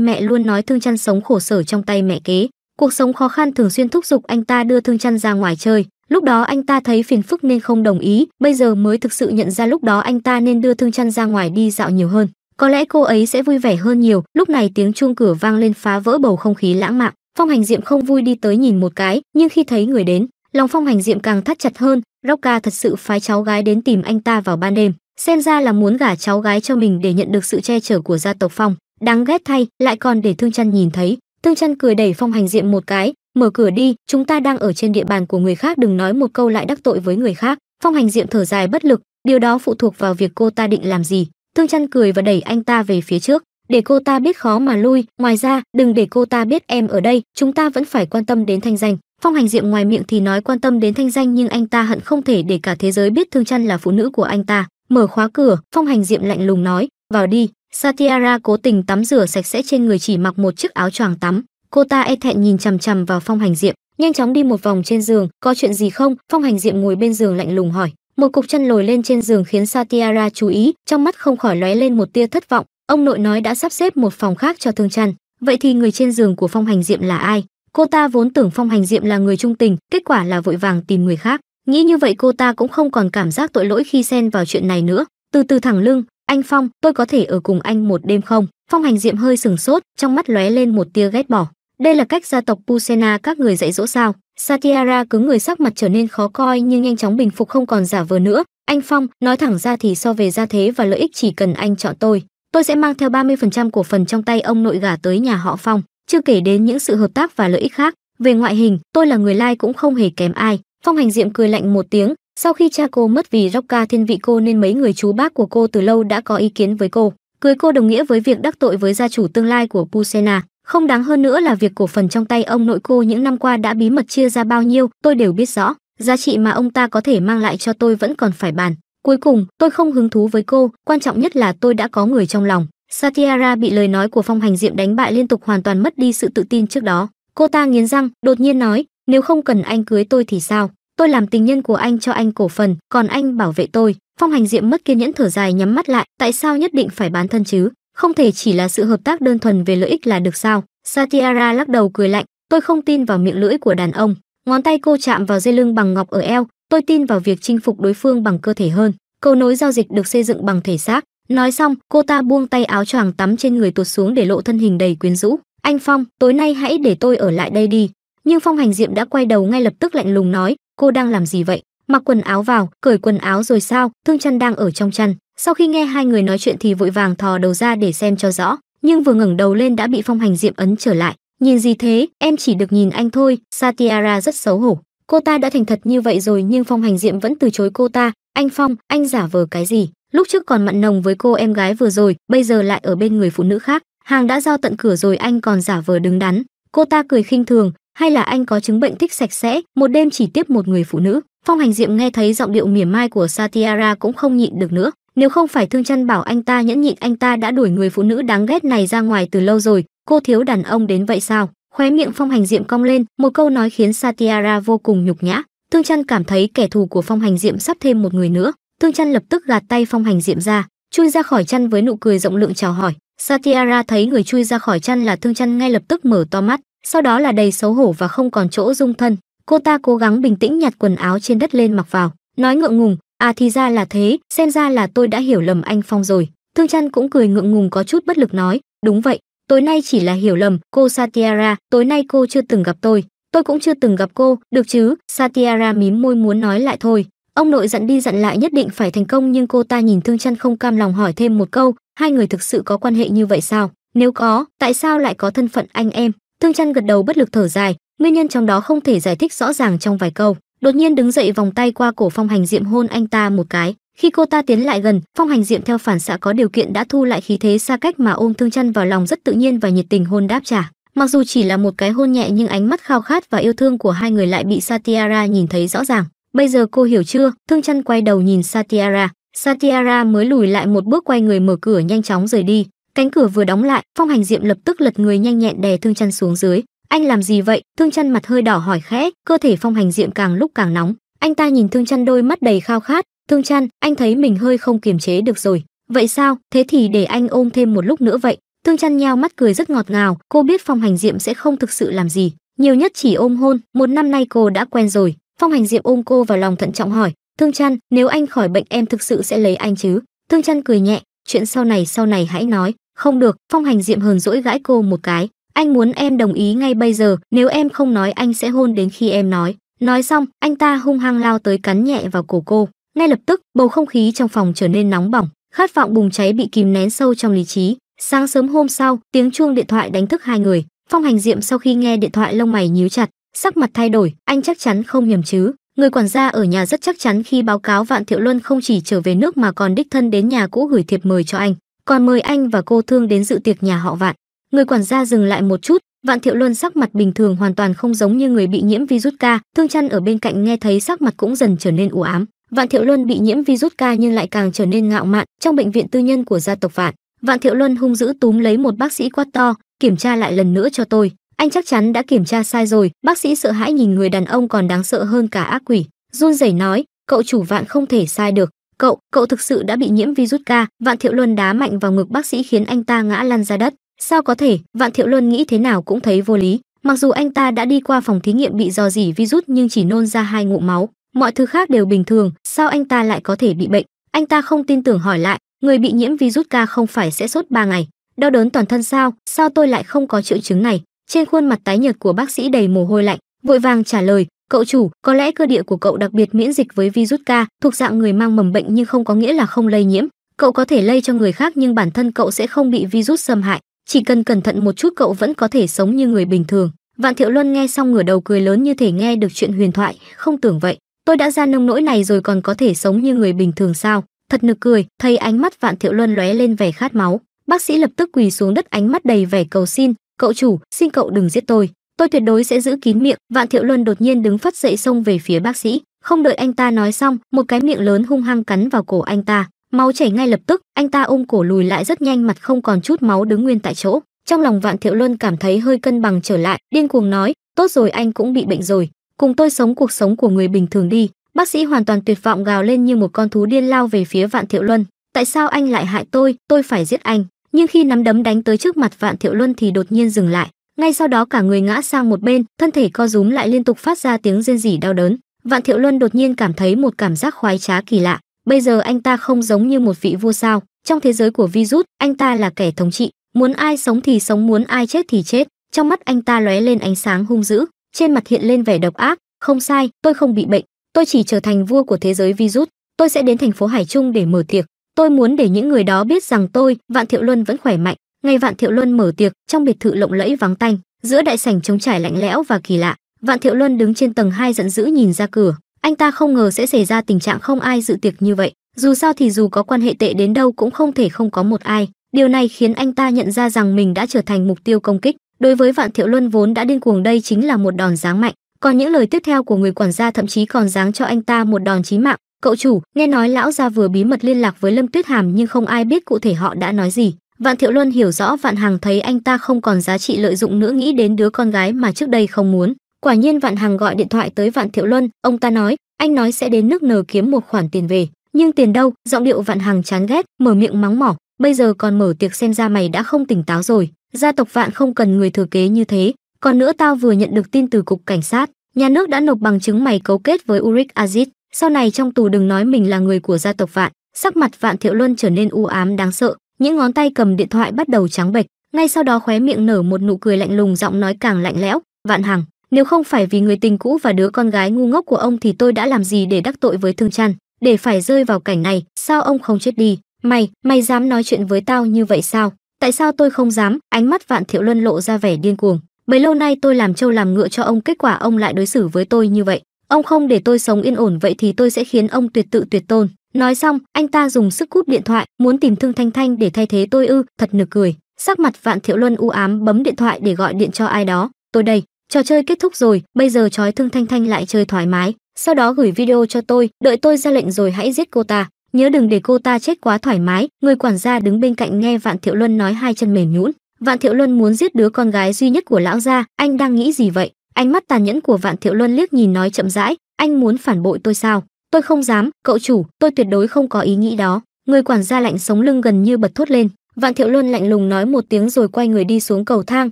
mẹ luôn nói thương chân sống khổ sở trong tay mẹ kế, cuộc sống khó khăn thường xuyên thúc giục anh ta đưa thương chân ra ngoài chơi, lúc đó anh ta thấy phiền phức nên không đồng ý, bây giờ mới thực sự nhận ra lúc đó anh ta nên đưa thương chân ra ngoài đi dạo nhiều hơn. Có lẽ cô ấy sẽ vui vẻ hơn nhiều, lúc này tiếng chuông cửa vang lên phá vỡ bầu không khí lãng mạn. Phong Hành Diệm không vui đi tới nhìn một cái, nhưng khi thấy người đến, lòng Phong Hành Diệm càng thắt chặt hơn, Roca thật sự phái cháu gái đến tìm anh ta vào ban đêm, xem ra là muốn gả cháu gái cho mình để nhận được sự che chở của gia tộc Phong đáng ghét thay lại còn để thương chăn nhìn thấy thương chăn cười đẩy phong hành diệm một cái mở cửa đi chúng ta đang ở trên địa bàn của người khác đừng nói một câu lại đắc tội với người khác phong hành diệm thở dài bất lực điều đó phụ thuộc vào việc cô ta định làm gì thương chăn cười và đẩy anh ta về phía trước để cô ta biết khó mà lui ngoài ra đừng để cô ta biết em ở đây chúng ta vẫn phải quan tâm đến thanh danh phong hành diệm ngoài miệng thì nói quan tâm đến thanh danh nhưng anh ta hận không thể để cả thế giới biết thương chăn là phụ nữ của anh ta mở khóa cửa phong hành diệm lạnh lùng nói vào đi Satyara cố tình tắm rửa sạch sẽ trên người chỉ mặc một chiếc áo choàng tắm, cô ta e thẹn nhìn chằm chằm vào Phong Hành Diệm, nhanh chóng đi một vòng trên giường, có chuyện gì không? Phong Hành Diệm ngồi bên giường lạnh lùng hỏi. Một cục chân lồi lên trên giường khiến Satyara chú ý, trong mắt không khỏi lóe lên một tia thất vọng, ông nội nói đã sắp xếp một phòng khác cho Thương trần. vậy thì người trên giường của Phong Hành Diệm là ai? Cô ta vốn tưởng Phong Hành Diệm là người trung tình, kết quả là vội vàng tìm người khác. Nghĩ như vậy cô ta cũng không còn cảm giác tội lỗi khi xen vào chuyện này nữa, từ từ thẳng lưng, anh phong tôi có thể ở cùng anh một đêm không phong hành diệm hơi sừng sốt trong mắt lóe lên một tia ghét bỏ đây là cách gia tộc pusena các người dạy dỗ sao satiara cứng người sắc mặt trở nên khó coi nhưng nhanh chóng bình phục không còn giả vờ nữa anh phong nói thẳng ra thì so về gia thế và lợi ích chỉ cần anh chọn tôi tôi sẽ mang theo 30% cổ phần trong tay ông nội gả tới nhà họ phong chưa kể đến những sự hợp tác và lợi ích khác về ngoại hình tôi là người lai cũng không hề kém ai phong hành diệm cười lạnh một tiếng sau khi cha cô mất vì Rocca thiên vị cô nên mấy người chú bác của cô từ lâu đã có ý kiến với cô. Cưới cô đồng nghĩa với việc đắc tội với gia chủ tương lai của Pusena. Không đáng hơn nữa là việc cổ phần trong tay ông nội cô những năm qua đã bí mật chia ra bao nhiêu, tôi đều biết rõ. Giá trị mà ông ta có thể mang lại cho tôi vẫn còn phải bàn. Cuối cùng, tôi không hứng thú với cô, quan trọng nhất là tôi đã có người trong lòng. Satiara bị lời nói của phong hành diệm đánh bại liên tục hoàn toàn mất đi sự tự tin trước đó. Cô ta nghiến răng, đột nhiên nói, nếu không cần anh cưới tôi thì sao? tôi làm tình nhân của anh cho anh cổ phần còn anh bảo vệ tôi phong hành diệm mất kiên nhẫn thở dài nhắm mắt lại tại sao nhất định phải bán thân chứ không thể chỉ là sự hợp tác đơn thuần về lợi ích là được sao satiara lắc đầu cười lạnh tôi không tin vào miệng lưỡi của đàn ông ngón tay cô chạm vào dây lưng bằng ngọc ở eo tôi tin vào việc chinh phục đối phương bằng cơ thể hơn cầu nối giao dịch được xây dựng bằng thể xác nói xong cô ta buông tay áo choàng tắm trên người tuột xuống để lộ thân hình đầy quyến rũ anh phong tối nay hãy để tôi ở lại đây đi nhưng phong hành diệm đã quay đầu ngay lập tức lạnh lùng nói cô đang làm gì vậy mặc quần áo vào cởi quần áo rồi sao thương chân đang ở trong chăn sau khi nghe hai người nói chuyện thì vội vàng thò đầu ra để xem cho rõ nhưng vừa ngẩng đầu lên đã bị phong hành diệm ấn trở lại nhìn gì thế em chỉ được nhìn anh thôi satiara rất xấu hổ cô ta đã thành thật như vậy rồi nhưng phong hành diệm vẫn từ chối cô ta anh phong anh giả vờ cái gì lúc trước còn mặn nồng với cô em gái vừa rồi bây giờ lại ở bên người phụ nữ khác hàng đã giao tận cửa rồi anh còn giả vờ đứng đắn cô ta cười khinh thường hay là anh có chứng bệnh thích sạch sẽ một đêm chỉ tiếp một người phụ nữ phong hành diệm nghe thấy giọng điệu mỉa mai của satiara cũng không nhịn được nữa nếu không phải thương chăn bảo anh ta nhẫn nhịn anh ta đã đuổi người phụ nữ đáng ghét này ra ngoài từ lâu rồi cô thiếu đàn ông đến vậy sao khóe miệng phong hành diệm cong lên một câu nói khiến satiara vô cùng nhục nhã thương chăn cảm thấy kẻ thù của phong hành diệm sắp thêm một người nữa thương chăn lập tức gạt tay phong hành diệm ra chui ra khỏi chăn với nụ cười rộng lượng chào hỏi satiara thấy người chui ra khỏi chăn là thương chăn ngay lập tức mở to mắt sau đó là đầy xấu hổ và không còn chỗ dung thân cô ta cố gắng bình tĩnh nhặt quần áo trên đất lên mặc vào nói ngượng ngùng à thì ra là thế xem ra là tôi đã hiểu lầm anh phong rồi thương chăn cũng cười ngượng ngùng có chút bất lực nói đúng vậy tối nay chỉ là hiểu lầm cô satiara tối nay cô chưa từng gặp tôi tôi cũng chưa từng gặp cô được chứ satiara mím môi muốn nói lại thôi ông nội dặn đi dặn lại nhất định phải thành công nhưng cô ta nhìn thương chăn không cam lòng hỏi thêm một câu hai người thực sự có quan hệ như vậy sao nếu có tại sao lại có thân phận anh em Thương Chân gật đầu bất lực thở dài, nguyên nhân trong đó không thể giải thích rõ ràng trong vài câu. Đột nhiên đứng dậy vòng tay qua cổ Phong Hành Diệm hôn anh ta một cái. Khi cô ta tiến lại gần, Phong Hành Diệm theo phản xạ có điều kiện đã thu lại khí thế xa cách mà ôm Thương Chân vào lòng rất tự nhiên và nhiệt tình hôn đáp trả. Mặc dù chỉ là một cái hôn nhẹ nhưng ánh mắt khao khát và yêu thương của hai người lại bị Satiara nhìn thấy rõ ràng. Bây giờ cô hiểu chưa? Thương Chân quay đầu nhìn Satiara, Satiara mới lùi lại một bước quay người mở cửa nhanh chóng rời đi, cánh cửa vừa đóng lại phong hành diệm lập tức lật người nhanh nhẹn đè thương chân xuống dưới anh làm gì vậy thương chân mặt hơi đỏ hỏi khẽ cơ thể phong hành diệm càng lúc càng nóng anh ta nhìn thương chân đôi mắt đầy khao khát thương chân, anh thấy mình hơi không kiềm chế được rồi vậy sao thế thì để anh ôm thêm một lúc nữa vậy thương chân nhao mắt cười rất ngọt ngào cô biết phong hành diệm sẽ không thực sự làm gì nhiều nhất chỉ ôm hôn một năm nay cô đã quen rồi phong hành diệm ôm cô vào lòng thận trọng hỏi thương chân, nếu anh khỏi bệnh em thực sự sẽ lấy anh chứ thương chân cười nhẹ chuyện sau này sau này hãy nói không được, Phong Hành Diệm hờn dỗi gãi cô một cái. Anh muốn em đồng ý ngay bây giờ, nếu em không nói anh sẽ hôn đến khi em nói. Nói xong, anh ta hung hăng lao tới cắn nhẹ vào cổ cô. Ngay lập tức, bầu không khí trong phòng trở nên nóng bỏng, khát vọng bùng cháy bị kìm nén sâu trong lý trí. Sáng sớm hôm sau, tiếng chuông điện thoại đánh thức hai người. Phong Hành Diệm sau khi nghe điện thoại lông mày nhíu chặt, sắc mặt thay đổi, anh chắc chắn không nhầm chứ. Người quản gia ở nhà rất chắc chắn khi báo cáo Vạn Thiệu Luân không chỉ trở về nước mà còn đích thân đến nhà cũ gửi thiệp mời cho anh còn mời anh và cô thương đến dự tiệc nhà họ Vạn. Người quản gia dừng lại một chút, Vạn Thiệu Luân sắc mặt bình thường hoàn toàn không giống như người bị nhiễm virus ca, Thương chăn ở bên cạnh nghe thấy sắc mặt cũng dần trở nên u ám. Vạn Thiệu Luân bị nhiễm virus ca nhưng lại càng trở nên ngạo mạn trong bệnh viện tư nhân của gia tộc Vạn. Vạn Thiệu Luân hung dữ túm lấy một bác sĩ quát to, "Kiểm tra lại lần nữa cho tôi, anh chắc chắn đã kiểm tra sai rồi." Bác sĩ sợ hãi nhìn người đàn ông còn đáng sợ hơn cả ác quỷ, run rẩy nói, "Cậu chủ Vạn không thể sai được, cậu cậu thực sự đã bị nhiễm virus ca vạn thiệu luân đá mạnh vào ngực bác sĩ khiến anh ta ngã lăn ra đất sao có thể vạn thiệu luân nghĩ thế nào cũng thấy vô lý mặc dù anh ta đã đi qua phòng thí nghiệm bị dò dỉ virus nhưng chỉ nôn ra hai ngụm máu mọi thứ khác đều bình thường sao anh ta lại có thể bị bệnh anh ta không tin tưởng hỏi lại người bị nhiễm virus ca không phải sẽ sốt ba ngày đau đớn toàn thân sao sao tôi lại không có triệu chứng này trên khuôn mặt tái nhợt của bác sĩ đầy mồ hôi lạnh vội vàng trả lời Cậu chủ, có lẽ cơ địa của cậu đặc biệt miễn dịch với virus ca, thuộc dạng người mang mầm bệnh nhưng không có nghĩa là không lây nhiễm. Cậu có thể lây cho người khác nhưng bản thân cậu sẽ không bị virus xâm hại, chỉ cần cẩn thận một chút cậu vẫn có thể sống như người bình thường. Vạn Thiệu Luân nghe xong ngửa đầu cười lớn như thể nghe được chuyện huyền thoại, không tưởng vậy, tôi đã ra nông nỗi này rồi còn có thể sống như người bình thường sao? Thật nực cười, thấy ánh mắt Vạn Thiệu Luân lóe lên vẻ khát máu, bác sĩ lập tức quỳ xuống đất ánh mắt đầy vẻ cầu xin, "Cậu chủ, xin cậu đừng giết tôi." tôi tuyệt đối sẽ giữ kín miệng vạn thiệu luân đột nhiên đứng phất dậy xông về phía bác sĩ không đợi anh ta nói xong một cái miệng lớn hung hăng cắn vào cổ anh ta máu chảy ngay lập tức anh ta ôm cổ lùi lại rất nhanh mặt không còn chút máu đứng nguyên tại chỗ trong lòng vạn thiệu luân cảm thấy hơi cân bằng trở lại điên cuồng nói tốt rồi anh cũng bị bệnh rồi cùng tôi sống cuộc sống của người bình thường đi bác sĩ hoàn toàn tuyệt vọng gào lên như một con thú điên lao về phía vạn thiệu luân tại sao anh lại hại tôi tôi phải giết anh nhưng khi nắm đấm đánh tới trước mặt vạn thiệu luân thì đột nhiên dừng lại ngay sau đó cả người ngã sang một bên thân thể co rúm lại liên tục phát ra tiếng rên rỉ đau đớn vạn thiệu luân đột nhiên cảm thấy một cảm giác khoái trá kỳ lạ bây giờ anh ta không giống như một vị vua sao trong thế giới của virus anh ta là kẻ thống trị muốn ai sống thì sống muốn ai chết thì chết trong mắt anh ta lóe lên ánh sáng hung dữ trên mặt hiện lên vẻ độc ác không sai tôi không bị bệnh tôi chỉ trở thành vua của thế giới virus tôi sẽ đến thành phố hải trung để mở tiệc tôi muốn để những người đó biết rằng tôi vạn thiệu luân vẫn khỏe mạnh ngay vạn thiệu luân mở tiệc trong biệt thự lộng lẫy vắng tanh giữa đại sảnh trống trải lạnh lẽo và kỳ lạ vạn thiệu luân đứng trên tầng hai giận dữ nhìn ra cửa anh ta không ngờ sẽ xảy ra tình trạng không ai dự tiệc như vậy dù sao thì dù có quan hệ tệ đến đâu cũng không thể không có một ai điều này khiến anh ta nhận ra rằng mình đã trở thành mục tiêu công kích đối với vạn thiệu luân vốn đã điên cuồng đây chính là một đòn giáng mạnh còn những lời tiếp theo của người quản gia thậm chí còn giáng cho anh ta một đòn chí mạng cậu chủ nghe nói lão gia vừa bí mật liên lạc với lâm tuyết hàm nhưng không ai biết cụ thể họ đã nói gì Vạn Thiệu Luân hiểu rõ Vạn Hằng thấy anh ta không còn giá trị lợi dụng nữa nghĩ đến đứa con gái mà trước đây không muốn. Quả nhiên Vạn Hằng gọi điện thoại tới Vạn Thiệu Luân, ông ta nói, anh nói sẽ đến nước nờ kiếm một khoản tiền về. Nhưng tiền đâu, giọng điệu Vạn Hằng chán ghét, mở miệng mắng mỏ, bây giờ còn mở tiệc xem ra mày đã không tỉnh táo rồi. Gia tộc Vạn không cần người thừa kế như thế. Còn nữa tao vừa nhận được tin từ cục cảnh sát, nhà nước đã nộp bằng chứng mày cấu kết với Uric Aziz. Sau này trong tù đừng nói mình là người của gia tộc Vạn. Sắc mặt Vạn Thiệu Luân trở nên u ám đáng sợ, những ngón tay cầm điện thoại bắt đầu trắng bệch ngay sau đó khóe miệng nở một nụ cười lạnh lùng giọng nói càng lạnh lẽo vạn hằng nếu không phải vì người tình cũ và đứa con gái ngu ngốc của ông thì tôi đã làm gì để đắc tội với thương chăn để phải rơi vào cảnh này sao ông không chết đi mày mày dám nói chuyện với tao như vậy sao tại sao tôi không dám ánh mắt vạn thiệu luân lộ ra vẻ điên cuồng bấy lâu nay tôi làm trâu làm ngựa cho ông kết quả ông lại đối xử với tôi như vậy ông không để tôi sống yên ổn vậy thì tôi sẽ khiến ông tuyệt tự tuyệt tôn nói xong anh ta dùng sức cút điện thoại muốn tìm thương thanh thanh để thay thế tôi ư thật nực cười sắc mặt vạn thiệu luân u ám bấm điện thoại để gọi điện cho ai đó tôi đây trò chơi kết thúc rồi bây giờ trói thương thanh thanh lại chơi thoải mái sau đó gửi video cho tôi đợi tôi ra lệnh rồi hãy giết cô ta nhớ đừng để cô ta chết quá thoải mái người quản gia đứng bên cạnh nghe vạn thiệu luân nói hai chân mềm nhũn vạn thiệu luân muốn giết đứa con gái duy nhất của lão gia anh đang nghĩ gì vậy ánh mắt tàn nhẫn của vạn thiệu luân liếc nhìn nói chậm rãi anh muốn phản bội tôi sao tôi không dám cậu chủ tôi tuyệt đối không có ý nghĩ đó người quản gia lạnh sống lưng gần như bật thốt lên vạn thiệu luân lạnh lùng nói một tiếng rồi quay người đi xuống cầu thang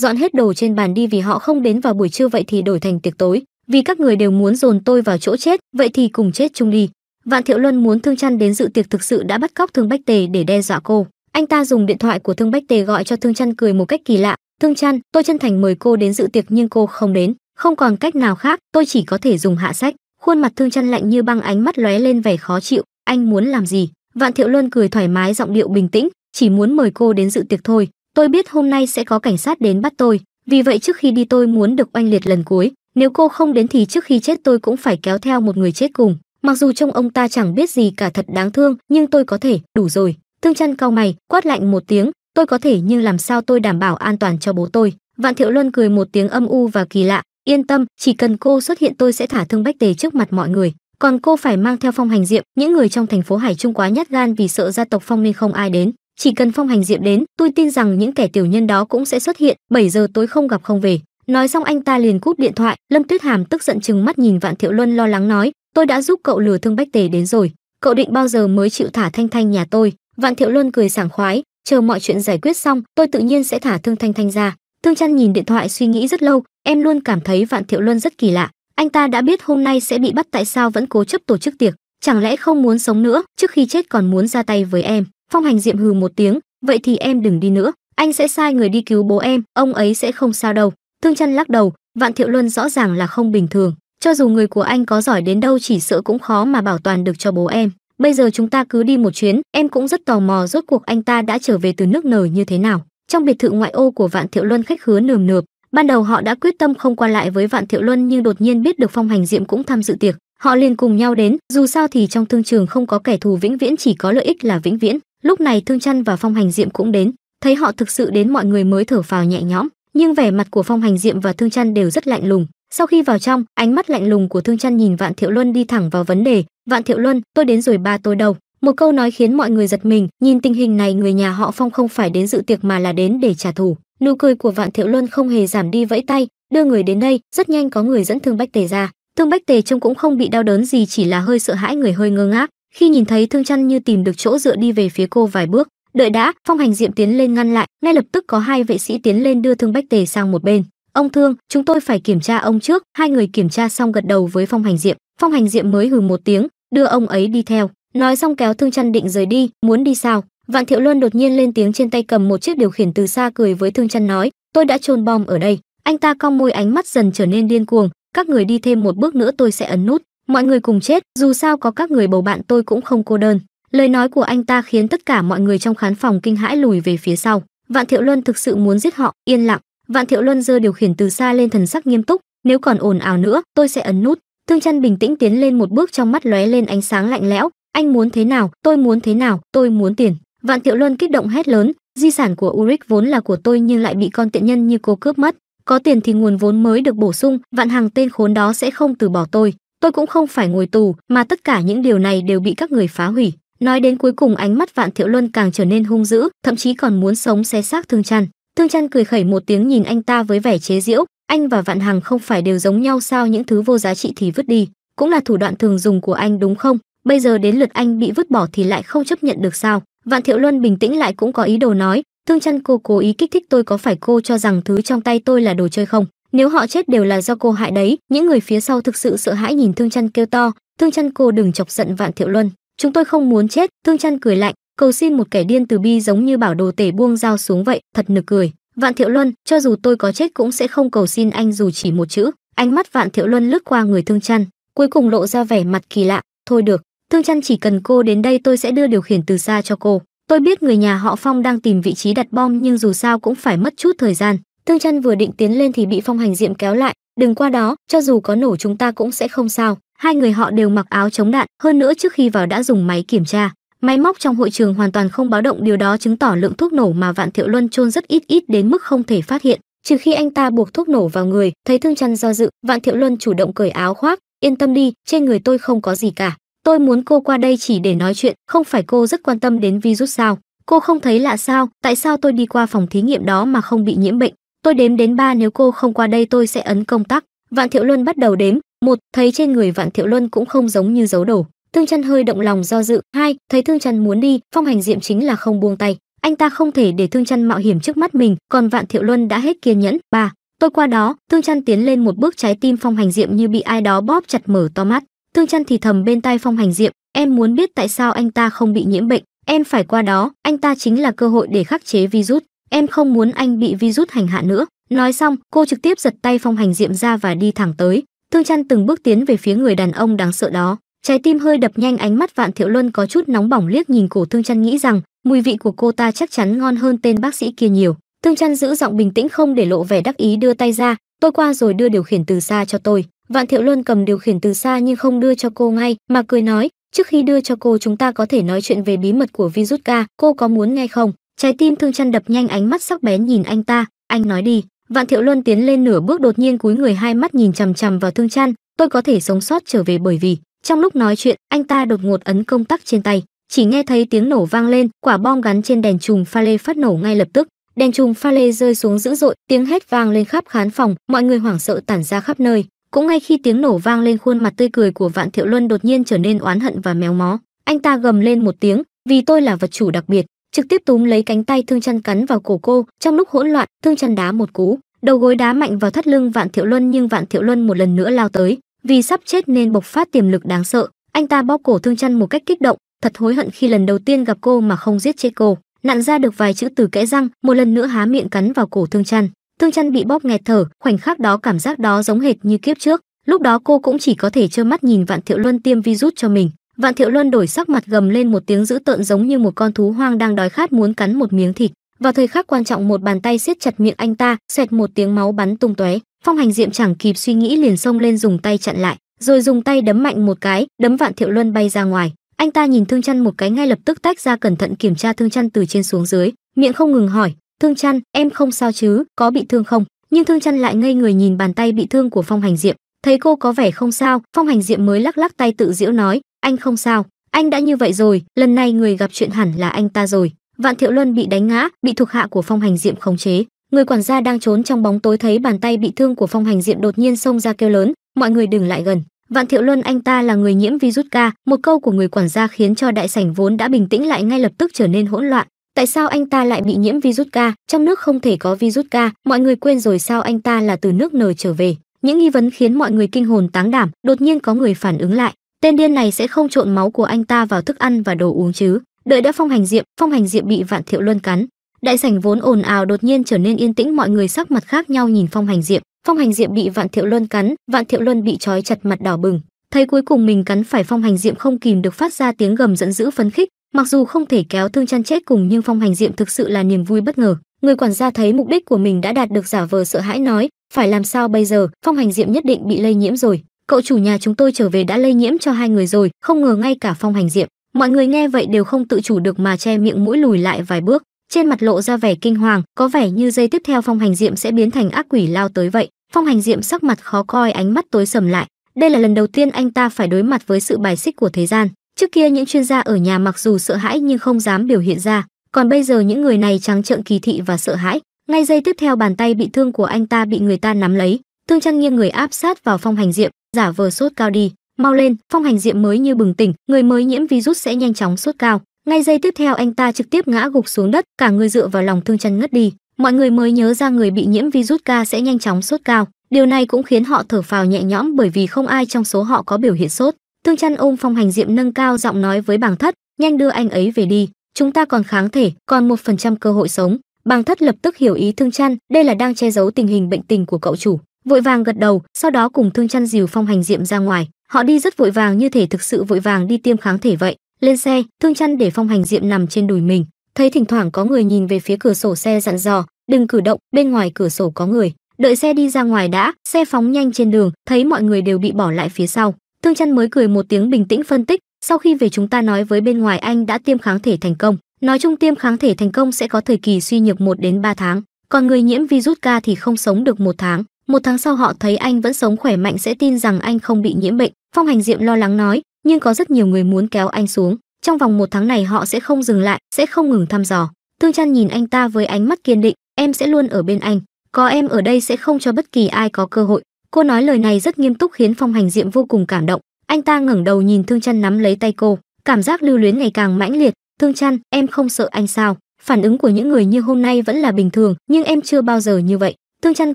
dọn hết đồ trên bàn đi vì họ không đến vào buổi trưa vậy thì đổi thành tiệc tối vì các người đều muốn dồn tôi vào chỗ chết vậy thì cùng chết chung đi vạn thiệu luân muốn thương chăn đến dự tiệc thực sự đã bắt cóc thương bách tề để đe dọa cô anh ta dùng điện thoại của thương bách tề gọi cho thương chăn cười một cách kỳ lạ thương chăn tôi chân thành mời cô đến dự tiệc nhưng cô không đến không còn cách nào khác tôi chỉ có thể dùng hạ sách khuôn mặt thương chân lạnh như băng ánh mắt lóe lên vẻ khó chịu anh muốn làm gì vạn thiệu luân cười thoải mái giọng điệu bình tĩnh chỉ muốn mời cô đến dự tiệc thôi tôi biết hôm nay sẽ có cảnh sát đến bắt tôi vì vậy trước khi đi tôi muốn được oanh liệt lần cuối nếu cô không đến thì trước khi chết tôi cũng phải kéo theo một người chết cùng mặc dù trông ông ta chẳng biết gì cả thật đáng thương nhưng tôi có thể đủ rồi thương chân cau mày quát lạnh một tiếng tôi có thể nhưng làm sao tôi đảm bảo an toàn cho bố tôi vạn thiệu luân cười một tiếng âm u và kỳ lạ yên tâm chỉ cần cô xuất hiện tôi sẽ thả thương bách tề trước mặt mọi người còn cô phải mang theo phong hành diệm những người trong thành phố hải trung quá nhát gan vì sợ gia tộc phong nên không ai đến chỉ cần phong hành diệm đến tôi tin rằng những kẻ tiểu nhân đó cũng sẽ xuất hiện 7 giờ tối không gặp không về nói xong anh ta liền cúp điện thoại lâm tuyết hàm tức giận chừng mắt nhìn vạn thiệu luân lo lắng nói tôi đã giúp cậu lừa thương bách tề đến rồi cậu định bao giờ mới chịu thả thanh thanh nhà tôi vạn thiệu luân cười sảng khoái chờ mọi chuyện giải quyết xong tôi tự nhiên sẽ thả thương thanh thanh ra thương chăn nhìn điện thoại suy nghĩ rất lâu em luôn cảm thấy vạn thiệu luân rất kỳ lạ anh ta đã biết hôm nay sẽ bị bắt tại sao vẫn cố chấp tổ chức tiệc chẳng lẽ không muốn sống nữa trước khi chết còn muốn ra tay với em phong hành diệm hừ một tiếng vậy thì em đừng đi nữa anh sẽ sai người đi cứu bố em ông ấy sẽ không sao đâu thương chân lắc đầu vạn thiệu luân rõ ràng là không bình thường cho dù người của anh có giỏi đến đâu chỉ sợ cũng khó mà bảo toàn được cho bố em bây giờ chúng ta cứ đi một chuyến em cũng rất tò mò rốt cuộc anh ta đã trở về từ nước nở như thế nào trong biệt thự ngoại ô của vạn thiệu luân khách khứa nườm nượp Ban đầu họ đã quyết tâm không qua lại với Vạn Thiệu Luân nhưng đột nhiên biết được Phong Hành Diệm cũng tham dự tiệc, họ liền cùng nhau đến, dù sao thì trong thương trường không có kẻ thù vĩnh viễn chỉ có lợi ích là vĩnh viễn. Lúc này Thương Chân và Phong Hành Diệm cũng đến, thấy họ thực sự đến mọi người mới thở phào nhẹ nhõm, nhưng vẻ mặt của Phong Hành Diệm và Thương Chân đều rất lạnh lùng. Sau khi vào trong, ánh mắt lạnh lùng của Thương Chân nhìn Vạn Thiệu Luân đi thẳng vào vấn đề, "Vạn Thiệu Luân, tôi đến rồi ba tôi đâu?" Một câu nói khiến mọi người giật mình, nhìn tình hình này người nhà họ Phong không phải đến dự tiệc mà là đến để trả thù nụ cười của vạn thiệu luân không hề giảm đi vẫy tay đưa người đến đây rất nhanh có người dẫn thương bách tề ra thương bách tề trông cũng không bị đau đớn gì chỉ là hơi sợ hãi người hơi ngơ ngác khi nhìn thấy thương chăn như tìm được chỗ dựa đi về phía cô vài bước đợi đã phong hành diệm tiến lên ngăn lại ngay lập tức có hai vệ sĩ tiến lên đưa thương bách tề sang một bên ông thương chúng tôi phải kiểm tra ông trước hai người kiểm tra xong gật đầu với phong hành diệm phong hành diệm mới hừ một tiếng đưa ông ấy đi theo nói xong kéo thương chăn định rời đi muốn đi sao Vạn Thiệu Luân đột nhiên lên tiếng trên tay cầm một chiếc điều khiển từ xa cười với Thương Chăn nói, tôi đã chôn bom ở đây. Anh ta cong môi ánh mắt dần trở nên điên cuồng, các người đi thêm một bước nữa tôi sẽ ấn nút, mọi người cùng chết, dù sao có các người bầu bạn tôi cũng không cô đơn. Lời nói của anh ta khiến tất cả mọi người trong khán phòng kinh hãi lùi về phía sau. Vạn Thiệu Luân thực sự muốn giết họ, yên lặng. Vạn Thiệu Luân giơ điều khiển từ xa lên thần sắc nghiêm túc, nếu còn ồn ào nữa, tôi sẽ ấn nút. Thương Chân bình tĩnh tiến lên một bước trong mắt lóe lên ánh sáng lạnh lẽo, anh muốn thế nào, tôi muốn thế nào, tôi muốn tiền. Vạn Thiệu Luân kích động hét lớn, di sản của Uric vốn là của tôi nhưng lại bị con tiện nhân như cô cướp mất, có tiền thì nguồn vốn mới được bổ sung, vạn hàng tên khốn đó sẽ không từ bỏ tôi, tôi cũng không phải ngồi tù, mà tất cả những điều này đều bị các người phá hủy. Nói đến cuối cùng ánh mắt Vạn Thiệu Luân càng trở nên hung dữ, thậm chí còn muốn sống xé xác Thương Trăn. Thương Trăn cười khẩy một tiếng nhìn anh ta với vẻ chế giễu, anh và Vạn Hằng không phải đều giống nhau sao, những thứ vô giá trị thì vứt đi, cũng là thủ đoạn thường dùng của anh đúng không? Bây giờ đến lượt anh bị vứt bỏ thì lại không chấp nhận được sao? Vạn Thiệu Luân bình tĩnh lại cũng có ý đồ nói, Thương Chân cô cố ý kích thích tôi có phải cô cho rằng thứ trong tay tôi là đồ chơi không? Nếu họ chết đều là do cô hại đấy, những người phía sau thực sự sợ hãi nhìn Thương Chân kêu to, Thương Chân cô đừng chọc giận Vạn Thiệu Luân, chúng tôi không muốn chết, Thương Chân cười lạnh, cầu xin một kẻ điên từ bi giống như bảo đồ tể buông dao xuống vậy, thật nực cười. Vạn Thiệu Luân, cho dù tôi có chết cũng sẽ không cầu xin anh dù chỉ một chữ. Ánh mắt Vạn Thiệu Luân lướt qua người Thương Chân, cuối cùng lộ ra vẻ mặt kỳ lạ, thôi được, Thương Trân chỉ cần cô đến đây tôi sẽ đưa điều khiển từ xa cho cô. Tôi biết người nhà họ Phong đang tìm vị trí đặt bom nhưng dù sao cũng phải mất chút thời gian. Thương Trân vừa định tiến lên thì bị Phong Hành Diệm kéo lại, đừng qua đó, cho dù có nổ chúng ta cũng sẽ không sao. Hai người họ đều mặc áo chống đạn, hơn nữa trước khi vào đã dùng máy kiểm tra. Máy móc trong hội trường hoàn toàn không báo động điều đó chứng tỏ lượng thuốc nổ mà Vạn Thiệu Luân chôn rất ít ít đến mức không thể phát hiện. Trừ khi anh ta buộc thuốc nổ vào người, thấy Thương Trân do dự, Vạn Thiệu Luân chủ động cởi áo khoác, yên tâm đi, trên người tôi không có gì cả tôi muốn cô qua đây chỉ để nói chuyện không phải cô rất quan tâm đến virus sao cô không thấy lạ sao tại sao tôi đi qua phòng thí nghiệm đó mà không bị nhiễm bệnh tôi đếm đến ba nếu cô không qua đây tôi sẽ ấn công tắc vạn thiệu luân bắt đầu đếm một thấy trên người vạn thiệu luân cũng không giống như dấu đổ thương chân hơi động lòng do dự hai thấy thương chân muốn đi phong hành diệm chính là không buông tay anh ta không thể để thương chân mạo hiểm trước mắt mình còn vạn thiệu luân đã hết kiên nhẫn ba tôi qua đó thương chân tiến lên một bước trái tim phong hành diệm như bị ai đó bóp chặt mở to mắt Thương Chân thì thầm bên tai Phong Hành Diệm, em muốn biết tại sao anh ta không bị nhiễm bệnh, em phải qua đó, anh ta chính là cơ hội để khắc chế virus, em không muốn anh bị virus hành hạ nữa. Nói xong, cô trực tiếp giật tay Phong Hành Diệm ra và đi thẳng tới. Thương Chân từng bước tiến về phía người đàn ông đáng sợ đó, trái tim hơi đập nhanh, ánh mắt Vạn Thiệu Luân có chút nóng bỏng liếc nhìn cổ Thương Chân nghĩ rằng, mùi vị của cô ta chắc chắn ngon hơn tên bác sĩ kia nhiều. Thương Chân giữ giọng bình tĩnh không để lộ vẻ đắc ý đưa tay ra, "Tôi qua rồi đưa điều khiển từ xa cho tôi." Vạn Thiệu Luân cầm điều khiển từ xa nhưng không đưa cho cô ngay, mà cười nói, trước khi đưa cho cô chúng ta có thể nói chuyện về bí mật của virus ca. cô có muốn nghe không? Trái tim Thương Chân đập nhanh ánh mắt sắc bén nhìn anh ta, anh nói đi. Vạn Thiệu Luân tiến lên nửa bước đột nhiên cúi người hai mắt nhìn chằm chằm vào Thương Chân, tôi có thể sống sót trở về bởi vì, trong lúc nói chuyện, anh ta đột ngột ấn công tắc trên tay, chỉ nghe thấy tiếng nổ vang lên, quả bom gắn trên đèn chùm pha lê phát nổ ngay lập tức. Đèn chùm pha lê rơi xuống dữ dội, tiếng hét vang lên khắp khán phòng, mọi người hoảng sợ tản ra khắp nơi cũng ngay khi tiếng nổ vang lên khuôn mặt tươi cười của vạn thiệu luân đột nhiên trở nên oán hận và méo mó anh ta gầm lên một tiếng vì tôi là vật chủ đặc biệt trực tiếp túm lấy cánh tay thương chăn cắn vào cổ cô trong lúc hỗn loạn thương chăn đá một cú đầu gối đá mạnh vào thắt lưng vạn thiệu luân nhưng vạn thiệu luân một lần nữa lao tới vì sắp chết nên bộc phát tiềm lực đáng sợ anh ta bóp cổ thương chăn một cách kích động thật hối hận khi lần đầu tiên gặp cô mà không giết chết cô nặn ra được vài chữ từ kẽ răng một lần nữa há miệng cắn vào cổ thương chăn Thương Chân bị bóp nghẹt thở, khoảnh khắc đó cảm giác đó giống hệt như kiếp trước, lúc đó cô cũng chỉ có thể trơ mắt nhìn Vạn Thiệu Luân tiêm virus cho mình. Vạn Thiệu Luân đổi sắc mặt gầm lên một tiếng dữ tợn giống như một con thú hoang đang đói khát muốn cắn một miếng thịt. Vào thời khắc quan trọng một bàn tay siết chặt miệng anh ta, xẹt một tiếng máu bắn tung tóe. Phong Hành Diệm chẳng kịp suy nghĩ liền xông lên dùng tay chặn lại, rồi dùng tay đấm mạnh một cái, đấm Vạn Thiệu Luân bay ra ngoài. Anh ta nhìn Thương Chân một cái ngay lập tức tách ra cẩn thận kiểm tra Thương Chân từ trên xuống dưới, miệng không ngừng hỏi, thương chăn em không sao chứ có bị thương không nhưng thương chăn lại ngây người nhìn bàn tay bị thương của phong hành diệm thấy cô có vẻ không sao phong hành diệm mới lắc lắc tay tự giễu nói anh không sao anh đã như vậy rồi lần này người gặp chuyện hẳn là anh ta rồi vạn thiệu luân bị đánh ngã bị thuộc hạ của phong hành diệm khống chế người quản gia đang trốn trong bóng tối thấy bàn tay bị thương của phong hành diệm đột nhiên xông ra kêu lớn mọi người đừng lại gần vạn thiệu luân anh ta là người nhiễm virus ca một câu của người quản gia khiến cho đại sảnh vốn đã bình tĩnh lại ngay lập tức trở nên hỗn loạn tại sao anh ta lại bị nhiễm virus ca? trong nước không thể có virus ca. mọi người quên rồi sao anh ta là từ nước N trở về. Những nghi vấn khiến mọi người kinh hồn táng đảm, đột nhiên có người phản ứng lại, tên điên này sẽ không trộn máu của anh ta vào thức ăn và đồ uống chứ. Đợi đã phong hành diệm, phong hành diệm bị Vạn Thiệu Luân cắn. Đại sảnh vốn ồn ào đột nhiên trở nên yên tĩnh, mọi người sắc mặt khác nhau nhìn phong hành diệm. Phong hành diệm bị Vạn Thiệu Luân cắn, Vạn Thiệu Luân bị trói chặt mặt đỏ bừng, thấy cuối cùng mình cắn phải phong hành diệm không kìm được phát ra tiếng gầm giận dữ phấn khích Mặc dù không thể kéo thương chăn chết cùng nhưng phong hành diệm thực sự là niềm vui bất ngờ. Người quản gia thấy mục đích của mình đã đạt được giả vờ sợ hãi nói, phải làm sao bây giờ, phong hành diệm nhất định bị lây nhiễm rồi. Cậu chủ nhà chúng tôi trở về đã lây nhiễm cho hai người rồi, không ngờ ngay cả phong hành diệm. Mọi người nghe vậy đều không tự chủ được mà che miệng mũi lùi lại vài bước, trên mặt lộ ra vẻ kinh hoàng, có vẻ như dây tiếp theo phong hành diệm sẽ biến thành ác quỷ lao tới vậy. Phong hành diệm sắc mặt khó coi ánh mắt tối sầm lại. Đây là lần đầu tiên anh ta phải đối mặt với sự bài xích của thế gian. Trước kia những chuyên gia ở nhà mặc dù sợ hãi nhưng không dám biểu hiện ra, còn bây giờ những người này trắng trợn kỳ thị và sợ hãi. Ngay giây tiếp theo bàn tay bị thương của anh ta bị người ta nắm lấy, thương Trăng nghiêng người áp sát vào Phong Hành Diệm, giả vờ sốt cao đi, mau lên, Phong Hành Diệm mới như bừng tỉnh, người mới nhiễm virus sẽ nhanh chóng sốt cao. Ngay giây tiếp theo anh ta trực tiếp ngã gục xuống đất, cả người dựa vào lòng Thương Trăng ngất đi. Mọi người mới nhớ ra người bị nhiễm virus ca sẽ nhanh chóng sốt cao, điều này cũng khiến họ thở phào nhẹ nhõm bởi vì không ai trong số họ có biểu hiện sốt. Thương Chân ôm Phong Hành Diệm nâng cao giọng nói với Bàng Thất, "Nhanh đưa anh ấy về đi, chúng ta còn kháng thể, còn một phần trăm cơ hội sống." Bàng Thất lập tức hiểu ý Thương Chân, đây là đang che giấu tình hình bệnh tình của cậu chủ, vội vàng gật đầu, sau đó cùng Thương Chân dìu Phong Hành Diệm ra ngoài. Họ đi rất vội vàng như thể thực sự vội vàng đi tiêm kháng thể vậy. Lên xe, Thương Chân để Phong Hành Diệm nằm trên đùi mình, thấy thỉnh thoảng có người nhìn về phía cửa sổ xe dặn dò, "Đừng cử động, bên ngoài cửa sổ có người." Đợi xe đi ra ngoài đã, xe phóng nhanh trên đường, thấy mọi người đều bị bỏ lại phía sau. Thương Chân mới cười một tiếng bình tĩnh phân tích, sau khi về chúng ta nói với bên ngoài anh đã tiêm kháng thể thành công, nói chung tiêm kháng thể thành công sẽ có thời kỳ suy nhược 1 đến 3 tháng, còn người nhiễm virus ca thì không sống được một tháng, một tháng sau họ thấy anh vẫn sống khỏe mạnh sẽ tin rằng anh không bị nhiễm bệnh. Phong Hành Diệm lo lắng nói, nhưng có rất nhiều người muốn kéo anh xuống, trong vòng một tháng này họ sẽ không dừng lại, sẽ không ngừng thăm dò. Thương Chân nhìn anh ta với ánh mắt kiên định, em sẽ luôn ở bên anh, có em ở đây sẽ không cho bất kỳ ai có cơ hội cô nói lời này rất nghiêm túc khiến phong hành diệm vô cùng cảm động anh ta ngẩng đầu nhìn thương chăn nắm lấy tay cô cảm giác lưu luyến ngày càng mãnh liệt thương chăn em không sợ anh sao phản ứng của những người như hôm nay vẫn là bình thường nhưng em chưa bao giờ như vậy thương chăn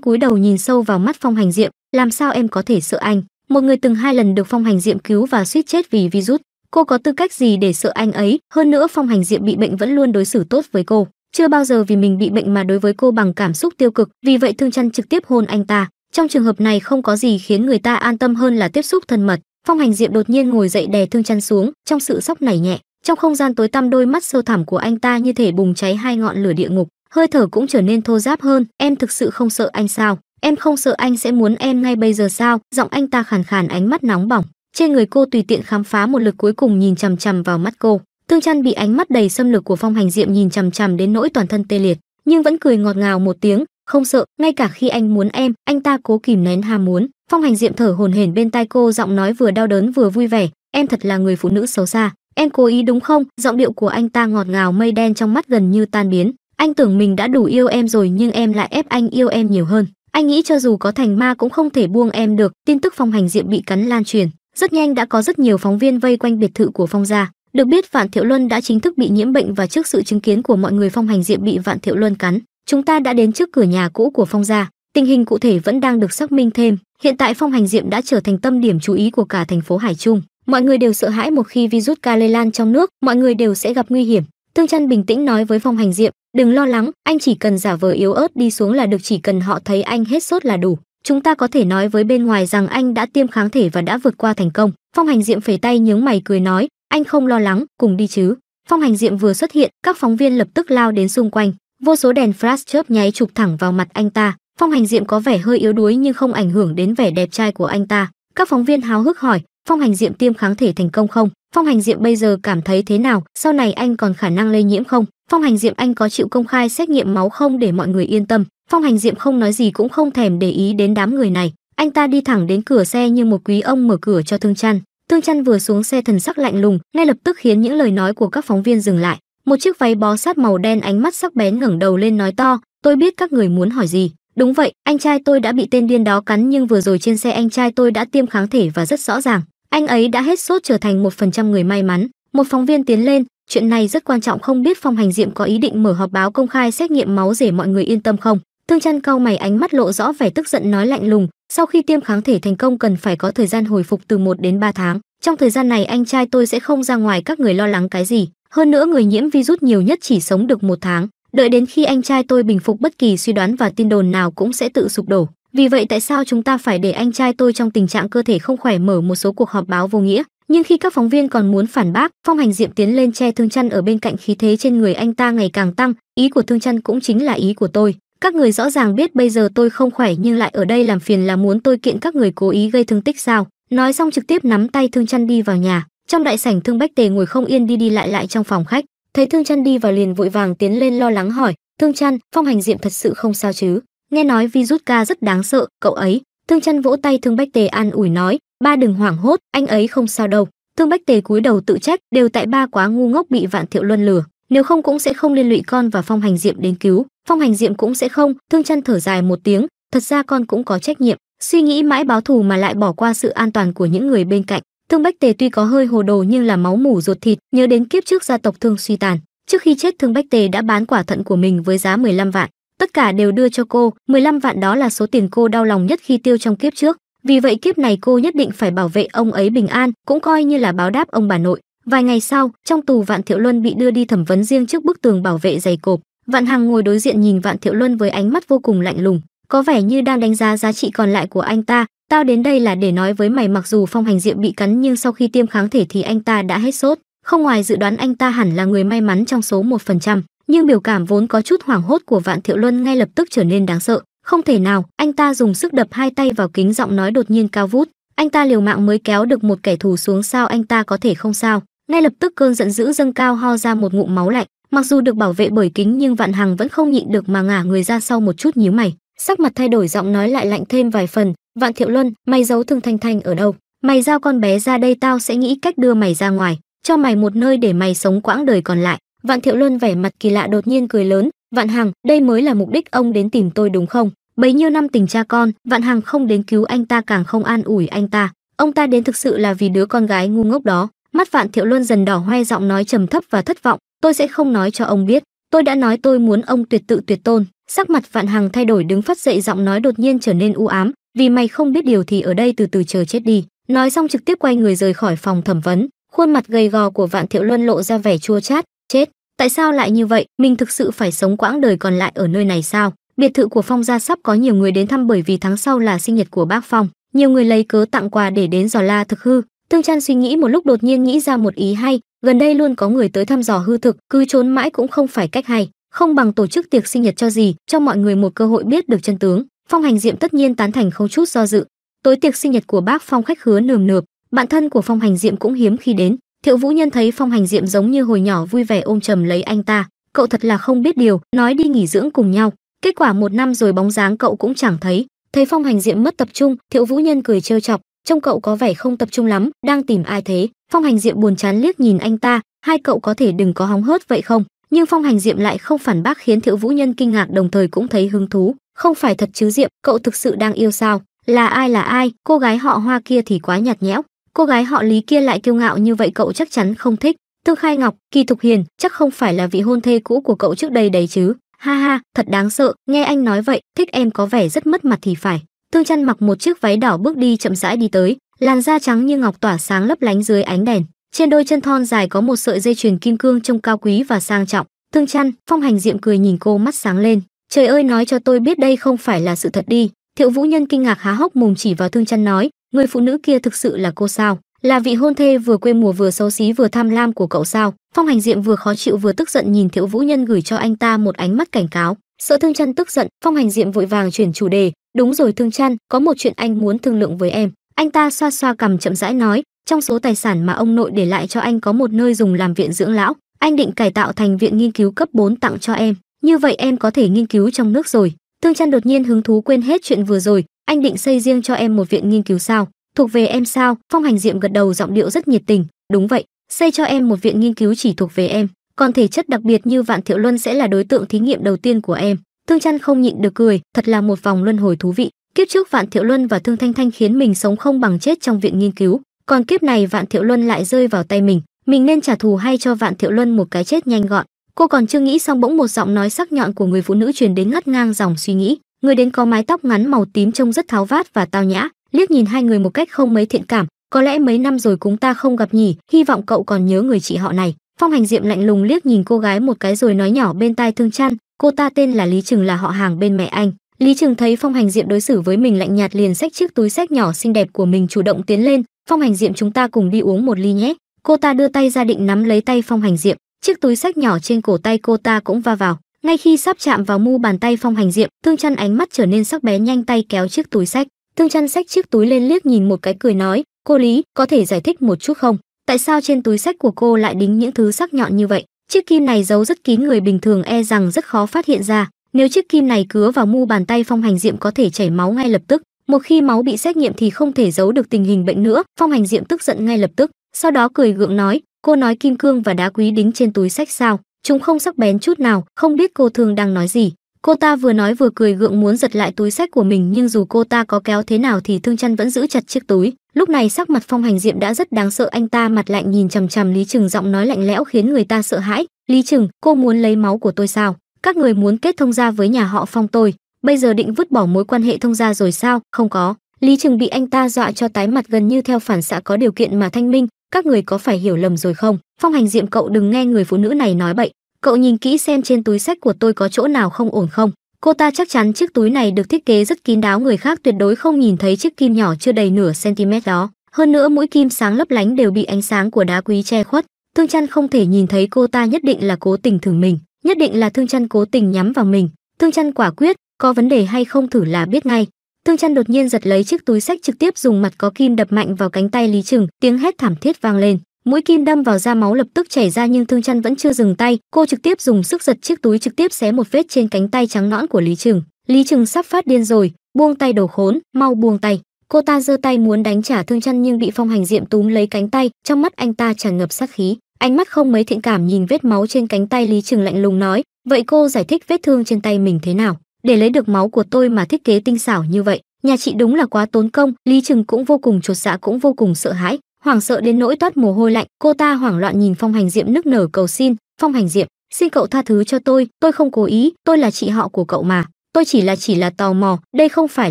cúi đầu nhìn sâu vào mắt phong hành diệm làm sao em có thể sợ anh một người từng hai lần được phong hành diệm cứu và suýt chết vì virus cô có tư cách gì để sợ anh ấy hơn nữa phong hành diệm bị bệnh vẫn luôn đối xử tốt với cô chưa bao giờ vì mình bị bệnh mà đối với cô bằng cảm xúc tiêu cực vì vậy thương chăn trực tiếp hôn anh ta trong trường hợp này không có gì khiến người ta an tâm hơn là tiếp xúc thân mật phong hành diệm đột nhiên ngồi dậy đè thương chăn xuống trong sự sốc nảy nhẹ trong không gian tối tăm đôi mắt sâu thẳm của anh ta như thể bùng cháy hai ngọn lửa địa ngục hơi thở cũng trở nên thô giáp hơn em thực sự không sợ anh sao em không sợ anh sẽ muốn em ngay bây giờ sao giọng anh ta khàn khàn ánh mắt nóng bỏng trên người cô tùy tiện khám phá một lực cuối cùng nhìn chằm chằm vào mắt cô thương chăn bị ánh mắt đầy xâm lược của phong hành diệm nhìn chằm chằm đến nỗi toàn thân tê liệt nhưng vẫn cười ngọt ngào một tiếng không sợ ngay cả khi anh muốn em anh ta cố kìm nén ham muốn phong hành diệm thở hồn hển bên tai cô giọng nói vừa đau đớn vừa vui vẻ em thật là người phụ nữ xấu xa em cố ý đúng không giọng điệu của anh ta ngọt ngào mây đen trong mắt gần như tan biến anh tưởng mình đã đủ yêu em rồi nhưng em lại ép anh yêu em nhiều hơn anh nghĩ cho dù có thành ma cũng không thể buông em được tin tức phong hành diệm bị cắn lan truyền rất nhanh đã có rất nhiều phóng viên vây quanh biệt thự của phong gia được biết vạn thiệu luân đã chính thức bị nhiễm bệnh và trước sự chứng kiến của mọi người phong hành diệm bị vạn thiệu luân cắn chúng ta đã đến trước cửa nhà cũ của phong gia tình hình cụ thể vẫn đang được xác minh thêm hiện tại phong hành diệm đã trở thành tâm điểm chú ý của cả thành phố hải trung mọi người đều sợ hãi một khi virus ca lây lan trong nước mọi người đều sẽ gặp nguy hiểm tương chăn bình tĩnh nói với phong hành diệm đừng lo lắng anh chỉ cần giả vờ yếu ớt đi xuống là được chỉ cần họ thấy anh hết sốt là đủ chúng ta có thể nói với bên ngoài rằng anh đã tiêm kháng thể và đã vượt qua thành công phong hành diệm phẩy tay nhướng mày cười nói anh không lo lắng cùng đi chứ phong hành diệm vừa xuất hiện các phóng viên lập tức lao đến xung quanh vô số đèn flash chớp nháy chụp thẳng vào mặt anh ta phong hành diệm có vẻ hơi yếu đuối nhưng không ảnh hưởng đến vẻ đẹp trai của anh ta các phóng viên háo hức hỏi phong hành diệm tiêm kháng thể thành công không phong hành diệm bây giờ cảm thấy thế nào sau này anh còn khả năng lây nhiễm không phong hành diệm anh có chịu công khai xét nghiệm máu không để mọi người yên tâm phong hành diệm không nói gì cũng không thèm để ý đến đám người này anh ta đi thẳng đến cửa xe như một quý ông mở cửa cho thương chăn thương Chăn vừa xuống xe thần sắc lạnh lùng, ngay lập tức khiến những lời nói của các phóng viên dừng lại một chiếc váy bó sát màu đen ánh mắt sắc bén ngẩng đầu lên nói to tôi biết các người muốn hỏi gì đúng vậy anh trai tôi đã bị tên điên đó cắn nhưng vừa rồi trên xe anh trai tôi đã tiêm kháng thể và rất rõ ràng anh ấy đã hết sốt trở thành một phần trăm người may mắn một phóng viên tiến lên chuyện này rất quan trọng không biết phòng hành diệm có ý định mở họp báo công khai xét nghiệm máu để mọi người yên tâm không thương chăn cau mày ánh mắt lộ rõ vẻ tức giận nói lạnh lùng sau khi tiêm kháng thể thành công cần phải có thời gian hồi phục từ 1 đến 3 tháng trong thời gian này anh trai tôi sẽ không ra ngoài các người lo lắng cái gì hơn nữa người nhiễm virus nhiều nhất chỉ sống được một tháng, đợi đến khi anh trai tôi bình phục bất kỳ suy đoán và tin đồn nào cũng sẽ tự sụp đổ. Vì vậy tại sao chúng ta phải để anh trai tôi trong tình trạng cơ thể không khỏe mở một số cuộc họp báo vô nghĩa? Nhưng khi các phóng viên còn muốn phản bác, Phong Hành Diệm tiến lên che Thương Chân ở bên cạnh khí thế trên người anh ta ngày càng tăng, ý của Thương Chân cũng chính là ý của tôi. Các người rõ ràng biết bây giờ tôi không khỏe nhưng lại ở đây làm phiền là muốn tôi kiện các người cố ý gây thương tích sao? Nói xong trực tiếp nắm tay Thương Chân đi vào nhà, trong đại sảnh thương bách tề ngồi không yên đi đi lại lại trong phòng khách thấy thương chăn đi vào liền vội vàng tiến lên lo lắng hỏi thương chăn phong hành diệm thật sự không sao chứ nghe nói virus ca rất đáng sợ cậu ấy thương chăn vỗ tay thương bách tề an ủi nói ba đừng hoảng hốt anh ấy không sao đâu thương bách tề cúi đầu tự trách đều tại ba quá ngu ngốc bị vạn thiệu luân lừa nếu không cũng sẽ không liên lụy con và phong hành diệm đến cứu phong hành diệm cũng sẽ không thương chăn thở dài một tiếng thật ra con cũng có trách nhiệm suy nghĩ mãi báo thù mà lại bỏ qua sự an toàn của những người bên cạnh Thương Bách Tề tuy có hơi hồ đồ nhưng là máu mủ ruột thịt, nhớ đến kiếp trước gia tộc Thương suy tàn, trước khi chết Thương Bách Tề đã bán quả thận của mình với giá 15 vạn, tất cả đều đưa cho cô, 15 vạn đó là số tiền cô đau lòng nhất khi tiêu trong kiếp trước, vì vậy kiếp này cô nhất định phải bảo vệ ông ấy bình an, cũng coi như là báo đáp ông bà nội. Vài ngày sau, trong tù Vạn Thiệu Luân bị đưa đi thẩm vấn riêng trước bức tường bảo vệ dày cộp, Vạn Hằng ngồi đối diện nhìn Vạn Thiệu Luân với ánh mắt vô cùng lạnh lùng, có vẻ như đang đánh giá giá trị còn lại của anh ta, Tao đến đây là để nói với mày mặc dù phong hành diệm bị cắn nhưng sau khi tiêm kháng thể thì anh ta đã hết sốt. Không ngoài dự đoán anh ta hẳn là người may mắn trong số 1%, nhưng biểu cảm vốn có chút hoảng hốt của Vạn Thiệu Luân ngay lập tức trở nên đáng sợ. Không thể nào, anh ta dùng sức đập hai tay vào kính giọng nói đột nhiên cao vút. Anh ta liều mạng mới kéo được một kẻ thù xuống sao anh ta có thể không sao. Ngay lập tức cơn giận dữ dâng cao ho ra một ngụm máu lạnh. Mặc dù được bảo vệ bởi kính nhưng Vạn Hằng vẫn không nhịn được mà ngả người ra sau một chút nhíu mày. Sắc mặt thay đổi giọng nói lại lạnh thêm vài phần, vạn thiệu luân mày giấu Thương thanh thanh ở đâu mày giao con bé ra đây tao sẽ nghĩ cách đưa mày ra ngoài cho mày một nơi để mày sống quãng đời còn lại vạn thiệu luân vẻ mặt kỳ lạ đột nhiên cười lớn vạn hằng đây mới là mục đích ông đến tìm tôi đúng không bấy nhiêu năm tình cha con vạn hằng không đến cứu anh ta càng không an ủi anh ta ông ta đến thực sự là vì đứa con gái ngu ngốc đó mắt vạn thiệu luân dần đỏ hoe giọng nói trầm thấp và thất vọng tôi sẽ không nói cho ông biết tôi đã nói tôi muốn ông tuyệt tự tuyệt tôn sắc mặt vạn hằng thay đổi đứng phát dậy giọng nói đột nhiên trở nên u ám vì mày không biết điều thì ở đây từ từ chờ chết đi nói xong trực tiếp quay người rời khỏi phòng thẩm vấn khuôn mặt gầy gò của vạn thiệu luân lộ ra vẻ chua chát chết tại sao lại như vậy mình thực sự phải sống quãng đời còn lại ở nơi này sao biệt thự của phong gia sắp có nhiều người đến thăm bởi vì tháng sau là sinh nhật của bác phong nhiều người lấy cớ tặng quà để đến dò la thực hư thương chan suy nghĩ một lúc đột nhiên nghĩ ra một ý hay gần đây luôn có người tới thăm dò hư thực cứ trốn mãi cũng không phải cách hay không bằng tổ chức tiệc sinh nhật cho gì cho mọi người một cơ hội biết được chân tướng Phong Hành Diệm tất nhiên tán thành không chút do dự. Tối tiệc sinh nhật của bác Phong khách hứa nườm nượp, bạn thân của Phong Hành Diệm cũng hiếm khi đến. Thiệu Vũ Nhân thấy Phong Hành Diệm giống như hồi nhỏ vui vẻ ôm chầm lấy anh ta, cậu thật là không biết điều, nói đi nghỉ dưỡng cùng nhau. Kết quả một năm rồi bóng dáng cậu cũng chẳng thấy. Thấy Phong Hành Diệm mất tập trung, Thiệu Vũ Nhân cười trêu chọc, trông cậu có vẻ không tập trung lắm, đang tìm ai thế? Phong Hành Diệm buồn chán liếc nhìn anh ta, hai cậu có thể đừng có hóng hớt vậy không? Nhưng Phong Hành Diệm lại không phản bác khiến Thiệu Vũ Nhân kinh ngạc đồng thời cũng thấy hứng thú không phải thật chứ diệm cậu thực sự đang yêu sao là ai là ai cô gái họ hoa kia thì quá nhạt nhẽo cô gái họ lý kia lại kiêu ngạo như vậy cậu chắc chắn không thích tương khai ngọc kỳ thục hiền chắc không phải là vị hôn thê cũ của cậu trước đây đấy chứ ha ha thật đáng sợ nghe anh nói vậy thích em có vẻ rất mất mặt thì phải tương chăn mặc một chiếc váy đỏ bước đi chậm rãi đi tới làn da trắng như ngọc tỏa sáng lấp lánh dưới ánh đèn trên đôi chân thon dài có một sợi dây chuyền kim cương trông cao quý và sang trọng tương chăn phong hành diệm cười nhìn cô mắt sáng lên Trời ơi nói cho tôi biết đây không phải là sự thật đi. Thiệu Vũ Nhân kinh ngạc há hốc mồm chỉ vào Thương Chăn nói, người phụ nữ kia thực sự là cô sao? Là vị hôn thê vừa quê mùa vừa xấu xí vừa tham lam của cậu sao? Phong Hành Diệm vừa khó chịu vừa tức giận nhìn Thiệu Vũ Nhân gửi cho anh ta một ánh mắt cảnh cáo. Sợ Thương Chăn tức giận, Phong Hành Diệm vội vàng chuyển chủ đề, "Đúng rồi Thương Chăn, có một chuyện anh muốn thương lượng với em." Anh ta xoa xoa cằm chậm rãi nói, "Trong số tài sản mà ông nội để lại cho anh có một nơi dùng làm viện dưỡng lão, anh định cải tạo thành viện nghiên cứu cấp 4 tặng cho em. Như vậy em có thể nghiên cứu trong nước rồi. Tương Trăn đột nhiên hứng thú quên hết chuyện vừa rồi, anh định xây riêng cho em một viện nghiên cứu sao? Thuộc về em sao? Phong Hành Diệm gật đầu giọng điệu rất nhiệt tình, đúng vậy, xây cho em một viện nghiên cứu chỉ thuộc về em, còn thể chất đặc biệt như Vạn Thiệu Luân sẽ là đối tượng thí nghiệm đầu tiên của em. thương Trăn không nhịn được cười, thật là một vòng luân hồi thú vị. Kiếp trước Vạn Thiệu Luân và Thương Thanh Thanh khiến mình sống không bằng chết trong viện nghiên cứu, còn kiếp này Vạn Thiệu Luân lại rơi vào tay mình, mình nên trả thù hay cho Vạn Thiệu Luân một cái chết nhanh gọn. Cô còn chưa nghĩ xong bỗng một giọng nói sắc nhọn của người phụ nữ truyền đến ngắt ngang dòng suy nghĩ, người đến có mái tóc ngắn màu tím trông rất tháo vát và tao nhã, liếc nhìn hai người một cách không mấy thiện cảm, có lẽ mấy năm rồi chúng ta không gặp nhỉ, hy vọng cậu còn nhớ người chị họ này. Phong Hành Diệm lạnh lùng liếc nhìn cô gái một cái rồi nói nhỏ bên tai Thương Trăn, cô ta tên là Lý Trừng là họ hàng bên mẹ anh. Lý Trừng thấy Phong Hành Diệm đối xử với mình lạnh nhạt liền xách chiếc túi sách nhỏ xinh đẹp của mình chủ động tiến lên, "Phong Hành Diệm chúng ta cùng đi uống một ly nhé." Cô ta đưa tay ra định nắm lấy tay Phong Hành Diệm, chiếc túi sách nhỏ trên cổ tay cô ta cũng va vào ngay khi sắp chạm vào mu bàn tay phong hành diệm thương chân ánh mắt trở nên sắc bén nhanh tay kéo chiếc túi sách thương chân xách chiếc túi lên liếc nhìn một cái cười nói cô lý có thể giải thích một chút không tại sao trên túi sách của cô lại đính những thứ sắc nhọn như vậy chiếc kim này giấu rất kín người bình thường e rằng rất khó phát hiện ra nếu chiếc kim này cứa vào mu bàn tay phong hành diệm có thể chảy máu ngay lập tức một khi máu bị xét nghiệm thì không thể giấu được tình hình bệnh nữa phong hành diệm tức giận ngay lập tức sau đó cười gượng nói Cô nói kim cương và đá quý đính trên túi sách sao? Chúng không sắc bén chút nào, không biết cô thường đang nói gì. Cô ta vừa nói vừa cười gượng muốn giật lại túi sách của mình nhưng dù cô ta có kéo thế nào thì Thương Trăn vẫn giữ chặt chiếc túi. Lúc này sắc mặt Phong Hành Diệm đã rất đáng sợ, anh ta mặt lạnh nhìn chằm chằm Lý Trừng giọng nói lạnh lẽo khiến người ta sợ hãi. "Lý Trừng, cô muốn lấy máu của tôi sao? Các người muốn kết thông gia với nhà họ Phong tôi, bây giờ định vứt bỏ mối quan hệ thông gia rồi sao?" "Không có." Lý Trừng bị anh ta dọa cho tái mặt gần như theo phản xạ có điều kiện mà thanh minh, các người có phải hiểu lầm rồi không phong hành diệm cậu đừng nghe người phụ nữ này nói bậy cậu nhìn kỹ xem trên túi sách của tôi có chỗ nào không ổn không cô ta chắc chắn chiếc túi này được thiết kế rất kín đáo người khác tuyệt đối không nhìn thấy chiếc kim nhỏ chưa đầy nửa cm đó hơn nữa mũi kim sáng lấp lánh đều bị ánh sáng của đá quý che khuất thương Chân không thể nhìn thấy cô ta nhất định là cố tình thử mình nhất định là thương Chân cố tình nhắm vào mình thương Chân quả quyết có vấn đề hay không thử là biết ngay Thương Trăn đột nhiên giật lấy chiếc túi sách trực tiếp dùng mặt có kim đập mạnh vào cánh tay Lý Trừng, tiếng hét thảm thiết vang lên. Mũi kim đâm vào da máu lập tức chảy ra nhưng Thương Trăn vẫn chưa dừng tay, cô trực tiếp dùng sức giật chiếc túi trực tiếp xé một vết trên cánh tay trắng nõn của Lý Trừng. Lý Trừng sắp phát điên rồi, buông tay đồ khốn, mau buông tay. Cô ta giơ tay muốn đánh trả Thương Trăn nhưng bị Phong Hành Diệm túm lấy cánh tay, trong mắt anh ta tràn ngập sát khí. Ánh mắt không mấy thiện cảm nhìn vết máu trên cánh tay Lý Trừng lạnh lùng nói, "Vậy cô giải thích vết thương trên tay mình thế nào?" để lấy được máu của tôi mà thiết kế tinh xảo như vậy nhà chị đúng là quá tốn công lý trừng cũng vô cùng chột dạ cũng vô cùng sợ hãi hoảng sợ đến nỗi toát mồ hôi lạnh cô ta hoảng loạn nhìn phong hành diệm nức nở cầu xin phong hành diệm xin cậu tha thứ cho tôi tôi không cố ý tôi là chị họ của cậu mà tôi chỉ là chỉ là tò mò đây không phải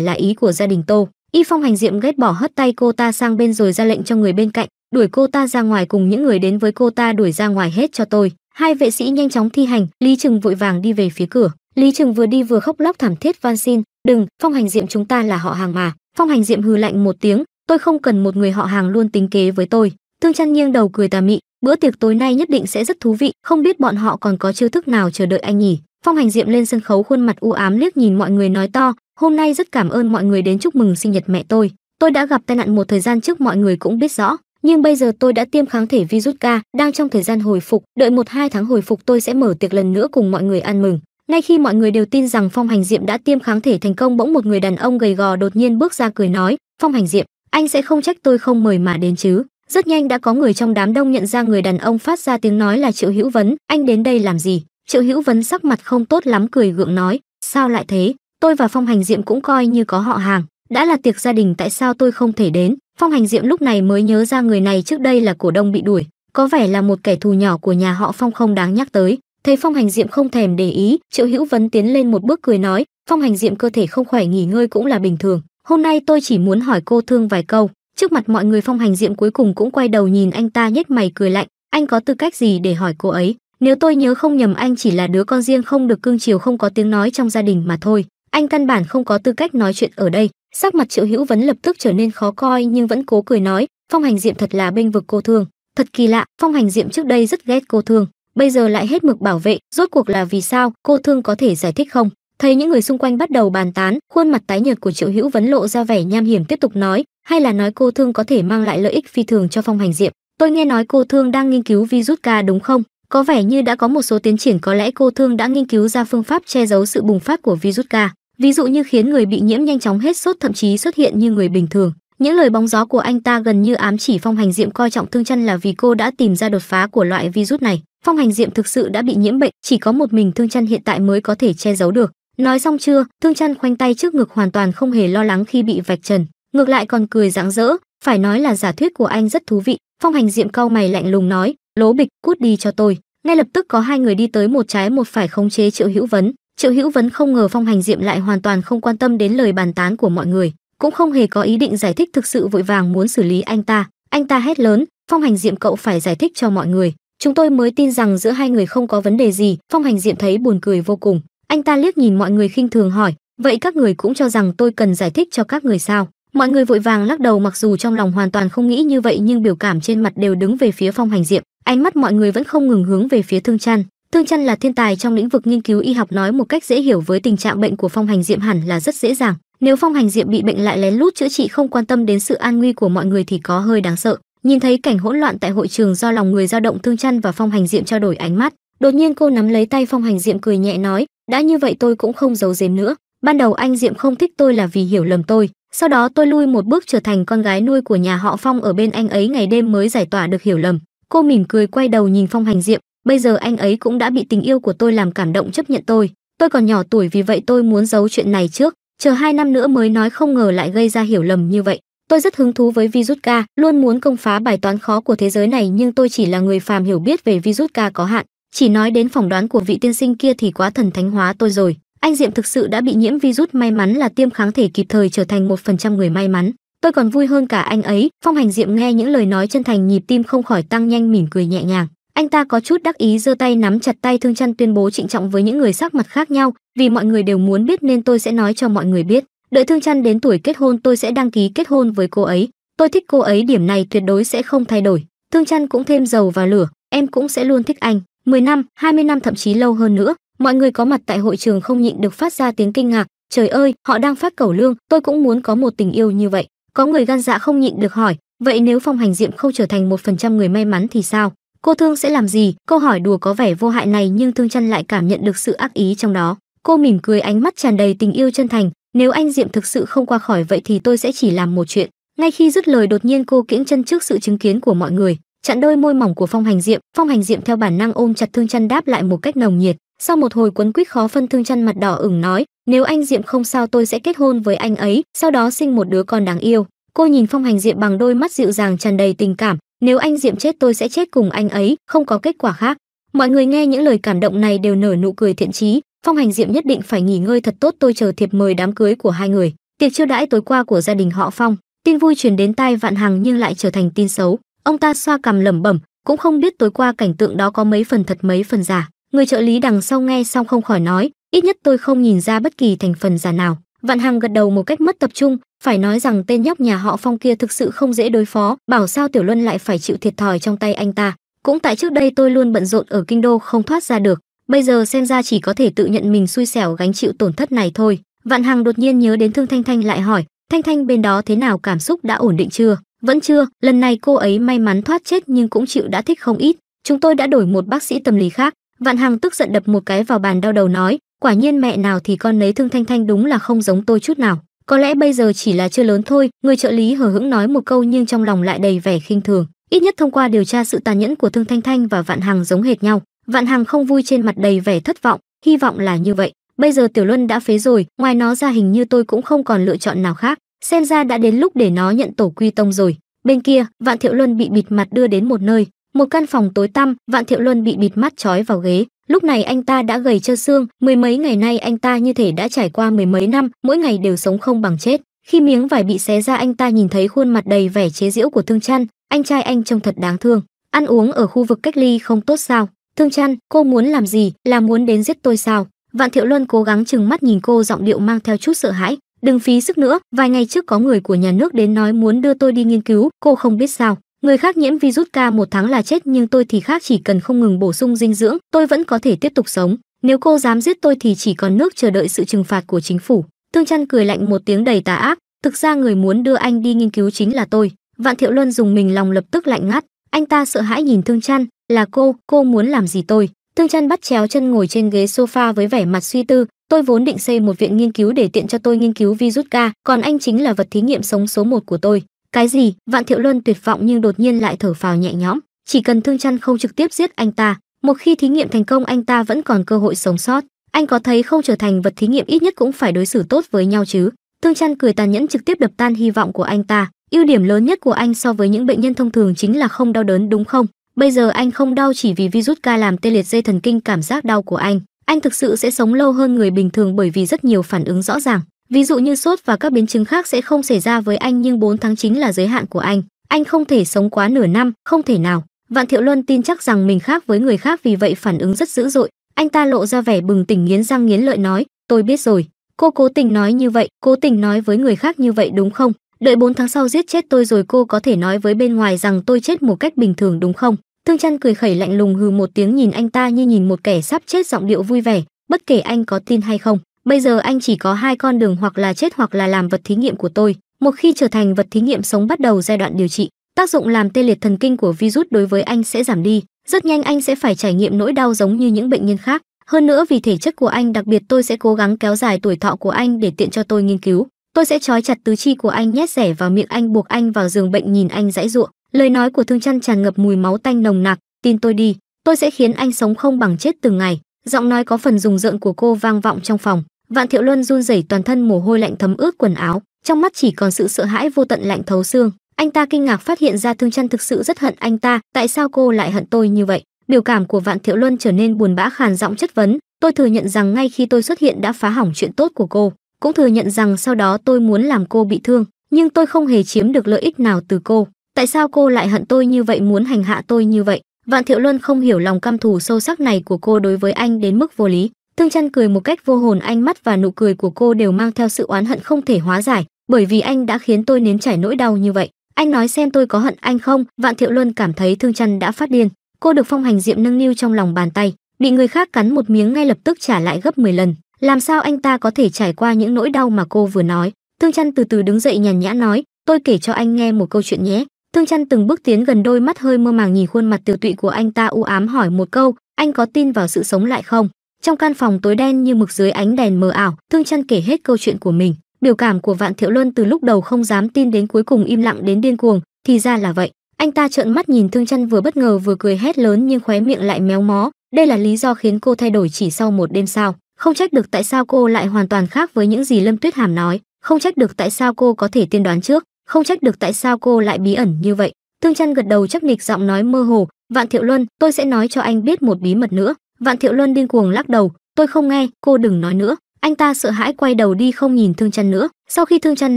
là ý của gia đình tôi. y phong hành diệm ghét bỏ hất tay cô ta sang bên rồi ra lệnh cho người bên cạnh đuổi cô ta ra ngoài cùng những người đến với cô ta đuổi ra ngoài hết cho tôi hai vệ sĩ nhanh chóng thi hành lý trừng vội vàng đi về phía cửa Lý Trừng vừa đi vừa khóc lóc thảm thiết van xin, "Đừng, Phong Hành Diệm chúng ta là họ hàng mà." Phong Hành Diệm hừ lạnh một tiếng, "Tôi không cần một người họ hàng luôn tính kế với tôi." Thương Chân nghiêng đầu cười tà mị, "Bữa tiệc tối nay nhất định sẽ rất thú vị, không biết bọn họ còn có chiêu thức nào chờ đợi anh nhỉ?" Phong Hành Diệm lên sân khấu khuôn mặt u ám liếc nhìn mọi người nói to, "Hôm nay rất cảm ơn mọi người đến chúc mừng sinh nhật mẹ tôi. Tôi đã gặp tai nạn một thời gian trước mọi người cũng biết rõ, nhưng bây giờ tôi đã tiêm kháng thể virus K, đang trong thời gian hồi phục, đợi một hai tháng hồi phục tôi sẽ mở tiệc lần nữa cùng mọi người ăn mừng. Ngay khi mọi người đều tin rằng Phong Hành Diệm đã tiêm kháng thể thành công, bỗng một người đàn ông gầy gò đột nhiên bước ra cười nói, "Phong Hành Diệm, anh sẽ không trách tôi không mời mà đến chứ?" Rất nhanh đã có người trong đám đông nhận ra người đàn ông phát ra tiếng nói là Triệu Hữu Vấn, "Anh đến đây làm gì?" Triệu Hữu Vấn sắc mặt không tốt lắm cười gượng nói, "Sao lại thế? Tôi và Phong Hành Diệm cũng coi như có họ hàng, đã là tiệc gia đình tại sao tôi không thể đến?" Phong Hành Diệm lúc này mới nhớ ra người này trước đây là cổ đông bị đuổi, có vẻ là một kẻ thù nhỏ của nhà họ Phong không đáng nhắc tới thấy phong hành diệm không thèm để ý triệu hữu vấn tiến lên một bước cười nói phong hành diệm cơ thể không khỏe nghỉ ngơi cũng là bình thường hôm nay tôi chỉ muốn hỏi cô thương vài câu trước mặt mọi người phong hành diệm cuối cùng cũng quay đầu nhìn anh ta nhếch mày cười lạnh anh có tư cách gì để hỏi cô ấy nếu tôi nhớ không nhầm anh chỉ là đứa con riêng không được cưng chiều không có tiếng nói trong gia đình mà thôi anh căn bản không có tư cách nói chuyện ở đây sắc mặt triệu hữu vấn lập tức trở nên khó coi nhưng vẫn cố cười nói phong hành diệm thật là bênh vực cô thương thật kỳ lạ phong hành diệm trước đây rất ghét cô thương bây giờ lại hết mực bảo vệ rốt cuộc là vì sao cô thương có thể giải thích không thấy những người xung quanh bắt đầu bàn tán khuôn mặt tái nhợt của triệu hữu vấn lộ ra vẻ nham hiểm tiếp tục nói hay là nói cô thương có thể mang lại lợi ích phi thường cho phong hành diệp tôi nghe nói cô thương đang nghiên cứu virus ca đúng không có vẻ như đã có một số tiến triển có lẽ cô thương đã nghiên cứu ra phương pháp che giấu sự bùng phát của virus ca ví dụ như khiến người bị nhiễm nhanh chóng hết sốt thậm chí xuất hiện như người bình thường những lời bóng gió của anh ta gần như ám chỉ Phong Hành Diệm coi trọng Thương Chân là vì cô đã tìm ra đột phá của loại virus này. Phong Hành Diệm thực sự đã bị nhiễm bệnh, chỉ có một mình Thương Chân hiện tại mới có thể che giấu được. Nói xong chưa, Thương Chân khoanh tay trước ngực hoàn toàn không hề lo lắng khi bị vạch trần, ngược lại còn cười rạng rỡ, phải nói là giả thuyết của anh rất thú vị. Phong Hành Diệm cau mày lạnh lùng nói, "Lố Bịch, cút đi cho tôi." Ngay lập tức có hai người đi tới một trái một phải khống chế Triệu Hữu Vấn. Triệu Hữu Vấn không ngờ Phong Hành Diệm lại hoàn toàn không quan tâm đến lời bàn tán của mọi người, cũng không hề có ý định giải thích thực sự vội vàng muốn xử lý anh ta anh ta hét lớn phong hành diệm cậu phải giải thích cho mọi người chúng tôi mới tin rằng giữa hai người không có vấn đề gì phong hành diệm thấy buồn cười vô cùng anh ta liếc nhìn mọi người khinh thường hỏi vậy các người cũng cho rằng tôi cần giải thích cho các người sao mọi người vội vàng lắc đầu mặc dù trong lòng hoàn toàn không nghĩ như vậy nhưng biểu cảm trên mặt đều đứng về phía phong hành diệm ánh mắt mọi người vẫn không ngừng hướng về phía thương chăn thương chăn là thiên tài trong lĩnh vực nghiên cứu y học nói một cách dễ hiểu với tình trạng bệnh của phong hành diệm hẳn là rất dễ dàng nếu phong hành diệm bị bệnh lại lén lút chữa trị không quan tâm đến sự an nguy của mọi người thì có hơi đáng sợ. Nhìn thấy cảnh hỗn loạn tại hội trường do lòng người dao động thương chăn và phong hành diệm trao đổi ánh mắt, đột nhiên cô nắm lấy tay phong hành diệm cười nhẹ nói, đã như vậy tôi cũng không giấu giếm nữa. Ban đầu anh Diệm không thích tôi là vì hiểu lầm tôi, sau đó tôi lui một bước trở thành con gái nuôi của nhà họ Phong ở bên anh ấy ngày đêm mới giải tỏa được hiểu lầm. Cô mỉm cười quay đầu nhìn Phong Hành Diệm, bây giờ anh ấy cũng đã bị tình yêu của tôi làm cảm động chấp nhận tôi. Tôi còn nhỏ tuổi vì vậy tôi muốn giấu chuyện này trước, chờ hai năm nữa mới nói không ngờ lại gây ra hiểu lầm như vậy tôi rất hứng thú với virus ca luôn muốn công phá bài toán khó của thế giới này nhưng tôi chỉ là người phàm hiểu biết về virus ca có hạn chỉ nói đến phỏng đoán của vị tiên sinh kia thì quá thần thánh hóa tôi rồi anh diệm thực sự đã bị nhiễm virus may mắn là tiêm kháng thể kịp thời trở thành một phần trăm người may mắn tôi còn vui hơn cả anh ấy phong hành diệm nghe những lời nói chân thành nhịp tim không khỏi tăng nhanh mỉm cười nhẹ nhàng anh ta có chút đắc ý giơ tay nắm chặt tay Thương Trăn tuyên bố trịnh trọng với những người sắc mặt khác nhau, vì mọi người đều muốn biết nên tôi sẽ nói cho mọi người biết. Đợi Thương Trăn đến tuổi kết hôn tôi sẽ đăng ký kết hôn với cô ấy. Tôi thích cô ấy điểm này tuyệt đối sẽ không thay đổi. Thương Trăn cũng thêm dầu vào lửa, em cũng sẽ luôn thích anh. 10 năm, 20 năm thậm chí lâu hơn nữa. Mọi người có mặt tại hội trường không nhịn được phát ra tiếng kinh ngạc. Trời ơi, họ đang phát cẩu lương, tôi cũng muốn có một tình yêu như vậy. Có người gan dạ không nhịn được hỏi, vậy nếu phong hành diệm không trở thành một phần trăm người may mắn thì sao? cô thương sẽ làm gì câu hỏi đùa có vẻ vô hại này nhưng thương chân lại cảm nhận được sự ác ý trong đó cô mỉm cười ánh mắt tràn đầy tình yêu chân thành nếu anh diệm thực sự không qua khỏi vậy thì tôi sẽ chỉ làm một chuyện ngay khi dứt lời đột nhiên cô kiễng chân trước sự chứng kiến của mọi người chặn đôi môi mỏng của phong hành diệm phong hành diệm theo bản năng ôm chặt thương chân đáp lại một cách nồng nhiệt sau một hồi quấn quýt khó phân thương chân mặt đỏ ửng nói nếu anh diệm không sao tôi sẽ kết hôn với anh ấy sau đó sinh một đứa con đáng yêu cô nhìn phong hành diệm bằng đôi mắt dịu dàng tràn đầy tình cảm nếu anh diệm chết tôi sẽ chết cùng anh ấy không có kết quả khác mọi người nghe những lời cảm động này đều nở nụ cười thiện chí phong hành diệm nhất định phải nghỉ ngơi thật tốt tôi chờ thiệp mời đám cưới của hai người tiệc chiêu đãi tối qua của gia đình họ phong tin vui truyền đến tai vạn hằng nhưng lại trở thành tin xấu ông ta xoa cằm lẩm bẩm cũng không biết tối qua cảnh tượng đó có mấy phần thật mấy phần giả người trợ lý đằng sau nghe xong không khỏi nói ít nhất tôi không nhìn ra bất kỳ thành phần giả nào Vạn Hằng gật đầu một cách mất tập trung, phải nói rằng tên nhóc nhà họ Phong kia thực sự không dễ đối phó, bảo sao Tiểu Luân lại phải chịu thiệt thòi trong tay anh ta. Cũng tại trước đây tôi luôn bận rộn ở kinh đô không thoát ra được, bây giờ xem ra chỉ có thể tự nhận mình xui xẻo gánh chịu tổn thất này thôi. Vạn Hằng đột nhiên nhớ đến Thương Thanh Thanh lại hỏi, Thanh Thanh bên đó thế nào cảm xúc đã ổn định chưa? Vẫn chưa, lần này cô ấy may mắn thoát chết nhưng cũng chịu đã thích không ít. Chúng tôi đã đổi một bác sĩ tâm lý khác. Vạn Hằng tức giận đập một cái vào bàn đau đầu nói, quả nhiên mẹ nào thì con nấy thương thanh thanh đúng là không giống tôi chút nào có lẽ bây giờ chỉ là chưa lớn thôi người trợ lý hờ hững nói một câu nhưng trong lòng lại đầy vẻ khinh thường ít nhất thông qua điều tra sự tàn nhẫn của thương thanh thanh và vạn hằng giống hệt nhau vạn hằng không vui trên mặt đầy vẻ thất vọng hy vọng là như vậy bây giờ tiểu luân đã phế rồi ngoài nó ra hình như tôi cũng không còn lựa chọn nào khác xem ra đã đến lúc để nó nhận tổ quy tông rồi bên kia vạn thiệu luân bị bịt mặt đưa đến một nơi một căn phòng tối tăm vạn thiệu luân bị bịt mắt trói vào ghế lúc này anh ta đã gầy trơ xương mười mấy ngày nay anh ta như thể đã trải qua mười mấy năm mỗi ngày đều sống không bằng chết khi miếng vải bị xé ra anh ta nhìn thấy khuôn mặt đầy vẻ chế giễu của thương chăn anh trai anh trông thật đáng thương ăn uống ở khu vực cách ly không tốt sao thương chăn cô muốn làm gì là muốn đến giết tôi sao vạn thiệu luân cố gắng trừng mắt nhìn cô giọng điệu mang theo chút sợ hãi đừng phí sức nữa vài ngày trước có người của nhà nước đến nói muốn đưa tôi đi nghiên cứu cô không biết sao Người khác nhiễm virus ca một tháng là chết nhưng tôi thì khác chỉ cần không ngừng bổ sung dinh dưỡng, tôi vẫn có thể tiếp tục sống. Nếu cô dám giết tôi thì chỉ còn nước chờ đợi sự trừng phạt của chính phủ. Thương Trăn cười lạnh một tiếng đầy tà ác, thực ra người muốn đưa anh đi nghiên cứu chính là tôi. Vạn Thiệu Luân dùng mình lòng lập tức lạnh ngắt, anh ta sợ hãi nhìn Thương Trăn, là cô, cô muốn làm gì tôi? Thương Trăn bắt chéo chân ngồi trên ghế sofa với vẻ mặt suy tư, tôi vốn định xây một viện nghiên cứu để tiện cho tôi nghiên cứu virus ca, còn anh chính là vật thí nghiệm sống số một của tôi cái gì vạn thiệu luân tuyệt vọng nhưng đột nhiên lại thở phào nhẹ nhõm chỉ cần thương chăn không trực tiếp giết anh ta một khi thí nghiệm thành công anh ta vẫn còn cơ hội sống sót anh có thấy không trở thành vật thí nghiệm ít nhất cũng phải đối xử tốt với nhau chứ thương chăn cười tàn nhẫn trực tiếp đập tan hy vọng của anh ta ưu điểm lớn nhất của anh so với những bệnh nhân thông thường chính là không đau đớn đúng không bây giờ anh không đau chỉ vì virus ca làm tê liệt dây thần kinh cảm giác đau của anh anh thực sự sẽ sống lâu hơn người bình thường bởi vì rất nhiều phản ứng rõ ràng Ví dụ như sốt và các biến chứng khác sẽ không xảy ra với anh nhưng 4 tháng chính là giới hạn của anh. Anh không thể sống quá nửa năm, không thể nào. Vạn Thiệu Luân tin chắc rằng mình khác với người khác vì vậy phản ứng rất dữ dội. Anh ta lộ ra vẻ bừng tỉnh nghiến răng nghiến lợi nói, tôi biết rồi. Cô cố tình nói như vậy, cố tình nói với người khác như vậy đúng không? Đợi 4 tháng sau giết chết tôi rồi cô có thể nói với bên ngoài rằng tôi chết một cách bình thường đúng không? Thương Trăn cười khẩy lạnh lùng hừ một tiếng nhìn anh ta như nhìn một kẻ sắp chết giọng điệu vui vẻ, bất kể anh có tin hay không. Bây giờ anh chỉ có hai con đường hoặc là chết hoặc là làm vật thí nghiệm của tôi. Một khi trở thành vật thí nghiệm sống bắt đầu giai đoạn điều trị, tác dụng làm tê liệt thần kinh của virus đối với anh sẽ giảm đi, rất nhanh anh sẽ phải trải nghiệm nỗi đau giống như những bệnh nhân khác. Hơn nữa vì thể chất của anh đặc biệt tôi sẽ cố gắng kéo dài tuổi thọ của anh để tiện cho tôi nghiên cứu. Tôi sẽ trói chặt tứ chi của anh nhét rẻ vào miệng anh buộc anh vào giường bệnh nhìn anh dãy ruộng. Lời nói của thương chăn tràn ngập mùi máu tanh nồng nặc, tin tôi đi, tôi sẽ khiến anh sống không bằng chết từng ngày. Giọng nói có phần rùng rợn của cô vang vọng trong phòng, vạn thiệu luân run rẩy toàn thân mồ hôi lạnh thấm ướt quần áo trong mắt chỉ còn sự sợ hãi vô tận lạnh thấu xương anh ta kinh ngạc phát hiện ra thương chân thực sự rất hận anh ta tại sao cô lại hận tôi như vậy biểu cảm của vạn thiệu luân trở nên buồn bã khàn giọng chất vấn tôi thừa nhận rằng ngay khi tôi xuất hiện đã phá hỏng chuyện tốt của cô cũng thừa nhận rằng sau đó tôi muốn làm cô bị thương nhưng tôi không hề chiếm được lợi ích nào từ cô tại sao cô lại hận tôi như vậy muốn hành hạ tôi như vậy vạn thiệu luân không hiểu lòng căm thù sâu sắc này của cô đối với anh đến mức vô lý Thương Chân cười một cách vô hồn, ánh mắt và nụ cười của cô đều mang theo sự oán hận không thể hóa giải, bởi vì anh đã khiến tôi nếm trải nỗi đau như vậy. Anh nói xem tôi có hận anh không? Vạn Thiệu Luân cảm thấy Thương Chân đã phát điên. Cô được Phong Hành Diệm nâng niu trong lòng bàn tay, bị người khác cắn một miếng ngay lập tức trả lại gấp 10 lần. Làm sao anh ta có thể trải qua những nỗi đau mà cô vừa nói? Thương Chân từ từ đứng dậy nhàn nhã nói, "Tôi kể cho anh nghe một câu chuyện nhé." Thương Chân từng bước tiến gần đôi mắt hơi mơ màng nhìn khuôn mặt tiêu tụy của anh ta u ám hỏi một câu, "Anh có tin vào sự sống lại không?" Trong căn phòng tối đen như mực dưới ánh đèn mờ ảo, Thương Chân kể hết câu chuyện của mình, biểu cảm của Vạn Thiệu Luân từ lúc đầu không dám tin đến cuối cùng im lặng đến điên cuồng, thì ra là vậy. Anh ta trợn mắt nhìn Thương Chân vừa bất ngờ vừa cười hét lớn nhưng khóe miệng lại méo mó, đây là lý do khiến cô thay đổi chỉ sau một đêm sao? Không trách được tại sao cô lại hoàn toàn khác với những gì Lâm Tuyết Hàm nói, không trách được tại sao cô có thể tiên đoán trước, không trách được tại sao cô lại bí ẩn như vậy. Thương Chân gật đầu chắc nịch giọng nói mơ hồ, "Vạn Thiệu Luân, tôi sẽ nói cho anh biết một bí mật nữa, vạn thiệu luân điên cuồng lắc đầu tôi không nghe cô đừng nói nữa anh ta sợ hãi quay đầu đi không nhìn thương chăn nữa sau khi thương chăn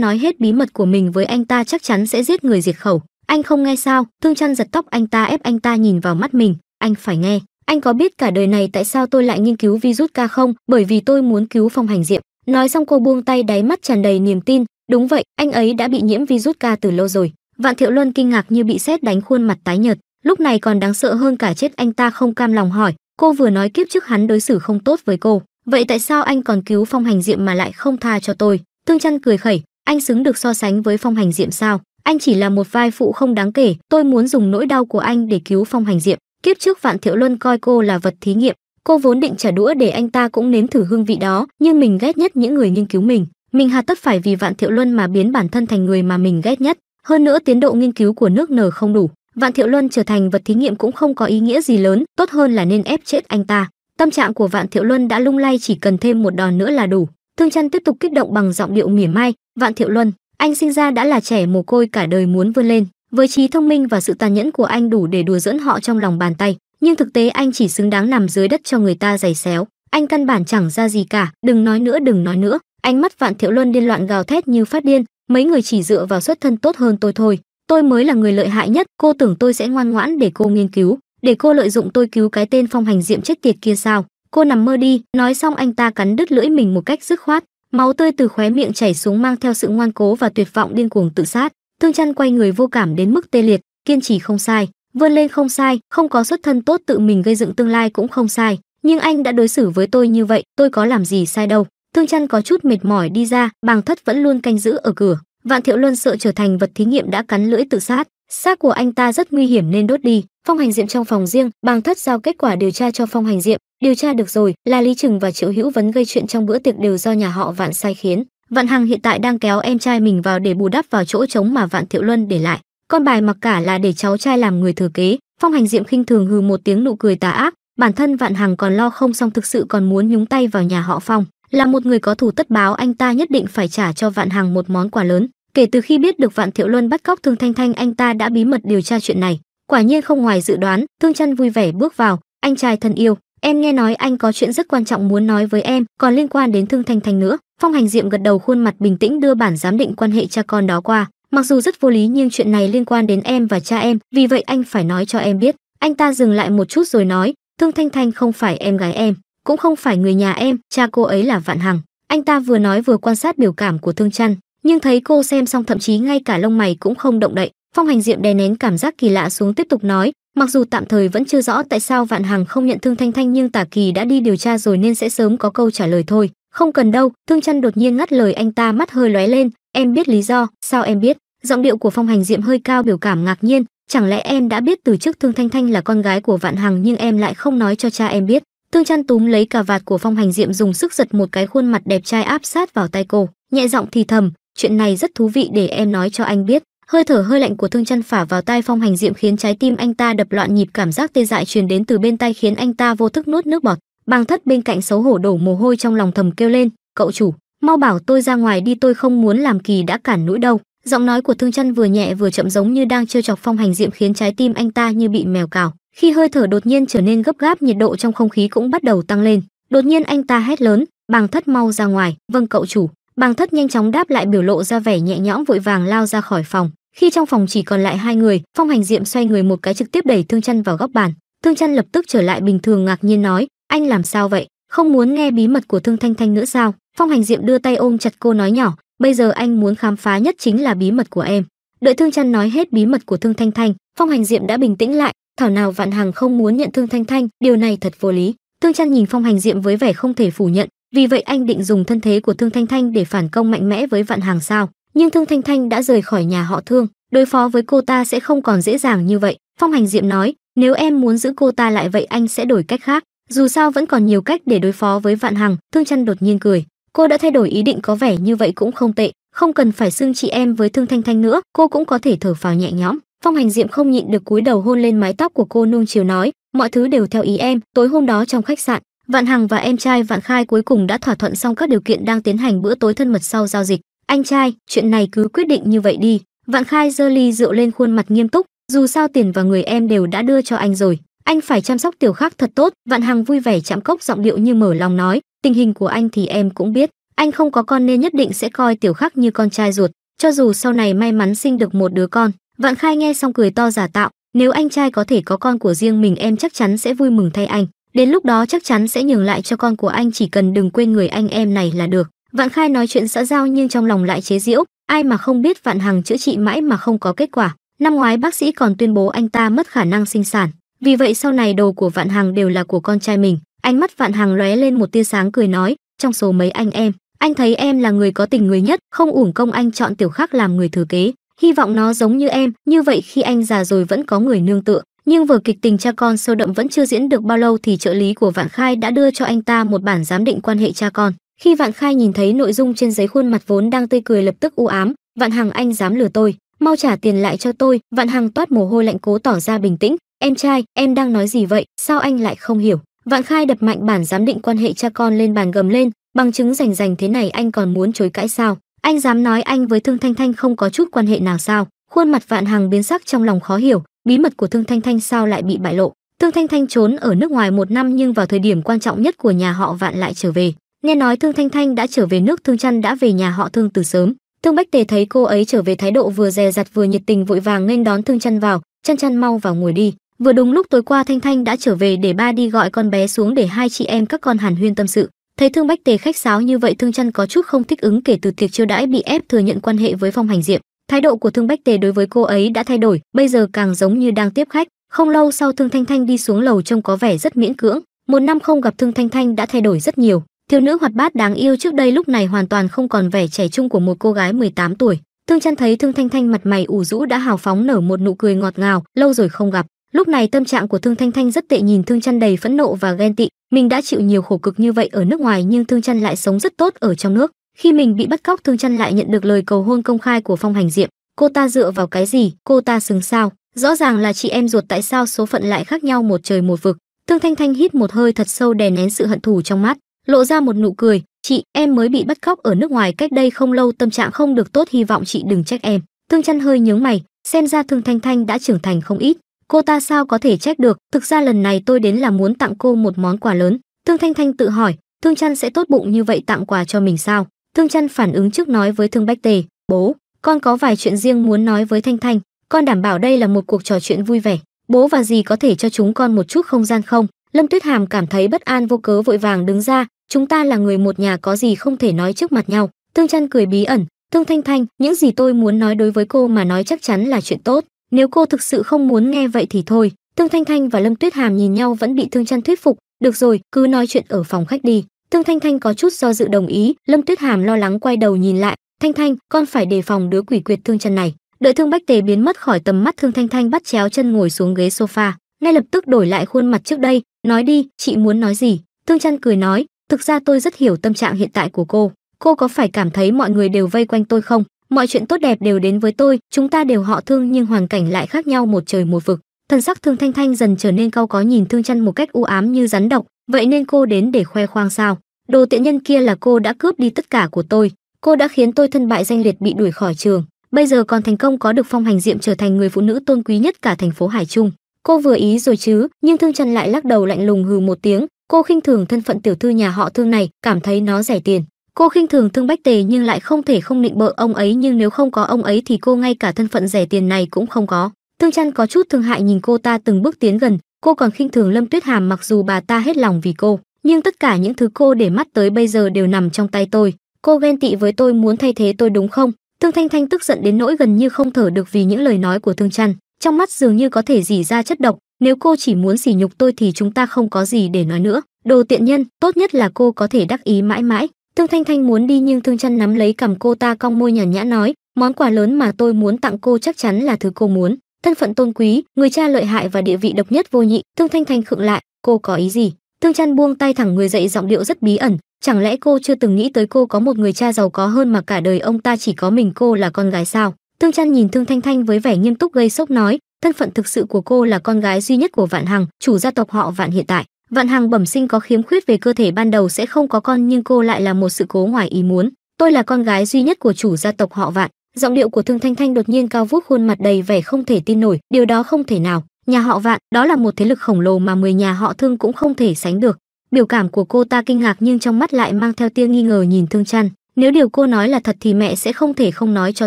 nói hết bí mật của mình với anh ta chắc chắn sẽ giết người diệt khẩu anh không nghe sao thương chăn giật tóc anh ta ép anh ta nhìn vào mắt mình anh phải nghe anh có biết cả đời này tại sao tôi lại nghiên cứu virus ca không bởi vì tôi muốn cứu phong hành diệm nói xong cô buông tay đáy mắt tràn đầy niềm tin đúng vậy anh ấy đã bị nhiễm virus ca từ lâu rồi vạn thiệu luân kinh ngạc như bị sét đánh khuôn mặt tái nhợt lúc này còn đáng sợ hơn cả chết anh ta không cam lòng hỏi cô vừa nói kiếp trước hắn đối xử không tốt với cô vậy tại sao anh còn cứu phong hành diệm mà lại không tha cho tôi Thương chăn cười khẩy anh xứng được so sánh với phong hành diệm sao anh chỉ là một vai phụ không đáng kể tôi muốn dùng nỗi đau của anh để cứu phong hành diệm kiếp trước vạn thiệu luân coi cô là vật thí nghiệm cô vốn định trả đũa để anh ta cũng nếm thử hương vị đó nhưng mình ghét nhất những người nghiên cứu mình mình hà tất phải vì vạn thiệu luân mà biến bản thân thành người mà mình ghét nhất hơn nữa tiến độ nghiên cứu của nước nở không đủ Vạn Thiệu Luân trở thành vật thí nghiệm cũng không có ý nghĩa gì lớn, tốt hơn là nên ép chết anh ta. Tâm trạng của Vạn Thiệu Luân đã lung lay chỉ cần thêm một đòn nữa là đủ. Thương Trăn tiếp tục kích động bằng giọng điệu mỉa mai, "Vạn Thiệu Luân, anh sinh ra đã là trẻ mồ côi cả đời muốn vươn lên, với trí thông minh và sự tàn nhẫn của anh đủ để đùa giỡn họ trong lòng bàn tay, nhưng thực tế anh chỉ xứng đáng nằm dưới đất cho người ta giày xéo, anh căn bản chẳng ra gì cả, đừng nói nữa, đừng nói nữa." Ánh mắt Vạn Thiệu Luân điên loạn gào thét như phát điên, mấy người chỉ dựa vào xuất thân tốt hơn tôi thôi tôi mới là người lợi hại nhất cô tưởng tôi sẽ ngoan ngoãn để cô nghiên cứu để cô lợi dụng tôi cứu cái tên phong hành diệm chết tiệt kia sao cô nằm mơ đi nói xong anh ta cắn đứt lưỡi mình một cách dứt khoát máu tươi từ khóe miệng chảy xuống mang theo sự ngoan cố và tuyệt vọng điên cuồng tự sát thương chăn quay người vô cảm đến mức tê liệt kiên trì không sai vươn lên không sai không có xuất thân tốt tự mình gây dựng tương lai cũng không sai nhưng anh đã đối xử với tôi như vậy tôi có làm gì sai đâu thương chăn có chút mệt mỏi đi ra bàng thất vẫn luôn canh giữ ở cửa Vạn Thiệu Luân sợ trở thành vật thí nghiệm đã cắn lưỡi tự sát, xác của anh ta rất nguy hiểm nên đốt đi. Phong Hành Diệm trong phòng riêng, Bàng Thất giao kết quả điều tra cho Phong Hành Diệm, điều tra được rồi, là Lý Trừng và Triệu Hữu Vấn gây chuyện trong bữa tiệc đều do nhà họ Vạn sai khiến. Vạn Hằng hiện tại đang kéo em trai mình vào để bù đắp vào chỗ trống mà Vạn Thiệu Luân để lại. Con bài mặc cả là để cháu trai làm người thừa kế. Phong Hành Diệm khinh thường hừ một tiếng nụ cười tà ác, bản thân Vạn Hằng còn lo không xong thực sự còn muốn nhúng tay vào nhà họ Phong. Là một người có thủ tất báo anh ta nhất định phải trả cho Vạn Hằng một món quà lớn. Kể từ khi biết được Vạn Thiệu Luân bắt cóc Thương Thanh Thanh anh ta đã bí mật điều tra chuyện này. Quả nhiên không ngoài dự đoán, Thương Chân vui vẻ bước vào, "Anh trai thân yêu, em nghe nói anh có chuyện rất quan trọng muốn nói với em, còn liên quan đến Thương Thanh Thanh nữa." Phong Hành Diệm gật đầu khuôn mặt bình tĩnh đưa bản giám định quan hệ cha con đó qua. Mặc dù rất vô lý nhưng chuyện này liên quan đến em và cha em, vì vậy anh phải nói cho em biết. Anh ta dừng lại một chút rồi nói, Thương Thanh Thanh không phải em gái em, cũng không phải người nhà em cha cô ấy là vạn hằng anh ta vừa nói vừa quan sát biểu cảm của thương chăn nhưng thấy cô xem xong thậm chí ngay cả lông mày cũng không động đậy phong hành diệm đè nén cảm giác kỳ lạ xuống tiếp tục nói mặc dù tạm thời vẫn chưa rõ tại sao vạn hằng không nhận thương thanh thanh nhưng tả kỳ đã đi điều tra rồi nên sẽ sớm có câu trả lời thôi không cần đâu thương chăn đột nhiên ngắt lời anh ta mắt hơi lóe lên em biết lý do sao em biết giọng điệu của phong hành diệm hơi cao biểu cảm ngạc nhiên chẳng lẽ em đã biết từ trước thương thanh thanh là con gái của vạn hằng nhưng em lại không nói cho cha em biết Thương Chân túm lấy cà vạt của Phong Hành Diệm dùng sức giật một cái khuôn mặt đẹp trai áp sát vào tay cô, nhẹ giọng thì thầm, "Chuyện này rất thú vị để em nói cho anh biết." Hơi thở hơi lạnh của Thương Chân phả vào tai Phong Hành Diệm khiến trái tim anh ta đập loạn nhịp, cảm giác tê dại truyền đến từ bên tai khiến anh ta vô thức nuốt nước bọt. Bàng Thất bên cạnh xấu hổ đổ mồ hôi trong lòng thầm kêu lên, "Cậu chủ, mau bảo tôi ra ngoài đi, tôi không muốn làm kỳ đã cản nỗi đâu." Giọng nói của Thương Chân vừa nhẹ vừa chậm giống như đang trêu chọc Phong Hành Diệm khiến trái tim anh ta như bị mèo cào. Khi hơi thở đột nhiên trở nên gấp gáp, nhiệt độ trong không khí cũng bắt đầu tăng lên. Đột nhiên anh ta hét lớn, "Bàng Thất mau ra ngoài, vâng cậu chủ." Bàng Thất nhanh chóng đáp lại biểu lộ ra vẻ nhẹ nhõm vội vàng lao ra khỏi phòng. Khi trong phòng chỉ còn lại hai người, Phong Hành Diệm xoay người một cái trực tiếp đẩy Thương Chân vào góc bàn. Thương Chân lập tức trở lại bình thường ngạc nhiên nói, "Anh làm sao vậy? Không muốn nghe bí mật của Thương Thanh Thanh nữa sao?" Phong Hành Diệm đưa tay ôm chặt cô nói nhỏ, "Bây giờ anh muốn khám phá nhất chính là bí mật của em." Đợi Thương Chân nói hết bí mật của Thương Thanh Thanh, Phong Hành Diệm đã bình tĩnh lại, thảo nào vạn hàng không muốn nhận thương thanh thanh điều này thật vô lý thương trăn nhìn phong hành diệm với vẻ không thể phủ nhận vì vậy anh định dùng thân thế của thương thanh thanh để phản công mạnh mẽ với vạn hàng sao nhưng thương thanh thanh đã rời khỏi nhà họ thương đối phó với cô ta sẽ không còn dễ dàng như vậy phong hành diệm nói nếu em muốn giữ cô ta lại vậy anh sẽ đổi cách khác dù sao vẫn còn nhiều cách để đối phó với vạn hằng thương trăn đột nhiên cười cô đã thay đổi ý định có vẻ như vậy cũng không tệ không cần phải xưng chị em với thương thanh thanh nữa cô cũng có thể thở phào nhẹ nhõm phong hành diệm không nhịn được cúi đầu hôn lên mái tóc của cô nung chiều nói mọi thứ đều theo ý em tối hôm đó trong khách sạn vạn hằng và em trai vạn khai cuối cùng đã thỏa thuận xong các điều kiện đang tiến hành bữa tối thân mật sau giao dịch anh trai chuyện này cứ quyết định như vậy đi vạn khai giơ ly rượu lên khuôn mặt nghiêm túc dù sao tiền và người em đều đã đưa cho anh rồi anh phải chăm sóc tiểu khác thật tốt vạn hằng vui vẻ chạm cốc giọng điệu như mở lòng nói tình hình của anh thì em cũng biết anh không có con nên nhất định sẽ coi tiểu khắc như con trai ruột cho dù sau này may mắn sinh được một đứa con Vạn Khai nghe xong cười to giả tạo, nếu anh trai có thể có con của riêng mình em chắc chắn sẽ vui mừng thay anh, đến lúc đó chắc chắn sẽ nhường lại cho con của anh chỉ cần đừng quên người anh em này là được. Vạn Khai nói chuyện xã giao nhưng trong lòng lại chế giễu, ai mà không biết Vạn Hằng chữa trị mãi mà không có kết quả. Năm ngoái bác sĩ còn tuyên bố anh ta mất khả năng sinh sản, vì vậy sau này đồ của Vạn Hằng đều là của con trai mình. Ánh mắt Vạn Hằng lóe lên một tia sáng cười nói, trong số mấy anh em, anh thấy em là người có tình người nhất, không uổng công anh chọn Tiểu Khắc làm người thừa kế. Hy vọng nó giống như em, như vậy khi anh già rồi vẫn có người nương tựa. Nhưng vở kịch tình cha con sâu đậm vẫn chưa diễn được bao lâu thì trợ lý của Vạn Khai đã đưa cho anh ta một bản giám định quan hệ cha con. Khi Vạn Khai nhìn thấy nội dung trên giấy khuôn mặt vốn đang tươi cười lập tức u ám, "Vạn Hằng anh dám lừa tôi, mau trả tiền lại cho tôi." Vạn Hằng toát mồ hôi lạnh cố tỏ ra bình tĩnh, "Em trai, em đang nói gì vậy? Sao anh lại không hiểu?" Vạn Khai đập mạnh bản giám định quan hệ cha con lên bàn gầm lên, bằng chứng rành rành thế này anh còn muốn chối cãi sao? Anh dám nói anh với Thương Thanh Thanh không có chút quan hệ nào sao? Khuôn mặt Vạn Hằng biến sắc trong lòng khó hiểu, bí mật của Thương Thanh Thanh sao lại bị bại lộ? Thương Thanh Thanh trốn ở nước ngoài một năm nhưng vào thời điểm quan trọng nhất của nhà họ Vạn lại trở về. Nghe nói Thương Thanh Thanh đã trở về nước Thương Trăn đã về nhà họ Thương từ sớm. Thương Bách Tề thấy cô ấy trở về thái độ vừa dè dặt vừa nhiệt tình vội vàng nghênh đón Thương Trăn vào, "Trăn Trăn mau vào ngồi đi, vừa đúng lúc tối qua Thanh Thanh đã trở về để ba đi gọi con bé xuống để hai chị em các con hàn huyên tâm sự." thấy thương bách tề khách sáo như vậy thương chăn có chút không thích ứng kể từ tiệc chiêu đãi bị ép thừa nhận quan hệ với phong hành diệm thái độ của thương bách tề đối với cô ấy đã thay đổi bây giờ càng giống như đang tiếp khách không lâu sau thương thanh thanh đi xuống lầu trông có vẻ rất miễn cưỡng một năm không gặp thương thanh thanh đã thay đổi rất nhiều thiếu nữ hoạt bát đáng yêu trước đây lúc này hoàn toàn không còn vẻ trẻ trung của một cô gái 18 tuổi thương chăn thấy thương thanh thanh mặt mày ủ rũ đã hào phóng nở một nụ cười ngọt ngào lâu rồi không gặp lúc này tâm trạng của thương thanh thanh rất tệ nhìn thương chăn đầy phẫn nộ và ghen tị mình đã chịu nhiều khổ cực như vậy ở nước ngoài nhưng Thương Chân lại sống rất tốt ở trong nước. Khi mình bị bắt cóc Thương Chân lại nhận được lời cầu hôn công khai của Phong Hành Diệm, cô ta dựa vào cái gì, cô ta xứng sao? Rõ ràng là chị em ruột tại sao số phận lại khác nhau một trời một vực. Thương Thanh Thanh hít một hơi thật sâu đè nén sự hận thù trong mắt, lộ ra một nụ cười, "Chị, em mới bị bắt cóc ở nước ngoài cách đây không lâu, tâm trạng không được tốt, hy vọng chị đừng trách em." Thương Chân hơi nhướng mày, xem ra Thương Thanh Thanh đã trưởng thành không ít, cô ta sao có thể trách được thực ra lần này tôi đến là muốn tặng cô một món quà lớn thương thanh thanh tự hỏi thương chăn sẽ tốt bụng như vậy tặng quà cho mình sao thương chăn phản ứng trước nói với thương bách tề bố con có vài chuyện riêng muốn nói với thanh thanh con đảm bảo đây là một cuộc trò chuyện vui vẻ bố và dì có thể cho chúng con một chút không gian không lâm tuyết hàm cảm thấy bất an vô cớ vội vàng đứng ra chúng ta là người một nhà có gì không thể nói trước mặt nhau thương chăn cười bí ẩn thương thanh thanh những gì tôi muốn nói đối với cô mà nói chắc chắn là chuyện tốt nếu cô thực sự không muốn nghe vậy thì thôi. Thương Thanh Thanh và Lâm Tuyết Hàm nhìn nhau vẫn bị Thương Trân thuyết phục, "Được rồi, cứ nói chuyện ở phòng khách đi." Thương Thanh Thanh có chút do dự đồng ý, Lâm Tuyết Hàm lo lắng quay đầu nhìn lại, "Thanh Thanh, con phải đề phòng đứa quỷ quyệt Thương Trân này." Đợi Thương Bách Tề biến mất khỏi tầm mắt, Thương Thanh Thanh bắt chéo chân ngồi xuống ghế sofa, ngay lập tức đổi lại khuôn mặt trước đây, "Nói đi, chị muốn nói gì?" Thương Trân cười nói, "Thực ra tôi rất hiểu tâm trạng hiện tại của cô. Cô có phải cảm thấy mọi người đều vây quanh tôi không? mọi chuyện tốt đẹp đều đến với tôi chúng ta đều họ thương nhưng hoàn cảnh lại khác nhau một trời một vực thần sắc thương thanh thanh dần trở nên cao có nhìn thương chăn một cách u ám như rắn độc vậy nên cô đến để khoe khoang sao đồ tiện nhân kia là cô đã cướp đi tất cả của tôi cô đã khiến tôi thân bại danh liệt bị đuổi khỏi trường bây giờ còn thành công có được phong hành diệm trở thành người phụ nữ tôn quý nhất cả thành phố hải trung cô vừa ý rồi chứ nhưng thương trần lại lắc đầu lạnh lùng hừ một tiếng cô khinh thường thân phận tiểu thư nhà họ thương này cảm thấy nó rẻ tiền Cô khinh thường Thương Bách Tề nhưng lại không thể không nịnh bợ ông ấy nhưng nếu không có ông ấy thì cô ngay cả thân phận rẻ tiền này cũng không có. Thương Trăn có chút thương hại nhìn cô ta từng bước tiến gần, cô còn khinh thường Lâm Tuyết Hàm mặc dù bà ta hết lòng vì cô, nhưng tất cả những thứ cô để mắt tới bây giờ đều nằm trong tay tôi. Cô ghen tị với tôi muốn thay thế tôi đúng không? Thương Thanh Thanh tức giận đến nỗi gần như không thở được vì những lời nói của Thương Trăn, trong mắt dường như có thể rỉ ra chất độc, nếu cô chỉ muốn sỉ nhục tôi thì chúng ta không có gì để nói nữa. Đồ tiện nhân, tốt nhất là cô có thể đắc ý mãi mãi. Thương Thanh Thanh muốn đi nhưng Thương Chân nắm lấy cầm cô ta cong môi nhàn nhã nói, món quà lớn mà tôi muốn tặng cô chắc chắn là thứ cô muốn. Thân phận tôn quý, người cha lợi hại và địa vị độc nhất vô nhị, Thương Thanh Thanh khựng lại, cô có ý gì? Thương Chân buông tay thẳng người dậy giọng điệu rất bí ẩn, chẳng lẽ cô chưa từng nghĩ tới cô có một người cha giàu có hơn mà cả đời ông ta chỉ có mình cô là con gái sao? Thương Chân nhìn Thương Thanh Thanh với vẻ nghiêm túc gây sốc nói, thân phận thực sự của cô là con gái duy nhất của Vạn Hằng, chủ gia tộc họ Vạn hiện tại. Vạn Hằng bẩm sinh có khiếm khuyết về cơ thể ban đầu sẽ không có con nhưng cô lại là một sự cố ngoài ý muốn. Tôi là con gái duy nhất của chủ gia tộc họ Vạn. Giọng điệu của Thương Thanh Thanh đột nhiên cao vút khuôn mặt đầy vẻ không thể tin nổi, điều đó không thể nào. Nhà họ Vạn, đó là một thế lực khổng lồ mà 10 nhà họ Thương cũng không thể sánh được. Biểu cảm của cô ta kinh ngạc nhưng trong mắt lại mang theo tia nghi ngờ nhìn Thương Trăn. Nếu điều cô nói là thật thì mẹ sẽ không thể không nói cho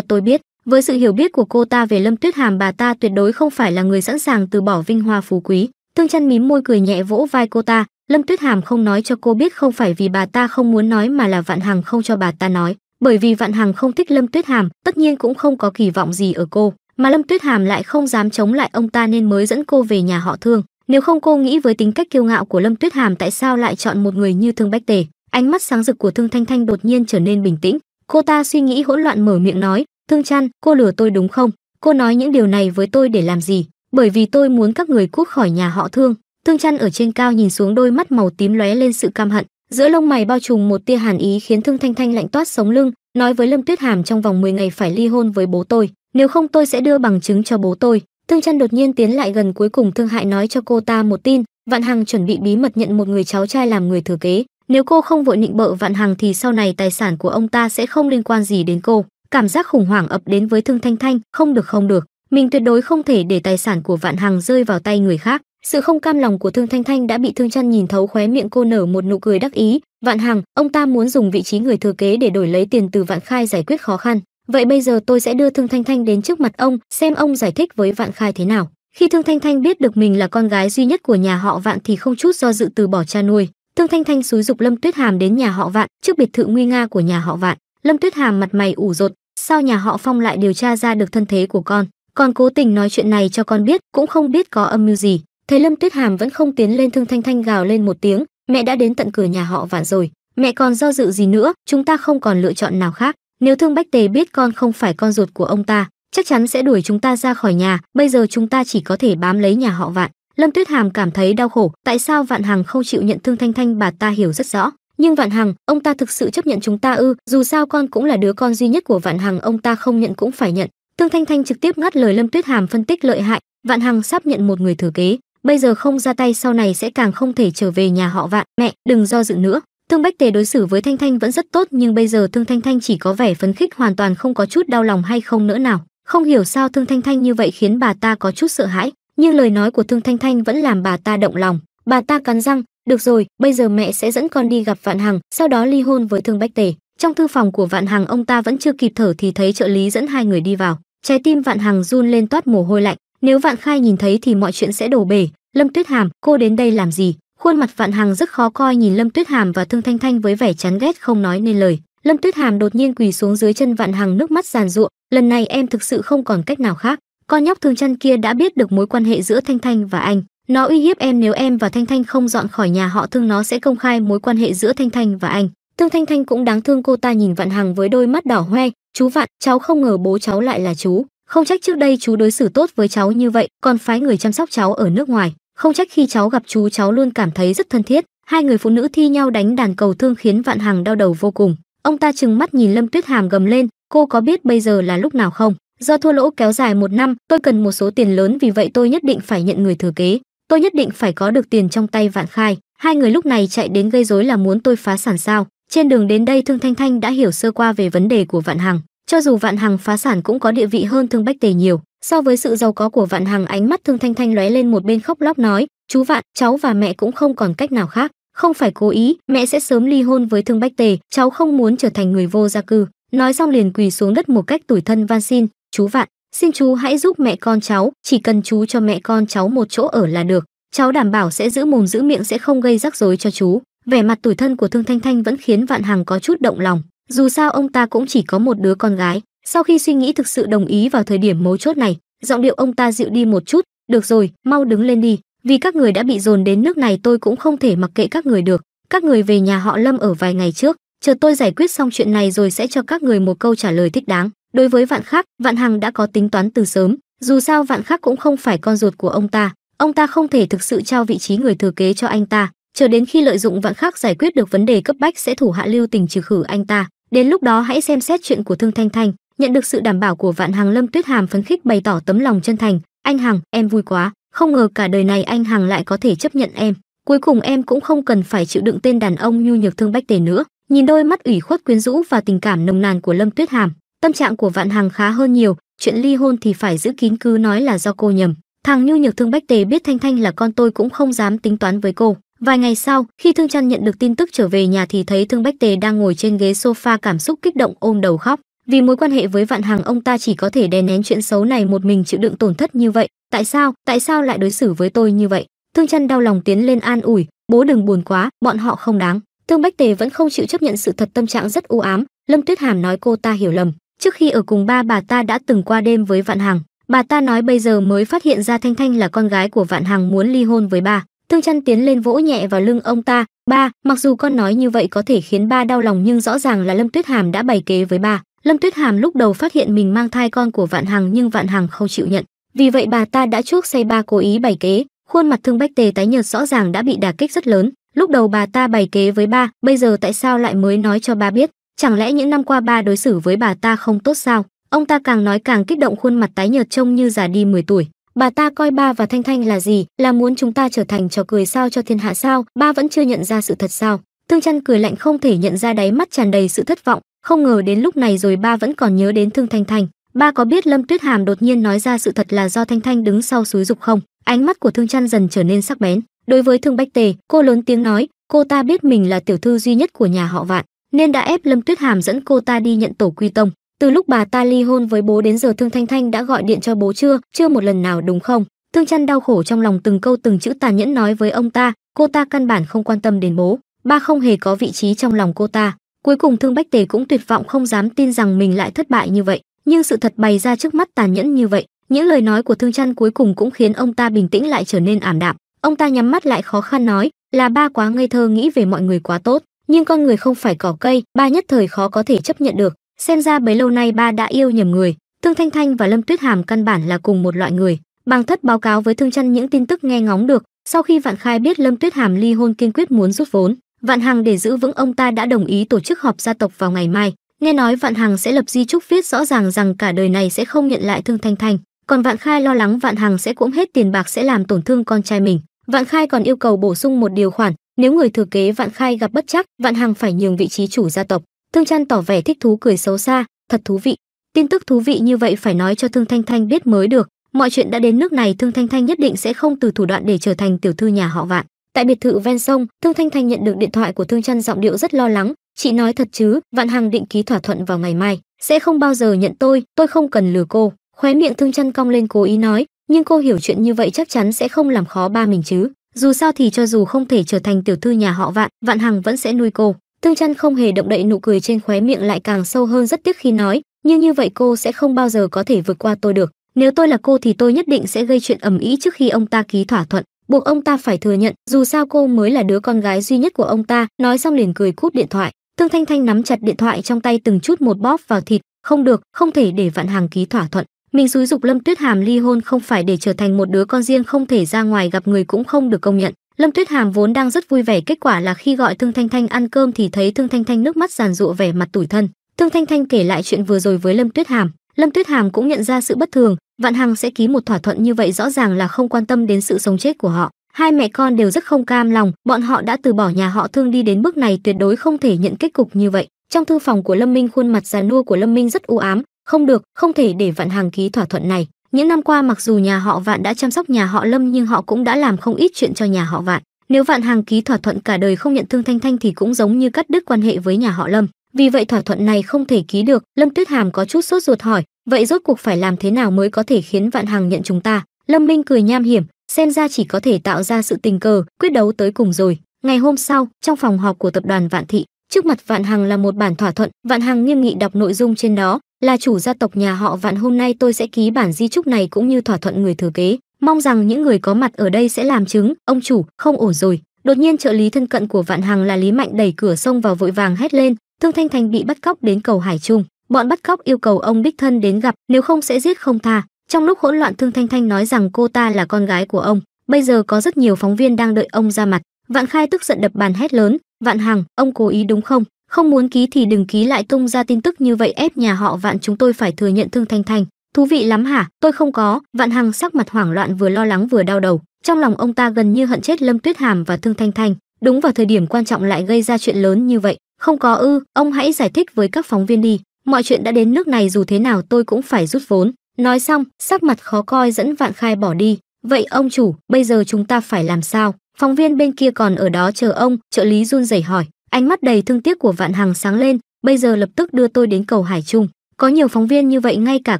tôi biết. Với sự hiểu biết của cô ta về Lâm Tuyết Hàm bà ta tuyệt đối không phải là người sẵn sàng từ bỏ vinh hoa phú quý. Thương Chân mím môi cười nhẹ vỗ vai cô ta, Lâm Tuyết Hàm không nói cho cô biết không phải vì bà ta không muốn nói mà là Vạn Hằng không cho bà ta nói, bởi vì Vạn Hằng không thích Lâm Tuyết Hàm, tất nhiên cũng không có kỳ vọng gì ở cô, mà Lâm Tuyết Hàm lại không dám chống lại ông ta nên mới dẫn cô về nhà họ Thương. Nếu không cô nghĩ với tính cách kiêu ngạo của Lâm Tuyết Hàm tại sao lại chọn một người như Thương Bách Tề? Ánh mắt sáng rực của Thương Thanh Thanh đột nhiên trở nên bình tĩnh, cô ta suy nghĩ hỗn loạn mở miệng nói, "Thương Chăn, cô lừa tôi đúng không? Cô nói những điều này với tôi để làm gì?" bởi vì tôi muốn các người cút khỏi nhà họ thương thương chăn ở trên cao nhìn xuống đôi mắt màu tím lóe lên sự cam hận giữa lông mày bao trùm một tia hàn ý khiến thương thanh thanh lạnh toát sống lưng nói với lâm tuyết hàm trong vòng 10 ngày phải ly hôn với bố tôi nếu không tôi sẽ đưa bằng chứng cho bố tôi thương chăn đột nhiên tiến lại gần cuối cùng thương hại nói cho cô ta một tin vạn hằng chuẩn bị bí mật nhận một người cháu trai làm người thừa kế nếu cô không vội nịnh bợ vạn hằng thì sau này tài sản của ông ta sẽ không liên quan gì đến cô cảm giác khủng hoảng ập đến với thương thanh thanh không được không được mình tuyệt đối không thể để tài sản của Vạn Hằng rơi vào tay người khác. Sự không cam lòng của Thương Thanh Thanh đã bị Thương Trăn nhìn thấu khóe miệng cô nở một nụ cười đắc ý. Vạn Hằng, ông ta muốn dùng vị trí người thừa kế để đổi lấy tiền từ Vạn Khai giải quyết khó khăn. Vậy bây giờ tôi sẽ đưa Thương Thanh Thanh đến trước mặt ông, xem ông giải thích với Vạn Khai thế nào. Khi Thương Thanh Thanh biết được mình là con gái duy nhất của nhà họ Vạn thì không chút do dự từ bỏ cha nuôi. Thương Thanh Thanh xúi dục Lâm Tuyết Hàm đến nhà họ Vạn, trước biệt thự nguy nga của nhà họ Vạn. Lâm Tuyết Hàm mặt mày ủ rột, sao nhà họ Phong lại điều tra ra được thân thế của con? còn cố tình nói chuyện này cho con biết cũng không biết có âm mưu gì thấy lâm tuyết hàm vẫn không tiến lên thương thanh thanh gào lên một tiếng mẹ đã đến tận cửa nhà họ vạn rồi mẹ còn do dự gì nữa chúng ta không còn lựa chọn nào khác nếu thương bách tề biết con không phải con ruột của ông ta chắc chắn sẽ đuổi chúng ta ra khỏi nhà bây giờ chúng ta chỉ có thể bám lấy nhà họ vạn lâm tuyết hàm cảm thấy đau khổ tại sao vạn hằng không chịu nhận thương thanh thanh bà ta hiểu rất rõ nhưng vạn hằng ông ta thực sự chấp nhận chúng ta ư dù sao con cũng là đứa con duy nhất của vạn hằng ông ta không nhận cũng phải nhận Tương Thanh Thanh trực tiếp ngắt lời Lâm Tuyết Hàm phân tích lợi hại, Vạn Hằng sắp nhận một người thừa kế, bây giờ không ra tay sau này sẽ càng không thể trở về nhà họ Vạn, mẹ, đừng do dự nữa. Thương Bách Tề đối xử với Thanh Thanh vẫn rất tốt nhưng bây giờ Thương Thanh Thanh chỉ có vẻ phấn khích hoàn toàn không có chút đau lòng hay không nữa nào. Không hiểu sao Thương Thanh Thanh như vậy khiến bà ta có chút sợ hãi, nhưng lời nói của Thương Thanh Thanh vẫn làm bà ta động lòng. Bà ta cắn răng, được rồi, bây giờ mẹ sẽ dẫn con đi gặp Vạn Hằng, sau đó ly hôn với Thương Bách Tề. Trong thư phòng của Vạn Hằng ông ta vẫn chưa kịp thở thì thấy trợ lý dẫn hai người đi vào trái tim vạn hằng run lên toát mồ hôi lạnh nếu vạn khai nhìn thấy thì mọi chuyện sẽ đổ bể lâm tuyết hàm cô đến đây làm gì khuôn mặt vạn hằng rất khó coi nhìn lâm tuyết hàm và thương thanh thanh với vẻ chán ghét không nói nên lời lâm tuyết hàm đột nhiên quỳ xuống dưới chân vạn hằng nước mắt giàn ruộng lần này em thực sự không còn cách nào khác con nhóc thương chân kia đã biết được mối quan hệ giữa thanh thanh và anh nó uy hiếp em nếu em và thanh thanh không dọn khỏi nhà họ thương nó sẽ công khai mối quan hệ giữa thanh thanh và anh thương thanh thanh cũng đáng thương cô ta nhìn vạn hằng với đôi mắt đỏ hoe chú vạn cháu không ngờ bố cháu lại là chú không trách trước đây chú đối xử tốt với cháu như vậy còn phái người chăm sóc cháu ở nước ngoài không trách khi cháu gặp chú cháu luôn cảm thấy rất thân thiết hai người phụ nữ thi nhau đánh đàn cầu thương khiến vạn hằng đau đầu vô cùng ông ta trừng mắt nhìn lâm tuyết hàm gầm lên cô có biết bây giờ là lúc nào không do thua lỗ kéo dài một năm tôi cần một số tiền lớn vì vậy tôi nhất định phải nhận người thừa kế tôi nhất định phải có được tiền trong tay vạn khai hai người lúc này chạy đến gây rối là muốn tôi phá sản sao trên đường đến đây Thương Thanh Thanh đã hiểu sơ qua về vấn đề của Vạn Hằng, cho dù Vạn Hằng phá sản cũng có địa vị hơn Thương Bách Tề nhiều, so với sự giàu có của Vạn Hằng, ánh mắt Thương Thanh Thanh lóe lên một bên khóc lóc nói, "Chú Vạn, cháu và mẹ cũng không còn cách nào khác, không phải cố ý, mẹ sẽ sớm ly hôn với Thương Bách Tề, cháu không muốn trở thành người vô gia cư." Nói xong liền quỳ xuống đất một cách tủi thân van xin, "Chú Vạn, xin chú hãy giúp mẹ con cháu, chỉ cần chú cho mẹ con cháu một chỗ ở là được, cháu đảm bảo sẽ giữ mồm giữ miệng sẽ không gây rắc rối cho chú." vẻ mặt tủi thân của thương thanh thanh vẫn khiến vạn hằng có chút động lòng dù sao ông ta cũng chỉ có một đứa con gái sau khi suy nghĩ thực sự đồng ý vào thời điểm mấu chốt này giọng điệu ông ta dịu đi một chút được rồi mau đứng lên đi vì các người đã bị dồn đến nước này tôi cũng không thể mặc kệ các người được các người về nhà họ lâm ở vài ngày trước chờ tôi giải quyết xong chuyện này rồi sẽ cho các người một câu trả lời thích đáng đối với vạn khác vạn hằng đã có tính toán từ sớm dù sao vạn khác cũng không phải con ruột của ông ta ông ta không thể thực sự trao vị trí người thừa kế cho anh ta chờ đến khi lợi dụng vạn khắc giải quyết được vấn đề cấp bách sẽ thủ hạ lưu tình trừ khử anh ta đến lúc đó hãy xem xét chuyện của thương thanh thanh nhận được sự đảm bảo của vạn hàng lâm tuyết hàm phấn khích bày tỏ tấm lòng chân thành anh hằng em vui quá không ngờ cả đời này anh hằng lại có thể chấp nhận em cuối cùng em cũng không cần phải chịu đựng tên đàn ông nhu nhược thương bách tề nữa nhìn đôi mắt ủy khuất quyến rũ và tình cảm nồng nàn của lâm tuyết hàm tâm trạng của vạn hằng khá hơn nhiều chuyện ly hôn thì phải giữ kín cứ nói là do cô nhầm thằng nhu nhược thương bách tề biết thanh thanh là con tôi cũng không dám tính toán với cô Vài ngày sau, khi Thương trân nhận được tin tức trở về nhà thì thấy Thương Bách Tề đang ngồi trên ghế sofa cảm xúc kích động ôm đầu khóc. Vì mối quan hệ với Vạn Hằng ông ta chỉ có thể đè nén chuyện xấu này một mình chịu đựng tổn thất như vậy. Tại sao? Tại sao lại đối xử với tôi như vậy? Thương trân đau lòng tiến lên an ủi, bố đừng buồn quá, bọn họ không đáng. Thương Bách Tề vẫn không chịu chấp nhận sự thật tâm trạng rất u ám. Lâm Tuyết Hàm nói cô ta hiểu lầm. Trước khi ở cùng ba bà ta đã từng qua đêm với Vạn Hằng. Bà ta nói bây giờ mới phát hiện ra Thanh Thanh là con gái của Vạn Hằng muốn ly hôn với ba. Thương chân tiến lên vỗ nhẹ vào lưng ông ta, "Ba, mặc dù con nói như vậy có thể khiến ba đau lòng nhưng rõ ràng là Lâm Tuyết Hàm đã bày kế với ba." Lâm Tuyết Hàm lúc đầu phát hiện mình mang thai con của Vạn Hằng nhưng Vạn Hằng không chịu nhận, vì vậy bà ta đã chuốc say ba cố ý bày kế, khuôn mặt Thương Bách Tề tái nhợt rõ ràng đã bị đả kích rất lớn, lúc đầu bà ta bày kế với ba, bây giờ tại sao lại mới nói cho ba biết? Chẳng lẽ những năm qua ba đối xử với bà ta không tốt sao? Ông ta càng nói càng kích động khuôn mặt tái nhợt trông như già đi 10 tuổi bà ta coi ba và thanh thanh là gì là muốn chúng ta trở thành trò cười sao cho thiên hạ sao ba vẫn chưa nhận ra sự thật sao thương chăn cười lạnh không thể nhận ra đáy mắt tràn đầy sự thất vọng không ngờ đến lúc này rồi ba vẫn còn nhớ đến thương thanh thanh ba có biết lâm tuyết hàm đột nhiên nói ra sự thật là do thanh thanh đứng sau suối dục không ánh mắt của thương chăn dần trở nên sắc bén đối với thương bách tề cô lớn tiếng nói cô ta biết mình là tiểu thư duy nhất của nhà họ vạn nên đã ép lâm tuyết hàm dẫn cô ta đi nhận tổ quy tông từ lúc bà ta ly hôn với bố đến giờ thương thanh thanh đã gọi điện cho bố chưa chưa một lần nào đúng không thương chân đau khổ trong lòng từng câu từng chữ tàn nhẫn nói với ông ta cô ta căn bản không quan tâm đến bố ba không hề có vị trí trong lòng cô ta cuối cùng thương bách tề cũng tuyệt vọng không dám tin rằng mình lại thất bại như vậy nhưng sự thật bày ra trước mắt tàn nhẫn như vậy những lời nói của thương chân cuối cùng cũng khiến ông ta bình tĩnh lại trở nên ảm đạm ông ta nhắm mắt lại khó khăn nói là ba quá ngây thơ nghĩ về mọi người quá tốt nhưng con người không phải cỏ cây ba nhất thời khó có thể chấp nhận được xem ra bấy lâu nay ba đã yêu nhầm người thương thanh thanh và lâm tuyết hàm căn bản là cùng một loại người bằng thất báo cáo với thương chân những tin tức nghe ngóng được sau khi vạn khai biết lâm tuyết hàm ly hôn kiên quyết muốn rút vốn vạn hằng để giữ vững ông ta đã đồng ý tổ chức họp gia tộc vào ngày mai nghe nói vạn hằng sẽ lập di trúc viết rõ ràng rằng cả đời này sẽ không nhận lại thương thanh thanh còn vạn khai lo lắng vạn hằng sẽ cũng hết tiền bạc sẽ làm tổn thương con trai mình vạn khai còn yêu cầu bổ sung một điều khoản nếu người thừa kế vạn khai gặp bất chắc vạn hằng phải nhường vị trí chủ gia tộc Thương Trân tỏ vẻ thích thú cười xấu xa, thật thú vị. Tin tức thú vị như vậy phải nói cho Thương Thanh Thanh biết mới được, mọi chuyện đã đến nước này Thương Thanh Thanh nhất định sẽ không từ thủ đoạn để trở thành tiểu thư nhà họ Vạn. Tại biệt thự ven sông, Thương Thanh Thanh nhận được điện thoại của Thương Trân giọng điệu rất lo lắng, "Chị nói thật chứ, Vạn Hằng định ký thỏa thuận vào ngày mai, sẽ không bao giờ nhận tôi, tôi không cần lừa cô." Khóe miệng Thương Trân cong lên cố ý nói, nhưng cô hiểu chuyện như vậy chắc chắn sẽ không làm khó ba mình chứ. Dù sao thì cho dù không thể trở thành tiểu thư nhà họ Vạn, Vạn Hằng vẫn sẽ nuôi cô. Tương Chân không hề động đậy nụ cười trên khóe miệng lại càng sâu hơn rất tiếc khi nói, nhưng như vậy cô sẽ không bao giờ có thể vượt qua tôi được. Nếu tôi là cô thì tôi nhất định sẽ gây chuyện ầm ĩ trước khi ông ta ký thỏa thuận, buộc ông ta phải thừa nhận, dù sao cô mới là đứa con gái duy nhất của ông ta, nói xong liền cười cúp điện thoại. Tương Thanh Thanh nắm chặt điện thoại trong tay từng chút một bóp vào thịt, không được, không thể để vạn hàng ký thỏa thuận. Mình xúi dục Lâm Tuyết Hàm ly hôn không phải để trở thành một đứa con riêng không thể ra ngoài gặp người cũng không được công nhận, Lâm Tuyết Hàm vốn đang rất vui vẻ, kết quả là khi gọi Thương Thanh Thanh ăn cơm thì thấy Thương Thanh Thanh nước mắt giàn giụa vẻ mặt tủi thân. Thương Thanh Thanh kể lại chuyện vừa rồi với Lâm Tuyết Hàm, Lâm Tuyết Hàm cũng nhận ra sự bất thường, Vạn Hằng sẽ ký một thỏa thuận như vậy rõ ràng là không quan tâm đến sự sống chết của họ. Hai mẹ con đều rất không cam lòng, bọn họ đã từ bỏ nhà họ Thương đi đến bước này tuyệt đối không thể nhận kết cục như vậy. Trong thư phòng của Lâm Minh khuôn mặt già nua của Lâm Minh rất u ám, không được, không thể để Vạn Hằng ký thỏa thuận này. Những năm qua mặc dù nhà họ Vạn đã chăm sóc nhà họ Lâm nhưng họ cũng đã làm không ít chuyện cho nhà họ Vạn. Nếu Vạn Hàng ký thỏa thuận cả đời không nhận Thương Thanh Thanh thì cũng giống như cắt đứt quan hệ với nhà họ Lâm. Vì vậy thỏa thuận này không thể ký được, Lâm Tuyết Hàm có chút sốt ruột hỏi, vậy rốt cuộc phải làm thế nào mới có thể khiến Vạn Hàng nhận chúng ta? Lâm Minh cười nham hiểm, xem ra chỉ có thể tạo ra sự tình cờ, quyết đấu tới cùng rồi. Ngày hôm sau, trong phòng họp của tập đoàn Vạn Thị, trước mặt Vạn Hằng là một bản thỏa thuận, Vạn Hằng nghiêm nghị đọc nội dung trên đó, là chủ gia tộc nhà họ Vạn hôm nay tôi sẽ ký bản di trúc này cũng như thỏa thuận người thừa kế, mong rằng những người có mặt ở đây sẽ làm chứng, ông chủ, không ổn rồi." Đột nhiên trợ lý thân cận của Vạn Hằng là Lý Mạnh đẩy cửa xông vào vội vàng hét lên, Thương Thanh Thành bị bắt cóc đến cầu Hải Trung, bọn bắt cóc yêu cầu ông đích thân đến gặp, nếu không sẽ giết không tha. Trong lúc hỗn loạn Thương Thanh Thanh nói rằng cô ta là con gái của ông, bây giờ có rất nhiều phóng viên đang đợi ông ra mặt. Vạn Khai tức giận đập bàn hét lớn, "Vạn Hằng, ông cố ý đúng không? không muốn ký thì đừng ký lại tung ra tin tức như vậy ép nhà họ vạn chúng tôi phải thừa nhận thương thanh thanh thú vị lắm hả tôi không có vạn hằng sắc mặt hoảng loạn vừa lo lắng vừa đau đầu trong lòng ông ta gần như hận chết lâm tuyết hàm và thương thanh thanh đúng vào thời điểm quan trọng lại gây ra chuyện lớn như vậy không có ư ông hãy giải thích với các phóng viên đi mọi chuyện đã đến nước này dù thế nào tôi cũng phải rút vốn nói xong sắc mặt khó coi dẫn vạn khai bỏ đi vậy ông chủ bây giờ chúng ta phải làm sao phóng viên bên kia còn ở đó chờ ông trợ lý run rẩy hỏi Ánh mắt đầy thương tiếc của Vạn Hằng sáng lên, bây giờ lập tức đưa tôi đến cầu Hải Trung. Có nhiều phóng viên như vậy ngay cả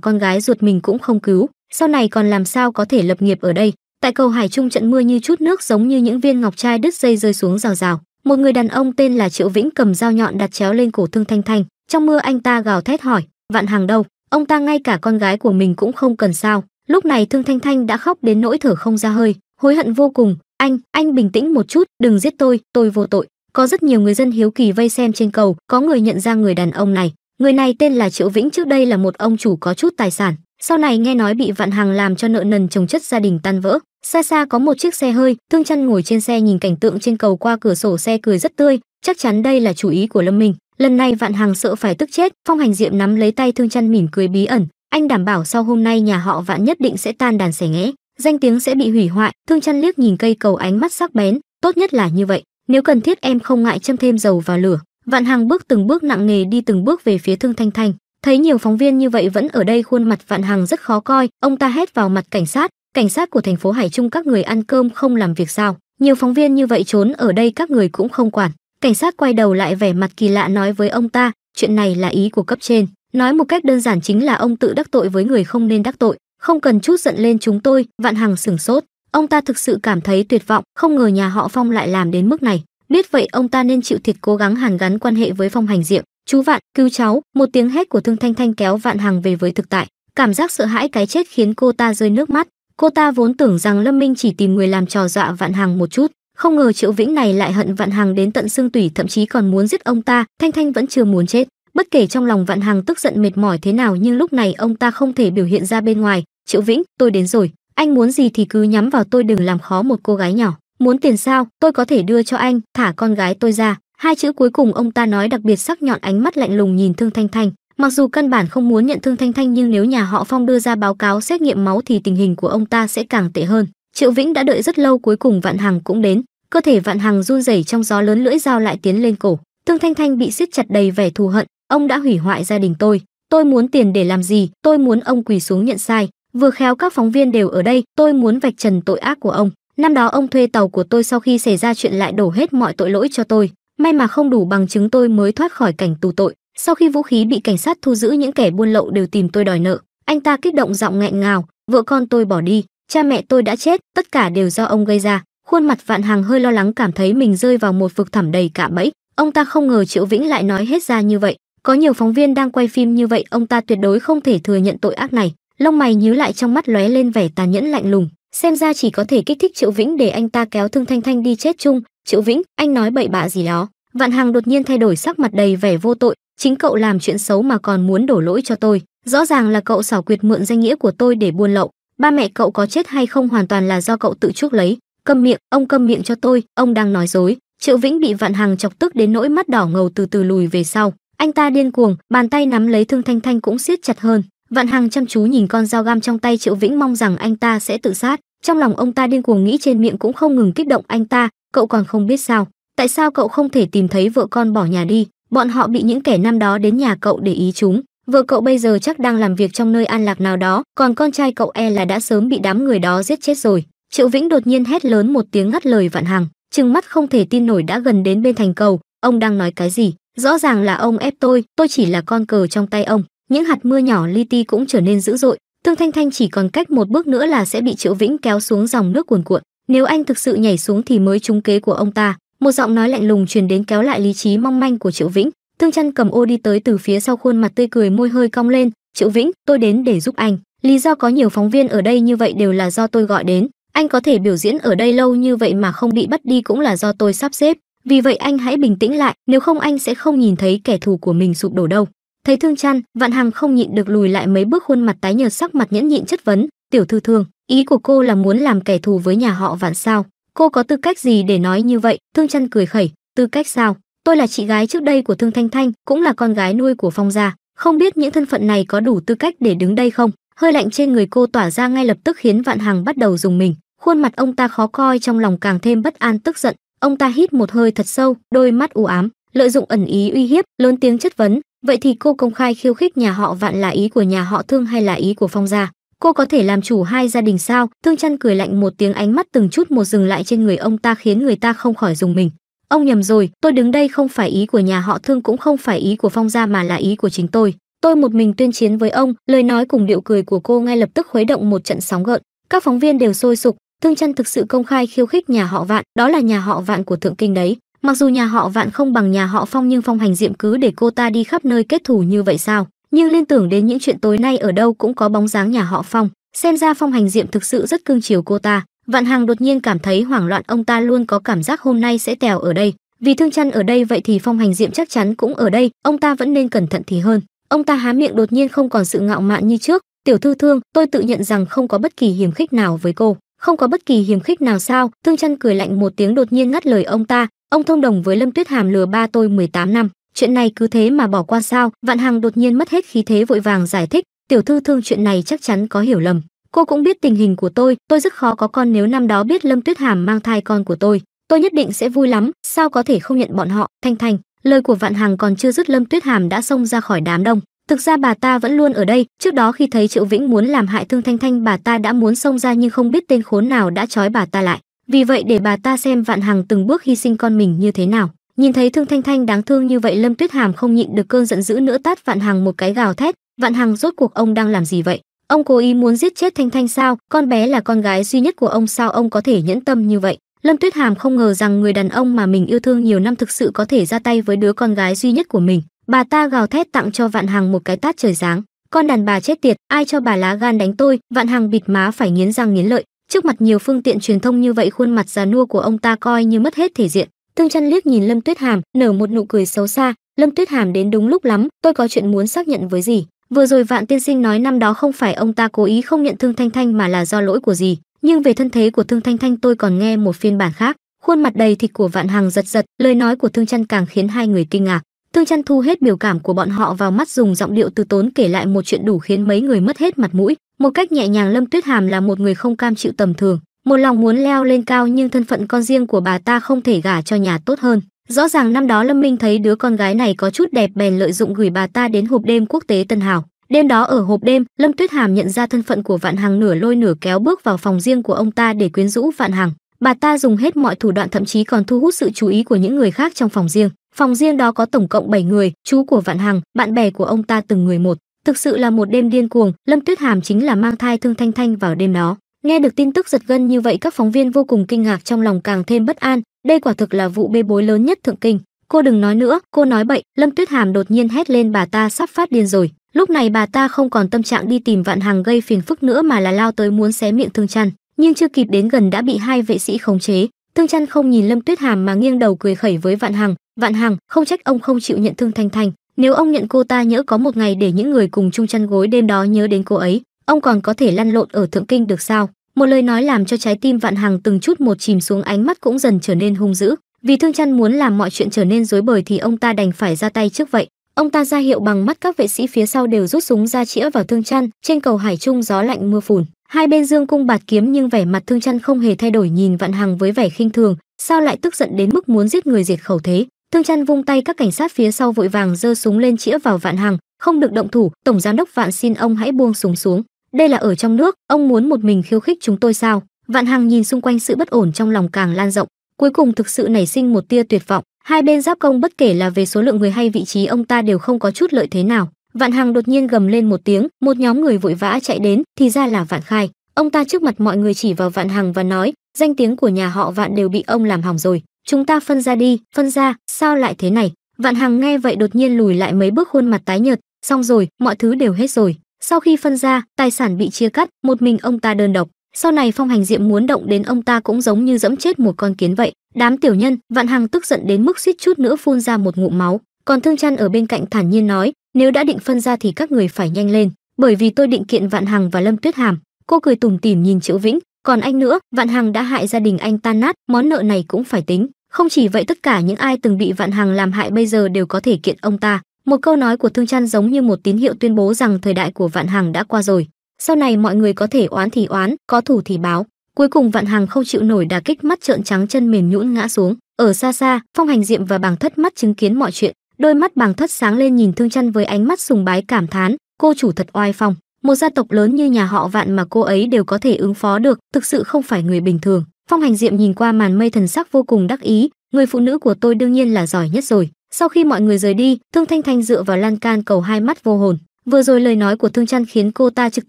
con gái ruột mình cũng không cứu, sau này còn làm sao có thể lập nghiệp ở đây. Tại cầu Hải Trung trận mưa như chút nước giống như những viên ngọc trai đứt dây rơi xuống rào rào. Một người đàn ông tên là Triệu Vĩnh cầm dao nhọn đặt chéo lên cổ Thương Thanh Thanh. Trong mưa anh ta gào thét hỏi, vạn hàng đâu? Ông ta ngay cả con gái của mình cũng không cần sao. Lúc này Thương Thanh Thanh đã khóc đến nỗi thở không ra hơi, hối hận vô cùng. Anh, anh bình tĩnh một chút, đừng giết tôi, tôi vô tội có rất nhiều người dân hiếu kỳ vây xem trên cầu có người nhận ra người đàn ông này người này tên là triệu vĩnh trước đây là một ông chủ có chút tài sản sau này nghe nói bị vạn hàng làm cho nợ nần chồng chất gia đình tan vỡ xa xa có một chiếc xe hơi thương chăn ngồi trên xe nhìn cảnh tượng trên cầu qua cửa sổ xe cười rất tươi chắc chắn đây là chủ ý của lâm minh lần này vạn hàng sợ phải tức chết phong hành diệm nắm lấy tay thương chăn mỉm cười bí ẩn anh đảm bảo sau hôm nay nhà họ vạn nhất định sẽ tan đàn xẻ nghé, danh tiếng sẽ bị hủy hoại thương chăn liếc nhìn cây cầu ánh mắt sắc bén tốt nhất là như vậy nếu cần thiết em không ngại châm thêm dầu vào lửa vạn hằng bước từng bước nặng nề đi từng bước về phía thương thanh thanh thấy nhiều phóng viên như vậy vẫn ở đây khuôn mặt vạn hằng rất khó coi ông ta hét vào mặt cảnh sát cảnh sát của thành phố hải trung các người ăn cơm không làm việc sao nhiều phóng viên như vậy trốn ở đây các người cũng không quản cảnh sát quay đầu lại vẻ mặt kỳ lạ nói với ông ta chuyện này là ý của cấp trên nói một cách đơn giản chính là ông tự đắc tội với người không nên đắc tội không cần chút giận lên chúng tôi vạn hằng sửng sốt ông ta thực sự cảm thấy tuyệt vọng không ngờ nhà họ phong lại làm đến mức này biết vậy ông ta nên chịu thiệt cố gắng hàn gắn quan hệ với phong hành diệm chú vạn cứu cháu một tiếng hét của thương thanh thanh kéo vạn hằng về với thực tại cảm giác sợ hãi cái chết khiến cô ta rơi nước mắt cô ta vốn tưởng rằng lâm minh chỉ tìm người làm trò dọa vạn hằng một chút không ngờ triệu vĩnh này lại hận vạn hằng đến tận xương tủy thậm chí còn muốn giết ông ta thanh thanh vẫn chưa muốn chết bất kể trong lòng vạn hằng tức giận mệt mỏi thế nào nhưng lúc này ông ta không thể biểu hiện ra bên ngoài triệu vĩnh tôi đến rồi anh muốn gì thì cứ nhắm vào tôi đừng làm khó một cô gái nhỏ muốn tiền sao tôi có thể đưa cho anh thả con gái tôi ra hai chữ cuối cùng ông ta nói đặc biệt sắc nhọn ánh mắt lạnh lùng nhìn thương thanh thanh mặc dù căn bản không muốn nhận thương thanh thanh nhưng nếu nhà họ phong đưa ra báo cáo xét nghiệm máu thì tình hình của ông ta sẽ càng tệ hơn triệu vĩnh đã đợi rất lâu cuối cùng vạn hằng cũng đến cơ thể vạn hằng run rẩy trong gió lớn lưỡi dao lại tiến lên cổ thương thanh thanh bị siết chặt đầy vẻ thù hận ông đã hủy hoại gia đình tôi tôi muốn tiền để làm gì tôi muốn ông quỳ xuống nhận sai vừa khéo các phóng viên đều ở đây tôi muốn vạch trần tội ác của ông năm đó ông thuê tàu của tôi sau khi xảy ra chuyện lại đổ hết mọi tội lỗi cho tôi may mà không đủ bằng chứng tôi mới thoát khỏi cảnh tù tội sau khi vũ khí bị cảnh sát thu giữ những kẻ buôn lậu đều tìm tôi đòi nợ anh ta kích động giọng nghẹn ngào vợ con tôi bỏ đi cha mẹ tôi đã chết tất cả đều do ông gây ra khuôn mặt vạn hàng hơi lo lắng cảm thấy mình rơi vào một vực thẳm đầy cả bẫy ông ta không ngờ triệu vĩnh lại nói hết ra như vậy có nhiều phóng viên đang quay phim như vậy ông ta tuyệt đối không thể thừa nhận tội ác này lông mày nhíu lại trong mắt lóe lên vẻ tàn nhẫn lạnh lùng xem ra chỉ có thể kích thích triệu vĩnh để anh ta kéo thương thanh thanh đi chết chung triệu vĩnh anh nói bậy bạ gì đó vạn hàng đột nhiên thay đổi sắc mặt đầy vẻ vô tội chính cậu làm chuyện xấu mà còn muốn đổ lỗi cho tôi rõ ràng là cậu xảo quyệt mượn danh nghĩa của tôi để buôn lậu ba mẹ cậu có chết hay không hoàn toàn là do cậu tự chuốc lấy câm miệng ông câm miệng cho tôi ông đang nói dối triệu vĩnh bị vạn hàng chọc tức đến nỗi mắt đỏ ngầu từ từ lùi về sau anh ta điên cuồng bàn tay nắm lấy thương thanh thanh cũng siết chặt hơn Vạn Hằng chăm chú nhìn con dao găm trong tay Triệu Vĩnh mong rằng anh ta sẽ tự sát, trong lòng ông ta điên cuồng nghĩ trên miệng cũng không ngừng kích động anh ta, cậu còn không biết sao, tại sao cậu không thể tìm thấy vợ con bỏ nhà đi, bọn họ bị những kẻ nam đó đến nhà cậu để ý chúng, vợ cậu bây giờ chắc đang làm việc trong nơi an lạc nào đó, còn con trai cậu e là đã sớm bị đám người đó giết chết rồi. Triệu Vĩnh đột nhiên hét lớn một tiếng ngắt lời Vạn Hằng, trừng mắt không thể tin nổi đã gần đến bên thành cầu, ông đang nói cái gì? Rõ ràng là ông ép tôi, tôi chỉ là con cờ trong tay ông, những hạt mưa nhỏ li ti cũng trở nên dữ dội tương thanh thanh chỉ còn cách một bước nữa là sẽ bị triệu vĩnh kéo xuống dòng nước cuồn cuộn nếu anh thực sự nhảy xuống thì mới trúng kế của ông ta một giọng nói lạnh lùng truyền đến kéo lại lý trí mong manh của triệu vĩnh tương chân cầm ô đi tới từ phía sau khuôn mặt tươi cười môi hơi cong lên triệu vĩnh tôi đến để giúp anh lý do có nhiều phóng viên ở đây như vậy đều là do tôi gọi đến anh có thể biểu diễn ở đây lâu như vậy mà không bị bắt đi cũng là do tôi sắp xếp vì vậy anh hãy bình tĩnh lại nếu không anh sẽ không nhìn thấy kẻ thù của mình sụp đổ đâu thấy thương chăn vạn hằng không nhịn được lùi lại mấy bước khuôn mặt tái nhợt sắc mặt nhẫn nhịn chất vấn tiểu thư thương ý của cô là muốn làm kẻ thù với nhà họ vạn sao cô có tư cách gì để nói như vậy thương chăn cười khẩy tư cách sao tôi là chị gái trước đây của thương thanh thanh cũng là con gái nuôi của phong gia không biết những thân phận này có đủ tư cách để đứng đây không hơi lạnh trên người cô tỏa ra ngay lập tức khiến vạn hằng bắt đầu dùng mình khuôn mặt ông ta khó coi trong lòng càng thêm bất an tức giận ông ta hít một hơi thật sâu đôi mắt u ám lợi dụng ẩn ý uy hiếp lớn tiếng chất vấn Vậy thì cô công khai khiêu khích nhà họ Vạn là ý của nhà họ Thương hay là ý của Phong gia? Cô có thể làm chủ hai gia đình sao? Thương Chân cười lạnh một tiếng, ánh mắt từng chút một dừng lại trên người ông ta khiến người ta không khỏi dùng mình. Ông nhầm rồi, tôi đứng đây không phải ý của nhà họ Thương cũng không phải ý của Phong gia mà là ý của chính tôi. Tôi một mình tuyên chiến với ông, lời nói cùng điệu cười của cô ngay lập tức khuấy động một trận sóng gợn. Các phóng viên đều sôi sục, Thương Chân thực sự công khai khiêu khích nhà họ Vạn, đó là nhà họ Vạn của Thượng Kinh đấy mặc dù nhà họ vạn không bằng nhà họ phong nhưng phong hành diệm cứ để cô ta đi khắp nơi kết thù như vậy sao nhưng liên tưởng đến những chuyện tối nay ở đâu cũng có bóng dáng nhà họ phong xem ra phong hành diệm thực sự rất cương chiều cô ta vạn hằng đột nhiên cảm thấy hoảng loạn ông ta luôn có cảm giác hôm nay sẽ tèo ở đây vì thương chăn ở đây vậy thì phong hành diệm chắc chắn cũng ở đây ông ta vẫn nên cẩn thận thì hơn ông ta há miệng đột nhiên không còn sự ngạo mạn như trước tiểu thư thương tôi tự nhận rằng không có bất kỳ hiềm khích nào với cô không có bất kỳ hiềm khích nào sao thương chăn cười lạnh một tiếng đột nhiên ngắt lời ông ta Ông thông đồng với Lâm Tuyết Hàm lừa ba tôi 18 năm, chuyện này cứ thế mà bỏ qua sao? Vạn Hằng đột nhiên mất hết khí thế vội vàng giải thích, tiểu thư thương chuyện này chắc chắn có hiểu lầm. Cô cũng biết tình hình của tôi, tôi rất khó có con nếu năm đó biết Lâm Tuyết Hàm mang thai con của tôi, tôi nhất định sẽ vui lắm, sao có thể không nhận bọn họ? Thanh Thanh, lời của Vạn Hằng còn chưa dứt Lâm Tuyết Hàm đã xông ra khỏi đám đông. Thực ra bà ta vẫn luôn ở đây, trước đó khi thấy Triệu Vĩnh muốn làm hại Thương Thanh Thanh bà ta đã muốn xông ra nhưng không biết tên khốn nào đã trói bà ta lại. Vì vậy để bà ta xem Vạn Hằng từng bước hy sinh con mình như thế nào. Nhìn thấy Thương Thanh Thanh đáng thương như vậy, Lâm Tuyết Hàm không nhịn được cơn giận dữ nữa tát Vạn Hằng một cái gào thét, "Vạn Hằng rốt cuộc ông đang làm gì vậy? Ông cố ý muốn giết chết Thanh Thanh sao? Con bé là con gái duy nhất của ông sao ông có thể nhẫn tâm như vậy?" Lâm Tuyết Hàm không ngờ rằng người đàn ông mà mình yêu thương nhiều năm thực sự có thể ra tay với đứa con gái duy nhất của mình. Bà ta gào thét tặng cho Vạn Hằng một cái tát trời giáng. Con đàn bà chết tiệt, ai cho bà lá gan đánh tôi? Vạn Hằng bịt má phải nghiến răng nghiến lợi, Trước mặt nhiều phương tiện truyền thông như vậy, khuôn mặt già nua của ông ta coi như mất hết thể diện. thương Chân liếc nhìn Lâm Tuyết Hàm, nở một nụ cười xấu xa, "Lâm Tuyết Hàm đến đúng lúc lắm, tôi có chuyện muốn xác nhận với gì. Vừa rồi Vạn Tiên Sinh nói năm đó không phải ông ta cố ý không nhận Thương Thanh Thanh mà là do lỗi của gì, nhưng về thân thế của Thương Thanh Thanh tôi còn nghe một phiên bản khác." Khuôn mặt đầy thịt của Vạn Hằng giật giật, lời nói của Thương Chân càng khiến hai người kinh ngạc. Thương Chân thu hết biểu cảm của bọn họ vào mắt dùng giọng điệu từ tốn kể lại một chuyện đủ khiến mấy người mất hết mặt mũi, một cách nhẹ nhàng Lâm Tuyết Hàm là một người không cam chịu tầm thường, một lòng muốn leo lên cao nhưng thân phận con riêng của bà ta không thể gả cho nhà tốt hơn. Rõ ràng năm đó Lâm Minh thấy đứa con gái này có chút đẹp bèn lợi dụng gửi bà ta đến hộp đêm quốc tế Tân Hảo. Đêm đó ở hộp đêm, Lâm Tuyết Hàm nhận ra thân phận của Vạn Hằng nửa lôi nửa kéo bước vào phòng riêng của ông ta để quyến rũ Vạn Hằng. Bà ta dùng hết mọi thủ đoạn thậm chí còn thu hút sự chú ý của những người khác trong phòng riêng. Phòng riêng đó có tổng cộng 7 người, chú của Vạn Hằng, bạn bè của ông ta từng người một. Thực sự là một đêm điên cuồng, Lâm Tuyết Hàm chính là mang thai Thương Thanh Thanh vào đêm đó. Nghe được tin tức giật gân như vậy các phóng viên vô cùng kinh ngạc trong lòng càng thêm bất an, đây quả thực là vụ bê bối lớn nhất thượng kinh. Cô đừng nói nữa, cô nói bậy, Lâm Tuyết Hàm đột nhiên hét lên bà ta sắp phát điên rồi. Lúc này bà ta không còn tâm trạng đi tìm Vạn hàng gây phiền phức nữa mà là lao tới muốn xé miệng Thương Chăn, nhưng chưa kịp đến gần đã bị hai vệ sĩ khống chế. Thương Chăn không nhìn Lâm Tuyết Hàm mà nghiêng đầu cười khẩy với Vạn Hằng, "Vạn Hằng, không trách ông không chịu nhận Thương Thanh Thanh, nếu ông nhận cô ta nhỡ có một ngày để những người cùng chung chăn gối đêm đó nhớ đến cô ấy, ông còn có thể lăn lộn ở thượng kinh được sao? Một lời nói làm cho trái tim Vạn Hằng từng chút một chìm xuống, ánh mắt cũng dần trở nên hung dữ. Vì Thương Chăn muốn làm mọi chuyện trở nên rối bời thì ông ta đành phải ra tay trước vậy. Ông ta ra hiệu bằng mắt các vệ sĩ phía sau đều rút súng ra chĩa vào Thương Chăn, trên cầu Hải Trung gió lạnh mưa phùn. Hai bên dương cung bạt kiếm nhưng vẻ mặt Thương Chăn không hề thay đổi nhìn Vạn Hằng với vẻ khinh thường, sao lại tức giận đến mức muốn giết người diệt khẩu thế? Thương chăn vung tay các cảnh sát phía sau vội vàng giơ súng lên chĩa vào Vạn Hằng, không được động thủ, tổng giám đốc Vạn xin ông hãy buông súng xuống. Đây là ở trong nước, ông muốn một mình khiêu khích chúng tôi sao? Vạn Hằng nhìn xung quanh sự bất ổn trong lòng càng lan rộng, cuối cùng thực sự nảy sinh một tia tuyệt vọng. Hai bên giáp công bất kể là về số lượng người hay vị trí ông ta đều không có chút lợi thế nào. Vạn Hằng đột nhiên gầm lên một tiếng, một nhóm người vội vã chạy đến, thì ra là Vạn Khai. Ông ta trước mặt mọi người chỉ vào Vạn Hằng và nói, danh tiếng của nhà họ Vạn đều bị ông làm hỏng rồi, chúng ta phân ra đi phân ra sao lại thế này vạn hằng nghe vậy đột nhiên lùi lại mấy bước khuôn mặt tái nhợt xong rồi mọi thứ đều hết rồi sau khi phân ra tài sản bị chia cắt một mình ông ta đơn độc sau này phong hành diệm muốn động đến ông ta cũng giống như dẫm chết một con kiến vậy đám tiểu nhân vạn hằng tức giận đến mức suýt chút nữa phun ra một ngụm máu còn thương chăn ở bên cạnh thản nhiên nói nếu đã định phân ra thì các người phải nhanh lên bởi vì tôi định kiện vạn hằng và lâm tuyết hàm cô cười tủm tỉm nhìn triệu vĩnh còn anh nữa vạn hằng đã hại gia đình anh tan nát món nợ này cũng phải tính không chỉ vậy tất cả những ai từng bị Vạn Hằng làm hại bây giờ đều có thể kiện ông ta. Một câu nói của Thương Trăn giống như một tín hiệu tuyên bố rằng thời đại của Vạn Hằng đã qua rồi. Sau này mọi người có thể oán thì oán, có thủ thì báo. Cuối cùng Vạn Hằng không chịu nổi đà kích mắt trợn trắng chân mềm nhũn ngã xuống. Ở xa xa, Phong Hành Diệm và Bàng Thất mắt chứng kiến mọi chuyện, đôi mắt Bàng Thất sáng lên nhìn Thương Trăn với ánh mắt sùng bái cảm thán, cô chủ thật oai phong, một gia tộc lớn như nhà họ Vạn mà cô ấy đều có thể ứng phó được, thực sự không phải người bình thường. Phong Hành Diệm nhìn qua màn mây thần sắc vô cùng đắc ý, người phụ nữ của tôi đương nhiên là giỏi nhất rồi. Sau khi mọi người rời đi, Thương Thanh Thanh dựa vào lan can cầu hai mắt vô hồn. Vừa rồi lời nói của Thương Trăn khiến cô ta trực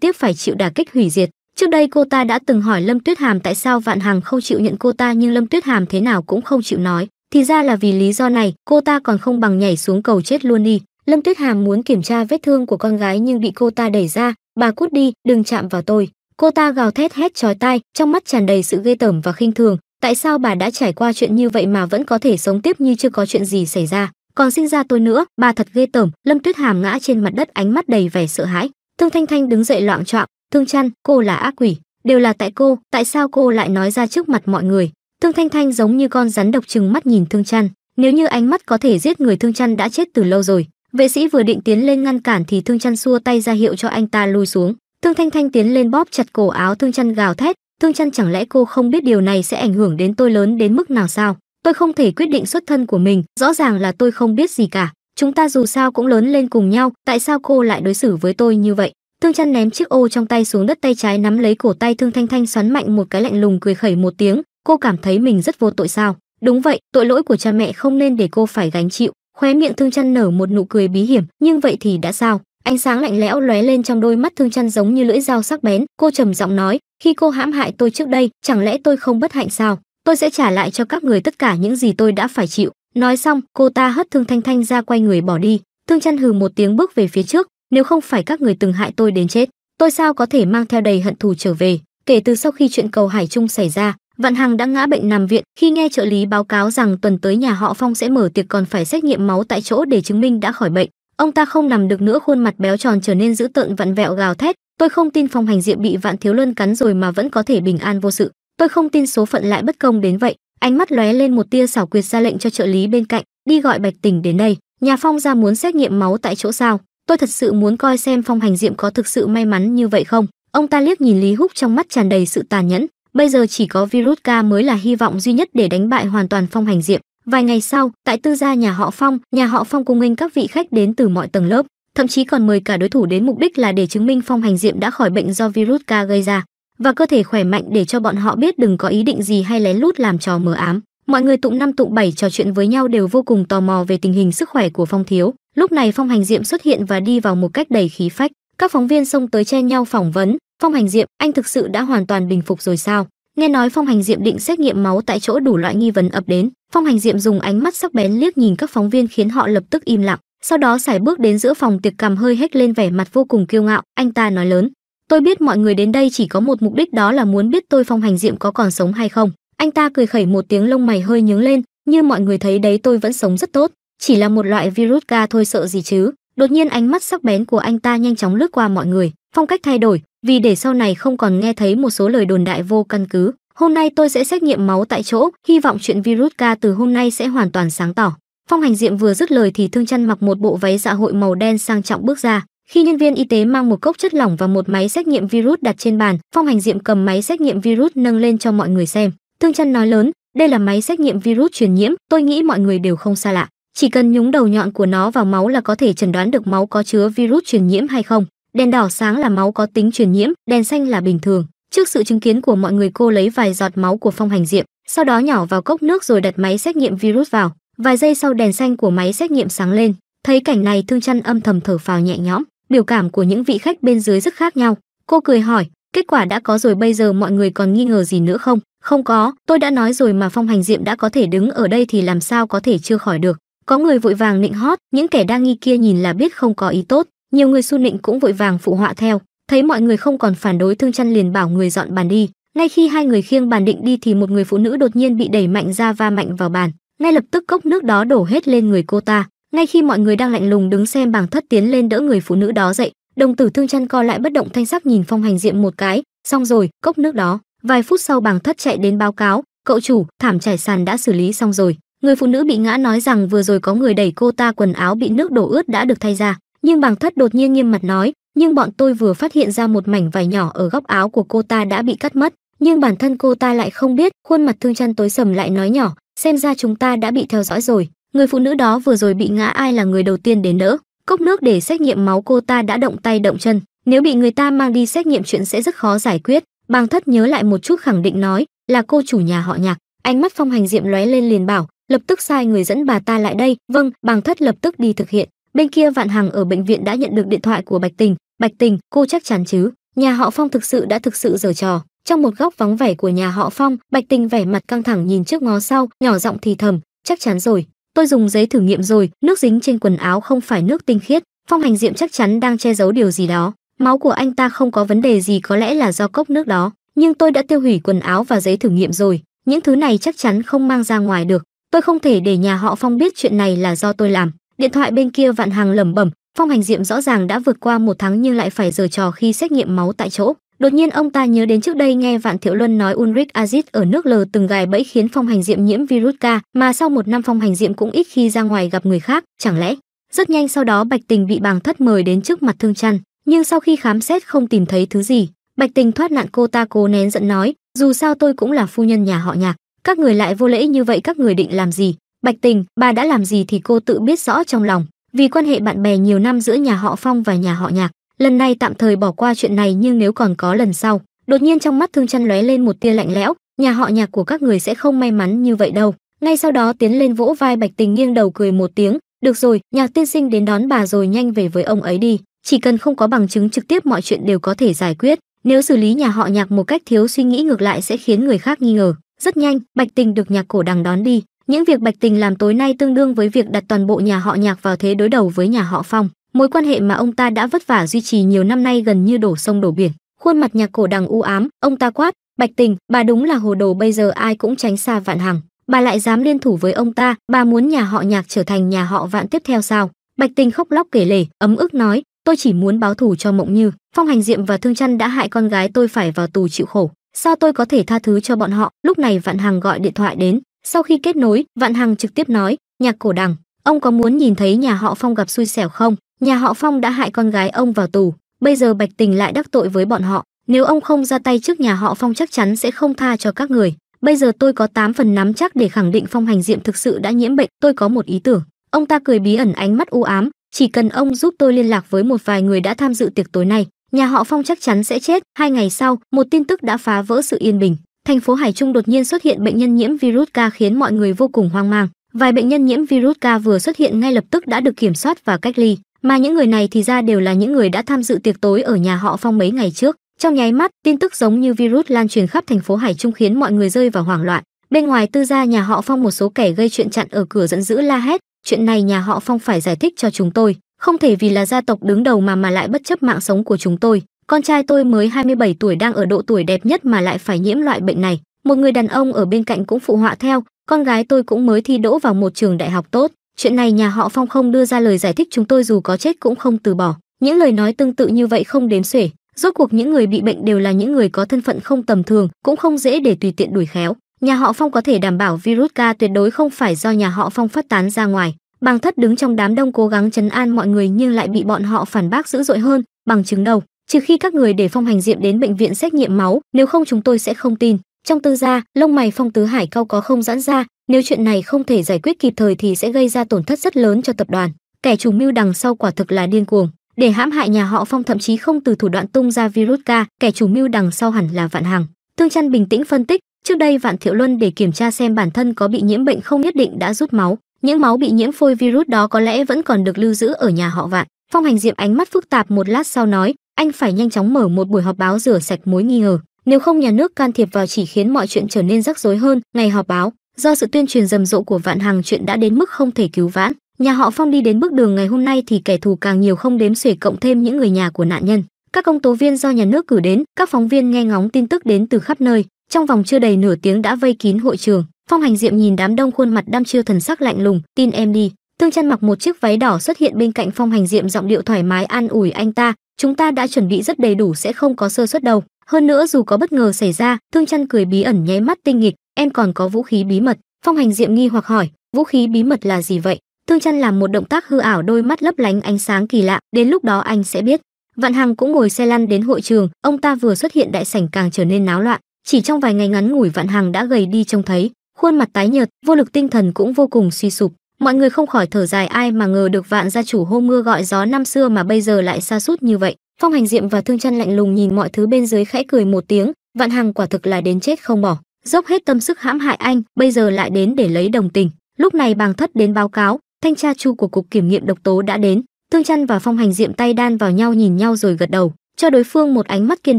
tiếp phải chịu đả kích hủy diệt. Trước đây cô ta đã từng hỏi Lâm Tuyết Hàm tại sao Vạn Hằng không chịu nhận cô ta nhưng Lâm Tuyết Hàm thế nào cũng không chịu nói. Thì ra là vì lý do này, cô ta còn không bằng nhảy xuống cầu chết luôn đi. Lâm Tuyết Hàm muốn kiểm tra vết thương của con gái nhưng bị cô ta đẩy ra, bà cút đi, đừng chạm vào tôi. Cô ta gào thét hét chói tai, trong mắt tràn đầy sự ghê tởm và khinh thường, tại sao bà đã trải qua chuyện như vậy mà vẫn có thể sống tiếp như chưa có chuyện gì xảy ra, còn sinh ra tôi nữa, bà thật ghê tởm, Lâm Tuyết Hàm ngã trên mặt đất ánh mắt đầy vẻ sợ hãi. Thương Thanh Thanh đứng dậy loạn choạng, "Thương Chân, cô là ác quỷ, đều là tại cô, tại sao cô lại nói ra trước mặt mọi người?" Thương Thanh Thanh giống như con rắn độc trừng mắt nhìn Thương Chân, nếu như ánh mắt có thể giết người Thương Chân đã chết từ lâu rồi. Vệ sĩ vừa định tiến lên ngăn cản thì Thương Chân xua tay ra hiệu cho anh ta lui xuống. Thương Thanh Thanh tiến lên bóp chặt cổ áo Thương Chân gào thét, Thương Chân chẳng lẽ cô không biết điều này sẽ ảnh hưởng đến tôi lớn đến mức nào sao? Tôi không thể quyết định xuất thân của mình, rõ ràng là tôi không biết gì cả. Chúng ta dù sao cũng lớn lên cùng nhau, tại sao cô lại đối xử với tôi như vậy?" Thương Chân ném chiếc ô trong tay xuống đất tay trái nắm lấy cổ tay Thương Thanh Thanh xoắn mạnh một cái lạnh lùng cười khẩy một tiếng, cô cảm thấy mình rất vô tội sao? Đúng vậy, tội lỗi của cha mẹ không nên để cô phải gánh chịu. Khóe miệng Thương Chân nở một nụ cười bí hiểm, nhưng vậy thì đã sao? ánh sáng lạnh lẽo lóe lên trong đôi mắt thương chân giống như lưỡi dao sắc bén cô trầm giọng nói khi cô hãm hại tôi trước đây chẳng lẽ tôi không bất hạnh sao tôi sẽ trả lại cho các người tất cả những gì tôi đã phải chịu nói xong cô ta hất thương thanh thanh ra quay người bỏ đi thương chân hừ một tiếng bước về phía trước nếu không phải các người từng hại tôi đến chết tôi sao có thể mang theo đầy hận thù trở về kể từ sau khi chuyện cầu hải trung xảy ra Vạn Hằng đã ngã bệnh nằm viện khi nghe trợ lý báo cáo rằng tuần tới nhà họ Phong sẽ mở tiệc còn phải xét nghiệm máu tại chỗ để chứng minh đã khỏi bệnh ông ta không nằm được nữa khuôn mặt béo tròn trở nên dữ tợn vặn vẹo gào thét tôi không tin phong hành diệm bị vạn thiếu luân cắn rồi mà vẫn có thể bình an vô sự tôi không tin số phận lại bất công đến vậy ánh mắt lóe lên một tia xảo quyệt ra lệnh cho trợ lý bên cạnh đi gọi bạch tỉnh đến đây nhà phong ra muốn xét nghiệm máu tại chỗ sao tôi thật sự muốn coi xem phong hành diệm có thực sự may mắn như vậy không ông ta liếc nhìn lý húc trong mắt tràn đầy sự tàn nhẫn bây giờ chỉ có virus ca mới là hy vọng duy nhất để đánh bại hoàn toàn phong hành diệm Vài ngày sau, tại tư gia nhà họ Phong, nhà họ Phong cung nghênh các vị khách đến từ mọi tầng lớp, thậm chí còn mời cả đối thủ đến mục đích là để chứng minh Phong Hành Diệm đã khỏi bệnh do virus ca gây ra và cơ thể khỏe mạnh để cho bọn họ biết đừng có ý định gì hay lén lút làm trò mờ ám. Mọi người tụng năm tụng bảy trò chuyện với nhau đều vô cùng tò mò về tình hình sức khỏe của Phong thiếu. Lúc này Phong Hành Diệm xuất hiện và đi vào một cách đầy khí phách. Các phóng viên xông tới che nhau phỏng vấn, "Phong Hành Diệm, anh thực sự đã hoàn toàn bình phục rồi sao?" nghe nói phong hành diệm định xét nghiệm máu tại chỗ đủ loại nghi vấn ập đến phong hành diệm dùng ánh mắt sắc bén liếc nhìn các phóng viên khiến họ lập tức im lặng sau đó sải bước đến giữa phòng tiệc cầm hơi hếch lên vẻ mặt vô cùng kiêu ngạo anh ta nói lớn tôi biết mọi người đến đây chỉ có một mục đích đó là muốn biết tôi phong hành diệm có còn sống hay không anh ta cười khẩy một tiếng lông mày hơi nhướng lên như mọi người thấy đấy tôi vẫn sống rất tốt chỉ là một loại virus ca thôi sợ gì chứ đột nhiên ánh mắt sắc bén của anh ta nhanh chóng lướt qua mọi người phong cách thay đổi vì để sau này không còn nghe thấy một số lời đồn đại vô căn cứ hôm nay tôi sẽ xét nghiệm máu tại chỗ hy vọng chuyện virus ca từ hôm nay sẽ hoàn toàn sáng tỏ phong hành diệm vừa dứt lời thì thương chăn mặc một bộ váy dạ hội màu đen sang trọng bước ra khi nhân viên y tế mang một cốc chất lỏng và một máy xét nghiệm virus đặt trên bàn phong hành diệm cầm máy xét nghiệm virus nâng lên cho mọi người xem thương chăn nói lớn đây là máy xét nghiệm virus truyền nhiễm tôi nghĩ mọi người đều không xa lạ chỉ cần nhúng đầu nhọn của nó vào máu là có thể chẩn đoán được máu có chứa virus truyền nhiễm hay không đèn đỏ sáng là máu có tính truyền nhiễm đèn xanh là bình thường trước sự chứng kiến của mọi người cô lấy vài giọt máu của phong hành diệm sau đó nhỏ vào cốc nước rồi đặt máy xét nghiệm virus vào vài giây sau đèn xanh của máy xét nghiệm sáng lên thấy cảnh này thương chăn âm thầm thở phào nhẹ nhõm biểu cảm của những vị khách bên dưới rất khác nhau cô cười hỏi kết quả đã có rồi bây giờ mọi người còn nghi ngờ gì nữa không không có tôi đã nói rồi mà phong hành diệm đã có thể đứng ở đây thì làm sao có thể chưa khỏi được có người vội vàng nịnh hót những kẻ đang nghi kia nhìn là biết không có ý tốt nhiều người xu nịnh cũng vội vàng phụ họa theo thấy mọi người không còn phản đối thương chăn liền bảo người dọn bàn đi ngay khi hai người khiêng bàn định đi thì một người phụ nữ đột nhiên bị đẩy mạnh ra va mạnh vào bàn ngay lập tức cốc nước đó đổ hết lên người cô ta ngay khi mọi người đang lạnh lùng đứng xem bảng thất tiến lên đỡ người phụ nữ đó dậy đồng tử thương chăn co lại bất động thanh sắc nhìn phong hành diệm một cái xong rồi cốc nước đó vài phút sau bảng thất chạy đến báo cáo cậu chủ thảm trải sàn đã xử lý xong rồi Người phụ nữ bị ngã nói rằng vừa rồi có người đẩy cô ta quần áo bị nước đổ ướt đã được thay ra, nhưng bằng thất đột nhiên nghiêm mặt nói, nhưng bọn tôi vừa phát hiện ra một mảnh vải nhỏ ở góc áo của cô ta đã bị cắt mất, nhưng bản thân cô ta lại không biết, khuôn mặt thương chân tối sầm lại nói nhỏ, xem ra chúng ta đã bị theo dõi rồi, người phụ nữ đó vừa rồi bị ngã ai là người đầu tiên đến đỡ, cốc nước để xét nghiệm máu cô ta đã động tay động chân, nếu bị người ta mang đi xét nghiệm chuyện sẽ rất khó giải quyết, bằng thất nhớ lại một chút khẳng định nói, là cô chủ nhà họ nhạc, ánh mắt phong hành diệm lóe lên liền bảo, lập tức sai người dẫn bà ta lại đây vâng bàng thất lập tức đi thực hiện bên kia vạn hằng ở bệnh viện đã nhận được điện thoại của bạch tình bạch tình cô chắc chắn chứ nhà họ phong thực sự đã thực sự giở trò trong một góc vắng vẻ của nhà họ phong bạch tình vẻ mặt căng thẳng nhìn trước ngó sau nhỏ giọng thì thầm chắc chắn rồi tôi dùng giấy thử nghiệm rồi nước dính trên quần áo không phải nước tinh khiết phong hành diệm chắc chắn đang che giấu điều gì đó máu của anh ta không có vấn đề gì có lẽ là do cốc nước đó nhưng tôi đã tiêu hủy quần áo và giấy thử nghiệm rồi những thứ này chắc chắn không mang ra ngoài được tôi không thể để nhà họ phong biết chuyện này là do tôi làm điện thoại bên kia vạn hàng lẩm bẩm phong hành diệm rõ ràng đã vượt qua một tháng nhưng lại phải giờ trò khi xét nghiệm máu tại chỗ đột nhiên ông ta nhớ đến trước đây nghe vạn thiệu luân nói ulrich azit ở nước l từng gài bẫy khiến phong hành diệm nhiễm virus ca mà sau một năm phong hành diệm cũng ít khi ra ngoài gặp người khác chẳng lẽ rất nhanh sau đó bạch tình bị bàng thất mời đến trước mặt thương chăn nhưng sau khi khám xét không tìm thấy thứ gì bạch tình thoát nạn cô ta cố nén giận nói dù sao tôi cũng là phu nhân nhà họ nhạc các người lại vô lễ như vậy các người định làm gì bạch tình bà đã làm gì thì cô tự biết rõ trong lòng vì quan hệ bạn bè nhiều năm giữa nhà họ phong và nhà họ nhạc lần này tạm thời bỏ qua chuyện này nhưng nếu còn có lần sau đột nhiên trong mắt thương chăn lóe lên một tia lạnh lẽo nhà họ nhạc của các người sẽ không may mắn như vậy đâu ngay sau đó tiến lên vỗ vai bạch tình nghiêng đầu cười một tiếng được rồi nhạc tiên sinh đến đón bà rồi nhanh về với ông ấy đi chỉ cần không có bằng chứng trực tiếp mọi chuyện đều có thể giải quyết nếu xử lý nhà họ nhạc một cách thiếu suy nghĩ ngược lại sẽ khiến người khác nghi ngờ rất nhanh, Bạch Tình được nhạc cổ đằng đón đi. Những việc Bạch Tình làm tối nay tương đương với việc đặt toàn bộ nhà họ nhạc vào thế đối đầu với nhà họ Phong. Mối quan hệ mà ông ta đã vất vả duy trì nhiều năm nay gần như đổ sông đổ biển. Khuôn mặt nhạc cổ đằng u ám, ông ta quát, Bạch Tình, bà đúng là hồ đồ bây giờ ai cũng tránh xa vạn hằng. Bà lại dám liên thủ với ông ta, bà muốn nhà họ nhạc trở thành nhà họ vạn tiếp theo sao? Bạch Tình khóc lóc kể lể, ấm ức nói, tôi chỉ muốn báo thù cho Mộng Như. Phong Hành Diệm và Thương Trăn đã hại con gái tôi phải vào tù chịu khổ sao tôi có thể tha thứ cho bọn họ lúc này vạn hằng gọi điện thoại đến sau khi kết nối vạn hằng trực tiếp nói nhạc cổ đằng ông có muốn nhìn thấy nhà họ phong gặp xui xẻo không nhà họ phong đã hại con gái ông vào tù bây giờ bạch tình lại đắc tội với bọn họ nếu ông không ra tay trước nhà họ phong chắc chắn sẽ không tha cho các người bây giờ tôi có 8 phần nắm chắc để khẳng định phong hành diệm thực sự đã nhiễm bệnh tôi có một ý tưởng ông ta cười bí ẩn ánh mắt u ám chỉ cần ông giúp tôi liên lạc với một vài người đã tham dự tiệc tối nay nhà họ phong chắc chắn sẽ chết hai ngày sau một tin tức đã phá vỡ sự yên bình thành phố hải trung đột nhiên xuất hiện bệnh nhân nhiễm virus ca khiến mọi người vô cùng hoang mang vài bệnh nhân nhiễm virus ca vừa xuất hiện ngay lập tức đã được kiểm soát và cách ly mà những người này thì ra đều là những người đã tham dự tiệc tối ở nhà họ phong mấy ngày trước trong nháy mắt tin tức giống như virus lan truyền khắp thành phố hải trung khiến mọi người rơi vào hoảng loạn bên ngoài tư gia nhà họ phong một số kẻ gây chuyện chặn ở cửa dẫn dữ la hét chuyện này nhà họ phong phải giải thích cho chúng tôi không thể vì là gia tộc đứng đầu mà mà lại bất chấp mạng sống của chúng tôi. Con trai tôi mới 27 tuổi đang ở độ tuổi đẹp nhất mà lại phải nhiễm loại bệnh này. Một người đàn ông ở bên cạnh cũng phụ họa theo, con gái tôi cũng mới thi đỗ vào một trường đại học tốt. Chuyện này nhà họ Phong không đưa ra lời giải thích chúng tôi dù có chết cũng không từ bỏ. Những lời nói tương tự như vậy không đếm xuể. Rốt cuộc những người bị bệnh đều là những người có thân phận không tầm thường, cũng không dễ để tùy tiện đuổi khéo. Nhà họ Phong có thể đảm bảo virus ca tuyệt đối không phải do nhà họ Phong phát tán ra ngoài. Bằng thất đứng trong đám đông cố gắng chấn an mọi người nhưng lại bị bọn họ phản bác dữ dội hơn, bằng chứng đầu. Trừ khi các người để phong hành diệm đến bệnh viện xét nghiệm máu, nếu không chúng tôi sẽ không tin. Trong tư gia, lông mày phong tứ hải cao có không giãn ra, nếu chuyện này không thể giải quyết kịp thời thì sẽ gây ra tổn thất rất lớn cho tập đoàn. Kẻ chủ mưu đằng sau quả thực là điên cuồng. Để hãm hại nhà họ phong thậm chí không từ thủ đoạn tung ra virus ca, kẻ chủ mưu đằng sau hẳn là vạn hàng. Thương chăn bình tĩnh phân tích, trước đây vạn thiệu luân để kiểm tra xem bản thân có bị nhiễm bệnh không nhất định đã rút máu những máu bị nhiễm phôi virus đó có lẽ vẫn còn được lưu giữ ở nhà họ vạn phong hành diệm ánh mắt phức tạp một lát sau nói anh phải nhanh chóng mở một buổi họp báo rửa sạch mối nghi ngờ nếu không nhà nước can thiệp vào chỉ khiến mọi chuyện trở nên rắc rối hơn ngày họp báo do sự tuyên truyền rầm rộ của vạn hàng chuyện đã đến mức không thể cứu vãn nhà họ phong đi đến bước đường ngày hôm nay thì kẻ thù càng nhiều không đếm xuể cộng thêm những người nhà của nạn nhân các công tố viên do nhà nước cử đến các phóng viên nghe ngóng tin tức đến từ khắp nơi trong vòng chưa đầy nửa tiếng đã vây kín hội trường phong hành diệm nhìn đám đông khuôn mặt đăm chiêu thần sắc lạnh lùng tin em đi tương chân mặc một chiếc váy đỏ xuất hiện bên cạnh phong hành diệm giọng điệu thoải mái an ủi anh ta chúng ta đã chuẩn bị rất đầy đủ sẽ không có sơ suất đâu hơn nữa dù có bất ngờ xảy ra tương chân cười bí ẩn nháy mắt tinh nghịch em còn có vũ khí bí mật phong hành diệm nghi hoặc hỏi vũ khí bí mật là gì vậy tương chân làm một động tác hư ảo đôi mắt lấp lánh ánh sáng kỳ lạ đến lúc đó anh sẽ biết vạn hằng cũng ngồi xe lăn đến hội trường ông ta vừa xuất hiện đại sảnh càng trở nên náo loạn chỉ trong vài ngày ngắn ngủi vạn hằng đã gầy đi trông thấy khuôn mặt tái nhợt, vô lực tinh thần cũng vô cùng suy sụp. Mọi người không khỏi thở dài ai mà ngờ được vạn gia chủ hô mưa gọi gió năm xưa mà bây giờ lại xa sút như vậy. Phong hành diệm và thương chân lạnh lùng nhìn mọi thứ bên dưới khẽ cười một tiếng, vạn hằng quả thực là đến chết không bỏ. Dốc hết tâm sức hãm hại anh, bây giờ lại đến để lấy đồng tình. Lúc này bàng thất đến báo cáo, thanh tra chu của cục kiểm nghiệm độc tố đã đến. Thương chăn và phong hành diệm tay đan vào nhau nhìn nhau rồi gật đầu, cho đối phương một ánh mắt kiên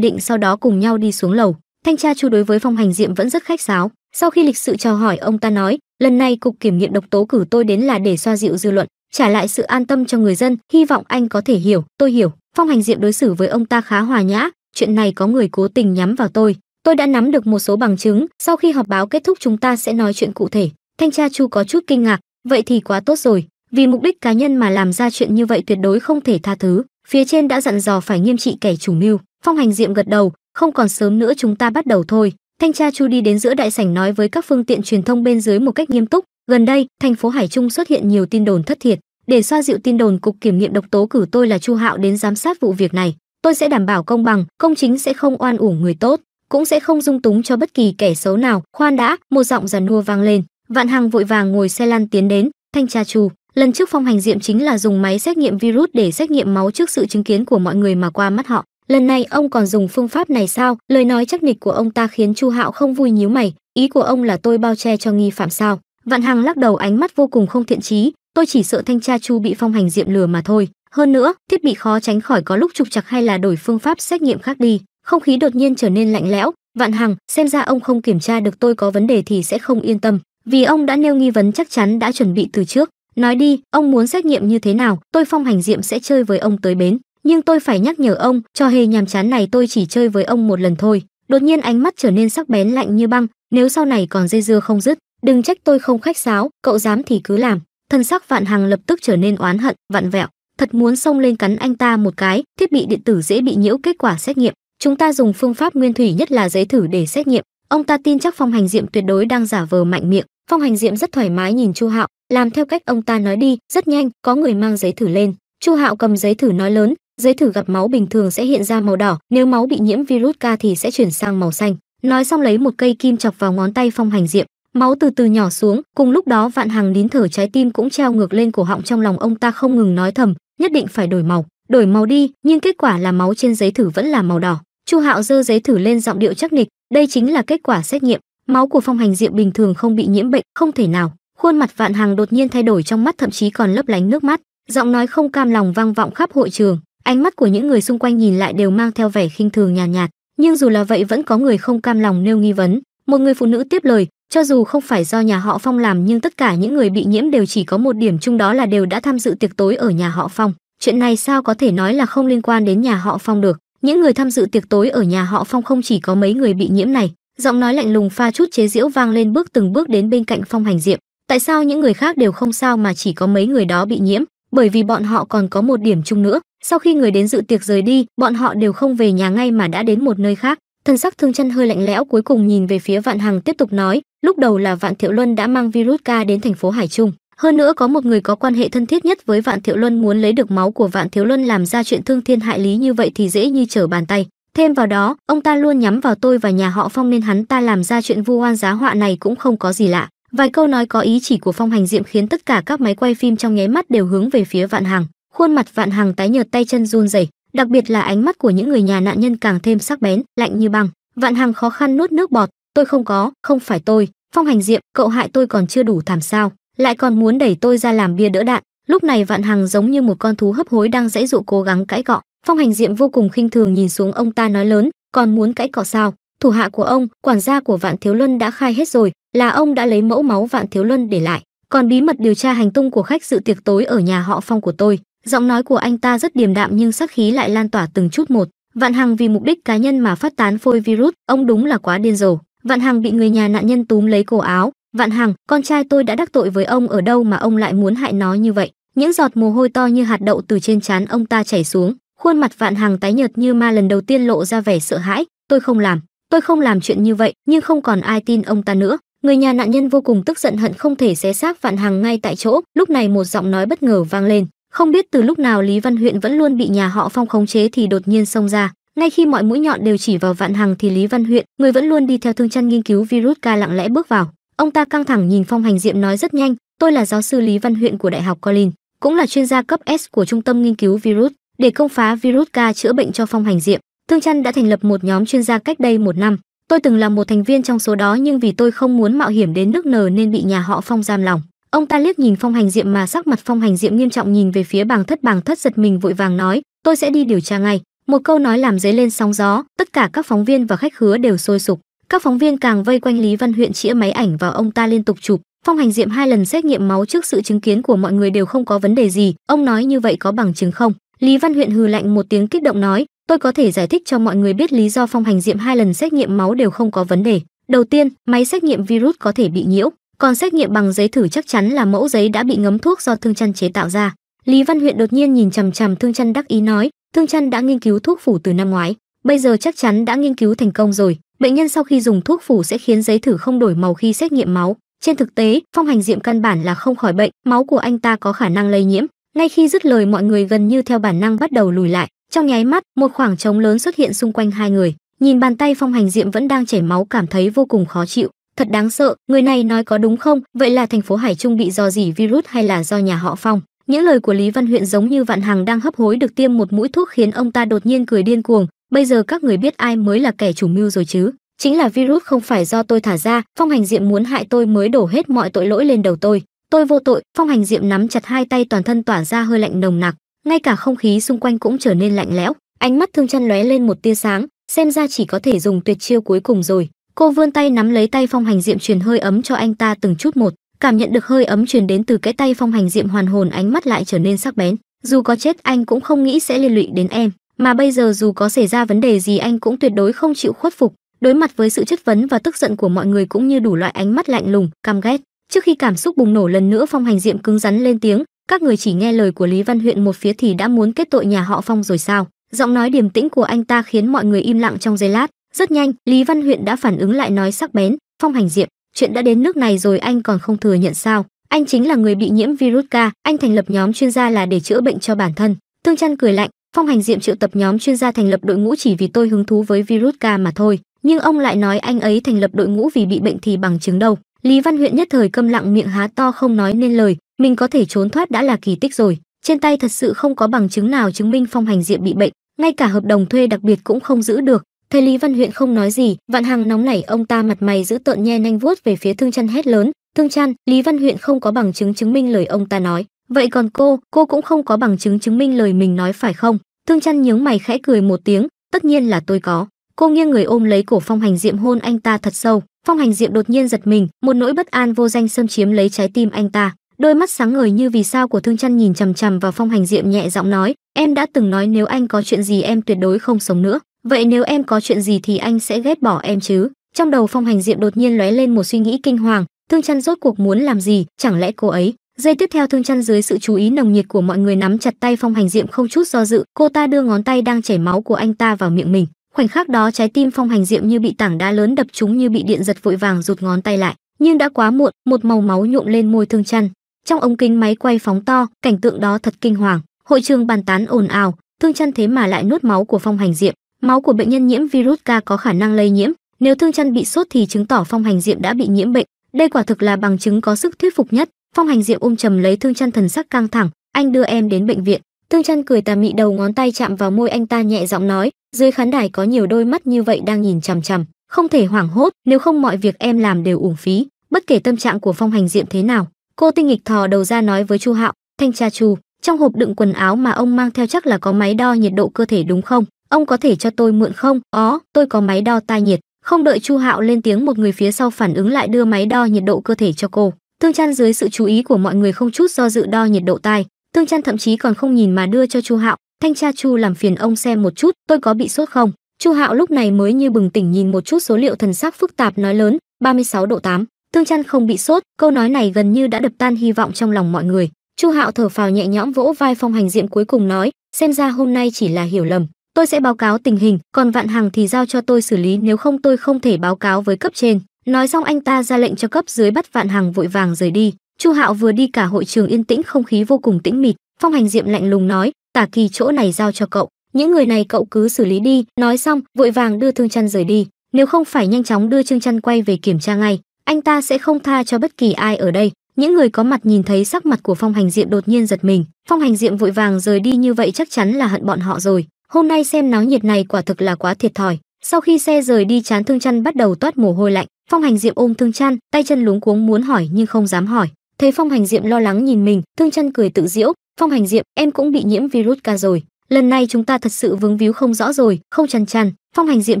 định sau đó cùng nhau đi xuống lầu. Thanh tra chu đối với phong hành diệm vẫn rất khách sáo, sau khi lịch sự chào hỏi ông ta nói, lần này cục kiểm nghiệm độc tố cử tôi đến là để xoa dịu dư luận, trả lại sự an tâm cho người dân, hy vọng anh có thể hiểu, tôi hiểu. Phong hành diệm đối xử với ông ta khá hòa nhã, chuyện này có người cố tình nhắm vào tôi. Tôi đã nắm được một số bằng chứng, sau khi họp báo kết thúc chúng ta sẽ nói chuyện cụ thể. Thanh tra Chu có chút kinh ngạc, vậy thì quá tốt rồi, vì mục đích cá nhân mà làm ra chuyện như vậy tuyệt đối không thể tha thứ. Phía trên đã dặn dò phải nghiêm trị kẻ chủ mưu. Phong hành diệm gật đầu, không còn sớm nữa chúng ta bắt đầu thôi. Thanh tra Chu đi đến giữa đại sảnh nói với các phương tiện truyền thông bên dưới một cách nghiêm túc, gần đây, thành phố Hải Trung xuất hiện nhiều tin đồn thất thiệt, để xoa dịu tin đồn cục kiểm nghiệm độc tố cử tôi là Chu Hạo đến giám sát vụ việc này, tôi sẽ đảm bảo công bằng, công chính sẽ không oan uổng người tốt, cũng sẽ không dung túng cho bất kỳ kẻ xấu nào. Khoan đã, một giọng giàn nua vang lên, Vạn Hằng vội vàng ngồi xe lăn tiến đến, thanh tra Chu, lần trước phong hành diệm chính là dùng máy xét nghiệm virus để xét nghiệm máu trước sự chứng kiến của mọi người mà qua mắt họ lần này ông còn dùng phương pháp này sao lời nói chắc nịch của ông ta khiến chu hạo không vui nhíu mày ý của ông là tôi bao che cho nghi phạm sao vạn hằng lắc đầu ánh mắt vô cùng không thiện trí tôi chỉ sợ thanh tra chu bị phong hành diệm lừa mà thôi hơn nữa thiết bị khó tránh khỏi có lúc trục chặt hay là đổi phương pháp xét nghiệm khác đi không khí đột nhiên trở nên lạnh lẽo vạn hằng xem ra ông không kiểm tra được tôi có vấn đề thì sẽ không yên tâm vì ông đã nêu nghi vấn chắc chắn đã chuẩn bị từ trước nói đi ông muốn xét nghiệm như thế nào tôi phong hành diệm sẽ chơi với ông tới bến nhưng tôi phải nhắc nhở ông cho hề nhàm chán này tôi chỉ chơi với ông một lần thôi đột nhiên ánh mắt trở nên sắc bén lạnh như băng nếu sau này còn dây dưa không dứt đừng trách tôi không khách sáo cậu dám thì cứ làm thân sắc vạn hằng lập tức trở nên oán hận vặn vẹo thật muốn xông lên cắn anh ta một cái thiết bị điện tử dễ bị nhiễu kết quả xét nghiệm chúng ta dùng phương pháp nguyên thủy nhất là giấy thử để xét nghiệm ông ta tin chắc phong hành diệm tuyệt đối đang giả vờ mạnh miệng phong hành diệm rất thoải mái nhìn chu hạo làm theo cách ông ta nói đi rất nhanh có người mang giấy thử lên chu hạo cầm giấy thử nói lớn giấy thử gặp máu bình thường sẽ hiện ra màu đỏ nếu máu bị nhiễm virus ca thì sẽ chuyển sang màu xanh nói xong lấy một cây kim chọc vào ngón tay phong hành diệm máu từ từ nhỏ xuống cùng lúc đó vạn hằng nín thở trái tim cũng treo ngược lên cổ họng trong lòng ông ta không ngừng nói thầm nhất định phải đổi màu đổi màu đi nhưng kết quả là máu trên giấy thử vẫn là màu đỏ chu hạo giơ giấy thử lên giọng điệu chắc nịch đây chính là kết quả xét nghiệm máu của phong hành diệm bình thường không bị nhiễm bệnh không thể nào khuôn mặt vạn hằng đột nhiên thay đổi trong mắt thậm chí còn lấp lánh nước mắt giọng nói không cam lòng vang vọng khắp hội trường Ánh mắt của những người xung quanh nhìn lại đều mang theo vẻ khinh thường nhàn nhạt, nhạt, nhưng dù là vậy vẫn có người không cam lòng nêu nghi vấn. Một người phụ nữ tiếp lời, cho dù không phải do nhà họ Phong làm nhưng tất cả những người bị nhiễm đều chỉ có một điểm chung đó là đều đã tham dự tiệc tối ở nhà họ Phong. Chuyện này sao có thể nói là không liên quan đến nhà họ Phong được? Những người tham dự tiệc tối ở nhà họ Phong không chỉ có mấy người bị nhiễm này, giọng nói lạnh lùng pha chút chế giễu vang lên bước từng bước đến bên cạnh Phong Hành Diệm. Tại sao những người khác đều không sao mà chỉ có mấy người đó bị nhiễm? Bởi vì bọn họ còn có một điểm chung nữa, sau khi người đến dự tiệc rời đi, bọn họ đều không về nhà ngay mà đã đến một nơi khác. Thân sắc Thương Chân hơi lạnh lẽo cuối cùng nhìn về phía Vạn Hằng tiếp tục nói, lúc đầu là Vạn Thiệu Luân đã mang virus ca đến thành phố Hải Trung, hơn nữa có một người có quan hệ thân thiết nhất với Vạn Thiệu Luân muốn lấy được máu của Vạn thiếu Luân làm ra chuyện thương thiên hại lý như vậy thì dễ như trở bàn tay. Thêm vào đó, ông ta luôn nhắm vào tôi và nhà họ Phong nên hắn ta làm ra chuyện vu oan giá họa này cũng không có gì lạ. Vài câu nói có ý chỉ của Phong Hành Diệm khiến tất cả các máy quay phim trong nháy mắt đều hướng về phía Vạn Hằng, Khuôn mặt Vạn Hằng tái nhợt tay chân run rẩy, đặc biệt là ánh mắt của những người nhà nạn nhân càng thêm sắc bén, lạnh như băng. Vạn Hằng khó khăn nuốt nước bọt, tôi không có, không phải tôi, Phong Hành Diệm, cậu hại tôi còn chưa đủ thảm sao, lại còn muốn đẩy tôi ra làm bia đỡ đạn. Lúc này Vạn Hằng giống như một con thú hấp hối đang dãy dụ cố gắng cãi cọ. Phong Hành Diệm vô cùng khinh thường nhìn xuống ông ta nói lớn, còn muốn cãi cọ sao? Thủ hạ của ông, quản gia của Vạn Thiếu Luân đã khai hết rồi, là ông đã lấy mẫu máu Vạn Thiếu Luân để lại, còn bí mật điều tra hành tung của khách dự tiệc tối ở nhà họ Phong của tôi, Giọng nói của anh ta rất điềm đạm nhưng sắc khí lại lan tỏa từng chút một. Vạn Hằng vì mục đích cá nhân mà phát tán phôi virus, ông đúng là quá điên rồ. Vạn Hằng bị người nhà nạn nhân túm lấy cổ áo, "Vạn Hằng, con trai tôi đã đắc tội với ông ở đâu mà ông lại muốn hại nó như vậy?" Những giọt mồ hôi to như hạt đậu từ trên trán ông ta chảy xuống, khuôn mặt Vạn Hằng tái nhợt như ma lần đầu tiên lộ ra vẻ sợ hãi, "Tôi không làm, tôi không làm chuyện như vậy." Nhưng không còn ai tin ông ta nữa. Người nhà nạn nhân vô cùng tức giận hận không thể xé xác Vạn Hằng ngay tại chỗ. Lúc này một giọng nói bất ngờ vang lên, không biết từ lúc nào Lý Văn Huyện vẫn luôn bị nhà họ Phong khống chế thì đột nhiên xông ra, ngay khi mọi mũi nhọn đều chỉ vào Vạn Hằng thì Lý Văn Huyện, người vẫn luôn đi theo Thương Chân nghiên cứu virus ca lặng lẽ bước vào. Ông ta căng thẳng nhìn Phong Hành Diệm nói rất nhanh, "Tôi là giáo sư Lý Văn Huyện của Đại học Colin, cũng là chuyên gia cấp S của Trung tâm nghiên cứu virus, để công phá virus ca chữa bệnh cho Phong Hành Diệm. Thương Chân đã thành lập một nhóm chuyên gia cách đây một năm. Tôi từng là một thành viên trong số đó nhưng vì tôi không muốn mạo hiểm đến nước nở nên bị nhà họ Phong giam lòng. Ông ta liếc nhìn Phong Hành Diệm mà sắc mặt Phong Hành Diệm nghiêm trọng nhìn về phía Bàng Thất, Bàng Thất giật mình vội vàng nói, "Tôi sẽ đi điều tra ngay." Một câu nói làm dấy lên sóng gió, tất cả các phóng viên và khách khứa đều sôi sục. Các phóng viên càng vây quanh Lý Văn Huyện chĩa máy ảnh vào ông ta liên tục chụp. Phong Hành Diệm hai lần xét nghiệm máu trước sự chứng kiến của mọi người đều không có vấn đề gì, ông nói như vậy có bằng chứng không? Lý Văn Huyện hừ lạnh một tiếng kích động nói, tôi có thể giải thích cho mọi người biết lý do Phong Hành Diệm hai lần xét nghiệm máu đều không có vấn đề. Đầu tiên, máy xét nghiệm virus có thể bị nhiễu, còn xét nghiệm bằng giấy thử chắc chắn là mẫu giấy đã bị ngấm thuốc do thương chăn chế tạo ra lý văn huyện đột nhiên nhìn chằm chằm thương chăn đắc ý nói thương chăn đã nghiên cứu thuốc phủ từ năm ngoái bây giờ chắc chắn đã nghiên cứu thành công rồi bệnh nhân sau khi dùng thuốc phủ sẽ khiến giấy thử không đổi màu khi xét nghiệm máu trên thực tế phong hành diệm căn bản là không khỏi bệnh máu của anh ta có khả năng lây nhiễm ngay khi dứt lời mọi người gần như theo bản năng bắt đầu lùi lại trong nháy mắt một khoảng trống lớn xuất hiện xung quanh hai người nhìn bàn tay phong hành diệm vẫn đang chảy máu cảm thấy vô cùng khó chịu Thật đáng sợ, người này nói có đúng không? Vậy là thành phố Hải Trung bị do gì virus hay là do nhà họ Phong? Những lời của Lý Văn Huyện giống như Vạn Hằng đang hấp hối được tiêm một mũi thuốc khiến ông ta đột nhiên cười điên cuồng. Bây giờ các người biết ai mới là kẻ chủ mưu rồi chứ? Chính là virus không phải do tôi thả ra, Phong Hành Diệm muốn hại tôi mới đổ hết mọi tội lỗi lên đầu tôi. Tôi vô tội, Phong Hành Diệm nắm chặt hai tay toàn thân tỏa ra hơi lạnh nồng nặc, ngay cả không khí xung quanh cũng trở nên lạnh lẽo. Ánh mắt Thương Chân lóe lên một tia sáng, xem ra chỉ có thể dùng tuyệt chiêu cuối cùng rồi cô vươn tay nắm lấy tay phong hành diệm truyền hơi ấm cho anh ta từng chút một cảm nhận được hơi ấm truyền đến từ cái tay phong hành diệm hoàn hồn ánh mắt lại trở nên sắc bén dù có chết anh cũng không nghĩ sẽ liên lụy đến em mà bây giờ dù có xảy ra vấn đề gì anh cũng tuyệt đối không chịu khuất phục đối mặt với sự chất vấn và tức giận của mọi người cũng như đủ loại ánh mắt lạnh lùng căm ghét trước khi cảm xúc bùng nổ lần nữa phong hành diệm cứng rắn lên tiếng các người chỉ nghe lời của lý văn huyện một phía thì đã muốn kết tội nhà họ phong rồi sao giọng nói điềm tĩnh của anh ta khiến mọi người im lặng trong giây lát rất nhanh lý văn huyện đã phản ứng lại nói sắc bén phong hành diệm chuyện đã đến nước này rồi anh còn không thừa nhận sao anh chính là người bị nhiễm virus ca anh thành lập nhóm chuyên gia là để chữa bệnh cho bản thân thương chăn cười lạnh phong hành diệm triệu tập nhóm chuyên gia thành lập đội ngũ chỉ vì tôi hứng thú với virus ca mà thôi nhưng ông lại nói anh ấy thành lập đội ngũ vì bị bệnh thì bằng chứng đâu lý văn huyện nhất thời câm lặng miệng há to không nói nên lời mình có thể trốn thoát đã là kỳ tích rồi trên tay thật sự không có bằng chứng nào chứng minh phong hành diệm bị bệnh ngay cả hợp đồng thuê đặc biệt cũng không giữ được thấy lý văn huyện không nói gì vạn hằng nóng nảy ông ta mặt mày giữ tợn nhe nhanh vuốt về phía thương chăn hét lớn thương chăn lý văn huyện không có bằng chứng chứng minh lời ông ta nói vậy còn cô cô cũng không có bằng chứng chứng minh lời mình nói phải không thương chăn nhướng mày khẽ cười một tiếng tất nhiên là tôi có cô nghiêng người ôm lấy cổ phong hành diệm hôn anh ta thật sâu phong hành diệm đột nhiên giật mình một nỗi bất an vô danh xâm chiếm lấy trái tim anh ta đôi mắt sáng ngời như vì sao của thương chăn nhìn chằm chằm vào phong hành diệm nhẹ giọng nói em đã từng nói nếu anh có chuyện gì em tuyệt đối không sống nữa Vậy nếu em có chuyện gì thì anh sẽ ghét bỏ em chứ? Trong đầu Phong Hành Diệm đột nhiên lóe lên một suy nghĩ kinh hoàng, Thương Chân rốt cuộc muốn làm gì, chẳng lẽ cô ấy? Giây tiếp theo Thương Chân dưới sự chú ý nồng nhiệt của mọi người nắm chặt tay Phong Hành Diệm không chút do dự, cô ta đưa ngón tay đang chảy máu của anh ta vào miệng mình. Khoảnh khắc đó trái tim Phong Hành Diệm như bị tảng đá lớn đập trúng như bị điện giật vội vàng rụt ngón tay lại, nhưng đã quá muộn, một màu máu nhuộm lên môi Thương Chân. Trong ống kính máy quay phóng to, cảnh tượng đó thật kinh hoàng, hội trường bàn tán ồn ào, Thương Chân thế mà lại nuốt máu của Phong Hành Diệm, Máu của bệnh nhân nhiễm virus ca có khả năng lây nhiễm, nếu thương chân bị sốt thì chứng tỏ phong hành diệm đã bị nhiễm bệnh, đây quả thực là bằng chứng có sức thuyết phục nhất. Phong hành diệm ôm chầm lấy thương chân thần sắc căng thẳng, anh đưa em đến bệnh viện. Thương chân cười tà mị đầu ngón tay chạm vào môi anh ta nhẹ giọng nói, dưới khán đài có nhiều đôi mắt như vậy đang nhìn chằm chằm, không thể hoảng hốt, nếu không mọi việc em làm đều uổng phí, bất kể tâm trạng của phong hành diệm thế nào. Cô tinh nghịch thò đầu ra nói với Chu Hạo, "Thanh tra Chu, trong hộp đựng quần áo mà ông mang theo chắc là có máy đo nhiệt độ cơ thể đúng không?" ông có thể cho tôi mượn không ó tôi có máy đo tai nhiệt không đợi chu hạo lên tiếng một người phía sau phản ứng lại đưa máy đo nhiệt độ cơ thể cho cô thương chăn dưới sự chú ý của mọi người không chút do dự đo nhiệt độ tai thương chăn thậm chí còn không nhìn mà đưa cho chu hạo thanh tra chu làm phiền ông xem một chút tôi có bị sốt không chu hạo lúc này mới như bừng tỉnh nhìn một chút số liệu thần sắc phức tạp nói lớn 36 độ 8. thương chăn không bị sốt câu nói này gần như đã đập tan hy vọng trong lòng mọi người chu hạo thở phào nhẹ nhõm vỗ vai phong hành diệm cuối cùng nói xem ra hôm nay chỉ là hiểu lầm tôi sẽ báo cáo tình hình còn vạn hàng thì giao cho tôi xử lý nếu không tôi không thể báo cáo với cấp trên nói xong anh ta ra lệnh cho cấp dưới bắt vạn hàng vội vàng rời đi chu hạo vừa đi cả hội trường yên tĩnh không khí vô cùng tĩnh mịt phong hành diệm lạnh lùng nói tả kỳ chỗ này giao cho cậu những người này cậu cứ xử lý đi nói xong vội vàng đưa thương chăn rời đi nếu không phải nhanh chóng đưa trương chăn quay về kiểm tra ngay anh ta sẽ không tha cho bất kỳ ai ở đây những người có mặt nhìn thấy sắc mặt của phong hành diệm đột nhiên giật mình phong hành diệm vội vàng rời đi như vậy chắc chắn là hận bọn họ rồi hôm nay xem náo nhiệt này quả thực là quá thiệt thòi sau khi xe rời đi chán thương chăn bắt đầu toát mồ hôi lạnh phong hành diệm ôm thương chăn tay chân luống cuống muốn hỏi nhưng không dám hỏi thấy phong hành diệm lo lắng nhìn mình thương chăn cười tự diễu phong hành diệm em cũng bị nhiễm virus ca rồi lần này chúng ta thật sự vướng víu không rõ rồi không chăn chăn phong hành diệm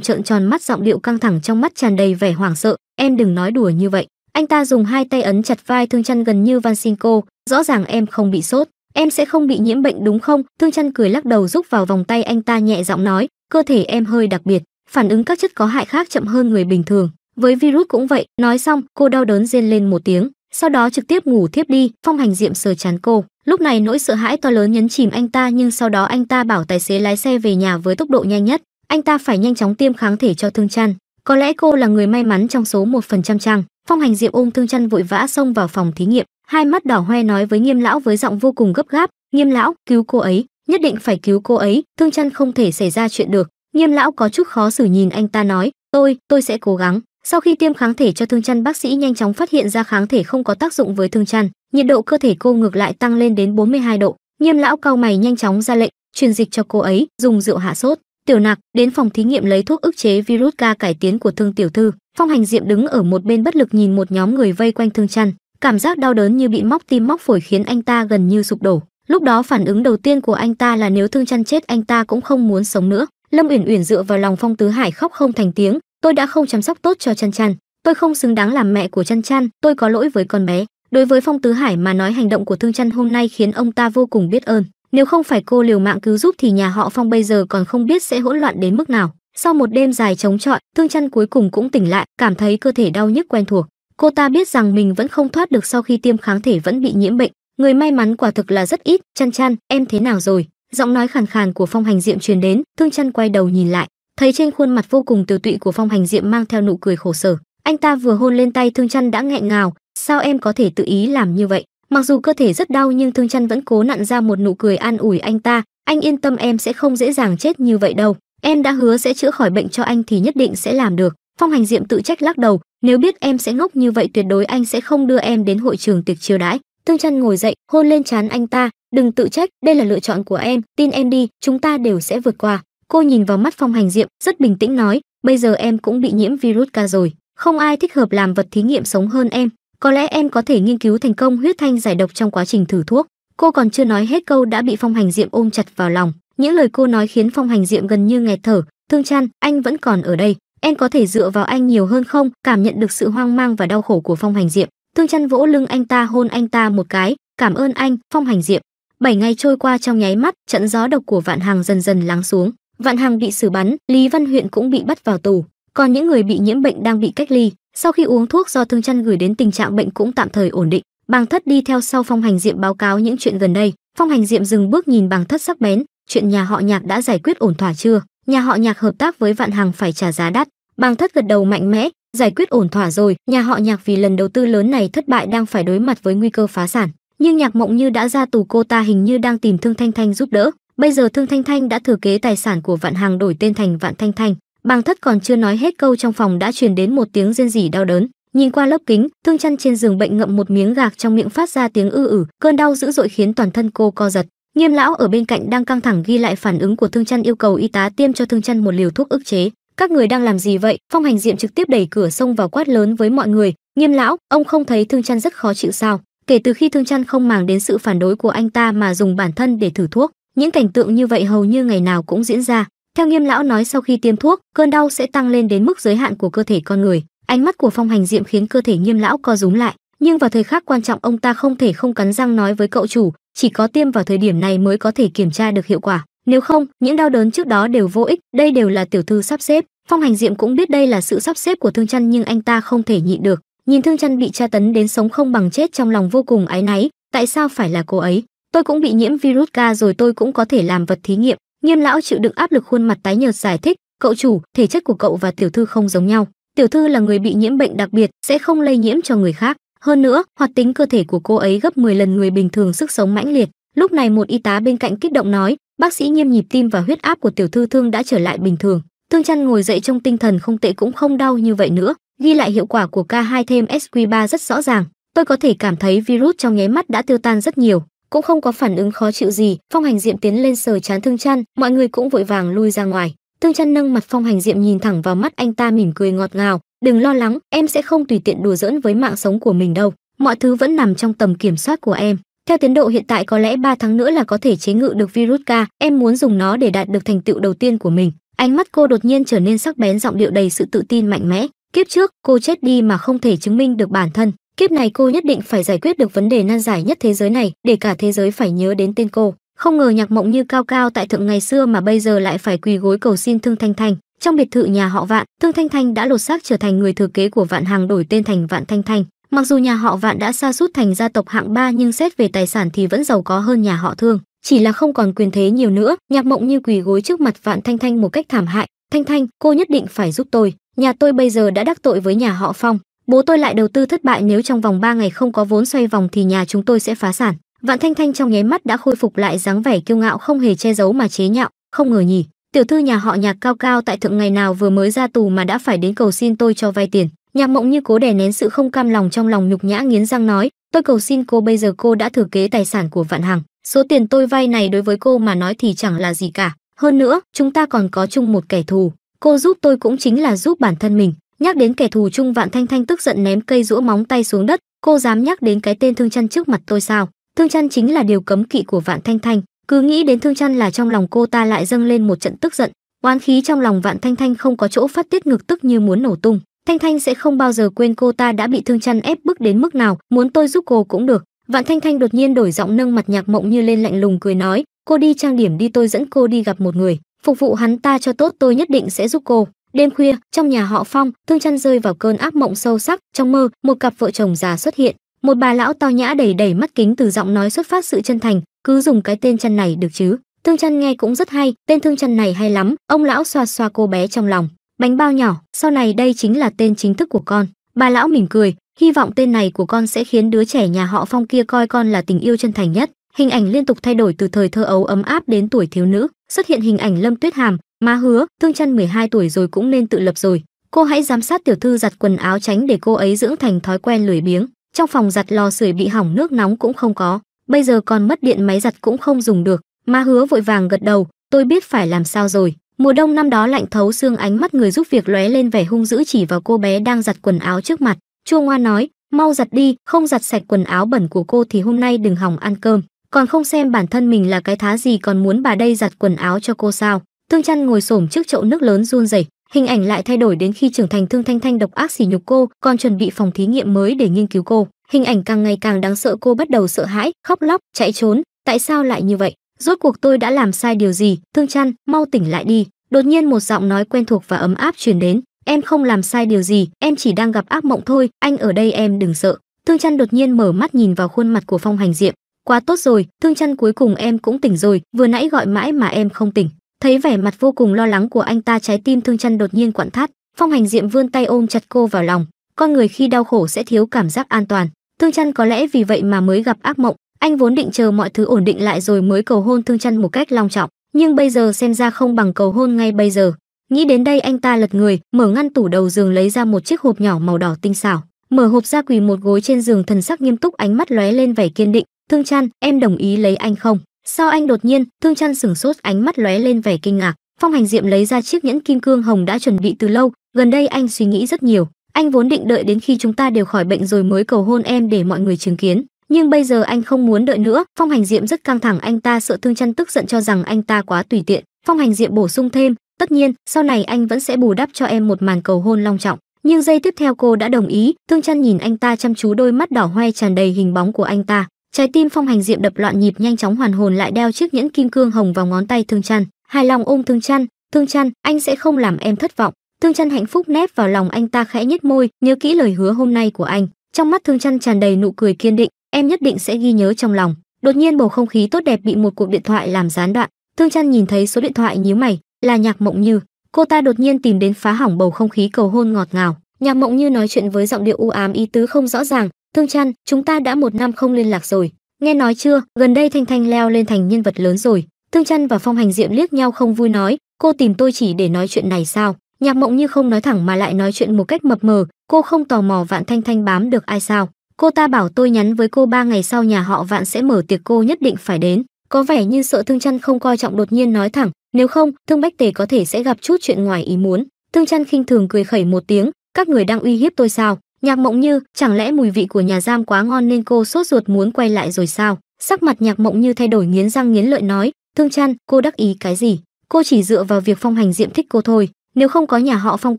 trợn tròn mắt giọng điệu căng thẳng trong mắt tràn đầy vẻ hoảng sợ em đừng nói đùa như vậy anh ta dùng hai tay ấn chặt vai thương chăn gần như van xin cô rõ ràng em không bị sốt em sẽ không bị nhiễm bệnh đúng không thương chăn cười lắc đầu rúc vào vòng tay anh ta nhẹ giọng nói cơ thể em hơi đặc biệt phản ứng các chất có hại khác chậm hơn người bình thường với virus cũng vậy nói xong cô đau đớn rên lên một tiếng sau đó trực tiếp ngủ thiếp đi phong hành diệm sờ chán cô lúc này nỗi sợ hãi to lớn nhấn chìm anh ta nhưng sau đó anh ta bảo tài xế lái xe về nhà với tốc độ nhanh nhất anh ta phải nhanh chóng tiêm kháng thể cho thương chăn có lẽ cô là người may mắn trong số một phần trăm chăng phong hành diệm ôm thương chăn vội vã xông vào phòng thí nghiệm hai mắt đỏ hoe nói với nghiêm lão với giọng vô cùng gấp gáp nghiêm lão cứu cô ấy nhất định phải cứu cô ấy thương chân không thể xảy ra chuyện được nghiêm lão có chút khó xử nhìn anh ta nói tôi tôi sẽ cố gắng sau khi tiêm kháng thể cho thương chân bác sĩ nhanh chóng phát hiện ra kháng thể không có tác dụng với thương chân nhiệt độ cơ thể cô ngược lại tăng lên đến 42 độ nghiêm lão cau mày nhanh chóng ra lệnh truyền dịch cho cô ấy dùng rượu hạ sốt tiểu nạc đến phòng thí nghiệm lấy thuốc ức chế virus ca cải tiến của thương tiểu thư phong hành diệm đứng ở một bên bất lực nhìn một nhóm người vây quanh thương chân cảm giác đau đớn như bị móc tim móc phổi khiến anh ta gần như sụp đổ lúc đó phản ứng đầu tiên của anh ta là nếu thương chăn chết anh ta cũng không muốn sống nữa lâm uyển uyển dựa vào lòng phong tứ hải khóc không thành tiếng tôi đã không chăm sóc tốt cho chăn chăn tôi không xứng đáng làm mẹ của chăn chăn tôi có lỗi với con bé đối với phong tứ hải mà nói hành động của thương chăn hôm nay khiến ông ta vô cùng biết ơn nếu không phải cô liều mạng cứu giúp thì nhà họ phong bây giờ còn không biết sẽ hỗn loạn đến mức nào sau một đêm dài chống chọi thương chăn cuối cùng cũng tỉnh lại cảm thấy cơ thể đau nhức quen thuộc cô ta biết rằng mình vẫn không thoát được sau khi tiêm kháng thể vẫn bị nhiễm bệnh người may mắn quả thực là rất ít chăn chăn em thế nào rồi giọng nói khàn khàn của phong hành diệm truyền đến thương chăn quay đầu nhìn lại thấy trên khuôn mặt vô cùng tiêu tụy của phong hành diệm mang theo nụ cười khổ sở anh ta vừa hôn lên tay thương chăn đã nghẹn ngào sao em có thể tự ý làm như vậy mặc dù cơ thể rất đau nhưng thương chăn vẫn cố nặn ra một nụ cười an ủi anh ta anh yên tâm em sẽ không dễ dàng chết như vậy đâu em đã hứa sẽ chữa khỏi bệnh cho anh thì nhất định sẽ làm được phong hành diệm tự trách lắc đầu nếu biết em sẽ ngốc như vậy tuyệt đối anh sẽ không đưa em đến hội trường tiệc chiêu đãi tương chăn ngồi dậy hôn lên trán anh ta đừng tự trách đây là lựa chọn của em tin em đi chúng ta đều sẽ vượt qua cô nhìn vào mắt phong hành diệm rất bình tĩnh nói bây giờ em cũng bị nhiễm virus ca rồi không ai thích hợp làm vật thí nghiệm sống hơn em có lẽ em có thể nghiên cứu thành công huyết thanh giải độc trong quá trình thử thuốc cô còn chưa nói hết câu đã bị phong hành diệm ôm chặt vào lòng những lời cô nói khiến phong hành diệm gần như nghẹt thở thương chan anh vẫn còn ở đây em có thể dựa vào anh nhiều hơn không cảm nhận được sự hoang mang và đau khổ của phong hành diệm thương chăn vỗ lưng anh ta hôn anh ta một cái cảm ơn anh phong hành diệm bảy ngày trôi qua trong nháy mắt trận gió độc của vạn hàng dần dần lắng xuống vạn hàng bị xử bắn lý văn huyện cũng bị bắt vào tù còn những người bị nhiễm bệnh đang bị cách ly sau khi uống thuốc do thương chăn gửi đến tình trạng bệnh cũng tạm thời ổn định bàng thất đi theo sau phong hành diệm báo cáo những chuyện gần đây phong hành diệm dừng bước nhìn bàng thất sắc bén chuyện nhà họ nhạc đã giải quyết ổn thỏa chưa Nhà họ Nhạc hợp tác với Vạn Hằng phải trả giá đắt. Bàng Thất gật đầu mạnh mẽ, giải quyết ổn thỏa rồi, nhà họ Nhạc vì lần đầu tư lớn này thất bại đang phải đối mặt với nguy cơ phá sản. Nhưng Nhạc Mộng Như đã ra tù cô ta hình như đang tìm Thương Thanh Thanh giúp đỡ. Bây giờ Thương Thanh Thanh đã thừa kế tài sản của Vạn Hằng đổi tên thành Vạn Thanh Thanh. Bàng Thất còn chưa nói hết câu trong phòng đã truyền đến một tiếng rên rỉ đau đớn. Nhìn qua lớp kính, Thương Chân trên giường bệnh ngậm một miếng gạc trong miệng phát ra tiếng ư ử, cơn đau dữ dội khiến toàn thân cô co giật. Nghiêm lão ở bên cạnh đang căng thẳng ghi lại phản ứng của Thương Chân yêu cầu y tá tiêm cho Thương Chân một liều thuốc ức chế. Các người đang làm gì vậy? Phong Hành Diệm trực tiếp đẩy cửa xông vào quát lớn với mọi người, "Nghiêm lão, ông không thấy Thương Chân rất khó chịu sao? Kể từ khi Thương Chân không màng đến sự phản đối của anh ta mà dùng bản thân để thử thuốc, những cảnh tượng như vậy hầu như ngày nào cũng diễn ra." Theo Nghiêm lão nói sau khi tiêm thuốc, cơn đau sẽ tăng lên đến mức giới hạn của cơ thể con người. Ánh mắt của Phong Hành Diệm khiến cơ thể Nghiêm lão co rúm lại, nhưng vào thời khắc quan trọng ông ta không thể không cắn răng nói với cậu chủ, chỉ có tiêm vào thời điểm này mới có thể kiểm tra được hiệu quả nếu không những đau đớn trước đó đều vô ích đây đều là tiểu thư sắp xếp phong hành diệm cũng biết đây là sự sắp xếp của thương chăn nhưng anh ta không thể nhịn được nhìn thương chăn bị tra tấn đến sống không bằng chết trong lòng vô cùng áy náy tại sao phải là cô ấy tôi cũng bị nhiễm virus ca rồi tôi cũng có thể làm vật thí nghiệm nghiêm lão chịu đựng áp lực khuôn mặt tái nhợt giải thích cậu chủ thể chất của cậu và tiểu thư không giống nhau tiểu thư là người bị nhiễm bệnh đặc biệt sẽ không lây nhiễm cho người khác hơn nữa, hoạt tính cơ thể của cô ấy gấp 10 lần người bình thường sức sống mãnh liệt. Lúc này một y tá bên cạnh kích động nói, bác sĩ nghiêm nhịp tim và huyết áp của tiểu thư thương đã trở lại bình thường. Thương chăn ngồi dậy trong tinh thần không tệ cũng không đau như vậy nữa. Ghi lại hiệu quả của K2 thêm SQ3 rất rõ ràng. Tôi có thể cảm thấy virus trong nháy mắt đã tiêu tan rất nhiều, cũng không có phản ứng khó chịu gì. Phong hành diệm tiến lên sờ chán thương chăn, mọi người cũng vội vàng lui ra ngoài. Thương chăn nâng mặt phong hành diệm nhìn thẳng vào mắt anh ta mỉm cười ngọt ngào, đừng lo lắng em sẽ không tùy tiện đùa giỡn với mạng sống của mình đâu mọi thứ vẫn nằm trong tầm kiểm soát của em theo tiến độ hiện tại có lẽ 3 tháng nữa là có thể chế ngự được virus ca. em muốn dùng nó để đạt được thành tựu đầu tiên của mình. Ánh mắt cô đột nhiên trở nên sắc bén giọng điệu đầy sự tự tin mạnh mẽ. Kiếp trước, cô chết đi mà không thể chứng minh được bản thân. Kiếp này cô nhất định phải giải quyết được vấn đề nan giải nhất thế giới này, để cả thế giới phải nhớ đến tên cô. Không ngờ nhạc mộng như cao cao tại thượng ngày xưa mà bây giờ lại phải quỳ gối cầu xin thương thanh thanh. Trong biệt thự nhà họ Vạn, Thương Thanh Thanh đã lột xác trở thành người thừa kế của Vạn Hàng đổi tên thành Vạn Thanh Thanh. Mặc dù nhà họ Vạn đã xa sút thành gia tộc hạng ba nhưng xét về tài sản thì vẫn giàu có hơn nhà họ Thương, chỉ là không còn quyền thế nhiều nữa. Nhạc Mộng như quỳ gối trước mặt Vạn Thanh Thanh một cách thảm hại, "Thanh Thanh, cô nhất định phải giúp tôi, nhà tôi bây giờ đã đắc tội với nhà họ Phong, bố tôi lại đầu tư thất bại nếu trong vòng 3 ngày không có vốn xoay vòng thì nhà chúng tôi sẽ phá sản." Vạn Thanh Thanh trong nháy mắt đã khôi phục lại dáng vẻ kiêu ngạo không hề che giấu mà chế nhạo, "Không ngờ nhỉ, tiểu thư nhà họ nhạc cao cao tại thượng ngày nào vừa mới ra tù mà đã phải đến cầu xin tôi cho vay tiền nhạc mộng như cố đè nén sự không cam lòng trong lòng nhục nhã nghiến răng nói tôi cầu xin cô bây giờ cô đã thừa kế tài sản của vạn hằng số tiền tôi vay này đối với cô mà nói thì chẳng là gì cả hơn nữa chúng ta còn có chung một kẻ thù cô giúp tôi cũng chính là giúp bản thân mình nhắc đến kẻ thù chung vạn thanh thanh tức giận ném cây rũa móng tay xuống đất cô dám nhắc đến cái tên thương chăn trước mặt tôi sao thương chăn chính là điều cấm kỵ của vạn thanh thanh cứ nghĩ đến thương chăn là trong lòng cô ta lại dâng lên một trận tức giận oán khí trong lòng vạn thanh thanh không có chỗ phát tiết ngực tức như muốn nổ tung thanh thanh sẽ không bao giờ quên cô ta đã bị thương chăn ép bức đến mức nào muốn tôi giúp cô cũng được vạn thanh thanh đột nhiên đổi giọng nâng mặt nhạc mộng như lên lạnh lùng cười nói cô đi trang điểm đi tôi dẫn cô đi gặp một người phục vụ hắn ta cho tốt tôi nhất định sẽ giúp cô đêm khuya trong nhà họ phong thương chăn rơi vào cơn ác mộng sâu sắc trong mơ một cặp vợ chồng già xuất hiện một bà lão to nhã đầy đầy mắt kính từ giọng nói xuất phát sự chân thành cứ dùng cái tên chăn này được chứ thương chăn nghe cũng rất hay tên thương chăn này hay lắm ông lão xoa xoa cô bé trong lòng bánh bao nhỏ sau này đây chính là tên chính thức của con bà lão mỉm cười hy vọng tên này của con sẽ khiến đứa trẻ nhà họ phong kia coi con là tình yêu chân thành nhất hình ảnh liên tục thay đổi từ thời thơ ấu ấm áp đến tuổi thiếu nữ xuất hiện hình ảnh lâm tuyết hàm má hứa thương chăn 12 tuổi rồi cũng nên tự lập rồi cô hãy giám sát tiểu thư giặt quần áo tránh để cô ấy dưỡng thành thói quen lười biếng trong phòng giặt lò sưởi bị hỏng nước nóng cũng không có bây giờ còn mất điện máy giặt cũng không dùng được ma hứa vội vàng gật đầu tôi biết phải làm sao rồi mùa đông năm đó lạnh thấu xương ánh mắt người giúp việc lóe lên vẻ hung dữ chỉ vào cô bé đang giặt quần áo trước mặt chua ngoa nói mau giặt đi không giặt sạch quần áo bẩn của cô thì hôm nay đừng hỏng ăn cơm còn không xem bản thân mình là cái thá gì còn muốn bà đây giặt quần áo cho cô sao thương chăn ngồi xổm trước chậu nước lớn run rẩy hình ảnh lại thay đổi đến khi trưởng thành thương thanh thanh độc ác sỉ nhục cô còn chuẩn bị phòng thí nghiệm mới để nghiên cứu cô Hình ảnh càng ngày càng đáng sợ cô bắt đầu sợ hãi, khóc lóc, chạy trốn, tại sao lại như vậy? Rốt cuộc tôi đã làm sai điều gì? Thương Trăn, mau tỉnh lại đi. Đột nhiên một giọng nói quen thuộc và ấm áp truyền đến, em không làm sai điều gì, em chỉ đang gặp ác mộng thôi, anh ở đây em đừng sợ. Thương Trăn đột nhiên mở mắt nhìn vào khuôn mặt của Phong Hành Diệm, quá tốt rồi, Thương Trăn cuối cùng em cũng tỉnh rồi, vừa nãy gọi mãi mà em không tỉnh. Thấy vẻ mặt vô cùng lo lắng của anh ta trái tim Thương Trăn đột nhiên quặn thắt, Phong Hành Diệm vươn tay ôm chặt cô vào lòng, con người khi đau khổ sẽ thiếu cảm giác an toàn, Thương Trăn có lẽ vì vậy mà mới gặp ác mộng, anh vốn định chờ mọi thứ ổn định lại rồi mới cầu hôn Thương Trăn một cách long trọng, nhưng bây giờ xem ra không bằng cầu hôn ngay bây giờ. Nghĩ đến đây anh ta lật người, mở ngăn tủ đầu giường lấy ra một chiếc hộp nhỏ màu đỏ tinh xảo, mở hộp ra quỳ một gối trên giường thần sắc nghiêm túc ánh mắt lóe lên vẻ kiên định, "Thương Trăn, em đồng ý lấy anh không?" Sao anh đột nhiên, Thương Trăn sửng sốt ánh mắt lóe lên vẻ kinh ngạc. Phong Hành Diệm lấy ra chiếc nhẫn kim cương hồng đã chuẩn bị từ lâu, gần đây anh suy nghĩ rất nhiều, anh vốn định đợi đến khi chúng ta đều khỏi bệnh rồi mới cầu hôn em để mọi người chứng kiến, nhưng bây giờ anh không muốn đợi nữa. Phong Hành Diệm rất căng thẳng, anh ta sợ Thương Chân tức giận cho rằng anh ta quá tùy tiện. Phong Hành Diệm bổ sung thêm, tất nhiên, sau này anh vẫn sẽ bù đắp cho em một màn cầu hôn long trọng. Nhưng giây tiếp theo cô đã đồng ý, Thương Chân nhìn anh ta chăm chú đôi mắt đỏ hoe tràn đầy hình bóng của anh ta. Trái tim Phong Hành Diệm đập loạn nhịp nhanh chóng hoàn hồn lại đeo chiếc nhẫn kim cương hồng vào ngón tay Thương Chân, hài lòng ôm Thương Chân, "Thương Chân, anh sẽ không làm em thất vọng." Thương Chân hạnh phúc nép vào lòng anh ta khẽ nhếch môi, nhớ kỹ lời hứa hôm nay của anh. Trong mắt Thương Chân tràn đầy nụ cười kiên định, em nhất định sẽ ghi nhớ trong lòng. Đột nhiên bầu không khí tốt đẹp bị một cuộc điện thoại làm gián đoạn. Thương Chân nhìn thấy số điện thoại nhíu mày, là Nhạc Mộng Như. Cô ta đột nhiên tìm đến phá hỏng bầu không khí cầu hôn ngọt ngào. Nhạc Mộng Như nói chuyện với giọng điệu u ám ý tứ không rõ ràng, "Thương Chân, chúng ta đã một năm không liên lạc rồi. Nghe nói chưa, gần đây Thanh Thanh leo lên thành nhân vật lớn rồi." Thương Chân và Phong Hành Diệm liếc nhau không vui nói, "Cô tìm tôi chỉ để nói chuyện này sao?" Nhạc Mộng như không nói thẳng mà lại nói chuyện một cách mập mờ, cô không tò mò Vạn Thanh Thanh bám được ai sao? Cô ta bảo tôi nhắn với cô ba ngày sau nhà họ Vạn sẽ mở tiệc cô nhất định phải đến. Có vẻ như sợ Thương Chân không coi trọng đột nhiên nói thẳng, nếu không, Thương Bách Tề có thể sẽ gặp chút chuyện ngoài ý muốn. Thương Chân khinh thường cười khẩy một tiếng, các người đang uy hiếp tôi sao? Nhạc Mộng Như, chẳng lẽ mùi vị của nhà giam quá ngon nên cô sốt ruột muốn quay lại rồi sao? Sắc mặt Nhạc Mộng Như thay đổi nghiến răng nghiến lợi nói, "Thương Chân, cô đắc ý cái gì? Cô chỉ dựa vào việc Phong Hành Diệm thích cô thôi." nếu không có nhà họ Phong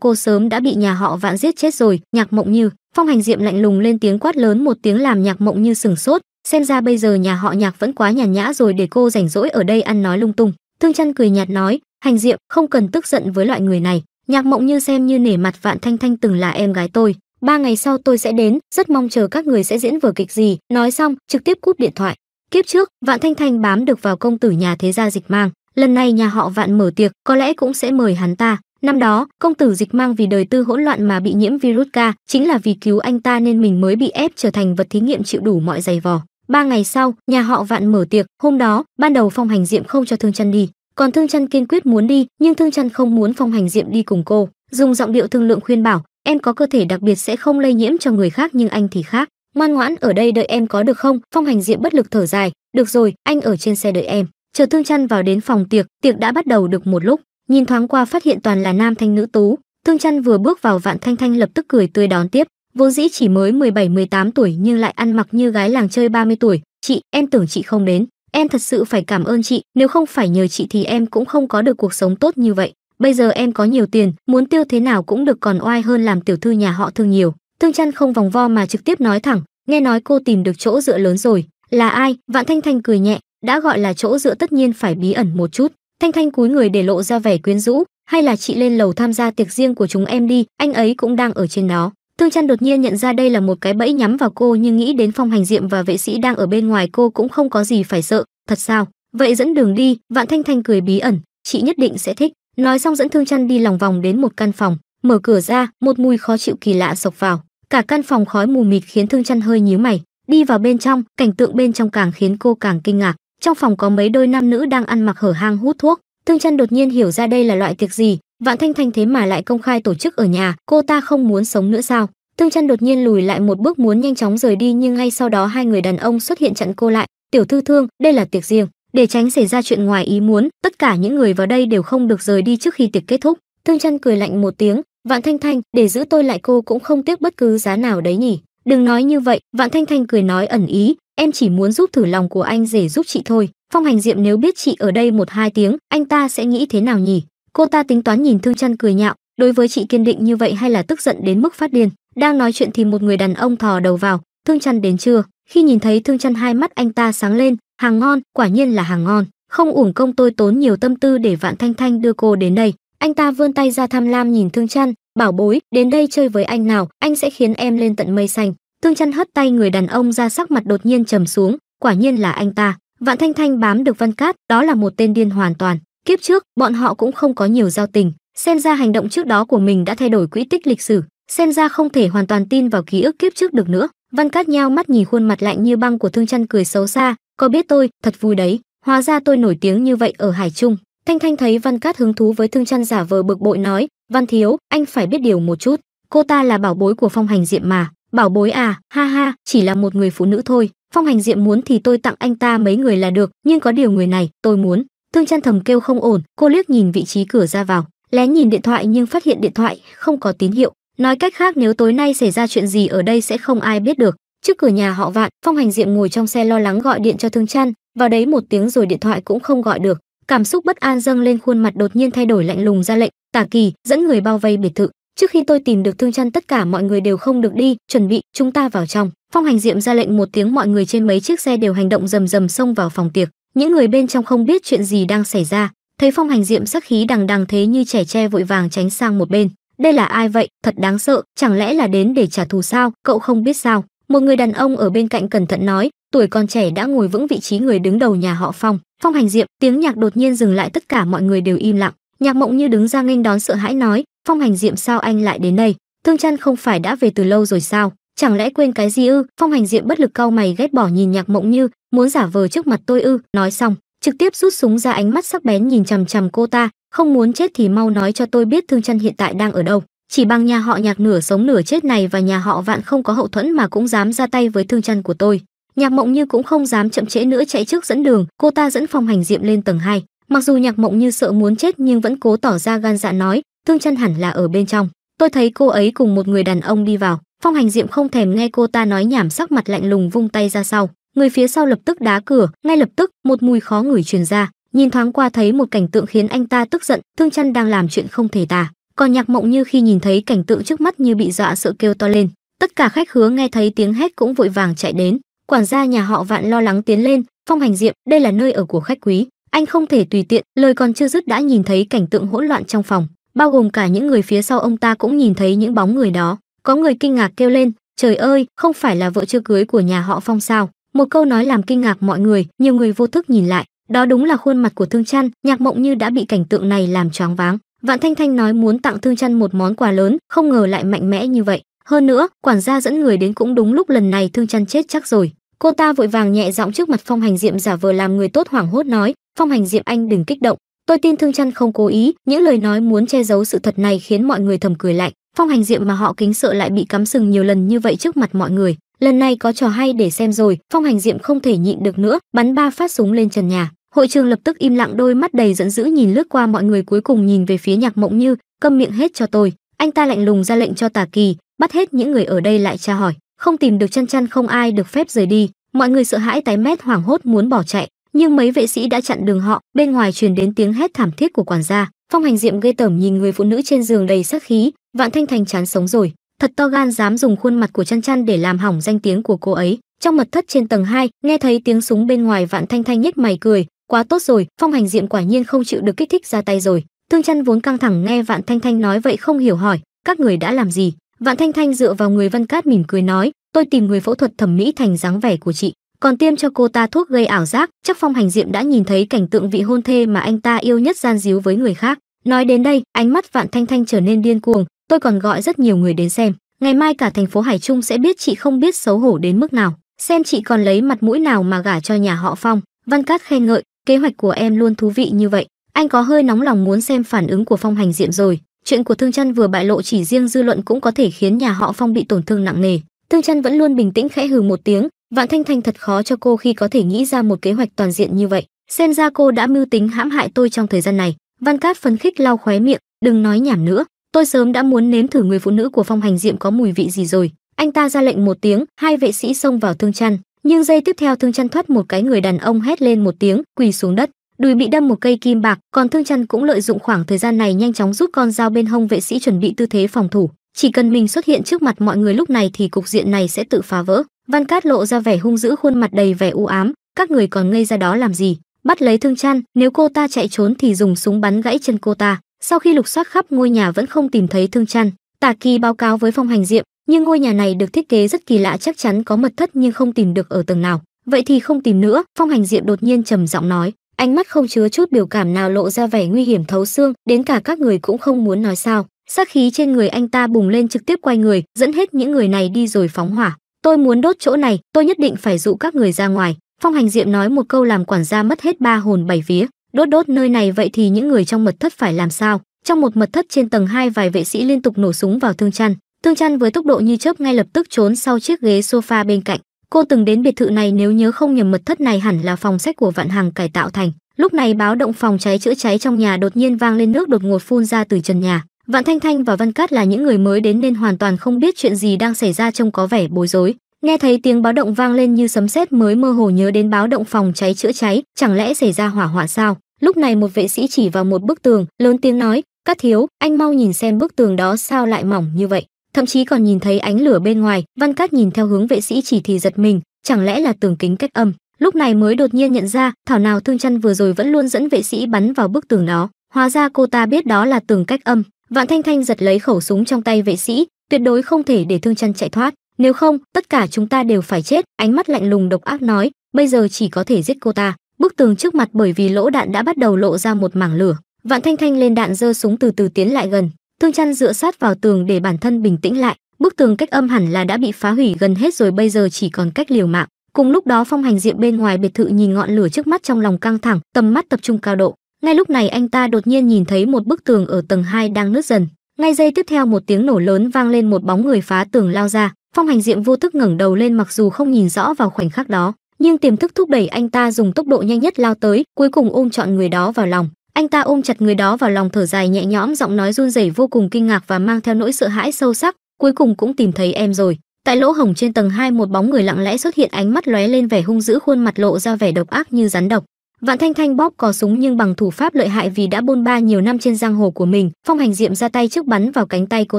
cô sớm đã bị nhà họ Vạn giết chết rồi, Nhạc Mộng Như. Phong Hành Diệm lạnh lùng lên tiếng quát lớn một tiếng làm Nhạc Mộng Như sừng sốt, xem ra bây giờ nhà họ Nhạc vẫn quá nhàn nhã rồi để cô rảnh rỗi ở đây ăn nói lung tung. Thương Chân cười nhạt nói, "Hành Diệm, không cần tức giận với loại người này." Nhạc Mộng Như xem như nể mặt Vạn Thanh Thanh từng là em gái tôi, ba ngày sau tôi sẽ đến, rất mong chờ các người sẽ diễn vở kịch gì, nói xong, trực tiếp cúp điện thoại. Kiếp trước, Vạn Thanh Thanh bám được vào công tử nhà thế gia dịch mang, lần này nhà họ Vạn mở tiệc, có lẽ cũng sẽ mời hắn ta, Năm đó, công tử dịch mang vì đời tư hỗn loạn mà bị nhiễm virus ca, chính là vì cứu anh ta nên mình mới bị ép trở thành vật thí nghiệm chịu đủ mọi giày vò. Ba ngày sau, nhà họ vạn mở tiệc, hôm đó, ban đầu phong hành diệm không cho thương chân đi, còn thương chân kiên quyết muốn đi, nhưng thương chân không muốn phong hành diệm đi cùng cô, dùng giọng điệu thương lượng khuyên bảo, em có cơ thể đặc biệt sẽ không lây nhiễm cho người khác nhưng anh thì khác, ngoan ngoãn ở đây đợi em có được không? Phong hành diệm bất lực thở dài, được rồi, anh ở trên xe đợi em. Chờ thương chân vào đến phòng tiệc, tiệc đã bắt đầu được một lúc, nhìn thoáng qua phát hiện toàn là nam thanh nữ tú, Thương Chân vừa bước vào Vạn Thanh Thanh lập tức cười tươi đón tiếp, Vô dĩ chỉ mới 17 18 tuổi nhưng lại ăn mặc như gái làng chơi 30 tuổi, "Chị, em tưởng chị không đến, em thật sự phải cảm ơn chị, nếu không phải nhờ chị thì em cũng không có được cuộc sống tốt như vậy." Bây giờ em có nhiều tiền, muốn tiêu thế nào cũng được còn oai hơn làm tiểu thư nhà họ thương nhiều. Thương Chân không vòng vo mà trực tiếp nói thẳng, nghe nói cô tìm được chỗ dựa lớn rồi, là ai? Vạn Thanh Thanh cười nhẹ, đã gọi là chỗ dựa tất nhiên phải bí ẩn một chút, Thanh Thanh cúi người để lộ ra vẻ quyến rũ, hay là chị lên lầu tham gia tiệc riêng của chúng em đi, anh ấy cũng đang ở trên đó. Thương Trăn đột nhiên nhận ra đây là một cái bẫy nhắm vào cô nhưng nghĩ đến phong hành diệm và vệ sĩ đang ở bên ngoài cô cũng không có gì phải sợ, thật sao? Vậy dẫn đường đi, Vạn Thanh Thanh cười bí ẩn, chị nhất định sẽ thích. Nói xong dẫn Thương Trăn đi lòng vòng đến một căn phòng, mở cửa ra, một mùi khó chịu kỳ lạ sộc vào. Cả căn phòng khói mù mịt khiến Thương Trăn hơi nhíu mày. Đi vào bên trong, cảnh tượng bên trong càng khiến cô càng kinh ngạc trong phòng có mấy đôi nam nữ đang ăn mặc hở hang hút thuốc thương chân đột nhiên hiểu ra đây là loại tiệc gì vạn thanh thanh thế mà lại công khai tổ chức ở nhà cô ta không muốn sống nữa sao thương chân đột nhiên lùi lại một bước muốn nhanh chóng rời đi nhưng ngay sau đó hai người đàn ông xuất hiện chặn cô lại tiểu thư thương đây là tiệc riêng để tránh xảy ra chuyện ngoài ý muốn tất cả những người vào đây đều không được rời đi trước khi tiệc kết thúc thương chân cười lạnh một tiếng vạn thanh thanh để giữ tôi lại cô cũng không tiếc bất cứ giá nào đấy nhỉ đừng nói như vậy vạn thanh thanh cười nói ẩn ý em chỉ muốn giúp thử lòng của anh rể giúp chị thôi. Phong hành diệm nếu biết chị ở đây một hai tiếng, anh ta sẽ nghĩ thế nào nhỉ? Cô ta tính toán nhìn Thương Chân cười nhạo, đối với chị kiên định như vậy hay là tức giận đến mức phát điên. Đang nói chuyện thì một người đàn ông thò đầu vào, Thương Chân đến chưa? Khi nhìn thấy Thương Chân, hai mắt anh ta sáng lên, hàng ngon, quả nhiên là hàng ngon. Không uổng công tôi tốn nhiều tâm tư để Vạn Thanh Thanh đưa cô đến đây. Anh ta vươn tay ra tham lam nhìn Thương Chân, bảo bối, đến đây chơi với anh nào, anh sẽ khiến em lên tận mây xanh. Tương Chân hất tay người đàn ông ra sắc mặt đột nhiên trầm xuống, quả nhiên là anh ta. Vạn Thanh Thanh bám được Văn Cát, đó là một tên điên hoàn toàn. Kiếp trước, bọn họ cũng không có nhiều giao tình, xem ra hành động trước đó của mình đã thay đổi quỹ tích lịch sử, xem ra không thể hoàn toàn tin vào ký ức kiếp trước được nữa. Văn Cát nhao mắt nhìn khuôn mặt lạnh như băng của Thương Chân cười xấu xa, "Có biết tôi, thật vui đấy, hóa ra tôi nổi tiếng như vậy ở Hải Trung." Thanh Thanh thấy Văn Cát hứng thú với Thương Chân giả vờ bực bội nói, "Văn thiếu, anh phải biết điều một chút, cô ta là bảo bối của Phong Hành Diệm mà, bảo bối à ha ha chỉ là một người phụ nữ thôi phong hành diệm muốn thì tôi tặng anh ta mấy người là được nhưng có điều người này tôi muốn thương chăn thầm kêu không ổn cô liếc nhìn vị trí cửa ra vào lén nhìn điện thoại nhưng phát hiện điện thoại không có tín hiệu nói cách khác nếu tối nay xảy ra chuyện gì ở đây sẽ không ai biết được trước cửa nhà họ vạn phong hành diệm ngồi trong xe lo lắng gọi điện cho thương chăn vào đấy một tiếng rồi điện thoại cũng không gọi được cảm xúc bất an dâng lên khuôn mặt đột nhiên thay đổi lạnh lùng ra lệnh tả kỳ dẫn người bao vây biệt thự trước khi tôi tìm được thương chăn tất cả mọi người đều không được đi chuẩn bị chúng ta vào trong phong hành diệm ra lệnh một tiếng mọi người trên mấy chiếc xe đều hành động rầm rầm xông vào phòng tiệc những người bên trong không biết chuyện gì đang xảy ra thấy phong hành diệm sắc khí đằng đằng thế như trẻ tre vội vàng tránh sang một bên đây là ai vậy thật đáng sợ chẳng lẽ là đến để trả thù sao cậu không biết sao một người đàn ông ở bên cạnh cẩn thận nói tuổi còn trẻ đã ngồi vững vị trí người đứng đầu nhà họ phong phong hành diệm tiếng nhạc đột nhiên dừng lại tất cả mọi người đều im lặng nhạc mộng như đứng ra nghênh đón sợ hãi nói phong hành diệm sao anh lại đến đây thương chân không phải đã về từ lâu rồi sao chẳng lẽ quên cái gì ư phong hành diệm bất lực cau mày ghét bỏ nhìn nhạc mộng như muốn giả vờ trước mặt tôi ư nói xong trực tiếp rút súng ra ánh mắt sắc bén nhìn chằm chằm cô ta không muốn chết thì mau nói cho tôi biết thương chân hiện tại đang ở đâu chỉ bằng nhà họ nhạc nửa sống nửa chết này và nhà họ vạn không có hậu thuẫn mà cũng dám ra tay với thương chân của tôi nhạc mộng như cũng không dám chậm trễ nữa chạy trước dẫn đường cô ta dẫn phong hành diệm lên tầng 2. mặc dù nhạc mộng như sợ muốn chết nhưng vẫn cố tỏ ra gan dạ nói Thương chân hẳn là ở bên trong. Tôi thấy cô ấy cùng một người đàn ông đi vào. Phong hành diệm không thèm nghe cô ta nói nhảm sắc mặt lạnh lùng vung tay ra sau. Người phía sau lập tức đá cửa, ngay lập tức một mùi khó ngửi truyền ra. Nhìn thoáng qua thấy một cảnh tượng khiến anh ta tức giận, Thương chân đang làm chuyện không thể tả. Còn nhạc mộng như khi nhìn thấy cảnh tượng trước mắt như bị dọa sợ kêu to lên. Tất cả khách hứa nghe thấy tiếng hét cũng vội vàng chạy đến. Quản gia nhà họ vạn lo lắng tiến lên, phong hành diệm, đây là nơi ở của khách quý. Anh không thể tùy tiện, lời còn chưa dứt đã nhìn thấy cảnh tượng hỗn loạn trong phòng bao gồm cả những người phía sau ông ta cũng nhìn thấy những bóng người đó có người kinh ngạc kêu lên trời ơi không phải là vợ chưa cưới của nhà họ phong sao một câu nói làm kinh ngạc mọi người nhiều người vô thức nhìn lại đó đúng là khuôn mặt của thương chăn nhạc mộng như đã bị cảnh tượng này làm choáng váng vạn thanh thanh nói muốn tặng thương chăn một món quà lớn không ngờ lại mạnh mẽ như vậy hơn nữa quản gia dẫn người đến cũng đúng lúc lần này thương chăn chết chắc rồi cô ta vội vàng nhẹ giọng trước mặt phong hành diệm giả vờ làm người tốt hoảng hốt nói phong hành diệm anh đừng kích động Tôi tin Thương Trăn không cố ý, những lời nói muốn che giấu sự thật này khiến mọi người thầm cười lạnh. Phong hành diệm mà họ kính sợ lại bị cắm sừng nhiều lần như vậy trước mặt mọi người. Lần này có trò hay để xem rồi, Phong hành diệm không thể nhịn được nữa, bắn ba phát súng lên trần nhà. Hội trường lập tức im lặng đôi mắt đầy giận dữ nhìn lướt qua mọi người cuối cùng nhìn về phía Nhạc Mộng Như, câm miệng hết cho tôi. Anh ta lạnh lùng ra lệnh cho Tà Kỳ, bắt hết những người ở đây lại tra hỏi, không tìm được chăn chăn không ai được phép rời đi. Mọi người sợ hãi tái mét hoảng hốt muốn bỏ chạy, nhưng mấy vệ sĩ đã chặn đường họ bên ngoài truyền đến tiếng hét thảm thiết của quản gia phong hành diệm ghê tởm nhìn người phụ nữ trên giường đầy sát khí vạn thanh thành chán sống rồi thật to gan dám dùng khuôn mặt của chăn chăn để làm hỏng danh tiếng của cô ấy trong mật thất trên tầng 2, nghe thấy tiếng súng bên ngoài vạn thanh thanh nhếch mày cười quá tốt rồi phong hành diệm quả nhiên không chịu được kích thích ra tay rồi thương chăn vốn căng thẳng nghe vạn thanh thanh nói vậy không hiểu hỏi các người đã làm gì vạn thanh thanh dựa vào người văn cát mỉm cười nói tôi tìm người phẫu thuật thẩm mỹ thành dáng vẻ của chị còn tiêm cho cô ta thuốc gây ảo giác chắc phong hành diệm đã nhìn thấy cảnh tượng vị hôn thê mà anh ta yêu nhất gian díu với người khác nói đến đây ánh mắt vạn thanh thanh trở nên điên cuồng tôi còn gọi rất nhiều người đến xem ngày mai cả thành phố hải trung sẽ biết chị không biết xấu hổ đến mức nào xem chị còn lấy mặt mũi nào mà gả cho nhà họ phong văn cát khen ngợi kế hoạch của em luôn thú vị như vậy anh có hơi nóng lòng muốn xem phản ứng của phong hành diệm rồi chuyện của thương chân vừa bại lộ chỉ riêng dư luận cũng có thể khiến nhà họ phong bị tổn thương nặng nề thương chân vẫn luôn bình tĩnh khẽ hừ một tiếng Vạn Thanh Thanh thật khó cho cô khi có thể nghĩ ra một kế hoạch toàn diện như vậy. Xem ra cô đã mưu tính hãm hại tôi trong thời gian này. Văn Cát phấn khích lau khóe miệng, đừng nói nhảm nữa. Tôi sớm đã muốn nếm thử người phụ nữ của phong hành diệm có mùi vị gì rồi. Anh ta ra lệnh một tiếng, hai vệ sĩ xông vào thương chăn. Nhưng giây tiếp theo thương chăn thoát một cái người đàn ông hét lên một tiếng, quỳ xuống đất. Đùi bị đâm một cây kim bạc, còn thương chăn cũng lợi dụng khoảng thời gian này nhanh chóng rút con dao bên hông vệ sĩ chuẩn bị tư thế phòng thủ. Chỉ cần mình xuất hiện trước mặt mọi người lúc này thì cục diện này sẽ tự phá vỡ văn cát lộ ra vẻ hung dữ khuôn mặt đầy vẻ u ám các người còn ngây ra đó làm gì bắt lấy thương chăn nếu cô ta chạy trốn thì dùng súng bắn gãy chân cô ta sau khi lục soát khắp ngôi nhà vẫn không tìm thấy thương chăn tả kỳ báo cáo với phong hành diệm nhưng ngôi nhà này được thiết kế rất kỳ lạ chắc chắn có mật thất nhưng không tìm được ở tầng nào vậy thì không tìm nữa phong hành diệm đột nhiên trầm giọng nói ánh mắt không chứa chút biểu cảm nào lộ ra vẻ nguy hiểm thấu xương đến cả các người cũng không muốn nói sao sát khí trên người anh ta bùng lên trực tiếp quay người dẫn hết những người này đi rồi phóng hỏa tôi muốn đốt chỗ này tôi nhất định phải dụ các người ra ngoài phong hành diệm nói một câu làm quản gia mất hết ba hồn bảy vía đốt đốt nơi này vậy thì những người trong mật thất phải làm sao trong một mật thất trên tầng hai vài vệ sĩ liên tục nổ súng vào thương chăn thương Trăn với tốc độ như chớp ngay lập tức trốn sau chiếc ghế sofa bên cạnh. Cô từng đến biệt thự này nếu nhớ không nhầm mật thất này hẳn là phòng sách của Vạn Hằng cải tạo thành. Lúc này báo động phòng cháy chữa cháy trong nhà đột nhiên vang lên nước đột ngột phun ra từ trần nhà. Vạn Thanh Thanh và Văn Cát là những người mới đến nên hoàn toàn không biết chuyện gì đang xảy ra trông có vẻ bối rối. Nghe thấy tiếng báo động vang lên như sấm sét mới mơ hồ nhớ đến báo động phòng cháy chữa cháy, chẳng lẽ xảy ra hỏa hoạn sao? Lúc này một vệ sĩ chỉ vào một bức tường, lớn tiếng nói, "Cát thiếu, anh mau nhìn xem bức tường đó sao lại mỏng như vậy?" Thậm chí còn nhìn thấy ánh lửa bên ngoài, Văn Cát nhìn theo hướng vệ sĩ chỉ thì giật mình, chẳng lẽ là tường kính cách âm? Lúc này mới đột nhiên nhận ra, thảo nào Thương Chân vừa rồi vẫn luôn dẫn vệ sĩ bắn vào bức tường đó, hóa ra cô ta biết đó là tường cách âm Vạn Thanh Thanh giật lấy khẩu súng trong tay vệ sĩ, tuyệt đối không thể để Thương Chân chạy thoát, nếu không, tất cả chúng ta đều phải chết, ánh mắt lạnh lùng độc ác nói, bây giờ chỉ có thể giết cô ta. Bức tường trước mặt bởi vì lỗ đạn đã bắt đầu lộ ra một mảng lửa, Vạn Thanh Thanh lên đạn giơ súng từ từ tiến lại gần, Thương Chân dựa sát vào tường để bản thân bình tĩnh lại, bức tường cách âm hẳn là đã bị phá hủy gần hết rồi bây giờ chỉ còn cách liều mạng. Cùng lúc đó Phong Hành Diệm bên ngoài biệt thự nhìn ngọn lửa trước mắt trong lòng căng thẳng, tầm mắt tập trung cao độ, ngay lúc này anh ta đột nhiên nhìn thấy một bức tường ở tầng 2 đang nứt dần ngay giây tiếp theo một tiếng nổ lớn vang lên một bóng người phá tường lao ra phong hành diệm vô thức ngẩng đầu lên mặc dù không nhìn rõ vào khoảnh khắc đó nhưng tiềm thức thúc đẩy anh ta dùng tốc độ nhanh nhất lao tới cuối cùng ôm trọn người đó vào lòng anh ta ôm chặt người đó vào lòng thở dài nhẹ nhõm giọng nói run rẩy vô cùng kinh ngạc và mang theo nỗi sợ hãi sâu sắc cuối cùng cũng tìm thấy em rồi tại lỗ hổng trên tầng hai một bóng người lặng lẽ xuất hiện ánh mắt lóe lên vẻ hung dữ khuôn mặt lộ ra vẻ độc ác như rắn độc Vạn Thanh Thanh bóp cò súng nhưng bằng thủ pháp lợi hại vì đã bôn ba nhiều năm trên giang hồ của mình, Phong Hành Diệm ra tay trước bắn vào cánh tay cô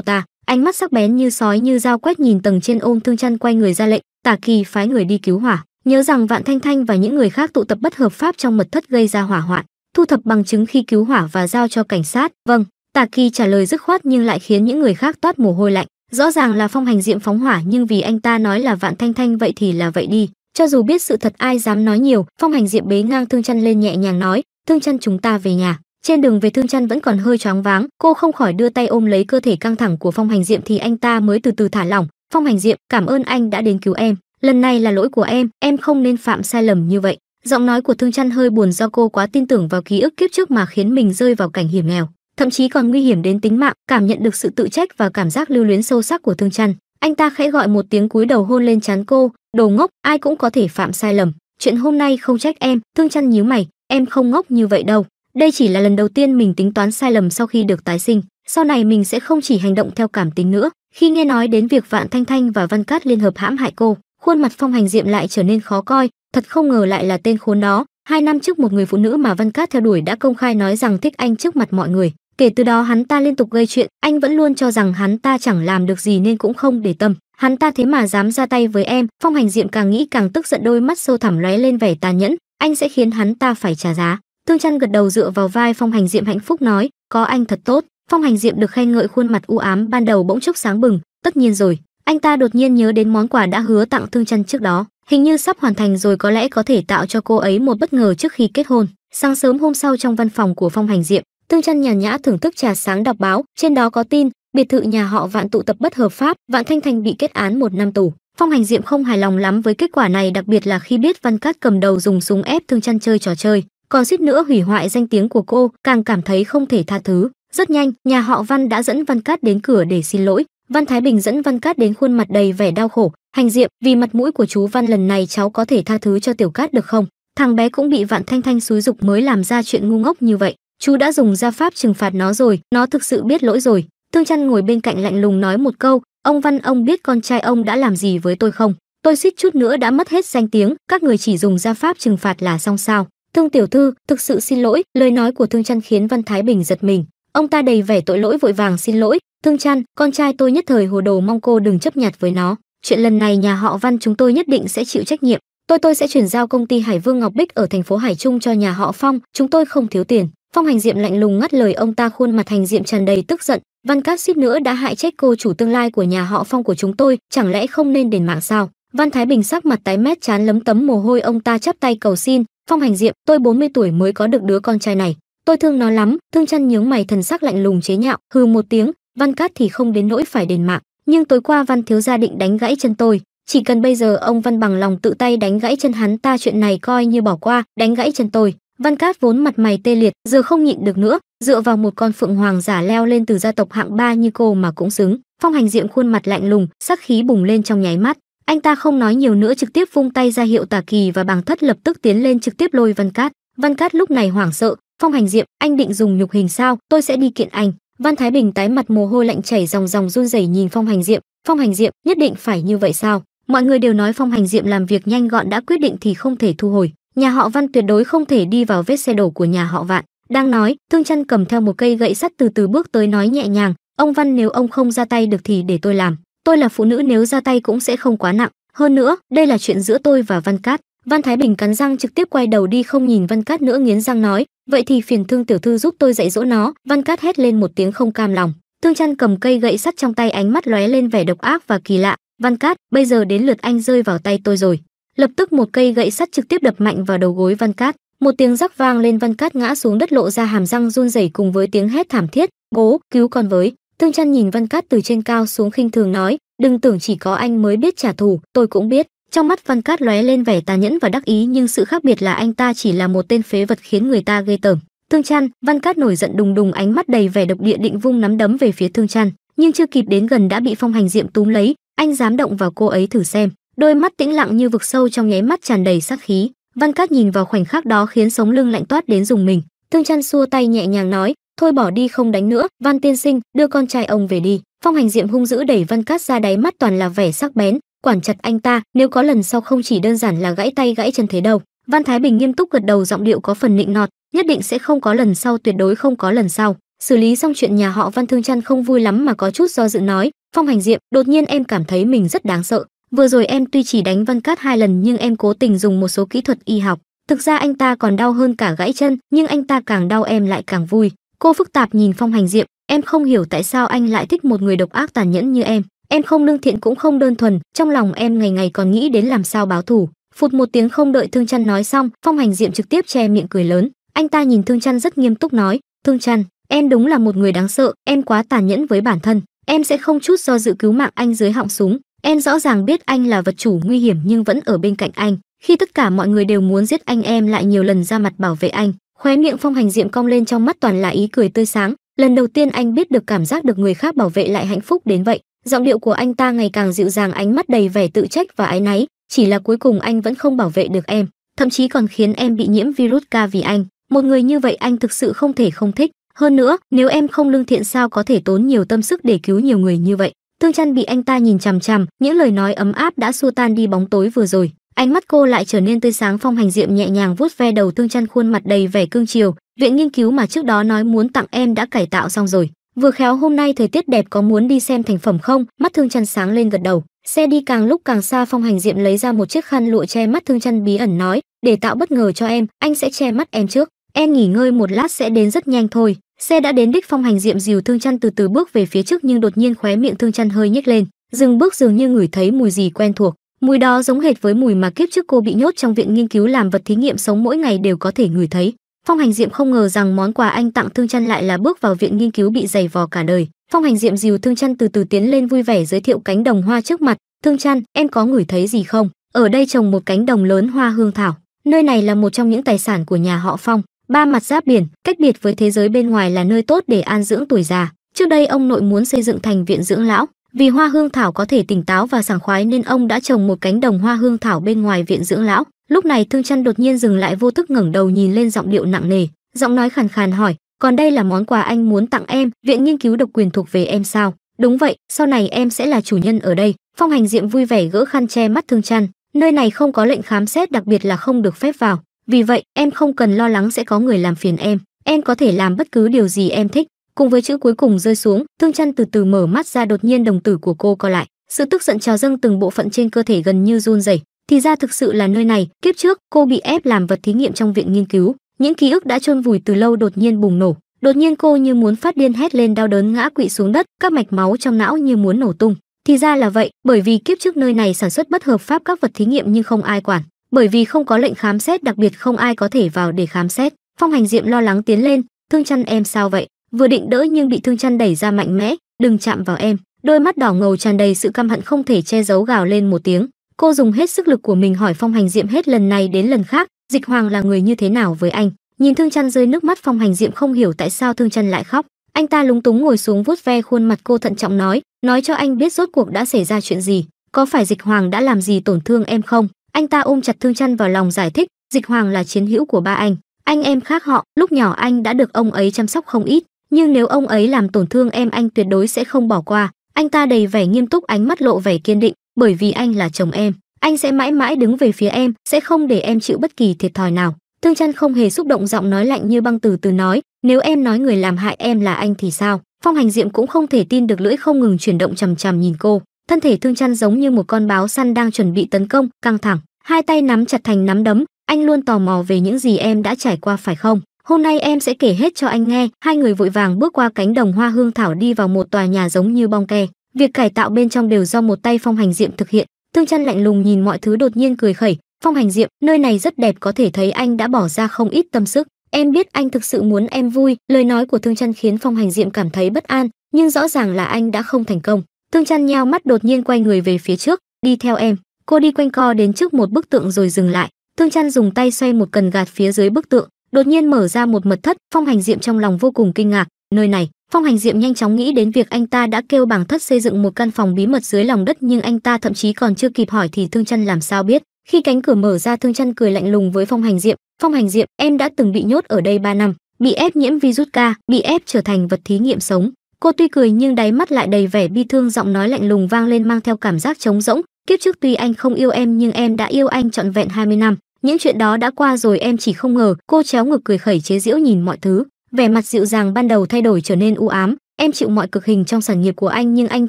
ta, ánh mắt sắc bén như sói như dao quét nhìn tầng trên ôm thương chăn quay người ra lệnh, Tả Kỳ phái người đi cứu hỏa. Nhớ rằng Vạn Thanh Thanh và những người khác tụ tập bất hợp pháp trong mật thất gây ra hỏa hoạn, thu thập bằng chứng khi cứu hỏa và giao cho cảnh sát. Vâng, Tả Kỳ trả lời dứt khoát nhưng lại khiến những người khác toát mồ hôi lạnh. Rõ ràng là Phong Hành Diệm phóng hỏa nhưng vì anh ta nói là Vạn Thanh Thanh vậy thì là vậy đi, cho dù biết sự thật ai dám nói nhiều phong hành diệm bế ngang thương chăn lên nhẹ nhàng nói thương chăn chúng ta về nhà trên đường về thương chăn vẫn còn hơi choáng váng cô không khỏi đưa tay ôm lấy cơ thể căng thẳng của phong hành diệm thì anh ta mới từ từ thả lỏng phong hành diệm cảm ơn anh đã đến cứu em lần này là lỗi của em em không nên phạm sai lầm như vậy giọng nói của thương chăn hơi buồn do cô quá tin tưởng vào ký ức kiếp trước mà khiến mình rơi vào cảnh hiểm nghèo thậm chí còn nguy hiểm đến tính mạng cảm nhận được sự tự trách và cảm giác lưu luyến sâu sắc của thương chăn anh ta khẽ gọi một tiếng cúi đầu hôn lên trán cô đồ ngốc ai cũng có thể phạm sai lầm chuyện hôm nay không trách em thương chăn nhíu mày em không ngốc như vậy đâu đây chỉ là lần đầu tiên mình tính toán sai lầm sau khi được tái sinh sau này mình sẽ không chỉ hành động theo cảm tính nữa khi nghe nói đến việc vạn thanh thanh và văn cát liên hợp hãm hại cô khuôn mặt phong hành diệm lại trở nên khó coi thật không ngờ lại là tên khốn đó hai năm trước một người phụ nữ mà văn cát theo đuổi đã công khai nói rằng thích anh trước mặt mọi người kể từ đó hắn ta liên tục gây chuyện anh vẫn luôn cho rằng hắn ta chẳng làm được gì nên cũng không để tâm hắn ta thế mà dám ra tay với em phong hành diệm càng nghĩ càng tức giận đôi mắt sâu thẳm lóe lên vẻ tàn nhẫn anh sẽ khiến hắn ta phải trả giá thương chăn gật đầu dựa vào vai phong hành diệm hạnh phúc nói có anh thật tốt phong hành diệm được khen ngợi khuôn mặt u ám ban đầu bỗng chốc sáng bừng tất nhiên rồi anh ta đột nhiên nhớ đến món quà đã hứa tặng thương chăn trước đó hình như sắp hoàn thành rồi có lẽ có thể tạo cho cô ấy một bất ngờ trước khi kết hôn sáng sớm hôm sau trong văn phòng của phong hành diệm thương chăn nhàn nhã thưởng thức trà sáng đọc báo trên đó có tin biệt thự nhà họ Vạn tụ tập bất hợp pháp, Vạn Thanh Thành bị kết án một năm tù. Phong Hành Diệm không hài lòng lắm với kết quả này, đặc biệt là khi biết Văn Cát cầm đầu dùng súng ép thương chăn chơi trò chơi, còn suýt nữa hủy hoại danh tiếng của cô, càng cảm thấy không thể tha thứ. Rất nhanh, nhà họ Văn đã dẫn Văn Cát đến cửa để xin lỗi. Văn Thái Bình dẫn Văn Cát đến khuôn mặt đầy vẻ đau khổ, "Hành Diệm, vì mặt mũi của chú Văn lần này cháu có thể tha thứ cho Tiểu Cát được không? Thằng bé cũng bị Vạn Thanh Thanh xúi dục mới làm ra chuyện ngu ngốc như vậy." chú đã dùng gia pháp trừng phạt nó rồi nó thực sự biết lỗi rồi Thương Trăn ngồi bên cạnh lạnh lùng nói một câu, "Ông Văn ông biết con trai ông đã làm gì với tôi không? Tôi suýt chút nữa đã mất hết danh tiếng, các người chỉ dùng gia pháp trừng phạt là xong sao?" Thương tiểu thư, thực sự xin lỗi, lời nói của Thương Trăn khiến Văn Thái Bình giật mình. Ông ta đầy vẻ tội lỗi vội vàng xin lỗi, "Thương Trăn, con trai tôi nhất thời hồ đồ mong cô đừng chấp nhặt với nó. Chuyện lần này nhà họ Văn chúng tôi nhất định sẽ chịu trách nhiệm. Tôi tôi sẽ chuyển giao công ty Hải Vương Ngọc Bích ở thành phố Hải Trung cho nhà họ Phong, chúng tôi không thiếu tiền." Phong Hành Diệm lạnh lùng ngắt lời ông ta, khuôn mặt hành diệm tràn đầy tức giận, Văn Cát suýt nữa đã hại chết cô chủ tương lai của nhà họ Phong của chúng tôi, chẳng lẽ không nên đền mạng sao? Văn Thái Bình sắc mặt tái mét chán lấm tấm mồ hôi ông ta chắp tay cầu xin, "Phong Hành Diệm, tôi 40 tuổi mới có được đứa con trai này, tôi thương nó lắm." Thương Chân nhướng mày thần sắc lạnh lùng chế nhạo, hừ một tiếng, "Văn Cát thì không đến nỗi phải đền mạng, nhưng tối qua Văn thiếu gia định đánh gãy chân tôi, chỉ cần bây giờ ông Văn bằng lòng tự tay đánh gãy chân hắn ta chuyện này coi như bỏ qua, đánh gãy chân tôi." văn cát vốn mặt mày tê liệt giờ không nhịn được nữa dựa vào một con phượng hoàng giả leo lên từ gia tộc hạng ba như cô mà cũng xứng phong hành diệm khuôn mặt lạnh lùng sắc khí bùng lên trong nháy mắt anh ta không nói nhiều nữa trực tiếp vung tay ra hiệu tà kỳ và bàng thất lập tức tiến lên trực tiếp lôi văn cát văn cát lúc này hoảng sợ phong hành diệm anh định dùng nhục hình sao tôi sẽ đi kiện anh văn thái bình tái mặt mồ hôi lạnh chảy ròng ròng run rẩy nhìn phong hành diệm phong hành diệm nhất định phải như vậy sao mọi người đều nói phong hành diệm làm việc nhanh gọn đã quyết định thì không thể thu hồi Nhà họ Văn tuyệt đối không thể đi vào vết xe đổ của nhà họ Vạn. Đang nói, Thương Chân cầm theo một cây gậy sắt từ từ bước tới nói nhẹ nhàng, "Ông Văn nếu ông không ra tay được thì để tôi làm. Tôi là phụ nữ nếu ra tay cũng sẽ không quá nặng. Hơn nữa, đây là chuyện giữa tôi và Văn Cát." Văn Thái Bình cắn răng trực tiếp quay đầu đi không nhìn Văn Cát nữa nghiến răng nói, "Vậy thì phiền Thương tiểu thư giúp tôi dạy dỗ nó." Văn Cát hét lên một tiếng không cam lòng. Thương Chân cầm cây gậy sắt trong tay ánh mắt lóe lên vẻ độc ác và kỳ lạ, "Văn Cát, bây giờ đến lượt anh rơi vào tay tôi rồi." lập tức một cây gậy sắt trực tiếp đập mạnh vào đầu gối văn cát một tiếng rắc vang lên văn cát ngã xuống đất lộ ra hàm răng run rẩy cùng với tiếng hét thảm thiết bố cứu con với thương chăn nhìn văn cát từ trên cao xuống khinh thường nói đừng tưởng chỉ có anh mới biết trả thù tôi cũng biết trong mắt văn cát lóe lên vẻ tàn nhẫn và đắc ý nhưng sự khác biệt là anh ta chỉ là một tên phế vật khiến người ta ghê tởm thương chăn văn cát nổi giận đùng đùng ánh mắt đầy vẻ độc địa định vung nắm đấm về phía thương chăn nhưng chưa kịp đến gần đã bị phong hành diệm túm lấy anh dám động vào cô ấy thử xem đôi mắt tĩnh lặng như vực sâu trong nháy mắt tràn đầy sát khí văn cát nhìn vào khoảnh khắc đó khiến sống lưng lạnh toát đến dùng mình thương chăn xua tay nhẹ nhàng nói thôi bỏ đi không đánh nữa văn tiên sinh đưa con trai ông về đi phong hành diệm hung dữ đẩy văn cát ra đáy mắt toàn là vẻ sắc bén quản chặt anh ta nếu có lần sau không chỉ đơn giản là gãy tay gãy chân thế đâu văn thái bình nghiêm túc gật đầu giọng điệu có phần nịnh nọt nhất định sẽ không có lần sau tuyệt đối không có lần sau xử lý xong chuyện nhà họ văn thương chăn không vui lắm mà có chút do dự nói phong hành diệm đột nhiên em cảm thấy mình rất đáng sợ vừa rồi em tuy chỉ đánh văn cát hai lần nhưng em cố tình dùng một số kỹ thuật y học thực ra anh ta còn đau hơn cả gãy chân nhưng anh ta càng đau em lại càng vui cô phức tạp nhìn phong hành diệm em không hiểu tại sao anh lại thích một người độc ác tàn nhẫn như em em không lương thiện cũng không đơn thuần trong lòng em ngày ngày còn nghĩ đến làm sao báo thù phụt một tiếng không đợi thương chân nói xong phong hành diệm trực tiếp che miệng cười lớn anh ta nhìn thương chân rất nghiêm túc nói thương chân em đúng là một người đáng sợ em quá tàn nhẫn với bản thân em sẽ không chút do dự cứu mạng anh dưới họng súng Em rõ ràng biết anh là vật chủ nguy hiểm nhưng vẫn ở bên cạnh anh. Khi tất cả mọi người đều muốn giết anh em lại nhiều lần ra mặt bảo vệ anh, khóe miệng Phong Hành Diệm cong lên trong mắt toàn là ý cười tươi sáng. Lần đầu tiên anh biết được cảm giác được người khác bảo vệ lại hạnh phúc đến vậy. Giọng điệu của anh ta ngày càng dịu dàng ánh mắt đầy vẻ tự trách và ái náy, chỉ là cuối cùng anh vẫn không bảo vệ được em, thậm chí còn khiến em bị nhiễm virus ca vì anh. Một người như vậy anh thực sự không thể không thích. Hơn nữa, nếu em không lương thiện sao có thể tốn nhiều tâm sức để cứu nhiều người như vậy? Thương Chân bị anh ta nhìn chằm chằm, những lời nói ấm áp đã xua tan đi bóng tối vừa rồi. Ánh mắt cô lại trở nên tươi sáng, Phong Hành Diệm nhẹ nhàng vuốt ve đầu Thương Chân khuôn mặt đầy vẻ cương chiều, viện nghiên cứu mà trước đó nói muốn tặng em đã cải tạo xong rồi. Vừa khéo hôm nay thời tiết đẹp có muốn đi xem thành phẩm không? Mắt Thương Chân sáng lên gật đầu. Xe đi càng lúc càng xa, Phong Hành Diệm lấy ra một chiếc khăn lụa che mắt Thương Chân bí ẩn nói, để tạo bất ngờ cho em, anh sẽ che mắt em trước. Em nghỉ ngơi một lát sẽ đến rất nhanh thôi xe đã đến đích phong hành diệm dìu thương chăn từ từ bước về phía trước nhưng đột nhiên khóe miệng thương chăn hơi nhếch lên dừng bước dường như ngửi thấy mùi gì quen thuộc mùi đó giống hệt với mùi mà kiếp trước cô bị nhốt trong viện nghiên cứu làm vật thí nghiệm sống mỗi ngày đều có thể ngửi thấy phong hành diệm không ngờ rằng món quà anh tặng thương chăn lại là bước vào viện nghiên cứu bị giày vò cả đời phong hành diệm dìu thương chăn từ từ tiến lên vui vẻ giới thiệu cánh đồng hoa trước mặt thương chăn em có ngửi thấy gì không ở đây trồng một cánh đồng lớn hoa hương thảo nơi này là một trong những tài sản của nhà họ phong Ba mặt giáp biển, cách biệt với thế giới bên ngoài là nơi tốt để an dưỡng tuổi già. Trước đây ông nội muốn xây dựng thành viện dưỡng lão, vì hoa hương thảo có thể tỉnh táo và sảng khoái nên ông đã trồng một cánh đồng hoa hương thảo bên ngoài viện dưỡng lão. Lúc này Thương Chân đột nhiên dừng lại vô thức ngẩng đầu nhìn lên giọng điệu nặng nề, giọng nói khàn khàn hỏi, "Còn đây là món quà anh muốn tặng em, viện nghiên cứu độc quyền thuộc về em sao?" "Đúng vậy, sau này em sẽ là chủ nhân ở đây." Phong Hành Diệm vui vẻ gỡ khăn che mắt Thương Chân, nơi này không có lệnh khám xét đặc biệt là không được phép vào vì vậy, em không cần lo lắng sẽ có người làm phiền em, em có thể làm bất cứ điều gì em thích. Cùng với chữ cuối cùng rơi xuống, Thương Chân từ từ mở mắt ra đột nhiên đồng tử của cô co lại, sự tức giận trào dâng từng bộ phận trên cơ thể gần như run rẩy. Thì ra thực sự là nơi này, kiếp trước cô bị ép làm vật thí nghiệm trong viện nghiên cứu, những ký ức đã chôn vùi từ lâu đột nhiên bùng nổ, đột nhiên cô như muốn phát điên hét lên đau đớn ngã quỵ xuống đất, các mạch máu trong não như muốn nổ tung. Thì ra là vậy, bởi vì kiếp trước nơi này sản xuất bất hợp pháp các vật thí nghiệm nhưng không ai quản, bởi vì không có lệnh khám xét đặc biệt không ai có thể vào để khám xét phong hành diệm lo lắng tiến lên thương chăn em sao vậy vừa định đỡ nhưng bị thương chăn đẩy ra mạnh mẽ đừng chạm vào em đôi mắt đỏ ngầu tràn đầy sự căm hận không thể che giấu gào lên một tiếng cô dùng hết sức lực của mình hỏi phong hành diệm hết lần này đến lần khác dịch hoàng là người như thế nào với anh nhìn thương chăn rơi nước mắt phong hành diệm không hiểu tại sao thương chăn lại khóc anh ta lúng túng ngồi xuống vuốt ve khuôn mặt cô thận trọng nói nói cho anh biết rốt cuộc đã xảy ra chuyện gì có phải dịch hoàng đã làm gì tổn thương em không anh ta ôm chặt thương chăn vào lòng giải thích dịch hoàng là chiến hữu của ba anh anh em khác họ lúc nhỏ anh đã được ông ấy chăm sóc không ít nhưng nếu ông ấy làm tổn thương em anh tuyệt đối sẽ không bỏ qua anh ta đầy vẻ nghiêm túc ánh mắt lộ vẻ kiên định bởi vì anh là chồng em anh sẽ mãi mãi đứng về phía em sẽ không để em chịu bất kỳ thiệt thòi nào thương chăn không hề xúc động giọng nói lạnh như băng từ từ nói nếu em nói người làm hại em là anh thì sao phong hành diệm cũng không thể tin được lưỡi không ngừng chuyển động chằm chằm nhìn cô thân thể thương chăn giống như một con báo săn đang chuẩn bị tấn công căng thẳng hai tay nắm chặt thành nắm đấm anh luôn tò mò về những gì em đã trải qua phải không hôm nay em sẽ kể hết cho anh nghe hai người vội vàng bước qua cánh đồng hoa hương thảo đi vào một tòa nhà giống như bong ke việc cải tạo bên trong đều do một tay phong hành diệm thực hiện thương chăn lạnh lùng nhìn mọi thứ đột nhiên cười khẩy phong hành diệm nơi này rất đẹp có thể thấy anh đã bỏ ra không ít tâm sức em biết anh thực sự muốn em vui lời nói của thương chăn khiến phong hành diệm cảm thấy bất an nhưng rõ ràng là anh đã không thành công Tương Trăn nheo mắt đột nhiên quay người về phía trước, đi theo em. Cô đi quanh co đến trước một bức tượng rồi dừng lại. Tương Trăn dùng tay xoay một cần gạt phía dưới bức tượng, đột nhiên mở ra một mật thất. Phong Hành Diệm trong lòng vô cùng kinh ngạc. Nơi này, Phong Hành Diệm nhanh chóng nghĩ đến việc anh ta đã kêu bảng thất xây dựng một căn phòng bí mật dưới lòng đất nhưng anh ta thậm chí còn chưa kịp hỏi thì Thương Chân làm sao biết. Khi cánh cửa mở ra Thương Chân cười lạnh lùng với Phong Hành Diệm, "Phong Hành Diệm, em đã từng bị nhốt ở đây 3 năm, bị ép nhiễm virus K, bị ép trở thành vật thí nghiệm sống, Cô tuy cười nhưng đáy mắt lại đầy vẻ bi thương giọng nói lạnh lùng vang lên mang theo cảm giác trống rỗng. Kiếp trước tuy anh không yêu em nhưng em đã yêu anh trọn vẹn 20 năm. Những chuyện đó đã qua rồi em chỉ không ngờ. Cô chéo ngực cười khẩy chế giễu nhìn mọi thứ. Vẻ mặt dịu dàng ban đầu thay đổi trở nên u ám. Em chịu mọi cực hình trong sản nghiệp của anh nhưng anh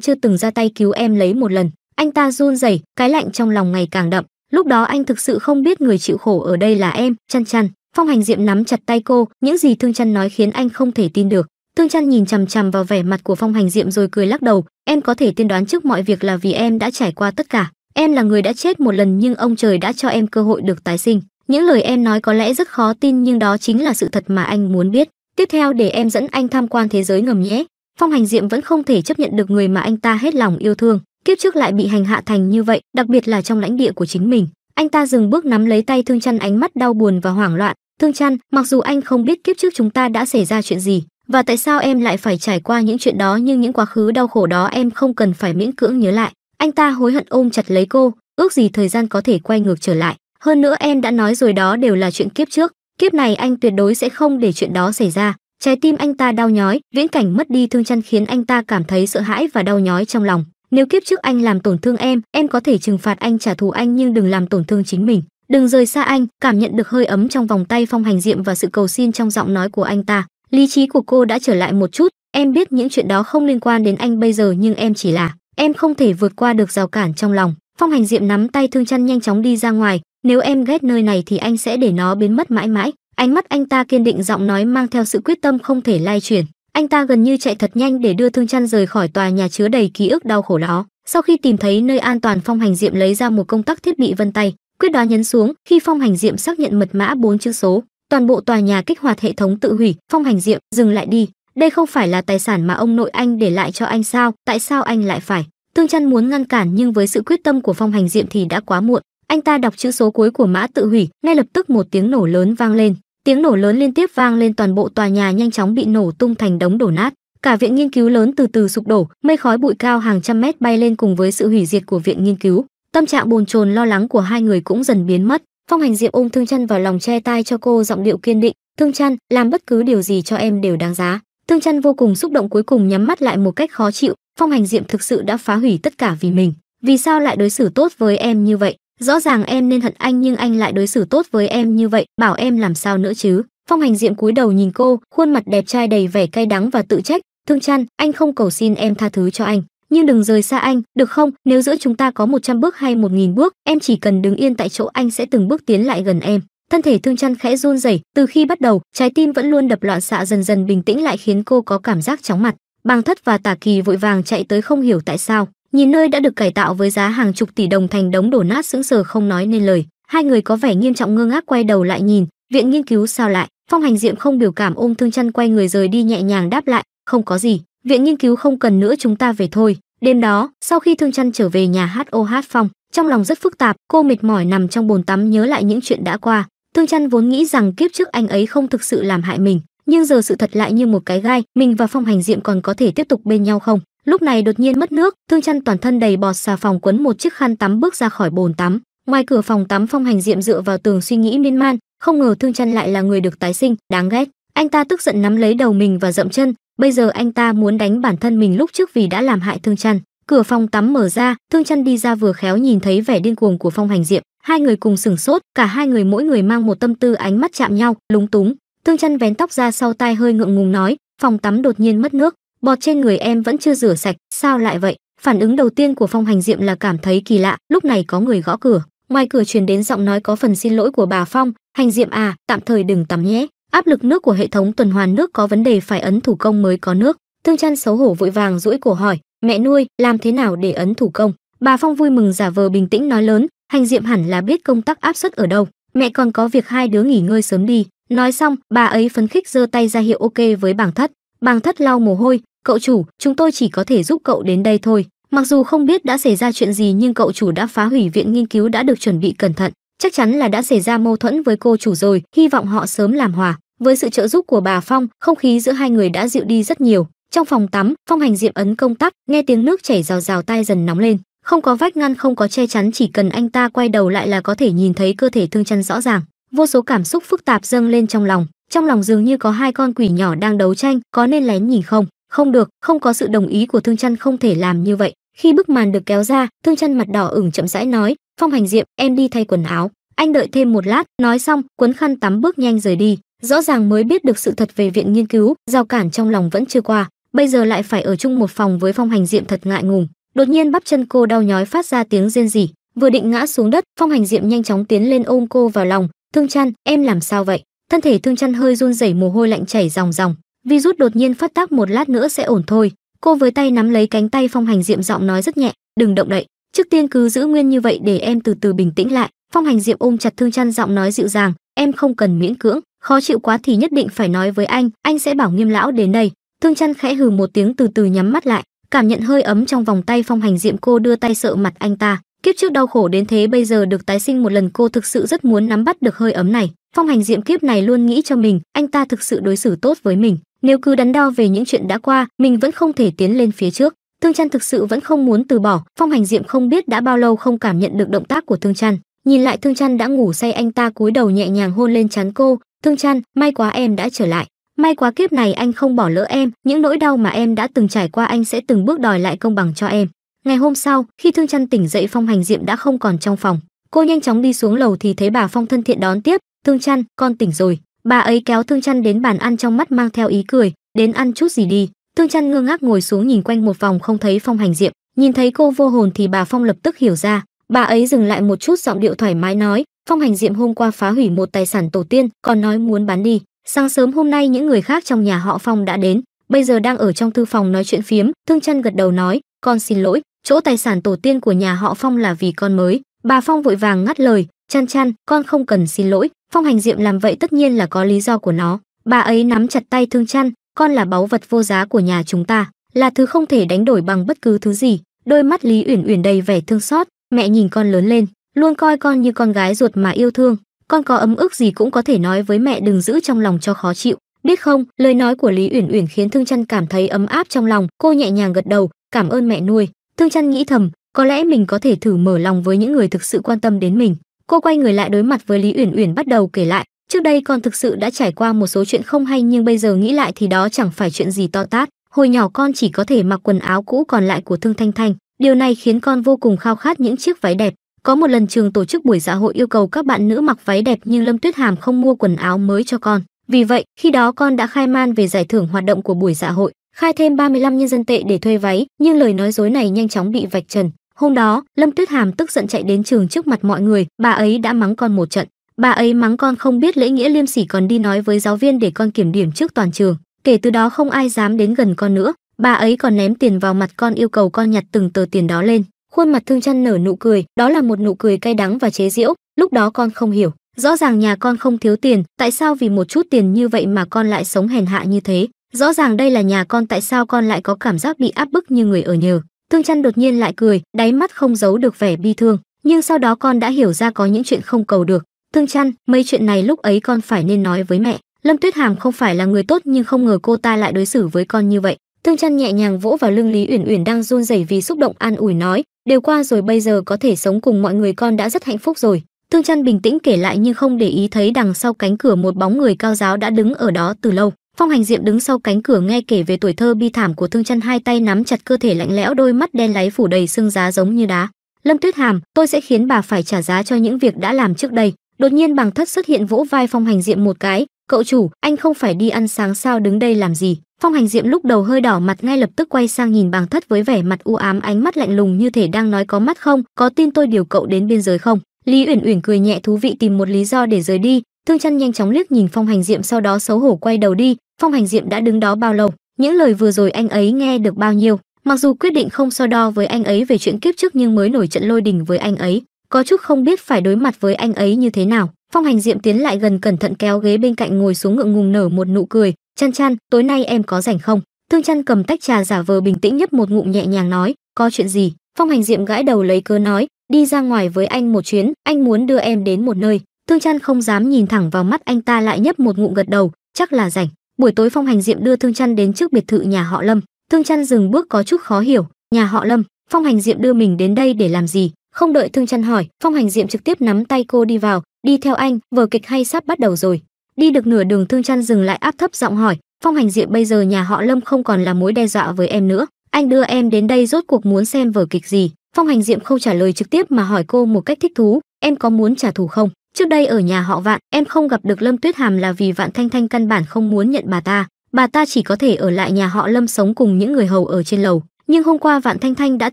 chưa từng ra tay cứu em lấy một lần. Anh ta run rẩy, cái lạnh trong lòng ngày càng đậm. Lúc đó anh thực sự không biết người chịu khổ ở đây là em, chăn chăn. Phong hành diệm nắm chặt tay cô, những gì thương chăn nói khiến anh không thể tin được. Thương Trân nhìn chằm chằm vào vẻ mặt của Phong Hành Diệm rồi cười lắc đầu, em có thể tiên đoán trước mọi việc là vì em đã trải qua tất cả. Em là người đã chết một lần nhưng ông trời đã cho em cơ hội được tái sinh. Những lời em nói có lẽ rất khó tin nhưng đó chính là sự thật mà anh muốn biết. Tiếp theo để em dẫn anh tham quan thế giới ngầm nhé. Phong Hành Diệm vẫn không thể chấp nhận được người mà anh ta hết lòng yêu thương, kiếp trước lại bị hành hạ thành như vậy, đặc biệt là trong lãnh địa của chính mình. Anh ta dừng bước nắm lấy tay Thương Trân, ánh mắt đau buồn và hoảng loạn. Thương Trân, mặc dù anh không biết kiếp trước chúng ta đã xảy ra chuyện gì, và tại sao em lại phải trải qua những chuyện đó nhưng những quá khứ đau khổ đó em không cần phải miễn cưỡng nhớ lại. Anh ta hối hận ôm chặt lấy cô, ước gì thời gian có thể quay ngược trở lại. Hơn nữa em đã nói rồi đó đều là chuyện kiếp trước, kiếp này anh tuyệt đối sẽ không để chuyện đó xảy ra. Trái tim anh ta đau nhói, viễn cảnh mất đi thương chăn khiến anh ta cảm thấy sợ hãi và đau nhói trong lòng. Nếu kiếp trước anh làm tổn thương em, em có thể trừng phạt anh trả thù anh nhưng đừng làm tổn thương chính mình. Đừng rời xa anh, cảm nhận được hơi ấm trong vòng tay Phong Hành Diệm và sự cầu xin trong giọng nói của anh ta lý trí của cô đã trở lại một chút em biết những chuyện đó không liên quan đến anh bây giờ nhưng em chỉ là em không thể vượt qua được rào cản trong lòng phong hành diệm nắm tay thương chăn nhanh chóng đi ra ngoài nếu em ghét nơi này thì anh sẽ để nó biến mất mãi mãi ánh mắt anh ta kiên định giọng nói mang theo sự quyết tâm không thể lay chuyển anh ta gần như chạy thật nhanh để đưa thương chăn rời khỏi tòa nhà chứa đầy ký ức đau khổ đó sau khi tìm thấy nơi an toàn phong hành diệm lấy ra một công tắc thiết bị vân tay quyết đoán nhấn xuống khi phong hành diệm xác nhận mật mã bốn chữ số toàn bộ tòa nhà kích hoạt hệ thống tự hủy phong hành diệm dừng lại đi đây không phải là tài sản mà ông nội anh để lại cho anh sao tại sao anh lại phải tương chăn muốn ngăn cản nhưng với sự quyết tâm của phong hành diệm thì đã quá muộn anh ta đọc chữ số cuối của mã tự hủy ngay lập tức một tiếng nổ lớn vang lên tiếng nổ lớn liên tiếp vang lên toàn bộ tòa nhà nhanh chóng bị nổ tung thành đống đổ nát cả viện nghiên cứu lớn từ từ sụp đổ mây khói bụi cao hàng trăm mét bay lên cùng với sự hủy diệt của viện nghiên cứu tâm trạng bồn chồn lo lắng của hai người cũng dần biến mất phong hành diệp ôm thương chân vào lòng che tai cho cô giọng điệu kiên định thương chân làm bất cứ điều gì cho em đều đáng giá thương chân vô cùng xúc động cuối cùng nhắm mắt lại một cách khó chịu phong hành diệm thực sự đã phá hủy tất cả vì mình vì sao lại đối xử tốt với em như vậy rõ ràng em nên hận anh nhưng anh lại đối xử tốt với em như vậy bảo em làm sao nữa chứ phong hành diệm cúi đầu nhìn cô khuôn mặt đẹp trai đầy vẻ cay đắng và tự trách thương Chân, anh không cầu xin em tha thứ cho anh nhưng đừng rời xa anh, được không? Nếu giữa chúng ta có 100 bước hay 1000 bước, em chỉ cần đứng yên tại chỗ anh sẽ từng bước tiến lại gần em. Thân thể Thương Trăn khẽ run rẩy, từ khi bắt đầu, trái tim vẫn luôn đập loạn xạ dần dần bình tĩnh lại khiến cô có cảm giác chóng mặt. Bàng Thất và Tả Kỳ vội vàng chạy tới không hiểu tại sao, nhìn nơi đã được cải tạo với giá hàng chục tỷ đồng thành đống đổ nát sững sờ không nói nên lời. Hai người có vẻ nghiêm trọng ngơ ngác quay đầu lại nhìn, viện nghiên cứu sao lại? Phong Hành Diệm không biểu cảm ôm Thương Trăn quay người rời đi nhẹ nhàng đáp lại, không có gì viện nghiên cứu không cần nữa chúng ta về thôi đêm đó sau khi thương chăn trở về nhà hát ô hát phong trong lòng rất phức tạp cô mệt mỏi nằm trong bồn tắm nhớ lại những chuyện đã qua thương chăn vốn nghĩ rằng kiếp trước anh ấy không thực sự làm hại mình nhưng giờ sự thật lại như một cái gai mình và phong hành diệm còn có thể tiếp tục bên nhau không lúc này đột nhiên mất nước thương chăn toàn thân đầy bọt xà phòng quấn một chiếc khăn tắm bước ra khỏi bồn tắm ngoài cửa phòng tắm phong hành diệm dựa vào tường suy nghĩ miên man không ngờ thương chăn lại là người được tái sinh đáng ghét anh ta tức giận nắm lấy đầu mình và dậm chân bây giờ anh ta muốn đánh bản thân mình lúc trước vì đã làm hại thương chăn cửa phòng tắm mở ra thương chăn đi ra vừa khéo nhìn thấy vẻ điên cuồng của phong hành diệm hai người cùng sửng sốt cả hai người mỗi người mang một tâm tư ánh mắt chạm nhau lúng túng thương chăn vén tóc ra sau tai hơi ngượng ngùng nói phòng tắm đột nhiên mất nước bọt trên người em vẫn chưa rửa sạch sao lại vậy phản ứng đầu tiên của phong hành diệm là cảm thấy kỳ lạ lúc này có người gõ cửa ngoài cửa truyền đến giọng nói có phần xin lỗi của bà phong hành diệm à tạm thời đừng tắm nhé áp lực nước của hệ thống tuần hoàn nước có vấn đề phải ấn thủ công mới có nước Tương chăn xấu hổ vội vàng duỗi cổ hỏi mẹ nuôi làm thế nào để ấn thủ công bà phong vui mừng giả vờ bình tĩnh nói lớn hành diệm hẳn là biết công tắc áp suất ở đâu mẹ còn có việc hai đứa nghỉ ngơi sớm đi nói xong bà ấy phấn khích giơ tay ra hiệu ok với Bàng thất Bàng thất lau mồ hôi cậu chủ chúng tôi chỉ có thể giúp cậu đến đây thôi mặc dù không biết đã xảy ra chuyện gì nhưng cậu chủ đã phá hủy viện nghiên cứu đã được chuẩn bị cẩn thận chắc chắn là đã xảy ra mâu thuẫn với cô chủ rồi hy vọng họ sớm làm hòa với sự trợ giúp của bà Phong, không khí giữa hai người đã dịu đi rất nhiều. Trong phòng tắm, Phong Hành Diệm ấn công tắc, nghe tiếng nước chảy rào rào tai dần nóng lên. Không có vách ngăn không có che chắn chỉ cần anh ta quay đầu lại là có thể nhìn thấy cơ thể thương chân rõ ràng. Vô số cảm xúc phức tạp dâng lên trong lòng, trong lòng dường như có hai con quỷ nhỏ đang đấu tranh, có nên lén nhìn không? Không được, không có sự đồng ý của Thương Chân không thể làm như vậy. Khi bức màn được kéo ra, Thương Chân mặt đỏ ửng chậm rãi nói, "Phong Hành Diệm, em đi thay quần áo." Anh đợi thêm một lát, nói xong, cuốn khăn tắm bước nhanh rời đi rõ ràng mới biết được sự thật về viện nghiên cứu giao cản trong lòng vẫn chưa qua bây giờ lại phải ở chung một phòng với phong hành diệm thật ngại ngùng đột nhiên bắp chân cô đau nhói phát ra tiếng rên rỉ vừa định ngã xuống đất phong hành diệm nhanh chóng tiến lên ôm cô vào lòng thương chăn em làm sao vậy thân thể thương chăn hơi run rẩy mồ hôi lạnh chảy ròng ròng virus đột nhiên phát tác một lát nữa sẽ ổn thôi cô với tay nắm lấy cánh tay phong hành diệm giọng nói rất nhẹ đừng động đậy trước tiên cứ giữ nguyên như vậy để em từ từ bình tĩnh lại phong hành diệm ôm chặt thương chăn giọng nói dịu dàng em không cần miễn cưỡng khó chịu quá thì nhất định phải nói với anh anh sẽ bảo nghiêm lão đến đây thương chăn khẽ hừ một tiếng từ từ nhắm mắt lại cảm nhận hơi ấm trong vòng tay phong hành diệm cô đưa tay sợ mặt anh ta kiếp trước đau khổ đến thế bây giờ được tái sinh một lần cô thực sự rất muốn nắm bắt được hơi ấm này phong hành diệm kiếp này luôn nghĩ cho mình anh ta thực sự đối xử tốt với mình nếu cứ đắn đo về những chuyện đã qua mình vẫn không thể tiến lên phía trước thương chăn thực sự vẫn không muốn từ bỏ phong hành diệm không biết đã bao lâu không cảm nhận được động tác của thương chăn nhìn lại thương chăn đã ngủ say anh ta cúi đầu nhẹ nhàng hôn lên trán cô Thương Trăn, may quá em đã trở lại. May quá kiếp này anh không bỏ lỡ em, những nỗi đau mà em đã từng trải qua anh sẽ từng bước đòi lại công bằng cho em. Ngày hôm sau, khi Thương Trăn tỉnh dậy Phong Hành Diệm đã không còn trong phòng. Cô nhanh chóng đi xuống lầu thì thấy bà Phong thân thiện đón tiếp, "Thương Trăn, con tỉnh rồi." Bà ấy kéo Thương Trăn đến bàn ăn trong mắt mang theo ý cười, "Đến ăn chút gì đi." Thương Trăn ngơ ngác ngồi xuống nhìn quanh một vòng không thấy Phong Hành Diệm, nhìn thấy cô vô hồn thì bà Phong lập tức hiểu ra, bà ấy dừng lại một chút giọng điệu thoải mái nói, Phong hành diệm hôm qua phá hủy một tài sản tổ tiên, còn nói muốn bán đi. Sáng sớm hôm nay những người khác trong nhà họ Phong đã đến, bây giờ đang ở trong thư phòng nói chuyện phiếm, Thương Chân gật đầu nói, "Con xin lỗi, chỗ tài sản tổ tiên của nhà họ Phong là vì con mới." Bà Phong vội vàng ngắt lời, "Chan Chan, con không cần xin lỗi, Phong hành diệm làm vậy tất nhiên là có lý do của nó." Bà ấy nắm chặt tay Thương Chân, "Con là báu vật vô giá của nhà chúng ta, là thứ không thể đánh đổi bằng bất cứ thứ gì." Đôi mắt Lý Uyển Uyển đầy vẻ thương xót, "Mẹ nhìn con lớn lên, luôn coi con như con gái ruột mà yêu thương con có ấm ức gì cũng có thể nói với mẹ đừng giữ trong lòng cho khó chịu biết không lời nói của lý uyển uyển khiến thương chăn cảm thấy ấm áp trong lòng cô nhẹ nhàng gật đầu cảm ơn mẹ nuôi thương chăn nghĩ thầm có lẽ mình có thể thử mở lòng với những người thực sự quan tâm đến mình cô quay người lại đối mặt với lý uyển uyển bắt đầu kể lại trước đây con thực sự đã trải qua một số chuyện không hay nhưng bây giờ nghĩ lại thì đó chẳng phải chuyện gì to tát hồi nhỏ con chỉ có thể mặc quần áo cũ còn lại của thương thanh thanh điều này khiến con vô cùng khao khát những chiếc váy đẹp có một lần trường tổ chức buổi dạ hội yêu cầu các bạn nữ mặc váy đẹp nhưng Lâm Tuyết Hàm không mua quần áo mới cho con. Vì vậy, khi đó con đã khai man về giải thưởng hoạt động của buổi dạ hội, khai thêm 35 nhân dân tệ để thuê váy, nhưng lời nói dối này nhanh chóng bị vạch trần. Hôm đó, Lâm Tuyết Hàm tức giận chạy đến trường trước mặt mọi người, bà ấy đã mắng con một trận. Bà ấy mắng con không biết lễ nghĩa liêm sỉ còn đi nói với giáo viên để con kiểm điểm trước toàn trường. Kể từ đó không ai dám đến gần con nữa. Bà ấy còn ném tiền vào mặt con yêu cầu con nhặt từng tờ tiền đó lên khuôn mặt thương chân nở nụ cười đó là một nụ cười cay đắng và chế giễu lúc đó con không hiểu rõ ràng nhà con không thiếu tiền tại sao vì một chút tiền như vậy mà con lại sống hèn hạ như thế rõ ràng đây là nhà con tại sao con lại có cảm giác bị áp bức như người ở nhờ thương chăn đột nhiên lại cười đáy mắt không giấu được vẻ bi thương nhưng sau đó con đã hiểu ra có những chuyện không cầu được thương chăn mấy chuyện này lúc ấy con phải nên nói với mẹ lâm tuyết hàm không phải là người tốt nhưng không ngờ cô ta lại đối xử với con như vậy thương chăn nhẹ nhàng vỗ vào lưng lý uyển uyển đang run rẩy vì xúc động an ủi nói đều qua rồi bây giờ có thể sống cùng mọi người con đã rất hạnh phúc rồi Thương Trăn bình tĩnh kể lại nhưng không để ý thấy đằng sau cánh cửa một bóng người cao giáo đã đứng ở đó từ lâu. Phong Hành Diệm đứng sau cánh cửa nghe kể về tuổi thơ bi thảm của Thương Trăn hai tay nắm chặt cơ thể lạnh lẽo đôi mắt đen láy phủ đầy xương giá giống như đá. Lâm Tuyết Hàm, tôi sẽ khiến bà phải trả giá cho những việc đã làm trước đây. Đột nhiên bằng thất xuất hiện vỗ vai Phong Hành Diệm một cái, cậu chủ anh không phải đi ăn sáng sao đứng đây làm gì phong hành diệm lúc đầu hơi đỏ mặt ngay lập tức quay sang nhìn bàng thất với vẻ mặt u ám ánh mắt lạnh lùng như thể đang nói có mắt không có tin tôi điều cậu đến biên giới không lý uyển uyển cười nhẹ thú vị tìm một lý do để rời đi thương chân nhanh chóng liếc nhìn phong hành diệm sau đó xấu hổ quay đầu đi phong hành diệm đã đứng đó bao lâu những lời vừa rồi anh ấy nghe được bao nhiêu mặc dù quyết định không so đo với anh ấy về chuyện kiếp trước nhưng mới nổi trận lôi đình với anh ấy có chút không biết phải đối mặt với anh ấy như thế nào phong hành diệm tiến lại gần cẩn thận kéo ghế bên cạnh ngồi xuống ngượng ngùng nở một nụ cười chăn chăn tối nay em có rảnh không thương chăn cầm tách trà giả vờ bình tĩnh nhấp một ngụm nhẹ nhàng nói có chuyện gì phong hành diệm gãi đầu lấy cớ nói đi ra ngoài với anh một chuyến anh muốn đưa em đến một nơi thương chăn không dám nhìn thẳng vào mắt anh ta lại nhấp một ngụm gật đầu chắc là rảnh buổi tối phong hành diệm đưa thương chăn đến trước biệt thự nhà họ lâm thương chăn dừng bước có chút khó hiểu nhà họ lâm phong hành diệm đưa mình đến đây để làm gì không đợi thương chân hỏi phong hành diệm trực tiếp nắm tay cô đi vào đi theo anh vở kịch hay sắp bắt đầu rồi đi được nửa đường thương chân dừng lại áp thấp giọng hỏi phong hành diệm bây giờ nhà họ lâm không còn là mối đe dọa với em nữa anh đưa em đến đây rốt cuộc muốn xem vở kịch gì phong hành diệm không trả lời trực tiếp mà hỏi cô một cách thích thú em có muốn trả thù không trước đây ở nhà họ vạn em không gặp được lâm tuyết hàm là vì vạn thanh thanh căn bản không muốn nhận bà ta bà ta chỉ có thể ở lại nhà họ lâm sống cùng những người hầu ở trên lầu nhưng hôm qua Vạn Thanh Thanh đã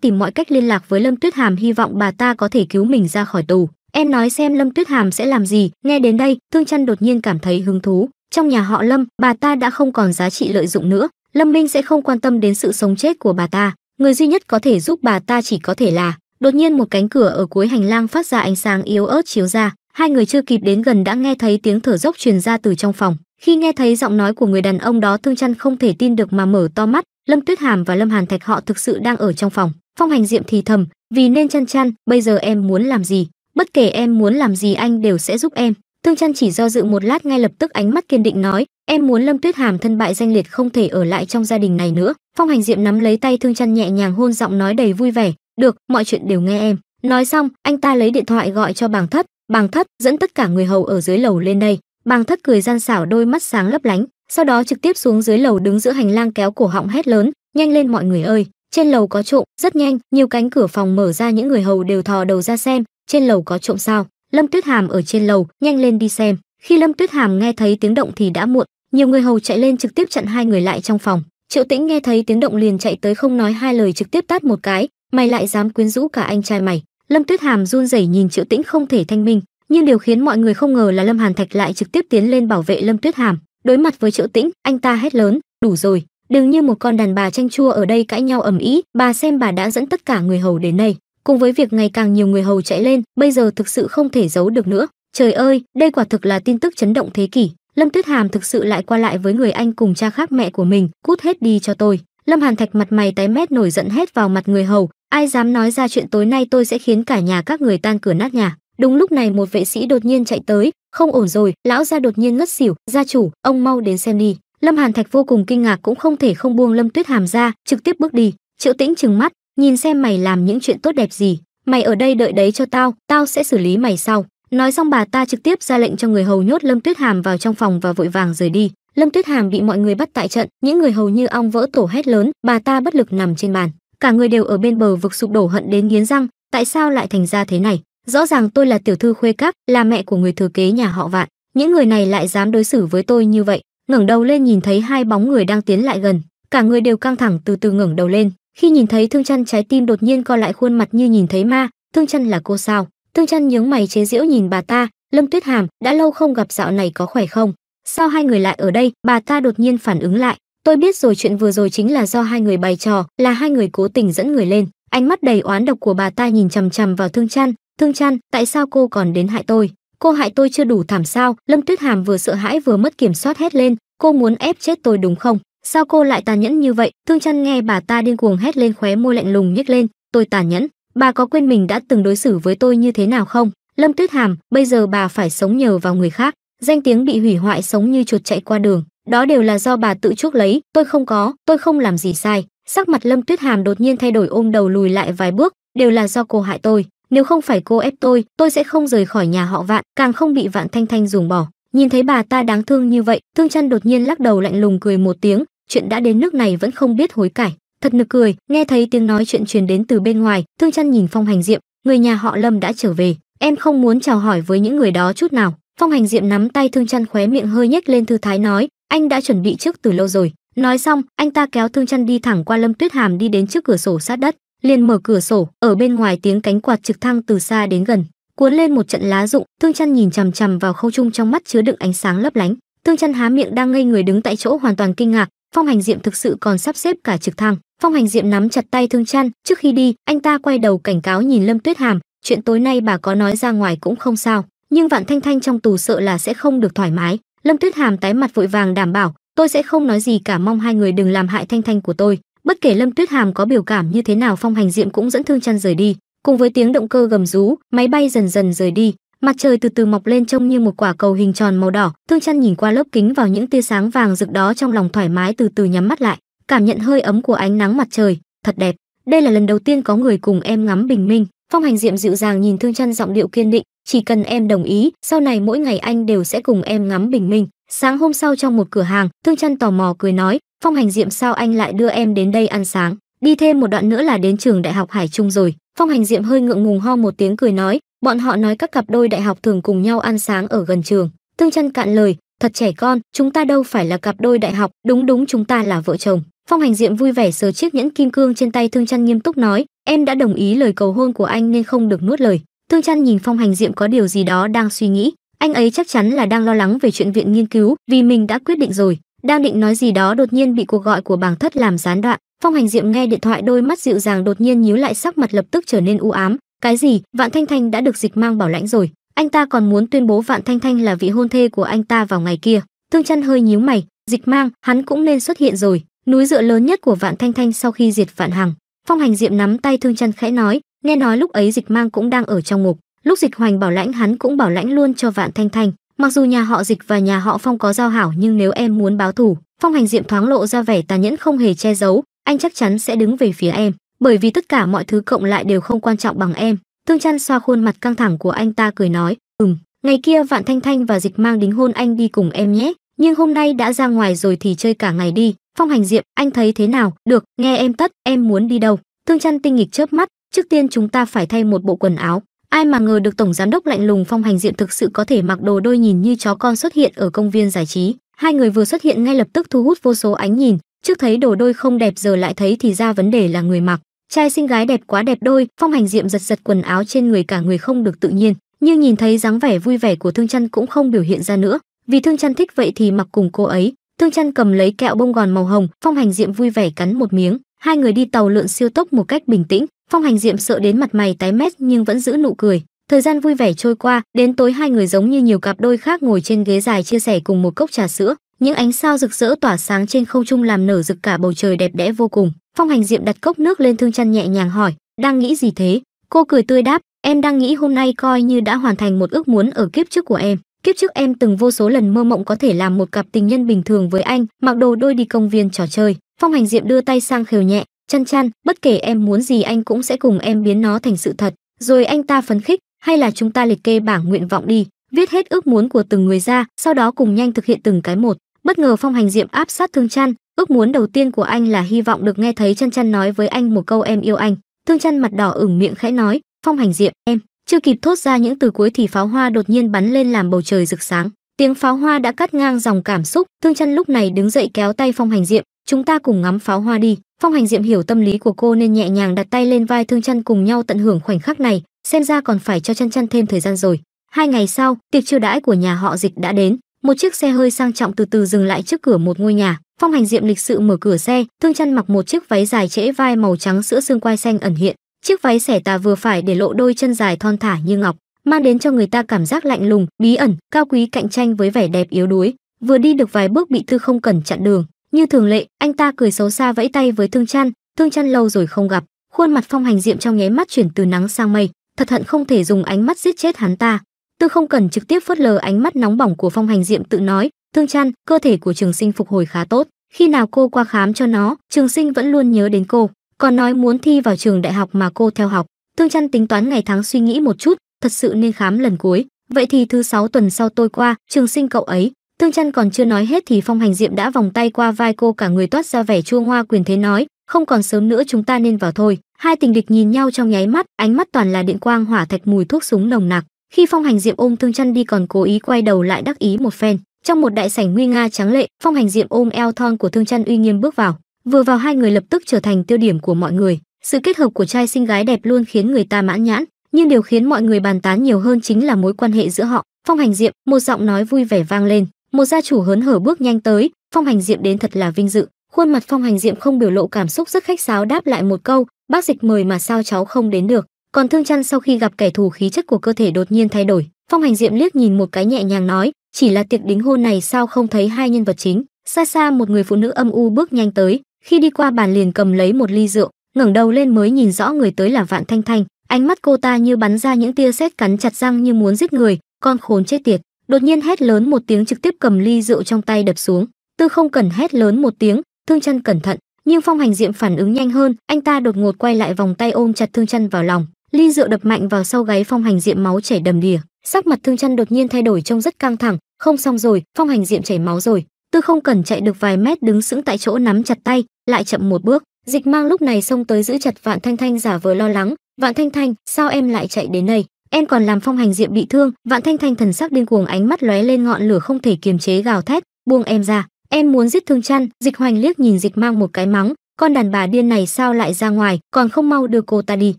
tìm mọi cách liên lạc với Lâm Tuyết Hàm hy vọng bà ta có thể cứu mình ra khỏi tù. Em nói xem Lâm Tuyết Hàm sẽ làm gì, nghe đến đây, Thương Chân đột nhiên cảm thấy hứng thú. Trong nhà họ Lâm, bà ta đã không còn giá trị lợi dụng nữa, Lâm Minh sẽ không quan tâm đến sự sống chết của bà ta, người duy nhất có thể giúp bà ta chỉ có thể là. Đột nhiên một cánh cửa ở cuối hành lang phát ra ánh sáng yếu ớt chiếu ra, hai người chưa kịp đến gần đã nghe thấy tiếng thở dốc truyền ra từ trong phòng. Khi nghe thấy giọng nói của người đàn ông đó, Thương Chân không thể tin được mà mở to mắt, Lâm Tuyết Hàm và Lâm Hàn Thạch họ thực sự đang ở trong phòng. Phong Hành Diệm thì thầm, vì nên chăn chăn, bây giờ em muốn làm gì? Bất kể em muốn làm gì anh đều sẽ giúp em. Thương chăn chỉ do dự một lát ngay lập tức ánh mắt kiên định nói, em muốn Lâm Tuyết Hàm thân bại danh liệt không thể ở lại trong gia đình này nữa. Phong Hành Diệm nắm lấy tay Thương chăn nhẹ nhàng hôn giọng nói đầy vui vẻ, được, mọi chuyện đều nghe em. Nói xong, anh ta lấy điện thoại gọi cho bàng thất, bàng thất dẫn tất cả người hầu ở dưới lầu lên đây. Bàng thất cười gian xảo đôi mắt sáng lấp lánh, sau đó trực tiếp xuống dưới lầu đứng giữa hành lang kéo cổ họng hét lớn nhanh lên mọi người ơi trên lầu có trộm rất nhanh nhiều cánh cửa phòng mở ra những người hầu đều thò đầu ra xem trên lầu có trộm sao lâm tuyết hàm ở trên lầu nhanh lên đi xem khi lâm tuyết hàm nghe thấy tiếng động thì đã muộn nhiều người hầu chạy lên trực tiếp chặn hai người lại trong phòng triệu tĩnh nghe thấy tiếng động liền chạy tới không nói hai lời trực tiếp tát một cái mày lại dám quyến rũ cả anh trai mày lâm tuyết hàm run rẩy nhìn triệu tĩnh không thể thanh minh nhưng điều khiến mọi người không ngờ là lâm hàn thạch lại trực tiếp tiến lên bảo vệ lâm tuyết hàm đối mặt với triệu tĩnh anh ta hét lớn đủ rồi đừng như một con đàn bà tranh chua ở đây cãi nhau ầm ĩ bà xem bà đã dẫn tất cả người hầu đến đây cùng với việc ngày càng nhiều người hầu chạy lên bây giờ thực sự không thể giấu được nữa trời ơi đây quả thực là tin tức chấn động thế kỷ lâm tuyết hàm thực sự lại qua lại với người anh cùng cha khác mẹ của mình cút hết đi cho tôi lâm hàn thạch mặt mày tái mét nổi giận hét vào mặt người hầu ai dám nói ra chuyện tối nay tôi sẽ khiến cả nhà các người tan cửa nát nhà Đúng lúc này một vệ sĩ đột nhiên chạy tới, không ổn rồi, lão gia đột nhiên ngất xỉu, gia chủ, ông mau đến xem đi. Lâm Hàn Thạch vô cùng kinh ngạc cũng không thể không buông Lâm Tuyết Hàm ra, trực tiếp bước đi. Triệu Tĩnh trừng mắt, nhìn xem mày làm những chuyện tốt đẹp gì, mày ở đây đợi đấy cho tao, tao sẽ xử lý mày sau. Nói xong bà ta trực tiếp ra lệnh cho người hầu nhốt Lâm Tuyết Hàm vào trong phòng và vội vàng rời đi. Lâm Tuyết Hàm bị mọi người bắt tại trận, những người hầu như ong vỡ tổ hét lớn, bà ta bất lực nằm trên bàn. Cả người đều ở bên bờ vực sụp đổ hận đến nghiến răng, tại sao lại thành ra thế này? rõ ràng tôi là tiểu thư khuê các là mẹ của người thừa kế nhà họ vạn những người này lại dám đối xử với tôi như vậy ngẩng đầu lên nhìn thấy hai bóng người đang tiến lại gần cả người đều căng thẳng từ từ ngẩng đầu lên khi nhìn thấy thương chăn trái tim đột nhiên co lại khuôn mặt như nhìn thấy ma thương chăn là cô sao thương chăn nhướng mày chế giễu nhìn bà ta lâm tuyết hàm đã lâu không gặp dạo này có khỏe không sao hai người lại ở đây bà ta đột nhiên phản ứng lại tôi biết rồi chuyện vừa rồi chính là do hai người bày trò là hai người cố tình dẫn người lên ánh mắt đầy oán độc của bà ta nhìn chằm chằm vào thương chăn Thương Trăn, tại sao cô còn đến hại tôi? Cô hại tôi chưa đủ thảm sao? Lâm Tuyết Hàm vừa sợ hãi vừa mất kiểm soát hét lên, cô muốn ép chết tôi đúng không? Sao cô lại tàn nhẫn như vậy? Thương Trăn nghe bà ta điên cuồng hét lên khóe môi lạnh lùng nhếch lên, tôi tàn nhẫn, bà có quên mình đã từng đối xử với tôi như thế nào không? Lâm Tuyết Hàm, bây giờ bà phải sống nhờ vào người khác, danh tiếng bị hủy hoại sống như chuột chạy qua đường, đó đều là do bà tự chuốc lấy, tôi không có, tôi không làm gì sai. Sắc mặt Lâm Tuyết Hàm đột nhiên thay đổi ôm đầu lùi lại vài bước, đều là do cô hại tôi, nếu không phải cô ép tôi tôi sẽ không rời khỏi nhà họ vạn càng không bị vạn thanh thanh dùng bỏ nhìn thấy bà ta đáng thương như vậy thương chăn đột nhiên lắc đầu lạnh lùng cười một tiếng chuyện đã đến nước này vẫn không biết hối cải thật nực cười nghe thấy tiếng nói chuyện truyền đến từ bên ngoài thương chăn nhìn phong hành diệm người nhà họ lâm đã trở về em không muốn chào hỏi với những người đó chút nào phong hành diệm nắm tay thương chăn khóe miệng hơi nhếch lên thư thái nói anh đã chuẩn bị trước từ lâu rồi nói xong anh ta kéo thương chăn đi thẳng qua lâm tuyết hàm đi đến trước cửa sổ sát đất liền mở cửa sổ, ở bên ngoài tiếng cánh quạt trực thăng từ xa đến gần, cuốn lên một trận lá rụng, thương chăn nhìn chằm chằm vào khâu trung trong mắt chứa đựng ánh sáng lấp lánh, thương chăn há miệng đang ngây người đứng tại chỗ hoàn toàn kinh ngạc, Phong Hành Diệm thực sự còn sắp xếp cả trực thăng. Phong Hành Diệm nắm chặt tay Thương chăn trước khi đi, anh ta quay đầu cảnh cáo nhìn Lâm Tuyết Hàm, chuyện tối nay bà có nói ra ngoài cũng không sao, nhưng Vạn Thanh Thanh trong tù sợ là sẽ không được thoải mái. Lâm Tuyết Hàm tái mặt vội vàng đảm bảo, tôi sẽ không nói gì cả, mong hai người đừng làm hại Thanh Thanh của tôi bất kể lâm tuyết hàm có biểu cảm như thế nào phong hành diệm cũng dẫn thương chăn rời đi cùng với tiếng động cơ gầm rú máy bay dần dần rời đi mặt trời từ từ mọc lên trông như một quả cầu hình tròn màu đỏ thương chăn nhìn qua lớp kính vào những tia sáng vàng rực đó trong lòng thoải mái từ từ nhắm mắt lại cảm nhận hơi ấm của ánh nắng mặt trời thật đẹp đây là lần đầu tiên có người cùng em ngắm bình minh phong hành diệm dịu dàng nhìn thương chăn giọng điệu kiên định chỉ cần em đồng ý sau này mỗi ngày anh đều sẽ cùng em ngắm bình minh sáng hôm sau trong một cửa hàng thương chăn tò mò cười nói Phong hành diệm sao anh lại đưa em đến đây ăn sáng, đi thêm một đoạn nữa là đến trường đại học Hải Trung rồi. Phong hành diệm hơi ngượng ngùng ho một tiếng cười nói, bọn họ nói các cặp đôi đại học thường cùng nhau ăn sáng ở gần trường. Tương chân cạn lời, thật trẻ con, chúng ta đâu phải là cặp đôi đại học, đúng đúng chúng ta là vợ chồng. Phong hành diệm vui vẻ sờ chiếc nhẫn kim cương trên tay Thương Trăn nghiêm túc nói, em đã đồng ý lời cầu hôn của anh nên không được nuốt lời. Thương Trăn nhìn Phong hành diệm có điều gì đó đang suy nghĩ, anh ấy chắc chắn là đang lo lắng về chuyện viện nghiên cứu vì mình đã quyết định rồi đang định nói gì đó đột nhiên bị cuộc gọi của bảng thất làm gián đoạn phong hành diệm nghe điện thoại đôi mắt dịu dàng đột nhiên nhíu lại sắc mặt lập tức trở nên u ám cái gì vạn thanh thanh đã được dịch mang bảo lãnh rồi anh ta còn muốn tuyên bố vạn thanh thanh là vị hôn thê của anh ta vào ngày kia thương chăn hơi nhíu mày dịch mang hắn cũng nên xuất hiện rồi núi dựa lớn nhất của vạn thanh thanh sau khi diệt vạn hằng phong hành diệm nắm tay thương chăn khẽ nói nghe nói lúc ấy dịch mang cũng đang ở trong ngục lúc dịch hoành bảo lãnh hắn cũng bảo lãnh luôn cho vạn thanh thanh Mặc dù nhà họ Dịch và nhà họ Phong có giao hảo nhưng nếu em muốn báo thù, Phong Hành Diệm thoáng lộ ra vẻ tàn nhẫn không hề che giấu, anh chắc chắn sẽ đứng về phía em, bởi vì tất cả mọi thứ cộng lại đều không quan trọng bằng em. Thương Chăn xoa khuôn mặt căng thẳng của anh ta cười nói, "Ừm, ngày kia Vạn Thanh Thanh và Dịch mang đính hôn anh đi cùng em nhé, nhưng hôm nay đã ra ngoài rồi thì chơi cả ngày đi." Phong Hành Diệm, anh thấy thế nào? Được, nghe em tất, em muốn đi đâu? Thương Chăn tinh nghịch chớp mắt, trước tiên chúng ta phải thay một bộ quần áo Ai mà ngờ được tổng giám đốc lạnh lùng phong hành Diện thực sự có thể mặc đồ đôi nhìn như chó con xuất hiện ở công viên giải trí. Hai người vừa xuất hiện ngay lập tức thu hút vô số ánh nhìn, trước thấy đồ đôi không đẹp giờ lại thấy thì ra vấn đề là người mặc. Trai xinh gái đẹp quá đẹp đôi, phong hành diệm giật giật quần áo trên người cả người không được tự nhiên, nhưng nhìn thấy dáng vẻ vui vẻ của Thương Chân cũng không biểu hiện ra nữa, vì Thương Chân thích vậy thì mặc cùng cô ấy. Thương Chân cầm lấy kẹo bông gòn màu hồng, phong hành diệm vui vẻ cắn một miếng, hai người đi tàu lượn siêu tốc một cách bình tĩnh, Phong Hành Diệm sợ đến mặt mày tái mét nhưng vẫn giữ nụ cười. Thời gian vui vẻ trôi qua, đến tối hai người giống như nhiều cặp đôi khác ngồi trên ghế dài chia sẻ cùng một cốc trà sữa, những ánh sao rực rỡ tỏa sáng trên không trung làm nở rực cả bầu trời đẹp đẽ vô cùng. Phong Hành Diệm đặt cốc nước lên thương chân nhẹ nhàng hỏi, "Đang nghĩ gì thế?" Cô cười tươi đáp, "Em đang nghĩ hôm nay coi như đã hoàn thành một ước muốn ở kiếp trước của em." Kiếp trước em từng vô số lần mơ mộng có thể làm một cặp tình nhân bình thường với anh, mặc đồ đôi đi công viên trò chơi. Phong Hành Diệm đưa tay sang khều nhẹ, chăn chăn bất kể em muốn gì anh cũng sẽ cùng em biến nó thành sự thật rồi anh ta phấn khích hay là chúng ta liệt kê bảng nguyện vọng đi viết hết ước muốn của từng người ra sau đó cùng nhanh thực hiện từng cái một bất ngờ phong hành diệm áp sát thương chăn ước muốn đầu tiên của anh là hy vọng được nghe thấy chăn chăn nói với anh một câu em yêu anh thương chăn mặt đỏ ửng miệng khẽ nói phong hành diệm em chưa kịp thốt ra những từ cuối thì pháo hoa đột nhiên bắn lên làm bầu trời rực sáng tiếng pháo hoa đã cắt ngang dòng cảm xúc thương chăn lúc này đứng dậy kéo tay phong hành diệm chúng ta cùng ngắm pháo hoa đi phong hành diệm hiểu tâm lý của cô nên nhẹ nhàng đặt tay lên vai thương chân cùng nhau tận hưởng khoảnh khắc này xem ra còn phải cho chân chân thêm thời gian rồi hai ngày sau tiệc chiêu đãi của nhà họ dịch đã đến một chiếc xe hơi sang trọng từ từ dừng lại trước cửa một ngôi nhà phong hành diệm lịch sự mở cửa xe thương chân mặc một chiếc váy dài trễ vai màu trắng sữa xương quai xanh ẩn hiện chiếc váy xẻ tà vừa phải để lộ đôi chân dài thon thả như ngọc mang đến cho người ta cảm giác lạnh lùng bí ẩn cao quý cạnh tranh với vẻ đẹp yếu đuối vừa đi được vài bước bị thư không cẩn chặn đường như thường lệ anh ta cười xấu xa vẫy tay với thương chăn thương chăn lâu rồi không gặp khuôn mặt phong hành diệm trong nháy mắt chuyển từ nắng sang mây thật hận không thể dùng ánh mắt giết chết hắn ta tư không cần trực tiếp phớt lờ ánh mắt nóng bỏng của phong hành diệm tự nói thương chăn cơ thể của trường sinh phục hồi khá tốt khi nào cô qua khám cho nó trường sinh vẫn luôn nhớ đến cô còn nói muốn thi vào trường đại học mà cô theo học thương chăn tính toán ngày tháng suy nghĩ một chút thật sự nên khám lần cuối vậy thì thứ sáu tuần sau tôi qua trường sinh cậu ấy Thương Chân còn chưa nói hết thì Phong Hành Diệm đã vòng tay qua vai cô cả người toát ra vẻ chua hoa quyền thế nói, không còn sớm nữa chúng ta nên vào thôi. Hai tình địch nhìn nhau trong nháy mắt, ánh mắt toàn là điện quang hỏa thạch mùi thuốc súng nồng nặc. Khi Phong Hành Diệm ôm Thương Chân đi còn cố ý quay đầu lại đắc ý một phen. Trong một đại sảnh nguy nga trắng lệ, Phong Hành Diệm ôm eo thon của Thương Chân uy nghiêm bước vào. Vừa vào hai người lập tức trở thành tiêu điểm của mọi người. Sự kết hợp của trai xinh gái đẹp luôn khiến người ta mãn nhãn, nhưng điều khiến mọi người bàn tán nhiều hơn chính là mối quan hệ giữa họ. Phong Hành Diệm, một giọng nói vui vẻ vang lên, một gia chủ hớn hở bước nhanh tới phong hành diệm đến thật là vinh dự khuôn mặt phong hành diệm không biểu lộ cảm xúc rất khách sáo đáp lại một câu bác dịch mời mà sao cháu không đến được còn thương chăn sau khi gặp kẻ thù khí chất của cơ thể đột nhiên thay đổi phong hành diệm liếc nhìn một cái nhẹ nhàng nói chỉ là tiệc đính hôn này sao không thấy hai nhân vật chính xa xa một người phụ nữ âm u bước nhanh tới khi đi qua bàn liền cầm lấy một ly rượu ngẩng đầu lên mới nhìn rõ người tới là vạn thanh thanh ánh mắt cô ta như bắn ra những tia sét cắn chặt răng như muốn giết người con khốn chết tiệt đột nhiên hét lớn một tiếng trực tiếp cầm ly rượu trong tay đập xuống tư không cần hét lớn một tiếng thương chân cẩn thận nhưng phong hành diệm phản ứng nhanh hơn anh ta đột ngột quay lại vòng tay ôm chặt thương chân vào lòng ly rượu đập mạnh vào sau gáy phong hành diệm máu chảy đầm đìa sắc mặt thương chân đột nhiên thay đổi trông rất căng thẳng không xong rồi phong hành diệm chảy máu rồi tư không cần chạy được vài mét đứng sững tại chỗ nắm chặt tay lại chậm một bước dịch mang lúc này xông tới giữ chặt vạn thanh thanh giả vờ lo lắng vạn thanh thanh sao em lại chạy đến đây em còn làm phong hành diệm bị thương vạn thanh thanh thần sắc điên cuồng ánh mắt lóe lên ngọn lửa không thể kiềm chế gào thét buông em ra em muốn giết thương chăn dịch hoành liếc nhìn dịch mang một cái mắng con đàn bà điên này sao lại ra ngoài còn không mau đưa cô ta đi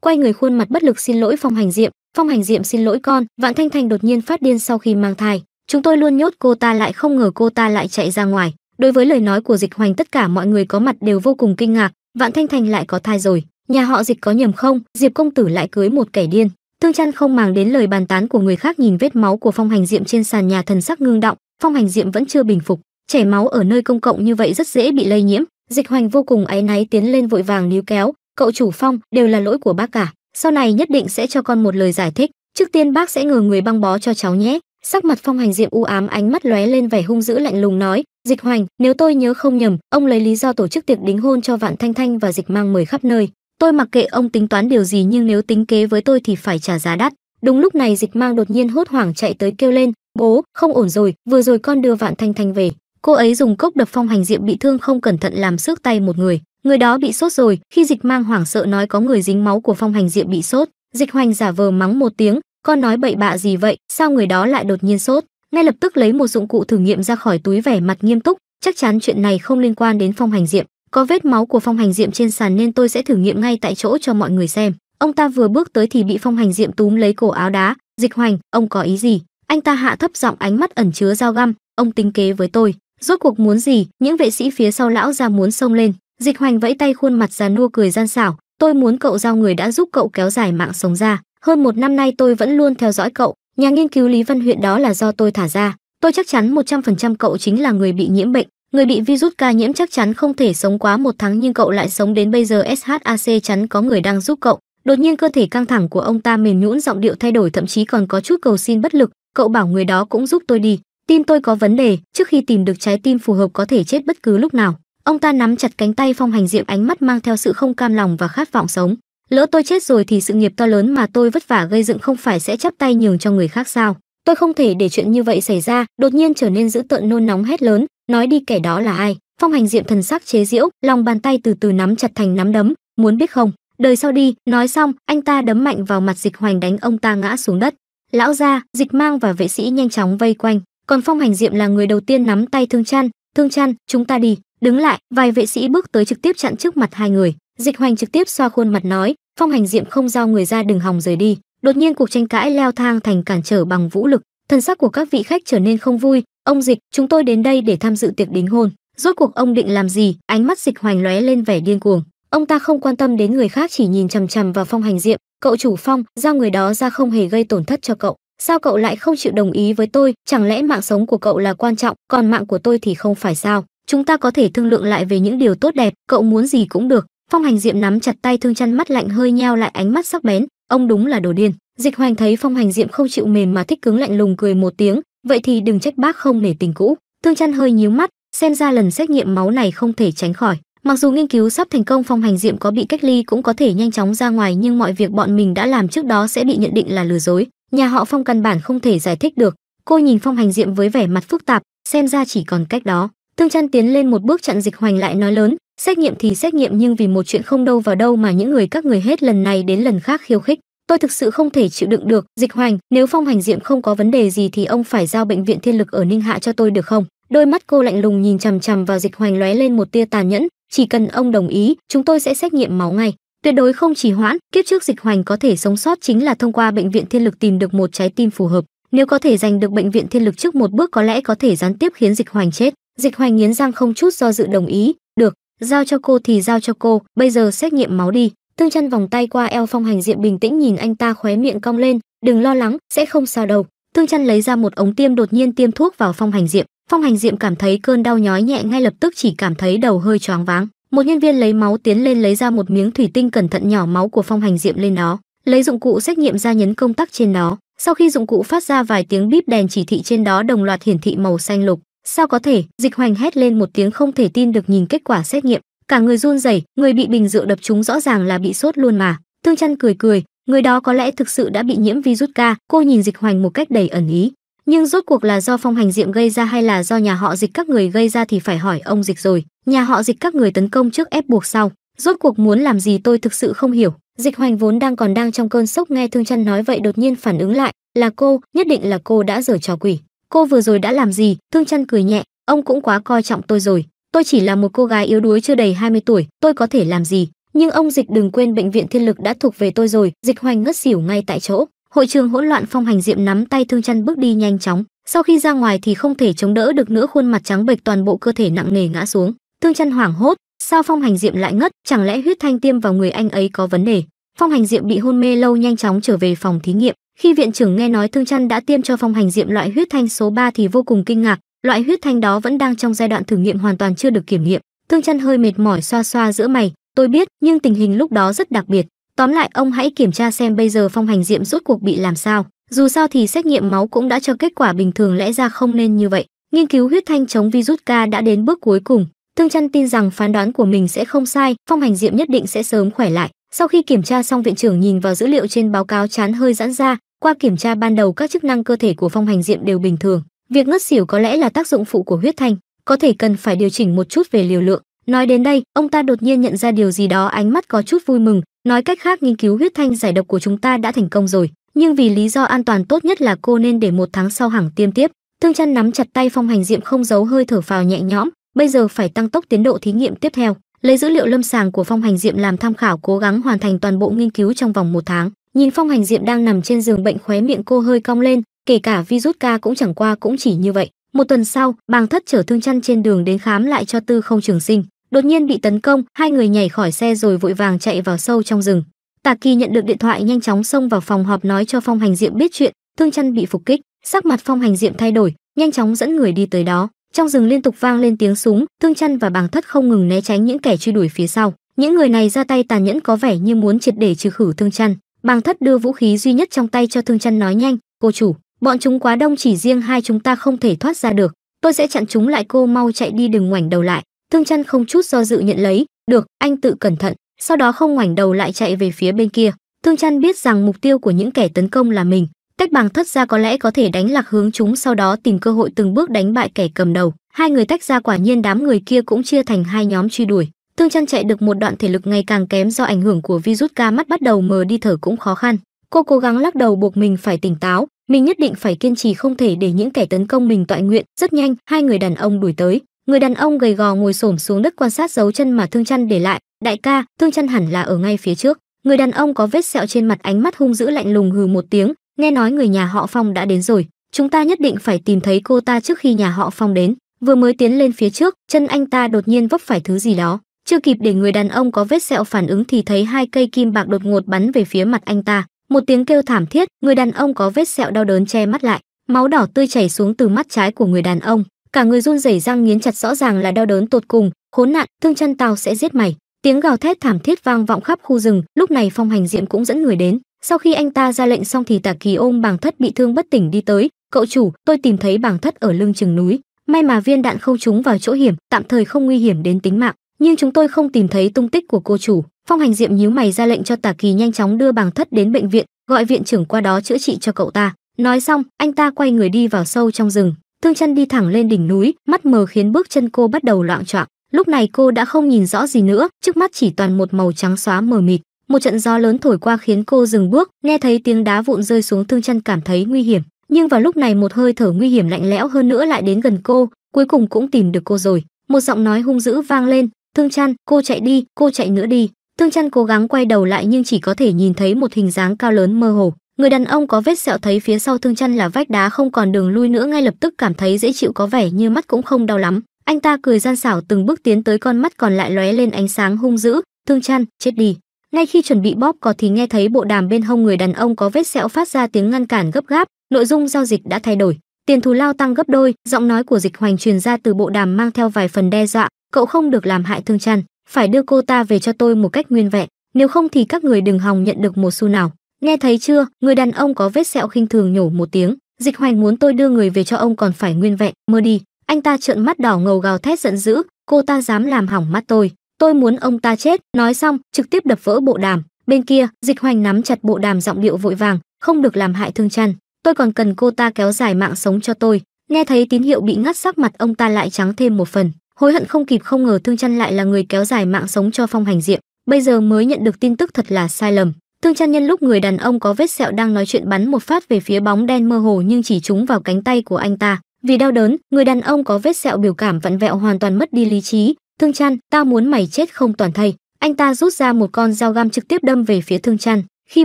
quay người khuôn mặt bất lực xin lỗi phong hành diệm phong hành diệm xin lỗi con vạn thanh thanh đột nhiên phát điên sau khi mang thai chúng tôi luôn nhốt cô ta lại không ngờ cô ta lại chạy ra ngoài đối với lời nói của dịch hoành tất cả mọi người có mặt đều vô cùng kinh ngạc vạn thanh thanh lại có thai rồi nhà họ dịch có nhầm không diệp công tử lại cưới một kẻ điên Tương Chân không màng đến lời bàn tán của người khác nhìn vết máu của Phong Hành Diệm trên sàn nhà thần sắc ngưng động, Phong Hành Diệm vẫn chưa bình phục, chảy máu ở nơi công cộng như vậy rất dễ bị lây nhiễm, Dịch Hoành vô cùng áy náy tiến lên vội vàng níu kéo, "Cậu chủ Phong, đều là lỗi của bác cả, sau này nhất định sẽ cho con một lời giải thích, trước tiên bác sẽ ngờ người băng bó cho cháu nhé." Sắc mặt Phong Hành Diệm u ám, ánh mắt lóe lên vẻ hung dữ lạnh lùng nói, "Dịch Hoành, nếu tôi nhớ không nhầm, ông lấy lý do tổ chức tiệc đính hôn cho Vạn Thanh Thanh và Dịch Mang mời khắp nơi, Tôi mặc kệ ông tính toán điều gì nhưng nếu tính kế với tôi thì phải trả giá đắt. Đúng lúc này dịch mang đột nhiên hốt hoảng chạy tới kêu lên, bố, không ổn rồi, vừa rồi con đưa vạn thanh thanh về. Cô ấy dùng cốc đập phong hành diệm bị thương không cẩn thận làm xước tay một người. Người đó bị sốt rồi, khi dịch mang hoảng sợ nói có người dính máu của phong hành diệm bị sốt. Dịch hoành giả vờ mắng một tiếng, con nói bậy bạ gì vậy, sao người đó lại đột nhiên sốt. Ngay lập tức lấy một dụng cụ thử nghiệm ra khỏi túi vẻ mặt nghiêm túc, chắc chắn chuyện này không liên quan đến phong hành diệm có vết máu của phong hành diệm trên sàn nên tôi sẽ thử nghiệm ngay tại chỗ cho mọi người xem. Ông ta vừa bước tới thì bị phong hành diệm túm lấy cổ áo đá, "Dịch Hoành, ông có ý gì?" Anh ta hạ thấp giọng ánh mắt ẩn chứa dao găm, "Ông tính kế với tôi, rốt cuộc muốn gì?" Những vệ sĩ phía sau lão ra muốn xông lên, Dịch Hoành vẫy tay khuôn mặt già nua cười gian xảo, "Tôi muốn cậu giao người đã giúp cậu kéo dài mạng sống ra, hơn một năm nay tôi vẫn luôn theo dõi cậu, nhà nghiên cứu Lý Văn Huyện đó là do tôi thả ra, tôi chắc chắn một trăm phần trăm cậu chính là người bị nhiễm bệnh, Người bị virus ca nhiễm chắc chắn không thể sống quá một tháng nhưng cậu lại sống đến bây giờ SHAC chắn có người đang giúp cậu. Đột nhiên cơ thể căng thẳng của ông ta mềm nhũn giọng điệu thay đổi thậm chí còn có chút cầu xin bất lực, cậu bảo người đó cũng giúp tôi đi, tim tôi có vấn đề, trước khi tìm được trái tim phù hợp có thể chết bất cứ lúc nào. Ông ta nắm chặt cánh tay Phong Hành Diệm ánh mắt mang theo sự không cam lòng và khát vọng sống. Lỡ tôi chết rồi thì sự nghiệp to lớn mà tôi vất vả gây dựng không phải sẽ chắp tay nhường cho người khác sao? Tôi không thể để chuyện như vậy xảy ra, đột nhiên trở nên dữ tợn nôn nóng hét lớn, nói đi kẻ đó là ai phong hành diệm thần sắc chế diễu lòng bàn tay từ từ nắm chặt thành nắm đấm muốn biết không đời sau đi nói xong anh ta đấm mạnh vào mặt dịch hoành đánh ông ta ngã xuống đất lão gia dịch mang và vệ sĩ nhanh chóng vây quanh còn phong hành diệm là người đầu tiên nắm tay thương chăn thương chăn chúng ta đi đứng lại vài vệ sĩ bước tới trực tiếp chặn trước mặt hai người dịch hoành trực tiếp xoa khuôn mặt nói phong hành diệm không giao người ra đừng hòng rời đi đột nhiên cuộc tranh cãi leo thang thành cản trở bằng vũ lực thần sắc của các vị khách trở nên không vui Ông Dịch, chúng tôi đến đây để tham dự tiệc đính hôn. Rốt cuộc ông định làm gì? Ánh mắt Dịch hoành lóe lên vẻ điên cuồng. Ông ta không quan tâm đến người khác chỉ nhìn chằm chằm vào Phong Hành Diệm. Cậu chủ Phong, giao người đó ra không hề gây tổn thất cho cậu. Sao cậu lại không chịu đồng ý với tôi? Chẳng lẽ mạng sống của cậu là quan trọng, còn mạng của tôi thì không phải sao? Chúng ta có thể thương lượng lại về những điều tốt đẹp, cậu muốn gì cũng được. Phong Hành Diệm nắm chặt tay Thương Chăn mắt lạnh hơi nheo lại ánh mắt sắc bén, ông đúng là đồ điên. Dịch Hoành thấy Phong Hành Diệm không chịu mềm mà thích cứng lạnh lùng cười một tiếng, vậy thì đừng trách bác không nể tình cũ thương chăn hơi nhíu mắt xem ra lần xét nghiệm máu này không thể tránh khỏi mặc dù nghiên cứu sắp thành công phong hành diệm có bị cách ly cũng có thể nhanh chóng ra ngoài nhưng mọi việc bọn mình đã làm trước đó sẽ bị nhận định là lừa dối nhà họ phong căn bản không thể giải thích được cô nhìn phong hành diệm với vẻ mặt phức tạp xem ra chỉ còn cách đó thương chăn tiến lên một bước chặn dịch hoành lại nói lớn xét nghiệm thì xét nghiệm nhưng vì một chuyện không đâu vào đâu mà những người các người hết lần này đến lần khác khiêu khích tôi thực sự không thể chịu đựng được dịch hoành nếu phong hành diệm không có vấn đề gì thì ông phải giao bệnh viện thiên lực ở ninh hạ cho tôi được không đôi mắt cô lạnh lùng nhìn chằm chằm vào dịch hoành lóe lên một tia tàn nhẫn chỉ cần ông đồng ý chúng tôi sẽ xét nghiệm máu ngay tuyệt đối không chỉ hoãn kiếp trước dịch hoành có thể sống sót chính là thông qua bệnh viện thiên lực tìm được một trái tim phù hợp nếu có thể giành được bệnh viện thiên lực trước một bước có lẽ có thể gián tiếp khiến dịch hoành chết dịch hoành nghiến răng không chút do dự đồng ý được giao cho cô thì giao cho cô bây giờ xét nghiệm máu đi Tương chân vòng tay qua eo Phong Hành Diệm bình tĩnh nhìn anh ta khóe miệng cong lên, "Đừng lo lắng, sẽ không sao đâu." Tương chân lấy ra một ống tiêm đột nhiên tiêm thuốc vào Phong Hành Diệm. Phong Hành Diệm cảm thấy cơn đau nhói nhẹ ngay lập tức chỉ cảm thấy đầu hơi choáng váng. Một nhân viên lấy máu tiến lên lấy ra một miếng thủy tinh cẩn thận nhỏ máu của Phong Hành Diệm lên đó, lấy dụng cụ xét nghiệm ra nhấn công tắc trên nó. Sau khi dụng cụ phát ra vài tiếng bíp đèn chỉ thị trên đó đồng loạt hiển thị màu xanh lục. Sao có thể? Dịch Hoành hét lên một tiếng không thể tin được nhìn kết quả xét nghiệm cả người run rẩy người bị bình rượu đập chúng rõ ràng là bị sốt luôn mà thương chăn cười cười người đó có lẽ thực sự đã bị nhiễm virus ca cô nhìn dịch hoành một cách đầy ẩn ý nhưng rốt cuộc là do phong hành diệm gây ra hay là do nhà họ dịch các người gây ra thì phải hỏi ông dịch rồi nhà họ dịch các người tấn công trước ép buộc sau rốt cuộc muốn làm gì tôi thực sự không hiểu dịch hoành vốn đang còn đang trong cơn sốc nghe thương chăn nói vậy đột nhiên phản ứng lại là cô nhất định là cô đã giở trò quỷ cô vừa rồi đã làm gì thương chăn cười nhẹ ông cũng quá coi trọng tôi rồi tôi chỉ là một cô gái yếu đuối chưa đầy 20 tuổi, tôi có thể làm gì? Nhưng ông Dịch đừng quên bệnh viện Thiên Lực đã thuộc về tôi rồi, Dịch Hoành ngất xỉu ngay tại chỗ. Hội trường hỗn loạn phong hành diệm nắm tay Thương Chân bước đi nhanh chóng, sau khi ra ngoài thì không thể chống đỡ được nữa khuôn mặt trắng bệch toàn bộ cơ thể nặng nề ngã xuống. Thương Chân hoảng hốt, sao phong hành diệm lại ngất, chẳng lẽ huyết thanh tiêm vào người anh ấy có vấn đề? Phong hành diệm bị hôn mê lâu nhanh chóng trở về phòng thí nghiệm, khi viện trưởng nghe nói Thương Chân đã tiêm cho phong hành diệm loại huyết thanh số 3 thì vô cùng kinh ngạc, loại huyết thanh đó vẫn đang trong giai đoạn thử nghiệm hoàn toàn chưa được kiểm nghiệm thương chân hơi mệt mỏi xoa xoa giữa mày tôi biết nhưng tình hình lúc đó rất đặc biệt tóm lại ông hãy kiểm tra xem bây giờ phong hành diệm rốt cuộc bị làm sao dù sao thì xét nghiệm máu cũng đã cho kết quả bình thường lẽ ra không nên như vậy nghiên cứu huyết thanh chống virus ca đã đến bước cuối cùng thương chân tin rằng phán đoán của mình sẽ không sai phong hành diệm nhất định sẽ sớm khỏe lại sau khi kiểm tra xong viện trưởng nhìn vào dữ liệu trên báo cáo chán hơi giãn ra qua kiểm tra ban đầu các chức năng cơ thể của phong hành diệm đều bình thường Việc ngất xỉu có lẽ là tác dụng phụ của huyết thanh, có thể cần phải điều chỉnh một chút về liều lượng. Nói đến đây, ông ta đột nhiên nhận ra điều gì đó, ánh mắt có chút vui mừng, nói cách khác nghiên cứu huyết thanh giải độc của chúng ta đã thành công rồi, nhưng vì lý do an toàn tốt nhất là cô nên để một tháng sau hàng tiêm tiếp. Thương Chân nắm chặt tay Phong Hành Diệm không giấu hơi thở phào nhẹ nhõm, bây giờ phải tăng tốc tiến độ thí nghiệm tiếp theo, lấy dữ liệu lâm sàng của Phong Hành Diệm làm tham khảo cố gắng hoàn thành toàn bộ nghiên cứu trong vòng một tháng. Nhìn Phong Hành Diệm đang nằm trên giường bệnh khóe miệng cô hơi cong lên, kể cả virus ca cũng chẳng qua cũng chỉ như vậy một tuần sau bàng thất chở thương chăn trên đường đến khám lại cho tư không trường sinh đột nhiên bị tấn công hai người nhảy khỏi xe rồi vội vàng chạy vào sâu trong rừng tạ kỳ nhận được điện thoại nhanh chóng xông vào phòng họp nói cho phong hành diệm biết chuyện thương chăn bị phục kích sắc mặt phong hành diệm thay đổi nhanh chóng dẫn người đi tới đó trong rừng liên tục vang lên tiếng súng thương chăn và bàng thất không ngừng né tránh những kẻ truy đuổi phía sau những người này ra tay tàn nhẫn có vẻ như muốn triệt để trừ khử thương chăn bàng thất đưa vũ khí duy nhất trong tay cho thương chăn nói nhanh cô chủ Bọn chúng quá đông chỉ riêng hai chúng ta không thể thoát ra được, tôi sẽ chặn chúng lại cô mau chạy đi đừng ngoảnh đầu lại. Thương chăn không chút do dự nhận lấy, được, anh tự cẩn thận, sau đó không ngoảnh đầu lại chạy về phía bên kia. Thương chăn biết rằng mục tiêu của những kẻ tấn công là mình, Tách bằng thất ra có lẽ có thể đánh lạc hướng chúng sau đó tìm cơ hội từng bước đánh bại kẻ cầm đầu. Hai người tách ra quả nhiên đám người kia cũng chia thành hai nhóm truy đuổi. Thương chăn chạy được một đoạn thể lực ngày càng kém do ảnh hưởng của virus ca mắt bắt đầu mờ đi thở cũng khó khăn. Cô cố gắng lắc đầu buộc mình phải tỉnh táo, mình nhất định phải kiên trì không thể để những kẻ tấn công mình tọa nguyện rất nhanh hai người đàn ông đuổi tới người đàn ông gầy gò ngồi xổm xuống đất quan sát dấu chân mà thương chăn để lại đại ca thương chăn hẳn là ở ngay phía trước người đàn ông có vết sẹo trên mặt ánh mắt hung dữ lạnh lùng hừ một tiếng nghe nói người nhà họ phong đã đến rồi chúng ta nhất định phải tìm thấy cô ta trước khi nhà họ phong đến vừa mới tiến lên phía trước chân anh ta đột nhiên vấp phải thứ gì đó chưa kịp để người đàn ông có vết sẹo phản ứng thì thấy hai cây kim bạc đột ngột bắn về phía mặt anh ta một tiếng kêu thảm thiết người đàn ông có vết sẹo đau đớn che mắt lại máu đỏ tươi chảy xuống từ mắt trái của người đàn ông cả người run rẩy răng nghiến chặt rõ ràng là đau đớn tột cùng khốn nạn thương chân tao sẽ giết mày tiếng gào thét thảm thiết vang vọng khắp khu rừng lúc này phong hành diệm cũng dẫn người đến sau khi anh ta ra lệnh xong thì tả kỳ ôm bàng thất bị thương bất tỉnh đi tới cậu chủ tôi tìm thấy bàng thất ở lưng chừng núi may mà viên đạn không trúng vào chỗ hiểm tạm thời không nguy hiểm đến tính mạng nhưng chúng tôi không tìm thấy tung tích của cô chủ phong hành diệm nhíu mày ra lệnh cho tả kỳ nhanh chóng đưa bàng thất đến bệnh viện gọi viện trưởng qua đó chữa trị cho cậu ta nói xong anh ta quay người đi vào sâu trong rừng thương chân đi thẳng lên đỉnh núi mắt mờ khiến bước chân cô bắt đầu loạn choạng lúc này cô đã không nhìn rõ gì nữa trước mắt chỉ toàn một màu trắng xóa mờ mịt một trận gió lớn thổi qua khiến cô dừng bước nghe thấy tiếng đá vụn rơi xuống thương chân cảm thấy nguy hiểm nhưng vào lúc này một hơi thở nguy hiểm lạnh lẽo hơn nữa lại đến gần cô cuối cùng cũng tìm được cô rồi một giọng nói hung dữ vang lên thương chân, cô chạy đi cô chạy nữa đi Thương Chân cố gắng quay đầu lại nhưng chỉ có thể nhìn thấy một hình dáng cao lớn mơ hồ. Người đàn ông có vết sẹo thấy phía sau Thương Chân là vách đá không còn đường lui nữa ngay lập tức cảm thấy dễ chịu có vẻ như mắt cũng không đau lắm. Anh ta cười gian xảo từng bước tiến tới con mắt còn lại lóe lên ánh sáng hung dữ, "Thương Chân, chết đi." Ngay khi chuẩn bị bóp cò thì nghe thấy bộ đàm bên hông người đàn ông có vết sẹo phát ra tiếng ngăn cản gấp gáp, nội dung giao dịch đã thay đổi, tiền thù lao tăng gấp đôi, giọng nói của Dịch Hoành truyền ra từ bộ đàm mang theo vài phần đe dọa, "Cậu không được làm hại Thương Chân." phải đưa cô ta về cho tôi một cách nguyên vẹn, nếu không thì các người đừng hòng nhận được một xu nào. Nghe thấy chưa, người đàn ông có vết sẹo khinh thường nhổ một tiếng, Dịch Hoành muốn tôi đưa người về cho ông còn phải nguyên vẹn, mơ đi. Anh ta trợn mắt đỏ ngầu gào thét giận dữ, cô ta dám làm hỏng mắt tôi, tôi muốn ông ta chết, nói xong, trực tiếp đập vỡ bộ đàm. Bên kia, Dịch Hoành nắm chặt bộ đàm giọng điệu vội vàng, không được làm hại Thương Trăn, tôi còn cần cô ta kéo dài mạng sống cho tôi. Nghe thấy tín hiệu bị ngắt sắc mặt ông ta lại trắng thêm một phần, hối hận không kịp không ngờ thương chăn lại là người kéo dài mạng sống cho phong hành diệm bây giờ mới nhận được tin tức thật là sai lầm thương chăn nhân lúc người đàn ông có vết sẹo đang nói chuyện bắn một phát về phía bóng đen mơ hồ nhưng chỉ trúng vào cánh tay của anh ta vì đau đớn người đàn ông có vết sẹo biểu cảm vặn vẹo hoàn toàn mất đi lý trí thương chăn ta muốn mày chết không toàn thây anh ta rút ra một con dao gam trực tiếp đâm về phía thương chăn khi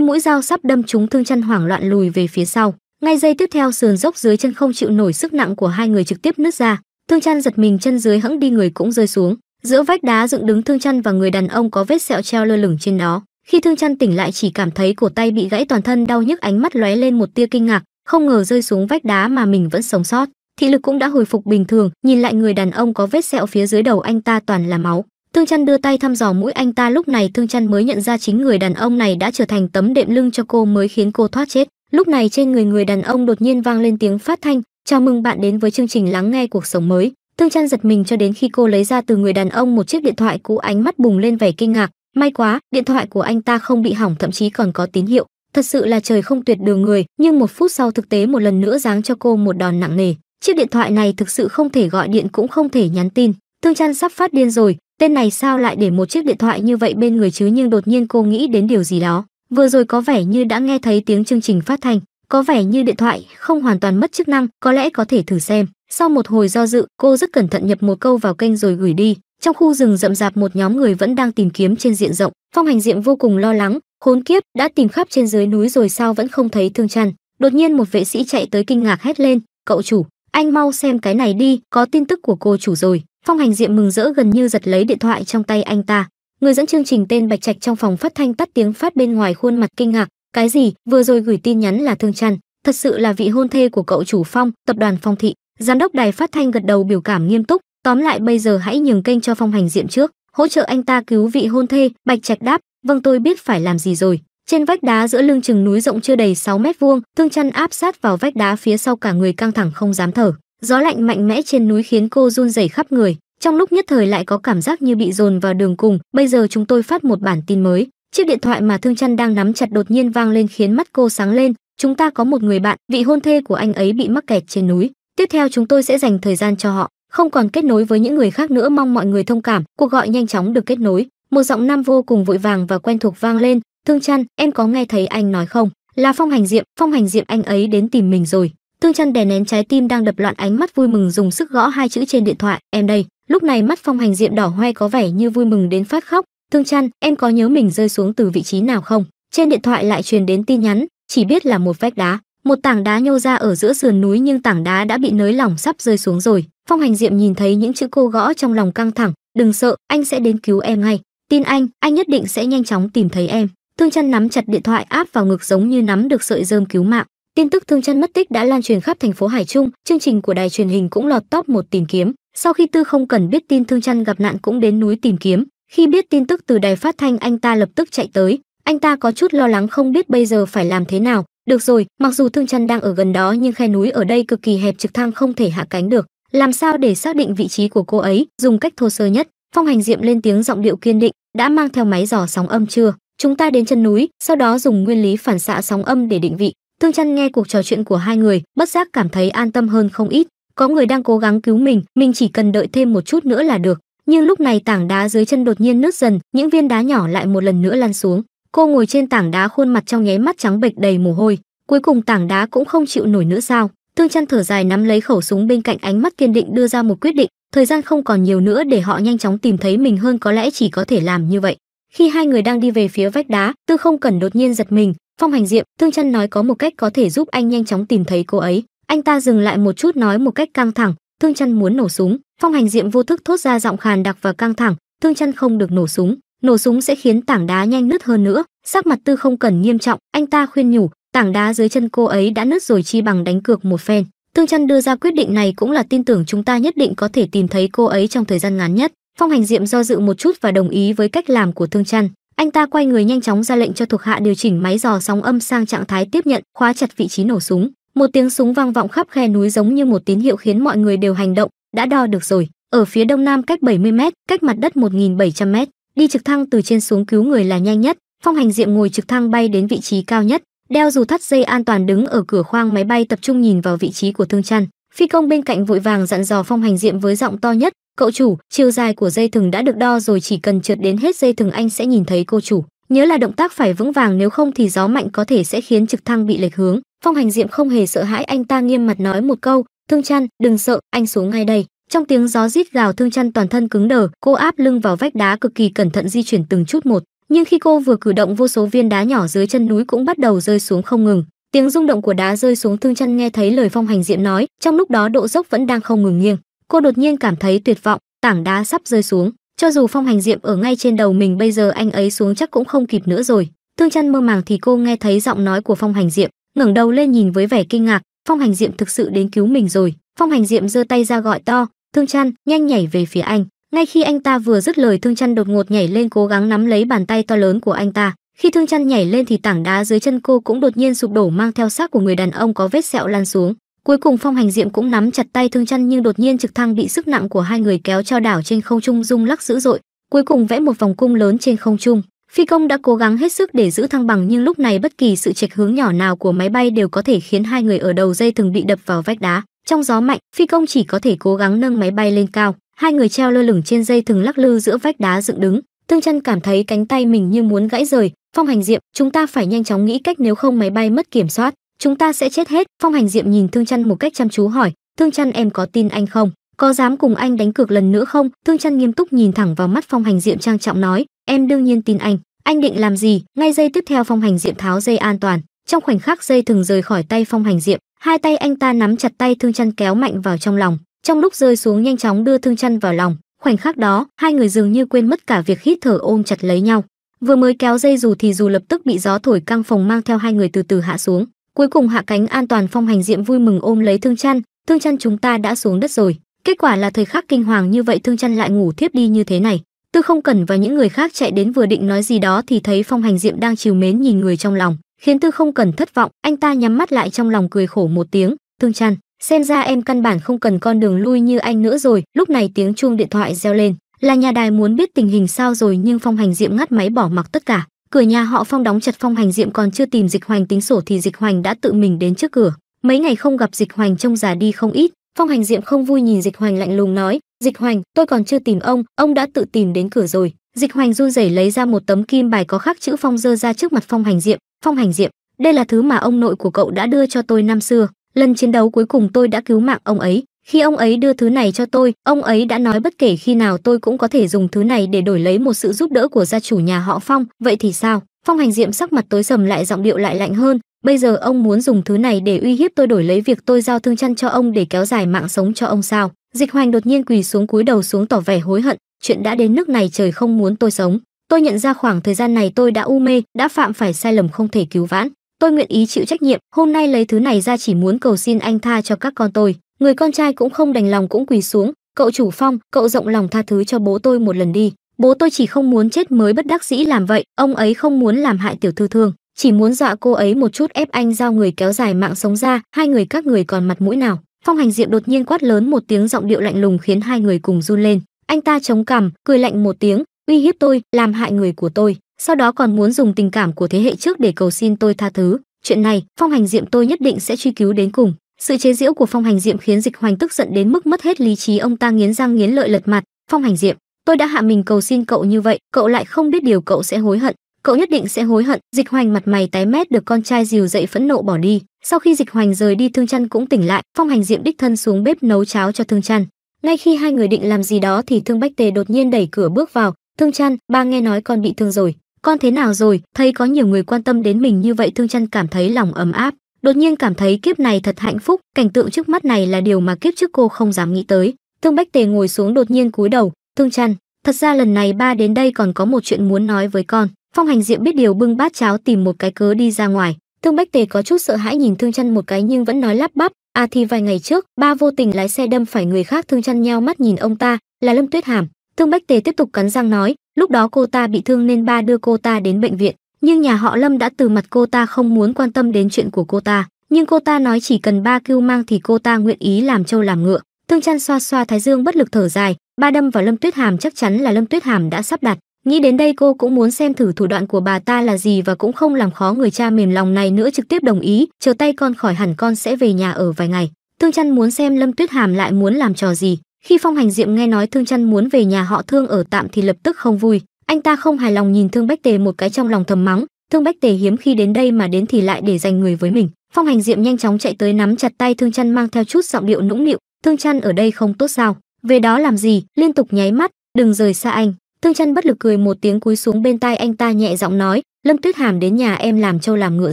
mũi dao sắp đâm trúng thương chăn hoảng loạn lùi về phía sau ngay giây tiếp theo sườn dốc dưới chân không chịu nổi sức nặng của hai người trực tiếp nứt ra Thương Chăn giật mình chân dưới hững đi người cũng rơi xuống, giữa vách đá dựng đứng Thương Chăn và người đàn ông có vết sẹo treo lơ lửng trên đó. Khi Thương Chăn tỉnh lại chỉ cảm thấy cổ tay bị gãy toàn thân đau nhức, ánh mắt lóe lên một tia kinh ngạc, không ngờ rơi xuống vách đá mà mình vẫn sống sót. Thị lực cũng đã hồi phục bình thường, nhìn lại người đàn ông có vết sẹo phía dưới đầu anh ta toàn là máu. Thương Chăn đưa tay thăm dò mũi anh ta lúc này Thương Chăn mới nhận ra chính người đàn ông này đã trở thành tấm đệm lưng cho cô mới khiến cô thoát chết. Lúc này trên người người đàn ông đột nhiên vang lên tiếng phát thanh, Chào mừng bạn đến với chương trình lắng nghe cuộc sống mới. Thương Trăn giật mình cho đến khi cô lấy ra từ người đàn ông một chiếc điện thoại cũ ánh mắt bùng lên vẻ kinh ngạc. May quá, điện thoại của anh ta không bị hỏng thậm chí còn có tín hiệu. Thật sự là trời không tuyệt đường người, nhưng một phút sau thực tế một lần nữa giáng cho cô một đòn nặng nề. Chiếc điện thoại này thực sự không thể gọi điện cũng không thể nhắn tin. Thương Trăn sắp phát điên rồi, tên này sao lại để một chiếc điện thoại như vậy bên người chứ nhưng đột nhiên cô nghĩ đến điều gì đó. Vừa rồi có vẻ như đã nghe thấy tiếng chương trình phát thanh, có vẻ như điện thoại không hoàn toàn mất chức năng, có lẽ có thể thử xem. Sau một hồi do dự, cô rất cẩn thận nhập một câu vào kênh rồi gửi đi. Trong khu rừng rậm rạp một nhóm người vẫn đang tìm kiếm trên diện rộng, Phong Hành Diệm vô cùng lo lắng, khốn kiếp, đã tìm khắp trên dưới núi rồi sao vẫn không thấy Thương Trăn. Đột nhiên một vệ sĩ chạy tới kinh ngạc hét lên, "Cậu chủ, anh mau xem cái này đi, có tin tức của cô chủ rồi." Phong Hành Diệm mừng rỡ gần như giật lấy điện thoại trong tay anh ta. Người dẫn chương trình tên Bạch Trạch trong phòng phát thanh tắt tiếng phát bên ngoài khuôn mặt kinh ngạc, cái gì? Vừa rồi gửi tin nhắn là Thương Trần, thật sự là vị hôn thê của cậu chủ Phong, tập đoàn Phong thị. Giám đốc đài phát thanh gật đầu biểu cảm nghiêm túc, tóm lại bây giờ hãy nhường kênh cho Phong hành diện trước, hỗ trợ anh ta cứu vị hôn thê, Bạch Trạch đáp, "Vâng tôi biết phải làm gì rồi." Trên vách đá giữa lưng chừng núi rộng chưa đầy 6 mét vuông, Thương Trăn áp sát vào vách đá phía sau cả người căng thẳng không dám thở. Gió lạnh mạnh mẽ trên núi khiến cô run rẩy khắp người, trong lúc nhất thời lại có cảm giác như bị dồn vào đường cùng, bây giờ chúng tôi phát một bản tin mới, Chiếc điện thoại mà Thương Trăn đang nắm chặt đột nhiên vang lên khiến mắt cô sáng lên, "Chúng ta có một người bạn, vị hôn thê của anh ấy bị mắc kẹt trên núi, tiếp theo chúng tôi sẽ dành thời gian cho họ, không còn kết nối với những người khác nữa, mong mọi người thông cảm." Cuộc gọi nhanh chóng được kết nối, một giọng nam vô cùng vội vàng và quen thuộc vang lên, "Thương Trăn, em có nghe thấy anh nói không? Là Phong Hành Diệm, Phong Hành Diệm anh ấy đến tìm mình rồi." Thương Trăn đè nén trái tim đang đập loạn ánh mắt vui mừng dùng sức gõ hai chữ trên điện thoại, "Em đây." Lúc này mắt Phong Hành Diệm đỏ hoe có vẻ như vui mừng đến phát khóc, Tương Trăn, em có nhớ mình rơi xuống từ vị trí nào không? Trên điện thoại lại truyền đến tin nhắn, chỉ biết là một vách đá, một tảng đá nhô ra ở giữa sườn núi nhưng tảng đá đã bị nới lỏng sắp rơi xuống rồi. Phong Hành Diệm nhìn thấy những chữ cô gõ trong lòng căng thẳng, "Đừng sợ, anh sẽ đến cứu em ngay. Tin anh, anh nhất định sẽ nhanh chóng tìm thấy em." Thương Chân nắm chặt điện thoại áp vào ngực giống như nắm được sợi rơm cứu mạng. Tin tức Thương Chân mất tích đã lan truyền khắp thành phố Hải Trung, chương trình của đài truyền hình cũng lọt top một tìm kiếm. Sau khi Tư Không Cần biết tin Thương Chân gặp nạn cũng đến núi tìm kiếm, khi biết tin tức từ đài phát thanh anh ta lập tức chạy tới, anh ta có chút lo lắng không biết bây giờ phải làm thế nào. Được rồi, mặc dù Thương chân đang ở gần đó nhưng khe núi ở đây cực kỳ hẹp trực thăng không thể hạ cánh được. Làm sao để xác định vị trí của cô ấy, dùng cách thô sơ nhất. Phong hành diệm lên tiếng giọng điệu kiên định, đã mang theo máy dò sóng âm chưa? Chúng ta đến chân núi, sau đó dùng nguyên lý phản xạ sóng âm để định vị. Thương chân nghe cuộc trò chuyện của hai người, bất giác cảm thấy an tâm hơn không ít. Có người đang cố gắng cứu mình, mình chỉ cần đợi thêm một chút nữa là được nhưng lúc này tảng đá dưới chân đột nhiên nứt dần những viên đá nhỏ lại một lần nữa lăn xuống cô ngồi trên tảng đá khuôn mặt trong nháy mắt trắng bệch đầy mồ hôi cuối cùng tảng đá cũng không chịu nổi nữa sao thương chăn thở dài nắm lấy khẩu súng bên cạnh ánh mắt kiên định đưa ra một quyết định thời gian không còn nhiều nữa để họ nhanh chóng tìm thấy mình hơn có lẽ chỉ có thể làm như vậy khi hai người đang đi về phía vách đá tư không cần đột nhiên giật mình phong hành diệm thương chăn nói có một cách có thể giúp anh nhanh chóng tìm thấy cô ấy anh ta dừng lại một chút nói một cách căng thẳng thương chăn muốn nổ súng phong hành diệm vô thức thốt ra giọng khàn đặc và căng thẳng thương chân không được nổ súng nổ súng sẽ khiến tảng đá nhanh nứt hơn nữa sắc mặt tư không cần nghiêm trọng anh ta khuyên nhủ tảng đá dưới chân cô ấy đã nứt rồi chi bằng đánh cược một phen thương chân đưa ra quyết định này cũng là tin tưởng chúng ta nhất định có thể tìm thấy cô ấy trong thời gian ngắn nhất phong hành diệm do dự một chút và đồng ý với cách làm của thương chân. anh ta quay người nhanh chóng ra lệnh cho thuộc hạ điều chỉnh máy dò sóng âm sang trạng thái tiếp nhận khóa chặt vị trí nổ súng một tiếng súng vang vọng khắp khe núi giống như một tín hiệu khiến mọi người đều hành động đã đo được rồi, ở phía đông nam cách 70 m cách mặt đất 1700 m đi trực thăng từ trên xuống cứu người là nhanh nhất, Phong Hành Diệm ngồi trực thăng bay đến vị trí cao nhất, đeo dù thắt dây an toàn đứng ở cửa khoang máy bay tập trung nhìn vào vị trí của Thương Trăn. Phi công bên cạnh vội vàng dặn dò Phong Hành Diệm với giọng to nhất, "Cậu chủ, chiều dài của dây thừng đã được đo rồi, chỉ cần trượt đến hết dây thừng anh sẽ nhìn thấy cô chủ." Nhớ là động tác phải vững vàng nếu không thì gió mạnh có thể sẽ khiến trực thăng bị lệch hướng. Phong Hành Diệm không hề sợ hãi anh ta nghiêm mặt nói một câu, thương chăn đừng sợ anh xuống ngay đây trong tiếng gió rít gào thương chăn toàn thân cứng đờ cô áp lưng vào vách đá cực kỳ cẩn thận di chuyển từng chút một nhưng khi cô vừa cử động vô số viên đá nhỏ dưới chân núi cũng bắt đầu rơi xuống không ngừng tiếng rung động của đá rơi xuống thương chăn nghe thấy lời phong hành diệm nói trong lúc đó độ dốc vẫn đang không ngừng nghiêng cô đột nhiên cảm thấy tuyệt vọng tảng đá sắp rơi xuống cho dù phong hành diệm ở ngay trên đầu mình bây giờ anh ấy xuống chắc cũng không kịp nữa rồi thương chăn mơ màng thì cô nghe thấy giọng nói của phong hành diệm ngẩng đầu lên nhìn với vẻ kinh ngạc phong hành diệm thực sự đến cứu mình rồi phong hành diệm giơ tay ra gọi to thương chăn nhanh nhảy về phía anh ngay khi anh ta vừa dứt lời thương chăn đột ngột nhảy lên cố gắng nắm lấy bàn tay to lớn của anh ta khi thương chăn nhảy lên thì tảng đá dưới chân cô cũng đột nhiên sụp đổ mang theo xác của người đàn ông có vết sẹo lan xuống cuối cùng phong hành diệm cũng nắm chặt tay thương chăn nhưng đột nhiên trực thăng bị sức nặng của hai người kéo cho đảo trên không trung rung lắc dữ dội cuối cùng vẽ một vòng cung lớn trên không trung Phi công đã cố gắng hết sức để giữ thăng bằng nhưng lúc này bất kỳ sự chệch hướng nhỏ nào của máy bay đều có thể khiến hai người ở đầu dây thường bị đập vào vách đá. Trong gió mạnh, phi công chỉ có thể cố gắng nâng máy bay lên cao. Hai người treo lơ lửng trên dây thừng lắc lư giữa vách đá dựng đứng. thương chân cảm thấy cánh tay mình như muốn gãy rời. Phong hành diệm, chúng ta phải nhanh chóng nghĩ cách nếu không máy bay mất kiểm soát, chúng ta sẽ chết hết. Phong hành diệm nhìn Thương Chân một cách chăm chú hỏi, Thương Chân em có tin anh không? Có dám cùng anh đánh cược lần nữa không? Thương Chân nghiêm túc nhìn thẳng vào mắt Phong hành diệm trang trọng nói, em đương nhiên tin anh anh định làm gì ngay dây tiếp theo phong hành diệm tháo dây an toàn trong khoảnh khắc dây thừng rời khỏi tay phong hành diệm hai tay anh ta nắm chặt tay thương chăn kéo mạnh vào trong lòng trong lúc rơi xuống nhanh chóng đưa thương chăn vào lòng khoảnh khắc đó hai người dường như quên mất cả việc hít thở ôm chặt lấy nhau vừa mới kéo dây dù thì dù lập tức bị gió thổi căng phòng mang theo hai người từ từ hạ xuống cuối cùng hạ cánh an toàn phong hành diệm vui mừng ôm lấy thương chăn thương chăn chúng ta đã xuống đất rồi kết quả là thời khắc kinh hoàng như vậy thương chăn lại ngủ thiếp đi như thế này Tư Không cần và những người khác chạy đến vừa định nói gì đó thì thấy Phong Hành Diệm đang chiều mến nhìn người trong lòng, khiến Tư Không cần thất vọng, anh ta nhắm mắt lại trong lòng cười khổ một tiếng, "Thương chăn, xem ra em căn bản không cần con đường lui như anh nữa rồi." Lúc này tiếng chuông điện thoại reo lên, là nhà đài muốn biết tình hình sao rồi nhưng Phong Hành Diệm ngắt máy bỏ mặc tất cả. Cửa nhà họ Phong đóng chặt Phong Hành Diệm còn chưa tìm Dịch Hoành tính sổ thì Dịch Hoành đã tự mình đến trước cửa. Mấy ngày không gặp Dịch Hoành trông già đi không ít, Phong Hành Diệm không vui nhìn Dịch Hoành lạnh lùng nói, dịch hoành tôi còn chưa tìm ông ông đã tự tìm đến cửa rồi dịch hoành run rẩy lấy ra một tấm kim bài có khắc chữ phong dơ ra trước mặt phong hành diệm phong hành diệm đây là thứ mà ông nội của cậu đã đưa cho tôi năm xưa lần chiến đấu cuối cùng tôi đã cứu mạng ông ấy khi ông ấy đưa thứ này cho tôi ông ấy đã nói bất kể khi nào tôi cũng có thể dùng thứ này để đổi lấy một sự giúp đỡ của gia chủ nhà họ phong vậy thì sao phong hành diệm sắc mặt tối sầm lại giọng điệu lại lạnh hơn bây giờ ông muốn dùng thứ này để uy hiếp tôi đổi lấy việc tôi giao thương chăn cho ông để kéo dài mạng sống cho ông sao Dịch Hoành đột nhiên quỳ xuống cúi đầu xuống tỏ vẻ hối hận, chuyện đã đến nước này trời không muốn tôi sống. Tôi nhận ra khoảng thời gian này tôi đã u mê, đã phạm phải sai lầm không thể cứu vãn. Tôi nguyện ý chịu trách nhiệm, hôm nay lấy thứ này ra chỉ muốn cầu xin anh tha cho các con tôi. Người con trai cũng không đành lòng cũng quỳ xuống, cậu chủ phong, cậu rộng lòng tha thứ cho bố tôi một lần đi. Bố tôi chỉ không muốn chết mới bất đắc dĩ làm vậy, ông ấy không muốn làm hại tiểu thư thương, chỉ muốn dọa cô ấy một chút ép anh giao người kéo dài mạng sống ra, hai người các người còn mặt mũi nào phong hành diệm đột nhiên quát lớn một tiếng giọng điệu lạnh lùng khiến hai người cùng run lên anh ta chống cằm cười lạnh một tiếng uy hiếp tôi làm hại người của tôi sau đó còn muốn dùng tình cảm của thế hệ trước để cầu xin tôi tha thứ chuyện này phong hành diệm tôi nhất định sẽ truy cứu đến cùng sự chế giễu của phong hành diệm khiến dịch hoành tức giận đến mức mất hết lý trí ông ta nghiến răng nghiến lợi lật mặt phong hành diệm tôi đã hạ mình cầu xin cậu như vậy cậu lại không biết điều cậu sẽ hối hận cậu nhất định sẽ hối hận dịch hoành mặt mày tái mét được con trai dìu dậy phẫn nộ bỏ đi sau khi dịch hoành rời đi thương chăn cũng tỉnh lại phong hành diệm đích thân xuống bếp nấu cháo cho thương chăn ngay khi hai người định làm gì đó thì thương bách tề đột nhiên đẩy cửa bước vào thương chăn ba nghe nói con bị thương rồi con thế nào rồi thấy có nhiều người quan tâm đến mình như vậy thương chăn cảm thấy lòng ấm áp đột nhiên cảm thấy kiếp này thật hạnh phúc cảnh tượng trước mắt này là điều mà kiếp trước cô không dám nghĩ tới thương bách tề ngồi xuống đột nhiên cúi đầu thương chăn thật ra lần này ba đến đây còn có một chuyện muốn nói với con Phong Hành Diệm biết điều bưng bát cháo tìm một cái cớ đi ra ngoài. Thương Bách Tề có chút sợ hãi nhìn Thương Chân một cái nhưng vẫn nói lắp bắp, "À thì vài ngày trước, ba vô tình lái xe đâm phải người khác." Thương Chân nheo mắt nhìn ông ta, là Lâm Tuyết Hàm. Thương Bách Tề tiếp tục cắn răng nói, "Lúc đó cô ta bị thương nên ba đưa cô ta đến bệnh viện, nhưng nhà họ Lâm đã từ mặt cô ta không muốn quan tâm đến chuyện của cô ta, nhưng cô ta nói chỉ cần ba cưu mang thì cô ta nguyện ý làm trâu làm ngựa." Thương Chân xoa xoa thái dương bất lực thở dài, ba đâm vào Lâm Tuyết Hàm chắc chắn là Lâm Tuyết Hàm đã sắp đặt, Nghĩ đến đây cô cũng muốn xem thử thủ đoạn của bà ta là gì và cũng không làm khó người cha mềm lòng này nữa trực tiếp đồng ý, chờ tay con khỏi hẳn con sẽ về nhà ở vài ngày. Thương Chân muốn xem Lâm Tuyết Hàm lại muốn làm trò gì. Khi Phong Hành Diệm nghe nói Thương Chân muốn về nhà họ Thương ở tạm thì lập tức không vui, anh ta không hài lòng nhìn Thương Bách Tề một cái trong lòng thầm mắng, Thương Bách Tề hiếm khi đến đây mà đến thì lại để dành người với mình. Phong Hành Diệm nhanh chóng chạy tới nắm chặt tay Thương Chân mang theo chút giọng điệu nũng nịu, "Thương Chân ở đây không tốt sao? Về đó làm gì?" Liên tục nháy mắt, "Đừng rời xa anh." Thương Chân bất lực cười một tiếng cúi xuống bên tai anh ta nhẹ giọng nói, "Lâm Tuyết Hàm đến nhà em làm trâu làm ngựa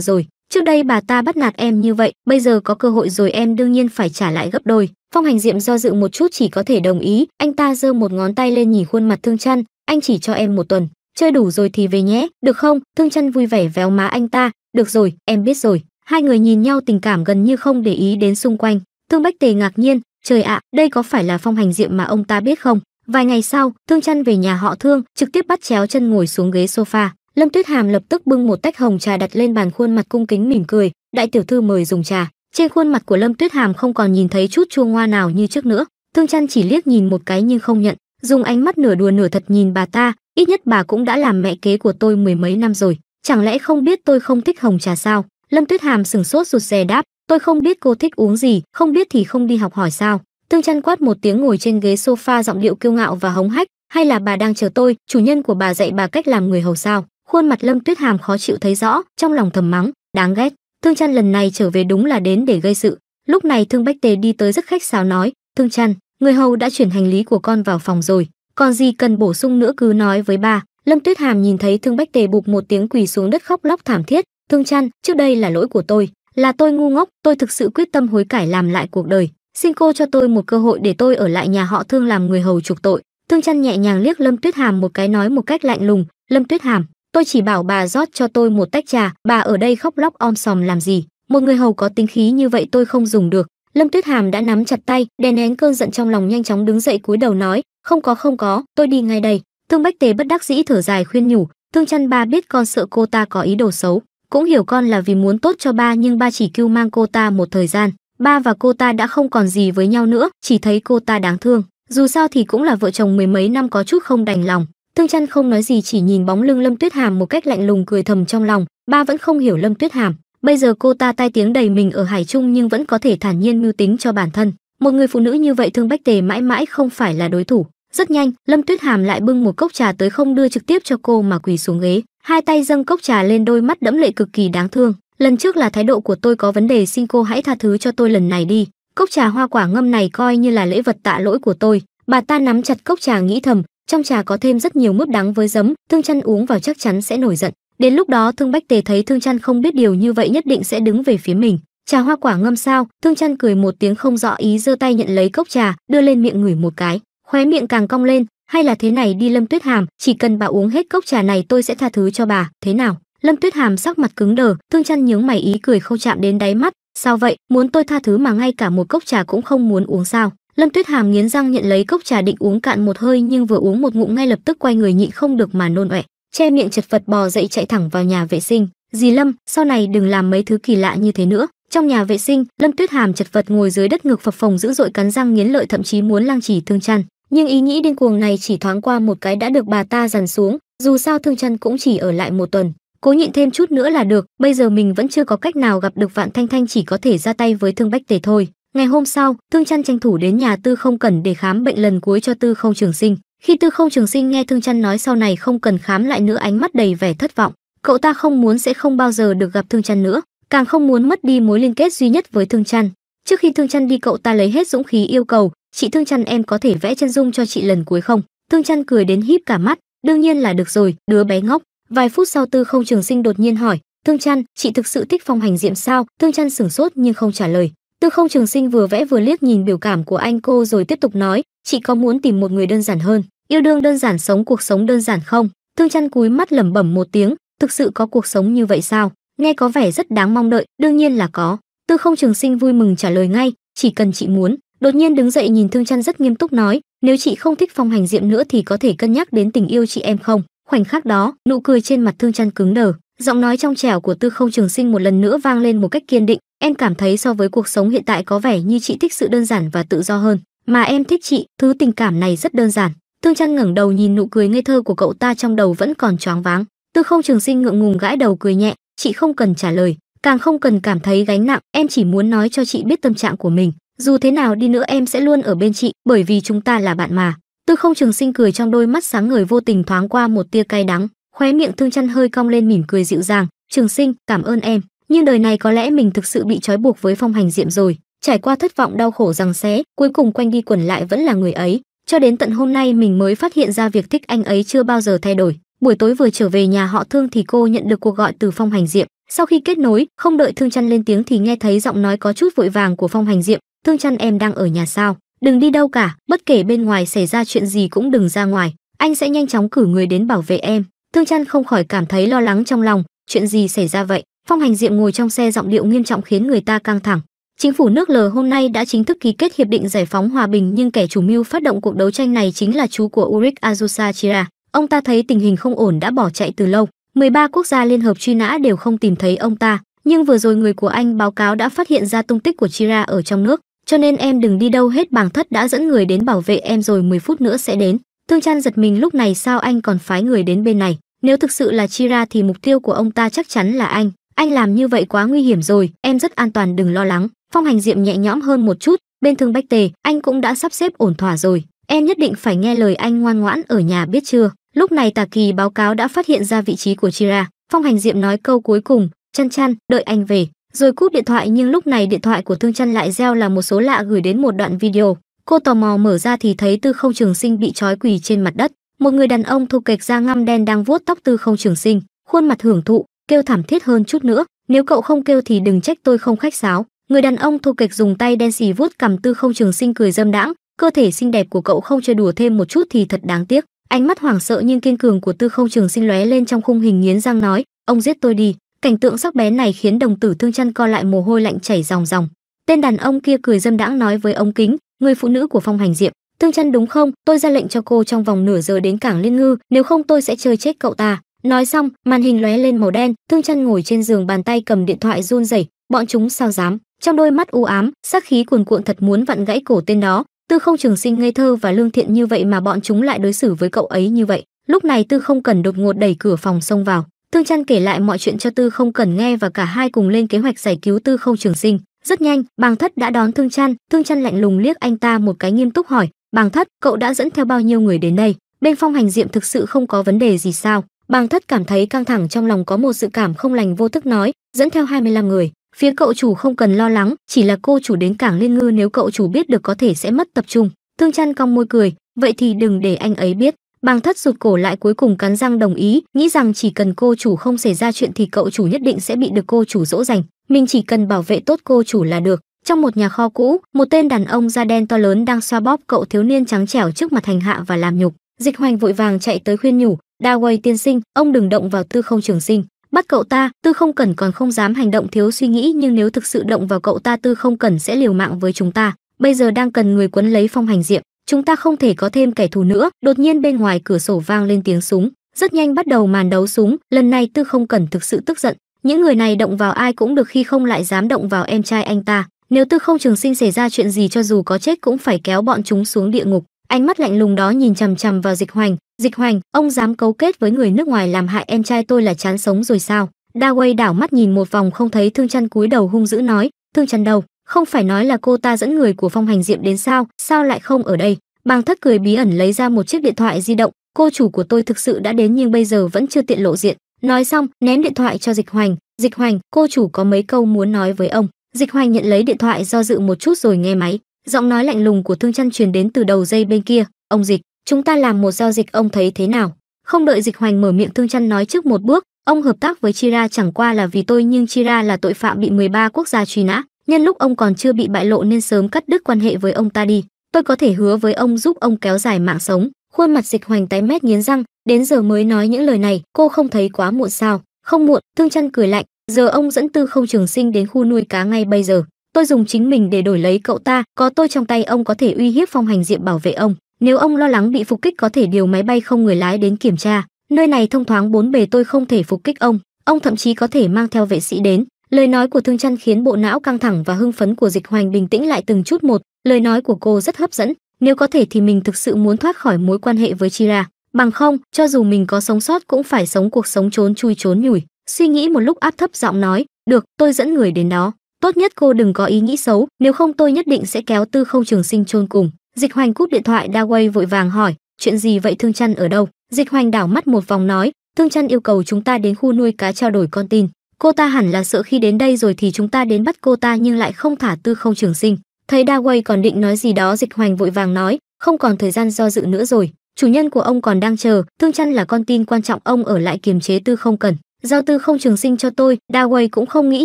rồi, trước đây bà ta bắt nạt em như vậy, bây giờ có cơ hội rồi em đương nhiên phải trả lại gấp đôi." Phong Hành Diệm do dự một chút chỉ có thể đồng ý, anh ta giơ một ngón tay lên nhìn khuôn mặt Thương Chân, "Anh chỉ cho em một tuần, chơi đủ rồi thì về nhé, được không?" Thương Chân vui vẻ véo má anh ta, "Được rồi, em biết rồi." Hai người nhìn nhau tình cảm gần như không để ý đến xung quanh. Thương Bách Tề ngạc nhiên, "Trời ạ, đây có phải là Phong Hành Diệm mà ông ta biết không?" Vài ngày sau, Thương Chân về nhà họ Thương, trực tiếp bắt chéo chân ngồi xuống ghế sofa. Lâm Tuyết Hàm lập tức bưng một tách hồng trà đặt lên bàn khuôn mặt cung kính mỉm cười, "Đại tiểu thư mời dùng trà." Trên khuôn mặt của Lâm Tuyết Hàm không còn nhìn thấy chút chua ngoa nào như trước nữa. Thương Chân chỉ liếc nhìn một cái nhưng không nhận, dùng ánh mắt nửa đùa nửa thật nhìn bà ta, "Ít nhất bà cũng đã làm mẹ kế của tôi mười mấy năm rồi, chẳng lẽ không biết tôi không thích hồng trà sao?" Lâm Tuyết Hàm sừng sốt rụt rè đáp, "Tôi không biết cô thích uống gì, không biết thì không đi học hỏi sao?" Tương chăn quát một tiếng ngồi trên ghế sofa giọng điệu kiêu ngạo và hống hách, hay là bà đang chờ tôi, chủ nhân của bà dạy bà cách làm người hầu sao? Khuôn mặt Lâm Tuyết Hàm khó chịu thấy rõ, trong lòng thầm mắng, đáng ghét. Thương Chân lần này trở về đúng là đến để gây sự. Lúc này Thương Bách Tề đi tới rất khách sáo nói, "Thương Chân, người hầu đã chuyển hành lý của con vào phòng rồi, còn gì cần bổ sung nữa cứ nói với bà." Lâm Tuyết Hàm nhìn thấy Thương Bách Tề bụp một tiếng quỳ xuống đất khóc lóc thảm thiết, "Thương Chân, trước đây là lỗi của tôi, là tôi ngu ngốc, tôi thực sự quyết tâm hối cải làm lại cuộc đời, xin cô cho tôi một cơ hội để tôi ở lại nhà họ thương làm người hầu chuộc tội thương chăn nhẹ nhàng liếc lâm tuyết hàm một cái nói một cách lạnh lùng lâm tuyết hàm tôi chỉ bảo bà rót cho tôi một tách trà bà ở đây khóc lóc om sòm làm gì một người hầu có tính khí như vậy tôi không dùng được lâm tuyết hàm đã nắm chặt tay đè nén cơn giận trong lòng nhanh chóng đứng dậy cúi đầu nói không có không có tôi đi ngay đây thương bách tề bất đắc dĩ thở dài khuyên nhủ thương chăn ba biết con sợ cô ta có ý đồ xấu cũng hiểu con là vì muốn tốt cho ba nhưng ba chỉ kêu mang cô ta một thời gian Ba và cô ta đã không còn gì với nhau nữa, chỉ thấy cô ta đáng thương. Dù sao thì cũng là vợ chồng mười mấy năm có chút không đành lòng. Tương Chân không nói gì chỉ nhìn bóng lưng Lâm Tuyết Hàm một cách lạnh lùng cười thầm trong lòng, ba vẫn không hiểu Lâm Tuyết Hàm. Bây giờ cô ta tai tiếng đầy mình ở Hải Trung nhưng vẫn có thể thản nhiên mưu tính cho bản thân. Một người phụ nữ như vậy thương Bách Tề mãi mãi không phải là đối thủ. Rất nhanh, Lâm Tuyết Hàm lại bưng một cốc trà tới không đưa trực tiếp cho cô mà quỳ xuống ghế, hai tay dâng cốc trà lên đôi mắt đẫm lệ cực kỳ đáng thương lần trước là thái độ của tôi có vấn đề xin cô hãy tha thứ cho tôi lần này đi cốc trà hoa quả ngâm này coi như là lễ vật tạ lỗi của tôi bà ta nắm chặt cốc trà nghĩ thầm trong trà có thêm rất nhiều mướp đắng với giấm thương chăn uống vào chắc chắn sẽ nổi giận đến lúc đó thương bách tề thấy thương chăn không biết điều như vậy nhất định sẽ đứng về phía mình trà hoa quả ngâm sao thương chăn cười một tiếng không rõ ý giơ tay nhận lấy cốc trà đưa lên miệng ngửi một cái khóe miệng càng cong lên hay là thế này đi lâm tuyết hàm chỉ cần bà uống hết cốc trà này tôi sẽ tha thứ cho bà thế nào lâm tuyết hàm sắc mặt cứng đờ thương chăn nhướng mày ý cười không chạm đến đáy mắt sao vậy muốn tôi tha thứ mà ngay cả một cốc trà cũng không muốn uống sao lâm tuyết hàm nghiến răng nhận lấy cốc trà định uống cạn một hơi nhưng vừa uống một ngụm ngay lập tức quay người nhịn không được mà nôn ọe che miệng chật vật bò dậy chạy thẳng vào nhà vệ sinh dì lâm sau này đừng làm mấy thứ kỳ lạ như thế nữa trong nhà vệ sinh lâm tuyết hàm chật vật ngồi dưới đất ngực phập phồng dữ dội cắn răng nghiến lợi thậm chí muốn lang chỉ thương chăn nhưng ý nghĩ điên cuồng này chỉ thoáng qua một cái đã được bà ta dằn xuống dù sao thương chăn cũng chỉ ở lại một tuần cố nhịn thêm chút nữa là được bây giờ mình vẫn chưa có cách nào gặp được vạn thanh thanh chỉ có thể ra tay với thương bách tề thôi ngày hôm sau thương chăn tranh thủ đến nhà tư không cần để khám bệnh lần cuối cho tư không trường sinh khi tư không trường sinh nghe thương chăn nói sau này không cần khám lại nữa ánh mắt đầy vẻ thất vọng cậu ta không muốn sẽ không bao giờ được gặp thương chăn nữa càng không muốn mất đi mối liên kết duy nhất với thương chăn trước khi thương chăn đi cậu ta lấy hết dũng khí yêu cầu chị thương chăn em có thể vẽ chân dung cho chị lần cuối không thương chăn cười đến híp cả mắt đương nhiên là được rồi đứa bé ngốc vài phút sau tư không trường sinh đột nhiên hỏi Thương Chân, chị thực sự thích phong hành diệm sao Thương Chân sửng sốt nhưng không trả lời tư không trường sinh vừa vẽ vừa liếc nhìn biểu cảm của anh cô rồi tiếp tục nói chị có muốn tìm một người đơn giản hơn yêu đương đơn giản sống cuộc sống đơn giản không Thương Chân cúi mắt lẩm bẩm một tiếng thực sự có cuộc sống như vậy sao nghe có vẻ rất đáng mong đợi đương nhiên là có tư không trường sinh vui mừng trả lời ngay chỉ cần chị muốn đột nhiên đứng dậy nhìn thương Chân rất nghiêm túc nói nếu chị không thích phong hành diệm nữa thì có thể cân nhắc đến tình yêu chị em không khoảnh khắc đó nụ cười trên mặt thương chăn cứng đờ giọng nói trong trẻo của tư không trường sinh một lần nữa vang lên một cách kiên định em cảm thấy so với cuộc sống hiện tại có vẻ như chị thích sự đơn giản và tự do hơn mà em thích chị thứ tình cảm này rất đơn giản thương chăn ngẩng đầu nhìn nụ cười ngây thơ của cậu ta trong đầu vẫn còn choáng váng tư không trường sinh ngượng ngùng gãi đầu cười nhẹ chị không cần trả lời càng không cần cảm thấy gánh nặng em chỉ muốn nói cho chị biết tâm trạng của mình dù thế nào đi nữa em sẽ luôn ở bên chị bởi vì chúng ta là bạn mà Tư không trường sinh cười trong đôi mắt sáng người vô tình thoáng qua một tia cay đắng, khóe miệng thương chăn hơi cong lên mỉm cười dịu dàng. Trường sinh, cảm ơn em. Nhưng đời này có lẽ mình thực sự bị trói buộc với phong hành diệm rồi. Trải qua thất vọng đau khổ rằng xé, cuối cùng quanh đi quẩn lại vẫn là người ấy. Cho đến tận hôm nay mình mới phát hiện ra việc thích anh ấy chưa bao giờ thay đổi. Buổi tối vừa trở về nhà họ Thương thì cô nhận được cuộc gọi từ Phong Hành Diệm. Sau khi kết nối, không đợi Thương Chăn lên tiếng thì nghe thấy giọng nói có chút vội vàng của Phong Hành Diệm. Thương Chăn em đang ở nhà sao? đừng đi đâu cả bất kể bên ngoài xảy ra chuyện gì cũng đừng ra ngoài anh sẽ nhanh chóng cử người đến bảo vệ em thương chăn không khỏi cảm thấy lo lắng trong lòng chuyện gì xảy ra vậy phong hành diệm ngồi trong xe giọng điệu nghiêm trọng khiến người ta căng thẳng chính phủ nước l hôm nay đã chính thức ký kết hiệp định giải phóng hòa bình nhưng kẻ chủ mưu phát động cuộc đấu tranh này chính là chú của Uric azusa chira ông ta thấy tình hình không ổn đã bỏ chạy từ lâu 13 quốc gia liên hợp truy nã đều không tìm thấy ông ta nhưng vừa rồi người của anh báo cáo đã phát hiện ra tung tích của chira ở trong nước cho nên em đừng đi đâu hết bàng thất đã dẫn người đến bảo vệ em rồi 10 phút nữa sẽ đến Thương chan giật mình lúc này sao anh còn phái người đến bên này nếu thực sự là Chira thì mục tiêu của ông ta chắc chắn là anh anh làm như vậy quá nguy hiểm rồi em rất an toàn đừng lo lắng phong hành diệm nhẹ nhõm hơn một chút bên thương bách tề anh cũng đã sắp xếp ổn thỏa rồi em nhất định phải nghe lời anh ngoan ngoãn ở nhà biết chưa lúc này tà kỳ báo cáo đã phát hiện ra vị trí của chira phong hành diệm nói câu cuối cùng chăn chăn đợi anh về rồi cúp điện thoại nhưng lúc này điện thoại của Thương Chân lại reo là một số lạ gửi đến một đoạn video. Cô tò mò mở ra thì thấy Tư Không Trường Sinh bị trói quỳ trên mặt đất, một người đàn ông thu kịch da ngăm đen đang vuốt tóc Tư Không Trường Sinh, khuôn mặt hưởng thụ, kêu thảm thiết hơn chút nữa, nếu cậu không kêu thì đừng trách tôi không khách sáo. Người đàn ông thu kịch dùng tay đen xì vuốt cầm Tư Không Trường Sinh cười dâm đãng, cơ thể xinh đẹp của cậu không chơi đùa thêm một chút thì thật đáng tiếc. Ánh mắt hoảng sợ nhưng kiên cường của Tư Không Trường Sinh lóe lên trong khung hình nghiến răng nói, ông giết tôi đi Cảnh tượng sắc bén này khiến đồng tử thương chân co lại mồ hôi lạnh chảy ròng ròng. Tên đàn ông kia cười dâm đãng nói với ông Kính, người phụ nữ của phong hành diệm, "Thương chân đúng không? Tôi ra lệnh cho cô trong vòng nửa giờ đến cảng Liên Ngư, nếu không tôi sẽ chơi chết cậu ta." Nói xong, màn hình lóe lên màu đen, Thương chân ngồi trên giường bàn tay cầm điện thoại run rẩy, bọn chúng sao dám? Trong đôi mắt u ám, sát khí cuồn cuộn thật muốn vặn gãy cổ tên đó, Tư Không Trường Sinh ngây thơ và lương thiện như vậy mà bọn chúng lại đối xử với cậu ấy như vậy. Lúc này Tư Không cần đột ngột đẩy cửa phòng xông vào, Thương Trân kể lại mọi chuyện cho Tư Không cần nghe và cả hai cùng lên kế hoạch giải cứu Tư Không Trường Sinh. Rất nhanh, Bàng Thất đã đón Thương Trân. Thương Trân lạnh lùng liếc anh ta một cái nghiêm túc hỏi, "Bàng Thất, cậu đã dẫn theo bao nhiêu người đến đây? Bên Phong Hành Diệm thực sự không có vấn đề gì sao?" Bàng Thất cảm thấy căng thẳng trong lòng có một sự cảm không lành vô thức nói, "Dẫn theo 25 người, phía cậu chủ không cần lo lắng, chỉ là cô chủ đến cảng Liên Ngư nếu cậu chủ biết được có thể sẽ mất tập trung." Thương Trân cong môi cười, "Vậy thì đừng để anh ấy biết." Bàng thất rụt cổ lại cuối cùng cắn răng đồng ý, nghĩ rằng chỉ cần cô chủ không xảy ra chuyện thì cậu chủ nhất định sẽ bị được cô chủ dỗ dành. Mình chỉ cần bảo vệ tốt cô chủ là được. Trong một nhà kho cũ, một tên đàn ông da đen to lớn đang xoa bóp cậu thiếu niên trắng trẻo trước mặt hành hạ và làm nhục. Dịch hoành vội vàng chạy tới khuyên nhủ, đa quay tiên sinh, ông đừng động vào tư không trường sinh. Bắt cậu ta, tư không cần còn không dám hành động thiếu suy nghĩ nhưng nếu thực sự động vào cậu ta tư không cần sẽ liều mạng với chúng ta. Bây giờ đang cần người quấn lấy phong hành diệm chúng ta không thể có thêm kẻ thù nữa đột nhiên bên ngoài cửa sổ vang lên tiếng súng rất nhanh bắt đầu màn đấu súng lần này tư không cần thực sự tức giận những người này động vào ai cũng được khi không lại dám động vào em trai anh ta nếu tư không trường sinh xảy ra chuyện gì cho dù có chết cũng phải kéo bọn chúng xuống địa ngục ánh mắt lạnh lùng đó nhìn chằm chằm vào dịch hoành dịch hoành ông dám cấu kết với người nước ngoài làm hại em trai tôi là chán sống rồi sao da quay đảo mắt nhìn một vòng không thấy thương chăn cúi đầu hung dữ nói thương chăn đầu không phải nói là cô ta dẫn người của phong hành diệm đến sao sao lại không ở đây bàng thất cười bí ẩn lấy ra một chiếc điện thoại di động cô chủ của tôi thực sự đã đến nhưng bây giờ vẫn chưa tiện lộ diện nói xong ném điện thoại cho dịch hoành dịch hoành cô chủ có mấy câu muốn nói với ông dịch hoành nhận lấy điện thoại do dự một chút rồi nghe máy giọng nói lạnh lùng của thương Chân truyền đến từ đầu dây bên kia ông dịch chúng ta làm một giao dịch ông thấy thế nào không đợi dịch hoành mở miệng thương Chân nói trước một bước ông hợp tác với chira chẳng qua là vì tôi nhưng chira là tội phạm bị 13 quốc gia truy nã nhân lúc ông còn chưa bị bại lộ nên sớm cắt đứt quan hệ với ông ta đi tôi có thể hứa với ông giúp ông kéo dài mạng sống khuôn mặt dịch hoành tái mét nghiến răng đến giờ mới nói những lời này cô không thấy quá muộn sao không muộn thương chân cười lạnh giờ ông dẫn tư không trường sinh đến khu nuôi cá ngay bây giờ tôi dùng chính mình để đổi lấy cậu ta có tôi trong tay ông có thể uy hiếp phong hành diệm bảo vệ ông nếu ông lo lắng bị phục kích có thể điều máy bay không người lái đến kiểm tra nơi này thông thoáng bốn bề tôi không thể phục kích ông ông thậm chí có thể mang theo vệ sĩ đến Lời nói của Thương Trăn khiến bộ não căng thẳng và hưng phấn của Dịch Hoành bình tĩnh lại từng chút một, lời nói của cô rất hấp dẫn, nếu có thể thì mình thực sự muốn thoát khỏi mối quan hệ với Chira, bằng không, cho dù mình có sống sót cũng phải sống cuộc sống trốn chui trốn nhủi. Suy nghĩ một lúc áp thấp giọng nói, "Được, tôi dẫn người đến đó, tốt nhất cô đừng có ý nghĩ xấu, nếu không tôi nhất định sẽ kéo Tư Không Trường Sinh chôn cùng." Dịch Hoành cúp điện thoại đa quay vội vàng hỏi, "Chuyện gì vậy Thương Trăn ở đâu?" Dịch Hoành đảo mắt một vòng nói, "Thương Trăn yêu cầu chúng ta đến khu nuôi cá trao đổi con tin." cô ta hẳn là sợ khi đến đây rồi thì chúng ta đến bắt cô ta nhưng lại không thả tư không trường sinh thấy đa quay còn định nói gì đó dịch hoành vội vàng nói không còn thời gian do dự nữa rồi chủ nhân của ông còn đang chờ thương chăn là con tin quan trọng ông ở lại kiềm chế tư không cần giao tư không trường sinh cho tôi đa quay cũng không nghĩ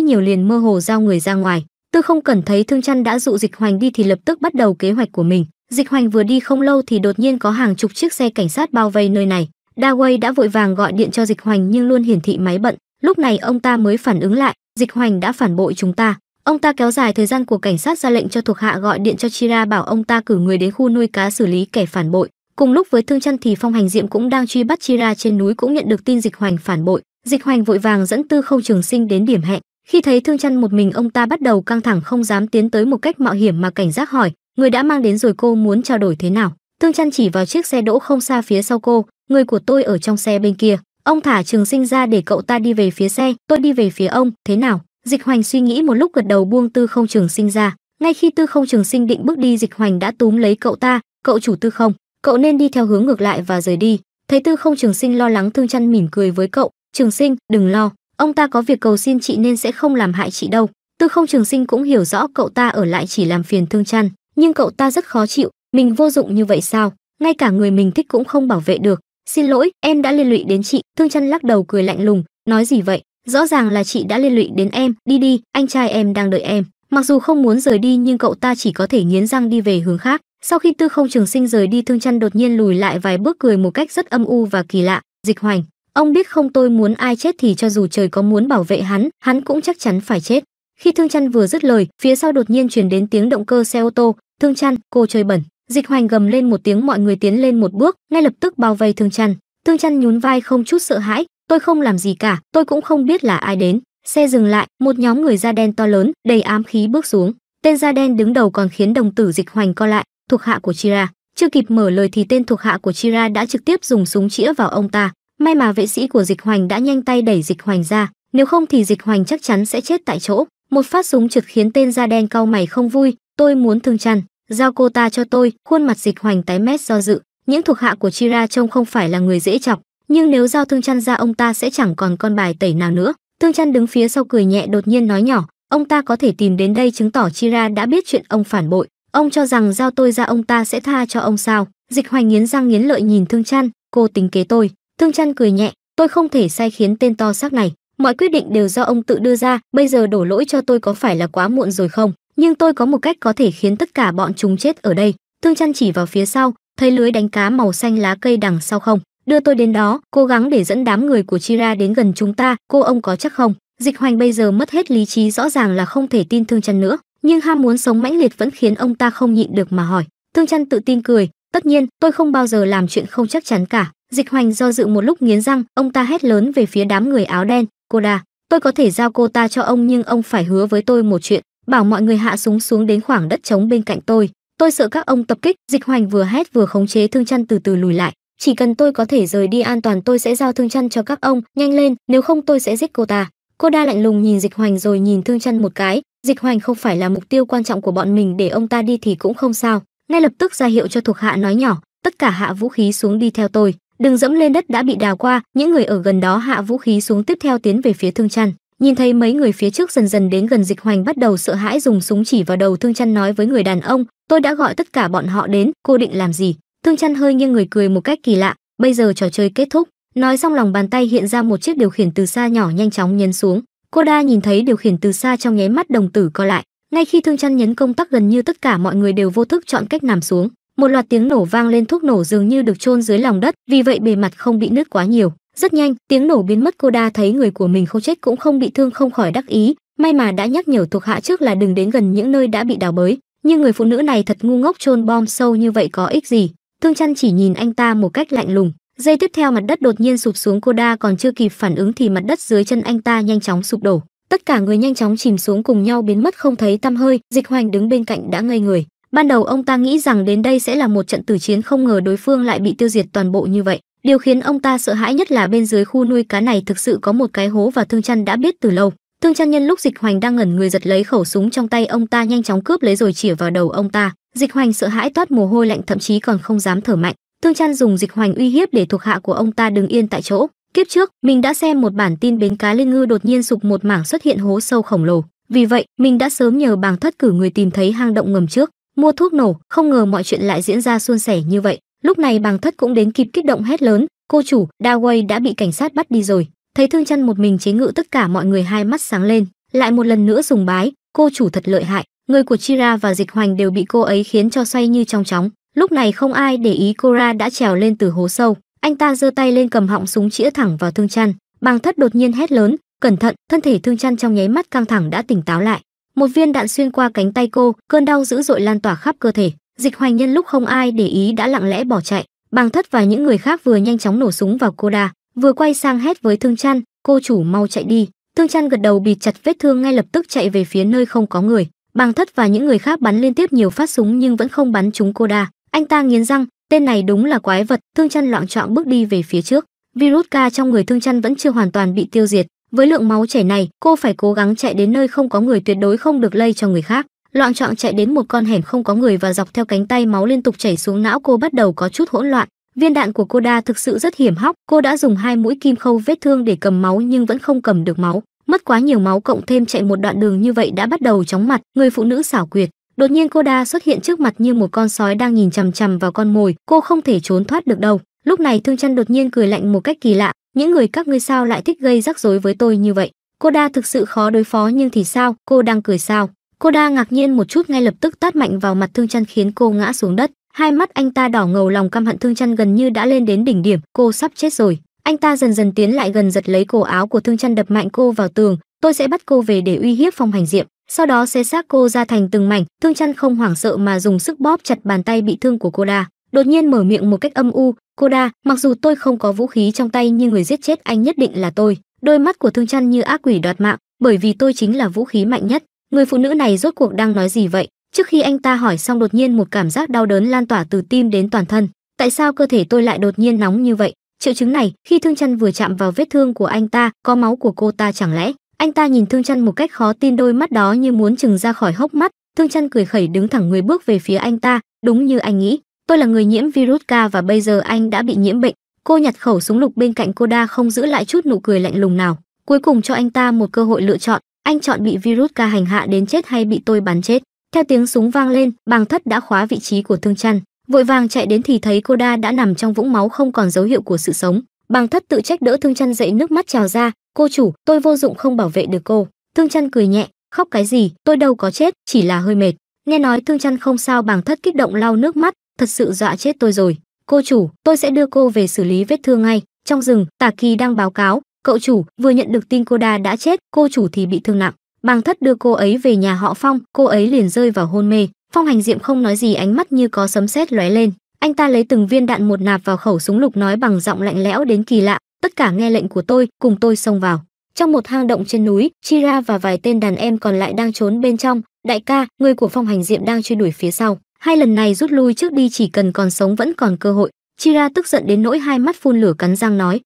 nhiều liền mơ hồ giao người ra ngoài tư không cần thấy thương chăn đã dụ dịch hoành đi thì lập tức bắt đầu kế hoạch của mình dịch hoành vừa đi không lâu thì đột nhiên có hàng chục chiếc xe cảnh sát bao vây nơi này đa quay đã vội vàng gọi điện cho dịch hoành nhưng luôn hiển thị máy bận lúc này ông ta mới phản ứng lại dịch hoành đã phản bội chúng ta ông ta kéo dài thời gian của cảnh sát ra lệnh cho thuộc hạ gọi điện cho chira bảo ông ta cử người đến khu nuôi cá xử lý kẻ phản bội cùng lúc với thương chăn thì phong hành diệm cũng đang truy bắt chira trên núi cũng nhận được tin dịch hoành phản bội dịch hoành vội vàng dẫn tư không trường sinh đến điểm hẹn khi thấy thương chăn một mình ông ta bắt đầu căng thẳng không dám tiến tới một cách mạo hiểm mà cảnh giác hỏi người đã mang đến rồi cô muốn trao đổi thế nào thương chăn chỉ vào chiếc xe đỗ không xa phía sau cô người của tôi ở trong xe bên kia Ông thả Trường Sinh ra để cậu ta đi về phía xe, tôi đi về phía ông, thế nào? Dịch Hoành suy nghĩ một lúc gật đầu buông Tư Không Trường Sinh ra. Ngay khi Tư Không Trường Sinh định bước đi, Dịch Hoành đã túm lấy cậu ta, "Cậu chủ Tư Không, cậu nên đi theo hướng ngược lại và rời đi." Thấy Tư Không Trường Sinh lo lắng thương chăn mỉm cười với cậu, "Trường Sinh, đừng lo, ông ta có việc cầu xin chị nên sẽ không làm hại chị đâu." Tư Không Trường Sinh cũng hiểu rõ cậu ta ở lại chỉ làm phiền thương chăn, nhưng cậu ta rất khó chịu, mình vô dụng như vậy sao? Ngay cả người mình thích cũng không bảo vệ được, Xin lỗi, em đã liên lụy đến chị, Thương Chân lắc đầu cười lạnh lùng, nói gì vậy, rõ ràng là chị đã liên lụy đến em, đi đi, anh trai em đang đợi em. Mặc dù không muốn rời đi nhưng cậu ta chỉ có thể nghiến răng đi về hướng khác. Sau khi Tư Không Trường Sinh rời đi, Thương Chân đột nhiên lùi lại vài bước cười một cách rất âm u và kỳ lạ, "Dịch Hoành, ông biết không tôi muốn ai chết thì cho dù trời có muốn bảo vệ hắn, hắn cũng chắc chắn phải chết." Khi Thương Chân vừa dứt lời, phía sau đột nhiên truyền đến tiếng động cơ xe ô tô, "Thương Chân, cô chơi bẩn." Dịch Hoành gầm lên một tiếng, mọi người tiến lên một bước, ngay lập tức bao vây Thương Chăn. Thương Chăn nhún vai không chút sợ hãi, tôi không làm gì cả, tôi cũng không biết là ai đến. Xe dừng lại, một nhóm người da đen to lớn, đầy ám khí bước xuống. Tên da đen đứng đầu còn khiến đồng tử Dịch Hoành co lại, thuộc hạ của Chira. Chưa kịp mở lời thì tên thuộc hạ của Chira đã trực tiếp dùng súng chĩa vào ông ta. May mà vệ sĩ của Dịch Hoành đã nhanh tay đẩy Dịch Hoành ra, nếu không thì Dịch Hoành chắc chắn sẽ chết tại chỗ. Một phát súng trực khiến tên da đen cau mày không vui, tôi muốn Thương Chăn giao cô ta cho tôi khuôn mặt dịch hoành tái mét do dự những thuộc hạ của chira trông không phải là người dễ chọc nhưng nếu giao thương chăn ra ông ta sẽ chẳng còn con bài tẩy nào nữa thương chăn đứng phía sau cười nhẹ đột nhiên nói nhỏ ông ta có thể tìm đến đây chứng tỏ chira đã biết chuyện ông phản bội ông cho rằng giao tôi ra ông ta sẽ tha cho ông sao dịch hoành nghiến răng nghiến lợi nhìn thương chăn cô tính kế tôi thương chăn cười nhẹ tôi không thể sai khiến tên to xác này mọi quyết định đều do ông tự đưa ra bây giờ đổ lỗi cho tôi có phải là quá muộn rồi không nhưng tôi có một cách có thể khiến tất cả bọn chúng chết ở đây Thương chăn chỉ vào phía sau thấy lưới đánh cá màu xanh lá cây đằng sau không đưa tôi đến đó cố gắng để dẫn đám người của chira đến gần chúng ta cô ông có chắc không dịch hoành bây giờ mất hết lý trí rõ ràng là không thể tin thương chăn nữa nhưng ham muốn sống mãnh liệt vẫn khiến ông ta không nhịn được mà hỏi thương chăn tự tin cười tất nhiên tôi không bao giờ làm chuyện không chắc chắn cả dịch hoành do dự một lúc nghiến răng ông ta hét lớn về phía đám người áo đen cô đà tôi có thể giao cô ta cho ông nhưng ông phải hứa với tôi một chuyện bảo mọi người hạ súng xuống đến khoảng đất trống bên cạnh tôi tôi sợ các ông tập kích dịch hoành vừa hét vừa khống chế thương chăn từ từ lùi lại chỉ cần tôi có thể rời đi an toàn tôi sẽ giao thương chăn cho các ông nhanh lên nếu không tôi sẽ giết cô ta cô đa lạnh lùng nhìn dịch hoành rồi nhìn thương chăn một cái dịch hoành không phải là mục tiêu quan trọng của bọn mình để ông ta đi thì cũng không sao ngay lập tức ra hiệu cho thuộc hạ nói nhỏ tất cả hạ vũ khí xuống đi theo tôi đừng dẫm lên đất đã bị đào qua những người ở gần đó hạ vũ khí xuống tiếp theo tiến về phía thương chăn nhìn thấy mấy người phía trước dần dần đến gần dịch hoành bắt đầu sợ hãi dùng súng chỉ vào đầu thương chăn nói với người đàn ông tôi đã gọi tất cả bọn họ đến cô định làm gì thương chăn hơi nghiêng người cười một cách kỳ lạ bây giờ trò chơi kết thúc nói xong lòng bàn tay hiện ra một chiếc điều khiển từ xa nhỏ nhanh chóng nhấn xuống cô đa nhìn thấy điều khiển từ xa trong nháy mắt đồng tử co lại ngay khi thương chăn nhấn công tắc gần như tất cả mọi người đều vô thức chọn cách nằm xuống một loạt tiếng nổ vang lên thuốc nổ dường như được chôn dưới lòng đất vì vậy bề mặt không bị nứt quá nhiều rất nhanh, tiếng nổ biến mất cô đa thấy người của mình không chết cũng không bị thương không khỏi đắc ý, may mà đã nhắc nhở thuộc hạ trước là đừng đến gần những nơi đã bị đào bới, nhưng người phụ nữ này thật ngu ngốc chôn bom sâu như vậy có ích gì. Thương chăn chỉ nhìn anh ta một cách lạnh lùng, giây tiếp theo mặt đất đột nhiên sụp xuống cô đa còn chưa kịp phản ứng thì mặt đất dưới chân anh ta nhanh chóng sụp đổ, tất cả người nhanh chóng chìm xuống cùng nhau biến mất không thấy tăm hơi, Dịch Hoành đứng bên cạnh đã ngây người. Ban đầu ông ta nghĩ rằng đến đây sẽ là một trận tử chiến không ngờ đối phương lại bị tiêu diệt toàn bộ như vậy. Điều khiến ông ta sợ hãi nhất là bên dưới khu nuôi cá này thực sự có một cái hố và Thương Chăn đã biết từ lâu. Thương Chăn nhân lúc Dịch Hoành đang ngẩn người giật lấy khẩu súng trong tay ông ta nhanh chóng cướp lấy rồi chĩa vào đầu ông ta. Dịch Hoành sợ hãi toát mồ hôi lạnh thậm chí còn không dám thở mạnh. Thương Chăn dùng Dịch Hoành uy hiếp để thuộc hạ của ông ta đứng yên tại chỗ. Kiếp trước, mình đã xem một bản tin bến cá Linh Ngư đột nhiên sụp một mảng xuất hiện hố sâu khổng lồ. Vì vậy, mình đã sớm nhờ bàng thất cử người tìm thấy hang động ngầm trước, mua thuốc nổ, không ngờ mọi chuyện lại diễn ra suôn sẻ như vậy lúc này bằng thất cũng đến kịp kích động hét lớn cô chủ daway đã bị cảnh sát bắt đi rồi thấy thương chân một mình chế ngự tất cả mọi người hai mắt sáng lên lại một lần nữa dùng bái cô chủ thật lợi hại người của chira và dịch hoành đều bị cô ấy khiến cho xoay như trong chóng lúc này không ai để ý cora đã trèo lên từ hố sâu anh ta giơ tay lên cầm họng súng chĩa thẳng vào thương chăn bàng thất đột nhiên hét lớn cẩn thận thân thể thương chăn trong nháy mắt căng thẳng đã tỉnh táo lại một viên đạn xuyên qua cánh tay cô cơn đau dữ dội lan tỏa khắp cơ thể Dịch Hoành Nhân lúc không ai để ý đã lặng lẽ bỏ chạy, Bàng Thất và những người khác vừa nhanh chóng nổ súng vào cô đà, vừa quay sang hét với Thương Chăn, cô chủ mau chạy đi. Thương Chăn gật đầu bịt chặt vết thương ngay lập tức chạy về phía nơi không có người. Bàng Thất và những người khác bắn liên tiếp nhiều phát súng nhưng vẫn không bắn trúng cô đà. Anh ta nghiến răng, tên này đúng là quái vật. Thương Chăn loạn choạng bước đi về phía trước. Virus ca trong người Thương Chăn vẫn chưa hoàn toàn bị tiêu diệt. Với lượng máu chảy này, cô phải cố gắng chạy đến nơi không có người tuyệt đối không được lây cho người khác loạn trọng chạy đến một con hẻm không có người và dọc theo cánh tay máu liên tục chảy xuống não cô bắt đầu có chút hỗn loạn viên đạn của cô đa thực sự rất hiểm hóc cô đã dùng hai mũi kim khâu vết thương để cầm máu nhưng vẫn không cầm được máu mất quá nhiều máu cộng thêm chạy một đoạn đường như vậy đã bắt đầu chóng mặt người phụ nữ xảo quyệt đột nhiên cô đa xuất hiện trước mặt như một con sói đang nhìn chằm chằm vào con mồi cô không thể trốn thoát được đâu lúc này thương chăn đột nhiên cười lạnh một cách kỳ lạ những người các ngươi sao lại thích gây rắc rối với tôi như vậy cô đa thực sự khó đối phó nhưng thì sao cô đang cười sao Cô đa ngạc nhiên một chút ngay lập tức tát mạnh vào mặt Thương Chân khiến cô ngã xuống đất. Hai mắt anh ta đỏ ngầu lòng căm hận Thương Chân gần như đã lên đến đỉnh điểm, cô sắp chết rồi. Anh ta dần dần tiến lại gần giật lấy cổ áo của Thương Chân đập mạnh cô vào tường, "Tôi sẽ bắt cô về để uy hiếp Phong Hành Diệm." Sau đó sẽ xác cô ra thành từng mảnh, Thương Chân không hoảng sợ mà dùng sức bóp chặt bàn tay bị thương của cô đa, đột nhiên mở miệng một cách âm u, "Cô đa, mặc dù tôi không có vũ khí trong tay nhưng người giết chết anh nhất định là tôi." Đôi mắt của Thương Chân như ác quỷ đoạt mạng, bởi vì tôi chính là vũ khí mạnh nhất người phụ nữ này rốt cuộc đang nói gì vậy trước khi anh ta hỏi xong đột nhiên một cảm giác đau đớn lan tỏa từ tim đến toàn thân tại sao cơ thể tôi lại đột nhiên nóng như vậy triệu chứng này khi thương chân vừa chạm vào vết thương của anh ta có máu của cô ta chẳng lẽ anh ta nhìn thương chân một cách khó tin đôi mắt đó như muốn trừng ra khỏi hốc mắt thương chân cười khẩy đứng thẳng người bước về phía anh ta đúng như anh nghĩ tôi là người nhiễm virus ca và bây giờ anh đã bị nhiễm bệnh cô nhặt khẩu súng lục bên cạnh cô đa không giữ lại chút nụ cười lạnh lùng nào cuối cùng cho anh ta một cơ hội lựa chọn anh chọn bị virus ca hành hạ đến chết hay bị tôi bắn chết theo tiếng súng vang lên bàng thất đã khóa vị trí của thương chăn vội vàng chạy đến thì thấy cô đa đã nằm trong vũng máu không còn dấu hiệu của sự sống bàng thất tự trách đỡ thương chăn dậy nước mắt trào ra cô chủ tôi vô dụng không bảo vệ được cô thương chăn cười nhẹ khóc cái gì tôi đâu có chết chỉ là hơi mệt nghe nói thương chăn không sao bàng thất kích động lau nước mắt thật sự dọa chết tôi rồi cô chủ tôi sẽ đưa cô về xử lý vết thương ngay trong rừng tả kỳ đang báo cáo cậu chủ vừa nhận được tin cô đa đã chết cô chủ thì bị thương nặng bàng thất đưa cô ấy về nhà họ phong cô ấy liền rơi vào hôn mê phong hành diệm không nói gì ánh mắt như có sấm sét lóe lên anh ta lấy từng viên đạn một nạp vào khẩu súng lục nói bằng giọng lạnh lẽo đến kỳ lạ tất cả nghe lệnh của tôi cùng tôi xông vào trong một hang động trên núi chira và vài tên đàn em còn lại đang trốn bên trong đại ca người của phong hành diệm đang truy đuổi phía sau hai lần này rút lui trước đi chỉ cần còn sống vẫn còn cơ hội chira tức giận đến nỗi hai mắt phun lửa cắn răng nói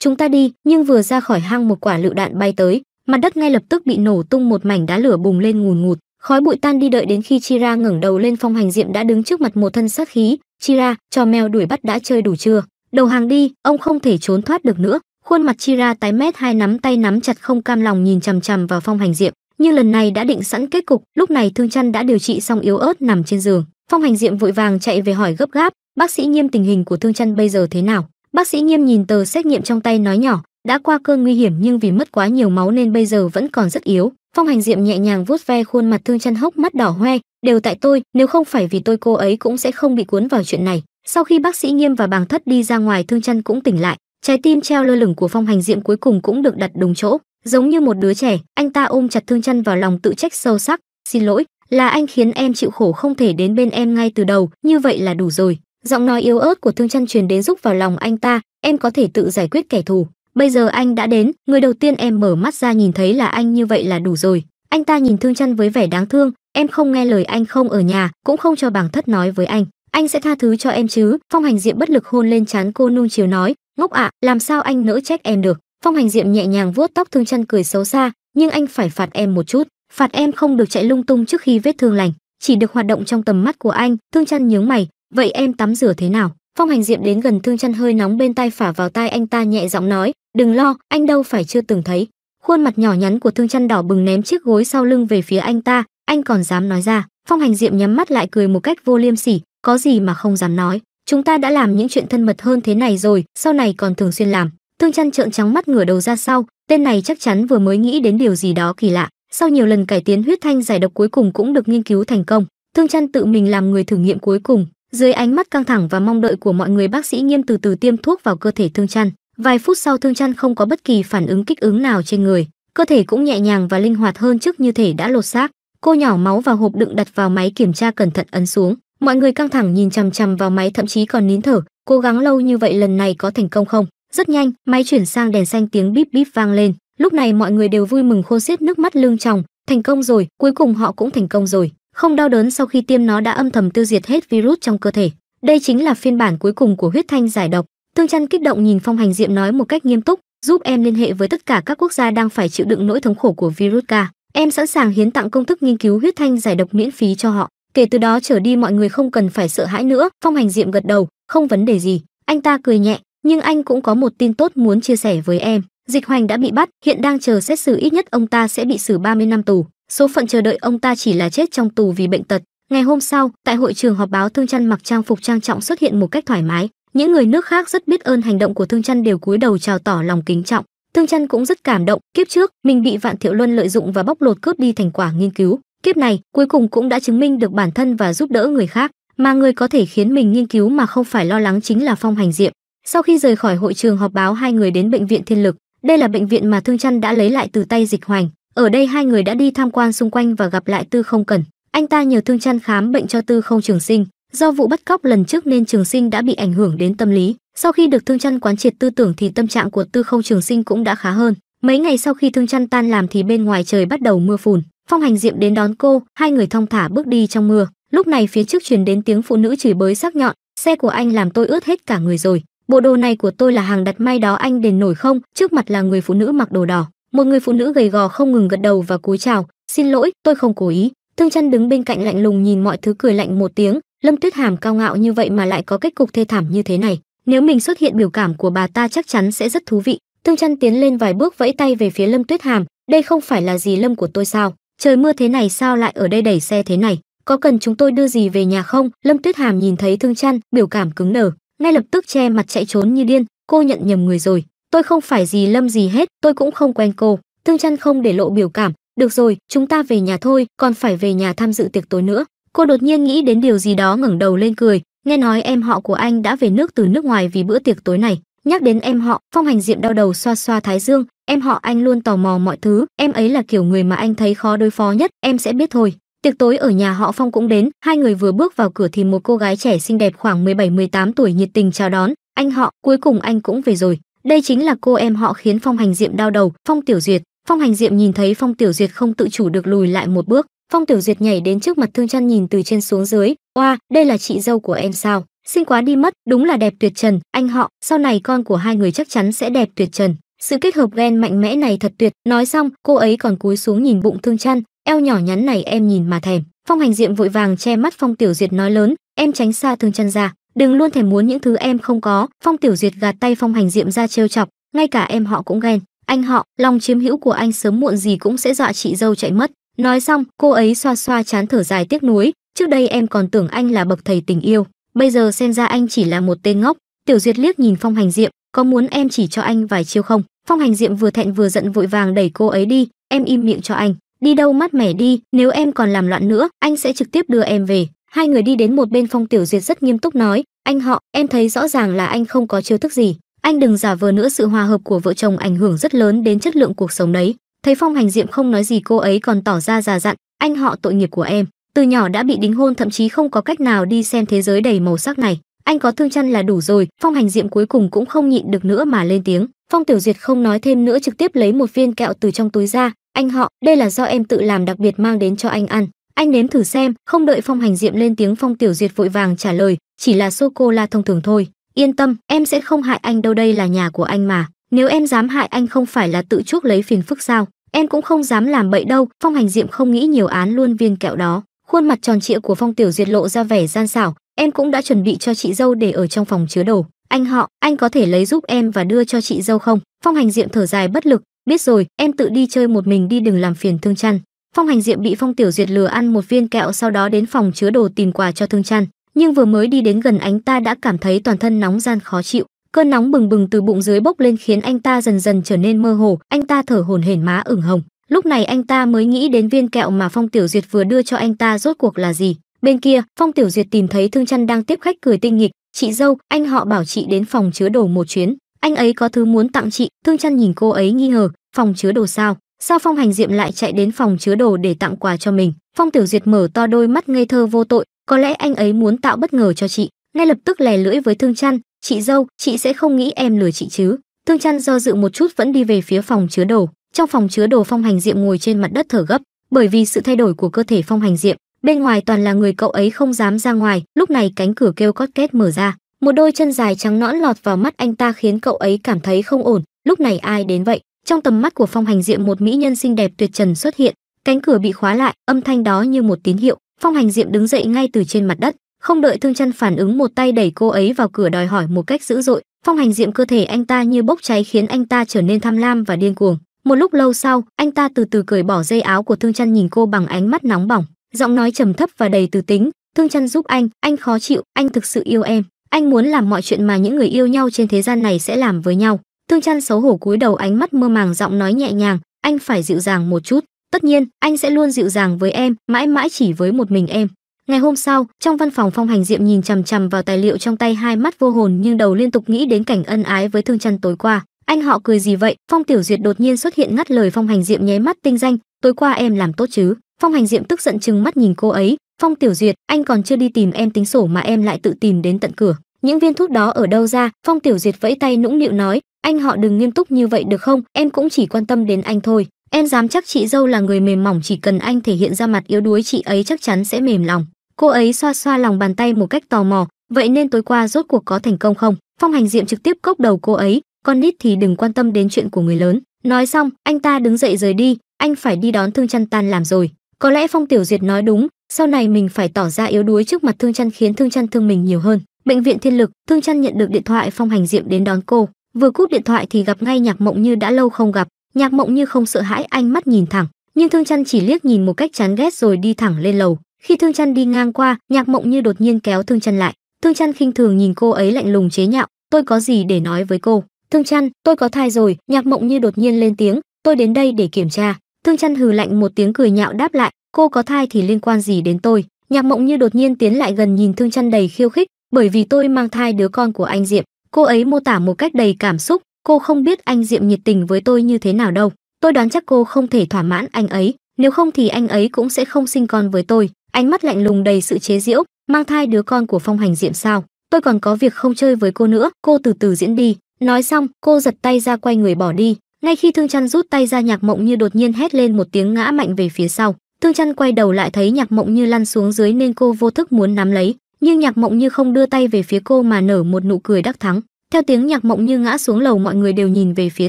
chúng ta đi nhưng vừa ra khỏi hang một quả lựu đạn bay tới mặt đất ngay lập tức bị nổ tung một mảnh đá lửa bùng lên ngùn ngụt khói bụi tan đi đợi đến khi chira ngẩng đầu lên phong hành diệm đã đứng trước mặt một thân sát khí chira cho mèo đuổi bắt đã chơi đủ chưa đầu hàng đi ông không thể trốn thoát được nữa khuôn mặt chira tái mét hai nắm tay nắm chặt không cam lòng nhìn chằm chằm vào phong hành diệm nhưng lần này đã định sẵn kết cục lúc này thương chăn đã điều trị xong yếu ớt nằm trên giường phong hành diệm vội vàng chạy về hỏi gấp gáp bác sĩ nghiêm tình hình của thương chăn bây giờ thế nào Bác sĩ Nghiêm nhìn tờ xét nghiệm trong tay nói nhỏ, đã qua cơn nguy hiểm nhưng vì mất quá nhiều máu nên bây giờ vẫn còn rất yếu. Phong Hành Diệm nhẹ nhàng vuốt ve khuôn mặt thương chân hốc mắt đỏ hoe, đều tại tôi, nếu không phải vì tôi cô ấy cũng sẽ không bị cuốn vào chuyện này. Sau khi bác sĩ Nghiêm và Bàng Thất đi ra ngoài, Thương chân cũng tỉnh lại, trái tim treo lơ lửng của Phong Hành Diệm cuối cùng cũng được đặt đúng chỗ, giống như một đứa trẻ, anh ta ôm chặt Thương chân vào lòng tự trách sâu sắc, "Xin lỗi, là anh khiến em chịu khổ không thể đến bên em ngay từ đầu, như vậy là đủ rồi." giọng nói yếu ớt của thương chân truyền đến rúc vào lòng anh ta em có thể tự giải quyết kẻ thù bây giờ anh đã đến người đầu tiên em mở mắt ra nhìn thấy là anh như vậy là đủ rồi anh ta nhìn thương chân với vẻ đáng thương em không nghe lời anh không ở nhà cũng không cho bảng thất nói với anh anh sẽ tha thứ cho em chứ phong hành diệm bất lực hôn lên trán cô nung chiều nói ngốc ạ làm sao anh nỡ trách em được phong hành diệm nhẹ nhàng vuốt tóc thương chân cười xấu xa nhưng anh phải phạt em một chút phạt em không được chạy lung tung trước khi vết thương lành chỉ được hoạt động trong tầm mắt của anh thương chân nhướng mày vậy em tắm rửa thế nào phong hành diệm đến gần thương chăn hơi nóng bên tai phả vào tai anh ta nhẹ giọng nói đừng lo anh đâu phải chưa từng thấy khuôn mặt nhỏ nhắn của thương chăn đỏ bừng ném chiếc gối sau lưng về phía anh ta anh còn dám nói ra phong hành diệm nhắm mắt lại cười một cách vô liêm sỉ có gì mà không dám nói chúng ta đã làm những chuyện thân mật hơn thế này rồi sau này còn thường xuyên làm thương chăn trợn trắng mắt ngửa đầu ra sau tên này chắc chắn vừa mới nghĩ đến điều gì đó kỳ lạ sau nhiều lần cải tiến huyết thanh giải độc cuối cùng cũng được nghiên cứu thành công thương chăn tự mình làm người thử nghiệm cuối cùng dưới ánh mắt căng thẳng và mong đợi của mọi người, bác sĩ Nghiêm từ từ tiêm thuốc vào cơ thể Thương Chăn. Vài phút sau Thương Chăn không có bất kỳ phản ứng kích ứng nào trên người, cơ thể cũng nhẹ nhàng và linh hoạt hơn trước như thể đã lột xác. Cô nhỏ máu vào hộp đựng đặt vào máy kiểm tra cẩn thận ấn xuống. Mọi người căng thẳng nhìn chằm chằm vào máy thậm chí còn nín thở, cố gắng lâu như vậy lần này có thành công không? Rất nhanh, máy chuyển sang đèn xanh tiếng bíp bíp vang lên. Lúc này mọi người đều vui mừng khô xiết nước mắt lưng tròng, thành công rồi, cuối cùng họ cũng thành công rồi không đau đớn sau khi tiêm nó đã âm thầm tiêu diệt hết virus trong cơ thể. Đây chính là phiên bản cuối cùng của huyết thanh giải độc. Thương Trăn kích động nhìn Phong Hành Diệm nói một cách nghiêm túc, giúp em liên hệ với tất cả các quốc gia đang phải chịu đựng nỗi thống khổ của virus K. Em sẵn sàng hiến tặng công thức nghiên cứu huyết thanh giải độc miễn phí cho họ. Kể từ đó trở đi mọi người không cần phải sợ hãi nữa. Phong Hành Diệm gật đầu, không vấn đề gì. Anh ta cười nhẹ, nhưng anh cũng có một tin tốt muốn chia sẻ với em. Dịch Hoành đã bị bắt, hiện đang chờ xét xử ít nhất ông ta sẽ bị xử 30 năm tù. Số phận chờ đợi ông ta chỉ là chết trong tù vì bệnh tật. Ngày hôm sau, tại hội trường họp báo Thương chăn mặc trang phục trang trọng xuất hiện một cách thoải mái, những người nước khác rất biết ơn hành động của Thương chăn đều cúi đầu chào tỏ lòng kính trọng. Thương chăn cũng rất cảm động, kiếp trước mình bị Vạn Thiệu Luân lợi dụng và bóc lột cướp đi thành quả nghiên cứu, kiếp này cuối cùng cũng đã chứng minh được bản thân và giúp đỡ người khác, mà người có thể khiến mình nghiên cứu mà không phải lo lắng chính là Phong Hành Diệm. Sau khi rời khỏi hội trường họp báo, hai người đến bệnh viện Thiên Lực. Đây là bệnh viện mà Thương chăn đã lấy lại từ tay Dịch Hoành. Ở đây hai người đã đi tham quan xung quanh và gặp lại Tư Không Cẩn. Anh ta nhờ thương chăn khám bệnh cho Tư Không Trường Sinh, do vụ bắt cóc lần trước nên Trường Sinh đã bị ảnh hưởng đến tâm lý. Sau khi được thương chăn quán triệt tư tưởng thì tâm trạng của Tư Không Trường Sinh cũng đã khá hơn. Mấy ngày sau khi thương chăn tan làm thì bên ngoài trời bắt đầu mưa phùn, Phong Hành Diệm đến đón cô, hai người thong thả bước đi trong mưa. Lúc này phía trước truyền đến tiếng phụ nữ chửi bới sắc nhọn, xe của anh làm tôi ướt hết cả người rồi. Bộ đồ này của tôi là hàng đặt may đó anh đền nổi không? Trước mặt là người phụ nữ mặc đồ đỏ, một người phụ nữ gầy gò không ngừng gật đầu và cúi chào, "Xin lỗi, tôi không cố ý." Thương Chân đứng bên cạnh lạnh lùng nhìn mọi thứ cười lạnh một tiếng, Lâm Tuyết Hàm cao ngạo như vậy mà lại có kết cục thê thảm như thế này, nếu mình xuất hiện biểu cảm của bà ta chắc chắn sẽ rất thú vị. Thương Chân tiến lên vài bước vẫy tay về phía Lâm Tuyết Hàm, "Đây không phải là gì Lâm của tôi sao? Trời mưa thế này sao lại ở đây đẩy xe thế này? Có cần chúng tôi đưa gì về nhà không?" Lâm Tuyết Hàm nhìn thấy Thương Chân, biểu cảm cứng nở, ngay lập tức che mặt chạy trốn như điên, cô nhận nhầm người rồi tôi không phải gì lâm gì hết tôi cũng không quen cô thương chân không để lộ biểu cảm được rồi chúng ta về nhà thôi còn phải về nhà tham dự tiệc tối nữa cô đột nhiên nghĩ đến điều gì đó ngẩng đầu lên cười nghe nói em họ của anh đã về nước từ nước ngoài vì bữa tiệc tối này nhắc đến em họ phong hành diệm đau đầu xoa xoa thái dương em họ anh luôn tò mò mọi thứ em ấy là kiểu người mà anh thấy khó đối phó nhất em sẽ biết thôi tiệc tối ở nhà họ phong cũng đến hai người vừa bước vào cửa thì một cô gái trẻ xinh đẹp khoảng 17-18 tuổi nhiệt tình chào đón anh họ cuối cùng anh cũng về rồi đây chính là cô em họ khiến phong hành diệm đau đầu phong tiểu duyệt phong hành diệm nhìn thấy phong tiểu duyệt không tự chủ được lùi lại một bước phong tiểu duyệt nhảy đến trước mặt thương chăn nhìn từ trên xuống dưới oa đây là chị dâu của em sao xinh quá đi mất đúng là đẹp tuyệt trần anh họ sau này con của hai người chắc chắn sẽ đẹp tuyệt trần sự kết hợp ghen mạnh mẽ này thật tuyệt nói xong cô ấy còn cúi xuống nhìn bụng thương chăn eo nhỏ nhắn này em nhìn mà thèm phong hành diệm vội vàng che mắt phong tiểu duyệt nói lớn em tránh xa thương chăn ra đừng luôn thèm muốn những thứ em không có phong tiểu duyệt gạt tay phong hành diệm ra trêu chọc ngay cả em họ cũng ghen anh họ lòng chiếm hữu của anh sớm muộn gì cũng sẽ dọa chị dâu chạy mất nói xong cô ấy xoa xoa chán thở dài tiếc nuối trước đây em còn tưởng anh là bậc thầy tình yêu bây giờ xem ra anh chỉ là một tên ngốc tiểu duyệt liếc nhìn phong hành diệm có muốn em chỉ cho anh vài chiêu không phong hành diệm vừa thẹn vừa giận vội vàng đẩy cô ấy đi em im miệng cho anh đi đâu mát mẻ đi nếu em còn làm loạn nữa anh sẽ trực tiếp đưa em về hai người đi đến một bên phong tiểu duyệt rất nghiêm túc nói anh họ em thấy rõ ràng là anh không có chiêu thức gì anh đừng giả vờ nữa sự hòa hợp của vợ chồng ảnh hưởng rất lớn đến chất lượng cuộc sống đấy thấy phong hành diệm không nói gì cô ấy còn tỏ ra già dặn anh họ tội nghiệp của em từ nhỏ đã bị đính hôn thậm chí không có cách nào đi xem thế giới đầy màu sắc này anh có thương chăn là đủ rồi phong hành diệm cuối cùng cũng không nhịn được nữa mà lên tiếng phong tiểu duyệt không nói thêm nữa trực tiếp lấy một viên kẹo từ trong túi ra anh họ đây là do em tự làm đặc biệt mang đến cho anh ăn anh nếm thử xem không đợi phong hành diệm lên tiếng phong tiểu Diệt vội vàng trả lời chỉ là sô cô la thông thường thôi yên tâm em sẽ không hại anh đâu đây là nhà của anh mà nếu em dám hại anh không phải là tự chuốc lấy phiền phức sao em cũng không dám làm bậy đâu phong hành diệm không nghĩ nhiều án luôn viên kẹo đó khuôn mặt tròn trịa của phong tiểu Diệt lộ ra vẻ gian xảo em cũng đã chuẩn bị cho chị dâu để ở trong phòng chứa đồ anh họ anh có thể lấy giúp em và đưa cho chị dâu không phong hành diệm thở dài bất lực biết rồi em tự đi chơi một mình đi đừng làm phiền thương chăn Phong Hành Diệm bị Phong Tiểu Duyệt lừa ăn một viên kẹo sau đó đến phòng chứa đồ tìm quà cho Thương Trăn, nhưng vừa mới đi đến gần anh ta đã cảm thấy toàn thân nóng gian khó chịu, cơn nóng bừng bừng từ bụng dưới bốc lên khiến anh ta dần dần trở nên mơ hồ, anh ta thở hổn hển má ửng hồng. Lúc này anh ta mới nghĩ đến viên kẹo mà Phong Tiểu Duyệt vừa đưa cho anh ta rốt cuộc là gì. Bên kia, Phong Tiểu Duyệt tìm thấy Thương Trăn đang tiếp khách cười tinh nghịch, "Chị dâu, anh họ bảo chị đến phòng chứa đồ một chuyến, anh ấy có thứ muốn tặng chị." Thương Trăn nhìn cô ấy nghi ngờ, "Phòng chứa đồ sao? Sao Phong Hành Diệm lại chạy đến phòng chứa đồ để tặng quà cho mình? Phong Tiểu Duyệt mở to đôi mắt ngây thơ vô tội, có lẽ anh ấy muốn tạo bất ngờ cho chị, ngay lập tức lè lưỡi với Thương Chăn, "Chị dâu, chị sẽ không nghĩ em lừa chị chứ?" Thương Chăn do dự một chút vẫn đi về phía phòng chứa đồ. Trong phòng chứa đồ Phong Hành Diệm ngồi trên mặt đất thở gấp, bởi vì sự thay đổi của cơ thể Phong Hành Diệm, bên ngoài toàn là người cậu ấy không dám ra ngoài, lúc này cánh cửa kêu cót két mở ra, một đôi chân dài trắng nõn lọt vào mắt anh ta khiến cậu ấy cảm thấy không ổn, lúc này ai đến vậy? trong tầm mắt của phong hành diệm một mỹ nhân xinh đẹp tuyệt trần xuất hiện cánh cửa bị khóa lại âm thanh đó như một tín hiệu phong hành diệm đứng dậy ngay từ trên mặt đất không đợi thương chân phản ứng một tay đẩy cô ấy vào cửa đòi hỏi một cách dữ dội phong hành diệm cơ thể anh ta như bốc cháy khiến anh ta trở nên tham lam và điên cuồng một lúc lâu sau anh ta từ từ cởi bỏ dây áo của thương chân nhìn cô bằng ánh mắt nóng bỏng giọng nói trầm thấp và đầy từ tính thương chân giúp anh anh khó chịu anh thực sự yêu em anh muốn làm mọi chuyện mà những người yêu nhau trên thế gian này sẽ làm với nhau Thương Trăn xấu hổ cúi đầu ánh mắt mơ màng giọng nói nhẹ nhàng, anh phải dịu dàng một chút, tất nhiên, anh sẽ luôn dịu dàng với em, mãi mãi chỉ với một mình em. Ngày hôm sau, trong văn phòng Phong Hành Diệm nhìn chằm chằm vào tài liệu trong tay hai mắt vô hồn nhưng đầu liên tục nghĩ đến cảnh ân ái với Thương Trăn tối qua. Anh họ cười gì vậy? Phong Tiểu Duyệt đột nhiên xuất hiện ngắt lời Phong Hành Diệm nháy mắt tinh danh, tối qua em làm tốt chứ? Phong Hành Diệm tức giận trừng mắt nhìn cô ấy, "Phong Tiểu Duyệt, anh còn chưa đi tìm em tính sổ mà em lại tự tìm đến tận cửa. Những viên thuốc đó ở đâu ra?" Phong Tiểu Duyệt vẫy tay nũng nịu nói, anh họ đừng nghiêm túc như vậy được không em cũng chỉ quan tâm đến anh thôi em dám chắc chị dâu là người mềm mỏng chỉ cần anh thể hiện ra mặt yếu đuối chị ấy chắc chắn sẽ mềm lòng cô ấy xoa xoa lòng bàn tay một cách tò mò vậy nên tối qua rốt cuộc có thành công không phong hành diệm trực tiếp cốc đầu cô ấy con nít thì đừng quan tâm đến chuyện của người lớn nói xong anh ta đứng dậy rời đi anh phải đi đón thương chăn tan làm rồi có lẽ phong tiểu duyệt nói đúng sau này mình phải tỏ ra yếu đuối trước mặt thương chăn khiến thương chăn thương mình nhiều hơn bệnh viện thiên lực thương chăn nhận được điện thoại phong hành diệm đến đón cô vừa cúp điện thoại thì gặp ngay nhạc mộng như đã lâu không gặp nhạc mộng như không sợ hãi anh mắt nhìn thẳng nhưng thương chăn chỉ liếc nhìn một cách chán ghét rồi đi thẳng lên lầu khi thương chăn đi ngang qua nhạc mộng như đột nhiên kéo thương chăn lại thương chăn khinh thường nhìn cô ấy lạnh lùng chế nhạo tôi có gì để nói với cô thương chăn tôi có thai rồi nhạc mộng như đột nhiên lên tiếng tôi đến đây để kiểm tra thương chăn hừ lạnh một tiếng cười nhạo đáp lại cô có thai thì liên quan gì đến tôi nhạc mộng như đột nhiên tiến lại gần nhìn thương chăn đầy khiêu khích bởi vì tôi mang thai đứa con của anh diệm Cô ấy mô tả một cách đầy cảm xúc, cô không biết anh Diệm nhiệt tình với tôi như thế nào đâu. Tôi đoán chắc cô không thể thỏa mãn anh ấy, nếu không thì anh ấy cũng sẽ không sinh con với tôi. Ánh mắt lạnh lùng đầy sự chế giễu, mang thai đứa con của phong hành Diệm sao? Tôi còn có việc không chơi với cô nữa, cô từ từ diễn đi. Nói xong, cô giật tay ra quay người bỏ đi. Ngay khi Thương Chăn rút tay ra Nhạc Mộng Như đột nhiên hét lên một tiếng ngã mạnh về phía sau. Thương Chăn quay đầu lại thấy Nhạc Mộng Như lăn xuống dưới nên cô vô thức muốn nắm lấy, nhưng nhạc mộng như không đưa tay về phía cô mà nở một nụ cười đắc thắng theo tiếng nhạc mộng như ngã xuống lầu mọi người đều nhìn về phía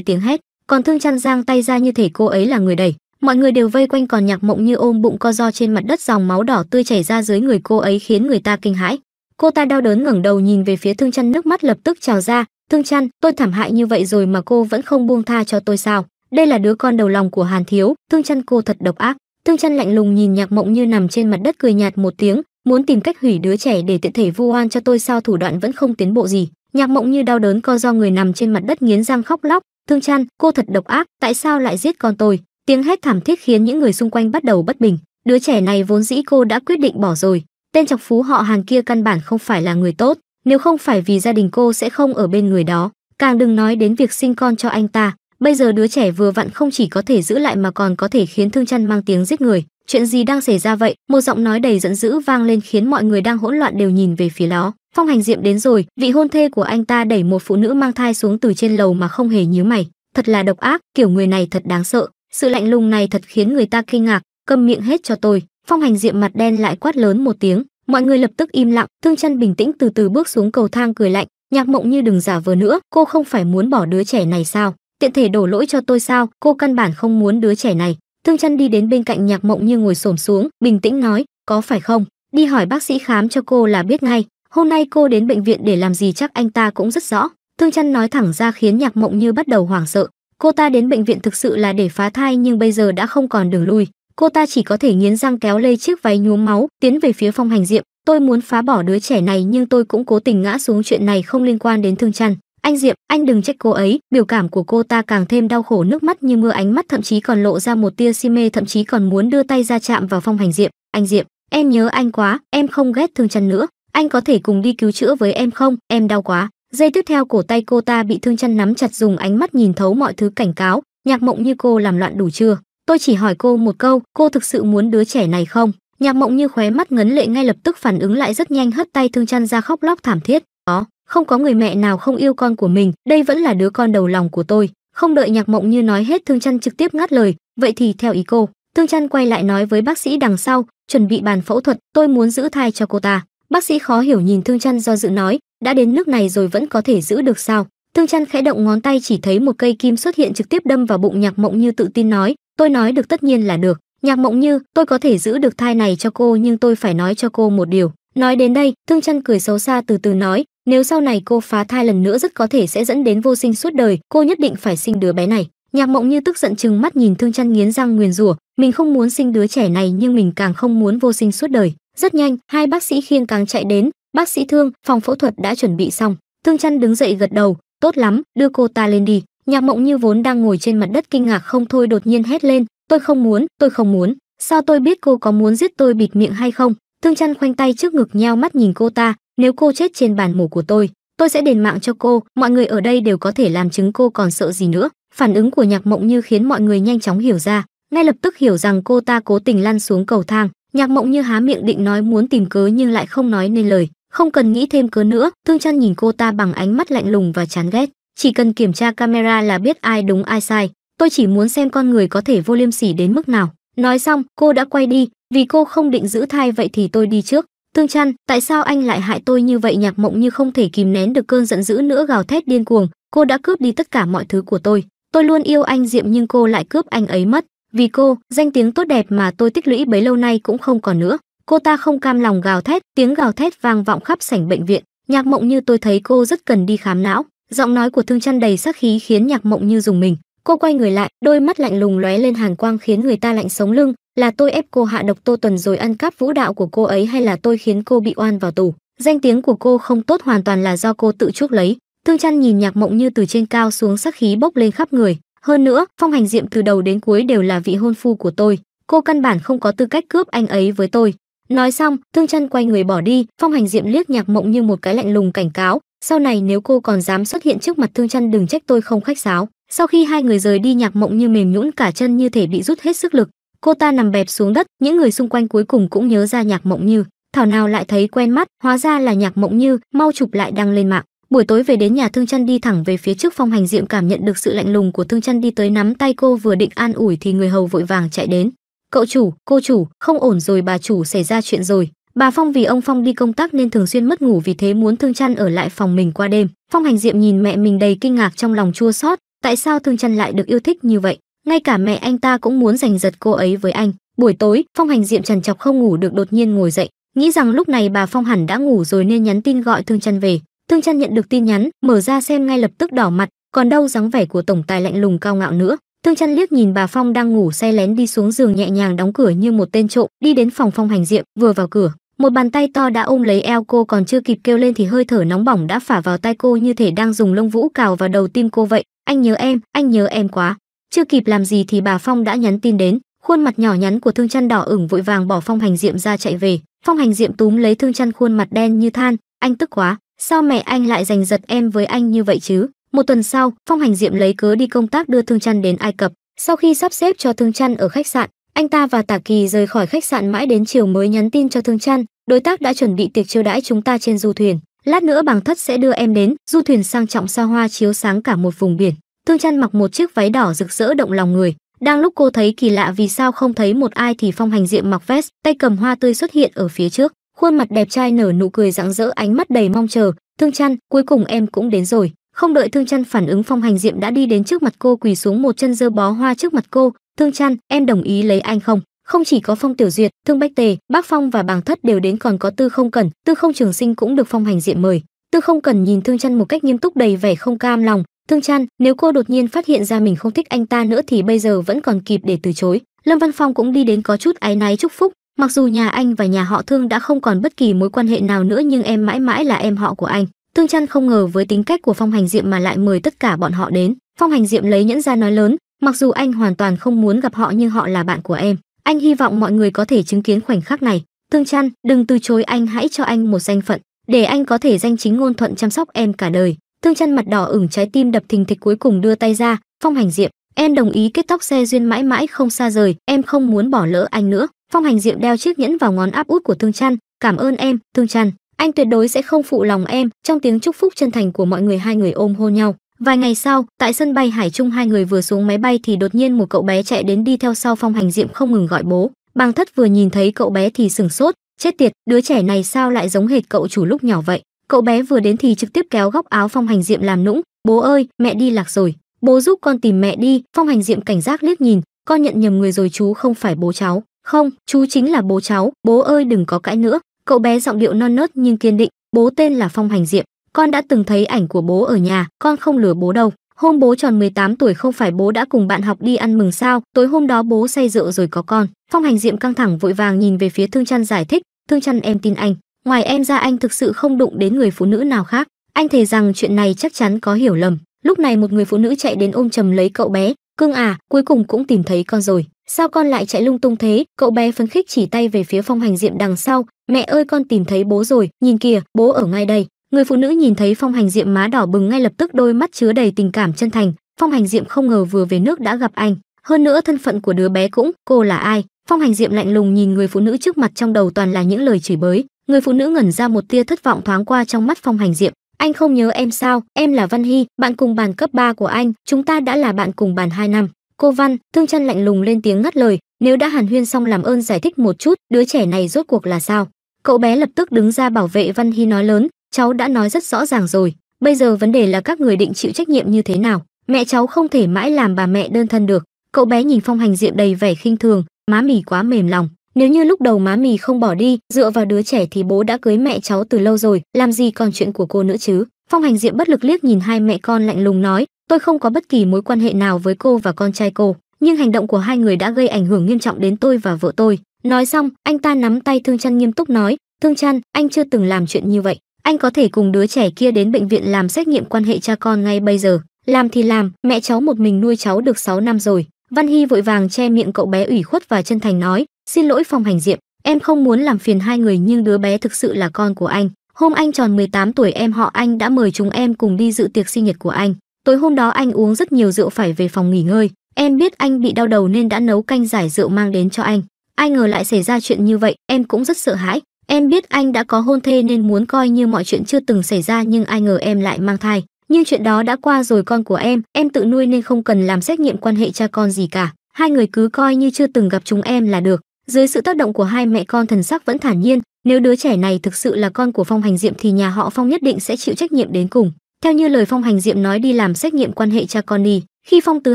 tiếng hét còn thương chăn giang tay ra như thể cô ấy là người đẩy mọi người đều vây quanh còn nhạc mộng như ôm bụng co do trên mặt đất dòng máu đỏ tươi chảy ra dưới người cô ấy khiến người ta kinh hãi cô ta đau đớn ngẩng đầu nhìn về phía thương chăn nước mắt lập tức trào ra thương chăn tôi thảm hại như vậy rồi mà cô vẫn không buông tha cho tôi sao đây là đứa con đầu lòng của hàn thiếu thương chăn cô thật độc ác thương chăn lạnh lùng nhìn nhạc mộng như nằm trên mặt đất cười nhạt một tiếng muốn tìm cách hủy đứa trẻ để tiện thể vu oan cho tôi sao thủ đoạn vẫn không tiến bộ gì nhạc mộng như đau đớn co do người nằm trên mặt đất nghiến răng khóc lóc thương chăn cô thật độc ác tại sao lại giết con tôi tiếng hét thảm thiết khiến những người xung quanh bắt đầu bất bình đứa trẻ này vốn dĩ cô đã quyết định bỏ rồi tên chọc phú họ hàng kia căn bản không phải là người tốt nếu không phải vì gia đình cô sẽ không ở bên người đó càng đừng nói đến việc sinh con cho anh ta bây giờ đứa trẻ vừa vặn không chỉ có thể giữ lại mà còn có thể khiến thương chăn mang tiếng giết người chuyện gì đang xảy ra vậy một giọng nói đầy giận dữ vang lên khiến mọi người đang hỗn loạn đều nhìn về phía đó phong hành diệm đến rồi vị hôn thê của anh ta đẩy một phụ nữ mang thai xuống từ trên lầu mà không hề nhíu mày thật là độc ác kiểu người này thật đáng sợ sự lạnh lùng này thật khiến người ta kinh ngạc câm miệng hết cho tôi phong hành diệm mặt đen lại quát lớn một tiếng mọi người lập tức im lặng thương chân bình tĩnh từ từ bước xuống cầu thang cười lạnh nhạc mộng như đừng giả vờ nữa cô không phải muốn bỏ đứa trẻ này sao tiện thể đổ lỗi cho tôi sao cô căn bản không muốn đứa trẻ này Thương Chân đi đến bên cạnh Nhạc Mộng như ngồi xổm xuống, bình tĩnh nói, "Có phải không? Đi hỏi bác sĩ khám cho cô là biết ngay, hôm nay cô đến bệnh viện để làm gì chắc anh ta cũng rất rõ." Thương Chân nói thẳng ra khiến Nhạc Mộng như bắt đầu hoảng sợ. Cô ta đến bệnh viện thực sự là để phá thai nhưng bây giờ đã không còn đường lui, cô ta chỉ có thể nghiến răng kéo lê chiếc váy nhuốm máu, tiến về phía Phong Hành Diệm, tôi muốn phá bỏ đứa trẻ này nhưng tôi cũng cố tình ngã xuống chuyện này không liên quan đến Thương Chân anh diệp anh đừng trách cô ấy biểu cảm của cô ta càng thêm đau khổ nước mắt như mưa ánh mắt thậm chí còn lộ ra một tia si mê thậm chí còn muốn đưa tay ra chạm vào phong hành diệp anh diệp em nhớ anh quá em không ghét thương chân nữa anh có thể cùng đi cứu chữa với em không em đau quá giây tiếp theo cổ tay cô ta bị thương chân nắm chặt dùng ánh mắt nhìn thấu mọi thứ cảnh cáo nhạc mộng như cô làm loạn đủ chưa tôi chỉ hỏi cô một câu cô thực sự muốn đứa trẻ này không nhạc mộng như khóe mắt ngấn lệ ngay lập tức phản ứng lại rất nhanh hất tay thương chân ra khóc lóc thảm thiết có không có người mẹ nào không yêu con của mình đây vẫn là đứa con đầu lòng của tôi không đợi nhạc mộng như nói hết thương chăn trực tiếp ngắt lời vậy thì theo ý cô thương chăn quay lại nói với bác sĩ đằng sau chuẩn bị bàn phẫu thuật tôi muốn giữ thai cho cô ta bác sĩ khó hiểu nhìn thương chăn do dự nói đã đến nước này rồi vẫn có thể giữ được sao thương chăn khẽ động ngón tay chỉ thấy một cây kim xuất hiện trực tiếp đâm vào bụng nhạc mộng như tự tin nói tôi nói được tất nhiên là được nhạc mộng như tôi có thể giữ được thai này cho cô nhưng tôi phải nói cho cô một điều Nói đến đây, Thương Chân cười xấu xa từ từ nói, nếu sau này cô phá thai lần nữa rất có thể sẽ dẫn đến vô sinh suốt đời, cô nhất định phải sinh đứa bé này. Nhạc Mộng như tức giận chừng mắt nhìn Thương Chân nghiến răng nguyền rủa, mình không muốn sinh đứa trẻ này nhưng mình càng không muốn vô sinh suốt đời. Rất nhanh, hai bác sĩ khiêng càng chạy đến, bác sĩ Thương, phòng phẫu thuật đã chuẩn bị xong. Thương Chân đứng dậy gật đầu, tốt lắm, đưa cô ta lên đi. Nhạc Mộng như vốn đang ngồi trên mặt đất kinh ngạc không thôi đột nhiên hét lên, tôi không muốn, tôi không muốn, sao tôi biết cô có muốn giết tôi bịt miệng hay không? Thương Trăn khoanh tay trước ngực nheo mắt nhìn cô ta, nếu cô chết trên bàn mổ của tôi, tôi sẽ đền mạng cho cô, mọi người ở đây đều có thể làm chứng cô còn sợ gì nữa. Phản ứng của Nhạc Mộng Như khiến mọi người nhanh chóng hiểu ra, ngay lập tức hiểu rằng cô ta cố tình lăn xuống cầu thang. Nhạc Mộng Như há miệng định nói muốn tìm cớ nhưng lại không nói nên lời, không cần nghĩ thêm cớ nữa, Thương Trăn nhìn cô ta bằng ánh mắt lạnh lùng và chán ghét, chỉ cần kiểm tra camera là biết ai đúng ai sai, tôi chỉ muốn xem con người có thể vô liêm sỉ đến mức nào. Nói xong, cô đã quay đi, vì cô không định giữ thai vậy thì tôi đi trước. Tương Trăn, tại sao anh lại hại tôi như vậy? Nhạc Mộng như không thể kìm nén được cơn giận dữ nữa gào thét điên cuồng, cô đã cướp đi tất cả mọi thứ của tôi. Tôi luôn yêu anh Diệm nhưng cô lại cướp anh ấy mất. Vì cô, danh tiếng tốt đẹp mà tôi tích lũy bấy lâu nay cũng không còn nữa. Cô ta không cam lòng gào thét, tiếng gào thét vang vọng khắp sảnh bệnh viện. Nhạc Mộng như tôi thấy cô rất cần đi khám não. Giọng nói của Thương Trăn đầy sắc khí khiến Nhạc Mộng như dùng mình cô quay người lại đôi mắt lạnh lùng lóe lên hàn quang khiến người ta lạnh sống lưng là tôi ép cô hạ độc tô tuần rồi ăn cắp vũ đạo của cô ấy hay là tôi khiến cô bị oan vào tù danh tiếng của cô không tốt hoàn toàn là do cô tự chuốc lấy thương chăn nhìn nhạc mộng như từ trên cao xuống sắc khí bốc lên khắp người hơn nữa phong hành diệm từ đầu đến cuối đều là vị hôn phu của tôi cô căn bản không có tư cách cướp anh ấy với tôi nói xong thương chăn quay người bỏ đi phong hành diệm liếc nhạc mộng như một cái lạnh lùng cảnh cáo sau này nếu cô còn dám xuất hiện trước mặt thương chăn đừng trách tôi không khách sáo sau khi hai người rời đi nhạc mộng như mềm nhũn cả chân như thể bị rút hết sức lực, cô ta nằm bẹp xuống đất, những người xung quanh cuối cùng cũng nhớ ra nhạc mộng như. Thảo nào lại thấy quen mắt, hóa ra là nhạc mộng như, mau chụp lại đăng lên mạng. Buổi tối về đến nhà Thương Chân đi thẳng về phía trước phong hành diệm cảm nhận được sự lạnh lùng của Thương Chân đi tới nắm tay cô vừa định an ủi thì người hầu vội vàng chạy đến. "Cậu chủ, cô chủ, không ổn rồi bà chủ xảy ra chuyện rồi." Bà Phong vì ông Phong đi công tác nên thường xuyên mất ngủ vì thế muốn Thương Chân ở lại phòng mình qua đêm. Phong hành diệm nhìn mẹ mình đầy kinh ngạc trong lòng chua xót, tại sao Thương Trăn lại được yêu thích như vậy? Ngay cả mẹ anh ta cũng muốn giành giật cô ấy với anh. Buổi tối, Phong Hành Diệm trần chọc không ngủ được đột nhiên ngồi dậy, nghĩ rằng lúc này bà Phong hẳn đã ngủ rồi nên nhắn tin gọi Thương Trăn về. Thương Trăn nhận được tin nhắn, mở ra xem ngay lập tức đỏ mặt, còn đâu dáng vẻ của tổng tài lạnh lùng cao ngạo nữa. Thương Trăn liếc nhìn bà Phong đang ngủ say lén đi xuống giường nhẹ nhàng đóng cửa như một tên trộm, đi đến phòng Phong Hành Diệm, vừa vào cửa, một bàn tay to đã ôm lấy eo cô còn chưa kịp kêu lên thì hơi thở nóng bỏng đã phả vào tai cô như thể đang dùng lông vũ cào vào đầu tim cô vậy anh nhớ em anh nhớ em quá chưa kịp làm gì thì bà phong đã nhắn tin đến khuôn mặt nhỏ nhắn của thương chăn đỏ ửng vội vàng bỏ phong hành diệm ra chạy về phong hành diệm túm lấy thương chăn khuôn mặt đen như than anh tức quá sao mẹ anh lại giành giật em với anh như vậy chứ một tuần sau phong hành diệm lấy cớ đi công tác đưa thương chăn đến ai cập sau khi sắp xếp cho thương chăn ở khách sạn anh ta và tạ kỳ rời khỏi khách sạn mãi đến chiều mới nhắn tin cho thương chăn đối tác đã chuẩn bị tiệc chiêu đãi chúng ta trên du thuyền lát nữa bằng thất sẽ đưa em đến du thuyền sang trọng xa hoa chiếu sáng cả một vùng biển thương chăn mặc một chiếc váy đỏ rực rỡ động lòng người đang lúc cô thấy kỳ lạ vì sao không thấy một ai thì phong hành diệm mặc vest tay cầm hoa tươi xuất hiện ở phía trước khuôn mặt đẹp trai nở nụ cười rạng rỡ ánh mắt đầy mong chờ thương chăn cuối cùng em cũng đến rồi không đợi thương chăn phản ứng phong hành diệm đã đi đến trước mặt cô quỳ xuống một chân dơ bó hoa trước mặt cô thương chăn em đồng ý lấy anh không không chỉ có phong tiểu duyệt thương bách tề bác phong và bàng thất đều đến còn có tư không cần tư không trường sinh cũng được phong hành diện mời tư không cần nhìn thương chăn một cách nghiêm túc đầy vẻ không cam lòng thương chăn nếu cô đột nhiên phát hiện ra mình không thích anh ta nữa thì bây giờ vẫn còn kịp để từ chối lâm văn phong cũng đi đến có chút áy náy chúc phúc mặc dù nhà anh và nhà họ thương đã không còn bất kỳ mối quan hệ nào nữa nhưng em mãi mãi là em họ của anh thương chăn không ngờ với tính cách của phong hành diệm mà lại mời tất cả bọn họ đến phong hành diệm lấy nhẫn ra nói lớn mặc dù anh hoàn toàn không muốn gặp họ nhưng họ là bạn của em anh hy vọng mọi người có thể chứng kiến khoảnh khắc này. Thương Trăn, đừng từ chối anh hãy cho anh một danh phận, để anh có thể danh chính ngôn thuận chăm sóc em cả đời. Thương Trăn mặt đỏ ửng trái tim đập thình thịch cuối cùng đưa tay ra, Phong Hành Diệm, em đồng ý kết tóc xe duyên mãi mãi không xa rời, em không muốn bỏ lỡ anh nữa. Phong Hành Diệm đeo chiếc nhẫn vào ngón áp út của Thương Trăn, cảm ơn em, Thương Trăn, anh tuyệt đối sẽ không phụ lòng em. Trong tiếng chúc phúc chân thành của mọi người hai người ôm hôn nhau. Vài ngày sau, tại sân bay Hải Trung hai người vừa xuống máy bay thì đột nhiên một cậu bé chạy đến đi theo sau Phong Hành Diệm không ngừng gọi bố. Bàng Thất vừa nhìn thấy cậu bé thì sửng sốt, chết tiệt, đứa trẻ này sao lại giống hệt cậu chủ lúc nhỏ vậy? Cậu bé vừa đến thì trực tiếp kéo góc áo Phong Hành Diệm làm nũng, "Bố ơi, mẹ đi lạc rồi, bố giúp con tìm mẹ đi." Phong Hành Diệm cảnh giác liếc nhìn, "Con nhận nhầm người rồi chú không phải bố cháu." "Không, chú chính là bố cháu, bố ơi đừng có cãi nữa." Cậu bé giọng điệu non nớt nhưng kiên định, "Bố tên là Phong Hành Diệm." con đã từng thấy ảnh của bố ở nhà, con không lừa bố đâu. Hôm bố tròn 18 tuổi không phải bố đã cùng bạn học đi ăn mừng sao, tối hôm đó bố say rượu rồi có con. Phong hành diệm căng thẳng vội vàng nhìn về phía Thương Trăn giải thích, Thương Trăn em tin anh, ngoài em ra anh thực sự không đụng đến người phụ nữ nào khác. Anh thề rằng chuyện này chắc chắn có hiểu lầm. Lúc này một người phụ nữ chạy đến ôm chầm lấy cậu bé, cưng à, cuối cùng cũng tìm thấy con rồi. Sao con lại chạy lung tung thế? Cậu bé phấn khích chỉ tay về phía phong hành diệm đằng sau. Mẹ ơi con tìm thấy bố rồi, nhìn kìa, bố ở ngay đây. Người phụ nữ nhìn thấy Phong Hành Diệm má đỏ bừng ngay lập tức đôi mắt chứa đầy tình cảm chân thành, Phong Hành Diệm không ngờ vừa về nước đã gặp anh, hơn nữa thân phận của đứa bé cũng, cô là ai? Phong Hành Diệm lạnh lùng nhìn người phụ nữ trước mặt trong đầu toàn là những lời chửi bới, người phụ nữ ngẩn ra một tia thất vọng thoáng qua trong mắt Phong Hành Diệm, anh không nhớ em sao? Em là Văn Hy, bạn cùng bàn cấp 3 của anh, chúng ta đã là bạn cùng bàn 2 năm. Cô Văn, Thương Chân lạnh lùng lên tiếng ngắt lời, nếu đã hàn huyên xong làm ơn giải thích một chút, đứa trẻ này rốt cuộc là sao? Cậu bé lập tức đứng ra bảo vệ Văn Hy nói lớn, cháu đã nói rất rõ ràng rồi bây giờ vấn đề là các người định chịu trách nhiệm như thế nào mẹ cháu không thể mãi làm bà mẹ đơn thân được cậu bé nhìn phong hành diệm đầy vẻ khinh thường má mì quá mềm lòng nếu như lúc đầu má mì không bỏ đi dựa vào đứa trẻ thì bố đã cưới mẹ cháu từ lâu rồi làm gì còn chuyện của cô nữa chứ phong hành diệm bất lực liếc nhìn hai mẹ con lạnh lùng nói tôi không có bất kỳ mối quan hệ nào với cô và con trai cô nhưng hành động của hai người đã gây ảnh hưởng nghiêm trọng đến tôi và vợ tôi nói xong anh ta nắm tay thương chăn nghiêm túc nói thương chăn anh chưa từng làm chuyện như vậy anh có thể cùng đứa trẻ kia đến bệnh viện làm xét nghiệm quan hệ cha con ngay bây giờ. Làm thì làm, mẹ cháu một mình nuôi cháu được 6 năm rồi. Văn Hy vội vàng che miệng cậu bé ủy khuất và chân thành nói, xin lỗi phòng hành diệm, em không muốn làm phiền hai người nhưng đứa bé thực sự là con của anh. Hôm anh tròn 18 tuổi em họ anh đã mời chúng em cùng đi dự tiệc sinh nhật của anh. Tối hôm đó anh uống rất nhiều rượu phải về phòng nghỉ ngơi. Em biết anh bị đau đầu nên đã nấu canh giải rượu mang đến cho anh. Ai ngờ lại xảy ra chuyện như vậy, em cũng rất sợ hãi. Em biết anh đã có hôn thê nên muốn coi như mọi chuyện chưa từng xảy ra nhưng ai ngờ em lại mang thai. Nhưng chuyện đó đã qua rồi con của em, em tự nuôi nên không cần làm xét nghiệm quan hệ cha con gì cả. Hai người cứ coi như chưa từng gặp chúng em là được. Dưới sự tác động của hai mẹ con thần sắc vẫn thản nhiên, nếu đứa trẻ này thực sự là con của Phong Hành Diệm thì nhà họ Phong nhất định sẽ chịu trách nhiệm đến cùng. Theo như lời Phong Hành Diệm nói đi làm xét nghiệm quan hệ cha con đi, khi Phong Tứ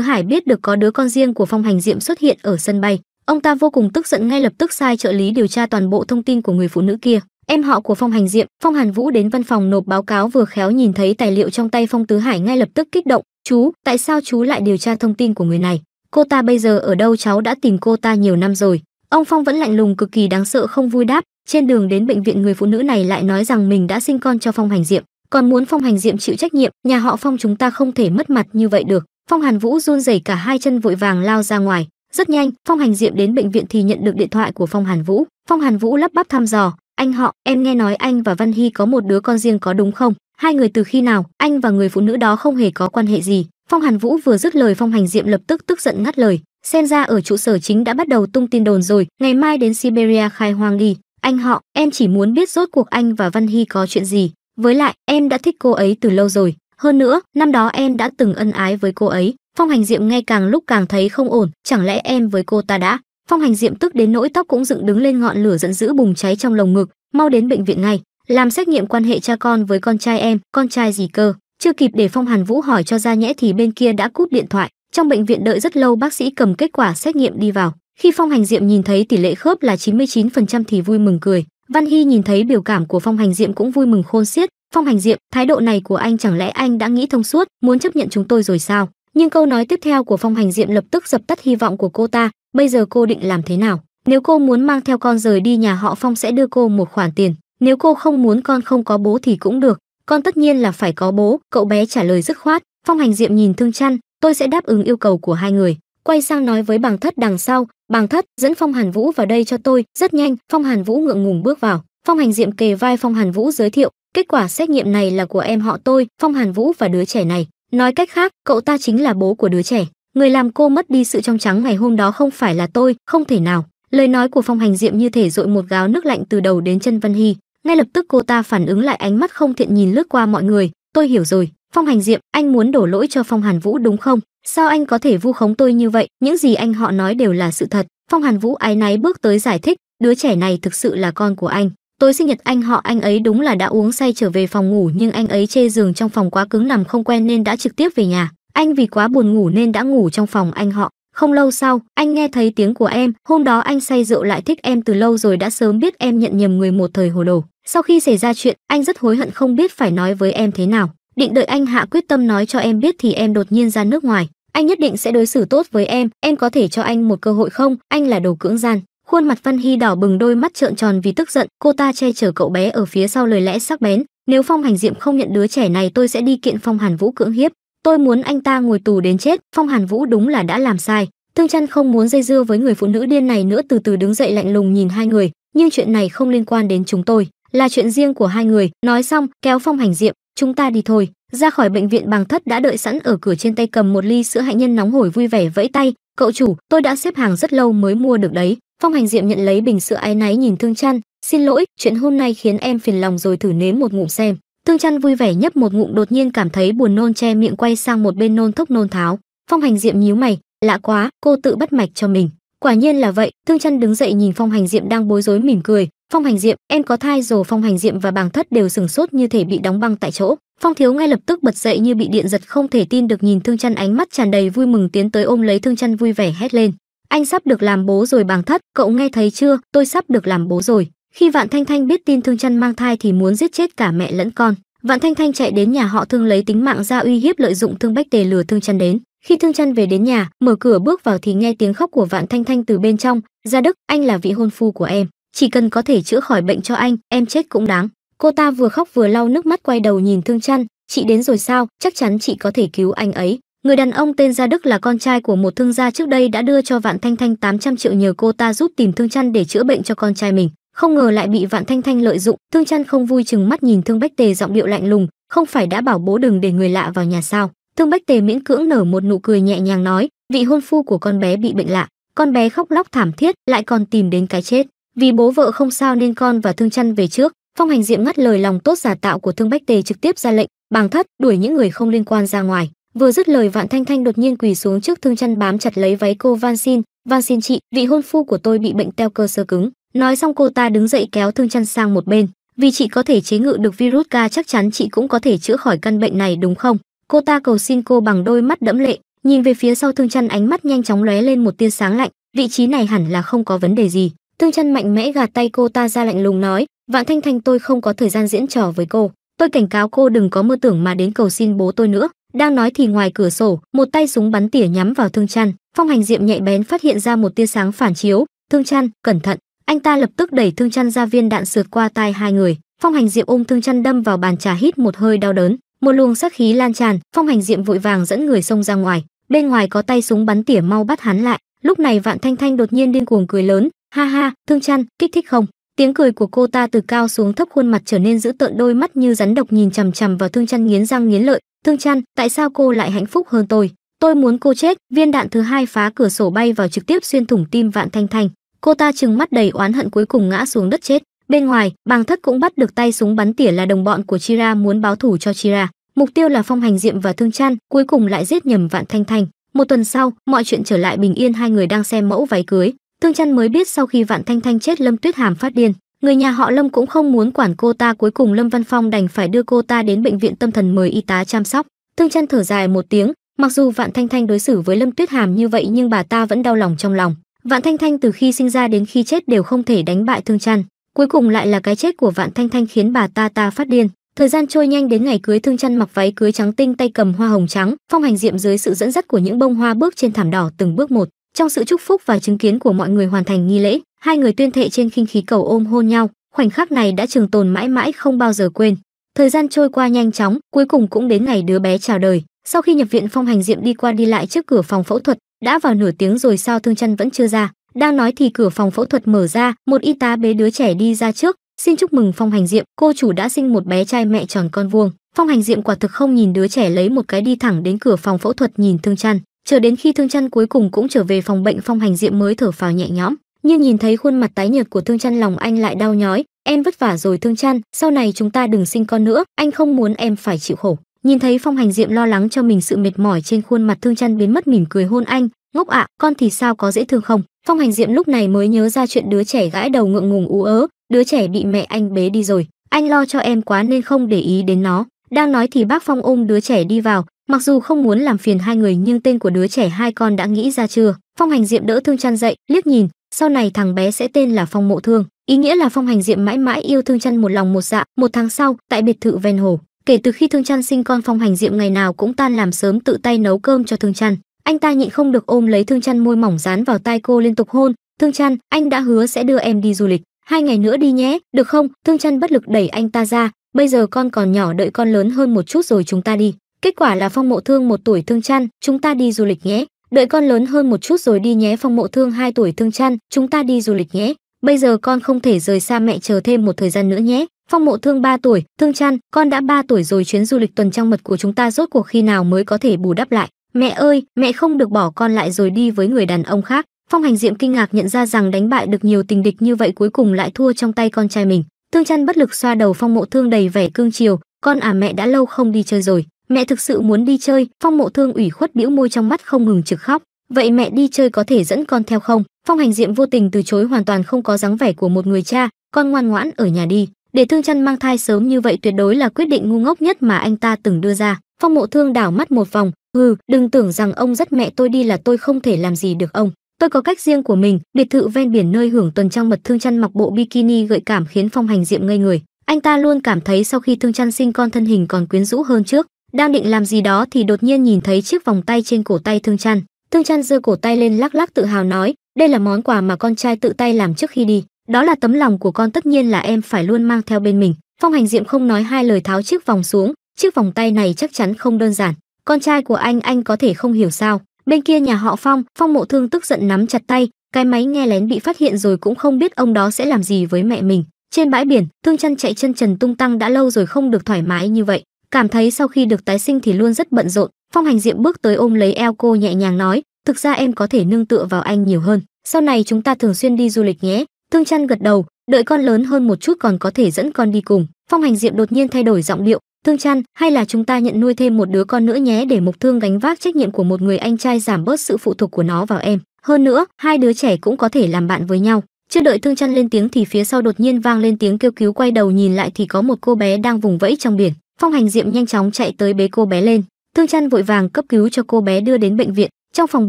Hải biết được có đứa con riêng của Phong Hành Diệm xuất hiện ở sân bay, Ông ta vô cùng tức giận ngay lập tức sai trợ lý điều tra toàn bộ thông tin của người phụ nữ kia. Em họ của Phong Hành Diệm, Phong Hàn Vũ đến văn phòng nộp báo cáo vừa khéo nhìn thấy tài liệu trong tay Phong Tứ Hải ngay lập tức kích động, "Chú, tại sao chú lại điều tra thông tin của người này? Cô ta bây giờ ở đâu cháu đã tìm cô ta nhiều năm rồi?" Ông Phong vẫn lạnh lùng cực kỳ đáng sợ không vui đáp, trên đường đến bệnh viện người phụ nữ này lại nói rằng mình đã sinh con cho Phong Hành Diệm, còn muốn Phong Hành Diệm chịu trách nhiệm, nhà họ Phong chúng ta không thể mất mặt như vậy được. Phong Hàn Vũ run rẩy cả hai chân vội vàng lao ra ngoài, rất nhanh, Phong Hành Diệm đến bệnh viện thì nhận được điện thoại của Phong Hàn Vũ. Phong Hàn Vũ lắp bắp thăm dò, "Anh họ, em nghe nói anh và Văn Hy có một đứa con riêng có đúng không? Hai người từ khi nào? Anh và người phụ nữ đó không hề có quan hệ gì?" Phong Hàn Vũ vừa dứt lời Phong Hành Diệm lập tức tức giận ngắt lời, "Xem ra ở trụ sở chính đã bắt đầu tung tin đồn rồi, ngày mai đến Siberia khai hoang đi. Anh họ, em chỉ muốn biết rốt cuộc anh và Văn Hy có chuyện gì. Với lại, em đã thích cô ấy từ lâu rồi, hơn nữa, năm đó em đã từng ân ái với cô ấy, phong hành diệm ngay càng lúc càng thấy không ổn chẳng lẽ em với cô ta đã phong hành diệm tức đến nỗi tóc cũng dựng đứng lên ngọn lửa giận dữ bùng cháy trong lồng ngực mau đến bệnh viện ngay làm xét nghiệm quan hệ cha con với con trai em con trai gì cơ chưa kịp để phong hàn vũ hỏi cho ra nhẽ thì bên kia đã cúp điện thoại trong bệnh viện đợi rất lâu bác sĩ cầm kết quả xét nghiệm đi vào khi phong hành diệm nhìn thấy tỷ lệ khớp là 99% thì vui mừng cười văn hy nhìn thấy biểu cảm của phong hành diệm cũng vui mừng khôn xiết phong hành diệm thái độ này của anh chẳng lẽ anh đã nghĩ thông suốt muốn chấp nhận chúng tôi rồi sao nhưng câu nói tiếp theo của phong hành diệm lập tức dập tắt hy vọng của cô ta bây giờ cô định làm thế nào nếu cô muốn mang theo con rời đi nhà họ phong sẽ đưa cô một khoản tiền nếu cô không muốn con không có bố thì cũng được con tất nhiên là phải có bố cậu bé trả lời dứt khoát phong hành diệm nhìn thương chăn tôi sẽ đáp ứng yêu cầu của hai người quay sang nói với bàng thất đằng sau bàng thất dẫn phong hàn vũ vào đây cho tôi rất nhanh phong hàn vũ ngượng ngùng bước vào phong hành diệm kề vai phong hàn vũ giới thiệu kết quả xét nghiệm này là của em họ tôi phong hàn vũ và đứa trẻ này Nói cách khác, cậu ta chính là bố của đứa trẻ, người làm cô mất đi sự trong trắng ngày hôm đó không phải là tôi, không thể nào. Lời nói của Phong Hành Diệm như thể dội một gáo nước lạnh từ đầu đến chân vân Hy, ngay lập tức cô ta phản ứng lại ánh mắt không thiện nhìn lướt qua mọi người, tôi hiểu rồi, Phong Hành Diệm, anh muốn đổ lỗi cho Phong Hàn Vũ đúng không? Sao anh có thể vu khống tôi như vậy? Những gì anh họ nói đều là sự thật. Phong Hàn Vũ ái náy bước tới giải thích, đứa trẻ này thực sự là con của anh, Tối sinh nhật anh họ anh ấy đúng là đã uống say trở về phòng ngủ nhưng anh ấy chê giường trong phòng quá cứng nằm không quen nên đã trực tiếp về nhà. Anh vì quá buồn ngủ nên đã ngủ trong phòng anh họ. Không lâu sau, anh nghe thấy tiếng của em, hôm đó anh say rượu lại thích em từ lâu rồi đã sớm biết em nhận nhầm người một thời hồ đồ. Sau khi xảy ra chuyện, anh rất hối hận không biết phải nói với em thế nào. Định đợi anh hạ quyết tâm nói cho em biết thì em đột nhiên ra nước ngoài. Anh nhất định sẽ đối xử tốt với em, em có thể cho anh một cơ hội không? Anh là đồ cưỡng gian. Khuôn mặt Văn Hy đỏ bừng đôi mắt trợn tròn vì tức giận, cô ta che chở cậu bé ở phía sau lời lẽ sắc bén, nếu Phong Hành Diệm không nhận đứa trẻ này tôi sẽ đi kiện Phong Hàn Vũ cưỡng hiếp, tôi muốn anh ta ngồi tù đến chết, Phong Hàn Vũ đúng là đã làm sai. Thương Chân không muốn dây dưa với người phụ nữ điên này nữa từ từ đứng dậy lạnh lùng nhìn hai người, nhưng chuyện này không liên quan đến chúng tôi, là chuyện riêng của hai người, nói xong, kéo Phong Hành Diệm, chúng ta đi thôi ra khỏi bệnh viện bằng thất đã đợi sẵn ở cửa trên tay cầm một ly sữa hạnh nhân nóng hổi vui vẻ vẫy tay cậu chủ tôi đã xếp hàng rất lâu mới mua được đấy phong hành diệm nhận lấy bình sữa ái náy nhìn thương chăn xin lỗi chuyện hôm nay khiến em phiền lòng rồi thử nếm một ngụm xem thương chăn vui vẻ nhấp một ngụm đột nhiên cảm thấy buồn nôn che miệng quay sang một bên nôn thốc nôn tháo phong hành diệm nhíu mày lạ quá cô tự bắt mạch cho mình quả nhiên là vậy thương chăn đứng dậy nhìn phong hành diệm đang bối rối mỉm cười phong hành diệm em có thai rồi phong hành diệm và bàng thất đều sừng sốt như thể bị đóng băng tại chỗ phong thiếu ngay lập tức bật dậy như bị điện giật không thể tin được nhìn thương chăn ánh mắt tràn đầy vui mừng tiến tới ôm lấy thương chăn vui vẻ hét lên anh sắp được làm bố rồi bàng thất cậu nghe thấy chưa tôi sắp được làm bố rồi khi vạn thanh thanh biết tin thương chăn mang thai thì muốn giết chết cả mẹ lẫn con vạn thanh thanh chạy đến nhà họ thương lấy tính mạng ra uy hiếp lợi dụng thương bách tề lừa thương chăn đến khi thương chăn về đến nhà mở cửa bước vào thì nghe tiếng khóc của vạn thanh thanh từ bên trong gia đức anh là vị hôn phu của em chỉ cần có thể chữa khỏi bệnh cho anh em chết cũng đáng cô ta vừa khóc vừa lau nước mắt quay đầu nhìn thương chăn chị đến rồi sao chắc chắn chị có thể cứu anh ấy người đàn ông tên gia đức là con trai của một thương gia trước đây đã đưa cho vạn thanh thanh 800 triệu nhờ cô ta giúp tìm thương chăn để chữa bệnh cho con trai mình không ngờ lại bị vạn thanh thanh lợi dụng thương chăn không vui chừng mắt nhìn thương bách tề giọng điệu lạnh lùng không phải đã bảo bố đừng để người lạ vào nhà sao thương bách tề miễn cưỡng nở một nụ cười nhẹ nhàng nói vị hôn phu của con bé bị bệnh lạ con bé khóc lóc thảm thiết lại còn tìm đến cái chết vì bố vợ không sao nên con và thương chăn về trước phong hành diệm ngắt lời lòng tốt giả tạo của thương bách tề trực tiếp ra lệnh bàng thất đuổi những người không liên quan ra ngoài vừa dứt lời vạn thanh thanh đột nhiên quỳ xuống trước thương chăn bám chặt lấy váy cô van xin van xin chị vị hôn phu của tôi bị bệnh teo cơ sơ cứng nói xong cô ta đứng dậy kéo thương chăn sang một bên vì chị có thể chế ngự được virus ca chắc chắn chị cũng có thể chữa khỏi căn bệnh này đúng không cô ta cầu xin cô bằng đôi mắt đẫm lệ nhìn về phía sau thương chăn ánh mắt nhanh chóng lóe lên một tia sáng lạnh vị trí này hẳn là không có vấn đề gì Thương chân mạnh mẽ gạt tay cô ta ra lạnh lùng nói, Vạn Thanh Thanh tôi không có thời gian diễn trò với cô, tôi cảnh cáo cô đừng có mơ tưởng mà đến cầu xin bố tôi nữa. Đang nói thì ngoài cửa sổ, một tay súng bắn tỉa nhắm vào Thương Chân, Phong Hành Diệm nhạy bén phát hiện ra một tia sáng phản chiếu, "Thương Chân, cẩn thận." Anh ta lập tức đẩy Thương Chân ra viên đạn sượt qua tai hai người, Phong Hành Diệm ôm Thương Chân đâm vào bàn trà hít một hơi đau đớn, một luồng sát khí lan tràn, Phong Hành Diệm vội vàng dẫn người xông ra ngoài, bên ngoài có tay súng bắn tỉa mau bắt hắn lại. Lúc này Vạn Thanh Thanh đột nhiên điên cuồng cười lớn, Ha ha, Thương Trăn, kích thích không? Tiếng cười của cô ta từ cao xuống thấp khuôn mặt trở nên dữ tợn đôi mắt như rắn độc nhìn chằm chằm vào Thương Trăn nghiến răng nghiến lợi, "Thương Trăn, tại sao cô lại hạnh phúc hơn tôi? Tôi muốn cô chết." Viên đạn thứ hai phá cửa sổ bay vào trực tiếp xuyên thủng tim Vạn Thanh Thanh. Cô ta trừng mắt đầy oán hận cuối cùng ngã xuống đất chết. Bên ngoài, Bàng Thất cũng bắt được tay súng bắn tỉa là đồng bọn của Chira muốn báo thủ cho Chira. Mục tiêu là Phong Hành Diệm và Thương Trăn, cuối cùng lại giết nhầm Vạn Thanh Thanh. Một tuần sau, mọi chuyện trở lại bình yên hai người đang xem mẫu váy cưới, Thương Chân mới biết sau khi Vạn Thanh Thanh chết Lâm Tuyết Hàm phát điên, người nhà họ Lâm cũng không muốn quản cô ta, cuối cùng Lâm Văn Phong đành phải đưa cô ta đến bệnh viện tâm thần mời y tá chăm sóc. Thương Chân thở dài một tiếng, mặc dù Vạn Thanh Thanh đối xử với Lâm Tuyết Hàm như vậy nhưng bà ta vẫn đau lòng trong lòng. Vạn Thanh Thanh từ khi sinh ra đến khi chết đều không thể đánh bại Thương Chân, cuối cùng lại là cái chết của Vạn Thanh Thanh khiến bà ta ta phát điên. Thời gian trôi nhanh đến ngày cưới Thương Chân mặc váy cưới trắng tinh tay cầm hoa hồng trắng, phong hành diệm dưới sự dẫn dắt của những bông hoa bước trên thảm đỏ từng bước một. Trong sự chúc phúc và chứng kiến của mọi người hoàn thành nghi lễ, hai người tuyên thệ trên khinh khí cầu ôm hôn nhau, khoảnh khắc này đã trường tồn mãi mãi không bao giờ quên. Thời gian trôi qua nhanh chóng, cuối cùng cũng đến ngày đứa bé chào đời. Sau khi nhập viện Phong Hành Diệm đi qua đi lại trước cửa phòng phẫu thuật, đã vào nửa tiếng rồi sao thương chân vẫn chưa ra. Đang nói thì cửa phòng phẫu thuật mở ra, một y tá bế đứa trẻ đi ra trước, "Xin chúc mừng Phong Hành Diệm, cô chủ đã sinh một bé trai mẹ tròn con vuông." Phong Hành Diệm quả thực không nhìn đứa trẻ lấy một cái đi thẳng đến cửa phòng phẫu thuật nhìn Thương Chân chờ đến khi thương chăn cuối cùng cũng trở về phòng bệnh phong hành diệm mới thở phào nhẹ nhõm nhưng nhìn thấy khuôn mặt tái nhợt của thương chăn lòng anh lại đau nhói em vất vả rồi thương chăn sau này chúng ta đừng sinh con nữa anh không muốn em phải chịu khổ nhìn thấy phong hành diệm lo lắng cho mình sự mệt mỏi trên khuôn mặt thương chăn biến mất mỉm cười hôn anh ngốc ạ con thì sao có dễ thương không phong hành diệm lúc này mới nhớ ra chuyện đứa trẻ gãi đầu ngượng ngùng ú ớ đứa trẻ bị mẹ anh bế đi rồi anh lo cho em quá nên không để ý đến nó đang nói thì bác Phong ôm đứa trẻ đi vào, mặc dù không muốn làm phiền hai người nhưng tên của đứa trẻ hai con đã nghĩ ra chưa. Phong hành diệm đỡ thương chăn dậy, liếc nhìn, sau này thằng bé sẽ tên là Phong Mộ Thương, ý nghĩa là Phong hành diệm mãi mãi yêu thương chăn một lòng một dạ. Một tháng sau, tại biệt thự ven hồ, kể từ khi thương chăn sinh con Phong hành diệm ngày nào cũng tan làm sớm tự tay nấu cơm cho thương chăn. Anh ta nhịn không được ôm lấy thương chăn môi mỏng dán vào tai cô liên tục hôn, "Thương chăn, anh đã hứa sẽ đưa em đi du lịch." hai ngày nữa đi nhé, được không? Thương Trăn bất lực đẩy anh ta ra, bây giờ con còn nhỏ đợi con lớn hơn một chút rồi chúng ta đi kết quả là phong mộ thương một tuổi thương chăn chúng ta đi du lịch nhé đợi con lớn hơn một chút rồi đi nhé phong mộ thương hai tuổi thương chăn chúng ta đi du lịch nhé bây giờ con không thể rời xa mẹ chờ thêm một thời gian nữa nhé phong mộ thương 3 tuổi thương chăn con đã 3 tuổi rồi chuyến du lịch tuần trăng mật của chúng ta rốt cuộc khi nào mới có thể bù đắp lại mẹ ơi mẹ không được bỏ con lại rồi đi với người đàn ông khác phong hành diệm kinh ngạc nhận ra rằng đánh bại được nhiều tình địch như vậy cuối cùng lại thua trong tay con trai mình Thương Trăn bất lực xoa đầu Phong Mộ Thương đầy vẻ cương chiều, "Con à mẹ đã lâu không đi chơi rồi, mẹ thực sự muốn đi chơi." Phong Mộ Thương ủy khuất bĩu môi trong mắt không ngừng trực khóc, "Vậy mẹ đi chơi có thể dẫn con theo không?" Phong Hành Diệm vô tình từ chối hoàn toàn không có dáng vẻ của một người cha, "Con ngoan ngoãn ở nhà đi." Để Thương Trăn mang thai sớm như vậy tuyệt đối là quyết định ngu ngốc nhất mà anh ta từng đưa ra. Phong Mộ Thương đảo mắt một vòng, hừ, đừng tưởng rằng ông dắt mẹ tôi đi là tôi không thể làm gì được ông." Tôi có cách riêng của mình, biệt thự ven biển nơi hưởng tuần trăng mật Thương Chăn mặc bộ bikini gợi cảm khiến Phong Hành Diệm ngây người. Anh ta luôn cảm thấy sau khi Thương Chăn sinh con thân hình còn quyến rũ hơn trước, đang định làm gì đó thì đột nhiên nhìn thấy chiếc vòng tay trên cổ tay Thương Chăn. Thương Chăn giơ cổ tay lên lắc lắc tự hào nói, đây là món quà mà con trai tự tay làm trước khi đi, đó là tấm lòng của con tất nhiên là em phải luôn mang theo bên mình. Phong Hành Diệm không nói hai lời tháo chiếc vòng xuống, chiếc vòng tay này chắc chắn không đơn giản, con trai của anh anh có thể không hiểu sao? bên kia nhà họ phong phong mộ thương tức giận nắm chặt tay cái máy nghe lén bị phát hiện rồi cũng không biết ông đó sẽ làm gì với mẹ mình trên bãi biển thương chân chạy chân trần tung tăng đã lâu rồi không được thoải mái như vậy cảm thấy sau khi được tái sinh thì luôn rất bận rộn phong hành diệm bước tới ôm lấy eo cô nhẹ nhàng nói thực ra em có thể nương tựa vào anh nhiều hơn sau này chúng ta thường xuyên đi du lịch nhé thương chân gật đầu đợi con lớn hơn một chút còn có thể dẫn con đi cùng phong hành diệm đột nhiên thay đổi giọng điệu Thương chăn, hay là chúng ta nhận nuôi thêm một đứa con nữa nhé để Mộc Thương gánh vác trách nhiệm của một người anh trai giảm bớt sự phụ thuộc của nó vào em. Hơn nữa, hai đứa trẻ cũng có thể làm bạn với nhau. Chưa đợi Thương chăn lên tiếng thì phía sau đột nhiên vang lên tiếng kêu cứu quay đầu nhìn lại thì có một cô bé đang vùng vẫy trong biển. Phong Hành Diệm nhanh chóng chạy tới bế cô bé lên. Thương chăn vội vàng cấp cứu cho cô bé đưa đến bệnh viện. Trong phòng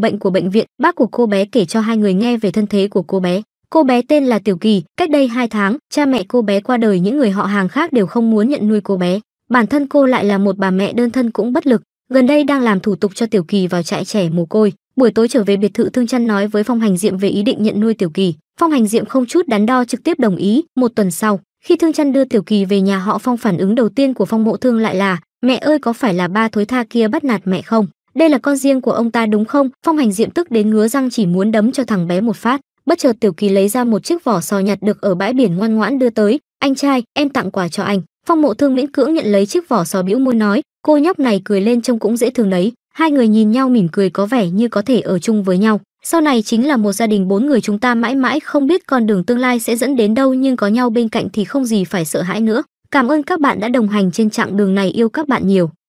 bệnh của bệnh viện, bác của cô bé kể cho hai người nghe về thân thế của cô bé. Cô bé tên là Tiểu Kỳ, cách đây 2 tháng, cha mẹ cô bé qua đời những người họ hàng khác đều không muốn nhận nuôi cô bé bản thân cô lại là một bà mẹ đơn thân cũng bất lực gần đây đang làm thủ tục cho tiểu kỳ vào trại trẻ mồ côi buổi tối trở về biệt thự thương chăn nói với phong hành diệm về ý định nhận nuôi tiểu kỳ phong hành diệm không chút đắn đo trực tiếp đồng ý một tuần sau khi thương chăn đưa tiểu kỳ về nhà họ phong phản ứng đầu tiên của phong mộ thương lại là mẹ ơi có phải là ba thối tha kia bắt nạt mẹ không đây là con riêng của ông ta đúng không phong hành diệm tức đến ngứa răng chỉ muốn đấm cho thằng bé một phát bất chợt tiểu kỳ lấy ra một chiếc vỏ sò nhặt được ở bãi biển ngoan ngoãn đưa tới anh trai em tặng quà cho anh phong mộ thương miễn cưỡng nhận lấy chiếc vỏ sò bĩu môi nói cô nhóc này cười lên trông cũng dễ thương đấy hai người nhìn nhau mỉm cười có vẻ như có thể ở chung với nhau sau này chính là một gia đình bốn người chúng ta mãi mãi không biết con đường tương lai sẽ dẫn đến đâu nhưng có nhau bên cạnh thì không gì phải sợ hãi nữa cảm ơn các bạn đã đồng hành trên chặng đường này yêu các bạn nhiều